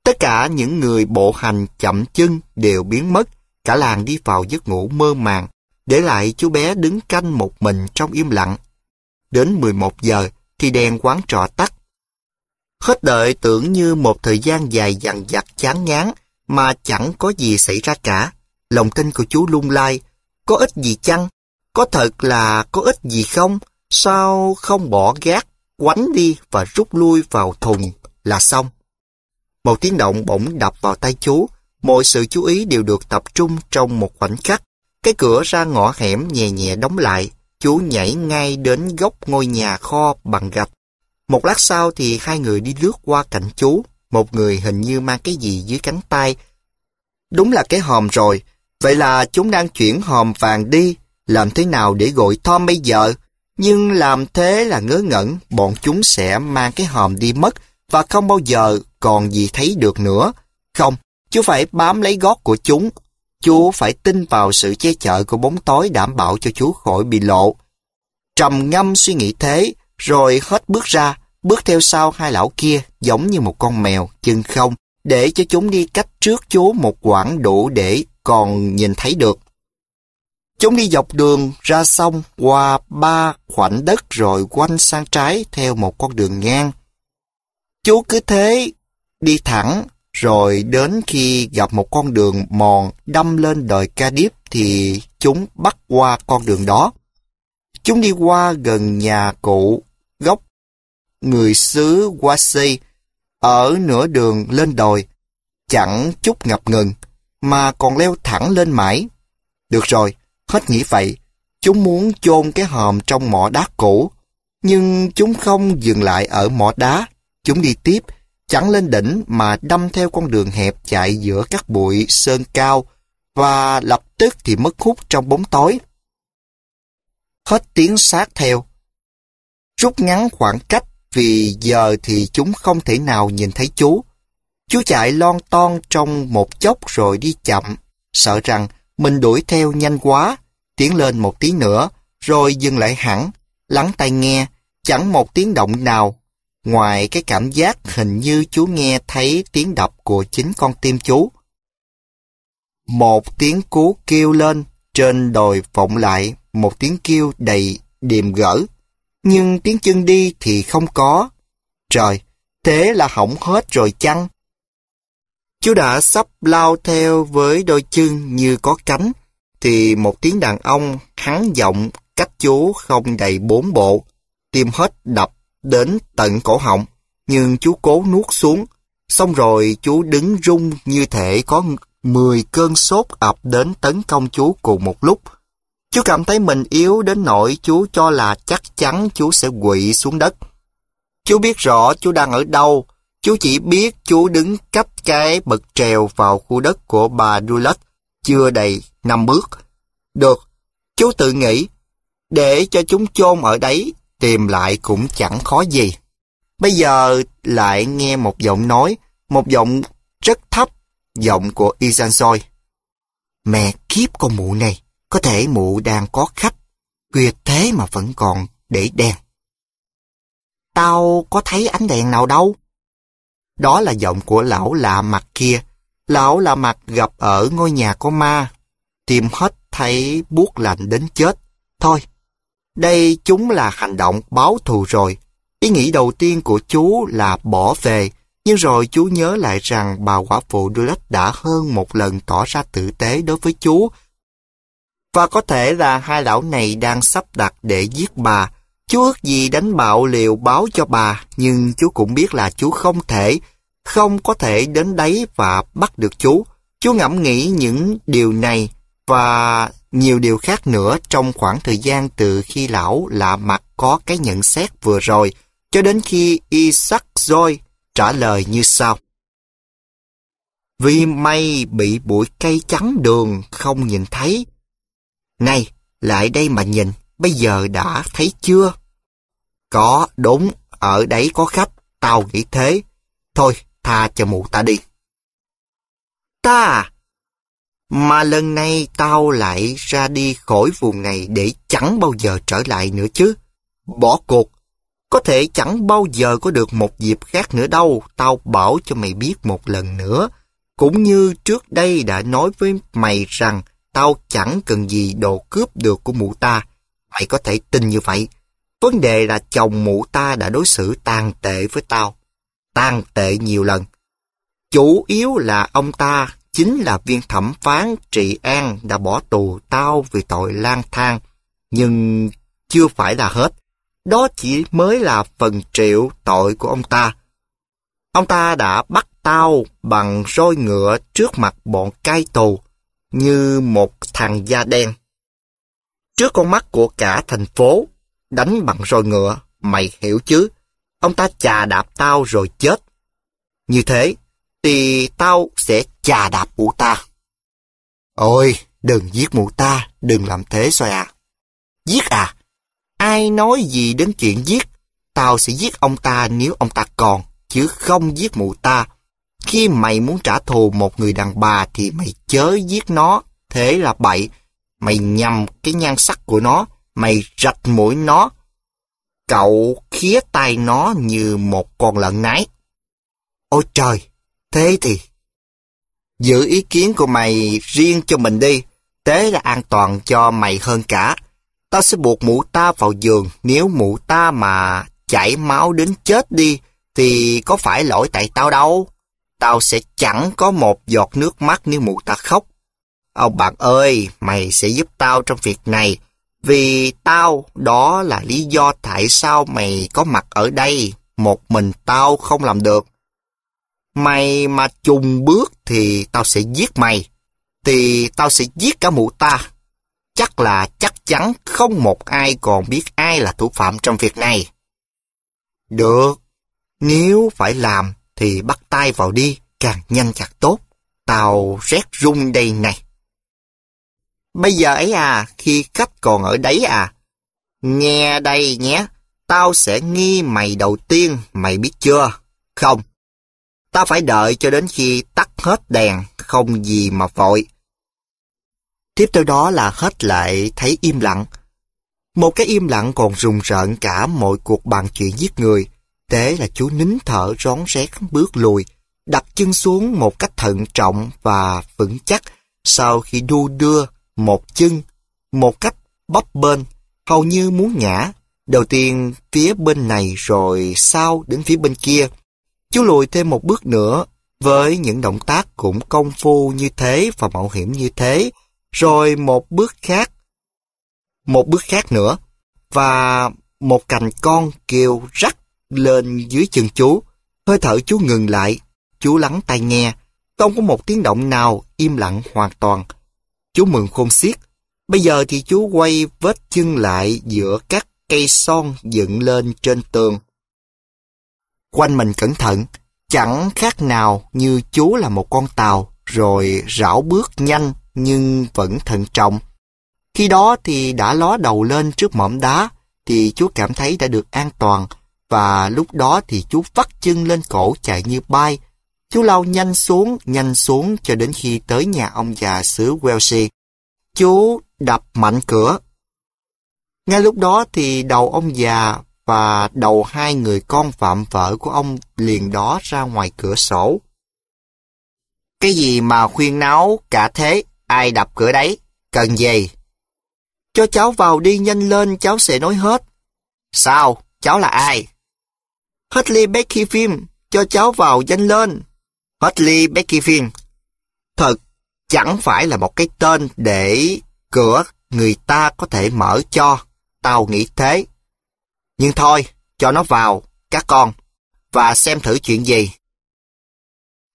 Tất cả những người bộ hành chậm chân đều biến mất Cả làng đi vào giấc ngủ mơ màng, để lại chú bé đứng canh một mình trong im lặng. Đến 11 giờ thì đèn quán trọ tắt. Hết đợi tưởng như một thời gian dài dằn vặt chán ngán mà chẳng có gì xảy ra cả. Lòng tin của chú lung lay, có ích gì chăng? Có thật là có ích gì không? Sao không bỏ gác, quánh đi và rút lui vào thùng là xong? Một tiếng động bỗng đập vào tay chú, Mọi sự chú ý đều được tập trung trong một khoảnh khắc. Cái cửa ra ngõ hẻm nhẹ nhẹ đóng lại, chú nhảy ngay đến góc ngôi nhà kho bằng gạch. Một lát sau thì hai người đi lướt qua cạnh chú, một người hình như mang cái gì dưới cánh tay. Đúng là cái hòm rồi, vậy là chúng đang chuyển hòm vàng đi, làm thế nào để gọi Tom bây giờ? Nhưng làm thế là ngớ ngẩn, bọn chúng sẽ mang cái hòm đi mất và không bao giờ còn gì thấy được nữa. Không, chú phải bám lấy gót của chúng. chú phải tin vào sự che chở của bóng tối đảm bảo cho chú khỏi bị lộ. Trầm ngâm suy nghĩ thế, rồi hết bước ra, bước theo sau hai lão kia giống như một con mèo, chân không, để cho chúng đi cách trước chú một quãng đủ để còn nhìn thấy được. Chúng đi dọc đường ra sông qua ba khoảnh đất rồi quanh sang trái theo một con đường ngang. Chú cứ thế đi thẳng rồi đến khi gặp một con đường mòn đâm lên đồi ca điếp thì chúng bắt qua con đường đó. Chúng đi qua gần nhà cụ gốc người xứ Wasi ở nửa đường lên đồi chẳng chút ngập ngừng mà còn leo thẳng lên mãi. Được rồi, hết nghĩ vậy. Chúng muốn chôn cái hòm trong mỏ đá cũ nhưng chúng không dừng lại ở mỏ đá. Chúng đi tiếp chẳng lên đỉnh mà đâm theo con đường hẹp chạy giữa các bụi sơn cao và lập tức thì mất hút trong bóng tối. Hết tiếng sát theo. Rút ngắn khoảng cách vì giờ thì chúng không thể nào nhìn thấy chú. Chú chạy lon ton trong một chốc rồi đi chậm, sợ rằng mình đuổi theo nhanh quá, tiến lên một tí nữa, rồi dừng lại hẳn, lắng tai nghe, chẳng một tiếng động nào Ngoài cái cảm giác hình như chú nghe thấy tiếng đập của chính con tim chú. Một tiếng cú kêu lên, trên đồi vọng lại một tiếng kêu đầy điềm gỡ. Nhưng tiếng chân đi thì không có. Trời, thế là hỏng hết rồi chăng? Chú đã sắp lao theo với đôi chân như có cánh, thì một tiếng đàn ông hắn giọng cách chú không đầy bốn bộ, tim hết đập đến tận cổ họng, nhưng chú cố nuốt xuống. Xong rồi chú đứng rung như thể có 10 cơn sốt ập đến tấn công chú cùng một lúc. Chú cảm thấy mình yếu đến nỗi chú cho là chắc chắn chú sẽ quỵ xuống đất. Chú biết rõ chú đang ở đâu, chú chỉ biết chú đứng cách cái bậc trèo vào khu đất của bà Dulles chưa đầy năm bước. Được, chú tự nghĩ, để cho chúng chôn ở đấy tìm lại cũng chẳng khó gì. Bây giờ lại nghe một giọng nói, một giọng rất thấp, giọng của Isan Soi. Mẹ kiếp con mụ này, có thể mụ đang có khách, khuya thế mà vẫn còn để đèn. Tao có thấy ánh đèn nào đâu. Đó là giọng của lão lạ mặt kia. Lão lạ mặt gặp ở ngôi nhà của ma. Tìm hết thấy buốt lạnh đến chết. Thôi, đây chúng là hành động báo thù rồi. Ý nghĩ đầu tiên của chú là bỏ về, nhưng rồi chú nhớ lại rằng bà quả phụ Dulac đã hơn một lần tỏ ra tử tế đối với chú. Và có thể là hai lão này đang sắp đặt để giết bà. Chú ước gì đánh bạo liều báo cho bà, nhưng chú cũng biết là chú không thể, không có thể đến đấy và bắt được chú. Chú ngẫm nghĩ những điều này và nhiều điều khác nữa trong khoảng thời gian từ khi lão lạ mặt có cái nhận xét vừa rồi cho đến khi Isaac Joy trả lời như sau. Vì mày bị bụi cây trắng đường không nhìn thấy. Này, lại đây mà nhìn, bây giờ đã thấy chưa? Có, đúng, ở đấy có khách, tao nghĩ thế. Thôi, tha cho mụ ta đi. Ta mà lần này tao lại ra đi khỏi vùng này để chẳng bao giờ trở lại nữa chứ. Bỏ cuộc. Có thể chẳng bao giờ có được một dịp khác nữa đâu. Tao bảo cho mày biết một lần nữa. Cũng như trước đây đã nói với mày rằng tao chẳng cần gì đồ cướp được của mụ ta. Mày có thể tin như vậy. Vấn đề là chồng mụ ta đã đối xử tàn tệ với tao. Tàn tệ nhiều lần. Chủ yếu là ông ta chính là viên thẩm phán Trị An đã bỏ tù tao vì tội lang thang. Nhưng chưa phải là hết. Đó chỉ mới là phần triệu tội của ông ta. Ông ta đã bắt tao bằng roi ngựa trước mặt bọn cai tù như một thằng da đen. Trước con mắt của cả thành phố, đánh bằng roi ngựa, mày hiểu chứ? Ông ta chà đạp tao rồi chết. Như thế, thì tao sẽ chà đạp mụ ta. Ôi, đừng giết mụ ta, đừng làm thế xoay à. Giết à? Ai nói gì đến chuyện giết? Tao sẽ giết ông ta nếu ông ta còn, chứ không giết mụ ta. Khi mày muốn trả thù một người đàn bà thì mày chớ giết nó, thế là bậy. Mày nhầm cái nhan sắc của nó, mày rạch mũi nó. Cậu khía tay nó như một con lợn nái. Ôi trời, thế thì Giữ ý kiến của mày riêng cho mình đi. Thế là an toàn cho mày hơn cả. Tao sẽ buộc mũ ta vào giường. Nếu mũ ta mà chảy máu đến chết đi, thì có phải lỗi tại tao đâu. Tao sẽ chẳng có một giọt nước mắt nếu mụ ta khóc. Ông bạn ơi, mày sẽ giúp tao trong việc này. Vì tao, đó là lý do tại sao mày có mặt ở đây. Một mình tao không làm được. Mày mà trùng bước thì tao sẽ giết mày. Thì tao sẽ giết cả mụ ta. Chắc là chắc chắn không một ai còn biết ai là thủ phạm trong việc này. Được. Nếu phải làm thì bắt tay vào đi, càng nhanh chặt tốt. Tao rét rung đây này. Bây giờ ấy à, khi khách còn ở đấy à. Nghe đây nhé, tao sẽ nghi mày đầu tiên, mày biết chưa? Không, ta phải đợi cho đến khi tắt hết đèn, không gì mà vội. Tiếp theo đó là hết lại thấy im lặng. Một cái im lặng còn rùng rợn cả mọi cuộc bàn chuyện giết người. Thế là chú nín thở rón rét bước lùi, đặt chân xuống một cách thận trọng và vững chắc sau khi đu đưa một chân, một cách bấp bên, hầu như muốn ngã. Đầu tiên phía bên này rồi sau đến phía bên kia. Chú lùi thêm một bước nữa, với những động tác cũng công phu như thế và mạo hiểm như thế, rồi một bước khác, một bước khác nữa, và một cành con kêu rắc lên dưới chân chú. Hơi thở chú ngừng lại, chú lắng tai nghe, không có một tiếng động nào im lặng hoàn toàn. Chú mừng khôn xiết. Bây giờ thì chú quay vết chân lại giữa các cây son dựng lên trên tường quanh mình cẩn thận, chẳng khác nào như chú là một con tàu rồi rảo bước nhanh nhưng vẫn thận trọng. Khi đó thì đã ló đầu lên trước mỏm đá thì chú cảm thấy đã được an toàn và lúc đó thì chú vắt chân lên cổ chạy như bay. Chú lao nhanh xuống, nhanh xuống cho đến khi tới nhà ông già xứ Welshie. Chú đập mạnh cửa. Ngay lúc đó thì đầu ông già và đầu hai người con phạm vợ của ông liền đó ra ngoài cửa sổ. Cái gì mà khuyên náo cả thế, ai đập cửa đấy, cần gì? Cho cháu vào đi nhanh lên, cháu sẽ nói hết. Sao, cháu là ai? Hedley Becky Phim, cho cháu vào nhanh lên. Hedley Becky Phim. Thật, chẳng phải là một cái tên để cửa người ta có thể mở cho. Tao nghĩ thế. Nhưng thôi, cho nó vào, các con, và xem thử chuyện gì.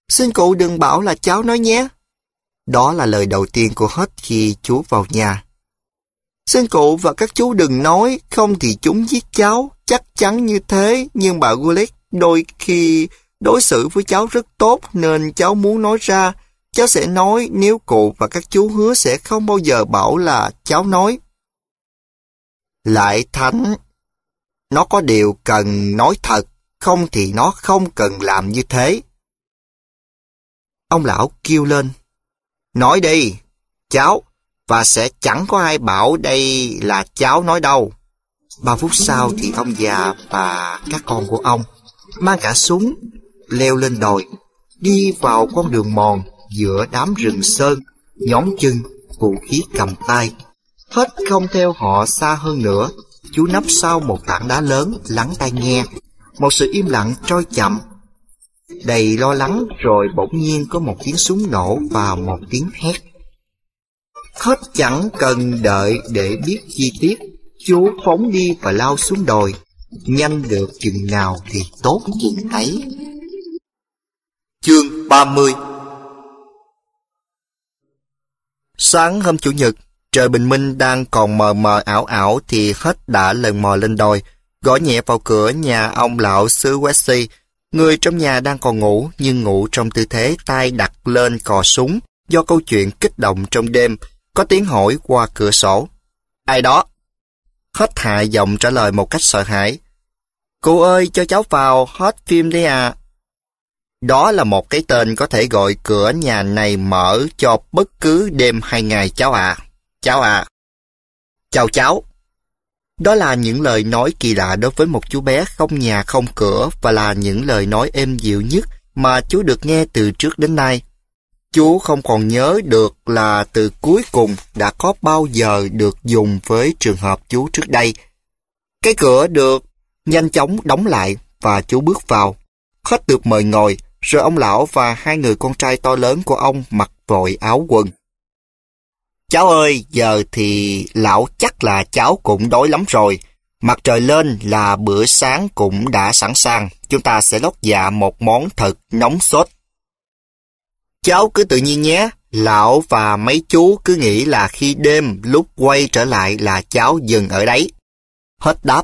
Xin cụ đừng bảo là cháu nói nhé. Đó là lời đầu tiên của hết khi chú vào nhà. Xin cụ và các chú đừng nói, không thì chúng giết cháu, chắc chắn như thế, nhưng bà Gulick đôi khi đối xử với cháu rất tốt nên cháu muốn nói ra. Cháu sẽ nói nếu cụ và các chú hứa sẽ không bao giờ bảo là cháu nói. Lại Thánh nó có điều cần nói thật, không thì nó không cần làm như thế. Ông lão kêu lên. Nói đi, cháu, và sẽ chẳng có ai bảo đây là cháu nói đâu. Ba phút sau thì ông già và các con của ông mang cả súng, leo lên đồi, đi vào con đường mòn giữa đám rừng sơn, nhóm chân, vũ khí cầm tay. Hết không theo họ xa hơn nữa chú nấp sau một tảng đá lớn lắng tai nghe một sự im lặng trôi chậm đầy lo lắng rồi bỗng nhiên có một tiếng súng nổ và một tiếng hét hết chẳng cần đợi để biết chi tiết chú phóng đi và lao xuống đồi nhanh được chừng nào thì tốt chừng ấy chương ba mươi sáng hôm chủ nhật Trời bình minh đang còn mờ mờ ảo ảo thì hết đã lần mò lên đồi, gõ nhẹ vào cửa nhà ông lão xứ Wesley. Người trong nhà đang còn ngủ nhưng ngủ trong tư thế tay đặt lên cò súng do câu chuyện kích động trong đêm, có tiếng hỏi qua cửa sổ. Ai đó? Hết hạ giọng trả lời một cách sợ hãi. Cô ơi, cho cháu vào, hết phim đi à. Đó là một cái tên có thể gọi cửa nhà này mở cho bất cứ đêm hay ngày cháu ạ. À chào à. Chào cháu. Đó là những lời nói kỳ lạ đối với một chú bé không nhà không cửa và là những lời nói êm dịu nhất mà chú được nghe từ trước đến nay. Chú không còn nhớ được là từ cuối cùng đã có bao giờ được dùng với trường hợp chú trước đây. Cái cửa được nhanh chóng đóng lại và chú bước vào. Khách được mời ngồi, rồi ông lão và hai người con trai to lớn của ông mặc vội áo quần. Cháu ơi, giờ thì lão chắc là cháu cũng đói lắm rồi. Mặt trời lên là bữa sáng cũng đã sẵn sàng. Chúng ta sẽ lót dạ một món thật nóng sốt. Cháu cứ tự nhiên nhé. Lão và mấy chú cứ nghĩ là khi đêm lúc quay trở lại là cháu dừng ở đấy. Hết đáp.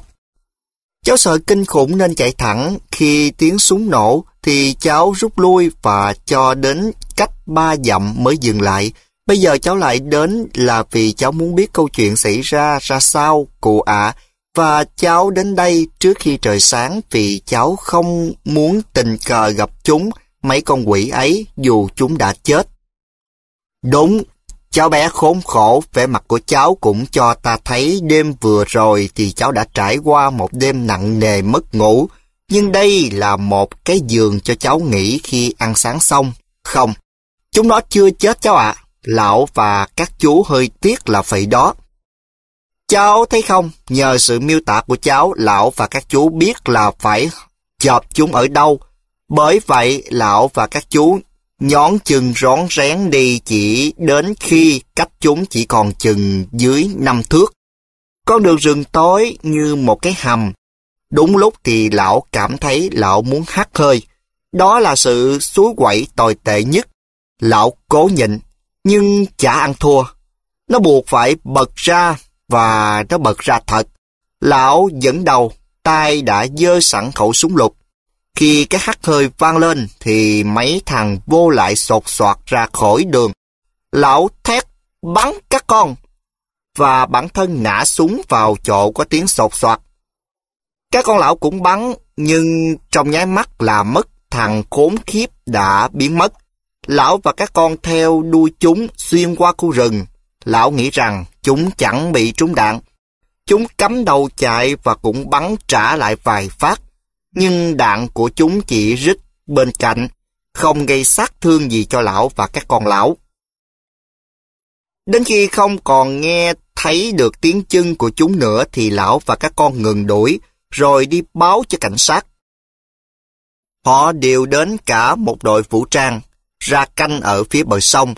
Cháu sợ kinh khủng nên chạy thẳng. Khi tiếng súng nổ thì cháu rút lui và cho đến cách ba dặm mới dừng lại. Bây giờ cháu lại đến là vì cháu muốn biết câu chuyện xảy ra ra sao, cụ ạ. Và cháu đến đây trước khi trời sáng vì cháu không muốn tình cờ gặp chúng, mấy con quỷ ấy dù chúng đã chết. Đúng, cháu bé khốn khổ, vẻ mặt của cháu cũng cho ta thấy đêm vừa rồi thì cháu đã trải qua một đêm nặng nề mất ngủ. Nhưng đây là một cái giường cho cháu nghỉ khi ăn sáng xong. Không, chúng nó chưa chết cháu ạ. À lão và các chú hơi tiếc là vậy đó. Cháu thấy không, nhờ sự miêu tả của cháu, lão và các chú biết là phải chộp chúng ở đâu. Bởi vậy, lão và các chú nhón chừng rón rén đi chỉ đến khi cách chúng chỉ còn chừng dưới năm thước. Con đường rừng tối như một cái hầm. Đúng lúc thì lão cảm thấy lão muốn hắt hơi. Đó là sự suối quậy tồi tệ nhất. Lão cố nhịn, nhưng chả ăn thua. Nó buộc phải bật ra và nó bật ra thật. Lão dẫn đầu, tay đã dơ sẵn khẩu súng lục. Khi cái hắt hơi vang lên thì mấy thằng vô lại sột soạt ra khỏi đường. Lão thét bắn các con và bản thân ngã súng vào chỗ có tiếng sột soạt. Các con lão cũng bắn nhưng trong nháy mắt là mất thằng khốn khiếp đã biến mất. Lão và các con theo đuôi chúng xuyên qua khu rừng. Lão nghĩ rằng chúng chẳng bị trúng đạn. Chúng cắm đầu chạy và cũng bắn trả lại vài phát. Nhưng đạn của chúng chỉ rít bên cạnh, không gây sát thương gì cho lão và các con lão. Đến khi không còn nghe thấy được tiếng chân của chúng nữa thì lão và các con ngừng đuổi, rồi đi báo cho cảnh sát. Họ đều đến cả một đội vũ trang, ra canh ở phía bờ sông.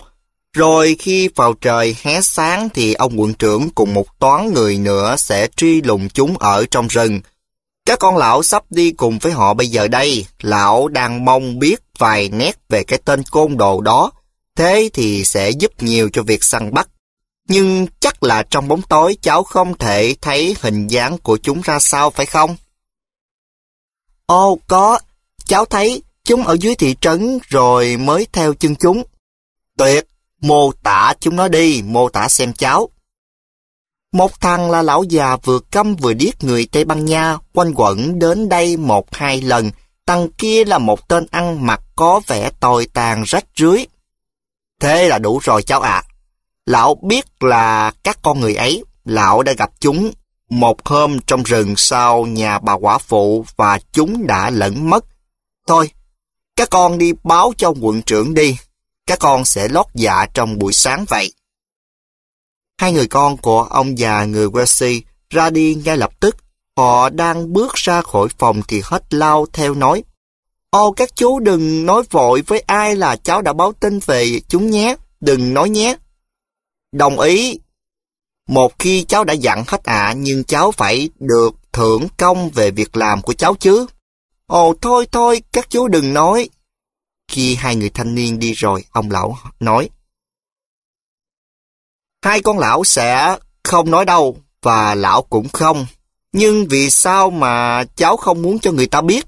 Rồi khi vào trời hé sáng thì ông quận trưởng cùng một toán người nữa sẽ truy lùng chúng ở trong rừng. Các con lão sắp đi cùng với họ bây giờ đây, lão đang mong biết vài nét về cái tên côn đồ đó, thế thì sẽ giúp nhiều cho việc săn bắt. Nhưng chắc là trong bóng tối cháu không thể thấy hình dáng của chúng ra sao phải không? Ồ có, cháu thấy chúng ở dưới thị trấn rồi mới theo chân chúng. Tuyệt, mô tả chúng nó đi, mô tả xem cháu. Một thằng là lão già vừa câm vừa điếc người Tây Ban Nha, quanh quẩn đến đây một hai lần. Thằng kia là một tên ăn mặc có vẻ tồi tàn rách rưới. Thế là đủ rồi cháu ạ. Lão biết là các con người ấy, lão đã gặp chúng một hôm trong rừng sau nhà bà quả phụ và chúng đã lẫn mất. Thôi, các con đi báo cho quận trưởng đi. Các con sẽ lót dạ trong buổi sáng vậy. Hai người con của ông già người Wesley ra đi ngay lập tức. Họ đang bước ra khỏi phòng thì hết lao theo nói. Ô các chú đừng nói vội với ai là cháu đã báo tin về chúng nhé. Đừng nói nhé. Đồng ý. Một khi cháu đã dặn hết ạ à, nhưng cháu phải được thưởng công về việc làm của cháu chứ. Ồ thôi thôi, các chú đừng nói. Khi hai người thanh niên đi rồi, ông lão nói. Hai con lão sẽ không nói đâu, và lão cũng không. Nhưng vì sao mà cháu không muốn cho người ta biết?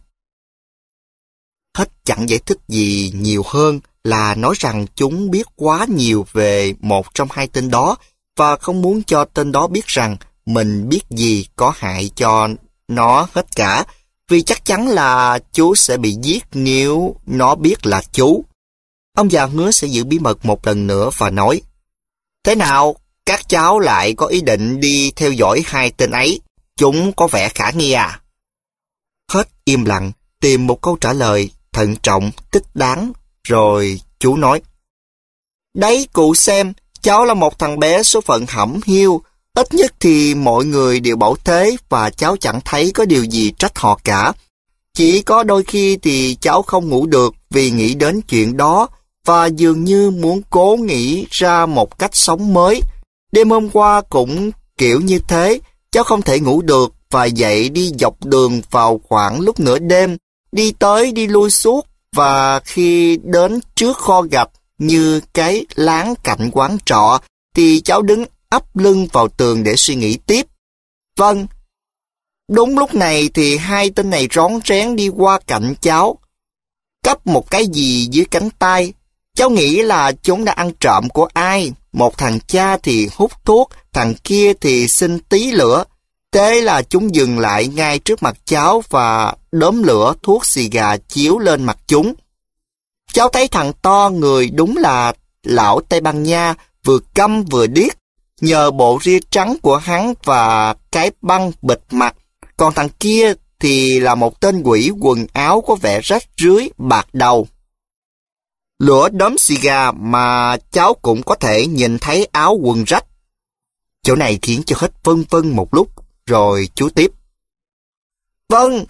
Hết chẳng giải thích gì nhiều hơn là nói rằng chúng biết quá nhiều về một trong hai tên đó và không muốn cho tên đó biết rằng mình biết gì có hại cho nó hết cả vì chắc chắn là chú sẽ bị giết nếu nó biết là chú. Ông già hứa sẽ giữ bí mật một lần nữa và nói, Thế nào, các cháu lại có ý định đi theo dõi hai tên ấy, chúng có vẻ khả nghi à? Hết im lặng, tìm một câu trả lời thận trọng, thích đáng, rồi chú nói, Đấy cụ xem, cháu là một thằng bé số phận hẩm hiu, Ít nhất thì mọi người đều bảo thế và cháu chẳng thấy có điều gì trách họ cả. Chỉ có đôi khi thì cháu không ngủ được vì nghĩ đến chuyện đó và dường như muốn cố nghĩ ra một cách sống mới. Đêm hôm qua cũng kiểu như thế, cháu không thể ngủ được và dậy đi dọc đường vào khoảng lúc nửa đêm, đi tới đi lui suốt và khi đến trước kho gạch như cái láng cạnh quán trọ thì cháu đứng ấp lưng vào tường để suy nghĩ tiếp. Vâng. Đúng lúc này thì hai tên này rón rén đi qua cạnh cháu. Cấp một cái gì dưới cánh tay. Cháu nghĩ là chúng đã ăn trộm của ai. Một thằng cha thì hút thuốc, thằng kia thì xin tí lửa. Thế là chúng dừng lại ngay trước mặt cháu và đốm lửa thuốc xì gà chiếu lên mặt chúng. Cháu thấy thằng to người đúng là lão Tây Ban Nha vừa câm vừa điếc nhờ bộ ria trắng của hắn và cái băng bịt mặt. Còn thằng kia thì là một tên quỷ quần áo có vẻ rách rưới bạc đầu. Lửa đốm xì gà mà cháu cũng có thể nhìn thấy áo quần rách. Chỗ này khiến cho hết vân vân một lúc, rồi chú tiếp. Vâng,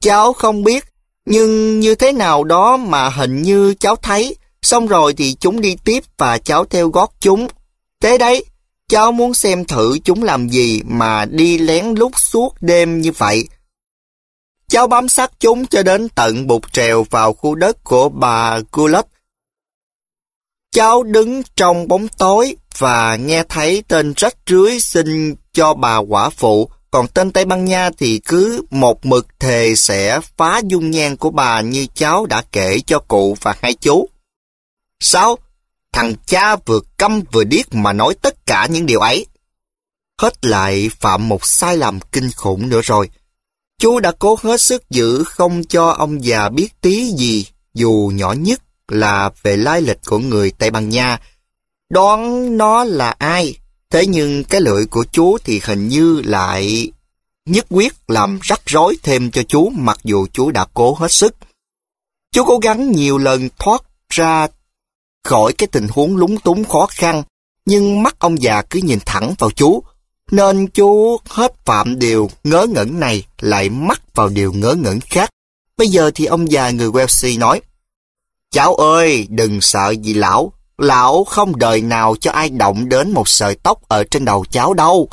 cháu không biết, nhưng như thế nào đó mà hình như cháu thấy, xong rồi thì chúng đi tiếp và cháu theo gót chúng. Thế đấy, Cháu muốn xem thử chúng làm gì mà đi lén lút suốt đêm như vậy. Cháu bám sát chúng cho đến tận bụt trèo vào khu đất của bà Gullett. Cháu đứng trong bóng tối và nghe thấy tên rách rưới xin cho bà quả phụ, còn tên Tây Ban Nha thì cứ một mực thề sẽ phá dung nhan của bà như cháu đã kể cho cụ và hai chú. 6. Thằng cha vừa câm vừa điếc mà nói tất cả những điều ấy. Hết lại phạm một sai lầm kinh khủng nữa rồi. Chú đã cố hết sức giữ không cho ông già biết tí gì, dù nhỏ nhất là về lai lịch của người Tây Ban Nha. Đoán nó là ai, thế nhưng cái lưỡi của chú thì hình như lại nhất quyết làm rắc rối thêm cho chú mặc dù chú đã cố hết sức. Chú cố gắng nhiều lần thoát ra khỏi cái tình huống lúng túng khó khăn, nhưng mắt ông già cứ nhìn thẳng vào chú, nên chú hết phạm điều ngớ ngẩn này lại mắc vào điều ngớ ngẩn khác. Bây giờ thì ông già người Welsh nói, Cháu ơi, đừng sợ gì lão, lão không đời nào cho ai động đến một sợi tóc ở trên đầu cháu đâu.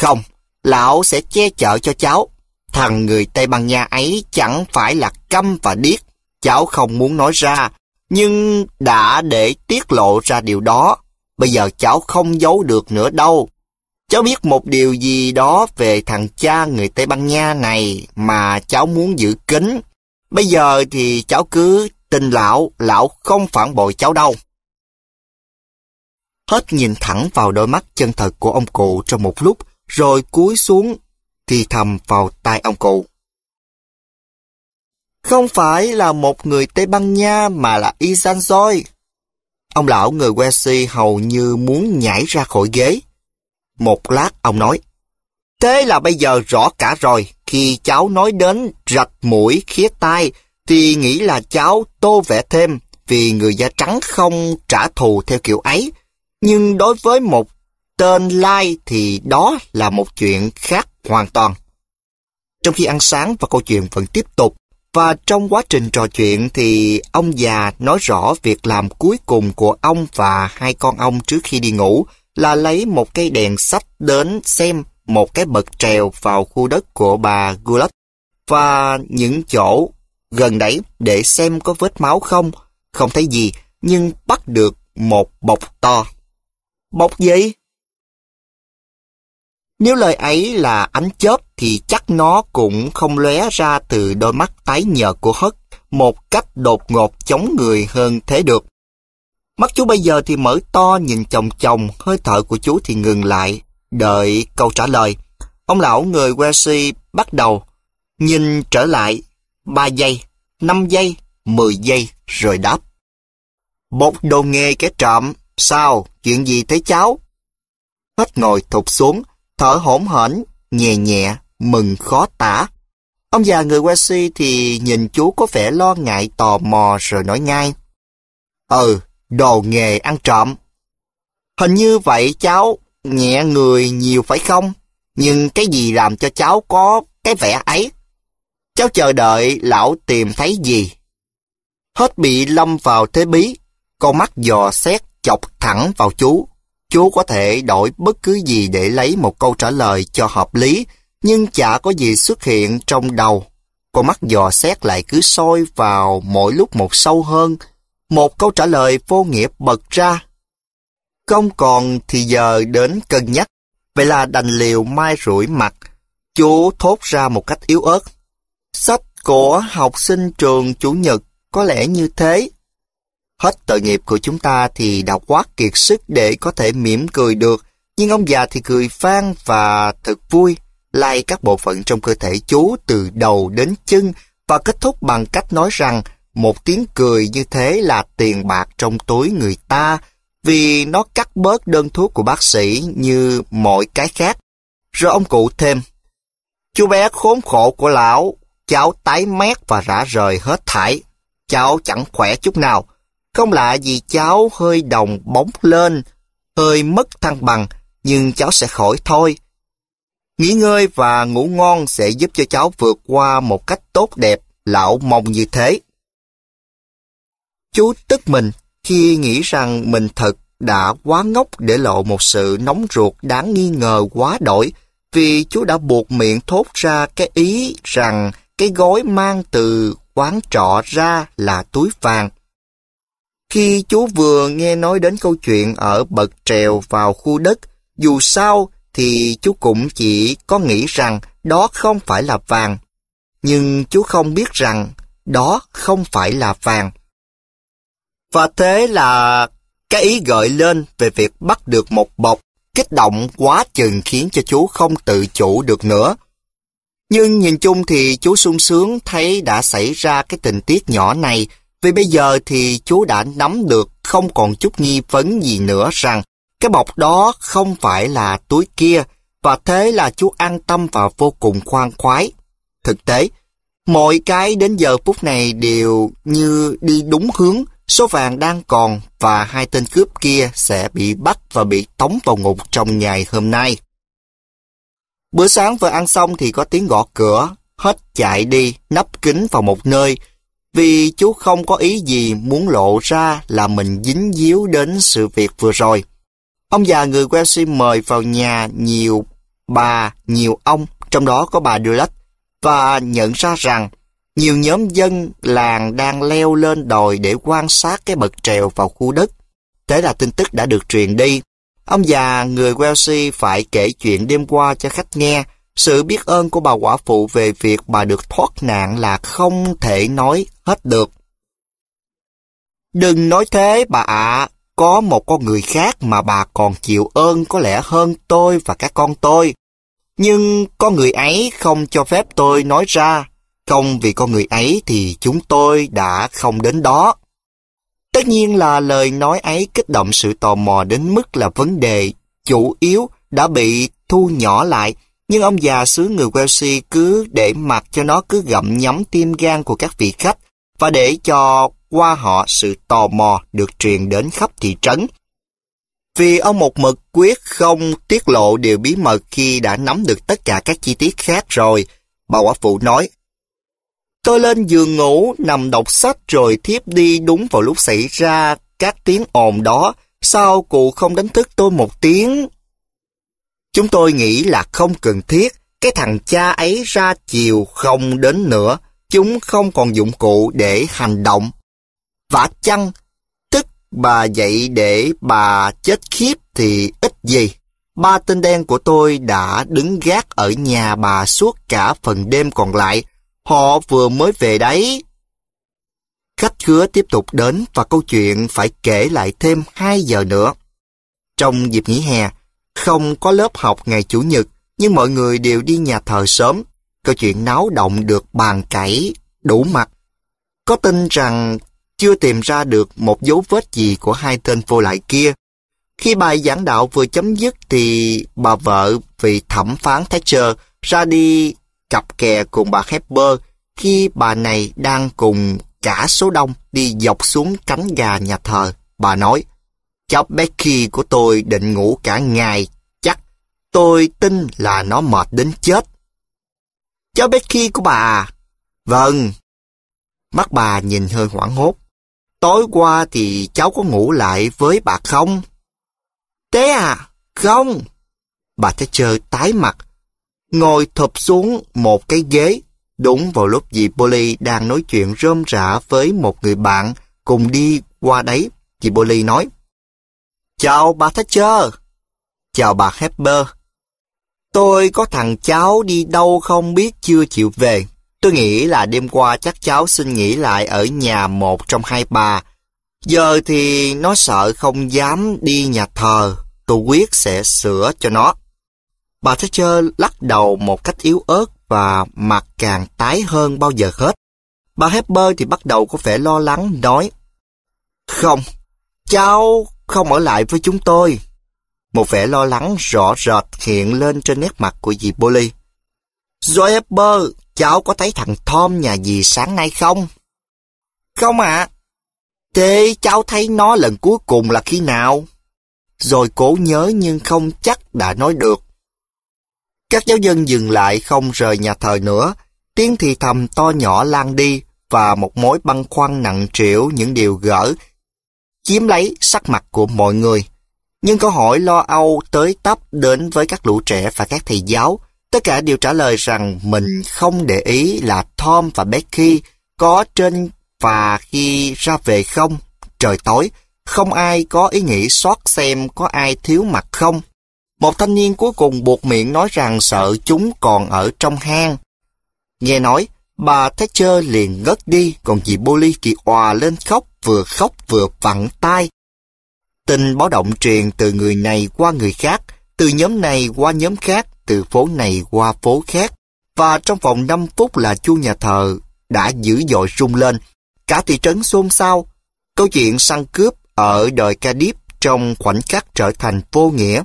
Không, lão sẽ che chở cho cháu. Thằng người Tây Ban Nha ấy chẳng phải là câm và điếc, cháu không muốn nói ra, nhưng đã để tiết lộ ra điều đó, bây giờ cháu không giấu được nữa đâu. Cháu biết một điều gì đó về thằng cha người Tây Ban Nha này mà cháu muốn giữ kín. Bây giờ thì cháu cứ tin lão, lão không phản bội cháu đâu. Hết nhìn thẳng vào đôi mắt chân thật của ông cụ trong một lúc, rồi cúi xuống, thì thầm vào tai ông cụ. Không phải là một người Tây Ban Nha mà là Isan Soi. Ông lão người Wesley hầu như muốn nhảy ra khỏi ghế. Một lát ông nói, Thế là bây giờ rõ cả rồi, khi cháu nói đến rạch mũi khía tai, thì nghĩ là cháu tô vẽ thêm, vì người da trắng không trả thù theo kiểu ấy. Nhưng đối với một tên lai thì đó là một chuyện khác hoàn toàn. Trong khi ăn sáng và câu chuyện vẫn tiếp tục, và trong quá trình trò chuyện thì ông già nói rõ việc làm cuối cùng của ông và hai con ông trước khi đi ngủ là lấy một cây đèn sách đến xem một cái bậc trèo vào khu đất của bà Gulak và những chỗ gần đấy để xem có vết máu không. Không thấy gì, nhưng bắt được một bọc to. Bọc gì? Nếu lời ấy là ánh chớp thì chắc nó cũng không lóe ra từ đôi mắt tái nhợt của Hất một cách đột ngột chống người hơn thế được. Mắt chú bây giờ thì mở to nhìn chồng chồng, hơi thở của chú thì ngừng lại, đợi câu trả lời. Ông lão người Welsi bắt đầu nhìn trở lại 3 giây, 5 giây, 10 giây rồi đáp. Bột đồ nghề cái trạm sao, chuyện gì thế cháu? Hết ngồi thụt xuống, thở hổn hển, nhẹ nhẹ, mừng khó tả. Ông già người Wessi thì nhìn chú có vẻ lo ngại tò mò rồi nói ngay. Ừ, đồ nghề ăn trộm. Hình như vậy cháu nhẹ người nhiều phải không? Nhưng cái gì làm cho cháu có cái vẻ ấy? Cháu chờ đợi lão tìm thấy gì? Hết bị lâm vào thế bí, con mắt dò xét chọc thẳng vào chú. Chú có thể đổi bất cứ gì để lấy một câu trả lời cho hợp lý, nhưng chả có gì xuất hiện trong đầu. Con mắt dò xét lại cứ soi vào mỗi lúc một sâu hơn. Một câu trả lời vô nghĩa bật ra. Không còn thì giờ đến cân nhắc. Vậy là đành liều mai rủi mặt. Chú thốt ra một cách yếu ớt. Sách của học sinh trường Chủ nhật có lẽ như thế. Hết tội nghiệp của chúng ta thì đã quá kiệt sức để có thể mỉm cười được, nhưng ông già thì cười phang và thật vui, lay các bộ phận trong cơ thể chú từ đầu đến chân và kết thúc bằng cách nói rằng một tiếng cười như thế là tiền bạc trong túi người ta vì nó cắt bớt đơn thuốc của bác sĩ như mọi cái khác. Rồi ông cụ thêm, chú bé khốn khổ của lão, cháu tái mét và rã rời hết thảy, cháu chẳng khỏe chút nào, không lạ gì cháu hơi đồng bóng lên, hơi mất thăng bằng, nhưng cháu sẽ khỏi thôi. Nghỉ ngơi và ngủ ngon sẽ giúp cho cháu vượt qua một cách tốt đẹp, lão mong như thế. Chú tức mình khi nghĩ rằng mình thật đã quá ngốc để lộ một sự nóng ruột đáng nghi ngờ quá đổi vì chú đã buộc miệng thốt ra cái ý rằng cái gói mang từ quán trọ ra là túi vàng. Khi chú vừa nghe nói đến câu chuyện ở bậc trèo vào khu đất, dù sao thì chú cũng chỉ có nghĩ rằng đó không phải là vàng. Nhưng chú không biết rằng đó không phải là vàng. Và thế là cái ý gợi lên về việc bắt được một bọc kích động quá chừng khiến cho chú không tự chủ được nữa. Nhưng nhìn chung thì chú sung sướng thấy đã xảy ra cái tình tiết nhỏ này vì bây giờ thì chú đã nắm được không còn chút nghi vấn gì nữa rằng cái bọc đó không phải là túi kia và thế là chú an tâm và vô cùng khoan khoái. Thực tế, mọi cái đến giờ phút này đều như đi đúng hướng, số vàng đang còn và hai tên cướp kia sẽ bị bắt và bị tống vào ngục trong ngày hôm nay. Bữa sáng vừa ăn xong thì có tiếng gõ cửa, hết chạy đi, nắp kính vào một nơi, vì chú không có ý gì muốn lộ ra là mình dính díu đến sự việc vừa rồi. Ông già người Welsh mời vào nhà nhiều bà, nhiều ông, trong đó có bà Dulac, và nhận ra rằng nhiều nhóm dân làng đang leo lên đồi để quan sát cái bậc trèo vào khu đất. Thế là tin tức đã được truyền đi. Ông già người Welsh phải kể chuyện đêm qua cho khách nghe. Sự biết ơn của bà quả phụ về việc bà được thoát nạn là không thể nói hết được. Đừng nói thế bà ạ, có một con người khác mà bà còn chịu ơn có lẽ hơn tôi và các con tôi. Nhưng con người ấy không cho phép tôi nói ra, không vì con người ấy thì chúng tôi đã không đến đó. Tất nhiên là lời nói ấy kích động sự tò mò đến mức là vấn đề chủ yếu đã bị thu nhỏ lại, nhưng ông già xứ người Welsh cứ để mặc cho nó cứ gặm nhắm tim gan của các vị khách và để cho qua họ sự tò mò được truyền đến khắp thị trấn. Vì ông một mực quyết không tiết lộ điều bí mật khi đã nắm được tất cả các chi tiết khác rồi, bà quả phụ nói, Tôi lên giường ngủ, nằm đọc sách rồi thiếp đi đúng vào lúc xảy ra các tiếng ồn đó, sao cụ không đánh thức tôi một tiếng? Chúng tôi nghĩ là không cần thiết, cái thằng cha ấy ra chiều không đến nữa, chúng không còn dụng cụ để hành động. Vả chăng, tức bà dậy để bà chết khiếp thì ít gì. Ba tên đen của tôi đã đứng gác ở nhà bà suốt cả phần đêm còn lại. Họ vừa mới về đấy. Khách khứa tiếp tục đến và câu chuyện phải kể lại thêm 2 giờ nữa. Trong dịp nghỉ hè, không có lớp học ngày Chủ nhật, nhưng mọi người đều đi nhà thờ sớm Câu chuyện náo động được bàn cãi, đủ mặt. Có tin rằng chưa tìm ra được một dấu vết gì của hai tên vô lại kia. Khi bài giảng đạo vừa chấm dứt thì bà vợ vị thẩm phán Thatcher ra đi cặp kè cùng bà Hepper khi bà này đang cùng cả số đông đi dọc xuống cánh gà nhà thờ. Bà nói, cháu Becky của tôi định ngủ cả ngày, chắc tôi tin là nó mệt đến chết. Cháu Becky của bà à? Vâng. Mắt bà nhìn hơi hoảng hốt. Tối qua thì cháu có ngủ lại với bà không? Thế à? Không. Bà chờ tái mặt, ngồi thụp xuống một cái ghế đúng vào lúc dì Polly đang nói chuyện rôm rã với một người bạn cùng đi qua đấy. Dì Polly nói, Chào bà Thatcher. Chào bà Hepburn Tôi có thằng cháu đi đâu không biết chưa chịu về. Tôi nghĩ là đêm qua chắc cháu xin nghỉ lại ở nhà một trong hai bà. Giờ thì nó sợ không dám đi nhà thờ. Tôi quyết sẽ sửa cho nó. Bà Thatcher lắc đầu một cách yếu ớt và mặt càng tái hơn bao giờ hết. Bà Hepper thì bắt đầu có vẻ lo lắng nói Không, cháu không ở lại với chúng tôi. Một vẻ lo lắng rõ rệt hiện lên trên nét mặt của dì Polly. Joy Pepper, cháu có thấy thằng Tom nhà dì sáng nay không? Không ạ. À. Thế cháu thấy nó lần cuối cùng là khi nào? Rồi cố nhớ nhưng không chắc đã nói được. Các giáo dân dừng lại không rời nhà thờ nữa, tiếng thì thầm to nhỏ lan đi và một mối băn khoăn nặng trĩu những điều gỡ chiếm lấy sắc mặt của mọi người nhưng câu hỏi lo âu tới tấp đến với các lũ trẻ và các thầy giáo. Tất cả đều trả lời rằng mình không để ý là Tom và Becky có trên và khi ra về không, trời tối, không ai có ý nghĩ xót xem có ai thiếu mặt không. Một thanh niên cuối cùng buộc miệng nói rằng sợ chúng còn ở trong hang. Nghe nói, bà Thatcher liền ngất đi, còn dì Bully kỳ hòa lên khóc, vừa khóc vừa vặn tay, Tin báo động truyền từ người này qua người khác, từ nhóm này qua nhóm khác, từ phố này qua phố khác. Và trong vòng 5 phút là chu nhà thờ đã dữ dội rung lên. Cả thị trấn xôn xao. Câu chuyện săn cướp ở đời ca điếp trong khoảnh khắc trở thành vô nghĩa.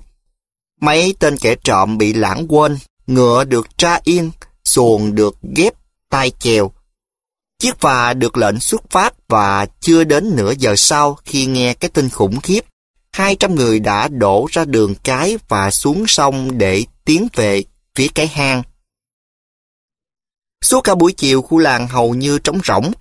Mấy tên kẻ trộm bị lãng quên, ngựa được tra yên, xuồng được ghép, tay chèo. Chiếc phà được lệnh xuất phát và chưa đến nửa giờ sau khi nghe cái tin khủng khiếp, hai trăm người đã đổ ra đường cái và xuống sông để tiến về phía cái hang. Suốt cả buổi chiều khu làng hầu như trống rỗng.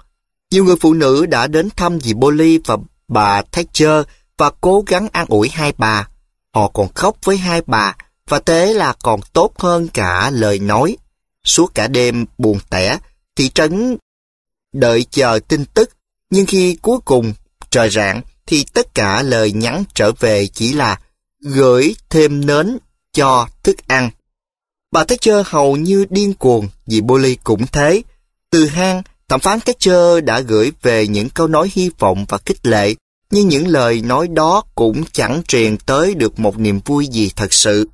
Nhiều người phụ nữ đã đến thăm dì Polly và bà Thatcher và cố gắng an ủi hai bà. Họ còn khóc với hai bà và thế là còn tốt hơn cả lời nói. Suốt cả đêm buồn tẻ, thị trấn đợi chờ tin tức, nhưng khi cuối cùng trời rạng, thì tất cả lời nhắn trở về chỉ là gửi thêm nến cho thức ăn. Bà Thatcher hầu như điên cuồng vì Bully cũng thế. Từ hang, thẩm phán Thatcher đã gửi về những câu nói hy vọng và khích lệ, nhưng những lời nói đó cũng chẳng truyền tới được một niềm vui gì thật sự.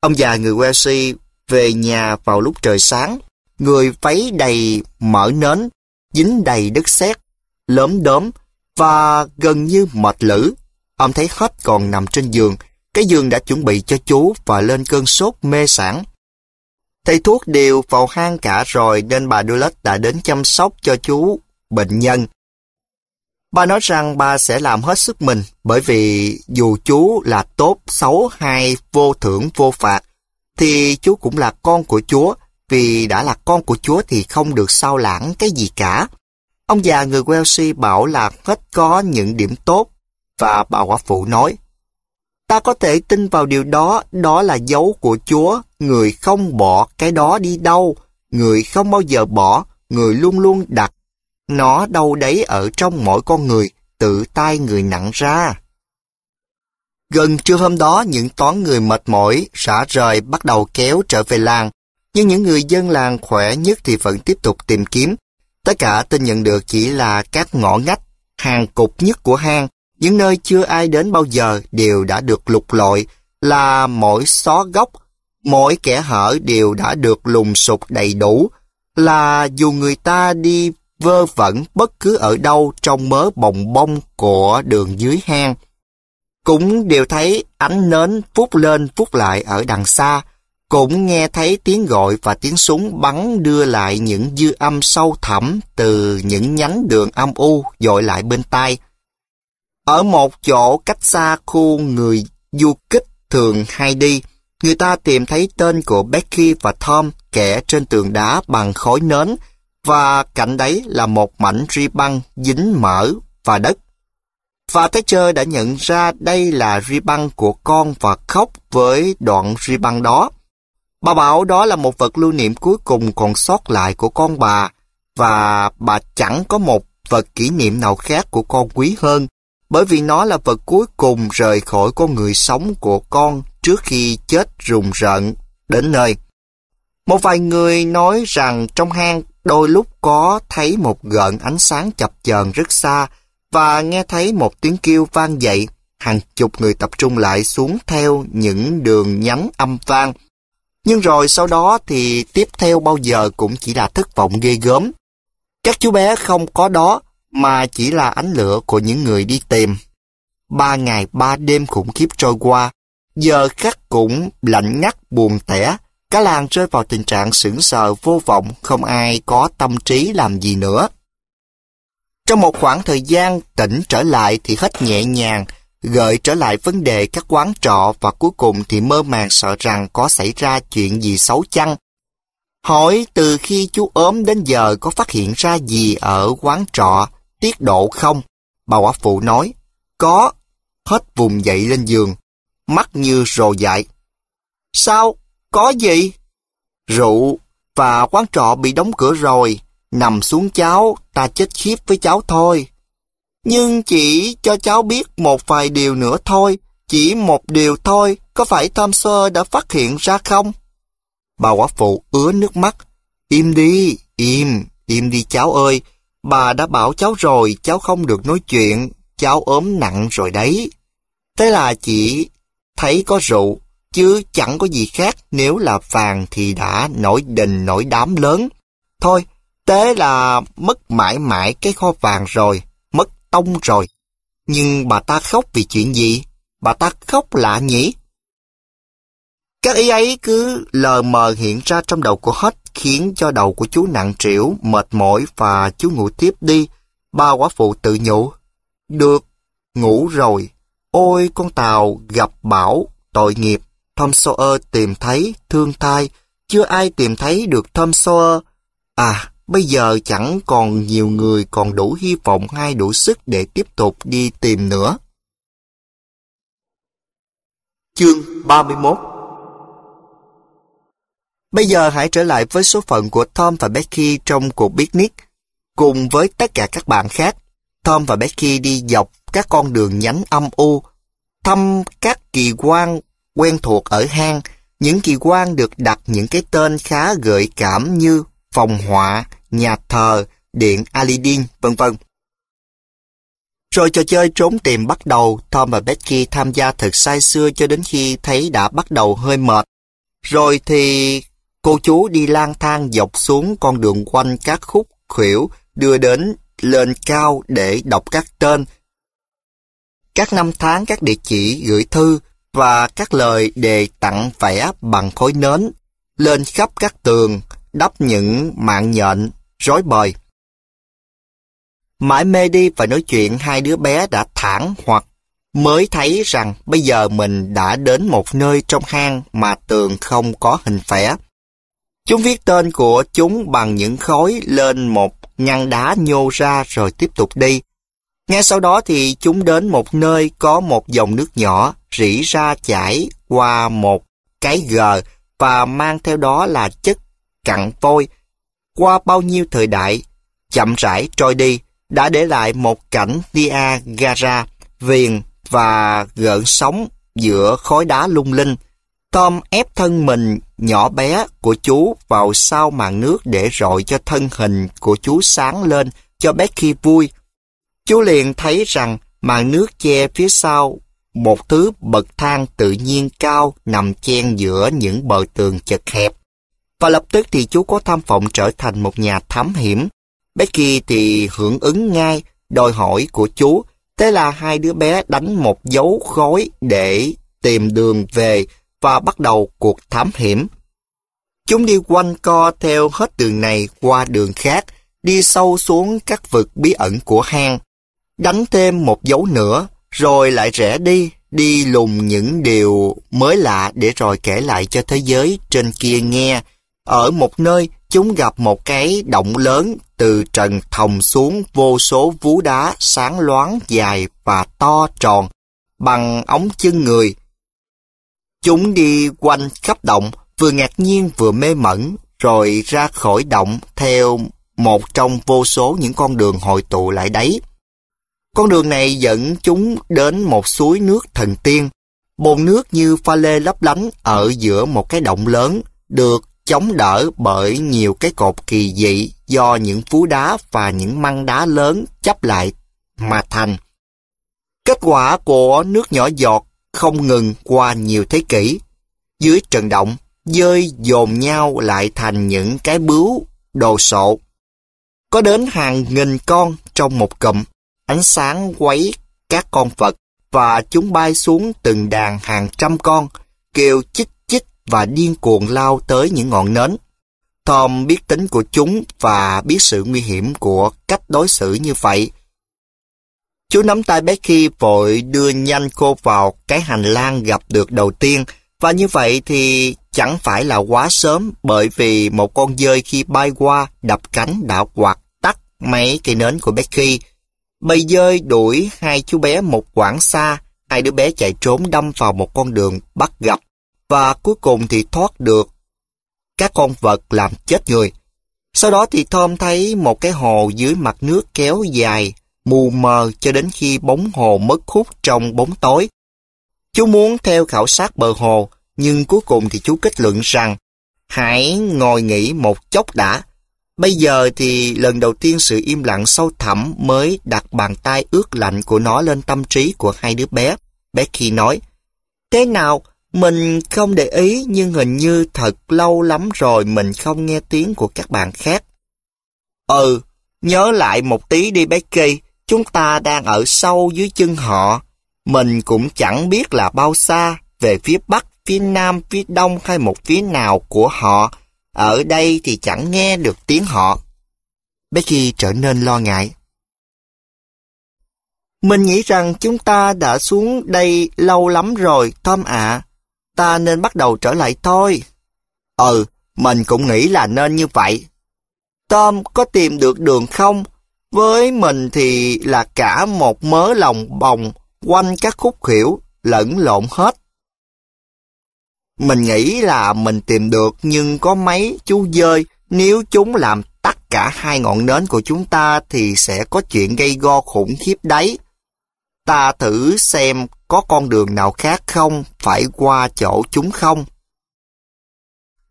Ông già người Welsh về nhà vào lúc trời sáng, người váy đầy mỡ nến, dính đầy đất sét, lớm đốm, và gần như mệt lử. Ông thấy hết còn nằm trên giường, cái giường đã chuẩn bị cho chú và lên cơn sốt mê sản. Thầy thuốc đều vào hang cả rồi nên bà Dulles đã đến chăm sóc cho chú bệnh nhân. Bà nói rằng bà sẽ làm hết sức mình bởi vì dù chú là tốt, xấu hay vô thưởng vô phạt thì chú cũng là con của Chúa vì đã là con của Chúa thì không được sao lãng cái gì cả. Ông già người Welsh bảo là hết có những điểm tốt và bà quả phụ nói Ta có thể tin vào điều đó, đó là dấu của Chúa, người không bỏ cái đó đi đâu, người không bao giờ bỏ, người luôn luôn đặt. Nó đâu đấy ở trong mỗi con người, tự tay người nặng ra. Gần trưa hôm đó, những toán người mệt mỏi, xả rời bắt đầu kéo trở về làng. Nhưng những người dân làng khỏe nhất thì vẫn tiếp tục tìm kiếm, Tất cả tin nhận được chỉ là các ngõ ngách, hàng cục nhất của hang, những nơi chưa ai đến bao giờ đều đã được lục lội là mỗi xó góc, mỗi kẻ hở đều đã được lùng sục đầy đủ, là dù người ta đi vơ vẩn bất cứ ở đâu trong mớ bồng bông của đường dưới hang. Cũng đều thấy ánh nến phút lên phút lại ở đằng xa, cũng nghe thấy tiếng gọi và tiếng súng bắn đưa lại những dư âm sâu thẳm từ những nhánh đường âm u dội lại bên tai. Ở một chỗ cách xa khu người du kích thường hay đi, người ta tìm thấy tên của Becky và Tom kẻ trên tường đá bằng khói nến và cạnh đấy là một mảnh ri băng dính mỡ và đất. Và Thatcher đã nhận ra đây là ri băng của con và khóc với đoạn ri băng đó. Bà bảo đó là một vật lưu niệm cuối cùng còn sót lại của con bà, và bà chẳng có một vật kỷ niệm nào khác của con quý hơn, bởi vì nó là vật cuối cùng rời khỏi con người sống của con trước khi chết rùng rợn đến nơi. Một vài người nói rằng trong hang đôi lúc có thấy một gợn ánh sáng chập chờn rất xa và nghe thấy một tiếng kêu vang dậy. Hàng chục người tập trung lại xuống theo những đường nhánh âm vang nhưng rồi sau đó thì tiếp theo bao giờ cũng chỉ là thất vọng ghê gớm. Các chú bé không có đó mà chỉ là ánh lửa của những người đi tìm. Ba ngày ba đêm khủng khiếp trôi qua, giờ khắc cũng lạnh ngắt buồn tẻ, cả làng rơi vào tình trạng sững sờ vô vọng, không ai có tâm trí làm gì nữa. Trong một khoảng thời gian tỉnh trở lại thì hết nhẹ nhàng, gợi trở lại vấn đề các quán trọ và cuối cùng thì mơ màng sợ rằng có xảy ra chuyện gì xấu chăng. Hỏi từ khi chú ốm đến giờ có phát hiện ra gì ở quán trọ, tiết độ không? Bà quả phụ nói, có, hết vùng dậy lên giường, mắt như rồ dại. Sao? Có gì? Rượu và quán trọ bị đóng cửa rồi, nằm xuống cháu, ta chết khiếp với cháu thôi. Nhưng chỉ cho cháu biết một vài điều nữa thôi, chỉ một điều thôi, có phải Tom Sawyer đã phát hiện ra không? Bà quả phụ ứa nước mắt. Im đi, im, im đi cháu ơi. Bà đã bảo cháu rồi, cháu không được nói chuyện, cháu ốm nặng rồi đấy. Thế là chị thấy có rượu, chứ chẳng có gì khác nếu là vàng thì đã nổi đình nổi đám lớn. Thôi, thế là mất mãi mãi cái kho vàng rồi tông rồi. Nhưng bà ta khóc vì chuyện gì? Bà ta khóc lạ nhỉ? Các ý ấy cứ lờ mờ hiện ra trong đầu của hết khiến cho đầu của chú nặng trĩu, mệt mỏi và chú ngủ tiếp đi. Ba quả phụ tự nhủ. Được, ngủ rồi. Ôi con tàu gặp bão, tội nghiệp. Tom Sawyer tìm thấy, thương thai. Chưa ai tìm thấy được Tom Sawyer. À, Bây giờ chẳng còn nhiều người còn đủ hy vọng hay đủ sức để tiếp tục đi tìm nữa. Chương 31 Bây giờ hãy trở lại với số phận của Tom và Becky trong cuộc picnic, cùng với tất cả các bạn khác. Tom và Becky đi dọc các con đường nhánh âm u, thăm các kỳ quan quen thuộc ở hang, những kỳ quan được đặt những cái tên khá gợi cảm như phòng họa, nhà thờ, điện Alidin, vân vân. Rồi trò chơi trốn tìm bắt đầu, Tom và Becky tham gia thật say xưa cho đến khi thấy đã bắt đầu hơi mệt. Rồi thì cô chú đi lang thang dọc xuống con đường quanh các khúc khuỷu đưa đến lên cao để đọc các tên, các năm tháng các địa chỉ gửi thư và các lời đề tặng vẽ bằng khối nến lên khắp các tường, đắp những mạng nhện rối bời. Mãi mê đi và nói chuyện hai đứa bé đã thản hoặc mới thấy rằng bây giờ mình đã đến một nơi trong hang mà tường không có hình vẽ. Chúng viết tên của chúng bằng những khối lên một ngăn đá nhô ra rồi tiếp tục đi. Ngay sau đó thì chúng đến một nơi có một dòng nước nhỏ rỉ ra chảy qua một cái gờ và mang theo đó là chất cặn vôi qua bao nhiêu thời đại, chậm rãi trôi đi, đã để lại một cảnh Niagara viền và gợn sóng giữa khối đá lung linh. Tom ép thân mình nhỏ bé của chú vào sau màn nước để rọi cho thân hình của chú sáng lên cho Becky vui. Chú liền thấy rằng màn nước che phía sau một thứ bậc thang tự nhiên cao nằm chen giữa những bờ tường chật hẹp. Và lập tức thì chú có tham vọng trở thành một nhà thám hiểm. Becky thì hưởng ứng ngay đòi hỏi của chú. Thế là hai đứa bé đánh một dấu khói để tìm đường về và bắt đầu cuộc thám hiểm. Chúng đi quanh co theo hết đường này qua đường khác, đi sâu xuống các vực bí ẩn của hang. Đánh thêm một dấu nữa, rồi lại rẽ đi, đi lùng những điều mới lạ để rồi kể lại cho thế giới trên kia nghe. Ở một nơi, chúng gặp một cái động lớn từ trần thòng xuống vô số vú đá sáng loáng dài và to tròn, bằng ống chân người. Chúng đi quanh khắp động, vừa ngạc nhiên vừa mê mẩn, rồi ra khỏi động theo một trong vô số những con đường hội tụ lại đấy. Con đường này dẫn chúng đến một suối nước thần tiên, bồn nước như pha lê lấp lánh ở giữa một cái động lớn, được chống đỡ bởi nhiều cái cột kỳ dị do những phú đá và những măng đá lớn chấp lại mà thành. Kết quả của nước nhỏ giọt không ngừng qua nhiều thế kỷ. Dưới trận động, dơi dồn nhau lại thành những cái bướu, đồ sộ. Có đến hàng nghìn con trong một cụm, ánh sáng quấy các con vật và chúng bay xuống từng đàn hàng trăm con, kêu chích và điên cuồng lao tới những ngọn nến. Tom biết tính của chúng và biết sự nguy hiểm của cách đối xử như vậy. Chú nắm tay Becky vội đưa nhanh cô vào cái hành lang gặp được đầu tiên và như vậy thì chẳng phải là quá sớm bởi vì một con dơi khi bay qua đập cánh đã quạt tắt mấy cây nến của Becky. Bầy dơi đuổi hai chú bé một quãng xa, hai đứa bé chạy trốn đâm vào một con đường bắt gặp và cuối cùng thì thoát được các con vật làm chết người. Sau đó thì Tom thấy một cái hồ dưới mặt nước kéo dài, mù mờ cho đến khi bóng hồ mất hút trong bóng tối. Chú muốn theo khảo sát bờ hồ, nhưng cuối cùng thì chú kết luận rằng hãy ngồi nghỉ một chốc đã. Bây giờ thì lần đầu tiên sự im lặng sâu thẳm mới đặt bàn tay ướt lạnh của nó lên tâm trí của hai đứa bé. Becky nói, Thế nào, mình không để ý nhưng hình như thật lâu lắm rồi mình không nghe tiếng của các bạn khác. Ừ, nhớ lại một tí đi Becky, chúng ta đang ở sâu dưới chân họ. Mình cũng chẳng biết là bao xa, về phía bắc, phía nam, phía đông hay một phía nào của họ. Ở đây thì chẳng nghe được tiếng họ. Becky trở nên lo ngại. Mình nghĩ rằng chúng ta đã xuống đây lâu lắm rồi, Tom ạ. À ta nên bắt đầu trở lại thôi. Ừ, mình cũng nghĩ là nên như vậy. Tom có tìm được đường không? Với mình thì là cả một mớ lòng bồng quanh các khúc hiểu lẫn lộn hết. Mình nghĩ là mình tìm được nhưng có mấy chú dơi nếu chúng làm tắt cả hai ngọn nến của chúng ta thì sẽ có chuyện gây go khủng khiếp đấy ta thử xem có con đường nào khác không, phải qua chỗ chúng không.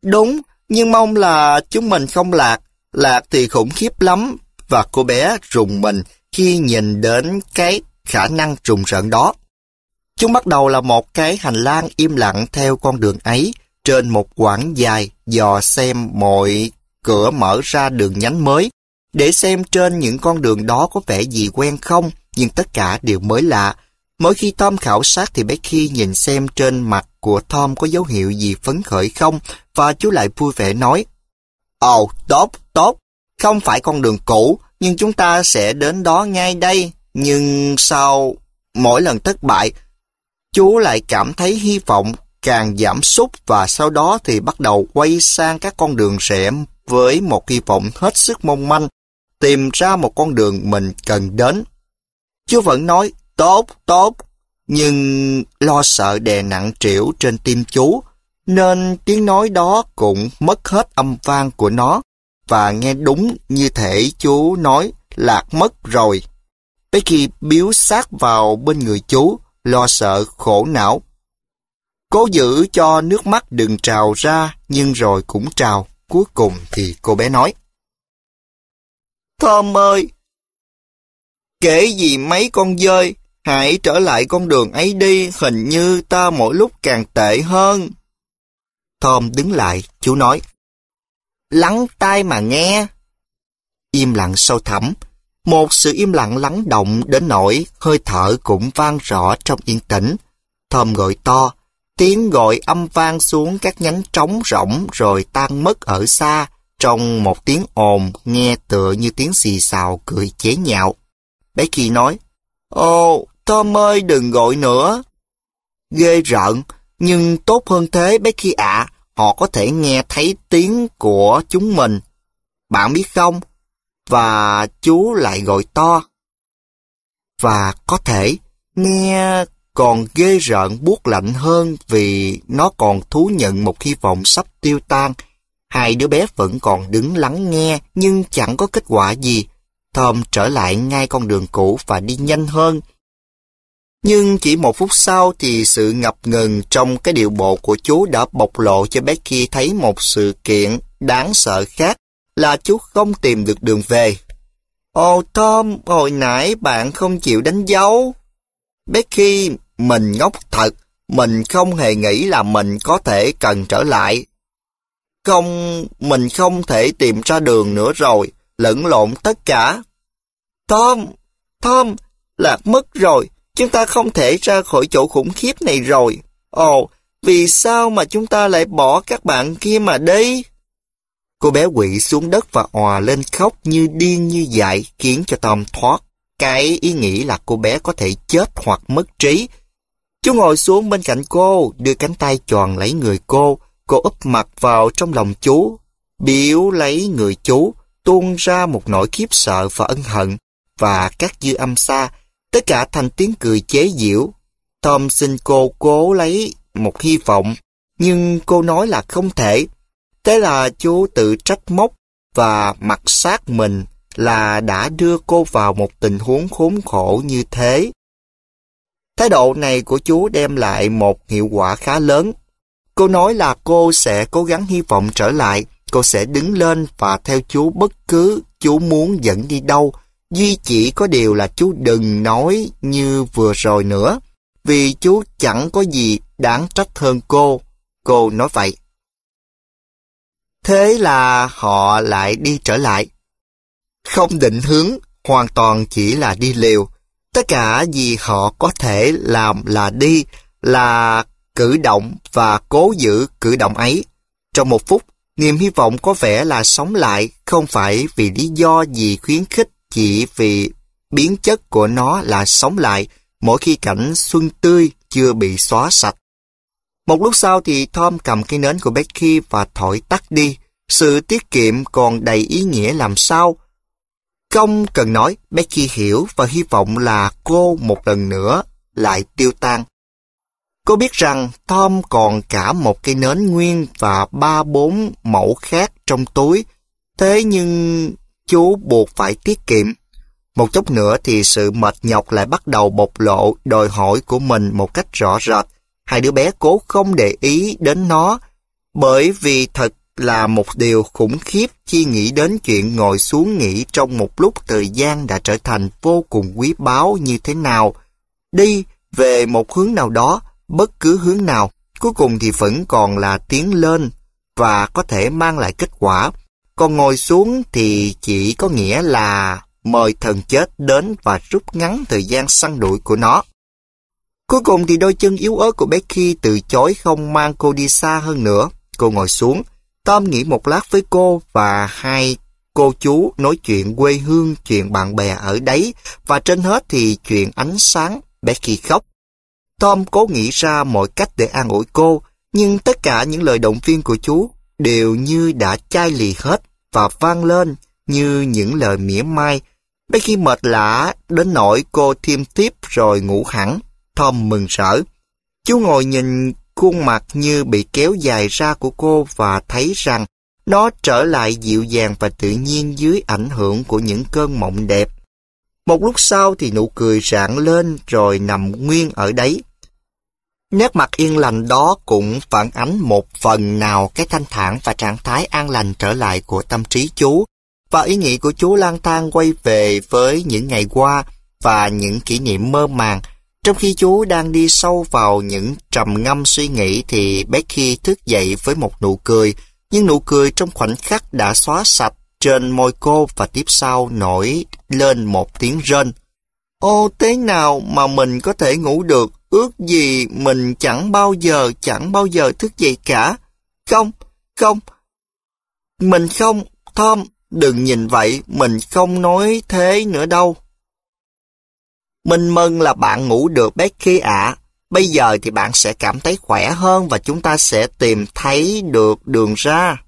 Đúng, nhưng mong là chúng mình không lạc, lạc thì khủng khiếp lắm, và cô bé rùng mình khi nhìn đến cái khả năng trùng rợn đó. Chúng bắt đầu là một cái hành lang im lặng theo con đường ấy, trên một quãng dài dò xem mọi cửa mở ra đường nhánh mới, để xem trên những con đường đó có vẻ gì quen không, nhưng tất cả đều mới lạ. Mỗi khi Tom khảo sát thì Becky nhìn xem trên mặt của Tom có dấu hiệu gì phấn khởi không và chú lại vui vẻ nói Ồ, oh, tốt, tốt, không phải con đường cũ, nhưng chúng ta sẽ đến đó ngay đây. Nhưng sau mỗi lần thất bại, chú lại cảm thấy hy vọng càng giảm sút và sau đó thì bắt đầu quay sang các con đường rẽ với một hy vọng hết sức mong manh, tìm ra một con đường mình cần đến. Chú vẫn nói, tốt, tốt. Nhưng lo sợ đè nặng trĩu trên tim chú, nên tiếng nói đó cũng mất hết âm vang của nó, và nghe đúng như thể chú nói lạc mất rồi. khi biếu sát vào bên người chú, lo sợ khổ não. Cố giữ cho nước mắt đừng trào ra, nhưng rồi cũng trào. Cuối cùng thì cô bé nói. Thơm ơi, Kể gì mấy con dơi, hãy trở lại con đường ấy đi, hình như ta mỗi lúc càng tệ hơn. Tom đứng lại, chú nói. Lắng tai mà nghe. Im lặng sâu thẳm, một sự im lặng lắng động đến nỗi hơi thở cũng vang rõ trong yên tĩnh. Tom gọi to, tiếng gọi âm vang xuống các nhánh trống rỗng rồi tan mất ở xa trong một tiếng ồn nghe tựa như tiếng xì xào cười chế nhạo. Becky nói, Ồ, Tom ơi đừng gọi nữa. Ghê rợn, nhưng tốt hơn thế Becky ạ, họ có thể nghe thấy tiếng của chúng mình. Bạn biết không? Và chú lại gọi to. Và có thể nghe còn ghê rợn buốt lạnh hơn vì nó còn thú nhận một hy vọng sắp tiêu tan. Hai đứa bé vẫn còn đứng lắng nghe nhưng chẳng có kết quả gì. Tom trở lại ngay con đường cũ và đi nhanh hơn. Nhưng chỉ một phút sau thì sự ngập ngừng trong cái điệu bộ của chú đã bộc lộ cho Becky thấy một sự kiện đáng sợ khác là chú không tìm được đường về. Ồ Tom, hồi nãy bạn không chịu đánh dấu. Becky, mình ngốc thật, mình không hề nghĩ là mình có thể cần trở lại. Không, mình không thể tìm ra đường nữa rồi, lẫn lộn tất cả. Tom, Tom, lạc mất rồi. Chúng ta không thể ra khỏi chỗ khủng khiếp này rồi. Ồ, vì sao mà chúng ta lại bỏ các bạn kia mà đi? Cô bé quỵ xuống đất và òa lên khóc như điên như dại khiến cho Tom thoát. Cái ý nghĩ là cô bé có thể chết hoặc mất trí. Chú ngồi xuống bên cạnh cô, đưa cánh tay tròn lấy người cô. Cô úp mặt vào trong lòng chú, biểu lấy người chú, tuôn ra một nỗi khiếp sợ và ân hận và các dư âm xa, tất cả thành tiếng cười chế giễu. Tom xin cô cố lấy một hy vọng, nhưng cô nói là không thể. Thế là chú tự trách móc và mặc sát mình là đã đưa cô vào một tình huống khốn khổ như thế. Thái độ này của chú đem lại một hiệu quả khá lớn. Cô nói là cô sẽ cố gắng hy vọng trở lại, cô sẽ đứng lên và theo chú bất cứ chú muốn dẫn đi đâu, Duy chỉ có điều là chú đừng nói như vừa rồi nữa, vì chú chẳng có gì đáng trách hơn cô. Cô nói vậy. Thế là họ lại đi trở lại. Không định hướng, hoàn toàn chỉ là đi liều. Tất cả gì họ có thể làm là đi, là cử động và cố giữ cử động ấy. Trong một phút, niềm hy vọng có vẻ là sống lại không phải vì lý do gì khuyến khích chỉ vì biến chất của nó là sống lại mỗi khi cảnh xuân tươi chưa bị xóa sạch. Một lúc sau thì Tom cầm cây nến của Becky và thổi tắt đi. Sự tiết kiệm còn đầy ý nghĩa làm sao? Không cần nói, Becky hiểu và hy vọng là cô một lần nữa lại tiêu tan. Cô biết rằng Tom còn cả một cây nến nguyên và ba bốn mẫu khác trong túi. Thế nhưng chú buộc phải tiết kiệm. Một chút nữa thì sự mệt nhọc lại bắt đầu bộc lộ đòi hỏi của mình một cách rõ rệt. Hai đứa bé cố không để ý đến nó, bởi vì thật là một điều khủng khiếp khi nghĩ đến chuyện ngồi xuống nghỉ trong một lúc thời gian đã trở thành vô cùng quý báu như thế nào. Đi về một hướng nào đó, bất cứ hướng nào, cuối cùng thì vẫn còn là tiến lên và có thể mang lại kết quả còn ngồi xuống thì chỉ có nghĩa là mời thần chết đến và rút ngắn thời gian săn đuổi của nó. Cuối cùng thì đôi chân yếu ớt của Becky từ chối không mang cô đi xa hơn nữa. Cô ngồi xuống, Tom nghĩ một lát với cô và hai cô chú nói chuyện quê hương, chuyện bạn bè ở đấy và trên hết thì chuyện ánh sáng. Becky khóc. Tom cố nghĩ ra mọi cách để an ủi cô, nhưng tất cả những lời động viên của chú đều như đã chai lì hết và vang lên như những lời mỉa mai. khi mệt lạ đến nỗi cô thiêm tiếp rồi ngủ hẳn. Tom mừng rỡ. Chú ngồi nhìn khuôn mặt như bị kéo dài ra của cô và thấy rằng nó trở lại dịu dàng và tự nhiên dưới ảnh hưởng của những cơn mộng đẹp. Một lúc sau thì nụ cười rạng lên rồi nằm nguyên ở đấy. Nét mặt yên lành đó cũng phản ánh một phần nào cái thanh thản và trạng thái an lành trở lại của tâm trí chú, và ý nghĩ của chú lang thang quay về với những ngày qua và những kỷ niệm mơ màng. Trong khi chú đang đi sâu vào những trầm ngâm suy nghĩ thì Becky thức dậy với một nụ cười, nhưng nụ cười trong khoảnh khắc đã xóa sạch trên môi cô và tiếp sau nổi lên một tiếng rên. Ô thế nào mà mình có thể ngủ được? ước gì mình chẳng bao giờ, chẳng bao giờ thức dậy cả. Không, không, mình không, Tom, đừng nhìn vậy, mình không nói thế nữa đâu. Minh Mân là bạn ngủ được Becky ạ. Bây giờ thì bạn sẽ cảm thấy khỏe hơn và chúng ta sẽ tìm thấy được đường ra.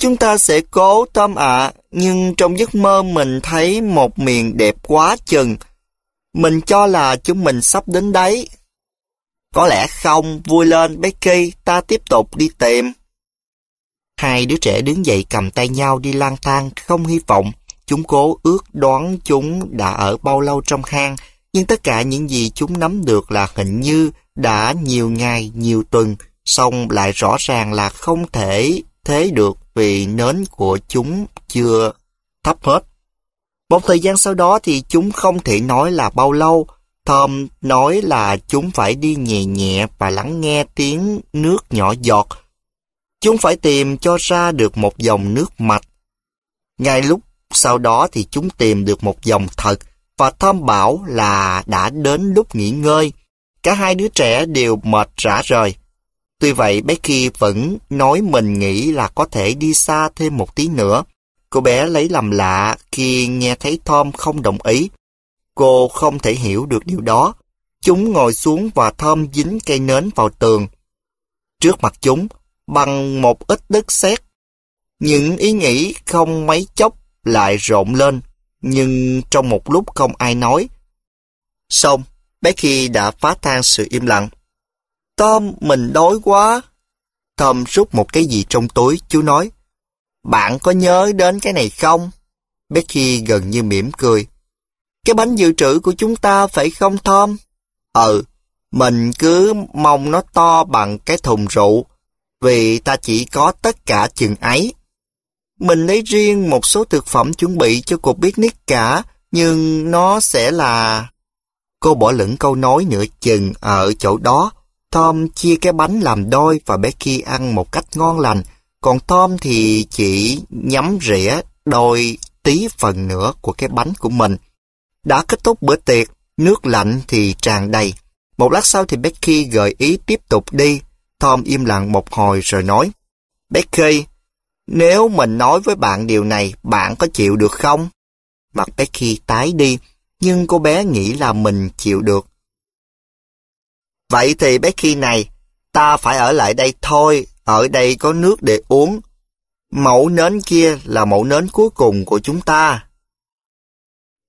Chúng ta sẽ cố tâm ạ, nhưng trong giấc mơ mình thấy một miền đẹp quá chừng, mình cho là chúng mình sắp đến đấy. Có lẽ không, vui lên Becky, ta tiếp tục đi tìm. Hai đứa trẻ đứng dậy cầm tay nhau đi lang thang, không hy vọng. Chúng cố ước đoán chúng đã ở bao lâu trong hang, nhưng tất cả những gì chúng nắm được là hình như đã nhiều ngày, nhiều tuần, song lại rõ ràng là không thể thế được vì nến của chúng chưa thắp hết. Một thời gian sau đó thì chúng không thể nói là bao lâu. Thơm nói là chúng phải đi nhẹ nhẹ và lắng nghe tiếng nước nhỏ giọt. Chúng phải tìm cho ra được một dòng nước mạch. Ngay lúc sau đó thì chúng tìm được một dòng thật và Thơm bảo là đã đến lúc nghỉ ngơi. Cả hai đứa trẻ đều mệt rã rời. Tuy vậy Becky vẫn nói mình nghĩ là có thể đi xa thêm một tí nữa. Cô bé lấy làm lạ khi nghe thấy Tom không đồng ý. Cô không thể hiểu được điều đó. Chúng ngồi xuống và Tom dính cây nến vào tường. Trước mặt chúng, bằng một ít đất sét. Những ý nghĩ không mấy chốc lại rộn lên, nhưng trong một lúc không ai nói. Xong, Becky đã phá tan sự im lặng. Tom, mình đói quá. Tom rút một cái gì trong túi, chú nói. Bạn có nhớ đến cái này không? Becky gần như mỉm cười. Cái bánh dự trữ của chúng ta phải không Tom? Ừ, mình cứ mong nó to bằng cái thùng rượu, vì ta chỉ có tất cả chừng ấy. Mình lấy riêng một số thực phẩm chuẩn bị cho cuộc picnic cả, nhưng nó sẽ là... Cô bỏ lửng câu nói nửa chừng ở chỗ đó. Tom chia cái bánh làm đôi và Becky ăn một cách ngon lành, còn Tom thì chỉ nhắm rỉa đôi tí phần nữa của cái bánh của mình. Đã kết thúc bữa tiệc, nước lạnh thì tràn đầy. Một lát sau thì Becky gợi ý tiếp tục đi. Tom im lặng một hồi rồi nói, Becky, nếu mình nói với bạn điều này, bạn có chịu được không? Mặt Becky tái đi, nhưng cô bé nghĩ là mình chịu được. Vậy thì Becky này, ta phải ở lại đây thôi, ở đây có nước để uống. Mẫu nến kia là mẫu nến cuối cùng của chúng ta.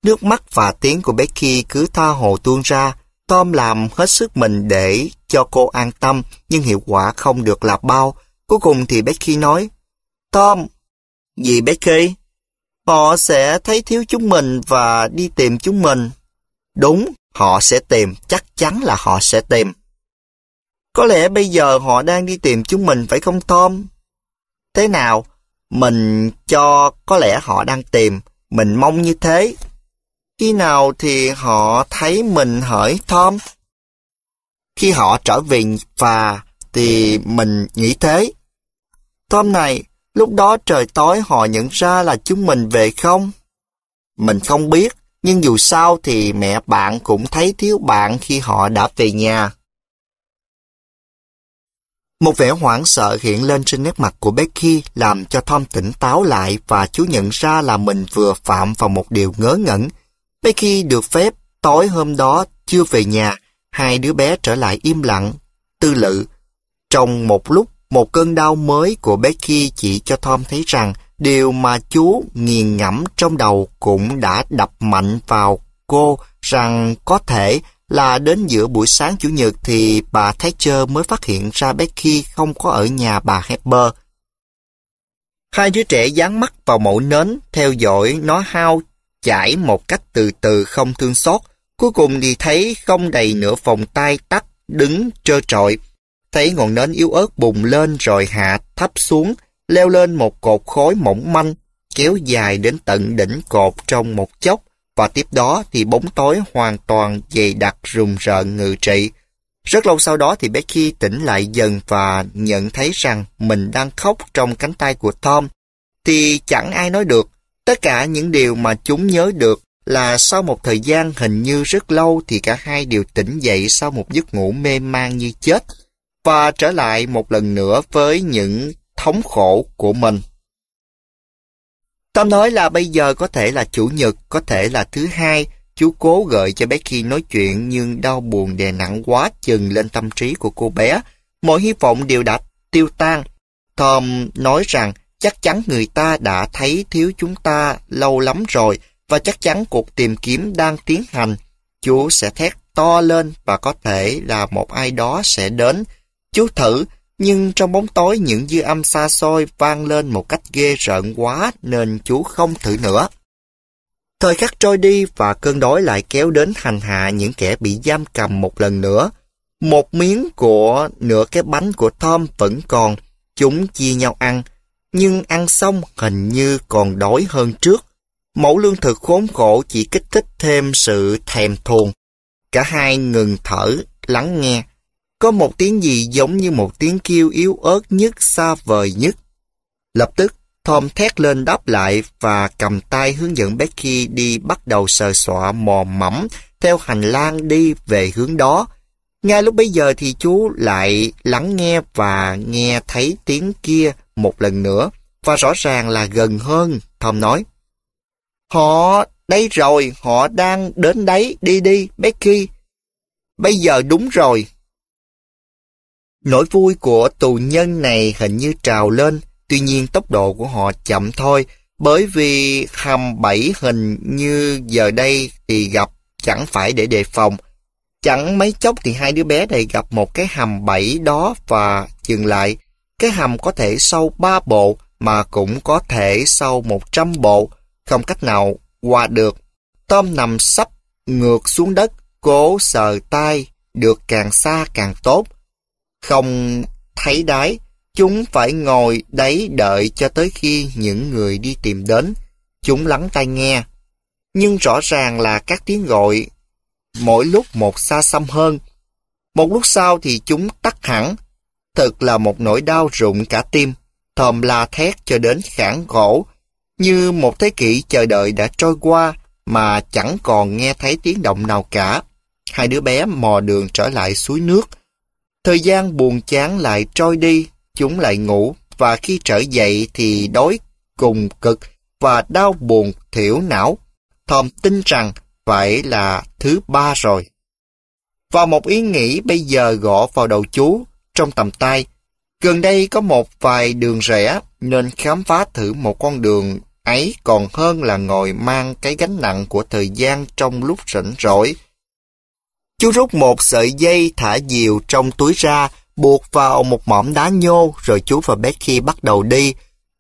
Nước mắt và tiếng của Becky cứ tha hồ tuôn ra, Tom làm hết sức mình để cho cô an tâm, nhưng hiệu quả không được là bao. Cuối cùng thì Becky nói, Tom, gì Becky? Họ sẽ thấy thiếu chúng mình và đi tìm chúng mình. Đúng, họ sẽ tìm, chắc chắn là họ sẽ tìm. Có lẽ bây giờ họ đang đi tìm chúng mình phải không Tom? Thế nào? Mình cho có lẽ họ đang tìm. Mình mong như thế. Khi nào thì họ thấy mình hỡi Tom? Khi họ trở về và thì mình nghĩ thế. Tom này, lúc đó trời tối họ nhận ra là chúng mình về không? Mình không biết, nhưng dù sao thì mẹ bạn cũng thấy thiếu bạn khi họ đã về nhà. Một vẻ hoảng sợ hiện lên trên nét mặt của Becky làm cho Tom tỉnh táo lại và chú nhận ra là mình vừa phạm vào một điều ngớ ngẩn. Becky được phép tối hôm đó chưa về nhà, hai đứa bé trở lại im lặng, tư lự. Trong một lúc, một cơn đau mới của Becky chỉ cho Tom thấy rằng điều mà chú nghiền ngẫm trong đầu cũng đã đập mạnh vào cô rằng có thể là đến giữa buổi sáng Chủ nhật thì bà Thatcher mới phát hiện ra Becky không có ở nhà bà Hepburn. Hai đứa trẻ dán mắt vào mẫu nến, theo dõi nó hao, chảy một cách từ từ không thương xót. Cuối cùng thì thấy không đầy nửa phòng tay tắt, đứng trơ trọi. Thấy ngọn nến yếu ớt bùng lên rồi hạ thấp xuống, leo lên một cột khói mỏng manh, kéo dài đến tận đỉnh cột trong một chốc và tiếp đó thì bóng tối hoàn toàn dày đặc rùng rợn ngự trị. Rất lâu sau đó thì Becky tỉnh lại dần và nhận thấy rằng mình đang khóc trong cánh tay của Tom. Thì chẳng ai nói được, tất cả những điều mà chúng nhớ được là sau một thời gian hình như rất lâu thì cả hai đều tỉnh dậy sau một giấc ngủ mê man như chết và trở lại một lần nữa với những thống khổ của mình. Tom nói là bây giờ có thể là chủ nhật, có thể là thứ hai. Chú cố gợi cho bé khi nói chuyện nhưng đau buồn đè nặng quá chừng lên tâm trí của cô bé. Mọi hy vọng đều đã tiêu tan. Tom nói rằng chắc chắn người ta đã thấy thiếu chúng ta lâu lắm rồi và chắc chắn cuộc tìm kiếm đang tiến hành. Chú sẽ thét to lên và có thể là một ai đó sẽ đến. Chú thử nhưng trong bóng tối những dư âm xa xôi vang lên một cách ghê rợn quá nên chú không thử nữa. Thời khắc trôi đi và cơn đói lại kéo đến hành hạ những kẻ bị giam cầm một lần nữa. Một miếng của nửa cái bánh của Tom vẫn còn, chúng chia nhau ăn. Nhưng ăn xong hình như còn đói hơn trước. Mẫu lương thực khốn khổ chỉ kích thích thêm sự thèm thuồng. Cả hai ngừng thở, lắng nghe. Có một tiếng gì giống như một tiếng kêu yếu ớt nhất, xa vời nhất. Lập tức, Tom thét lên đáp lại và cầm tay hướng dẫn Becky đi bắt đầu sờ soạ mò mẫm theo hành lang đi về hướng đó. Ngay lúc bấy giờ thì chú lại lắng nghe và nghe thấy tiếng kia một lần nữa và rõ ràng là gần hơn, Tom nói. Họ đây rồi, họ đang đến đấy, đi đi, Becky. Bây giờ đúng rồi, Nỗi vui của tù nhân này hình như trào lên, tuy nhiên tốc độ của họ chậm thôi, bởi vì hầm bảy hình như giờ đây thì gặp chẳng phải để đề phòng. Chẳng mấy chốc thì hai đứa bé này gặp một cái hầm bảy đó và dừng lại. Cái hầm có thể sâu ba bộ mà cũng có thể sâu một trăm bộ, không cách nào qua được. Tom nằm sắp ngược xuống đất, cố sờ tay, được càng xa càng tốt. Không thấy đáy, chúng phải ngồi đấy đợi cho tới khi những người đi tìm đến. Chúng lắng tai nghe. Nhưng rõ ràng là các tiếng gọi mỗi lúc một xa xăm hơn. Một lúc sau thì chúng tắt hẳn. Thật là một nỗi đau rụng cả tim, thầm la thét cho đến khản gỗ. Như một thế kỷ chờ đợi đã trôi qua mà chẳng còn nghe thấy tiếng động nào cả. Hai đứa bé mò đường trở lại suối nước, Thời gian buồn chán lại trôi đi, chúng lại ngủ, và khi trở dậy thì đói cùng cực và đau buồn thiểu não. Thòm tin rằng phải là thứ ba rồi. Và một ý nghĩ bây giờ gõ vào đầu chú, trong tầm tay. Gần đây có một vài đường rẽ, nên khám phá thử một con đường ấy còn hơn là ngồi mang cái gánh nặng của thời gian trong lúc rảnh rỗi Chú rút một sợi dây thả diều trong túi ra, buộc vào một mỏm đá nhô, rồi chú và Becky bắt đầu đi.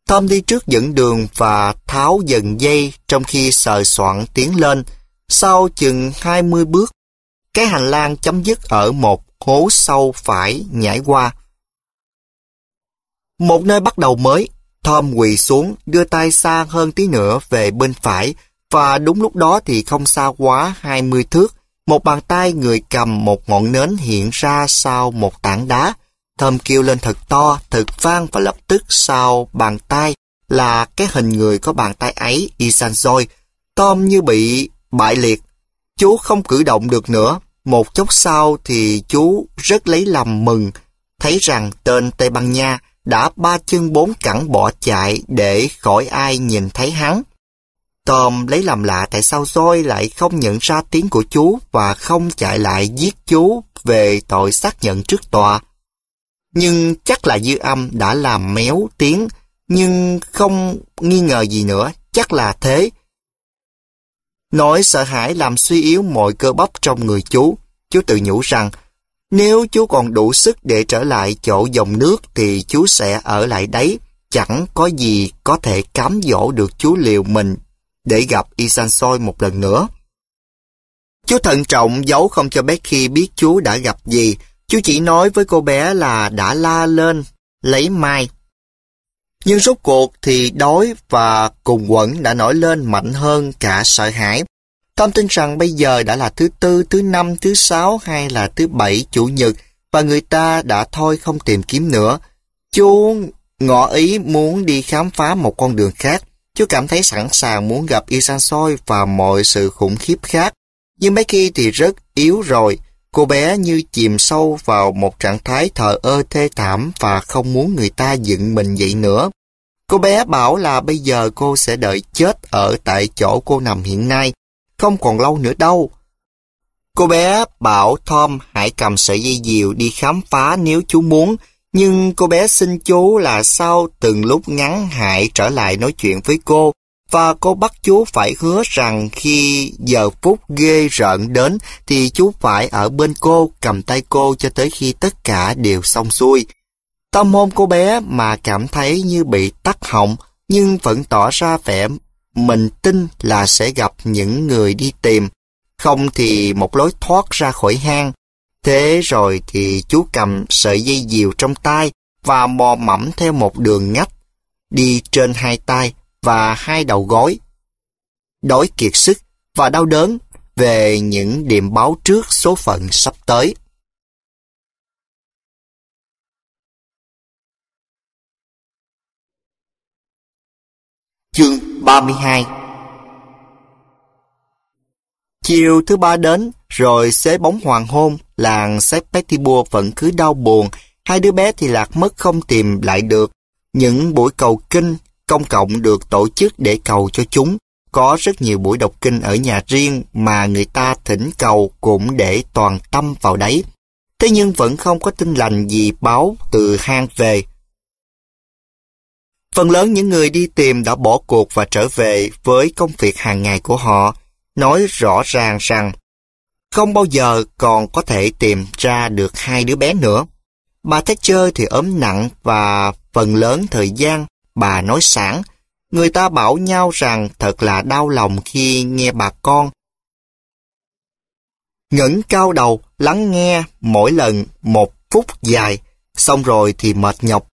Tom đi trước dẫn đường và tháo dần dây trong khi sờ soạn tiến lên. Sau chừng 20 bước, cái hành lang chấm dứt ở một hố sâu phải nhảy qua. Một nơi bắt đầu mới, Tom quỳ xuống, đưa tay xa hơn tí nữa về bên phải, và đúng lúc đó thì không xa quá 20 thước, một bàn tay người cầm một ngọn nến hiện ra sau một tảng đá. Thơm kêu lên thật to, thật vang và lập tức sau bàn tay là cái hình người có bàn tay ấy, Isanzoi. Tom như bị bại liệt. Chú không cử động được nữa. Một chốc sau thì chú rất lấy làm mừng, thấy rằng tên Tây Ban Nha đã ba chân bốn cẳng bỏ chạy để khỏi ai nhìn thấy hắn. Tom lấy làm lạ tại sao Joy lại không nhận ra tiếng của chú và không chạy lại giết chú về tội xác nhận trước tòa. Nhưng chắc là dư âm đã làm méo tiếng, nhưng không nghi ngờ gì nữa, chắc là thế. Nỗi sợ hãi làm suy yếu mọi cơ bắp trong người chú. Chú tự nhủ rằng, nếu chú còn đủ sức để trở lại chỗ dòng nước thì chú sẽ ở lại đấy. Chẳng có gì có thể cám dỗ được chú liều mình để gặp Isansoi một lần nữa. Chú thận trọng giấu không cho Becky biết chú đã gặp gì. Chú chỉ nói với cô bé là đã la lên, lấy mai. Nhưng rốt cuộc thì đói và cùng quẩn đã nổi lên mạnh hơn cả sợ hãi. Tom tin rằng bây giờ đã là thứ tư, thứ năm, thứ sáu hay là thứ bảy chủ nhật và người ta đã thôi không tìm kiếm nữa. Chú ngỏ ý muốn đi khám phá một con đường khác. Chú cảm thấy sẵn sàng muốn gặp Isansoi và mọi sự khủng khiếp khác. Nhưng mấy khi thì rất yếu rồi. Cô bé như chìm sâu vào một trạng thái thờ ơ thê thảm và không muốn người ta dựng mình vậy nữa. Cô bé bảo là bây giờ cô sẽ đợi chết ở tại chỗ cô nằm hiện nay. Không còn lâu nữa đâu. Cô bé bảo Tom hãy cầm sợi dây diều đi khám phá nếu chú muốn, nhưng cô bé xin chú là sau từng lúc ngắn hại trở lại nói chuyện với cô, và cô bắt chú phải hứa rằng khi giờ phút ghê rợn đến thì chú phải ở bên cô, cầm tay cô cho tới khi tất cả đều xong xuôi. Tâm hồn cô bé mà cảm thấy như bị tắt họng, nhưng vẫn tỏ ra vẻ mình tin là sẽ gặp những người đi tìm, không thì một lối thoát ra khỏi hang. Thế rồi thì chú cầm sợi dây diều trong tay và mò mẫm theo một đường ngách, đi trên hai tay và hai đầu gối. Đói kiệt sức và đau đớn về những điểm báo trước số phận sắp tới. Chương 32 Chiều thứ ba đến, rồi xế bóng hoàng hôn Làng Sepetibur vẫn cứ đau buồn, hai đứa bé thì lạc mất không tìm lại được. Những buổi cầu kinh công cộng được tổ chức để cầu cho chúng. Có rất nhiều buổi đọc kinh ở nhà riêng mà người ta thỉnh cầu cũng để toàn tâm vào đấy. Thế nhưng vẫn không có tin lành gì báo từ hang về. Phần lớn những người đi tìm đã bỏ cuộc và trở về với công việc hàng ngày của họ, nói rõ ràng rằng không bao giờ còn có thể tìm ra được hai đứa bé nữa. Bà Thatcher thì ốm nặng và phần lớn thời gian bà nói sẵn. Người ta bảo nhau rằng thật là đau lòng khi nghe bà con. ngẩng cao đầu, lắng nghe mỗi lần một phút dài, xong rồi thì mệt nhọc,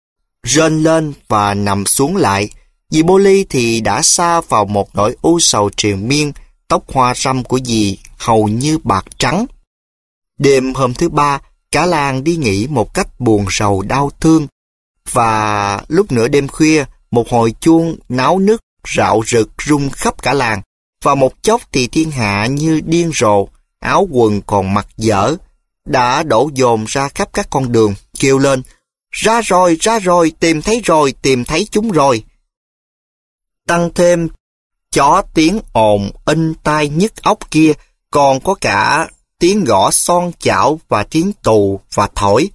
rên lên và nằm xuống lại. Dì Bô Ly thì đã xa vào một nỗi u sầu triền miên, tóc hoa râm của dì hầu như bạc trắng. Đêm hôm thứ ba, cả làng đi nghỉ một cách buồn rầu đau thương. Và lúc nửa đêm khuya, một hồi chuông náo nức rạo rực rung khắp cả làng. Và một chốc thì thiên hạ như điên rồ, áo quần còn mặc dở, đã đổ dồn ra khắp các con đường, kêu lên, ra rồi, ra rồi, tìm thấy rồi, tìm thấy chúng rồi. Tăng thêm, chó tiếng ồn in tai nhức óc kia, còn có cả tiếng gõ son chảo và tiếng tù và thổi.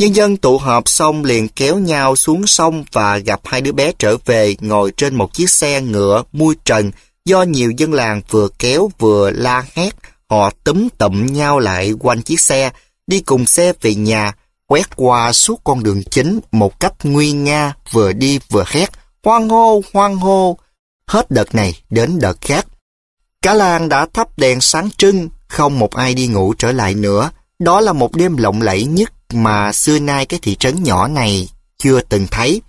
Nhân dân tụ họp xong liền kéo nhau xuống sông và gặp hai đứa bé trở về ngồi trên một chiếc xe ngựa mui trần do nhiều dân làng vừa kéo vừa la hét. Họ túm tụm nhau lại quanh chiếc xe, đi cùng xe về nhà, quét qua suốt con đường chính một cách nguy nga vừa đi vừa hét. Hoang hô, hoang hô! Hết đợt này đến đợt khác Cả làng đã thắp đèn sáng trưng, không một ai đi ngủ trở lại nữa. Đó là một đêm lộng lẫy nhất mà xưa nay cái thị trấn nhỏ này chưa từng thấy.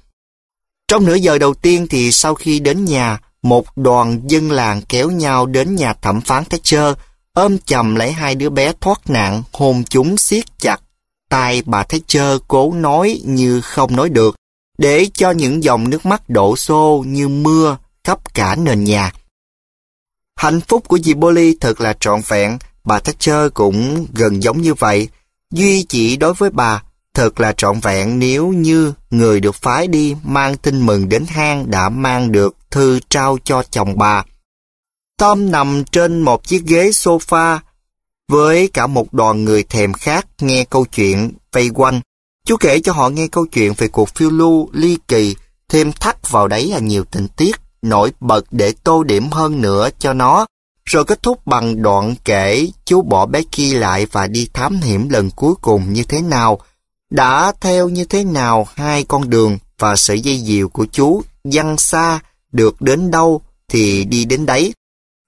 Trong nửa giờ đầu tiên thì sau khi đến nhà, một đoàn dân làng kéo nhau đến nhà thẩm phán Thatcher, ôm chầm lấy hai đứa bé thoát nạn, hôn chúng siết chặt. Tai bà Thatcher cố nói như không nói được, để cho những dòng nước mắt đổ xô như mưa khắp cả nền nhà. Hạnh phúc của dì Polly thật là trọn vẹn, bà Thatcher cũng gần giống như vậy. Duy chỉ đối với bà, thật là trọn vẹn nếu như người được phái đi mang tin mừng đến hang đã mang được thư trao cho chồng bà. Tom nằm trên một chiếc ghế sofa với cả một đoàn người thèm khát nghe câu chuyện vây quanh. Chú kể cho họ nghe câu chuyện về cuộc phiêu lưu ly kỳ, thêm thắt vào đấy là nhiều tình tiết nổi bật để tô điểm hơn nữa cho nó, rồi kết thúc bằng đoạn kể chú bỏ Becky lại và đi thám hiểm lần cuối cùng như thế nào, đã theo như thế nào hai con đường và sợi dây diều của chú văng xa được đến đâu thì đi đến đấy.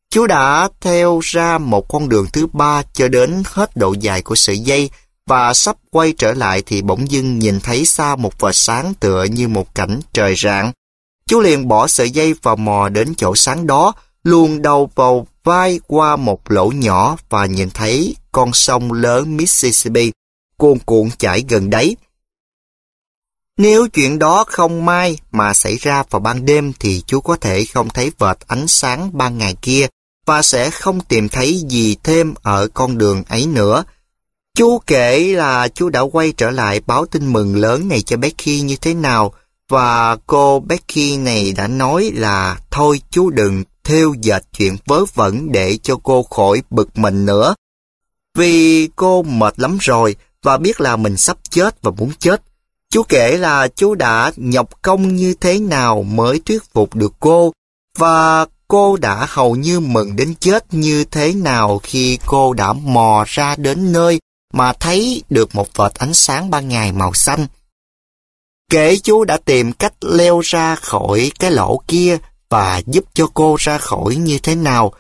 Chú đã theo ra một con đường thứ ba cho đến hết độ dài của sợi dây và sắp quay trở lại thì bỗng dưng nhìn thấy xa một vệt sáng tựa như một cảnh trời rạng. Chú liền bỏ sợi dây và mò đến chỗ sáng đó, luồn đầu vào vai qua một lỗ nhỏ và nhìn thấy con sông lớn Mississippi cuồn cuộn chảy gần đấy. Nếu chuyện đó không may mà xảy ra vào ban đêm thì chú có thể không thấy vệt ánh sáng ban ngày kia và sẽ không tìm thấy gì thêm ở con đường ấy nữa. Chú kể là chú đã quay trở lại báo tin mừng lớn này cho Becky như thế nào và cô Becky này đã nói là thôi chú đừng theo dệt chuyện vớ vẩn để cho cô khỏi bực mình nữa. Vì cô mệt lắm rồi và biết là mình sắp chết và muốn chết. Chú kể là chú đã nhọc công như thế nào mới thuyết phục được cô và cô đã hầu như mừng đến chết như thế nào khi cô đã mò ra đến nơi mà thấy được một vệt ánh sáng ban ngày màu xanh. Kể chú đã tìm cách leo ra khỏi cái lỗ kia và giúp cho cô ra khỏi như thế nào.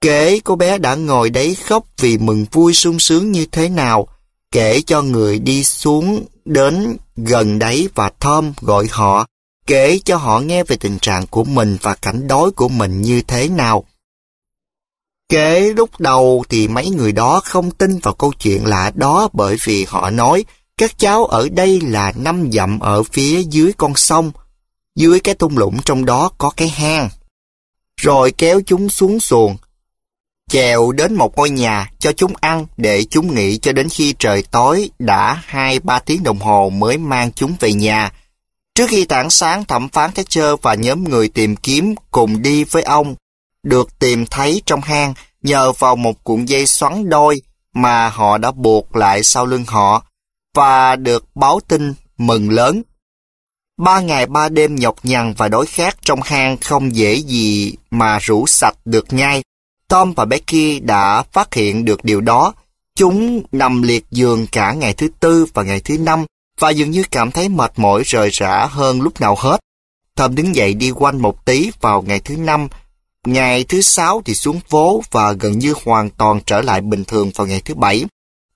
Kể cô bé đã ngồi đấy khóc vì mừng vui sung sướng như thế nào. Kể cho người đi xuống đến gần đấy và thơm gọi họ. Kể cho họ nghe về tình trạng của mình và cảnh đói của mình như thế nào. Kể lúc đầu thì mấy người đó không tin vào câu chuyện lạ đó bởi vì họ nói các cháu ở đây là năm dặm ở phía dưới con sông. Dưới cái thung lũng trong đó có cái hang. Rồi kéo chúng xuống xuồng. Chèo đến một ngôi nhà cho chúng ăn để chúng nghỉ cho đến khi trời tối đã hai ba tiếng đồng hồ mới mang chúng về nhà. Trước khi tảng sáng thẩm phán Thatcher và nhóm người tìm kiếm cùng đi với ông, được tìm thấy trong hang nhờ vào một cuộn dây xoắn đôi mà họ đã buộc lại sau lưng họ và được báo tin mừng lớn. Ba ngày ba đêm nhọc nhằn và đói khát trong hang không dễ gì mà rủ sạch được nhai. Tom và Becky đã phát hiện được điều đó. Chúng nằm liệt giường cả ngày thứ tư và ngày thứ năm và dường như cảm thấy mệt mỏi rời rã hơn lúc nào hết. Tom đứng dậy đi quanh một tí vào ngày thứ năm. Ngày thứ sáu thì xuống phố và gần như hoàn toàn trở lại bình thường vào ngày thứ bảy.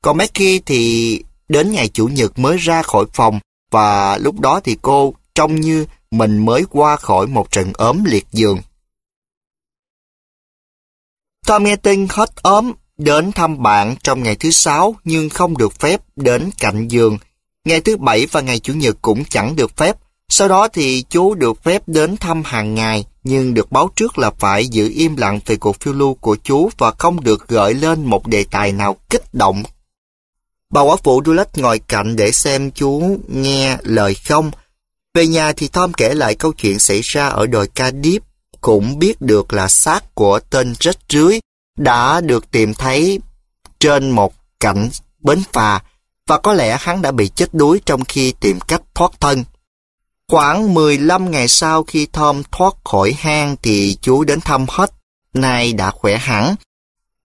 Còn Becky thì Đến ngày Chủ nhật mới ra khỏi phòng và lúc đó thì cô trông như mình mới qua khỏi một trận ốm liệt giường. Tom nghe tin hết ốm, đến thăm bạn trong ngày thứ sáu nhưng không được phép đến cạnh giường. Ngày thứ bảy và ngày Chủ nhật cũng chẳng được phép. Sau đó thì chú được phép đến thăm hàng ngày nhưng được báo trước là phải giữ im lặng về cuộc phiêu lưu của chú và không được gợi lên một đề tài nào kích động Bà quả phụ Dulac ngồi cạnh để xem chú nghe lời không. Về nhà thì Tom kể lại câu chuyện xảy ra ở đồi Cardiff, cũng biết được là xác của tên rách rưới đã được tìm thấy trên một cạnh bến phà và có lẽ hắn đã bị chết đuối trong khi tìm cách thoát thân. Khoảng 15 ngày sau khi Tom thoát khỏi hang thì chú đến thăm hết, nay đã khỏe hẳn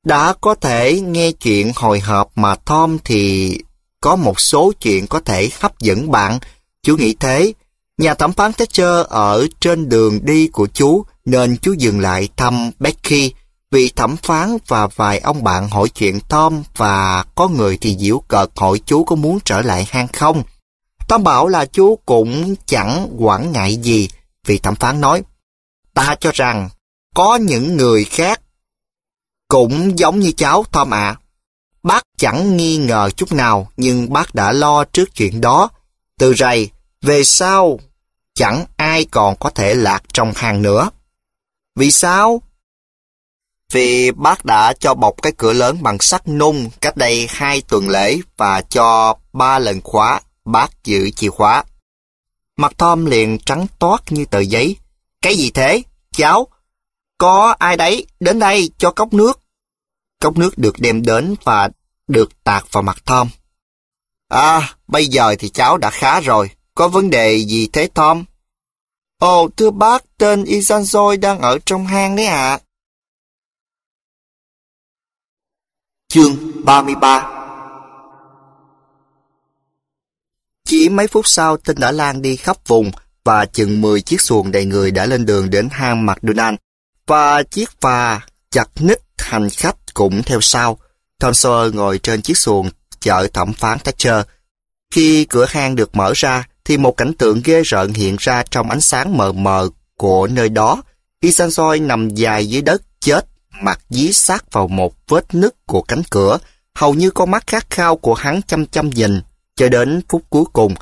đã có thể nghe chuyện hồi hộp mà Tom thì có một số chuyện có thể hấp dẫn bạn. Chú nghĩ thế. Nhà thẩm phán Thatcher ở trên đường đi của chú nên chú dừng lại thăm Becky. Vị thẩm phán và vài ông bạn hỏi chuyện Tom và có người thì diễu cợt hỏi chú có muốn trở lại hang không. Tom bảo là chú cũng chẳng quản ngại gì. Vị thẩm phán nói, ta cho rằng có những người khác cũng giống như cháu Tom ạ. Bác chẳng nghi ngờ chút nào, nhưng bác đã lo trước chuyện đó. Từ rầy, về sau, chẳng ai còn có thể lạc trong hàng nữa. Vì sao? Vì bác đã cho bọc cái cửa lớn bằng sắt nung cách đây hai tuần lễ và cho ba lần khóa, bác giữ chìa khóa. Mặt Tom liền trắng toát như tờ giấy. Cái gì thế? Cháu? Có ai đấy? Đến đây cho cốc nước cốc nước được đem đến và được tạt vào mặt Tom. À, bây giờ thì cháu đã khá rồi. Có vấn đề gì thế Tom? Ồ, thưa bác, tên Isanzoi đang ở trong hang đấy ạ. À. Chương 33 Chỉ mấy phút sau, tên đã lan đi khắp vùng và chừng 10 chiếc xuồng đầy người đã lên đường đến hang McDonald và chiếc phà chặt ních hành khách cũng theo sau. Tom ngồi trên chiếc xuồng chở thẩm phán Thatcher. Khi cửa hang được mở ra, thì một cảnh tượng ghê rợn hiện ra trong ánh sáng mờ mờ của nơi đó. Isansoy nằm dài dưới đất chết, mặt dí sát vào một vết nứt của cánh cửa. Hầu như con mắt khát khao của hắn chăm chăm nhìn, cho đến phút cuối cùng,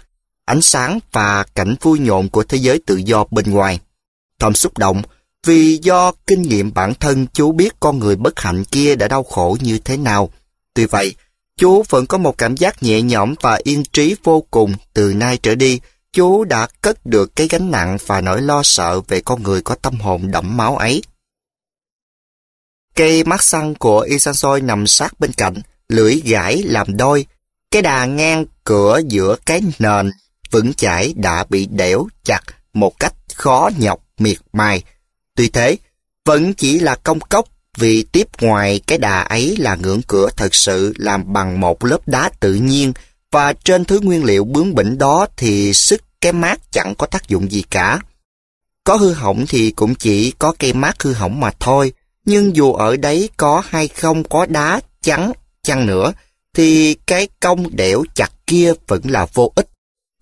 ánh sáng và cảnh vui nhộn của thế giới tự do bên ngoài. Tom xúc động, vì do kinh nghiệm bản thân chú biết con người bất hạnh kia đã đau khổ như thế nào. Tuy vậy, chú vẫn có một cảm giác nhẹ nhõm và yên trí vô cùng từ nay trở đi. Chú đã cất được cái gánh nặng và nỗi lo sợ về con người có tâm hồn đẫm máu ấy. Cây mát xăng của Isansoi nằm sát bên cạnh, lưỡi gãi làm đôi. Cái đà ngang cửa giữa cái nền vững chãi đã bị đẻo chặt một cách khó nhọc miệt mài. Tuy thế, vẫn chỉ là công cốc vì tiếp ngoài cái đà ấy là ngưỡng cửa thật sự làm bằng một lớp đá tự nhiên và trên thứ nguyên liệu bướng bỉnh đó thì sức cái mát chẳng có tác dụng gì cả. Có hư hỏng thì cũng chỉ có cây mát hư hỏng mà thôi, nhưng dù ở đấy có hay không có đá trắng chăng nữa, thì cái cong đẻo chặt kia vẫn là vô ích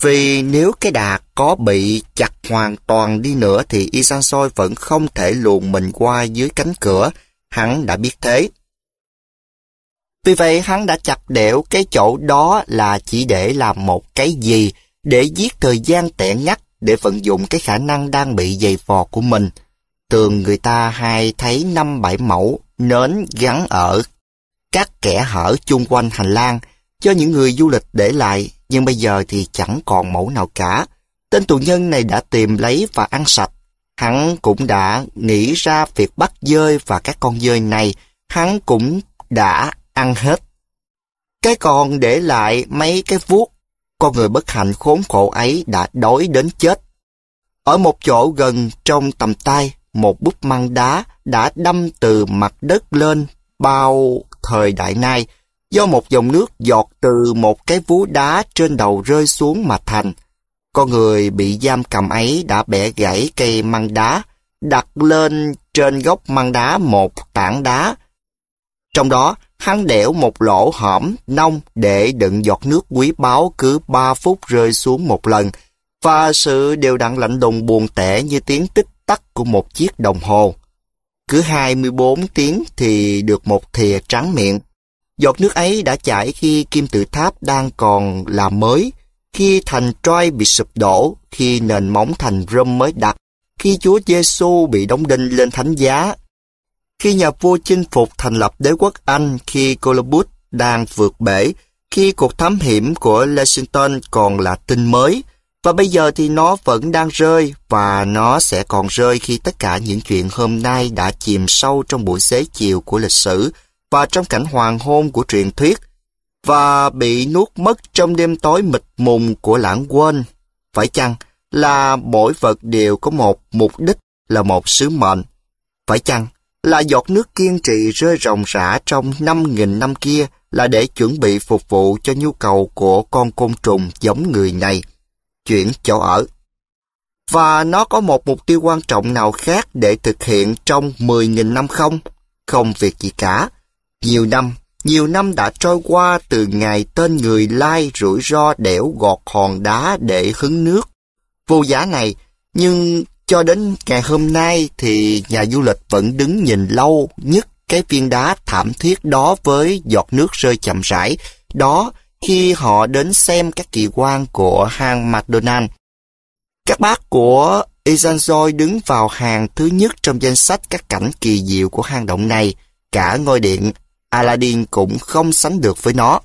vì nếu cái đà có bị chặt hoàn toàn đi nữa thì Isansoi vẫn không thể luồn mình qua dưới cánh cửa, hắn đã biết thế. Vì vậy hắn đã chặt đẽo cái chỗ đó là chỉ để làm một cái gì, để giết thời gian tẻ ngắt, để vận dụng cái khả năng đang bị dày vò của mình. Thường người ta hay thấy năm bảy mẫu nến gắn ở các kẻ hở chung quanh hành lang cho những người du lịch để lại nhưng bây giờ thì chẳng còn mẫu nào cả. Tên tù nhân này đã tìm lấy và ăn sạch. Hắn cũng đã nghĩ ra việc bắt dơi và các con dơi này, hắn cũng đã ăn hết. Cái còn để lại mấy cái vuốt, con người bất hạnh khốn khổ ấy đã đói đến chết. Ở một chỗ gần trong tầm tay, một búp măng đá đã đâm từ mặt đất lên bao thời đại nay, do một dòng nước giọt từ một cái vú đá trên đầu rơi xuống mà thành. Con người bị giam cầm ấy đã bẻ gãy cây măng đá, đặt lên trên gốc măng đá một tảng đá. Trong đó, hắn đẽo một lỗ hõm nông để đựng giọt nước quý báu cứ ba phút rơi xuống một lần, và sự đều đặn lạnh đùng buồn tẻ như tiếng tích tắc của một chiếc đồng hồ. Cứ 24 tiếng thì được một thìa trắng miệng. Giọt nước ấy đã chảy khi kim tự tháp đang còn là mới, khi thành Troy bị sụp đổ, khi nền móng thành Rome mới đặt, khi Chúa Giêsu bị đóng đinh lên thánh giá, khi nhà vua chinh phục thành lập đế quốc Anh khi Columbus đang vượt bể, khi cuộc thám hiểm của Lexington còn là tin mới, và bây giờ thì nó vẫn đang rơi và nó sẽ còn rơi khi tất cả những chuyện hôm nay đã chìm sâu trong buổi xế chiều của lịch sử và trong cảnh hoàng hôn của truyền thuyết và bị nuốt mất trong đêm tối mịt mùng của lãng quên. Phải chăng là mỗi vật đều có một mục đích là một sứ mệnh? Phải chăng là giọt nước kiên trì rơi ròng rã trong năm nghìn năm kia là để chuẩn bị phục vụ cho nhu cầu của con côn trùng giống người này, chuyển chỗ ở. Và nó có một mục tiêu quan trọng nào khác để thực hiện trong 10.000 năm không? Không việc gì cả nhiều năm, nhiều năm đã trôi qua từ ngày tên người lai rủi ro đẻo gọt hòn đá để hứng nước. Vô giá này, nhưng cho đến ngày hôm nay thì nhà du lịch vẫn đứng nhìn lâu nhất cái viên đá thảm thiết đó với giọt nước rơi chậm rãi. Đó khi họ đến xem các kỳ quan của hang McDonald. Các bác của Isanzoi đứng vào hàng thứ nhất trong danh sách các cảnh kỳ diệu của hang động này. Cả ngôi điện Aladdin cũng không sánh được với nó.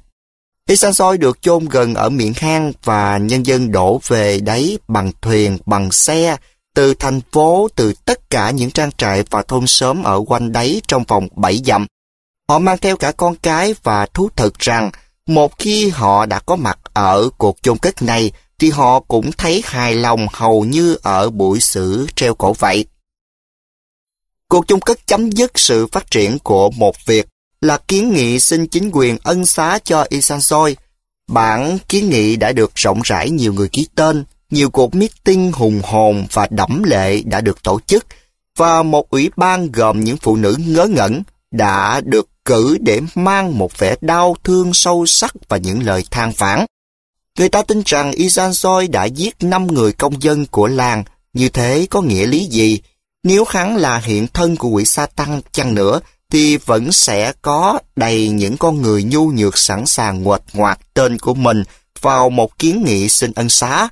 Soi được chôn gần ở miệng hang và nhân dân đổ về đấy bằng thuyền, bằng xe, từ thành phố, từ tất cả những trang trại và thôn xóm ở quanh đấy trong vòng 7 dặm. Họ mang theo cả con cái và thú thực rằng một khi họ đã có mặt ở cuộc chôn cất này thì họ cũng thấy hài lòng hầu như ở buổi xử treo cổ vậy. Cuộc chung cất chấm dứt sự phát triển của một việc là kiến nghị xin chính quyền ân xá cho Isansoi. Bản kiến nghị đã được rộng rãi nhiều người ký tên, nhiều cuộc meeting hùng hồn và đẫm lệ đã được tổ chức và một ủy ban gồm những phụ nữ ngớ ngẩn đã được cử để mang một vẻ đau thương sâu sắc và những lời than vãn. Người ta tin rằng Isansoi đã giết 5 người công dân của làng, như thế có nghĩa lý gì? Nếu hắn là hiện thân của quỷ Satan chăng nữa, thì vẫn sẽ có đầy những con người nhu nhược sẵn sàng ngoạch ngoạc tên của mình vào một kiến nghị xin ân xá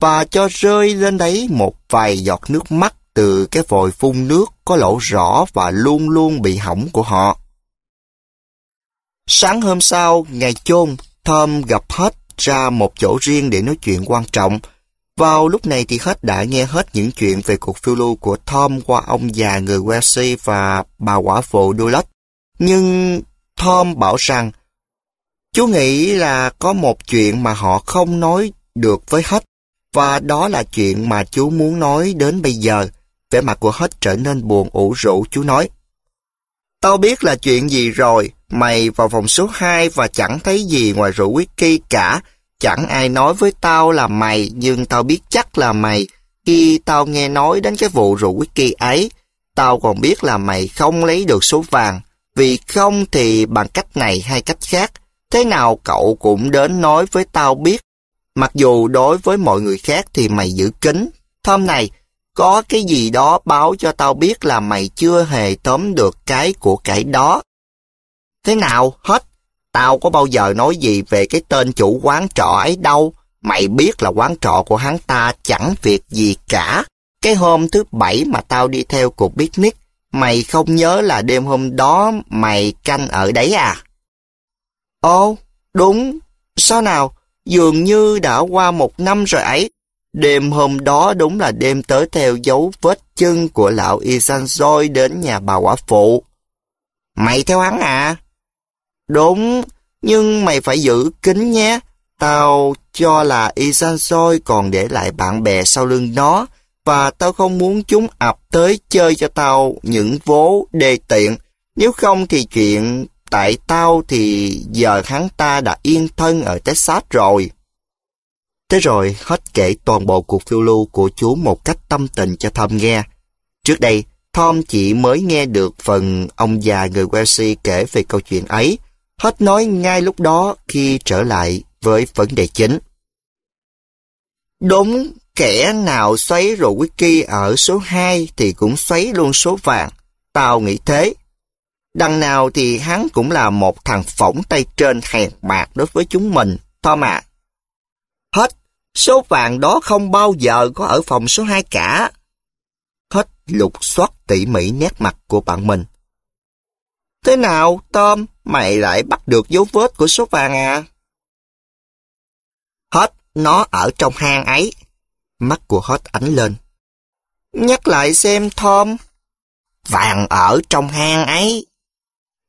và cho rơi lên đấy một vài giọt nước mắt từ cái vòi phun nước có lỗ rõ và luôn luôn bị hỏng của họ. Sáng hôm sau, ngày chôn, Thơm gặp hết ra một chỗ riêng để nói chuyện quan trọng. Vào lúc này thì hết đã nghe hết những chuyện về cuộc phiêu lưu của Tom qua ông già người Welsi và bà quả phụ Dulot. Nhưng Tom bảo rằng chú nghĩ là có một chuyện mà họ không nói được với hết và đó là chuyện mà chú muốn nói đến bây giờ. Vẻ mặt của hết trở nên buồn ủ rũ chú nói Tao biết là chuyện gì rồi, mày vào phòng số 2 và chẳng thấy gì ngoài rượu whisky cả Chẳng ai nói với tao là mày, nhưng tao biết chắc là mày. Khi tao nghe nói đến cái vụ rượu whisky ấy, tao còn biết là mày không lấy được số vàng. Vì không thì bằng cách này hay cách khác, thế nào cậu cũng đến nói với tao biết. Mặc dù đối với mọi người khác thì mày giữ kín. Hôm này, có cái gì đó báo cho tao biết là mày chưa hề tóm được cái của cái đó. Thế nào, hết Tao có bao giờ nói gì về cái tên chủ quán trọ ấy đâu. Mày biết là quán trọ của hắn ta chẳng việc gì cả. Cái hôm thứ bảy mà tao đi theo cuộc picnic, mày không nhớ là đêm hôm đó mày canh ở đấy à? Ồ, đúng. Sao nào? Dường như đã qua một năm rồi ấy. Đêm hôm đó đúng là đêm tới theo dấu vết chân của lão Isanzoi đến nhà bà quả phụ. Mày theo hắn à? Đúng, nhưng mày phải giữ kín nhé. Tao cho là Isansoi còn để lại bạn bè sau lưng nó và tao không muốn chúng ập tới chơi cho tao những vố đề tiện. Nếu không thì chuyện tại tao thì giờ hắn ta đã yên thân ở Texas rồi. Thế rồi hết kể toàn bộ cuộc phiêu lưu của chú một cách tâm tình cho Thom nghe. Trước đây, Tom chỉ mới nghe được phần ông già người Welsh kể về câu chuyện ấy, hết nói ngay lúc đó khi trở lại với vấn đề chính. Đúng kẻ nào xoáy rổ wiki ở số 2 thì cũng xoáy luôn số vàng. Tao nghĩ thế. Đằng nào thì hắn cũng là một thằng phỏng tay trên hèn bạc đối với chúng mình, thôi mà Hết, số vàng đó không bao giờ có ở phòng số 2 cả. Hết lục soát tỉ mỉ nét mặt của bạn mình. Thế nào, Tom, mày lại bắt được dấu vết của số vàng à? Hết, nó ở trong hang ấy. Mắt của Hết ánh lên. Nhắc lại xem, Tom. Vàng ở trong hang ấy.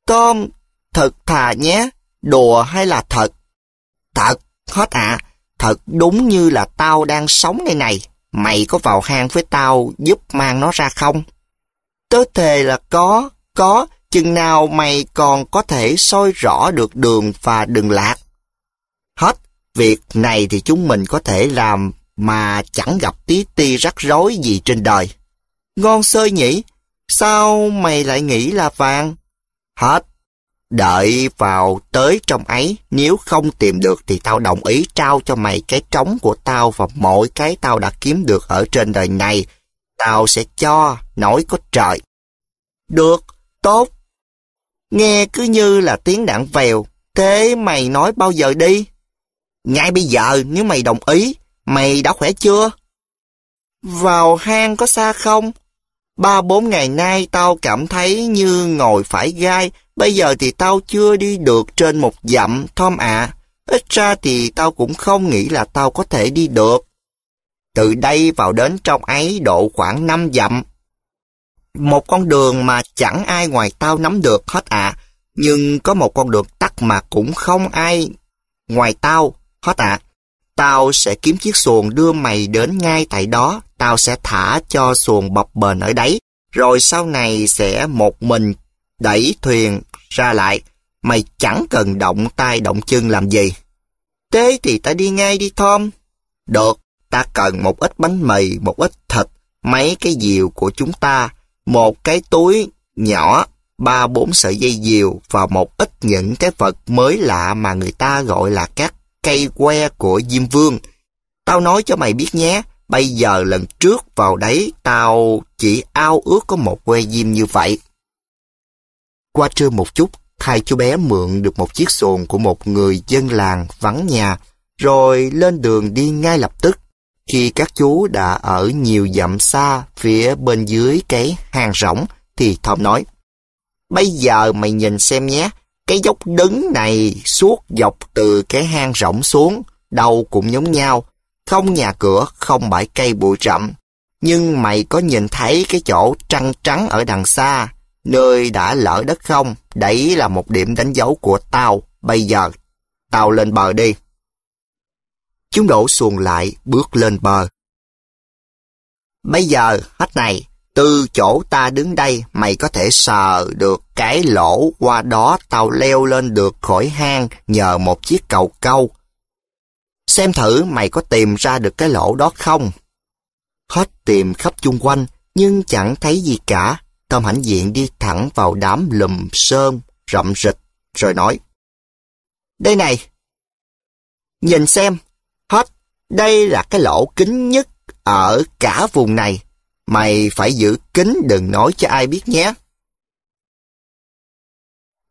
Tom, thật thà nhé, đùa hay là thật? Thật, Hết à, thật đúng như là tao đang sống đây này. Mày có vào hang với tao giúp mang nó ra không? Tớ thề là có, có, chừng nào mày còn có thể soi rõ được đường và đường lạc. Hết việc này thì chúng mình có thể làm mà chẳng gặp tí ti rắc rối gì trên đời. Ngon sơi nhỉ, sao mày lại nghĩ là vàng? Hết, đợi vào tới trong ấy, nếu không tìm được thì tao đồng ý trao cho mày cái trống của tao và mọi cái tao đã kiếm được ở trên đời này. Tao sẽ cho, nói có trời. Được, tốt, nghe cứ như là tiếng đạn vèo. Thế mày nói bao giờ đi? Ngay bây giờ nếu mày đồng ý, mày đã khỏe chưa? Vào hang có xa không? Ba bốn ngày nay tao cảm thấy như ngồi phải gai, bây giờ thì tao chưa đi được trên một dặm, Tom ạ. À. Ít ra thì tao cũng không nghĩ là tao có thể đi được. Từ đây vào đến trong ấy độ khoảng năm dặm, một con đường mà chẳng ai ngoài tao nắm được hết ạ. À. Nhưng có một con đường tắt mà cũng không ai ngoài tao hết ạ. À. Tao sẽ kiếm chiếc xuồng đưa mày đến ngay tại đó. Tao sẽ thả cho xuồng bập bền ở đấy. Rồi sau này sẽ một mình đẩy thuyền ra lại. Mày chẳng cần động tay động chân làm gì. Thế thì ta đi ngay đi Tom. Được, ta cần một ít bánh mì, một ít thịt, mấy cái diều của chúng ta một cái túi nhỏ, ba bốn sợi dây diều và một ít những cái vật mới lạ mà người ta gọi là các cây que của Diêm Vương. Tao nói cho mày biết nhé, bây giờ lần trước vào đấy tao chỉ ao ước có một que diêm như vậy. Qua trưa một chút, hai chú bé mượn được một chiếc xuồng của một người dân làng vắng nhà, rồi lên đường đi ngay lập tức. Khi các chú đã ở nhiều dặm xa phía bên dưới cái hang rỗng, thì Thom nói, Bây giờ mày nhìn xem nhé, cái dốc đứng này suốt dọc từ cái hang rỗng xuống, đầu cũng giống nhau, không nhà cửa, không bãi cây bụi rậm. Nhưng mày có nhìn thấy cái chỗ trăng trắng ở đằng xa, nơi đã lỡ đất không? Đấy là một điểm đánh dấu của tao, bây giờ tao lên bờ đi. Chúng đổ xuồng lại, bước lên bờ. Bây giờ, hách này, từ chỗ ta đứng đây, mày có thể sờ được cái lỗ qua đó tàu leo lên được khỏi hang nhờ một chiếc cầu câu. Xem thử mày có tìm ra được cái lỗ đó không? Hết tìm khắp chung quanh, nhưng chẳng thấy gì cả. Tom hãnh diện đi thẳng vào đám lùm sơn, rậm rịch, rồi nói. Đây này, nhìn xem, đây là cái lỗ kín nhất ở cả vùng này. Mày phải giữ kín đừng nói cho ai biết nhé.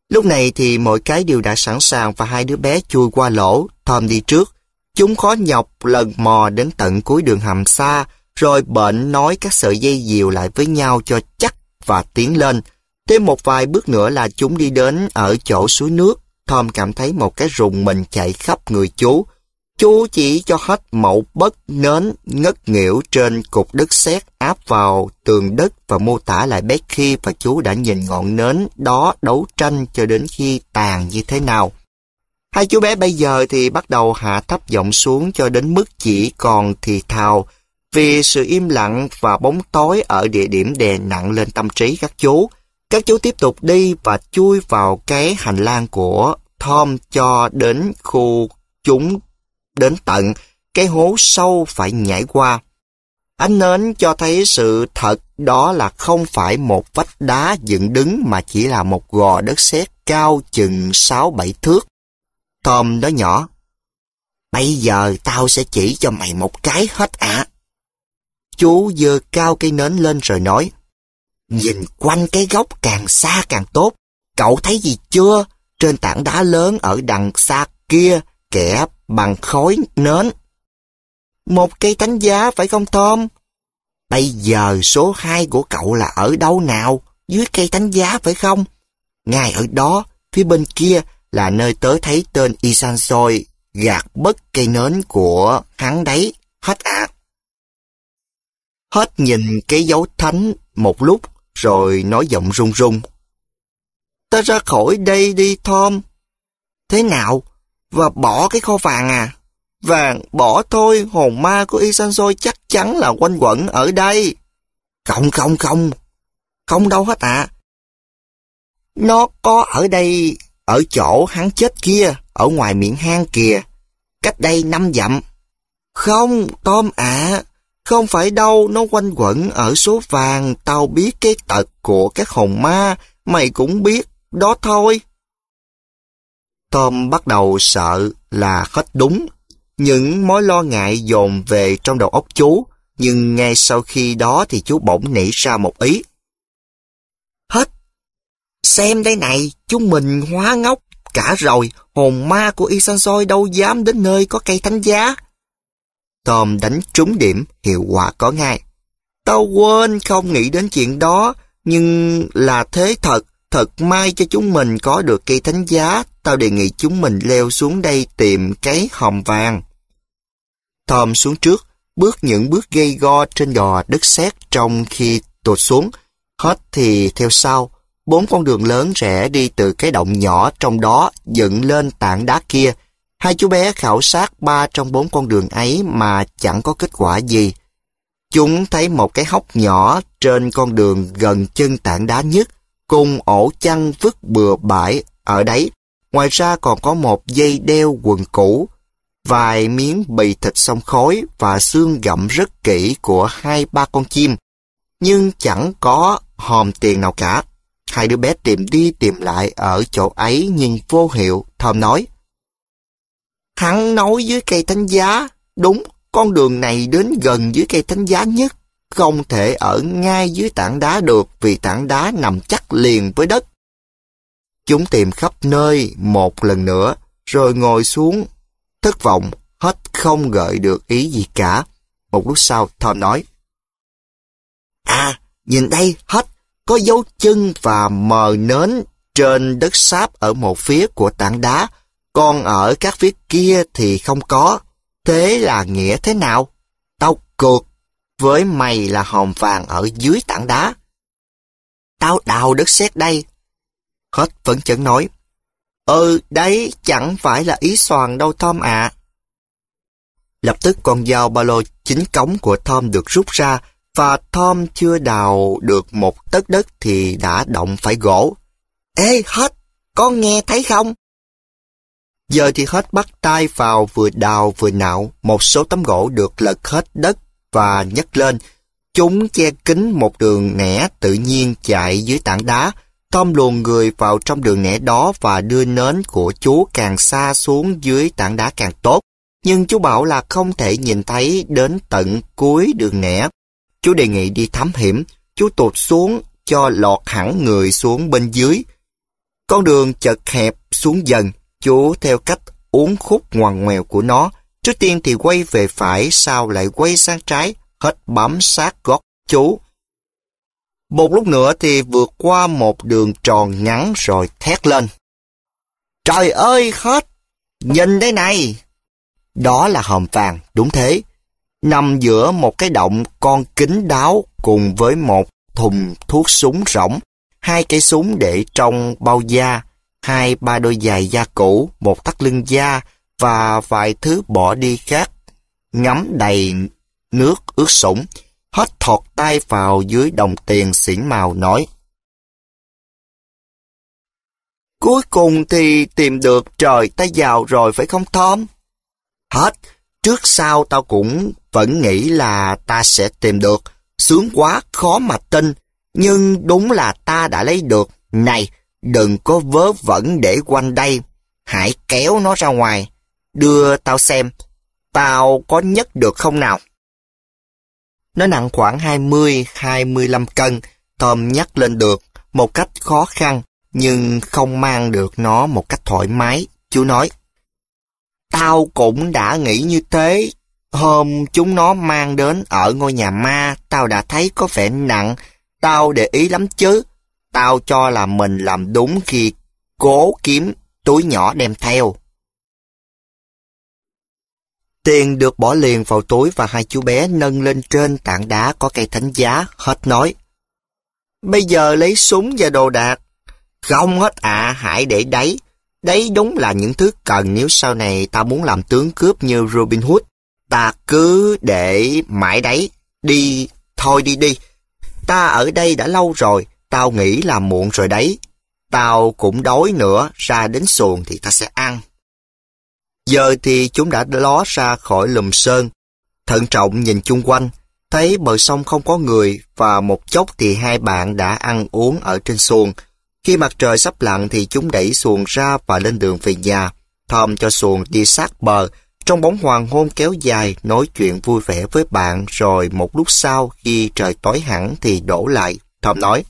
Lúc này thì mọi cái đều đã sẵn sàng và hai đứa bé chui qua lỗ, Tom đi trước. Chúng khó nhọc lần mò đến tận cuối đường hầm xa, rồi bệnh nói các sợi dây diều lại với nhau cho chắc và tiến lên. Thêm một vài bước nữa là chúng đi đến ở chỗ suối nước. thom cảm thấy một cái rùng mình chạy khắp người chú. Chú chỉ cho hết mẫu bất nến ngất nghỉu trên cục đất sét áp vào tường đất và mô tả lại Becky và chú đã nhìn ngọn nến đó đấu tranh cho đến khi tàn như thế nào. Hai chú bé bây giờ thì bắt đầu hạ thấp giọng xuống cho đến mức chỉ còn thì thào vì sự im lặng và bóng tối ở địa điểm đè nặng lên tâm trí các chú. Các chú tiếp tục đi và chui vào cái hành lang của Tom cho đến khu chúng đến tận cái hố sâu phải nhảy qua. Ánh nến cho thấy sự thật đó là không phải một vách đá dựng đứng mà chỉ là một gò đất sét cao chừng 6-7 thước. Tom đó nhỏ. Bây giờ tao sẽ chỉ cho mày một cái hết ạ. Chú dơ cao cây nến lên rồi nói. Nhìn quanh cái góc càng xa càng tốt. Cậu thấy gì chưa? Trên tảng đá lớn ở đằng xa kia, kẻ bằng khói nến. Một cây thánh giá phải không Tom? Bây giờ số 2 của cậu là ở đâu nào? Dưới cây thánh giá phải không? Ngay ở đó, phía bên kia là nơi tớ thấy tên Isansoi gạt bất cây nến của hắn đấy. Hết ạ. Hết nhìn cái dấu thánh một lúc rồi nói giọng run run. Ta ra khỏi đây đi Tom. Thế nào? và bỏ cái kho vàng à? Vàng bỏ thôi, hồn ma của Isanzo chắc chắn là quanh quẩn ở đây. Không, không, không. Không đâu hết ạ. À. Nó có ở đây, ở chỗ hắn chết kia, ở ngoài miệng hang kìa. Cách đây năm dặm. Không, Tom ạ. À, không phải đâu, nó quanh quẩn ở số vàng. Tao biết cái tật của các hồn ma, mày cũng biết. Đó thôi. Tom bắt đầu sợ là hết đúng. Những mối lo ngại dồn về trong đầu óc chú, nhưng ngay sau khi đó thì chú bỗng nảy ra một ý. Hết! Xem đây này, chúng mình hóa ngốc cả rồi, hồn ma của y san soi đâu dám đến nơi có cây thánh giá. Tom đánh trúng điểm, hiệu quả có ngay. Tao quên không nghĩ đến chuyện đó, nhưng là thế thật, thật may cho chúng mình có được cây thánh giá tao đề nghị chúng mình leo xuống đây tìm cái hòm vàng. Tom xuống trước, bước những bước gây go trên gò đất sét trong khi tụt xuống. Hết thì theo sau, bốn con đường lớn rẽ đi từ cái động nhỏ trong đó dựng lên tảng đá kia. Hai chú bé khảo sát ba trong bốn con đường ấy mà chẳng có kết quả gì. Chúng thấy một cái hốc nhỏ trên con đường gần chân tảng đá nhất, cùng ổ chăn vứt bừa bãi ở đấy Ngoài ra còn có một dây đeo quần cũ, vài miếng bì thịt xông khói và xương gặm rất kỹ của hai ba con chim. Nhưng chẳng có hòm tiền nào cả. Hai đứa bé tìm đi tìm lại ở chỗ ấy nhưng vô hiệu, Thơm nói. Hắn nói dưới cây thánh giá, đúng, con đường này đến gần dưới cây thánh giá nhất, không thể ở ngay dưới tảng đá được vì tảng đá nằm chắc liền với đất. Chúng tìm khắp nơi một lần nữa, rồi ngồi xuống, thất vọng, hết không gợi được ý gì cả. Một lúc sau, Tom nói, À, nhìn đây, hết, có dấu chân và mờ nến trên đất sáp ở một phía của tảng đá, còn ở các phía kia thì không có. Thế là nghĩa thế nào? Tao cược với mày là hòm vàng ở dưới tảng đá. Tao đào đất sét đây, Hết vẫn chẳng nói. Ừ, đấy chẳng phải là ý soàn đâu Tom ạ. Lập tức con dao ba lô chính cống của Tom được rút ra và Tom chưa đào được một tấc đất thì đã động phải gỗ. Ê hết, con nghe thấy không? Giờ thì hết bắt tay vào vừa đào vừa nạo, một số tấm gỗ được lật hết đất và nhấc lên. Chúng che kín một đường nẻ tự nhiên chạy dưới tảng đá, Tom luồn người vào trong đường nẻ đó và đưa nến của chú càng xa xuống dưới tảng đá càng tốt. Nhưng chú bảo là không thể nhìn thấy đến tận cuối đường nẻ. Chú đề nghị đi thám hiểm. Chú tụt xuống cho lọt hẳn người xuống bên dưới. Con đường chật hẹp xuống dần. Chú theo cách uốn khúc ngoằn ngoèo của nó. Trước tiên thì quay về phải, sau lại quay sang trái, hết bám sát gót chú một lúc nữa thì vượt qua một đường tròn ngắn rồi thét lên. Trời ơi hết! Nhìn đây này! Đó là hòm vàng, đúng thế. Nằm giữa một cái động con kính đáo cùng với một thùng thuốc súng rỗng, hai cây súng để trong bao da, hai ba đôi giày da cũ, một thắt lưng da và vài thứ bỏ đi khác, ngắm đầy nước ướt sũng hết thọt tay vào dưới đồng tiền xỉn màu nói. Cuối cùng thì tìm được trời ta giàu rồi phải không Tom? Hết, trước sau tao cũng vẫn nghĩ là ta sẽ tìm được. Sướng quá khó mà tin, nhưng đúng là ta đã lấy được. Này, đừng có vớ vẩn để quanh đây. Hãy kéo nó ra ngoài. Đưa tao xem, tao có nhấc được không nào? Nó nặng khoảng 20-25 cân, Tom nhắc lên được một cách khó khăn, nhưng không mang được nó một cách thoải mái. Chú nói, Tao cũng đã nghĩ như thế. Hôm chúng nó mang đến ở ngôi nhà ma, tao đã thấy có vẻ nặng. Tao để ý lắm chứ. Tao cho là mình làm đúng khi cố kiếm túi nhỏ đem theo. Tiền được bỏ liền vào túi và hai chú bé nâng lên trên tảng đá có cây thánh giá, hết nói. Bây giờ lấy súng và đồ đạc. Không hết ạ, à, hãy để đấy. Đấy đúng là những thứ cần nếu sau này ta muốn làm tướng cướp như Robin Hood. Ta cứ để mãi đấy. Đi, thôi đi đi. Ta ở đây đã lâu rồi, tao nghĩ là muộn rồi đấy. Tao cũng đói nữa, ra đến xuồng thì ta sẽ ăn. Giờ thì chúng đã ló ra khỏi lùm sơn. Thận trọng nhìn chung quanh, thấy bờ sông không có người và một chốc thì hai bạn đã ăn uống ở trên xuồng. Khi mặt trời sắp lặn thì chúng đẩy xuồng ra và lên đường về nhà. Thom cho xuồng đi sát bờ, trong bóng hoàng hôn kéo dài nói chuyện vui vẻ với bạn rồi một lúc sau khi trời tối hẳn thì đổ lại. Thom nói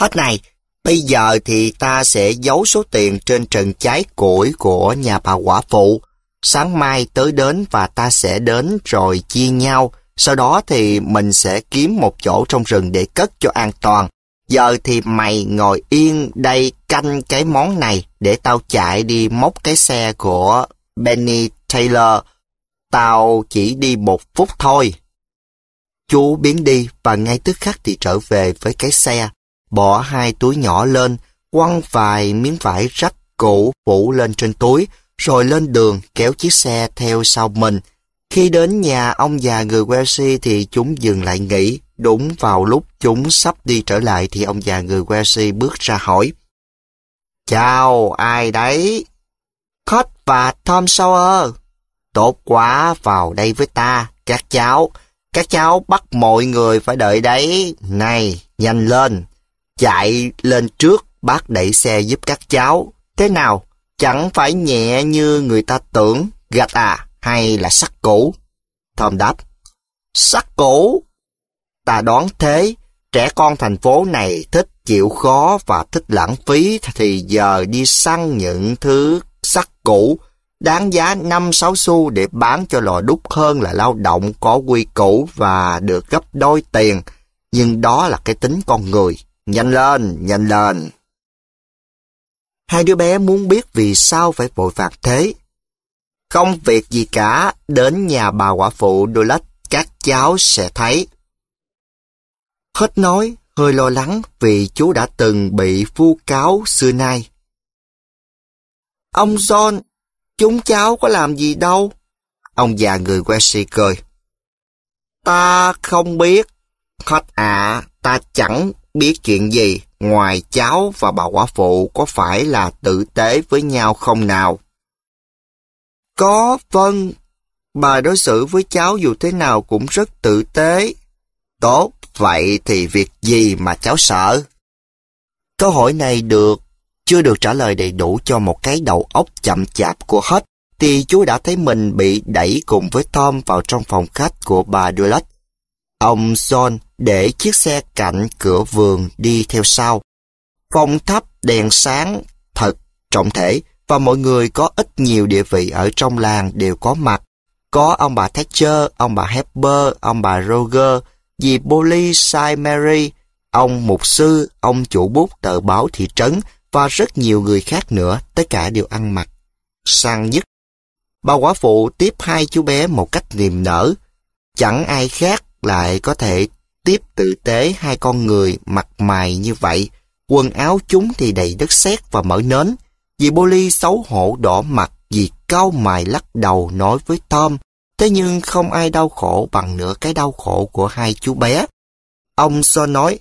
Hết này, Bây giờ thì ta sẽ giấu số tiền trên trần trái củi của nhà bà quả phụ. Sáng mai tới đến và ta sẽ đến rồi chia nhau. Sau đó thì mình sẽ kiếm một chỗ trong rừng để cất cho an toàn. Giờ thì mày ngồi yên đây canh cái món này để tao chạy đi móc cái xe của Benny Taylor. Tao chỉ đi một phút thôi. Chú biến đi và ngay tức khắc thì trở về với cái xe bỏ hai túi nhỏ lên, quăng vài miếng vải rách cũ phủ lên trên túi, rồi lên đường kéo chiếc xe theo sau mình. Khi đến nhà ông già người Welsi thì chúng dừng lại nghỉ. Đúng vào lúc chúng sắp đi trở lại thì ông già người Welsi bước ra hỏi. Chào, ai đấy? Cott và Tom Sawyer. Tốt quá, vào đây với ta, các cháu. Các cháu bắt mọi người phải đợi đấy. Này, nhanh lên, chạy lên trước bác đẩy xe giúp các cháu. Thế nào? Chẳng phải nhẹ như người ta tưởng, gạch à, hay là sắt cũ? Thom đáp, sắt cũ. Ta đoán thế, trẻ con thành phố này thích chịu khó và thích lãng phí thì giờ đi săn những thứ sắt cũ đáng giá năm sáu xu để bán cho lò đúc hơn là lao động có quy củ và được gấp đôi tiền. Nhưng đó là cái tính con người. Nhanh lên, nhanh lên. Hai đứa bé muốn biết vì sao phải vội phạt thế. Không việc gì cả, đến nhà bà quả phụ đôi lách các cháu sẽ thấy. Hết nói, hơi lo lắng vì chú đã từng bị phu cáo xưa nay. Ông John, chúng cháu có làm gì đâu. Ông già người Wesley cười. Ta không biết. Hết ạ, à, ta chẳng biết chuyện gì ngoài cháu và bà quả phụ có phải là tử tế với nhau không nào. Có, vâng. Bà đối xử với cháu dù thế nào cũng rất tử tế. Tốt, vậy thì việc gì mà cháu sợ? Câu hỏi này được, chưa được trả lời đầy đủ cho một cái đầu óc chậm chạp của hết, thì chú đã thấy mình bị đẩy cùng với Tom vào trong phòng khách của bà Dulac. Ông John để chiếc xe cạnh cửa vườn đi theo sau. Phòng thấp đèn sáng thật trọng thể và mọi người có ít nhiều địa vị ở trong làng đều có mặt. Có ông bà Thatcher, ông bà Hepburn, ông bà Roger, dì Polly Sai Mary, ông mục sư, ông chủ bút tờ báo thị trấn và rất nhiều người khác nữa, tất cả đều ăn mặc sang nhất. Bà quả phụ tiếp hai chú bé một cách niềm nở. Chẳng ai khác lại có thể tiếp tự tế hai con người mặt mày như vậy. Quần áo chúng thì đầy đất sét và mỡ nến. Dì Boli xấu hổ đỏ mặt vì cao mày lắc đầu nói với Tom. Thế nhưng không ai đau khổ bằng nửa cái đau khổ của hai chú bé. Ông So nói,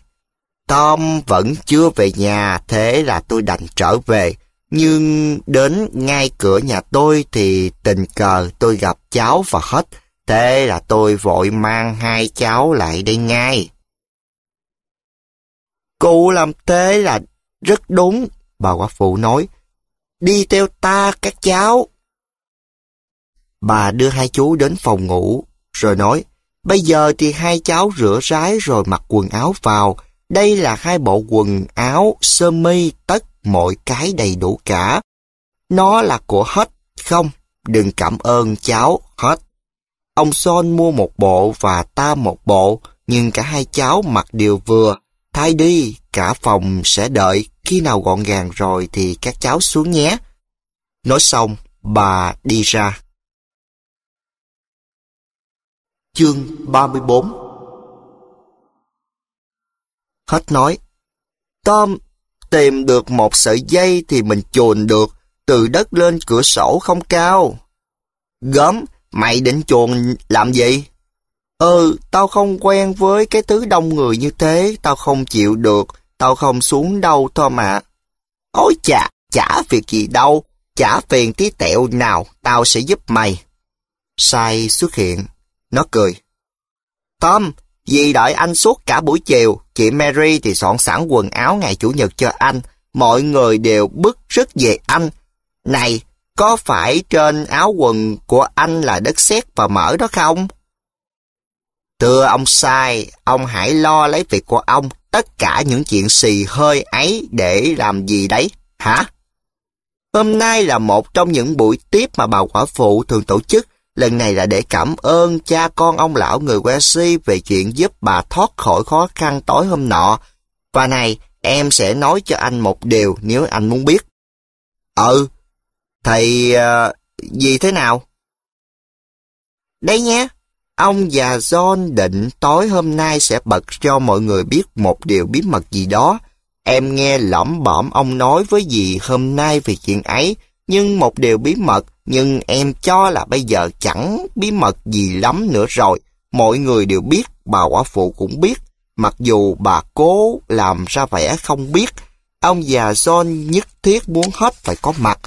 Tom vẫn chưa về nhà, thế là tôi đành trở về. Nhưng đến ngay cửa nhà tôi thì tình cờ tôi gặp cháu và hết. Thế là tôi vội mang hai cháu lại đây ngay. Cụ làm thế là rất đúng, bà quả phụ nói. Đi theo ta các cháu. Bà đưa hai chú đến phòng ngủ, rồi nói, bây giờ thì hai cháu rửa rái rồi mặc quần áo vào. Đây là hai bộ quần áo, sơ mi, tất, mọi cái đầy đủ cả. Nó là của hết không? Đừng cảm ơn cháu hết. Ông Son mua một bộ và ta một bộ, nhưng cả hai cháu mặc đều vừa. Thay đi, cả phòng sẽ đợi, khi nào gọn gàng rồi thì các cháu xuống nhé. Nói xong, bà đi ra. Chương 34 Hết nói. Tom tìm được một sợi dây thì mình chuồn được, từ đất lên cửa sổ không cao. Gấm, Mày đến chuồn làm gì? Ừ, tao không quen với cái thứ đông người như thế, tao không chịu được, tao không xuống đâu thôi mà. Ôi chà, chả việc gì đâu, chả phiền tí tẹo nào, tao sẽ giúp mày. Sai xuất hiện, nó cười. Tom, vì đợi anh suốt cả buổi chiều, chị Mary thì soạn sẵn quần áo ngày Chủ nhật cho anh, mọi người đều bức rất về anh. Này, có phải trên áo quần của anh là đất sét và mỡ đó không? Thưa ông sai, ông hãy lo lấy việc của ông, tất cả những chuyện xì hơi ấy để làm gì đấy, hả? Hôm nay là một trong những buổi tiếp mà bà quả phụ thường tổ chức, lần này là để cảm ơn cha con ông lão người Wesley về chuyện giúp bà thoát khỏi khó khăn tối hôm nọ. Và này, em sẽ nói cho anh một điều nếu anh muốn biết. Ừ, Thầy... Uh, gì thế nào? Đây nhé, ông già John định tối hôm nay sẽ bật cho mọi người biết một điều bí mật gì đó. Em nghe lõm bõm ông nói với dì hôm nay về chuyện ấy, nhưng một điều bí mật, nhưng em cho là bây giờ chẳng bí mật gì lắm nữa rồi. Mọi người đều biết, bà quả phụ cũng biết, mặc dù bà cố làm ra vẻ không biết. Ông già John nhất thiết muốn hết phải có mặt,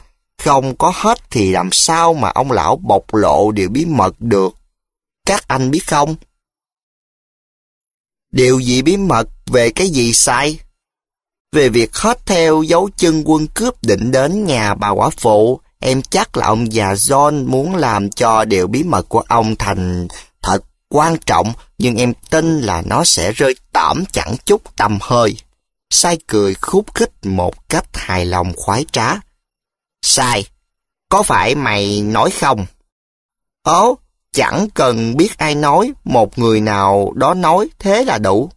không có hết thì làm sao mà ông lão bộc lộ điều bí mật được. Các anh biết không? Điều gì bí mật về cái gì sai? Về việc hết theo dấu chân quân cướp định đến nhà bà quả phụ, em chắc là ông già John muốn làm cho điều bí mật của ông thành thật quan trọng, nhưng em tin là nó sẽ rơi tẩm chẳng chút tầm hơi. Sai cười khúc khích một cách hài lòng khoái trá. Sai, có phải mày nói không? Ố, chẳng cần biết ai nói, một người nào đó nói thế là đủ.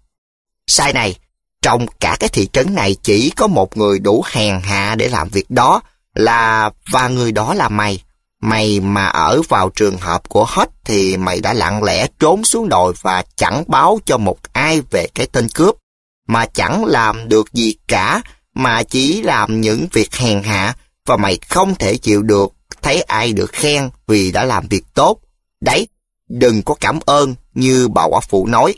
Sai này, trong cả cái thị trấn này chỉ có một người đủ hèn hạ để làm việc đó, là và người đó là mày. Mày mà ở vào trường hợp của hết thì mày đã lặng lẽ trốn xuống đồi và chẳng báo cho một ai về cái tên cướp, mà chẳng làm được gì cả, mà chỉ làm những việc hèn hạ, và mày không thể chịu được thấy ai được khen vì đã làm việc tốt. Đấy, đừng có cảm ơn như bà quả phụ nói.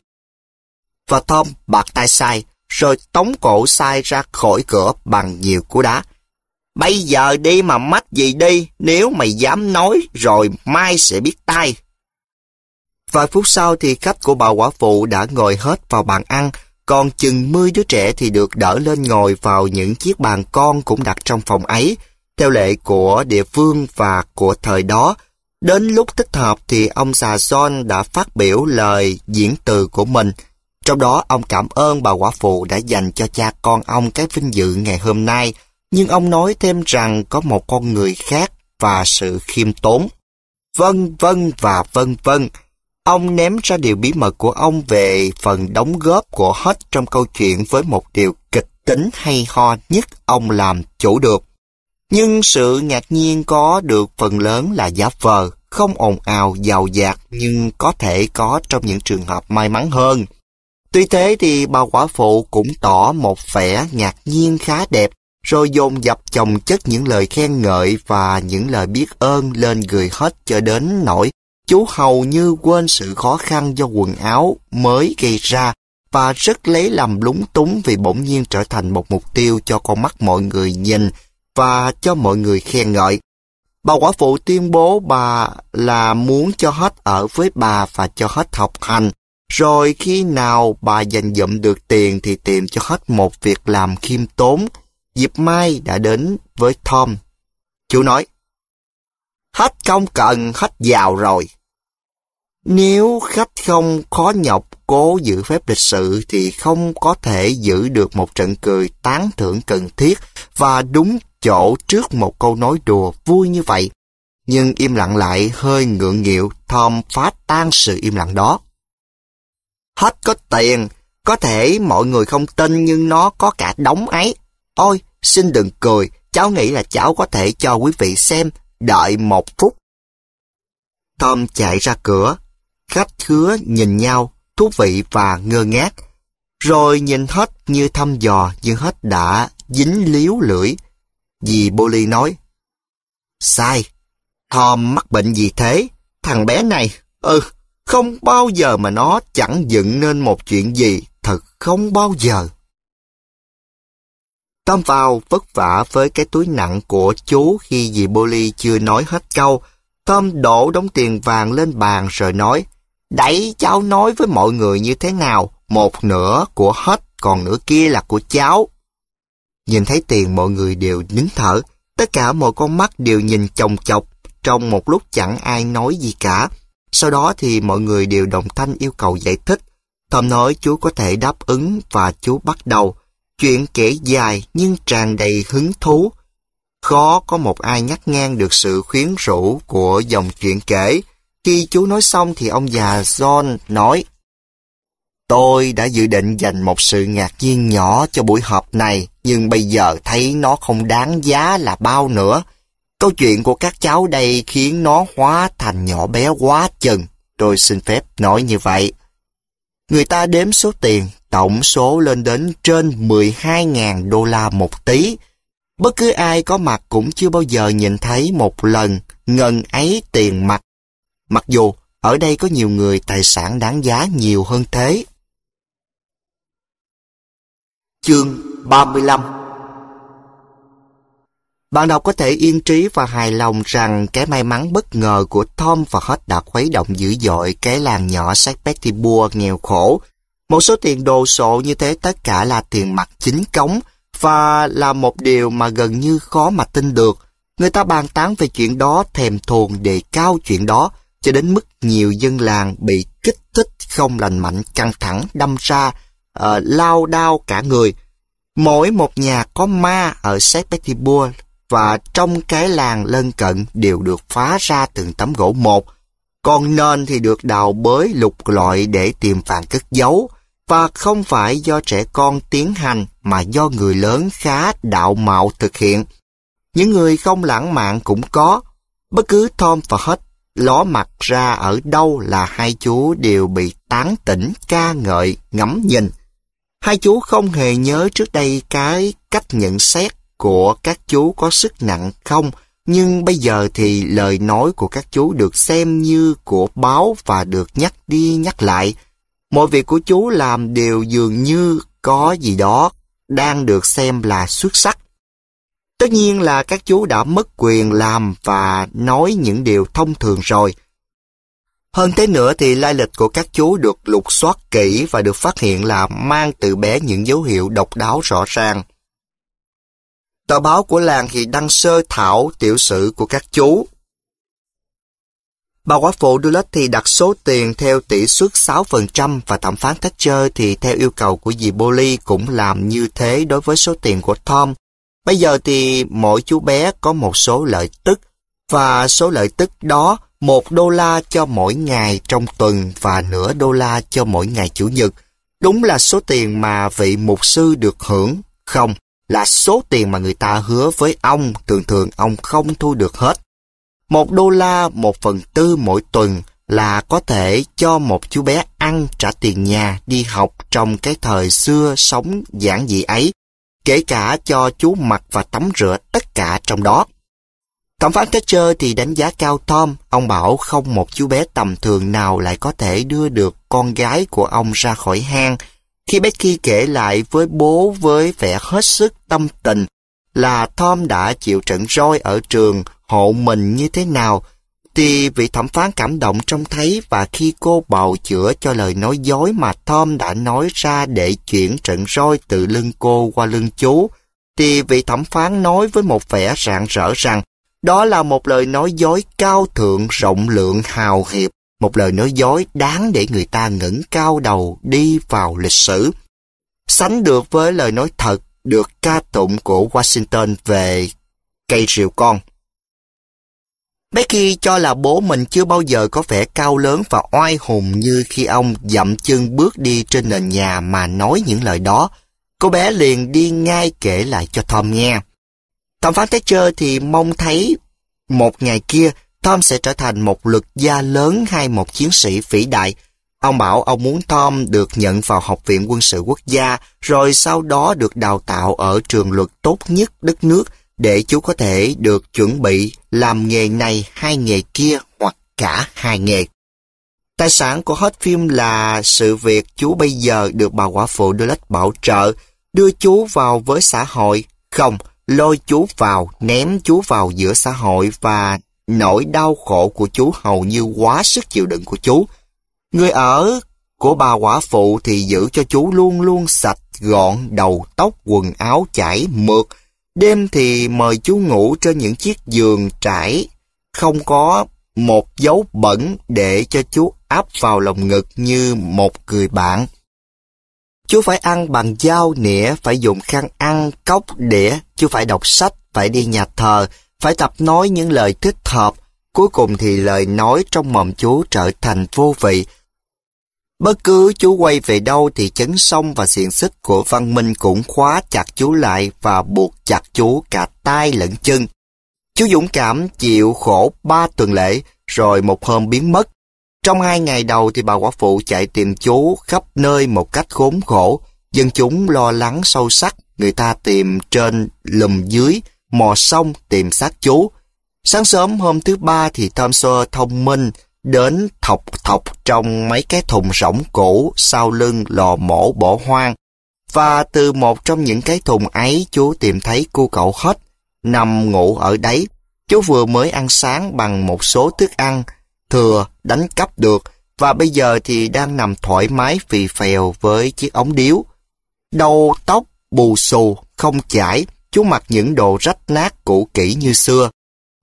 Và Tom bạc tay sai, rồi tống cổ sai ra khỏi cửa bằng nhiều cú đá. Bây giờ đi mà mách gì đi, nếu mày dám nói rồi mai sẽ biết tay. Vài phút sau thì khách của bà quả phụ đã ngồi hết vào bàn ăn, còn chừng mươi đứa trẻ thì được đỡ lên ngồi vào những chiếc bàn con cũng đặt trong phòng ấy theo lệ của địa phương và của thời đó. Đến lúc thích hợp thì ông Sà Son đã phát biểu lời diễn từ của mình. Trong đó ông cảm ơn bà quả phụ đã dành cho cha con ông cái vinh dự ngày hôm nay. Nhưng ông nói thêm rằng có một con người khác và sự khiêm tốn. Vân vân và vân vân. Ông ném ra điều bí mật của ông về phần đóng góp của hết trong câu chuyện với một điều kịch tính hay ho nhất ông làm chủ được. Nhưng sự ngạc nhiên có được phần lớn là giả vờ, không ồn ào, giàu dạt nhưng có thể có trong những trường hợp may mắn hơn. Tuy thế thì bà quả phụ cũng tỏ một vẻ ngạc nhiên khá đẹp, rồi dồn dập chồng chất những lời khen ngợi và những lời biết ơn lên người hết cho đến nỗi chú hầu như quên sự khó khăn do quần áo mới gây ra và rất lấy làm lúng túng vì bỗng nhiên trở thành một mục tiêu cho con mắt mọi người nhìn và cho mọi người khen ngợi. Bà quả phụ tuyên bố bà là muốn cho hết ở với bà và cho hết học hành. Rồi khi nào bà dành dụm được tiền thì tìm cho hết một việc làm khiêm tốn. Dịp mai đã đến với Tom. Chú nói, Hết công cần, hết giàu rồi. Nếu khách không khó nhọc cố giữ phép lịch sự thì không có thể giữ được một trận cười tán thưởng cần thiết và đúng chỗ trước một câu nói đùa vui như vậy. Nhưng im lặng lại hơi ngượng nghịu Tom phá tan sự im lặng đó. Hết có tiền, có thể mọi người không tin nhưng nó có cả đống ấy. Ôi, xin đừng cười, cháu nghĩ là cháu có thể cho quý vị xem, đợi một phút. Tom chạy ra cửa, khách khứa nhìn nhau, thú vị và ngơ ngác. Rồi nhìn hết như thăm dò nhưng hết đã dính líu lưỡi, Dì Boli nói. Sai. Tom mắc bệnh gì thế? Thằng bé này, ừ, không bao giờ mà nó chẳng dựng nên một chuyện gì, thật không bao giờ. Tom vào vất vả với cái túi nặng của chú khi dì Boli chưa nói hết câu. Tom đổ đống tiền vàng lên bàn rồi nói, Đấy cháu nói với mọi người như thế nào, một nửa của hết còn nửa kia là của cháu. Nhìn thấy tiền mọi người đều nín thở, tất cả mọi con mắt đều nhìn chồng chọc, trong một lúc chẳng ai nói gì cả. Sau đó thì mọi người đều đồng thanh yêu cầu giải thích. Tom nói chú có thể đáp ứng và chú bắt đầu. Chuyện kể dài nhưng tràn đầy hứng thú. Khó có một ai ngắt ngang được sự khuyến rũ của dòng chuyện kể. Khi chú nói xong thì ông già John nói Tôi đã dự định dành một sự ngạc nhiên nhỏ cho buổi họp này nhưng bây giờ thấy nó không đáng giá là bao nữa. Câu chuyện của các cháu đây khiến nó hóa thành nhỏ bé quá chừng. Tôi xin phép nói như vậy. Người ta đếm số tiền, tổng số lên đến trên 12.000 đô la một tí. Bất cứ ai có mặt cũng chưa bao giờ nhìn thấy một lần ngân ấy tiền mặt. Mặc dù ở đây có nhiều người tài sản đáng giá nhiều hơn thế. Chương 35 Bạn đọc có thể yên trí và hài lòng rằng cái may mắn bất ngờ của Tom và Hot đã khuấy động dữ dội cái làng nhỏ sát Pettibur nghèo khổ. Một số tiền đồ sộ như thế tất cả là tiền mặt chính cống và là một điều mà gần như khó mà tin được. Người ta bàn tán về chuyện đó thèm thuồng đề cao chuyện đó cho đến mức nhiều dân làng bị kích thích không lành mạnh căng thẳng đâm ra uh, lao đao cả người. Mỗi một nhà có ma ở Saint Petersburg và trong cái làng lân cận đều được phá ra từng tấm gỗ một. Còn nền thì được đào bới lục lọi để tìm vàng cất giấu và không phải do trẻ con tiến hành mà do người lớn khá đạo mạo thực hiện. Những người không lãng mạn cũng có. Bất cứ Tom và hết ló mặt ra ở đâu là hai chú đều bị tán tỉnh ca ngợi ngắm nhìn. Hai chú không hề nhớ trước đây cái cách nhận xét của các chú có sức nặng không, nhưng bây giờ thì lời nói của các chú được xem như của báo và được nhắc đi nhắc lại. Mọi việc của chú làm đều dường như có gì đó đang được xem là xuất sắc. Tất nhiên là các chú đã mất quyền làm và nói những điều thông thường rồi, hơn thế nữa thì lai lịch của các chú được lục soát kỹ và được phát hiện là mang từ bé những dấu hiệu độc đáo rõ ràng. Tờ báo của làng thì đăng sơ thảo tiểu sử của các chú. Bà quả phụ Dulles thì đặt số tiền theo tỷ suất 6% và thẩm phán Thatcher thì theo yêu cầu của dì Bolly cũng làm như thế đối với số tiền của Tom. Bây giờ thì mỗi chú bé có một số lợi tức và số lợi tức đó một đô la cho mỗi ngày trong tuần và nửa đô la cho mỗi ngày chủ nhật. Đúng là số tiền mà vị mục sư được hưởng, không, là số tiền mà người ta hứa với ông, thường thường ông không thu được hết. Một đô la một phần tư mỗi tuần là có thể cho một chú bé ăn trả tiền nhà đi học trong cái thời xưa sống giản dị ấy, kể cả cho chú mặc và tắm rửa tất cả trong đó. Thẩm phán Thatcher thì đánh giá cao Tom. Ông bảo không một chú bé tầm thường nào lại có thể đưa được con gái của ông ra khỏi hang. Khi Becky kể lại với bố với vẻ hết sức tâm tình là Tom đã chịu trận roi ở trường hộ mình như thế nào, thì vị thẩm phán cảm động trông thấy và khi cô bào chữa cho lời nói dối mà Tom đã nói ra để chuyển trận roi từ lưng cô qua lưng chú, thì vị thẩm phán nói với một vẻ rạng rỡ rằng đó là một lời nói dối cao thượng, rộng lượng, hào hiệp, một lời nói dối đáng để người ta ngẩng cao đầu đi vào lịch sử. Sánh được với lời nói thật được ca tụng của Washington về cây rượu con. Becky cho là bố mình chưa bao giờ có vẻ cao lớn và oai hùng như khi ông dậm chân bước đi trên nền nhà mà nói những lời đó. Cô bé liền đi ngay kể lại cho Tom nghe. Thẩm phán Thatcher thì mong thấy một ngày kia Tom sẽ trở thành một luật gia lớn hay một chiến sĩ vĩ đại. Ông bảo ông muốn Tom được nhận vào Học viện Quân sự Quốc gia, rồi sau đó được đào tạo ở trường luật tốt nhất đất nước để chú có thể được chuẩn bị làm nghề này hay nghề kia hoặc cả hai nghề. Tài sản của hết phim là sự việc chú bây giờ được bà quả phụ Dulles bảo trợ, đưa chú vào với xã hội. Không, lôi chú vào, ném chú vào giữa xã hội và nỗi đau khổ của chú hầu như quá sức chịu đựng của chú. Người ở của bà quả phụ thì giữ cho chú luôn luôn sạch, gọn, đầu tóc, quần áo chảy, mượt. Đêm thì mời chú ngủ trên những chiếc giường trải, không có một dấu bẩn để cho chú áp vào lòng ngực như một người bạn. Chú phải ăn bằng dao nĩa, phải dùng khăn ăn, cốc, đĩa. Chú phải đọc sách, phải đi nhà thờ, phải tập nói những lời thích hợp. Cuối cùng thì lời nói trong mồm chú trở thành vô vị. Bất cứ chú quay về đâu thì chấn sông và xiềng xích của văn minh cũng khóa chặt chú lại và buộc chặt chú cả tay lẫn chân. Chú dũng cảm chịu khổ ba tuần lễ, rồi một hôm biến mất. Trong hai ngày đầu thì bà quả phụ chạy tìm chú khắp nơi một cách khốn khổ. Dân chúng lo lắng sâu sắc, người ta tìm trên lùm dưới, mò sông tìm xác chú. Sáng sớm hôm thứ ba thì Tom Sawyer thông minh đến thọc thọc trong mấy cái thùng rỗng cũ sau lưng lò mổ bỏ hoang. Và từ một trong những cái thùng ấy chú tìm thấy cô cậu hết nằm ngủ ở đấy. Chú vừa mới ăn sáng bằng một số thức ăn thừa đánh cắp được và bây giờ thì đang nằm thoải mái phì phèo với chiếc ống điếu. Đầu tóc bù xù, không chải, chú mặc những đồ rách nát cũ kỹ như xưa.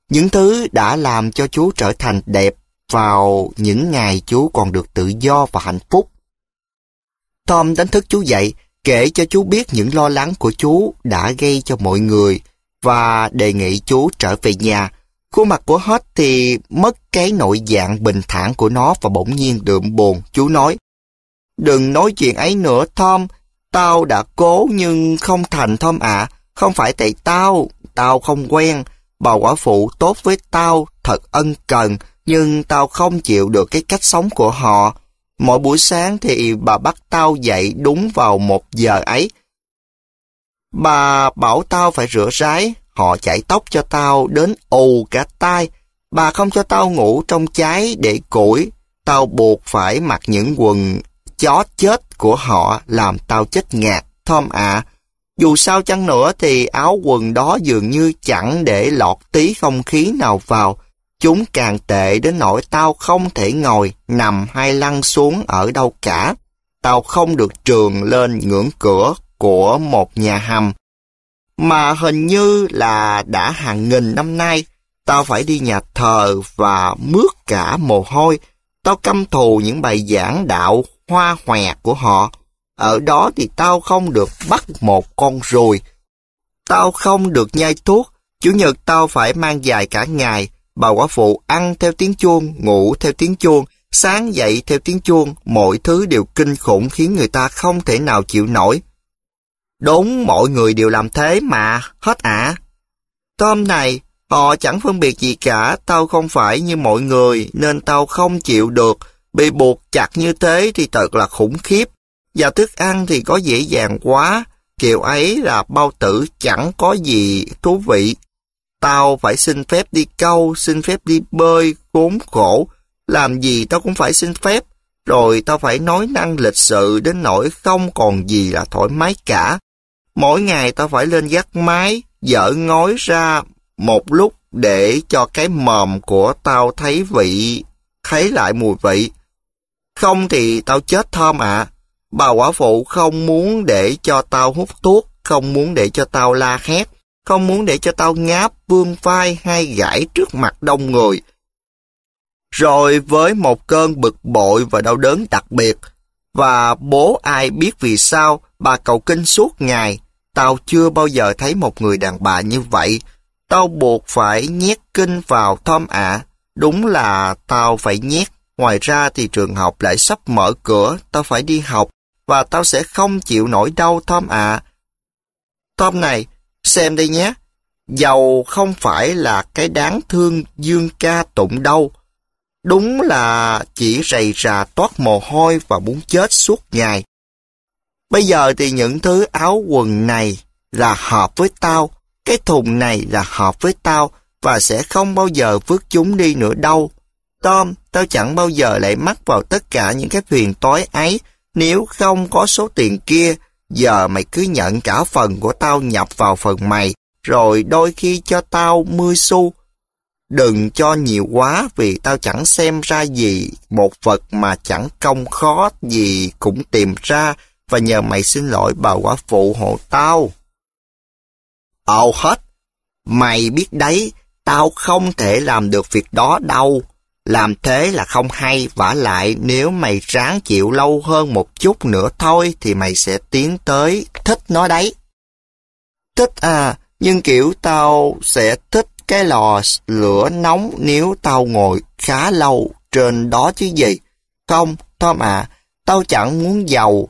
Những thứ đã làm cho chú trở thành đẹp vào những ngày chú còn được tự do và hạnh phúc. Tom đánh thức chú dậy, kể cho chú biết những lo lắng của chú đã gây cho mọi người và đề nghị chú trở về nhà Khuôn mặt của hết thì mất cái nội dạng bình thản của nó và bỗng nhiên đượm buồn. Chú nói, Đừng nói chuyện ấy nữa Tom, tao đã cố nhưng không thành Tom ạ. Không phải tại tao, tao không quen. Bà quả phụ tốt với tao, thật ân cần, nhưng tao không chịu được cái cách sống của họ. Mỗi buổi sáng thì bà bắt tao dậy đúng vào một giờ ấy. Bà bảo tao phải rửa ráy, Họ chảy tóc cho tao đến ù cả tai. Bà không cho tao ngủ trong trái để củi. Tao buộc phải mặc những quần chó chết của họ làm tao chết ngạt. Thom ạ, dù sao chăng nữa thì áo quần đó dường như chẳng để lọt tí không khí nào vào. Chúng càng tệ đến nỗi tao không thể ngồi, nằm hay lăn xuống ở đâu cả. Tao không được trường lên ngưỡng cửa của một nhà hầm mà hình như là đã hàng nghìn năm nay. Tao phải đi nhà thờ và mướt cả mồ hôi. Tao căm thù những bài giảng đạo hoa hòe của họ. Ở đó thì tao không được bắt một con ruồi. Tao không được nhai thuốc. Chủ nhật tao phải mang dài cả ngày. Bà quả phụ ăn theo tiếng chuông, ngủ theo tiếng chuông, sáng dậy theo tiếng chuông. Mọi thứ đều kinh khủng khiến người ta không thể nào chịu nổi. Đúng mọi người đều làm thế mà, hết ả. À. Tôm này, họ chẳng phân biệt gì cả, tao không phải như mọi người nên tao không chịu được, bị buộc chặt như thế thì thật là khủng khiếp. Và thức ăn thì có dễ dàng quá, kiểu ấy là bao tử chẳng có gì thú vị. Tao phải xin phép đi câu, xin phép đi bơi, khốn khổ, làm gì tao cũng phải xin phép, rồi tao phải nói năng lịch sự đến nỗi không còn gì là thoải mái cả. Mỗi ngày tao phải lên dắt máy, dở ngói ra một lúc để cho cái mồm của tao thấy vị, thấy lại mùi vị. Không thì tao chết thơm ạ. Bà quả phụ không muốn để cho tao hút thuốc, không muốn để cho tao la hét, không muốn để cho tao ngáp, vương vai hay gãi trước mặt đông người. Rồi với một cơn bực bội và đau đớn đặc biệt, và bố ai biết vì sao, bà cầu kinh suốt ngày. Tao chưa bao giờ thấy một người đàn bà như vậy. Tao buộc phải nhét kinh vào thom ạ. Đúng là tao phải nhét. Ngoài ra thì trường học lại sắp mở cửa, tao phải đi học và tao sẽ không chịu nổi đâu Tom ạ. À. Tom này, xem đây nhé. Giàu không phải là cái đáng thương dương ca tụng đâu. Đúng là chỉ rầy rà toát mồ hôi và muốn chết suốt ngày. Bây giờ thì những thứ áo quần này là hợp với tao, cái thùng này là hợp với tao và sẽ không bao giờ vứt chúng đi nữa đâu. Tom, tao chẳng bao giờ lại mắc vào tất cả những cái phiền toái ấy nếu không có số tiền kia. Giờ mày cứ nhận cả phần của tao nhập vào phần mày, rồi đôi khi cho tao mươi xu. Đừng cho nhiều quá vì tao chẳng xem ra gì, một vật mà chẳng công khó gì cũng tìm ra, và nhờ mày xin lỗi bà quả phụ hộ tao. Ồ hết, mày biết đấy, tao không thể làm được việc đó đâu. Làm thế là không hay, vả lại nếu mày ráng chịu lâu hơn một chút nữa thôi thì mày sẽ tiến tới thích nó đấy. Thích à, nhưng kiểu tao sẽ thích cái lò lửa nóng nếu tao ngồi khá lâu trên đó chứ gì. Không, Tom à, tao chẳng muốn giàu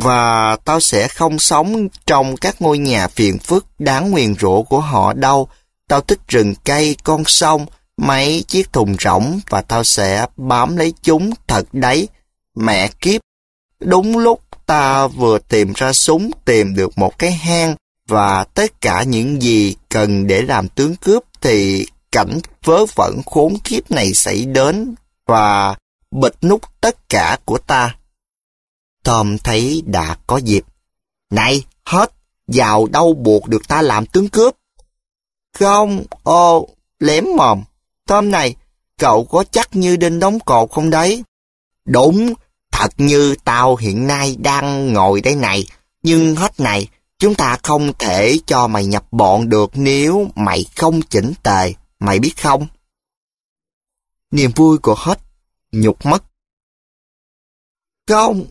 và tao sẽ không sống trong các ngôi nhà phiền phức đáng nguyền rủa của họ đâu. Tao thích rừng cây, con sông, mấy chiếc thùng rỗng và tao sẽ bám lấy chúng thật đấy. Mẹ kiếp! Đúng lúc ta vừa tìm ra súng, tìm được một cái hang và tất cả những gì cần để làm tướng cướp thì cảnh vớ vẩn khốn kiếp này xảy đến và bịch nút tất cả của ta. Tom thấy đã có dịp. Này, hết, vào đâu buộc được ta làm tướng cướp? Không, ô, lém mồm. Tom này, cậu có chắc như đinh đóng cột không đấy? Đúng, thật như tao hiện nay đang ngồi đây này. Nhưng hết này, chúng ta không thể cho mày nhập bọn được nếu mày không chỉnh tề, mày biết không? Niềm vui của hết nhục mất. Không,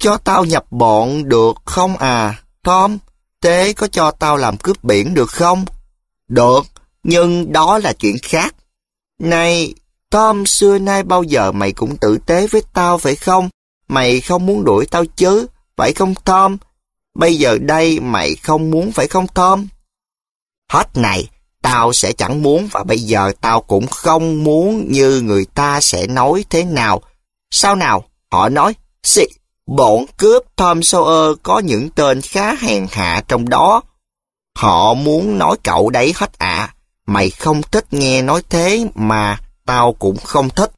cho tao nhập bọn được không à? Tom, Thế có cho tao làm cướp biển được không? Được, nhưng đó là chuyện khác. Này, Tom, xưa nay bao giờ mày cũng tử tế với tao phải không? Mày không muốn đuổi tao chứ, phải không Tom? Bây giờ đây mày không muốn phải không Tom? Hết này, tao sẽ chẳng muốn và bây giờ tao cũng không muốn như người ta sẽ nói thế nào. Sao nào? Họ nói, xịt. Bọn cướp Tom Sawyer có những tên khá hèn hạ trong đó. Họ muốn nói cậu đấy hết ạ. Mày không thích nghe nói thế mà tao cũng không thích.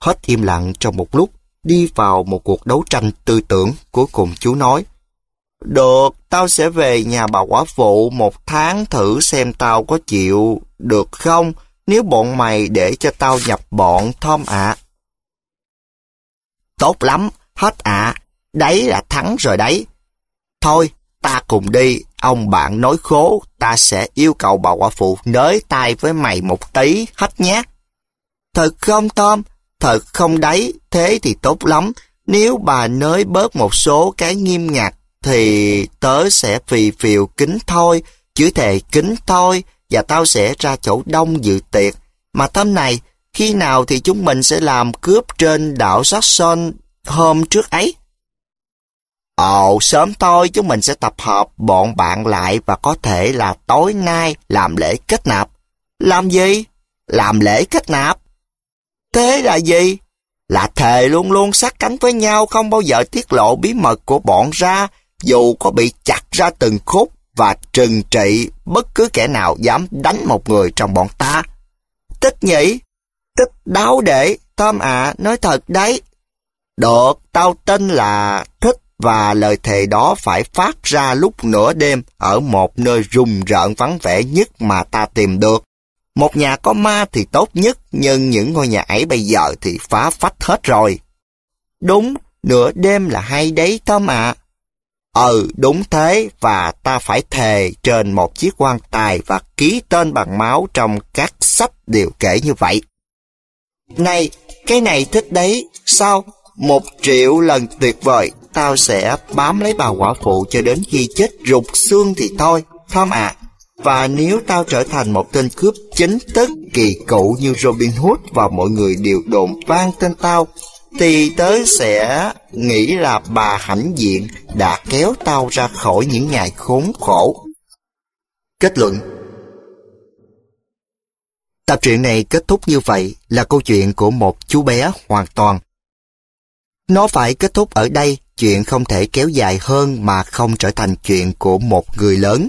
Hết im lặng trong một lúc, đi vào một cuộc đấu tranh tư tưởng. Cuối cùng chú nói, Được, tao sẽ về nhà bà quả phụ một tháng thử xem tao có chịu được không nếu bọn mày để cho tao nhập bọn Tom ạ. Tốt lắm, hết ạ. À, đấy là thắng rồi đấy. Thôi, ta cùng đi, ông bạn nói khố, ta sẽ yêu cầu bà quả phụ nới tay với mày một tí hết nhé. Thật không Tom, thật không đấy, thế thì tốt lắm. Nếu bà nới bớt một số cái nghiêm ngặt thì tớ sẽ phì phiều kính thôi, chứ thề kính thôi và tao sẽ ra chỗ đông dự tiệc. Mà tâm này, khi nào thì chúng mình sẽ làm cướp trên đảo Saxon hôm trước ấy. Ồ, sớm thôi chúng mình sẽ tập hợp bọn bạn lại và có thể là tối nay làm lễ kết nạp. Làm gì? Làm lễ kết nạp. Thế là gì? Là thề luôn luôn sát cánh với nhau không bao giờ tiết lộ bí mật của bọn ra dù có bị chặt ra từng khúc và trừng trị bất cứ kẻ nào dám đánh một người trong bọn ta. Tích nhỉ? Tích đáo để, Tom ạ, nói thật đấy. Được, tao tên là thích và lời thề đó phải phát ra lúc nửa đêm ở một nơi rùng rợn vắng vẻ nhất mà ta tìm được. Một nhà có ma thì tốt nhất, nhưng những ngôi nhà ấy bây giờ thì phá phách hết rồi. Đúng, nửa đêm là hay đấy Tom ạ. Ừ, đúng thế, và ta phải thề trên một chiếc quan tài và ký tên bằng máu trong các sách đều kể như vậy. Này, cái này thích đấy, sao một triệu lần tuyệt vời, tao sẽ bám lấy bà quả phụ cho đến khi chết rụt xương thì thôi, Tom ạ. À. Và nếu tao trở thành một tên cướp chính thức kỳ cựu như Robin Hood và mọi người đều đồn vang tên tao, thì tớ sẽ nghĩ là bà hãnh diện đã kéo tao ra khỏi những ngày khốn khổ. Kết luận Tập truyện này kết thúc như vậy là câu chuyện của một chú bé hoàn toàn nó phải kết thúc ở đây, chuyện không thể kéo dài hơn mà không trở thành chuyện của một người lớn.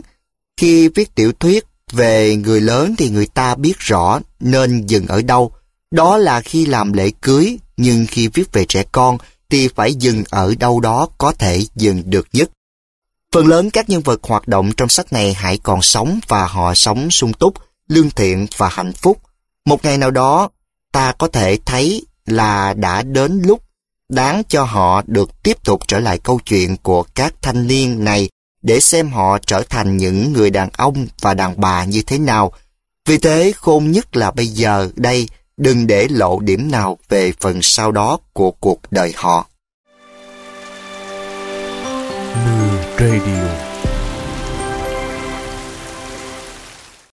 Khi viết tiểu thuyết về người lớn thì người ta biết rõ nên dừng ở đâu. Đó là khi làm lễ cưới, nhưng khi viết về trẻ con thì phải dừng ở đâu đó có thể dừng được nhất. Phần lớn các nhân vật hoạt động trong sách này hãy còn sống và họ sống sung túc, lương thiện và hạnh phúc. Một ngày nào đó, ta có thể thấy là đã đến lúc đáng cho họ được tiếp tục trở lại câu chuyện của các thanh niên này để xem họ trở thành những người đàn ông và đàn bà như thế nào. Vì thế khôn nhất là bây giờ đây đừng để lộ điểm nào về phần sau đó của cuộc đời họ. Radio